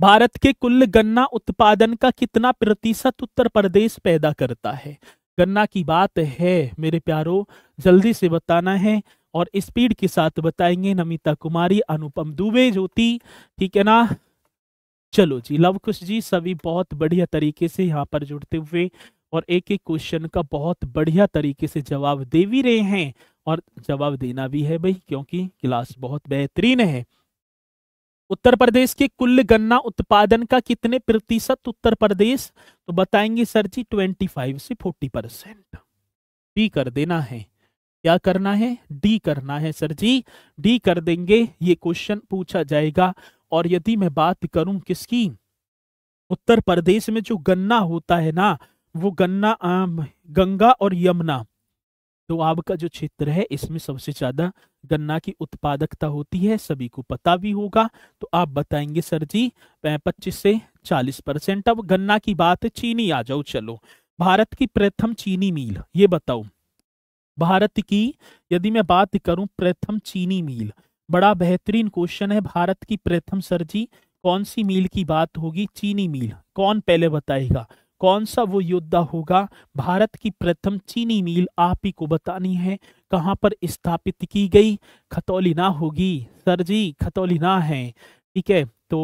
Speaker 1: भारत के कुल गन्ना उत्पादन का कितना प्रतिशत उत्तर प्रदेश पैदा करता है गन्ना की बात है मेरे प्यारो जल्दी से बताना है और स्पीड के साथ बताएंगे नमिता कुमारी अनुपम दुबे ज्योति ठीक है ना चलो जी लव कुश जी सभी बहुत बढ़िया तरीके से यहाँ पर जुड़ते हुए और एक एक क्वेश्चन का बहुत बढ़िया तरीके से जवाब दे भी रहे हैं और जवाब देना भी है भाई क्योंकि क्लास बहुत बेहतरीन है उत्तर प्रदेश के कुल गन्ना उत्पादन का कितने प्रतिशत उत्तर प्रदेश तो बताएंगे सर जी ट्वेंटी फाइव से फोर्टी परसेंट डी कर देना है क्या करना है डी करना है सर जी डी कर देंगे ये क्वेश्चन पूछा जाएगा और यदि मैं बात करूं किसकी उत्तर प्रदेश में जो गन्ना होता है ना वो गन्ना गंगा और यमुना तो आपका जो क्षेत्र है इसमें सबसे ज्यादा गन्ना की उत्पादकता होती है सभी को पता भी होगा तो आप बताएंगे सर जी पच्चीस से चालीस परसेंट अब गन्ना की बात चीनी आ जाओ चलो भारत की प्रथम चीनी मील ये बताओ भारत की यदि मैं बात करूं प्रथम चीनी मील बड़ा बेहतरीन क्वेश्चन है भारत की प्रथम सर जी कौन सी मील की बात होगी चीनी मील कौन पहले बताएगा कौन सा वो योद्धा होगा भारत की प्रथम चीनी मील आप ही को बतानी है कहाँ पर स्थापित की गई खतौली ना होगी सर जी खतौली ना है ठीक है तो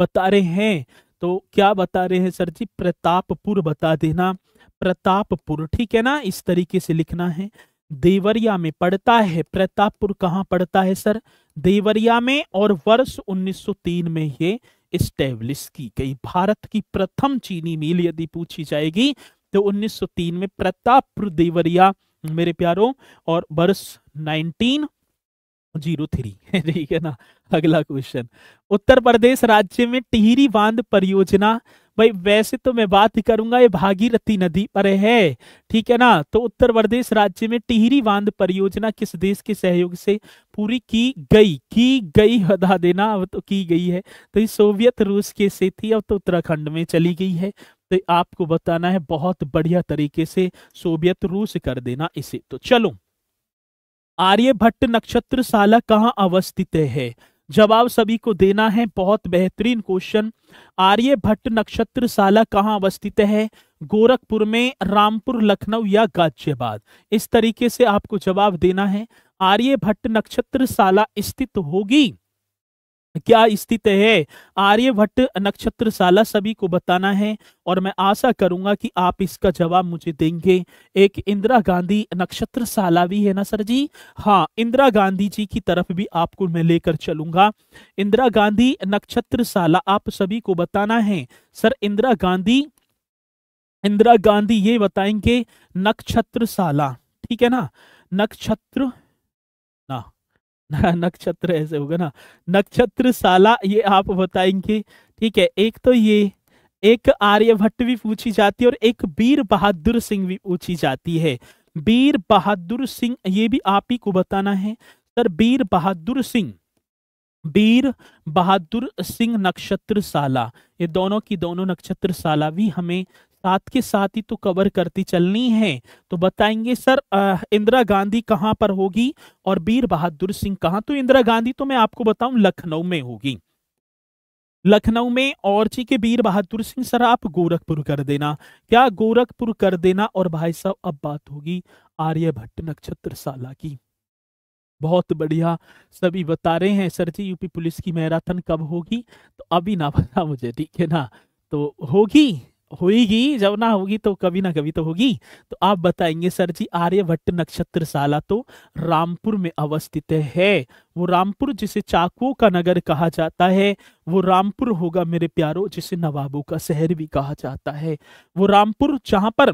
Speaker 1: बता रहे हैं तो क्या बता रहे हैं सर जी प्रतापपुर बता देना प्रतापपुर ठीक है ना इस तरीके से लिखना है देवरिया में पड़ता है प्रतापपुर कहाँ पड़ता है सर देवरिया में और वर्ष 1903 में ये इस्टेब्लिश की गई भारत की प्रथम चीनी मिल यदि पूछी जाएगी तो 1903 में प्रताप देवरिया मेरे प्यारों और वर्ष 19 जीरो थ्री ठीक है ना अगला क्वेश्चन उत्तर प्रदेश राज्य में टिहरी बांध परियोजना भाई वैसे तो मैं बात करूंगा ये भागीरथी नदी पर है ठीक है ना तो उत्तर प्रदेश राज्य में टिहरी बांध परियोजना किस देश के सहयोग से पूरी की गई की गई बता देना अब तो की गई है तो ये सोवियत रूस के से थी अब तो उत्तराखंड में चली गई है तो आपको बताना है बहुत बढ़िया तरीके से सोवियत रूस कर देना इसे तो चलो आर्यभट्ट नक्षत्रशाला कहाँ अवस्थित है जवाब सभी को देना है बहुत बेहतरीन क्वेश्चन आर्यभट्ट नक्षत्र शाला कहाँ अवस्थित है गोरखपुर में रामपुर लखनऊ या गाजियाबाद इस तरीके से आपको जवाब देना है आर्यभट्ट नक्षत्र शाला स्थित होगी क्या स्थित है आर्यभट्ट नक्षत्रशाला सभी को बताना है और मैं आशा करूंगा कि आप इसका जवाब मुझे देंगे एक इंदिरा गांधी नक्षत्रशाला भी है ना सर जी हाँ इंदिरा गांधी जी की तरफ भी आपको मैं लेकर चलूंगा इंदिरा गांधी नक्षत्रशाला आप सभी को बताना है सर इंदिरा गांधी इंदिरा गांधी ये बताएंगे नक्षत्रशाला ठीक है ना नक्षत्र नक्षत्र ऐसे होगा ना नक्षत्र साला ये आप बताएंगे ठीक है एक तो ये एक आर्यभट्ट भी पूछी जाती है और एक वीर बहादुर सिंह भी पूछी जाती है वीर बहादुर सिंह ये भी आप ही को बताना है सर वीर बहादुर सिंह वीर बहादुर सिंह नक्षत्र साला ये दोनों की दोनों नक्षत्र साला भी हमें साथ के साथ ही तो कवर करती चलनी है तो बताएंगे सर इंदिरा गांधी कहाँ पर होगी और वीर बहादुर सिंह कहाँ तो इंदिरा गांधी तो मैं आपको बताऊं लखनऊ में होगी लखनऊ में और जी के वीर बहादुर सिंह सर आप गोरखपुर कर देना क्या गोरखपुर कर देना और भाई साहब अब बात होगी आर्यभट्ट नक्षत्र साला की बहुत बढ़िया सभी बता रहे हैं सर जी यूपी पुलिस की मैराथन कब होगी तो अभी ना बता मुझे ठीक है ना तो होगी होगी जब ना होगी तो कभी ना कभी तो होगी तो आप बताएंगे सर जी आर्यभट्ट साला तो रामपुर में अवस्थित है वो रामपुर जिसे चाकुओं का नगर कहा जाता है वो रामपुर होगा मेरे प्यारो जिसे नवाबों का शहर भी कहा जाता है वो रामपुर जहां पर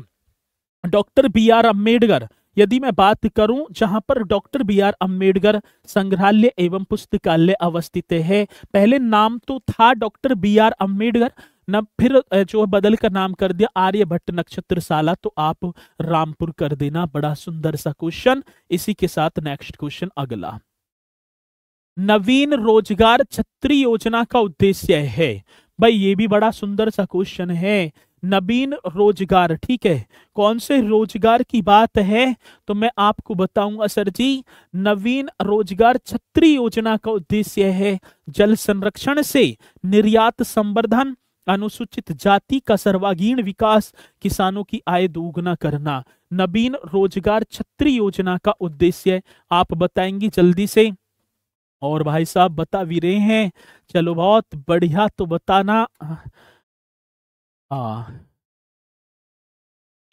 Speaker 1: डॉक्टर बी आर अम्बेडकर यदि मैं बात करूं जहां पर डॉक्टर बी आर अम्बेडकर संग्रहालय एवं पुस्तकालय अवस्थित है पहले नाम तो था डॉक्टर बी आर अम्बेडकर ना फिर जो बदल कर नाम कर दिया आर्यभट्ट नक्षत्रशाला तो आप रामपुर कर देना बड़ा सुंदर सा क्वेश्चन इसी के साथ नेक्स्ट क्वेश्चन अगला नवीन रोजगार छत्री योजना का उद्देश्य है भाई ये भी बड़ा सुंदर सा क्वेश्चन है नवीन रोजगार ठीक है कौन से रोजगार की बात है तो मैं आपको बताऊंगा सर जी नवीन रोजगार छत्री योजना का उद्देश्य है जल संरक्षण से निर्यात संवर्धन अनुसूचित जाति का सर्वागीण विकास किसानों की आय दोगुना करना नवीन रोजगार छत्री योजना का उद्देश्य आप बताएंगे
Speaker 2: जल्दी से और भाई साहब बता भी रहे हैं चलो बहुत बढ़िया तो बताना आ, हाँ।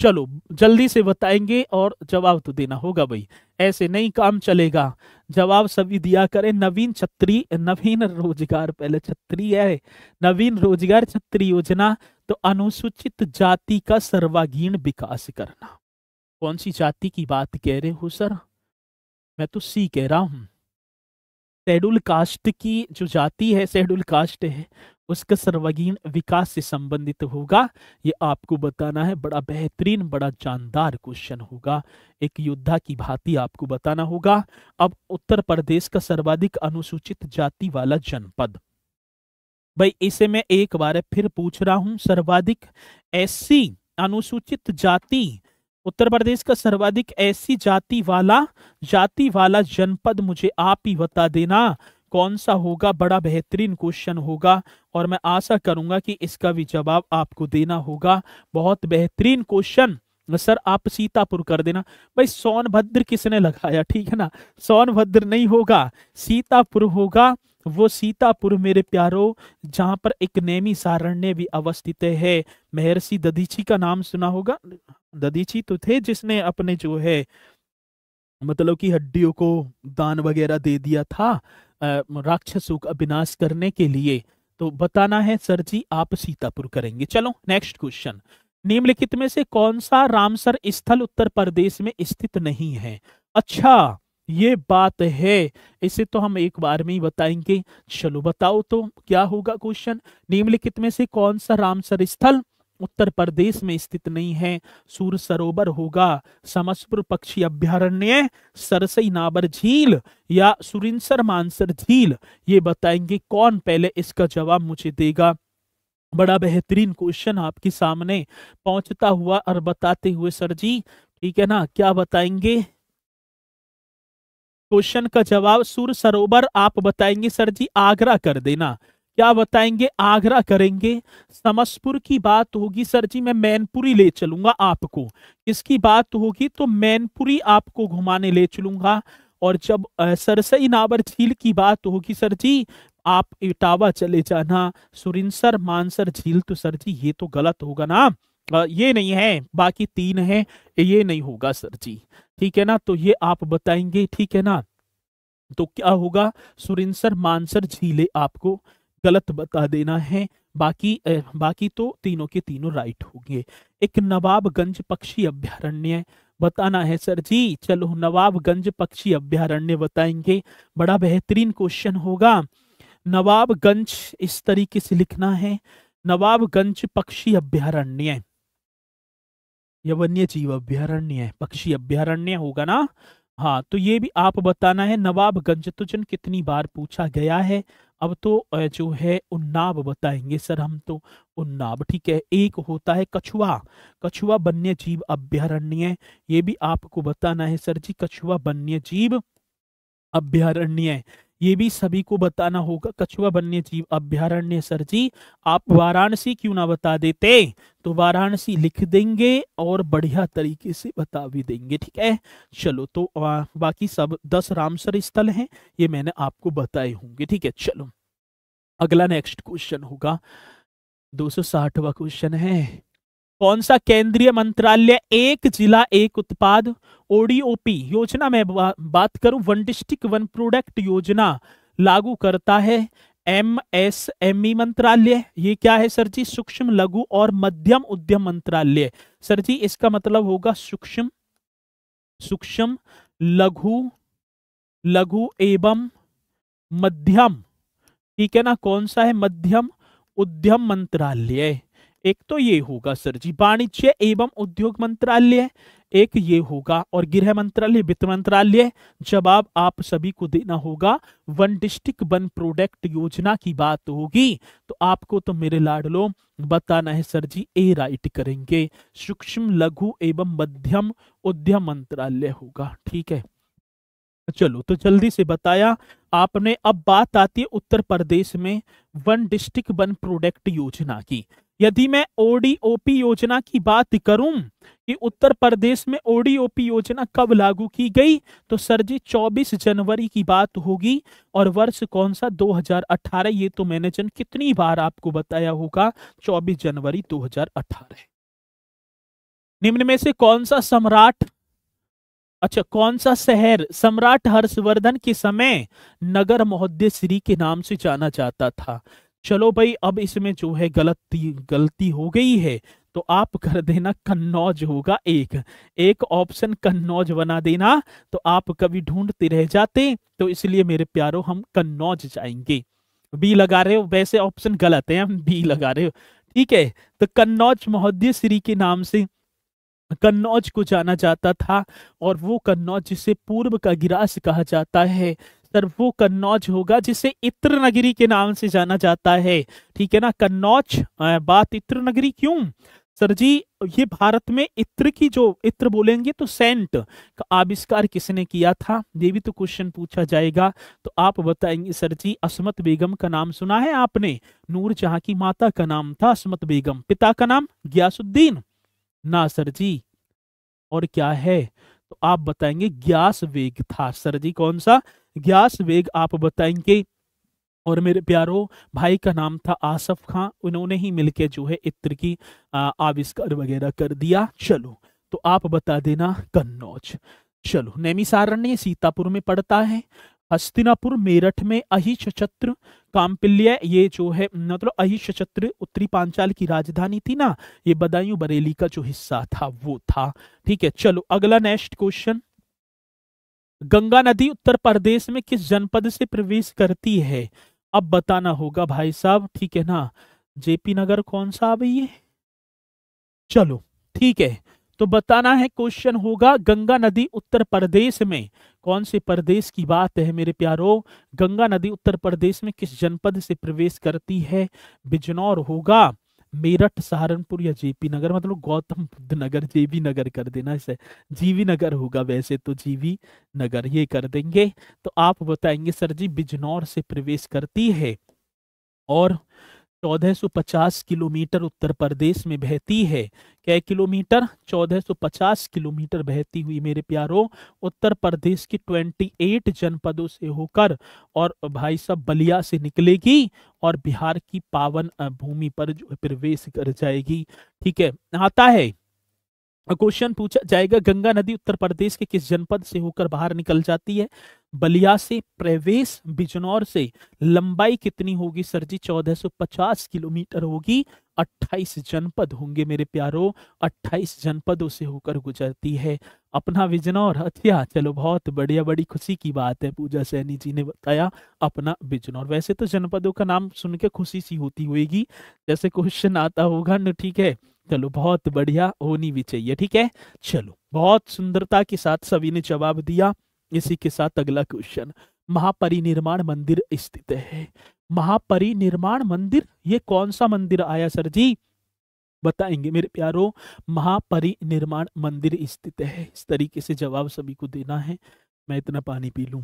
Speaker 1: चलो जल्दी से बताएंगे और जवाब तो देना होगा भाई ऐसे नहीं काम चलेगा जवाब सभी दिया करें नवीन छत्री नवीन रोजगार पहले छत्री है नवीन रोजगार छत्री योजना तो अनुसूचित जाति का सर्वागीण विकास करना कौन सी जाति की बात कह रहे हो सर मैं तो सी कह रहा हूं शेड्यूल कास्ट की जो जाति है शेड्यूल कास्ट है उसका सर्वागीण विकास से संबंधित होगा ये आपको बताना है बड़ा बेहतरीन बड़ा जानदार क्वेश्चन होगा एक योद्धा की भांति आपको बताना होगा अब उत्तर प्रदेश का सर्वाधिक अनुसूचित जाति वाला जनपद भाई इसे मैं एक बार फिर पूछ रहा हूं सर्वाधिक एससी अनुसूचित जाति उत्तर प्रदेश का सर्वाधिक ऐसी जाति वाला जाति वाला जनपद मुझे आप ही बता देना कौन सा होगा बड़ा बेहतरीन क्वेश्चन होगा और मैं आशा करूंगा कि इसका भी जवाब आपको देना होगा बहुत बेहतरीन क्वेश्चन सर आप सीतापुर कर देना भाई सोनभद्र किसने लगाया ठीक है ना सोनभद्र नहीं होगा सीतापुर होगा वो सीतापुर मेरे प्यारो जहाँ पर एक नेमी सारण्य भी अवस्थित है महर्षि ददीची का नाम सुना होगा ददीची तो थे जिसने अपने जो है मतलब कि हड्डियों को दान वगैरह दे दिया था राक्षसों का विनाश करने के लिए तो बताना है सर जी आप सीतापुर करेंगे चलो नेक्स्ट क्वेश्चन निम्नलिखित में से कौन सा रामसर स्थल उत्तर प्रदेश में स्थित नहीं है अच्छा ये बात है इसे तो हम एक बार में ही बताएंगे चलो बताओ तो क्या होगा क्वेश्चन निम्नलिखित में से कौन सा रामसर स्थल उत्तर प्रदेश में स्थित नहीं है सूर सरोवर होगा समसपुर पक्षी अभ्यारण्य सरसई नाबर झील या सुरिंसर मानसर झील ये बताएंगे कौन पहले इसका जवाब मुझे देगा बड़ा बेहतरीन क्वेश्चन आपके सामने पहुंचता हुआ और बताते हुए सर जी ठीक है ना क्या बताएंगे क्वेश्चन का जवाब सुर सरोवर आप बताएंगे सर जी आगरा कर देना क्या बताएंगे आगरा करेंगे समसपुर की बात होगी सर जी मैं मैनपुरी ले चलूंगा आपको इसकी बात होगी तो मैनपुरी आपको घुमाने ले चलूंगा और जब सरसई नावर झील की बात होगी सर जी आप इटावा चले जाना सुरिंसर मानसर झील तो सर जी ये तो गलत होगा ना ये नहीं है बाकी तीन है ये नहीं होगा सर जी ठीक है ना तो ये आप बताएंगे ठीक है ना तो क्या होगा सुरिंसर मानसर झीले आपको गलत बता देना है बाकी बाकी तो तीनों के तीनों राइट होंगे एक नवाबगंज पक्षी अभ्यारण्य बताना है सर जी चलो नवाबगंज पक्षी अभ्यारण्य बताएंगे बड़ा बेहतरीन क्वेश्चन होगा नवाबगंज इस तरीके से लिखना है नवाबगंज पक्षी अभ्यारण्य या वन्य जीव अभ्यारण्य पक्षी अभ्यारण्य होगा ना हाँ तो ये भी आप बताना है नवाबगंज तो जन कितनी बार पूछा गया है अब तो जो है उन्नाव बताएंगे सर हम तो उन्नाव ठीक है एक होता है कछुआ कछुआ वन्य जीव अभ्यारण्य ये भी आपको बताना है सर जी कछुआ वन्य जीव अभ्यारण्य ये भी सभी को बताना होगा कछुआ वन्य जीव अभ्यारण्य सर जी आप वाराणसी क्यों ना बता देते तो वाराणसी लिख देंगे और बढ़िया तरीके से बता भी देंगे ठीक है चलो तो आ, बाकी सब दस रामसर स्थल हैं ये मैंने आपको बताए होंगे ठीक है चलो अगला नेक्स्ट क्वेश्चन होगा दो सौ साठवा क्वेश्चन है कौन सा केंद्रीय मंत्रालय एक जिला एक उत्पाद ओडीओपी योजना में बा, बात करूं वन डिस्ट्रिक्ट वन प्रोडक्ट योजना लागू करता है एम एस एम ई मंत्रालय ये क्या है सर जी सूक्ष्म लघु और मध्यम उद्यम मंत्रालय सर जी इसका मतलब होगा सूक्ष्म सूक्ष्म लघु लघु एवं मध्यम ठीक है ना कौन सा है मध्यम उद्यम मंत्रालय एक तो ये होगा सर जी वाणिज्य एवं उद्योग मंत्रालय एक ये होगा और गृह मंत्रालय वित्त मंत्रालय जवाब आप सभी को देना होगा वन डिस्ट्रिक्ट वन प्रोडक्ट योजना की बात होगी तो आपको तो मेरे लाडलो बताना है सर जी ए राइट करेंगे सूक्ष्म लघु एवं मध्यम उद्यम मंत्रालय होगा ठीक है चलो तो जल्दी से बताया आपने अब बात आती है उत्तर प्रदेश में वन डिस्ट्रिक्ट वन प्रोडक्ट योजना की यदि मैं ओडीओपी योजना की बात करूं कि उत्तर प्रदेश में ओडीओपी योजना कब लागू की गई तो सर जी 24 जनवरी की बात होगी और वर्ष कौन सा 2018 ये तो मैंने जन कितनी बार आपको बताया होगा 24 जनवरी 2018 निम्न में से कौन सा सम्राट अच्छा कौन सा शहर सम्राट हर्षवर्धन के समय नगर महोदय श्री के नाम से जाना जाता था चलो भाई अब इसमें जो है गलती गलती हो गई है तो आप कर देना कन्नौज होगा एक एक ऑप्शन कन्नौज बना देना तो आप कभी ढूंढते रह जाते तो इसलिए मेरे प्यारों हम कन्नौज जाएंगे बी लगा रहे हो वैसे ऑप्शन गलत है हम बी लगा रहे हो ठीक है तो कन्नौज महोदय श्री के नाम से कन्नौज को जाना जाता था और वो कन्नौज जिसे पूर्व का गिरास कहा जाता है सर वो कन्नौज होगा जिसे इत्र नगरी के नाम से जाना जाता है ठीक है ना कन्नौज बात इत्र नगरी क्यों सर जी ये भारत में इत्र की जो इत्र बोलेंगे तो सेंट का आविष्कार किसने किया था ये भी तो क्वेश्चन पूछा जाएगा तो आप बताएंगे सर जी असमत बेगम का नाम सुना है आपने नूर जहां की माता का नाम था असमत बेगम पिता का नाम ग्यासुद्दीन ना सर जी और क्या है तो आप बताएंगे ग्यास वेग था सर जी कौन सा ग्यास वेग आप बताएंगे और मेरे प्यारो भाई का नाम था आसफ खान उन्होंने ही मिलके जो है इत्र की आविष्कार वगैरह कर दिया चलो तो आप बता देना कन्नौज चलो नैमिसारण्य सीतापुर में पड़ता है हस्तिनापुर मेरठ में अहिछत्र कामपिल्य ये जो है मतलब अहिछत्र उत्तरी पांचाल की राजधानी थी ना ये बदायूं बरेली का जो हिस्सा था वो था ठीक है चलो अगला नेक्स्ट क्वेश्चन गंगा नदी उत्तर प्रदेश में किस जनपद से प्रवेश करती है अब बताना होगा भाई साहब ठीक है ना जेपी नगर कौन सा अब ये चलो ठीक है तो बताना है क्वेश्चन होगा गंगा नदी उत्तर प्रदेश में कौन से प्रदेश की बात है मेरे प्यारो गंगा नदी उत्तर प्रदेश में किस जनपद से प्रवेश करती है बिजनौर होगा मेरठ सहारनपुर या जेपी नगर मतलब गौतम बुद्ध नगर जेबी नगर कर देना इसे जीवी नगर होगा वैसे तो जीवी नगर ये कर देंगे तो आप बताएंगे सर जी बिजनौर से प्रवेश करती है और 1450 किलोमीटर उत्तर प्रदेश में बहती है क्या किलोमीटर 1450 किलोमीटर बहती हुई मेरे प्यारों उत्तर प्रदेश की 28 जनपदों से होकर और भाई साहब बलिया से निकलेगी और बिहार की पावन भूमि पर जो प्रवेश कर जाएगी ठीक है आता है क्वेश्चन पूछा जाएगा गंगा नदी उत्तर प्रदेश के किस जनपद से होकर बाहर निकल जाती है बलिया से प्रवेश बिजनौर से लंबाई कितनी होगी सर जी 1450 किलोमीटर होगी 28 जनपद होंगे मेरे प्यारो 28 जनपदों से होकर गुजरती है अपना बिजनौर अच्छा चलो बहुत बढ़िया बड़ी खुशी की बात है पूजा सैनी जी ने बताया अपना बिजनौर वैसे तो जनपदों का नाम सुन के खुशी सी होती होगी जैसे क्वेश्चन आता होगा न ठीक है चलो बहुत बढ़िया होनी भी चाहिए ठीक है चलो बहुत सुंदरता के साथ सभी ने जवाब दिया इसी के साथ अगला क्वेश्चन महापरिनिर्माण मंदिर स्थित है महापरिनिर्माण मंदिर ये कौन सा मंदिर आया सर जी बताएंगे मेरे प्यारो महापरिनिर्माण
Speaker 2: मंदिर स्थित है इस तरीके से जवाब सभी को देना है मैं इतना पानी पी लू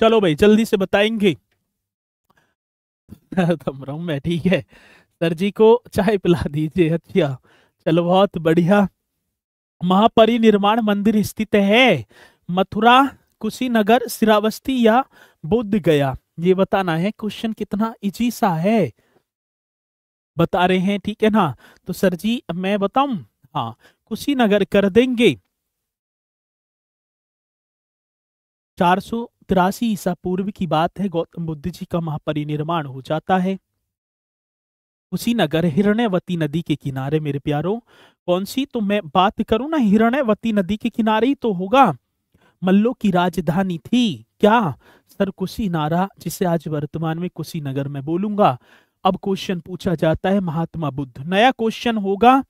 Speaker 2: चलो भाई जल्दी से बताएंगे तो मैं ठीक है सर जी को चाय
Speaker 1: पिला दीजिए अच्छा चलो बहुत बढ़िया महापरिनिर्माण मंदिर स्थित है मथुरा कुशीनगर श्रावस्ती या बुद्ध गया ये बताना है क्वेश्चन कितना इजी सा है बता रहे हैं ठीक है
Speaker 2: ना तो सर जी मैं बताऊं हाँ कुशीनगर कर देंगे चार सौ तिरासी ईसा पूर्व की बात है गौतम बुद्ध जी का महापरिनिर्माण हो जाता है उसी नगर हिरण्यवती
Speaker 1: नदी के किनारे मेरे प्यारों कौन सी तो मैं बात करूं ना हिरण्यवती नदी के किनारे ही तो होगा मल्लो की राजधानी थी क्या सर कुशी नारा जिसे आज वर्तमान में कुशीनगर में बोलूंगा अब क्वेश्चन पूछा जाता है महात्मा बुद्ध नया क्वेश्चन होगा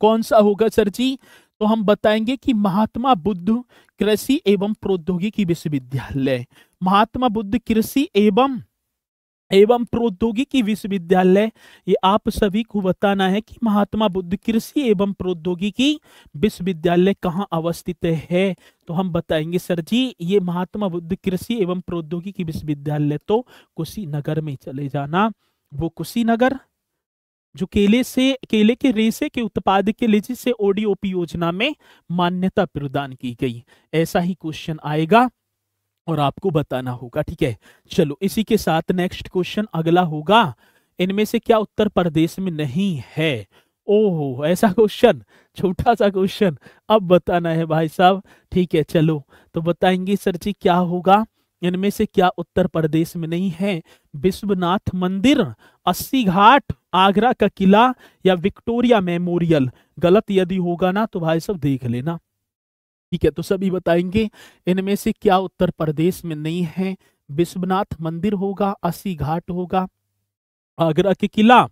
Speaker 1: कौन सा होगा सर जी तो हम बताएंगे कि महात्मा बुद्ध कृषि एवं प्रौद्योगिकी विश्वविद्यालय महात्मा बुद्ध कृषि एवं एवं प्रौद्योगिकी विश्वविद्यालय ये आप सभी को बताना है कि महात्मा बुद्ध कृषि एवं प्रौद्योगिकी विश्वविद्यालय कहाँ अवस्थित है तो हम बताएंगे सर जी ये महात्मा बुद्ध कृषि एवं प्रौद्योगिकी विश्वविद्यालय तो कुशीनगर में चले जाना वो कुशीनगर जो केले से केले के रेसे के उत्पाद के लिए जिसे ओडीओपी योजना में मान्यता प्रदान की गई ऐसा ही क्वेश्चन आएगा और आपको बताना होगा ठीक है चलो इसी के साथ नेक्स्ट क्वेश्चन अगला होगा इनमें से क्या उत्तर प्रदेश में नहीं है ओहो ऐसा क्वेश्चन छोटा सा क्वेश्चन अब बताना है भाई साहब ठीक है चलो तो बताएंगे सर जी क्या होगा इनमें से क्या उत्तर प्रदेश में नहीं है विश्वनाथ मंदिर अस्सी घाट आगरा का किला या विक्टोरिया मेमोरियल गलत यदि होगा ना तो भाई सब देख लेना ठीक है तो सभी बताएंगे इनमें से क्या उत्तर प्रदेश में नहीं है विश्वनाथ मंदिर होगा अस्सी घाट होगा आगरा के किला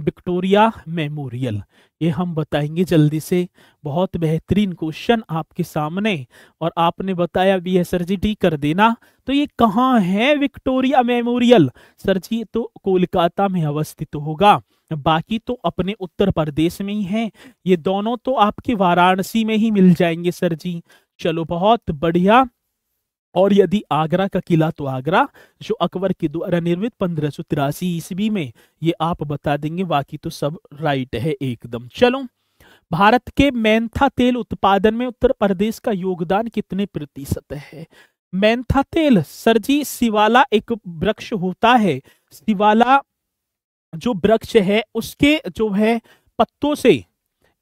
Speaker 1: विक्टोरिया मेमोरियल ये हम बताएंगे जल्दी से बहुत बेहतरीन क्वेश्चन आपके सामने और आपने बताया भी है सर जी ठीक कर देना तो ये कहाँ है विक्टोरिया मेमोरियल सर जी तो कोलकाता में अवस्थित तो होगा बाकी तो अपने उत्तर प्रदेश में ही है ये दोनों तो आपके वाराणसी में ही मिल जाएंगे सर जी चलो बहुत बढ़िया और यदि आगरा का किला तो आगरा जो अकबर के द्वारा निर्मित पंद्रह सौ तिरासी ईस्वी में ये आप बता देंगे बाकी तो सब राइट है एकदम चलो भारत के मैंथा तेल उत्पादन में उत्तर प्रदेश का योगदान कितने प्रतिशत है मैंथा तेल सर जी सिवाला एक वृक्ष होता है सिवाला जो वृक्ष है उसके जो है पत्तों से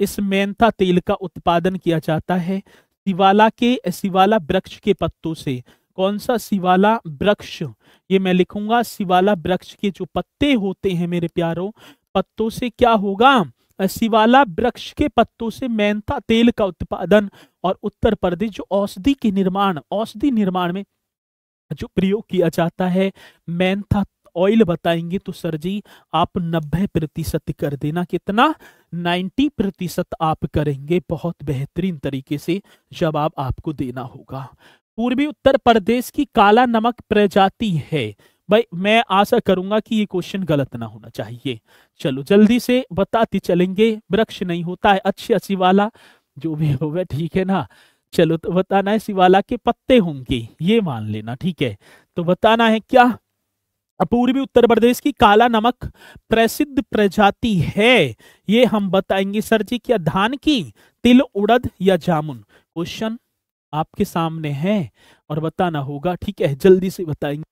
Speaker 1: इस मैंथा तेल का उत्पादन किया जाता है शिवाला के शिवाला वृक्ष के पत्तों से कौन सा शिवाला वृक्ष ये मैं लिखूंगा शिवाला वृक्ष के जो पत्ते होते हैं मेरे प्यारों पत्तों से क्या होगा शिवाला वृक्ष के पत्तों से मैंता तेल का उत्पादन और उत्तर प्रदेश जो औषधि के निर्माण औषधि निर्माण में जो प्रयोग किया जाता है मेंथा ऑयल बताएंगे तो सर जी आप 90 प्रतिशत कर देना कितना 90 प्रतिशत आप करेंगे बहुत बेहतरीन तरीके से जवाब आपको देना होगा पूर्वी उत्तर प्रदेश की काला नमक प्रजाति है भाई मैं आशा करूंगा कि ये क्वेश्चन गलत ना होना चाहिए चलो जल्दी से बताते चलेंगे वृक्ष नहीं होता है अच्छे वाला जो भी हो गए ठीक है ना चलो तो बताना है शिवाला के पत्ते होंगे ये मान लेना ठीक है तो बताना है क्या पूर्वी उत्तर प्रदेश की काला नमक प्रसिद्ध प्रजाति है ये हम बताएंगे सर जी क्या धान की तिल उड़द या जामुन क्वेश्चन आपके सामने है और बताना होगा ठीक है जल्दी से बताएंगे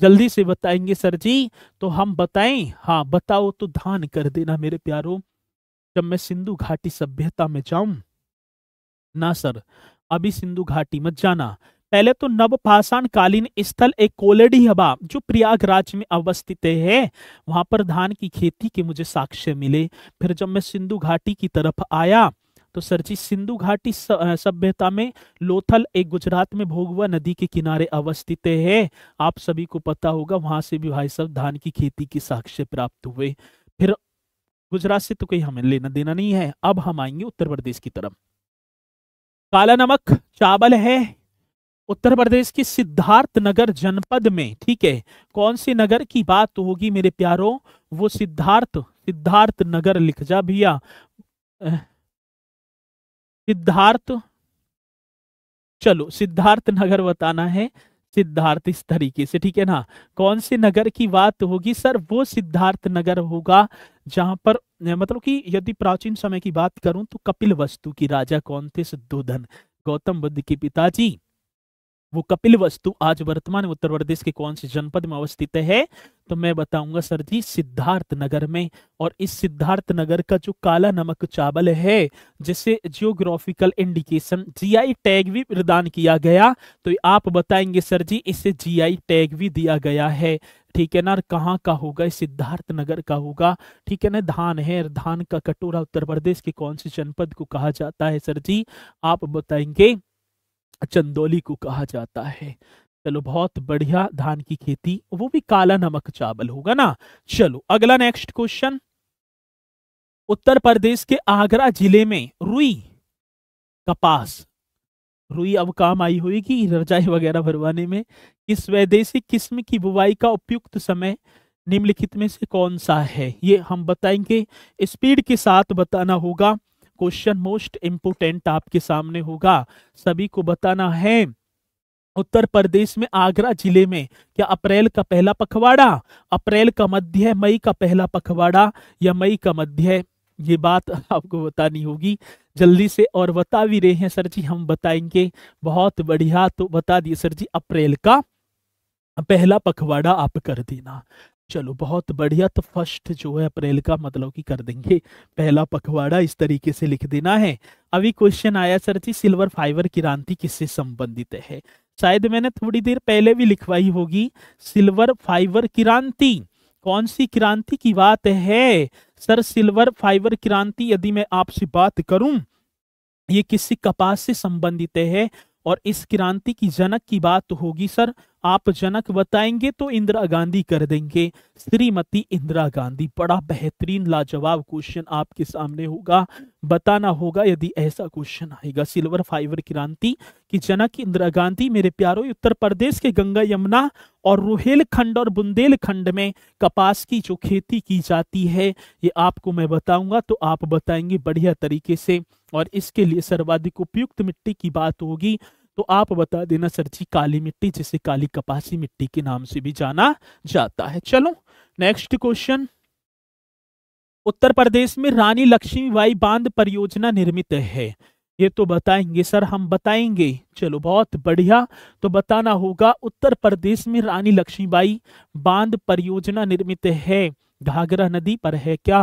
Speaker 1: जल्दी से बताएंगे सर जी तो हम बताएं हाँ बताओ तो धान कर देना मेरे प्यारो जब मैं सिंधु घाटी सभ्यता में जाऊं ना सर अभी सिंधु घाटी मत जाना पहले तो नवपाषाण कालीन स्थल एक कोलेडी हवा जो प्रयागराज में अवस्थित है वहां पर धान की खेती के मुझे साक्ष्य मिले फिर जब मैं सिंधु घाटी की तरफ आया तो सर जी सिंधु घाटी सभ्यता में लोथल एक गुजरात में भोगवा नदी के किनारे अवस्थित है आप सभी को पता होगा वहां से भी भाई सब धान की खेती के साक्ष्य प्राप्त हुए फिर गुजरात से तो कोई हमें लेना देना नहीं है अब हम आएंगे उत्तर प्रदेश की तरफ काला नमक चावल है उत्तर प्रदेश के सिद्धार्थ नगर जनपद में ठीक है कौन से नगर की बात होगी मेरे प्यारों वो सिद्धार्थ सिद्धार्थ नगर लिख जा भैया सिद्धार्थ चलो सिद्धार्थ नगर बताना है सिद्धार्थ इस तरीके से ठीक है ना कौन से नगर की बात होगी सर वो सिद्धार्थ नगर होगा जहां पर मतलब कि यदि प्राचीन समय की बात करूं तो कपिल वस्तु की राजा कौन थे सिद्धोधन गौतम बुद्ध के पिताजी वो कपिल वस्तु आज वर्तमान उत्तर प्रदेश के कौन से जनपद में अवस्थित है तो मैं बताऊंगा सर जी सिद्धार्थ नगर में और इस सिद्धार्थ नगर का जो काला नमक चावल है जिसे जियोग्राफिकल इंडिकेशन जीआई टैग भी प्रदान किया गया तो आप बताएंगे सर जी इसे जीआई टैग भी दिया गया है ठीक है ना कहाँ का होगा सिद्धार्थ नगर का होगा ठीक है ना धान है धान का कटोरा उत्तर प्रदेश के कौन से जनपद को कहा जाता है सर जी आप बताएंगे चंदोली को कहा जाता है चलो बहुत बढ़िया धान की खेती वो भी काला नमक चावल होगा ना चलो अगला नेक्स्ट क्वेश्चन उत्तर प्रदेश के आगरा जिले में रुई कपास रुई अब काम आई हुई कि रजाई वगैरह भरवाने में इस वैदेशिक किस्म की बुवाई का उपयुक्त समय निम्नलिखित में से कौन सा है ये हम बताएंगे स्पीड के साथ बताना होगा क्वेश्चन मोस्ट इंपोर्टेंट आपके सामने होगा सभी को बताना है उत्तर प्रदेश में आगरा जिले में क्या अप्रैल का पहला पखवाड़ा अप्रैल का मध्य है मई का पहला पखवाड़ा या मई का मध्य है ये बात आपको बतानी होगी जल्दी से और बता भी रहे हैं सर जी हम बताएंगे बहुत बढ़िया तो बता दिए सर जी अप्रैल का पहला पखवाड़ा आप कर देना चलो बहुत बढ़िया तो फर्स्ट जो है अप्रैल का मतलब की कर देंगे पहला पखवाड़ा इस तरीके से लिख देना है अभी क्वेश्चन आया सर जी सिल्वर फाइबर क्रांति किससे संबंधित है शायद मैंने थोड़ी देर पहले भी लिखवाई होगी सिल्वर फाइबर क्रांति कौन सी क्रांति की बात है सर सिल्वर फाइबर क्रांति यदि मैं आपसे बात करूं ये किसी कपास से संबंधित है और इस क्रांति की जनक की बात होगी सर आप जनक बताएंगे तो इंदिरा गांधी कर देंगे श्रीमती इंदिरा गांधी बड़ा बेहतरीन लाजवाब क्वेश्चन आपके सामने होगा बताना होगा यदि ऐसा क्वेश्चन आएगा सिल्वर फाइबर क्रांति कि जनक इंदिरा गांधी मेरे प्यारों उत्तर प्रदेश के गंगा यमुना और रोहेलखंड और बुंदेलखंड में कपास की जो खेती की जाती है ये आपको मैं बताऊंगा तो आप बताएंगे बढ़िया तरीके से और इसके लिए सर्वाधिक उपयुक्त मिट्टी की बात होगी तो आप बता देना सर जी काली मिट्टी जिसे काली कपासी मिट्टी के नाम से भी जाना जाता है चलो नेक्स्ट क्वेश्चन उत्तर प्रदेश में रानी लक्ष्मीबाई बांध परियोजना निर्मित है ये तो बताएंगे सर हम बताएंगे चलो बहुत बढ़िया तो बताना होगा उत्तर प्रदेश में रानी लक्ष्मीबाई बांध परियोजना निर्मित है घाघरा नदी पर है क्या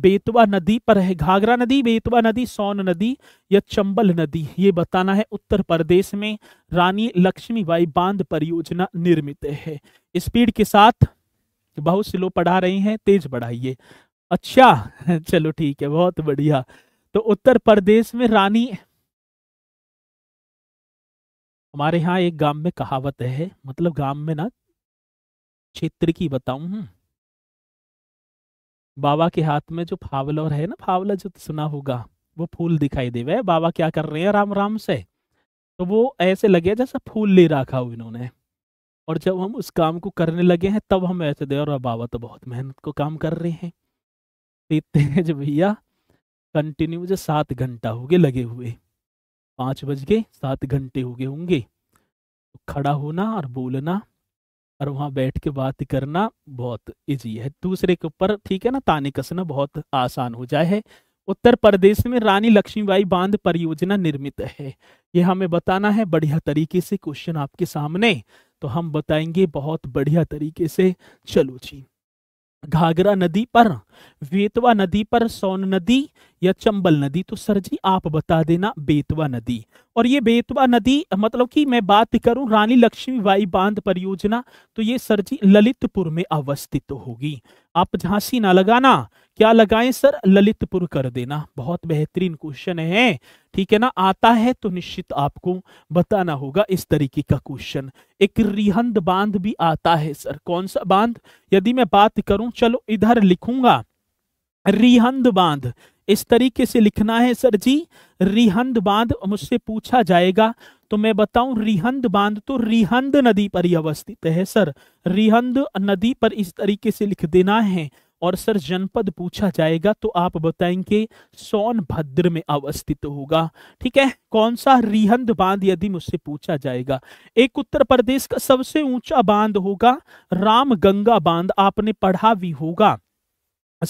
Speaker 1: बेतवा नदी पर है घाघरा नदी बेतवा नदी सोन नदी या चंबल नदी ये बताना है उत्तर प्रदेश में रानी लक्ष्मीबाई बांध परियोजना निर्मित है स्पीड के साथ बहुत स्लो पढ़ा रहे हैं तेज बढ़ाइए अच्छा चलो ठीक है बहुत बढ़िया तो उत्तर प्रदेश में रानी
Speaker 2: हमारे यहाँ एक गांव में कहावत है मतलब गांव में ना क्षेत्र की बताऊं हम्म।
Speaker 1: बाबा के हाथ में जो फावलर है ना फावला जो सुना होगा वो फूल दिखाई दे है बाबा क्या कर रहे हैं राम राम से तो वो ऐसे लगे जैसा फूल ले रखा हो इन्होंने और जब हम उस काम को करने लगे हैं तब हम ऐसे दे और बाबा तो बहुत मेहनत को काम कर रहे हैं हैं जो भैया कंटिन्यू मुझे सात घंटा हो गए लगे हुए पाँच बज गए सात घंटे हो गए होंगे तो खड़ा होना और बोलना और वहां बैठ के बात करना बहुत इजी है दूसरे के ऊपर ठीक है ना ताने कसना बहुत आसान हो जाए है उत्तर प्रदेश में रानी लक्ष्मीबाई बांध परियोजना निर्मित है ये हमें बताना है बढ़िया तरीके से क्वेश्चन आपके सामने तो हम बताएंगे बहुत बढ़िया तरीके से चलो जी घाघरा नदी पर बेतवा नदी पर सोन नदी या चंबल नदी तो सर जी आप बता देना बेतवा नदी और ये बेतवा नदी मतलब कि मैं बात करूं रानी लक्ष्मीबाई बांध परियोजना तो ये सर जी ललितपुर में अवस्थित तो होगी आप झांसी ना लगाना क्या लगाएं सर ललितपुर कर देना बहुत बेहतरीन क्वेश्चन है ठीक है ना आता है तो निश्चित आपको बताना होगा इस तरीके का क्वेश्चन एक रिहंद बांध भी आता है सर कौन सा बांध यदि मैं बात करूं चलो इधर लिखूंगा रिहंद बांध इस तरीके से लिखना है सर जी रिहंद बांध मुझसे पूछा जाएगा तो मैं बताऊं रिहंद बांध तो रिहंद नदी पर ही अवस्थित है सर रिहंद नदी पर इस तरीके से लिख देना है और सर जनपद पूछा जाएगा तो आप बताएंगे सोनभद्र में अवस्थित होगा ठीक है कौन सा रिहंद बांध यदि मुझसे पूछा जाएगा एक उत्तर प्रदेश का सबसे ऊंचा बांध होगा रामगंगा बांध आपने पढ़ा भी होगा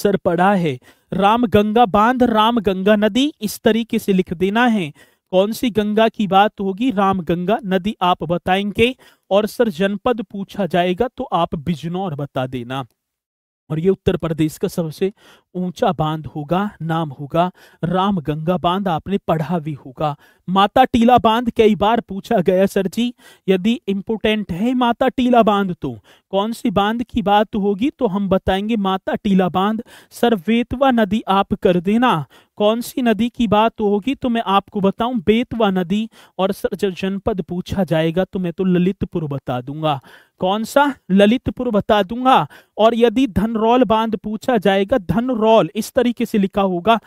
Speaker 1: सर पढ़ा है रामगंगा बांध रामगंगा नदी इस तरीके से लिख देना है कौन सी गंगा की बात होगी रामगंगा नदी आप बताएंगे और सर जनपद पूछा जाएगा तो आप बिजनौर बता देना और ये उत्तर प्रदेश का सबसे ऊंचा बांध होगा नाम होगा राम गंगा बांध आपने पढ़ा भी होगा माता टीला बांध कई बार पूछा गया सर जी यदि इंपोर्टेंट है माता टीला बांध तो कौन सी बांध की बात होगी तो हम बताएंगे माता टीला बांध सर वेतवा नदी आप कर देना कौन सी नदी की बात होगी तो मैं आपको बताऊं बेतवा नदी और सर जब जनपद पूछा जाएगा तो मैं तो ललितपुर बता दूंगा कौन सा ललितपुर बता दूंगा और यदि धनरोल बांध पूछा जाएगा धनरोल इस तरीके से लिखा होगा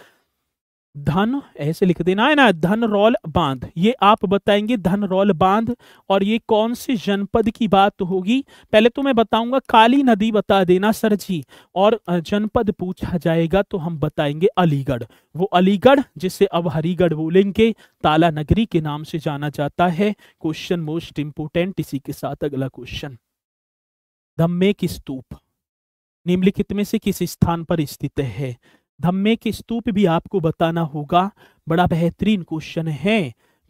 Speaker 1: धन ऐसे लिख देना है ना धन रोल बांध ये आप बताएंगे धन रोल बांध और ये कौन से जनपद की बात होगी पहले तो मैं बताऊंगा काली नदी बता देना सर जी और जनपद पूछा जाएगा तो हम बताएंगे अलीगढ़ वो अलीगढ़ जिसे अब हरीगढ़ बोलेंगे ताला नगरी के नाम से जाना जाता है क्वेश्चन मोस्ट इंपोर्टेंट इसी के साथ अगला क्वेश्चन धम्मे की स्तूप निम्नलिखित में से किस स्थान पर स्थित है धम्मे के स्तूप भी आपको बताना होगा बड़ा बेहतरीन क्वेश्चन है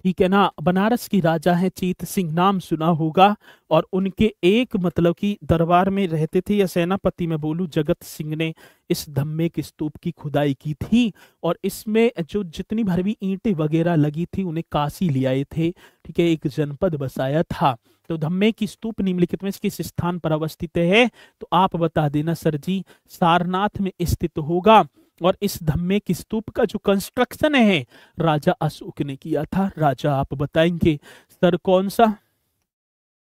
Speaker 1: ठीक है ना बनारस की राजा है चीत सिंह नाम सुना होगा और उनके एक मतलब कि दरबार में रहते थे या सेनापति में बोलू जगत सिंह ने इस धम्मे के स्तूप की खुदाई की थी और इसमें जो जितनी भर भी ईंटें वगैरह लगी थी उन्हें काशी ले आए थे ठीक है एक जनपद बसाया था तो धम्मे की स्तूप निम्नलिखित में किस स्थान पर अवस्थित है तो आप बता देना सर जी सारनाथ में स्थित होगा और इस धम्मे के स्तूप का जो कंस्ट्रक्शन है राजा अशोक ने किया था राजा आप बताएंगे सर कौन सा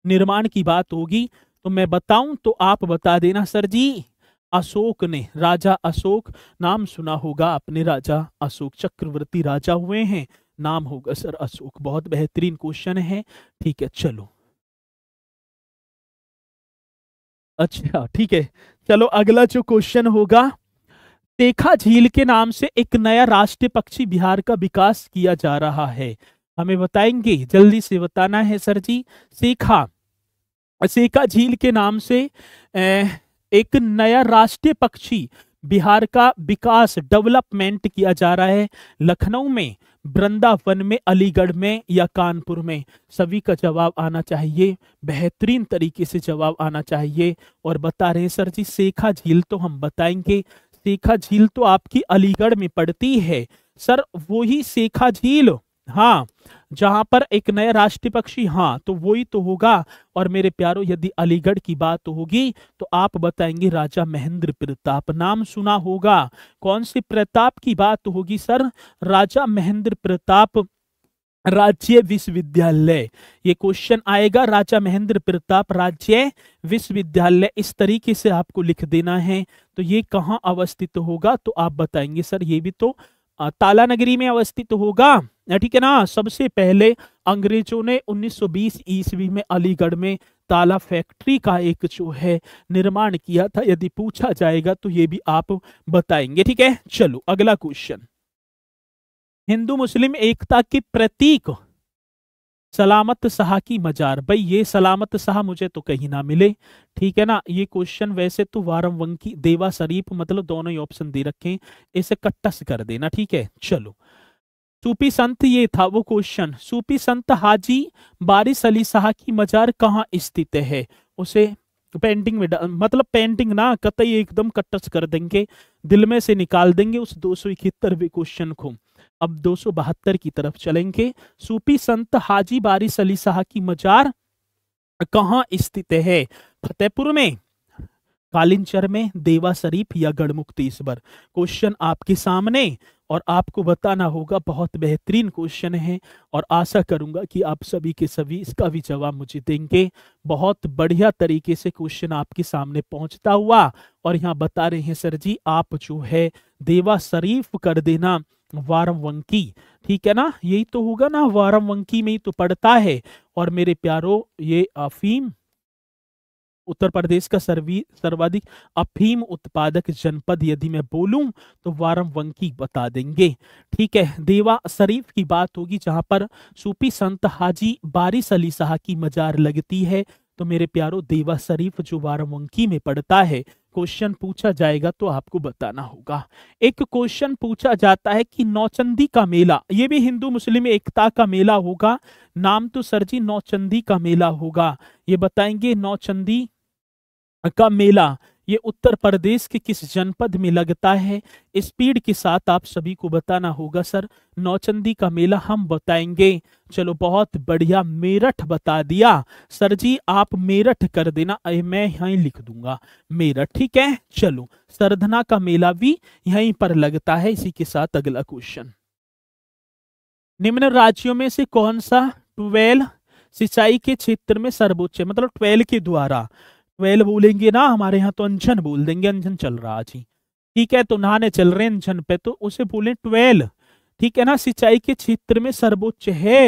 Speaker 1: निर्माण की बात होगी तो मैं बताऊं तो आप बता देना सर जी अशोक ने राजा अशोक नाम सुना होगा आपने राजा अशोक चक्रवर्ती राजा हुए हैं नाम होगा
Speaker 2: सर अशोक बहुत बेहतरीन क्वेश्चन है ठीक है चलो अच्छा ठीक है चलो अगला जो क्वेश्चन होगा
Speaker 1: तेखा झील के नाम से एक नया राष्ट्रीय पक्षी बिहार का विकास किया जा रहा है हमें बताएंगे जल्दी से बताना है सर जी सेखा सेखा झील के नाम से एक नया राष्ट्रीय पक्षी बिहार का विकास डेवलपमेंट किया जा रहा है लखनऊ में वृंदावन में अलीगढ़ में या कानपुर में सभी का जवाब आना चाहिए बेहतरीन तरीके से जवाब आना चाहिए और बता रहे हैं सर जी सेखा झील तो हम बताएंगे सेखा झील तो आपकी अलीगढ़ में पड़ती है सर वो ही सेखा झील हाँ जहां पर एक नए राष्ट्रीय पक्षी हाँ तो वही तो होगा और मेरे प्यारो यदि अलीगढ़ की बात होगी तो आप बताएंगे राजा महेंद्र प्रताप नाम सुना होगा कौन से प्रताप की बात होगी सर राजा महेंद्र प्रताप राज्य विश्वविद्यालय ये क्वेश्चन आएगा राजा महेंद्र प्रताप राज्य विश्वविद्यालय इस तरीके से आपको लिख देना है तो ये कहाँ अवस्थित होगा तो आप बताएंगे सर ये भी तो ताला नगरी में अवस्थित होगा ठीक है ना सबसे पहले अंग्रेजों ने 1920 ईस्वी में अलीगढ़ में ताला फैक्ट्री का एक जो है निर्माण किया था यदि पूछा जाएगा तो ये भी आप बताएंगे ठीक है चलो अगला क्वेश्चन हिंदू मुस्लिम एकता की प्रतीक सलामत शाह की मजार भाई ये सलामत शाह मुझे तो कहीं ना मिले ठीक है ना ये क्वेश्चन वैसे तो वंकी देवा शरीफ मतलब दोनों ही ऑप्शन दे रखे इसे कट्टस कर देना ठीक है चलो सूपी संत ये था वो क्वेश्चन सूपी संत हाजी बारिश अली शाह की मजार कहाँ स्थित है उसे पेंटिंग में मतलब पेंटिंग ना कतई एकदम कट्टस कर देंगे दिल में से निकाल देंगे उस दो सौ इकहत्तरवे क्वेश्चन को अब दो की तरफ चलेंगे सूफी संत हाजी बारी सली शाह की मजार कहा स्थित है फतेहपुर में कालिंचर में देवा शरीफ या गढ़मुक्तेश्वर क्वेश्चन आपके सामने और आपको बताना होगा बहुत बेहतरीन क्वेश्चन है और आशा करूंगा कि आप सभी के सभी इसका भी जवाब मुझे देंगे बहुत बढ़िया तरीके से क्वेश्चन आपके सामने पहुंचता हुआ और यहाँ बता रहे हैं सर जी आप जो है देवा शरीफ कर देना वारमवंकी ठीक है ना यही तो होगा ना वारमवंकी में ही तो पड़ता है और मेरे प्यारो ये अफीम उत्तर प्रदेश का सर्वी सर्वाधिक अफीम उत्पादक जनपद यदि मैं बोलूं तो वारमवंकी बता देंगे ठीक है देवा शरीफ की बात होगी जहां पर सूफी संत हाजी बारिश अली शाह की मजार लगती है तो मेरे प्यारो देवा शरीफ जो वारमवंकी में पड़ता है क्वेश्चन पूछा जाएगा तो आपको बताना होगा एक क्वेश्चन पूछा जाता है कि नौचंदी का मेला ये भी हिंदू मुस्लिम एकता का मेला होगा नाम तो सर जी नौचंदी का मेला होगा ये बताएंगे नौचंदी का मेला ये उत्तर प्रदेश के किस जनपद में लगता है स्पीड के साथ आप सभी को बताना होगा सर नौचंदी का मेला हम बताएंगे चलो बहुत बढ़िया मेरठ बता दिया सर जी आप मेरठ कर देना मैं यहीं लिख दूंगा मेरठ ठीक है चलो सरधना का मेला भी यहीं पर लगता है इसी के साथ अगला क्वेश्चन निम्न राज्यों में से कौन सा ट्वेल्व सिंचाई के क्षेत्र में सर्वोच्च मतलब ट्वेल्व के द्वारा ट्वेल बोलेंगे ना हमारे यहाँ तो अनशन बोल देंगे अनशन चल रहा आज ही ठीक है तो नहाने चल रहे हैं अनशन पे तो उसे बोले ट्वेल ठीक है ना सिंचाई के क्षेत्र में सर्वोच्च है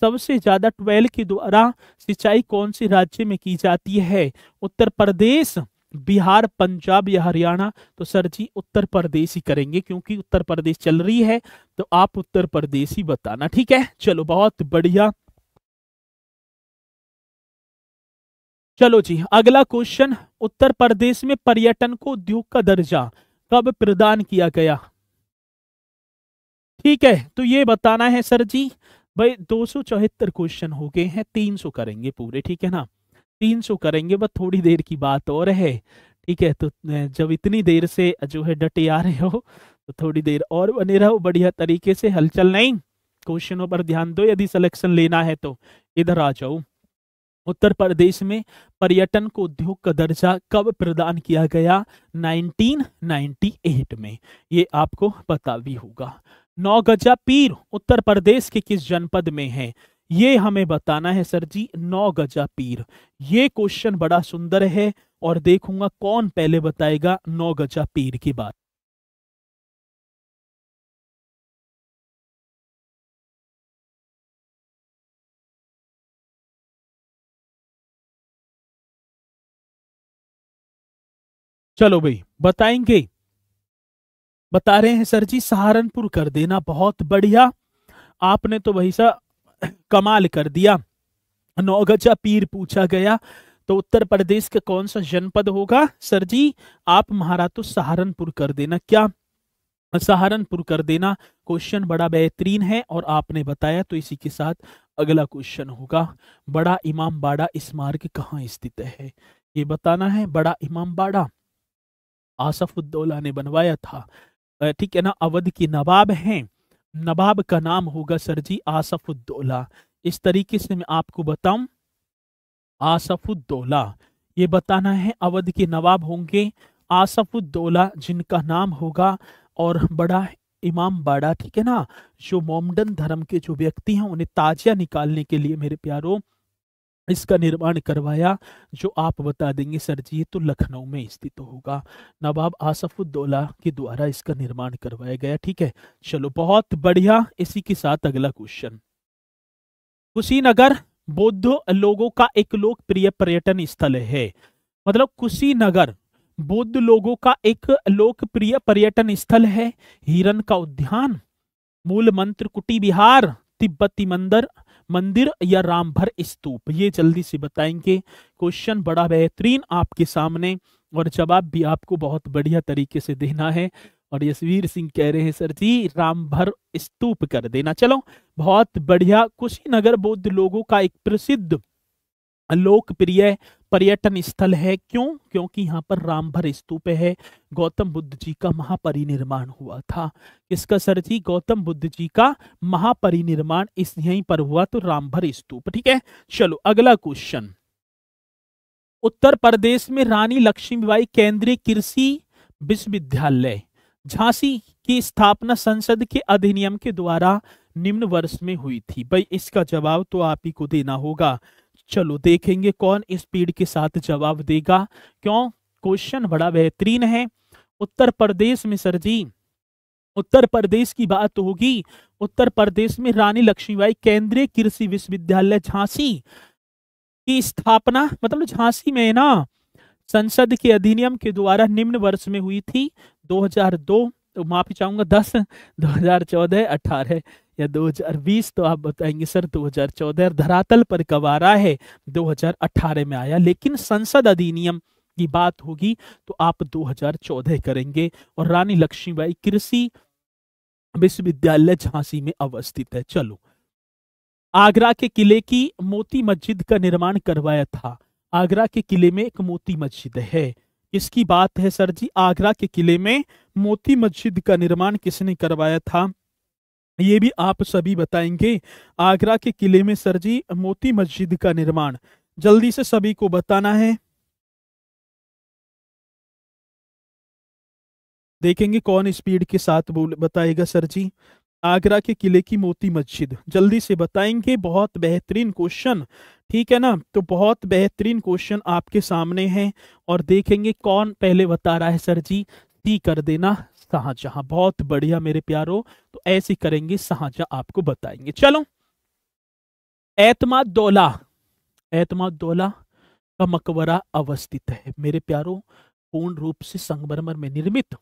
Speaker 1: सबसे ज्यादा ट्वेल के द्वारा सिंचाई कौन से राज्य में की जाती है उत्तर प्रदेश बिहार पंजाब या हरियाणा तो सर जी उत्तर प्रदेश
Speaker 2: ही करेंगे क्योंकि उत्तर प्रदेश चल रही है तो आप उत्तर प्रदेश ही बताना ठीक है चलो बहुत बढ़िया चलो जी अगला क्वेश्चन उत्तर प्रदेश में पर्यटन को उद्योग का दर्जा कब प्रदान
Speaker 1: किया गया ठीक है तो ये बताना है सर जी भाई दो क्वेश्चन हो गए हैं 300 करेंगे पूरे ठीक है ना 300 करेंगे बस थोड़ी देर की बात और है ठीक है तो जब इतनी देर से जो है डटे आ रहे हो तो थोड़ी देर और बने रहो बढ़िया तरीके से हलचल नहीं क्वेश्चनों पर ध्यान दो यदि सिलेक्शन लेना है तो इधर आ जाओ उत्तर प्रदेश में पर्यटन को उद्योग का दर्जा कब प्रदान किया गया 1998 में ये आपको पता भी होगा नौगजा पीर उत्तर प्रदेश के किस जनपद में है ये हमें बताना है सर जी नौ गजा पीर ये क्वेश्चन बड़ा
Speaker 2: सुंदर है और देखूंगा कौन पहले बताएगा नौ गजा पीर की बात चलो भाई बताएंगे बता रहे हैं सर जी सहारनपुर कर देना बहुत बढ़िया आपने तो वही सा
Speaker 1: कमाल कर दिया नौगजा पीर पूछा गया तो उत्तर प्रदेश का कौन सा जनपद होगा सर जी आप महाराज तो सहारनपुर कर देना क्या सहारनपुर कर देना क्वेश्चन बड़ा बेहतरीन है और आपने बताया तो इसी के साथ अगला क्वेश्चन होगा बड़ा इमाम बाड़ा इस मार्ग कहाँ स्थित है ये बताना है बड़ा इमाम बाड़ा आसफुद्दौला ने बनवाया था ठीक है ना अवध की नवाब हैं नवाब का नाम होगा सर जी आसफुद्दौला इस तरीके से मैं आपको बताऊं आसफुद्दौला ये बताना है अवध के नवाब होंगे आसफुद्दौला जिनका नाम होगा और बड़ा इमाम बाड़ा ठीक है ना जो मोमडन धर्म के जो व्यक्ति हैं उन्हें ताजिया निकालने के लिए मेरे प्यारों इसका निर्माण करवाया जो आप बता देंगे सर जी ये तो लखनऊ में स्थित होगा नवाब आसफुद्दौला के द्वारा इसका निर्माण करवाया गया ठीक है चलो बहुत बढ़िया इसी के साथ अगला क्वेश्चन कुशीनगर बौद्ध लोगों का एक लोकप्रिय पर्यटन स्थल है मतलब कुशीनगर बौद्ध लोगों का एक लोकप्रिय पर्यटन स्थल है हिरन का उद्यान मूल मंत्र कुटी बिहार तिब्बती मंदिर मंदिर या रामभर स्तूप ये जल्दी से बताएंगे क्वेश्चन बड़ा बेहतरीन आपके सामने और जवाब भी आपको बहुत बढ़िया तरीके से देना है और यशवीर सिंह कह रहे हैं सर जी रामभर स्तूप कर देना चलो बहुत बढ़िया कुशीनगर बौद्ध लोगों का एक प्रसिद्ध लोकप्रिय पर्यटन स्थल है क्यों क्योंकि यहाँ पर रामभर स्तूप है गौतम बुद्ध जी का महापरिनिर्माण हुआ था इसका सर जी गौतम बुद्ध जी का महापरिनिर्माण इस यहीं पर हुआ तो रामभर स्तूप ठीक है चलो अगला क्वेश्चन उत्तर प्रदेश में रानी लक्ष्मीबाई केंद्रीय कृषि विश्वविद्यालय झांसी की स्थापना संसद के अधिनियम के द्वारा निम्न वर्ष में हुई थी भाई इसका जवाब तो आप ही को देना होगा चलो देखेंगे कौन स्पीड के साथ जवाब देगा क्यों क्वेश्चन बड़ा बेहतरीन है उत्तर प्रदेश में सर जी उत्तर प्रदेश की बात होगी उत्तर प्रदेश में रानी लक्ष्मीबाई केंद्रीय कृषि विश्वविद्यालय झांसी की स्थापना मतलब झांसी में ना संसद के अधिनियम के द्वारा निम्न वर्ष में हुई थी 2002 तो माफी चाहूंगा 10 2014 18 है या 2020 तो आप बताएंगे सर 2014 धरातल पर कब आ रहा है 2018 में आया लेकिन संसद अधिनियम की बात होगी तो आप 2014 करेंगे और रानी लक्ष्मीबाई कृषि विश्वविद्यालय झांसी में अवस्थित है चलो आगरा के किले की मोती मस्जिद का निर्माण करवाया था आगरा के किले में एक मोती मस्जिद है इसकी बात है सर जी आगरा के किले में मोती मस्जिद का निर्माण किसने करवाया था ये भी आप सभी बताएंगे आगरा
Speaker 2: के किले में सरजी मोती मस्जिद का निर्माण जल्दी से सभी को बताना है देखेंगे कौन स्पीड के साथ बोल बताएगा सर जी आगरा के किले की मोती मस्जिद जल्दी से
Speaker 1: बताएंगे बहुत बेहतरीन क्वेश्चन ठीक है ना तो बहुत बेहतरीन क्वेश्चन आपके सामने है और देखेंगे कौन पहले बता रहा है सर जी सी कर देना शाहजहां बहुत बढ़िया मेरे प्यारो तो ऐसे करेंगे शाहजहां आपको बताएंगे चलो एतमाद दौला एतमाद दौला का मकबरा अवस्थित है मेरे प्यारो पूर्ण रूप से संगमरमर में निर्मित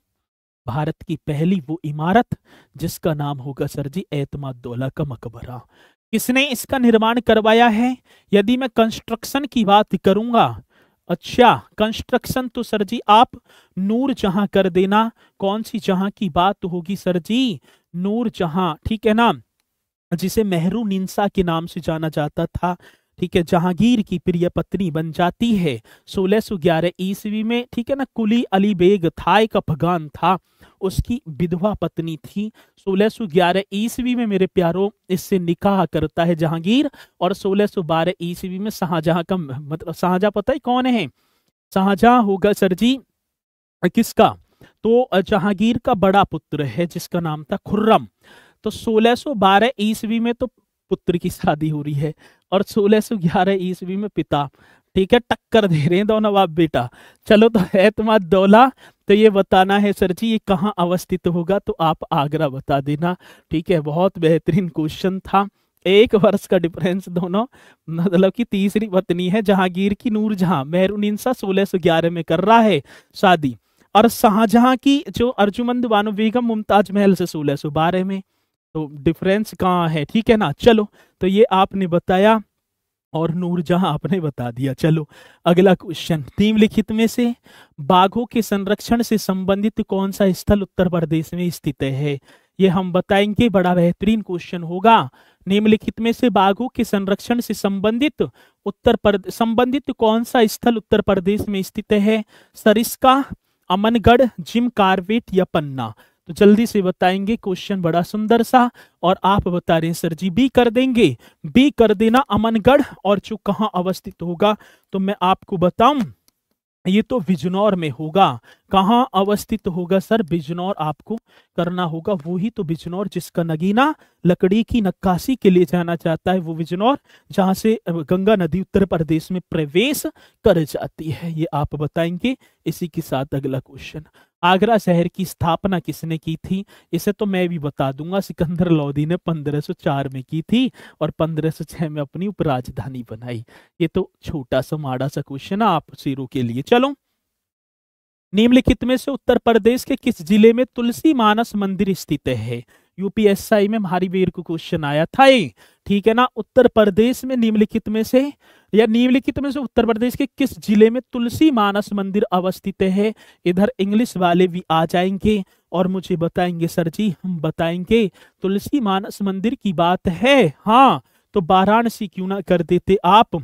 Speaker 1: भारत की पहली वो इमारत जिसका नाम होगा सर जी एतमाद दौला का मकबरा किसने इसका निर्माण करवाया है यदि मैं कंस्ट्रक्शन की बात करूंगा अच्छा कंस्ट्रक्शन तो सर जी आप नूर जहां कर देना कौन सी जहां की बात होगी सर जी नूर जहां ठीक है ना जिसे मेहरू निंसा के नाम से जाना जाता था ठीक है जहांगीर की प्रिय पत्नी बन जाती है सोलह सौ ग्यारह ईस्वी में ठीक है ना कुली अली बेग था एक अफगान था उसकी विधवा पत्नी थी सोलह ग्यारह ईस्वी में मेरे प्यारों इससे निकाह करता है जहांगीर और सोलह बारह ईस्वी में शाहजहां का मतलब शाहजहां पता है कौन है शाहजहां होगा सर जी किसका तो जहांगीर का बड़ा पुत्र है जिसका नाम था खुर्रम तो सोलह बारह ईस्वी में तो पुत्र की शादी हो रही है और सोलह ग्यारह ईस्वी में पिता ठीक है टक्कर दे रहे हैं दोनों बाप बेटा चलो तो एतमाद दौला तो ये बताना है सर जी ये कहाँ अवस्थित होगा तो आप आगरा बता देना ठीक है बहुत बेहतरीन क्वेश्चन था एक वर्ष का डिफरेंस दोनों मतलब कि तीसरी पत्नी है जहांगीर की नूरजहां मेहरून इंसा सोलह सौ ग्यारह में कर रहा है शादी और शाहजहां की जो अर्जुमंद बानो बेगम मुमताज महल से सोलह सौ बारह में तो डिफरेंस कहाँ है ठीक है ना चलो तो ये आपने बताया और नूरजहां आपने बता दिया चलो अगला क्वेश्चन लिखित में से बाघों के संरक्षण से संबंधित कौन सा स्थल उत्तर प्रदेश में स्थित है ये हम बताएंगे बड़ा बेहतरीन क्वेश्चन होगा निम्नलिखित में से बाघों के संरक्षण से संबंधित उत्तर प्रदेश संबंधित कौन सा स्थल उत्तर प्रदेश में स्थित है सरिस्का अमनगढ़ जिम कार्बेट या पन्ना तो जल्दी से बताएंगे क्वेश्चन बड़ा सुंदर सा और आप बता रहे हैं सर जी बी कर देंगे बी कर देना अमनगढ़ और जो कहाँ अवस्थित होगा तो मैं आपको बताऊं ये तो बिजनौर में होगा कहाँ अवस्थित होगा सर बिजनौर आपको करना होगा वो ही तो बिजनौर जिसका नगीना लकड़ी की नक्काशी के लिए जाना जाता है वो बिजनौर जहाँ से गंगा नदी उत्तर प्रदेश में प्रवेश कर जाती है ये आप बताएंगे इसी के साथ अगला क्वेश्चन आगरा शहर की स्थापना किसने की थी इसे तो मैं भी बता दूंगा सिकंदर लोधी ने 1504 में की थी और 1506 में अपनी उपराजधानी बनाई ये तो छोटा सा माड़ा सा क्वेश्चन है आप सिरो के लिए चलो निम्नलिखित में से उत्तर प्रदेश के किस जिले में तुलसी मानस मंदिर स्थित है यूपीएसआई में भारी वीर को क्वेश्चन आया था ही ठीक है ना उत्तर प्रदेश में निम्नलिखित में से या निम्नलिखित में से उत्तर प्रदेश के किस जिले में तुलसी मानस मंदिर अवस्थित है इधर इंग्लिश वाले भी आ जाएंगे और मुझे बताएंगे सर जी हम बताएंगे तुलसी मानस मंदिर की बात है हाँ
Speaker 2: तो वाराणसी क्यों ना कर देते आप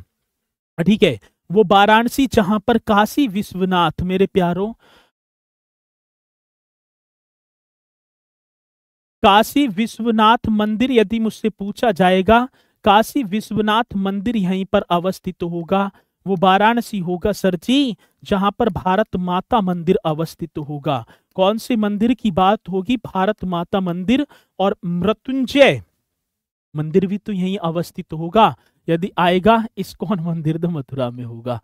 Speaker 2: ठीक है वो वाराणसी जहां पर काशी विश्वनाथ मेरे प्यारों काशी विश्वनाथ मंदिर यदि मुझसे पूछा जाएगा
Speaker 1: काशी विश्वनाथ मंदिर यहीं पर अवस्थित होगा वो वाराणसी होगा सर जी जहां पर भारत माता मंदिर अवस्थित होगा कौन से मंदिर की बात होगी भारत माता मंदिर और मृत्युंजय मंदिर भी तो यहीं अवस्थित होगा यदि आएगा इस कौन मंदिर तो मथुरा में होगा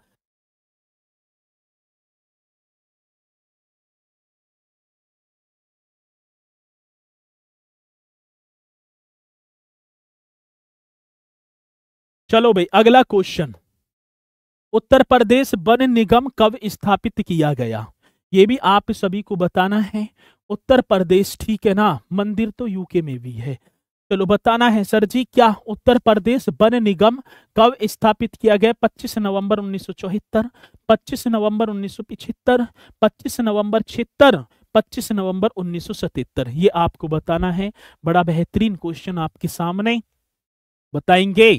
Speaker 1: चलो भाई अगला क्वेश्चन उत्तर प्रदेश वन निगम कब स्थापित किया गया ये भी आप सभी को बताना है उत्तर प्रदेश ठीक है ना मंदिर तो यूके में भी है चलो बताना है सर जी क्या उत्तर प्रदेश वन निगम कब स्थापित किया गया 25 नवंबर 1974 25 नवंबर 1975 25 नवंबर छिहत्तर 25 नवंबर 1977 ये आपको बताना है बड़ा बेहतरीन क्वेश्चन आपके सामने बताएंगे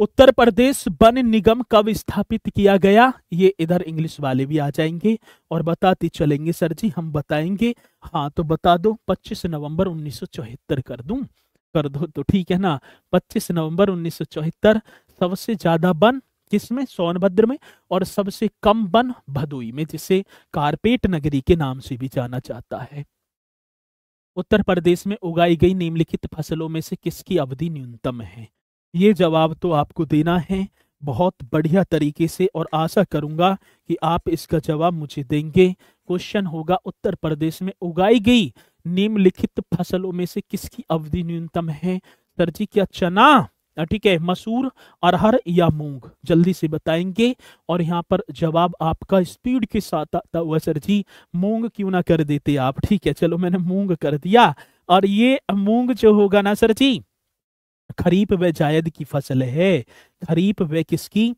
Speaker 1: उत्तर प्रदेश वन निगम कब स्थापित किया गया ये इधर इंग्लिश वाले भी आ जाएंगे और बताते चलेंगे सर जी हम बताएंगे हाँ तो बता दो 25 नवंबर उन्नीस कर दूं कर दो तो ठीक है ना 25 नवंबर उन्नीस सबसे ज्यादा वन किसमें सोनभद्र में और सबसे कम वन भदोई में जिसे कारपेट नगरी के नाम से भी जाना जाता है उत्तर प्रदेश में उगाई गई निम्नलिखित फसलों में से किसकी अवधि न्यूनतम है ये जवाब तो आपको देना है बहुत बढ़िया तरीके से और आशा करूंगा कि आप इसका जवाब मुझे देंगे क्वेश्चन होगा उत्तर प्रदेश में उगाई गई निम्नलिखित फसलों में से किसकी अवधि न्यूनतम है सर जी क्या चना ठीक है मसूर अरहर या मूंग जल्दी से बताएंगे और यहाँ पर जवाब आपका स्पीड के साथ आता हुआ सर जी मूंग क्यों ना कर देते आप ठीक है चलो मैंने मूंग कर दिया और ये मूंग जो होगा ना सर जी खरीफ व जायद की फसल है खरीफ व किसकी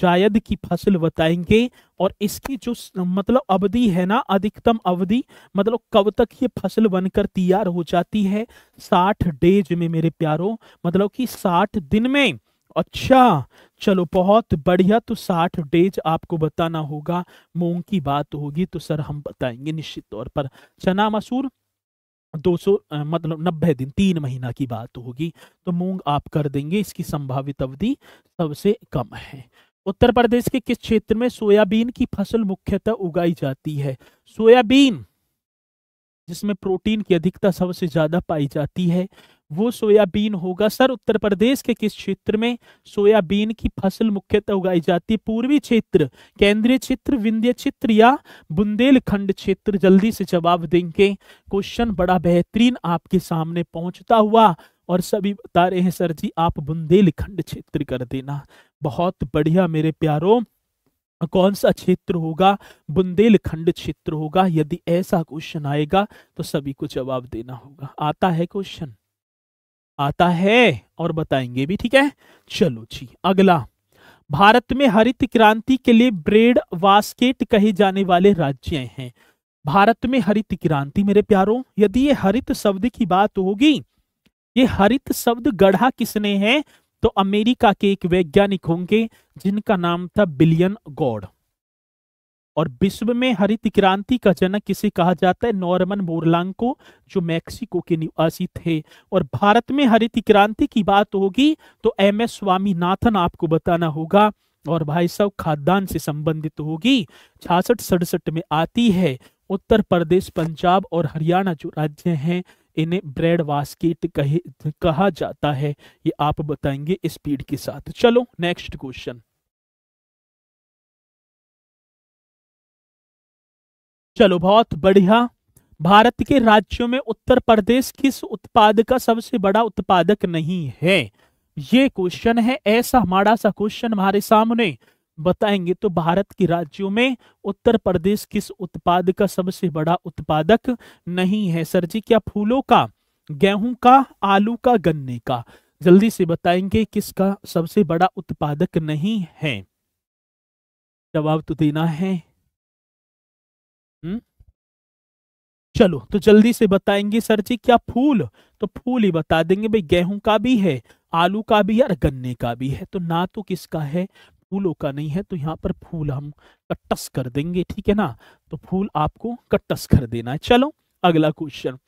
Speaker 1: जायद की फसल बताएंगे और इसकी जो मतलब अवधि है ना अधिकतम अवधि मतलब कब तक ये फसल बनकर तैयार हो जाती है साठ डेज में मेरे प्यारों मतलब कि साठ दिन में अच्छा चलो बहुत बढ़िया तो साठ डेज आपको बताना होगा मूंग की बात होगी तो सर हम बताएंगे निश्चित तौर पर चना मसूर दो सौ मतलब नब्बे दिन तीन महीना की बात होगी तो मूंग आप कर देंगे इसकी संभावित अवधि सबसे कम है उत्तर प्रदेश के किस क्षेत्र में सोयाबीन की फसल मुख्यतः उगाई जाती है सोयाबीन जिसमें प्रोटीन की अधिकता सबसे ज्यादा पाई जाती है वो सोयाबीन होगा सर उत्तर प्रदेश के किस क्षेत्र में सोयाबीन की फसल मुख्यतः उगाई जाती है पूर्वी क्षेत्र केंद्रीय क्षेत्र विंध्य क्षेत्र या बुंदेलखंड क्षेत्र जल्दी से जवाब देंगे क्वेश्चन बड़ा बेहतरीन आपके सामने पहुंचता हुआ और सभी बता रहे हैं सर जी आप बुंदेलखंड क्षेत्र कर देना बहुत बढ़िया मेरे प्यारो कौन सा क्षेत्र होगा बुंदेलखंड क्षेत्र होगा यदि ऐसा क्वेश्चन आएगा तो सभी को जवाब देना होगा आता है क्वेश्चन आता है और बताएंगे भी ठीक है चलो जी अगला भारत में हरित क्रांति के लिए ब्रेड वास्केट कहे जाने वाले राज्य हैं भारत में हरित क्रांति मेरे प्यारों यदि ये हरित शब्द की बात होगी ये हरित शब्द गढ़ा किसने है तो अमेरिका के एक वैज्ञानिक होंगे जिनका नाम था बिलियन गॉड और विश्व में हरित क्रांति का जनक किसे कहा जाता है नॉर्मन मोरलांग को जो मैक्सिको के निवासी थे और भारत में हरित क्रांति की बात होगी तो एम एस स्वामीनाथन आपको बताना होगा और भाई साहब खाद्यान्न से संबंधित होगी छियासठ सड़सठ में आती है उत्तर प्रदेश पंजाब और हरियाणा जो राज्य हैं इन्हें ब्रेड बास्केट कहे कहा जाता है ये आप बताएंगे
Speaker 2: स्पीड के साथ चलो नेक्स्ट क्वेश्चन चलो बहुत बढ़िया भारत के राज्यों
Speaker 1: में उत्तर प्रदेश किस उत्पाद का सबसे बड़ा उत्पादक नहीं है ये क्वेश्चन है ऐसा माड़ा सा क्वेश्चन हमारे सामने बताएंगे तो भारत के राज्यों में उत्तर प्रदेश किस उत्पाद का सबसे बड़ा उत्पादक नहीं है सर जी क्या फूलों का गेहूं का आलू का गन्ने का जल्दी से बताएंगे
Speaker 2: किसका सबसे बड़ा उत्पादक नहीं है जवाब तो देना है हुँ? हम्म? चलो तो जल्दी से बताएंगे सर जी क्या फूल तो फूल ही बता देंगे भाई गेहूं का भी है आलू का भी
Speaker 1: यार गन्ने का भी है तो ना तो किसका है फूलों का नहीं है तो यहाँ पर फूल हम कट्टस कर देंगे ठीक है ना तो फूल आपको कट्टस कर देना है चलो अगला क्वेश्चन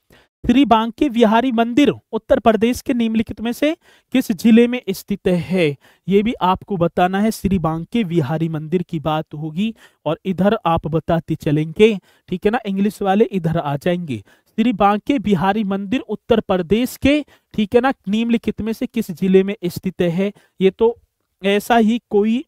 Speaker 1: श्री बांके बिहारी मंदिर उत्तर प्रदेश के निम्नलिखित में से किस जिले में स्थित है ये भी आपको बताना है श्री बांके बिहारी मंदिर की बात होगी और इधर आप बताते चलेंगे ठीक है ना इंग्लिश वाले इधर आ जाएंगे श्री बांके बिहारी मंदिर उत्तर प्रदेश के ठीक है ना निम्नलिखित में से किस जिले में स्थित है ये तो ऐसा ही कोई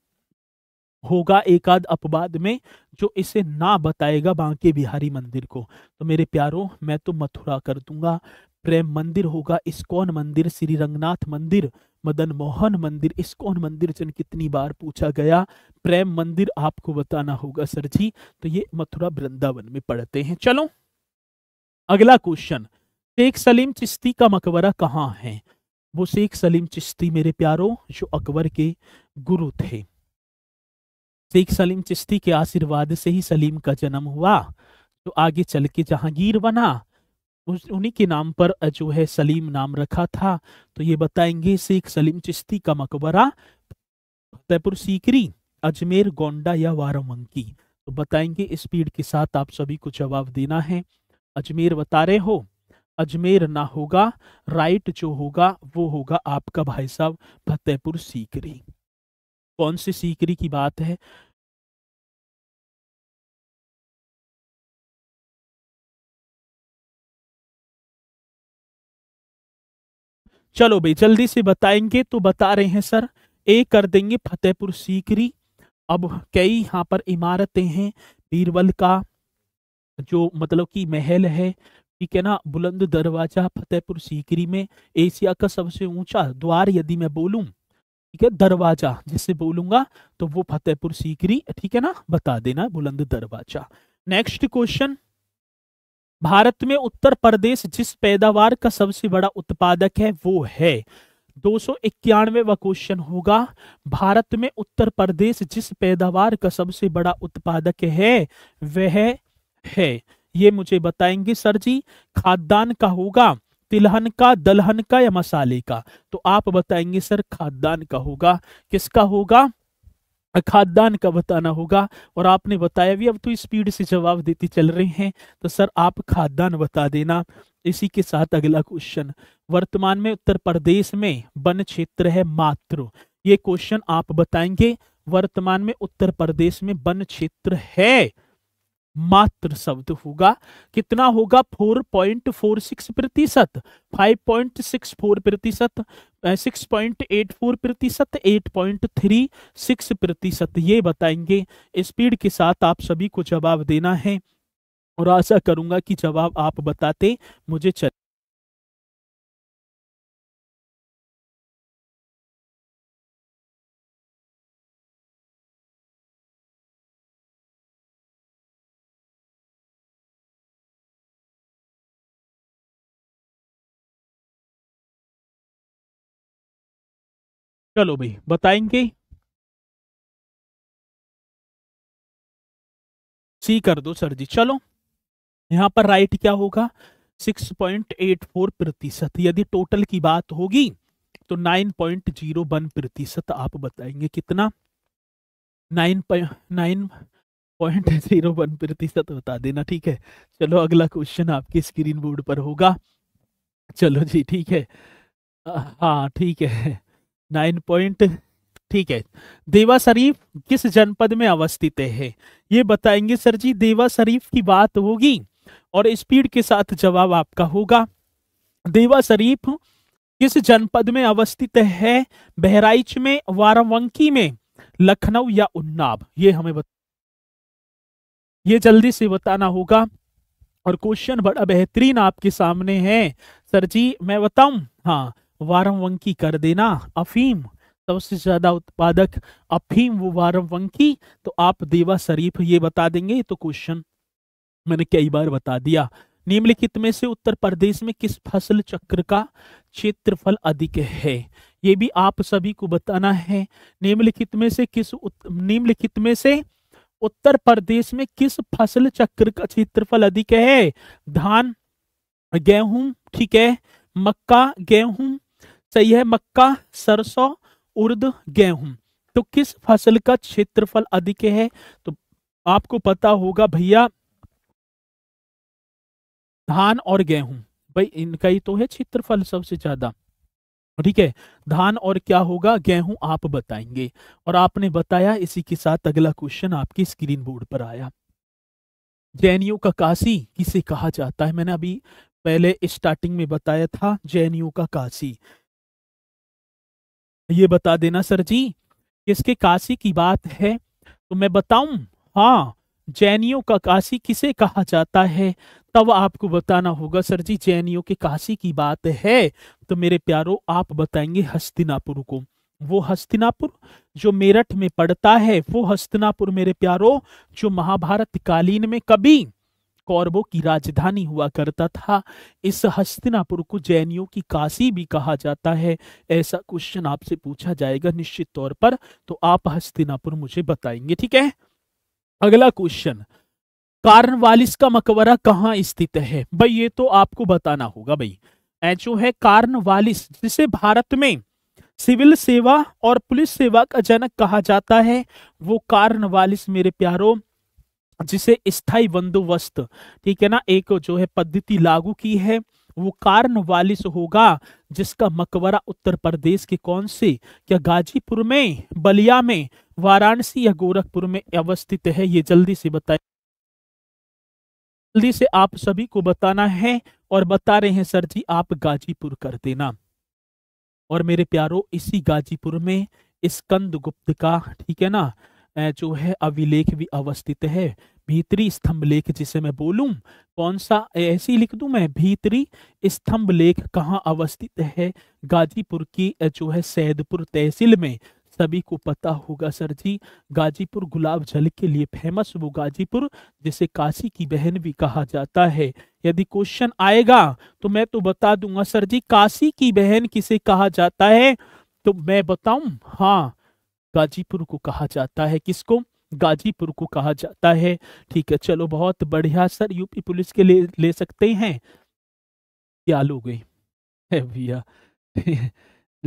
Speaker 1: होगा एकाद अपवाद में जो इसे ना बताएगा बांके बिहारी मंदिर को तो मेरे प्यारों मैं तो मथुरा कर दूंगा प्रेम मंदिर होगा इस्कोन मंदिर श्री रंगनाथ मंदिर मदन मोहन मंदिर इस्कोन मंदिर जन कितनी बार पूछा गया प्रेम मंदिर आपको बताना होगा सर जी तो ये मथुरा वृंदावन में पढ़ते हैं चलो अगला क्वेश्चन शेख सलीम चिश्ती का मकबरा कहाँ है वो शेख सलीम चिश्ती मेरे प्यारों जो अकबर के गुरु थे शेख सलीम चिश्ती के आशीर्वाद से ही सलीम का जन्म हुआ जो तो आगे चल के जहांगीर बना उस उन्हीं के नाम पर जो है सलीम नाम रखा था तो ये बताएंगे शेख सलीम चिश्ती का मकबरा फतेहपुर सीकरी अजमेर गोंडा या वारामंकी तो बताएंगे स्पीड के साथ आप सभी को जवाब देना है अजमेर बता रहे हो अजमेर ना होगा राइट जो होगा वो होगा आपका भाई साहब फतेहपुर सीकरी कौन से सीकरी की बात है
Speaker 2: चलो भाई जल्दी से बताएंगे तो बता रहे हैं सर ए कर देंगे फतेहपुर सीकरी अब कई यहाँ पर इमारतें
Speaker 1: हैं बीरबल का जो मतलब कि महल है ठीक है ना बुलंद दरवाजा फतेहपुर सीकरी में एशिया का सबसे ऊंचा द्वार यदि मैं बोलूं ठीक है दरवाजा जिससे बोलूंगा तो वो फतेहपुर सीकरी ठीक है ना बता देना बुलंद दरवाजा नेक्स्ट क्वेश्चन भारत में उत्तर प्रदेश जिस पैदावार का सबसे बड़ा उत्पादक है वो है दो सौ इक्यानवेवा क्वेश्चन होगा भारत में उत्तर प्रदेश जिस पैदावार का सबसे बड़ा उत्पादक है वह है ये मुझे बताएंगे सर जी खाद्यान्न का होगा तिलहन का दलहन का या मसाले का तो आप बताएंगे सर खाद्यान्न का होगा किसका होगा खाद्यान्न का बताना होगा और आपने बताया भी अब तो स्पीड से जवाब देते चल रहे हैं तो सर आप खाद्यान्न बता देना इसी के साथ अगला क्वेश्चन वर्तमान में उत्तर प्रदेश में वन क्षेत्र है मात्र ये क्वेश्चन आप बताएंगे वर्तमान में उत्तर प्रदेश में वन क्षेत्र है मात्र शब्द होगा कितना होगा 4.46 प्रतिशत फाइव पॉइंट सिक्स फोर प्रतिशत सिक्स पॉइंट एट फोर प्रतिशत एट पॉइंट थ्री सिक्स प्रतिशत ये बताएंगे स्पीड के साथ
Speaker 2: आप सभी को जवाब देना है और आशा करूंगा कि जवाब आप बताते मुझे चल चलो भाई बताएंगे सी कर दो सर जी चलो यहाँ पर राइट क्या होगा
Speaker 1: 6.84 प्रतिशत यदि टोटल की बात होगी तो 9.01 प्रतिशत आप बताएंगे कितना 9.01 प्रतिशत बता देना ठीक है चलो अगला क्वेश्चन आपके स्क्रीन बोर्ड पर होगा चलो जी ठीक है हाँ ठीक है नाइन पॉइंट ठीक है देवा शरीफ किस जनपद में अवस्थित है ये बताएंगे सर जी देवा शरीफ की बात होगी और स्पीड के साथ जवाब आपका होगा देवा शरीफ किस जनपद में अवस्थित है बहराइच में वारावंकी में लखनऊ या उन्नाव ये हमें बता ये जल्दी से बताना होगा और क्वेश्चन बड़ा बेहतरीन आपके सामने है सर जी मैं बताऊं हाँ वारमवंकी कर देना अफीम सबसे ज्यादा उत्पादक अफीम वो वारमवंकी तो आप देवा शरीफ ये बता देंगे तो क्वेश्चन मैंने कई बार बता दिया निम्नलिखित में से उत्तर प्रदेश में किस फसल चक्र का क्षेत्रफल अधिक है ये भी आप सभी को बताना है निम्नलिखित में से किस निम्नलिखित में से उत्तर प्रदेश में किस फसल चक्र का क्षेत्रफल अधिक है धान गेहूं ठीक है मक्का गेहूं सही तो है मक्का सरसों उर्द गेहूं तो किस फसल का क्षेत्रफल अधिक है तो आपको पता होगा भैया धान और गेहूं भाई इनका ही तो है क्षेत्रफल सबसे ज्यादा ठीक है धान और क्या होगा गेहूं आप बताएंगे और आपने बताया इसी के साथ अगला क्वेश्चन आपकी स्क्रीन बोर्ड पर आया जेएनयू का काशी किसे कहा जाता है मैंने अभी पहले स्टार्टिंग में बताया था जेएनयू का काशी ये बता देना सर जी किसके काशी की बात है तो मैं बताऊं हाँ जैनियों का काशी किसे कहा जाता है तब आपको बताना होगा सर जी जैनियों के काशी की बात है तो मेरे प्यारो आप बताएंगे हस्तिनापुर को वो हस्तिनापुर जो मेरठ में पड़ता है वो हस्तिनापुर मेरे प्यारो जो महाभारत कालीन में कभी कौरवों की राजधानी हुआ करता था इस हस्तिनापुर को जैनियों की काशी भी कहा जाता है ऐसा क्वेश्चन आपसे पूछा जाएगा निश्चित तौर पर तो आप हस्तिनापुर मुझे बताएंगे ठीक है अगला क्वेश्चन कार्नवालिस का मकबरा कहाँ स्थित है भाई ये तो आपको बताना होगा भाई जो है कार्नवालिस जिसे भारत में सिविल सेवा और पुलिस सेवा का जनक कहा जाता है वो कार्नवालिस मेरे प्यारों जिसे स्थायी बंदोबस्त ठीक है ना एक जो है पद्धति लागू की है वो कारण वालिस होगा जिसका मकबरा उत्तर प्रदेश के कौन से क्या गाजीपुर में बलिया में वाराणसी या गोरखपुर में अवस्थित है ये जल्दी से बताए जल्दी से आप सभी को बताना है और बता रहे हैं सर जी आप गाजीपुर कर देना और मेरे प्यारो इसी गाजीपुर में स्कंद गुप्त का ठीक है ना जो है अभिलेख भी अवस्थित है भीतरी स्तंभ लेख जिसे मैं बोलू कौन सा ऐसी लिख दू मैं भीतरी स्तंभ लेख कहाँ अवस्थित है गाजीपुर की जो है सैदपुर तहसील में सभी को पता होगा सर जी गाजीपुर गुलाब जल के लिए फेमस वो गाजीपुर जिसे काशी की बहन भी कहा जाता है यदि क्वेश्चन आएगा तो मैं तो बता दूंगा सर जी काशी की बहन किसे कहा जाता है तो मैं बताऊं हाँ गाजीपुर को कहा जाता है किसको गाजीपुर को कहा जाता है ठीक है चलो बहुत बढ़िया सर यूपी पुलिस के लिए ले सकते हैं क्या लोगे है भैया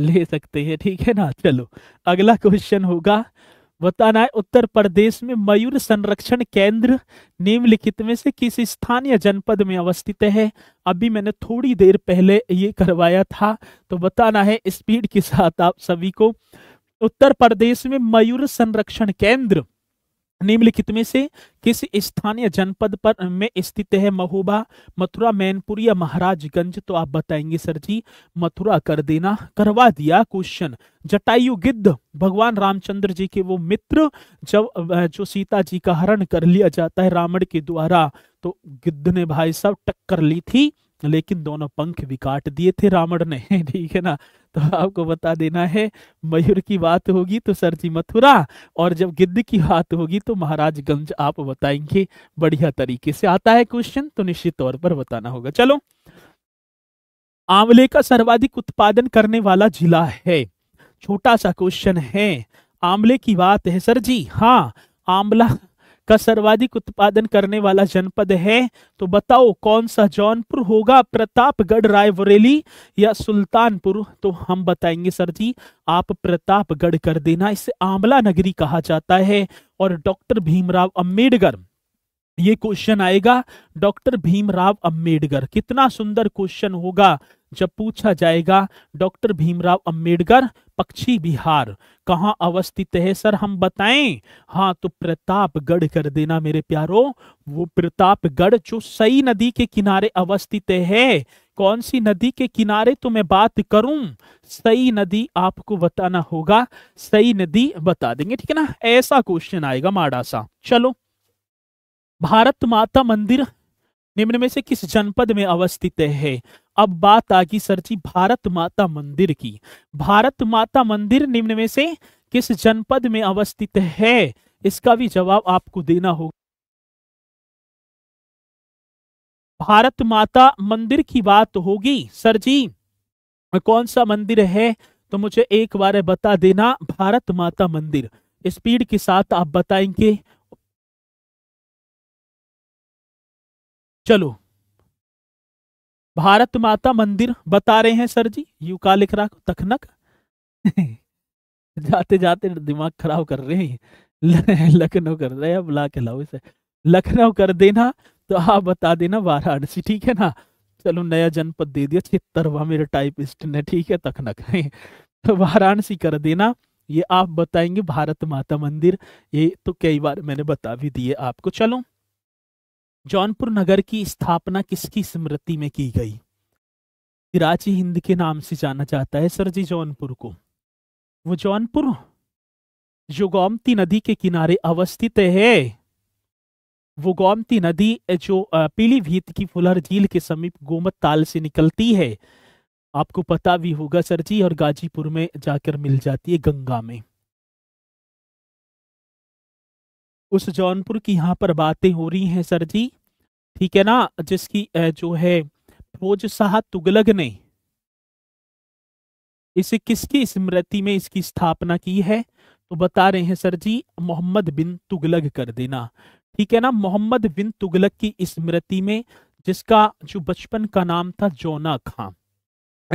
Speaker 1: ले सकते हैं ठीक है ना चलो अगला क्वेश्चन होगा बताना है उत्तर प्रदेश में मयूर संरक्षण केंद्र निम्नलिखित में से किस स्थानीय जनपद में अवस्थित है अभी मैंने थोड़ी देर पहले ये करवाया था तो बताना है स्पीड के साथ आप सभी को उत्तर प्रदेश में मयूर संरक्षण केंद्र निम्नलिखित में से किस स्थानीय जनपद पर में स्थित है महोबा मथुरा मैनपुर या महाराजगंज तो आप बताएंगे सर जी मथुरा कर देना करवा दिया क्वेश्चन जटायु गिद्ध भगवान रामचंद्र जी के वो मित्र जब जो सीता जी का हरण कर लिया जाता है रावण के द्वारा तो गिद्ध ने भाई साहब टक्कर ली थी लेकिन दोनों पंख भी काट दिए थे रावण ने ठीक है ना तो आपको बता देना है मयूर की बात होगी तो सर जी मथुरा और जब गिद्ध की बात होगी तो महाराजगंज आप बताएंगे बढ़िया तरीके से आता है क्वेश्चन तो निश्चित तौर पर बताना होगा चलो आंवले का सर्वाधिक उत्पादन करने वाला जिला है छोटा सा क्वेश्चन है आंवले की बात है सर जी हाँ आंवला का सर्वाधिक उत्पादन करने वाला जनपद है तो बताओ कौन सा जौनपुर होगा प्रतापगढ़ रायबरेली या सुल्तानपुर तो हम बताएंगे सर जी आप प्रतापगढ़ कर देना इसे आंवला नगरी कहा जाता है और डॉक्टर भीमराव अम्बेडकर ये क्वेश्चन आएगा डॉक्टर भीमराव अम्बेडकर कितना सुंदर क्वेश्चन होगा जब पूछा जाएगा डॉक्टर भीमराव अम्बेडकर पक्षी बिहार कहाँ अवस्थित है सर हम बताएं हाँ तो प्रतापगढ़ कर देना मेरे प्यारो वो प्रतापगढ़ जो सई नदी के किनारे अवस्थित है कौन सी नदी के किनारे तो मैं बात करूं सई नदी आपको बताना होगा सई नदी बता देंगे ठीक है ना ऐसा क्वेश्चन आएगा माड़ा सा चलो भारत माता मंदिर निम्न में से किस जनपद में अवस्थित है अब बात आ गई सर जी भारत माता मंदिर की भारत माता मंदिर निम्न
Speaker 2: में से किस जनपद में अवस्थित है इसका भी जवाब आपको देना होगा भारत माता मंदिर की बात होगी सर जी कौन सा मंदिर है तो मुझे एक बार बता देना भारत माता मंदिर स्पीड के साथ आप बताएंगे चलो भारत माता मंदिर बता रहे हैं सर जी यू का लिख रहा तखनक
Speaker 1: जाते जाते दिमाग खराब कर रहे हैं लखनऊ कर रहे हैं बुला के लाओ इसे लखनऊ कर देना तो आप बता देना वाराणसी ठीक है ना चलो नया जनपद दे दिया छिहत्तरवा मेरे टाइपिस्ट ने ठीक है तखनक तो वाराणसी कर देना ये आप बताएंगे भारत माता मंदिर ये तो कई बार मैंने बता भी दिए आपको चलो जौनपुर नगर की स्थापना किसकी स्मृति में की गई कराची हिंद के नाम से जाना जाता है सर जी जौनपुर को वो जौनपुर जो गोमती नदी के किनारे अवस्थित है वो गोमती नदी जो पीलीभीत की फुलहर झील के समीप गोमत ताल से
Speaker 2: निकलती है आपको पता भी होगा सर जी और गाजीपुर में जाकर मिल जाती है गंगा में उस जौनपुर की यहाँ पर बातें हो रही हैं सर जी ठीक है ना जिसकी जो है फिरोज
Speaker 1: शाह तुगलक ने इसे किसकी स्मृति में इसकी स्थापना की है तो बता रहे हैं सर जी मोहम्मद बिन तुगलक कर देना ठीक है ना मोहम्मद बिन तुगलक की स्मृति में जिसका जो बचपन का नाम था जोना खां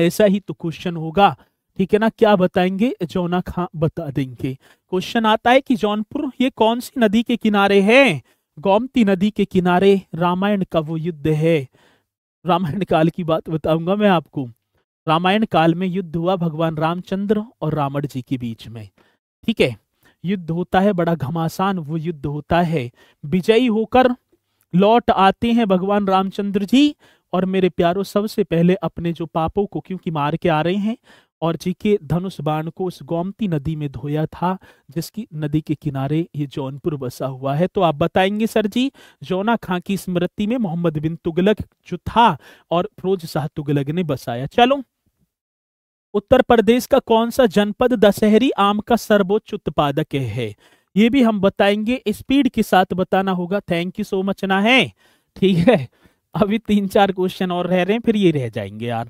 Speaker 1: ऐसा ही तो क्वेश्चन होगा ठीक है ना क्या बताएंगे जोना खां बता देंगे क्वेश्चन आता है कि जौनपुर ये कौन सी नदी के किनारे है गोमती नदी के किनारे रामायण का वो युद्ध है रामायण काल की बात बताऊंगा मैं आपको रामायण काल में युद्ध हुआ भगवान रामचंद्र और रावण जी के बीच में ठीक है युद्ध होता है बड़ा घमासान वो युद्ध होता है विजयी होकर लौट आते हैं भगवान रामचंद्र जी और मेरे प्यारों सबसे पहले अपने जो पापों को क्योंकि मार के आ रहे हैं और जी के धनुष बाण को उस गोमती नदी में धोया था जिसकी नदी के किनारे ये जौनपुर बसा हुआ है तो आप बताएंगे सर जी जौना खां की स्मृति में मोहम्मद बिन तुगलक जो था और फिरोज शाह तुगलक ने बसाया चलो उत्तर प्रदेश का कौन सा जनपद दशहरी आम का सर्वोच्च उत्पादक है ये भी हम बताएंगे स्पीड के साथ बताना होगा थैंक यू सो मच ना है ठीक है अभी तीन चार क्वेश्चन और रह रहे हैं फिर ये रह जाएंगे यार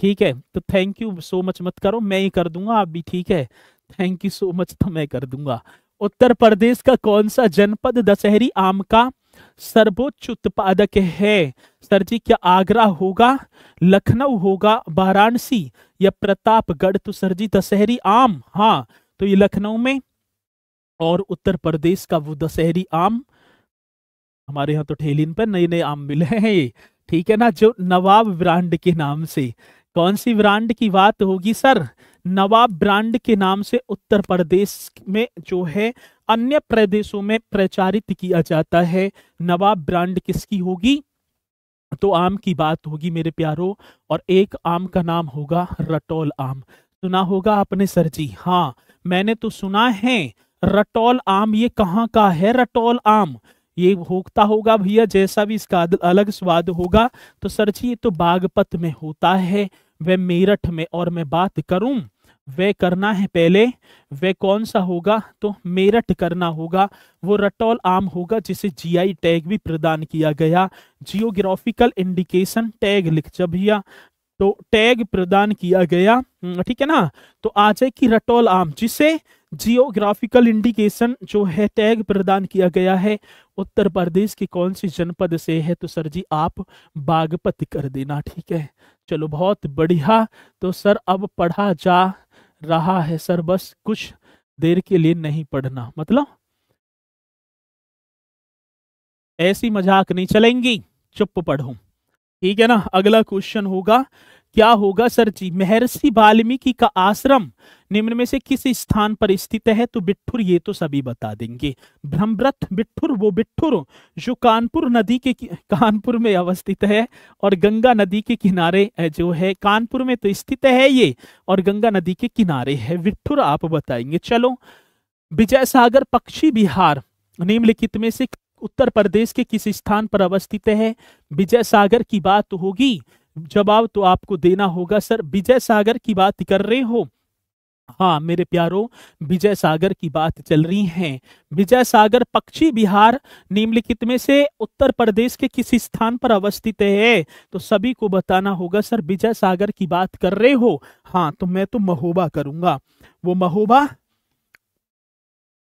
Speaker 1: ठीक है तो थैंक यू सो मच मत करो मैं ही कर दूंगा आप भी ठीक है थैंक यू सो मच तो मैं कर दूंगा उत्तर प्रदेश का कौन सा जनपद दशहरी आम का सर्वोच्च उत्पादक है सर जी क्या आगरा होगा लखनऊ होगा वाराणसी या प्रतापगढ़ तो सर जी दशहरी आम हाँ तो ये लखनऊ में और उत्तर प्रदेश का वो दशहरी आम हमारे यहाँ तो ठेलिन पर नए नए आम मिले हैं ठीक है ना जो नवाब ब्रांड के नाम से कौन सी ब्रांड की बात होगी सर नवाब ब्रांड के नाम से उत्तर प्रदेश में जो है अन्य प्रदेशों में प्रचारित किया जाता है नवाब ब्रांड किसकी होगी तो आम की बात होगी मेरे प्यारों और एक आम का नाम होगा रटोल आम सुना होगा आपने सर जी हाँ मैंने तो सुना है रटोल आम ये कहाँ का है रटोल आम ये होता होगा भैया जैसा भी इसका अलग स्वाद होगा तो सर जी ये तो बागपत में होता है वह मेरठ में और मैं बात करूं वह करना है पहले वह कौन सा होगा तो मेरठ करना होगा वो रटोल आम होगा जिसे जीआई टैग भी प्रदान किया गया जियोग्राफिकल इंडिकेशन टैग लिख भैया तो टैग प्रदान किया गया हम्म, ठीक है ना तो आ जाए कि रटोल आम जिसे जियोग्राफिकल इंडिकेशन जो है टैग प्रदान किया गया है उत्तर प्रदेश के कौन से जनपद से है तो सर जी आप बागपत कर देना ठीक है चलो बहुत बढ़िया तो सर अब पढ़ा जा रहा है सर बस कुछ देर के लिए नहीं पढ़ना मतलब ऐसी मजाक नहीं चलेंगी चुप पढ़ू ठीक है ना अगला क्वेश्चन होगा क्या होगा सर जी महर्षि वाल्मीकि का आश्रम निम्न में से किस स्थान पर स्थित है तो बिट्ठुर ये तो सभी बता देंगे ब्रह्मरथ बिट्ठुर वो बिट्ठुर जो कानपुर नदी के कानपुर में अवस्थित है और गंगा नदी के किनारे जो है कानपुर में तो स्थित है ये और गंगा नदी के किनारे है बिट्ठुर आप बताएंगे चलो विजय सागर पक्षी बिहार निम्नलिखित में से उत्तर प्रदेश के किस स्थान पर अवस्थित है विजय सागर की बात होगी जवाब तो आपको देना होगा सर विजय सागर की बात कर रहे हो हाँ मेरे प्यारों विजय सागर की बात चल रही है विजय सागर पक्षी बिहार निम्नलिखित में से उत्तर प्रदेश के किस स्थान पर अवस्थित है तो सभी को बताना होगा सर विजय सागर की बात कर रहे हो हाँ तो मैं तो महोबा करूंगा वो महोबा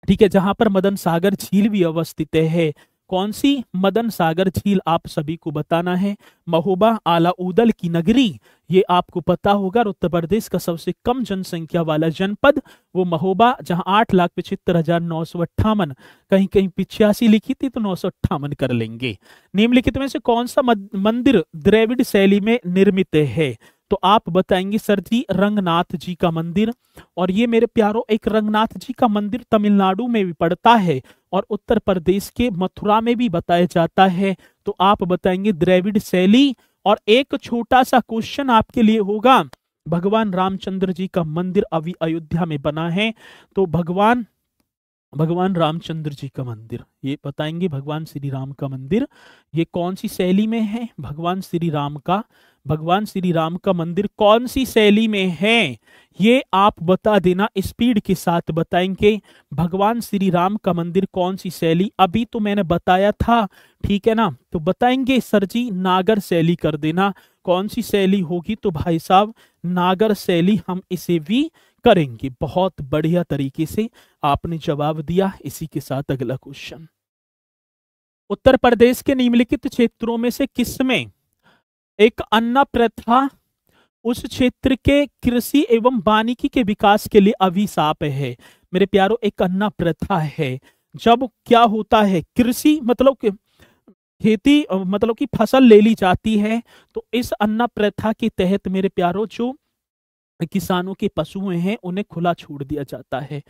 Speaker 1: ठीक है जहां पर मदन सागर झील भी अवस्थित है कौन सी मदन सागर झील आप सभी को बताना है महोबा आला उदल की नगरी ये आपको पता होगा उत्तर प्रदेश का सबसे कम जनसंख्या वाला जनपद वो महोबा जहां आठ लाख पिछहत्तर हजार नौ सौ अट्ठावन कहीं कहीं पिछयासी लिखी थी तो नौ सौ अट्ठावन कर लेंगे निम्नलिखित में से कौन सा मंदिर द्रविड़ शैली में निर्मित है तो आप बताएंगे सर जी रंगनाथ जी का मंदिर और ये मेरे प्यारो एक रंगनाथ जी का मंदिर तमिलनाडु में भी पड़ता है और उत्तर प्रदेश के मथुरा में भी बताया जाता है तो आप बताएंगे द्रविड शैली और एक छोटा सा क्वेश्चन आपके लिए होगा भगवान रामचंद्र जी का मंदिर अभी अयोध्या में बना है तो भगवान भगवान रामचंद्र जी का मंदिर ये बताएंगे भगवान श्री राम का मंदिर ये कौन सी शैली में है भगवान श्री राम का भगवान श्री राम का मंदिर कौन सी शैली में है ये आप बता देना स्पीड के साथ बताएंगे भगवान श्री राम का मंदिर कौन सी शैली अभी तो मैंने बताया था ठीक है ना तो बताएंगे सर जी नागर शैली कर देना कौन सी शैली होगी तो भाई साहब नागर शैली हम इसे भी करेंगे बहुत बढ़िया तरीके से आपने जवाब दिया इसी के साथ अगला क्वेश्चन उत्तर प्रदेश के निम्नलिखित क्षेत्रों में से किसमें एक अन्ना प्रथा उस क्षेत्र के कृषि एवं वानिकी के विकास के लिए अभिशाप है मेरे प्यारो एक अन्ना प्रथा है जब क्या होता है कृषि मतलब खेती मतलब कि फसल ले ली जाती है तो इस अन्ना प्रथा के तहत मेरे प्यारो जो किसानों के पशु हैं उन्हें खुला छोड़ दिया जाता है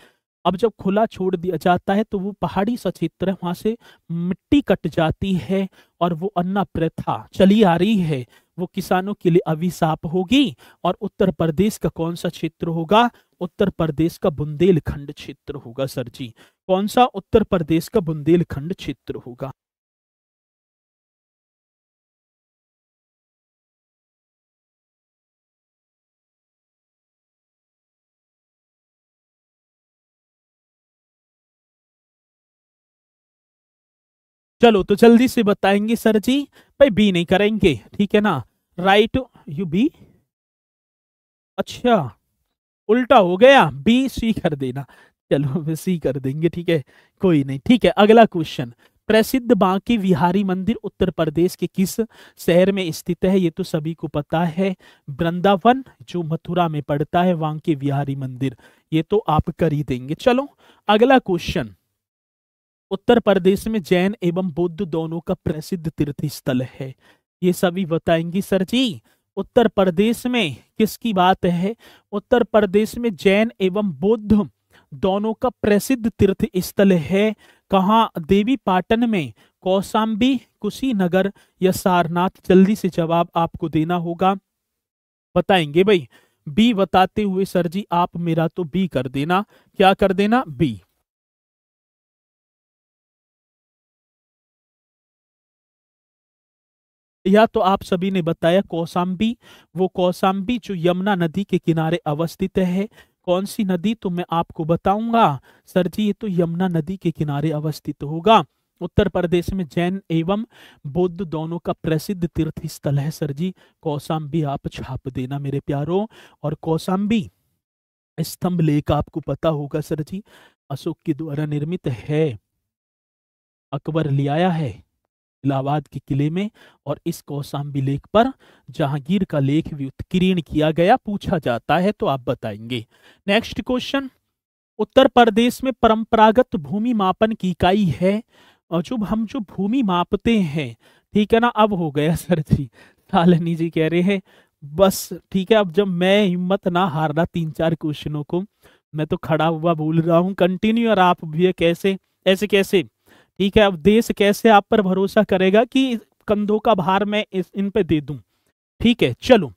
Speaker 1: अब जब खुला छोड़ दिया जाता है तो वो पहाड़ी सचित्र वहां से मिट्टी कट जाती है और वो अन्ना प्रथा चली आ रही है वो किसानों के लिए अभिशाप होगी और उत्तर प्रदेश का कौन सा क्षेत्र होगा उत्तर प्रदेश का बुंदेलखंड
Speaker 2: क्षेत्र होगा सर जी कौन सा उत्तर प्रदेश का बुंदेलखंड क्षेत्र होगा चलो तो जल्दी से बताएंगे सर जी भाई बी नहीं करेंगे ठीक है ना राइट यू
Speaker 1: बी अच्छा उल्टा हो गया बी सी कर देना चलो सी कर देंगे ठीक है कोई नहीं ठीक है अगला क्वेश्चन प्रसिद्ध बांकी विहारी मंदिर उत्तर प्रदेश के किस शहर में स्थित है ये तो सभी को पता है वृंदावन जो मथुरा में पड़ता है बांकी विहारी मंदिर ये तो आप कर ही देंगे चलो अगला क्वेश्चन उत्तर प्रदेश में जैन एवं बौद्ध दोनों का प्रसिद्ध तीर्थ स्थल है ये सभी बताएंगे सर जी उत्तर प्रदेश में किसकी बात है उत्तर प्रदेश में जैन एवं बौद्ध दोनों का प्रसिद्ध तीर्थ स्थल है कहा देवी पाटन में कौशाम्बी कुशीनगर या सारनाथ जल्दी से जवाब आपको देना होगा
Speaker 2: बताएंगे भाई बी बताते हुए सर जी आप मेरा तो बी कर देना क्या कर देना बी
Speaker 1: या तो आप सभी ने बताया कौसाम्बी वो कौसाम्बी जो यमुना नदी के किनारे अवस्थित है कौन सी नदी तो मैं आपको बताऊंगा सर जी ये तो यमुना नदी के किनारे अवस्थित होगा उत्तर प्रदेश में जैन एवं बौद्ध दोनों का प्रसिद्ध तीर्थ स्थल है सर जी कौसाम्बी आप छाप देना मेरे प्यारों और कौसाम्बी स्तंभ लेख आपको पता होगा सर जी अशोक के द्वारा निर्मित है अकबर ले आया है इलाहाबाद के किले में और इस कौसाम्बी लेख पर जहांगीर का लेख भी उत्कीर्ण किया गया पूछा जाता है तो आप बताएंगे नेक्स्ट क्वेश्चन उत्तर प्रदेश में परंपरागत भूमि मापन की इकाई है और जो हम जो भूमि मापते हैं ठीक है ना अब हो गया सर जी सालनी जी कह रहे हैं बस ठीक है अब जब मैं हिम्मत ना हार रहा तीन चार क्वेश्चनों को मैं तो खड़ा हुआ बोल रहा हूँ कंटिन्यू और आप भी कैसे ऐसे कैसे ठीक है अब देश कैसे आप पर भरोसा करेगा कि कंधों का भार मैं इस इन पे दे दूं ठीक है चलो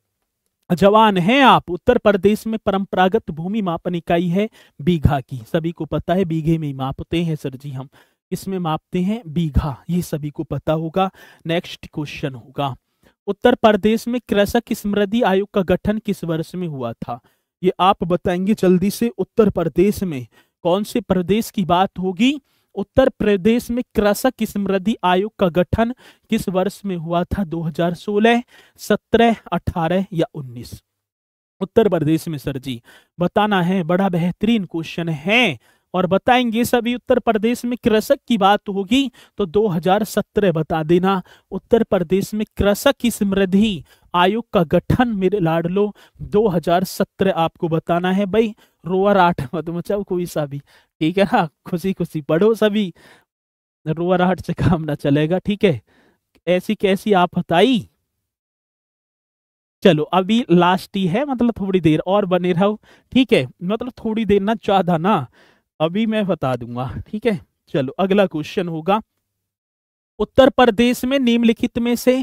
Speaker 1: जवान हैं आप उत्तर प्रदेश में परंपरागत भूमि मापन इकाई है बीघा की सभी को पता है बीघे में मापते हैं सर जी हम इसमें मापते हैं बीघा ये सभी को पता होगा नेक्स्ट क्वेश्चन होगा उत्तर प्रदेश में कृषक स्मृति आयोग का गठन किस वर्ष में हुआ था ये आप बताएंगे जल्दी से उत्तर प्रदेश में कौन से प्रदेश की बात होगी उत्तर प्रदेश में कृषक समृद्धि आयोग का गठन किस वर्ष में हुआ था 2016, 17, 18 या 19? उत्तर प्रदेश में सर जी बताना है बड़ा बेहतरीन क्वेश्चन है और बताएंगे सभी उत्तर प्रदेश में कृषक की बात होगी तो 2017 बता देना उत्तर प्रदेश में कृषक की समृद्धि आयोग का गठन मेरे लाडलो 2017 आपको बताना है भाई रोअर आठ मत मचाओ कोई सा भी ठीक है ना खुशी खुशी पढ़ो सभी रोअर आठ से काम ना चलेगा ठीक है ऐसी कैसी आप बताई चलो अभी लास्ट ही है मतलब थोड़ी देर और बने रहो ठीक है मतलब थोड़ी देर ना ज्यादा ना अभी मैं बता दूंगा ठीक है चलो अगला क्वेश्चन होगा उत्तर प्रदेश में निम्नलिखित में से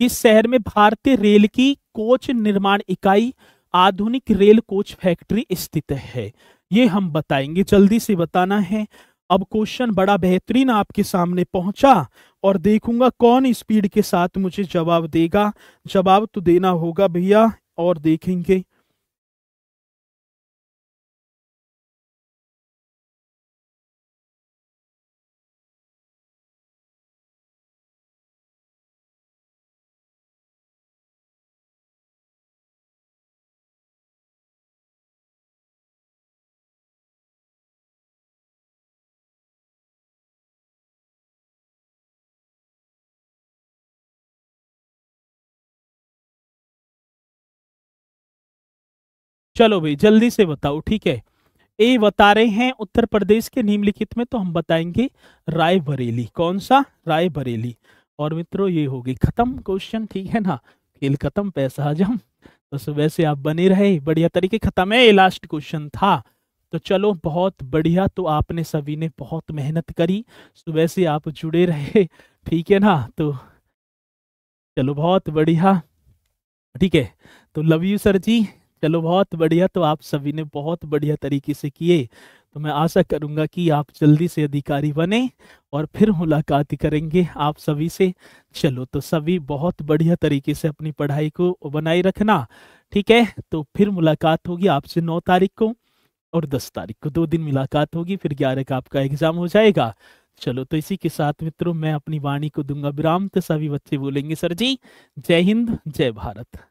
Speaker 1: इस शहर में भारतीय रेल की कोच निर्माण इकाई आधुनिक रेल कोच फैक्ट्री स्थित है ये हम बताएंगे जल्दी से बताना है अब क्वेश्चन बड़ा बेहतरीन आपके सामने पहुंचा
Speaker 2: और देखूंगा कौन स्पीड के साथ मुझे जवाब देगा जवाब तो देना होगा भैया और देखेंगे
Speaker 1: चलो भाई जल्दी से बताओ ठीक है ए बता रहे हैं उत्तर प्रदेश के निम्नलिखित में तो हम बताएंगे रायबरेली कौन सा रायबरेली और मित्रों ये होगी खत्म क्वेश्चन ठीक है ना खेल खत्म पैसा बस तो सुबह से आप बने रहे बढ़िया तरीके खत्म है लास्ट क्वेश्चन था तो चलो बहुत बढ़िया तो आपने सभी ने बहुत मेहनत करी सुबह से आप जुड़े रहे ठीक है ना तो चलो बहुत बढ़िया ठीक है तो लव यू सर जी चलो बहुत बढ़िया तो आप सभी ने बहुत बढ़िया तरीके से किए तो मैं आशा करूंगा कि आप जल्दी से अधिकारी बने और फिर मुलाकात करेंगे आप सभी से चलो तो सभी बहुत बढ़िया तरीके से अपनी पढ़ाई को बनाए रखना ठीक है तो फिर मुलाकात होगी आपसे नौ तारीख को और दस तारीख को दो दिन मुलाकात होगी फिर ग्यारह का आपका एग्जाम हो जाएगा चलो तो इसी के साथ मित्रों मैं अपनी वाणी को दूंगा विराम तो सभी बच्चे बोलेंगे सर जी जय हिंद जय भारत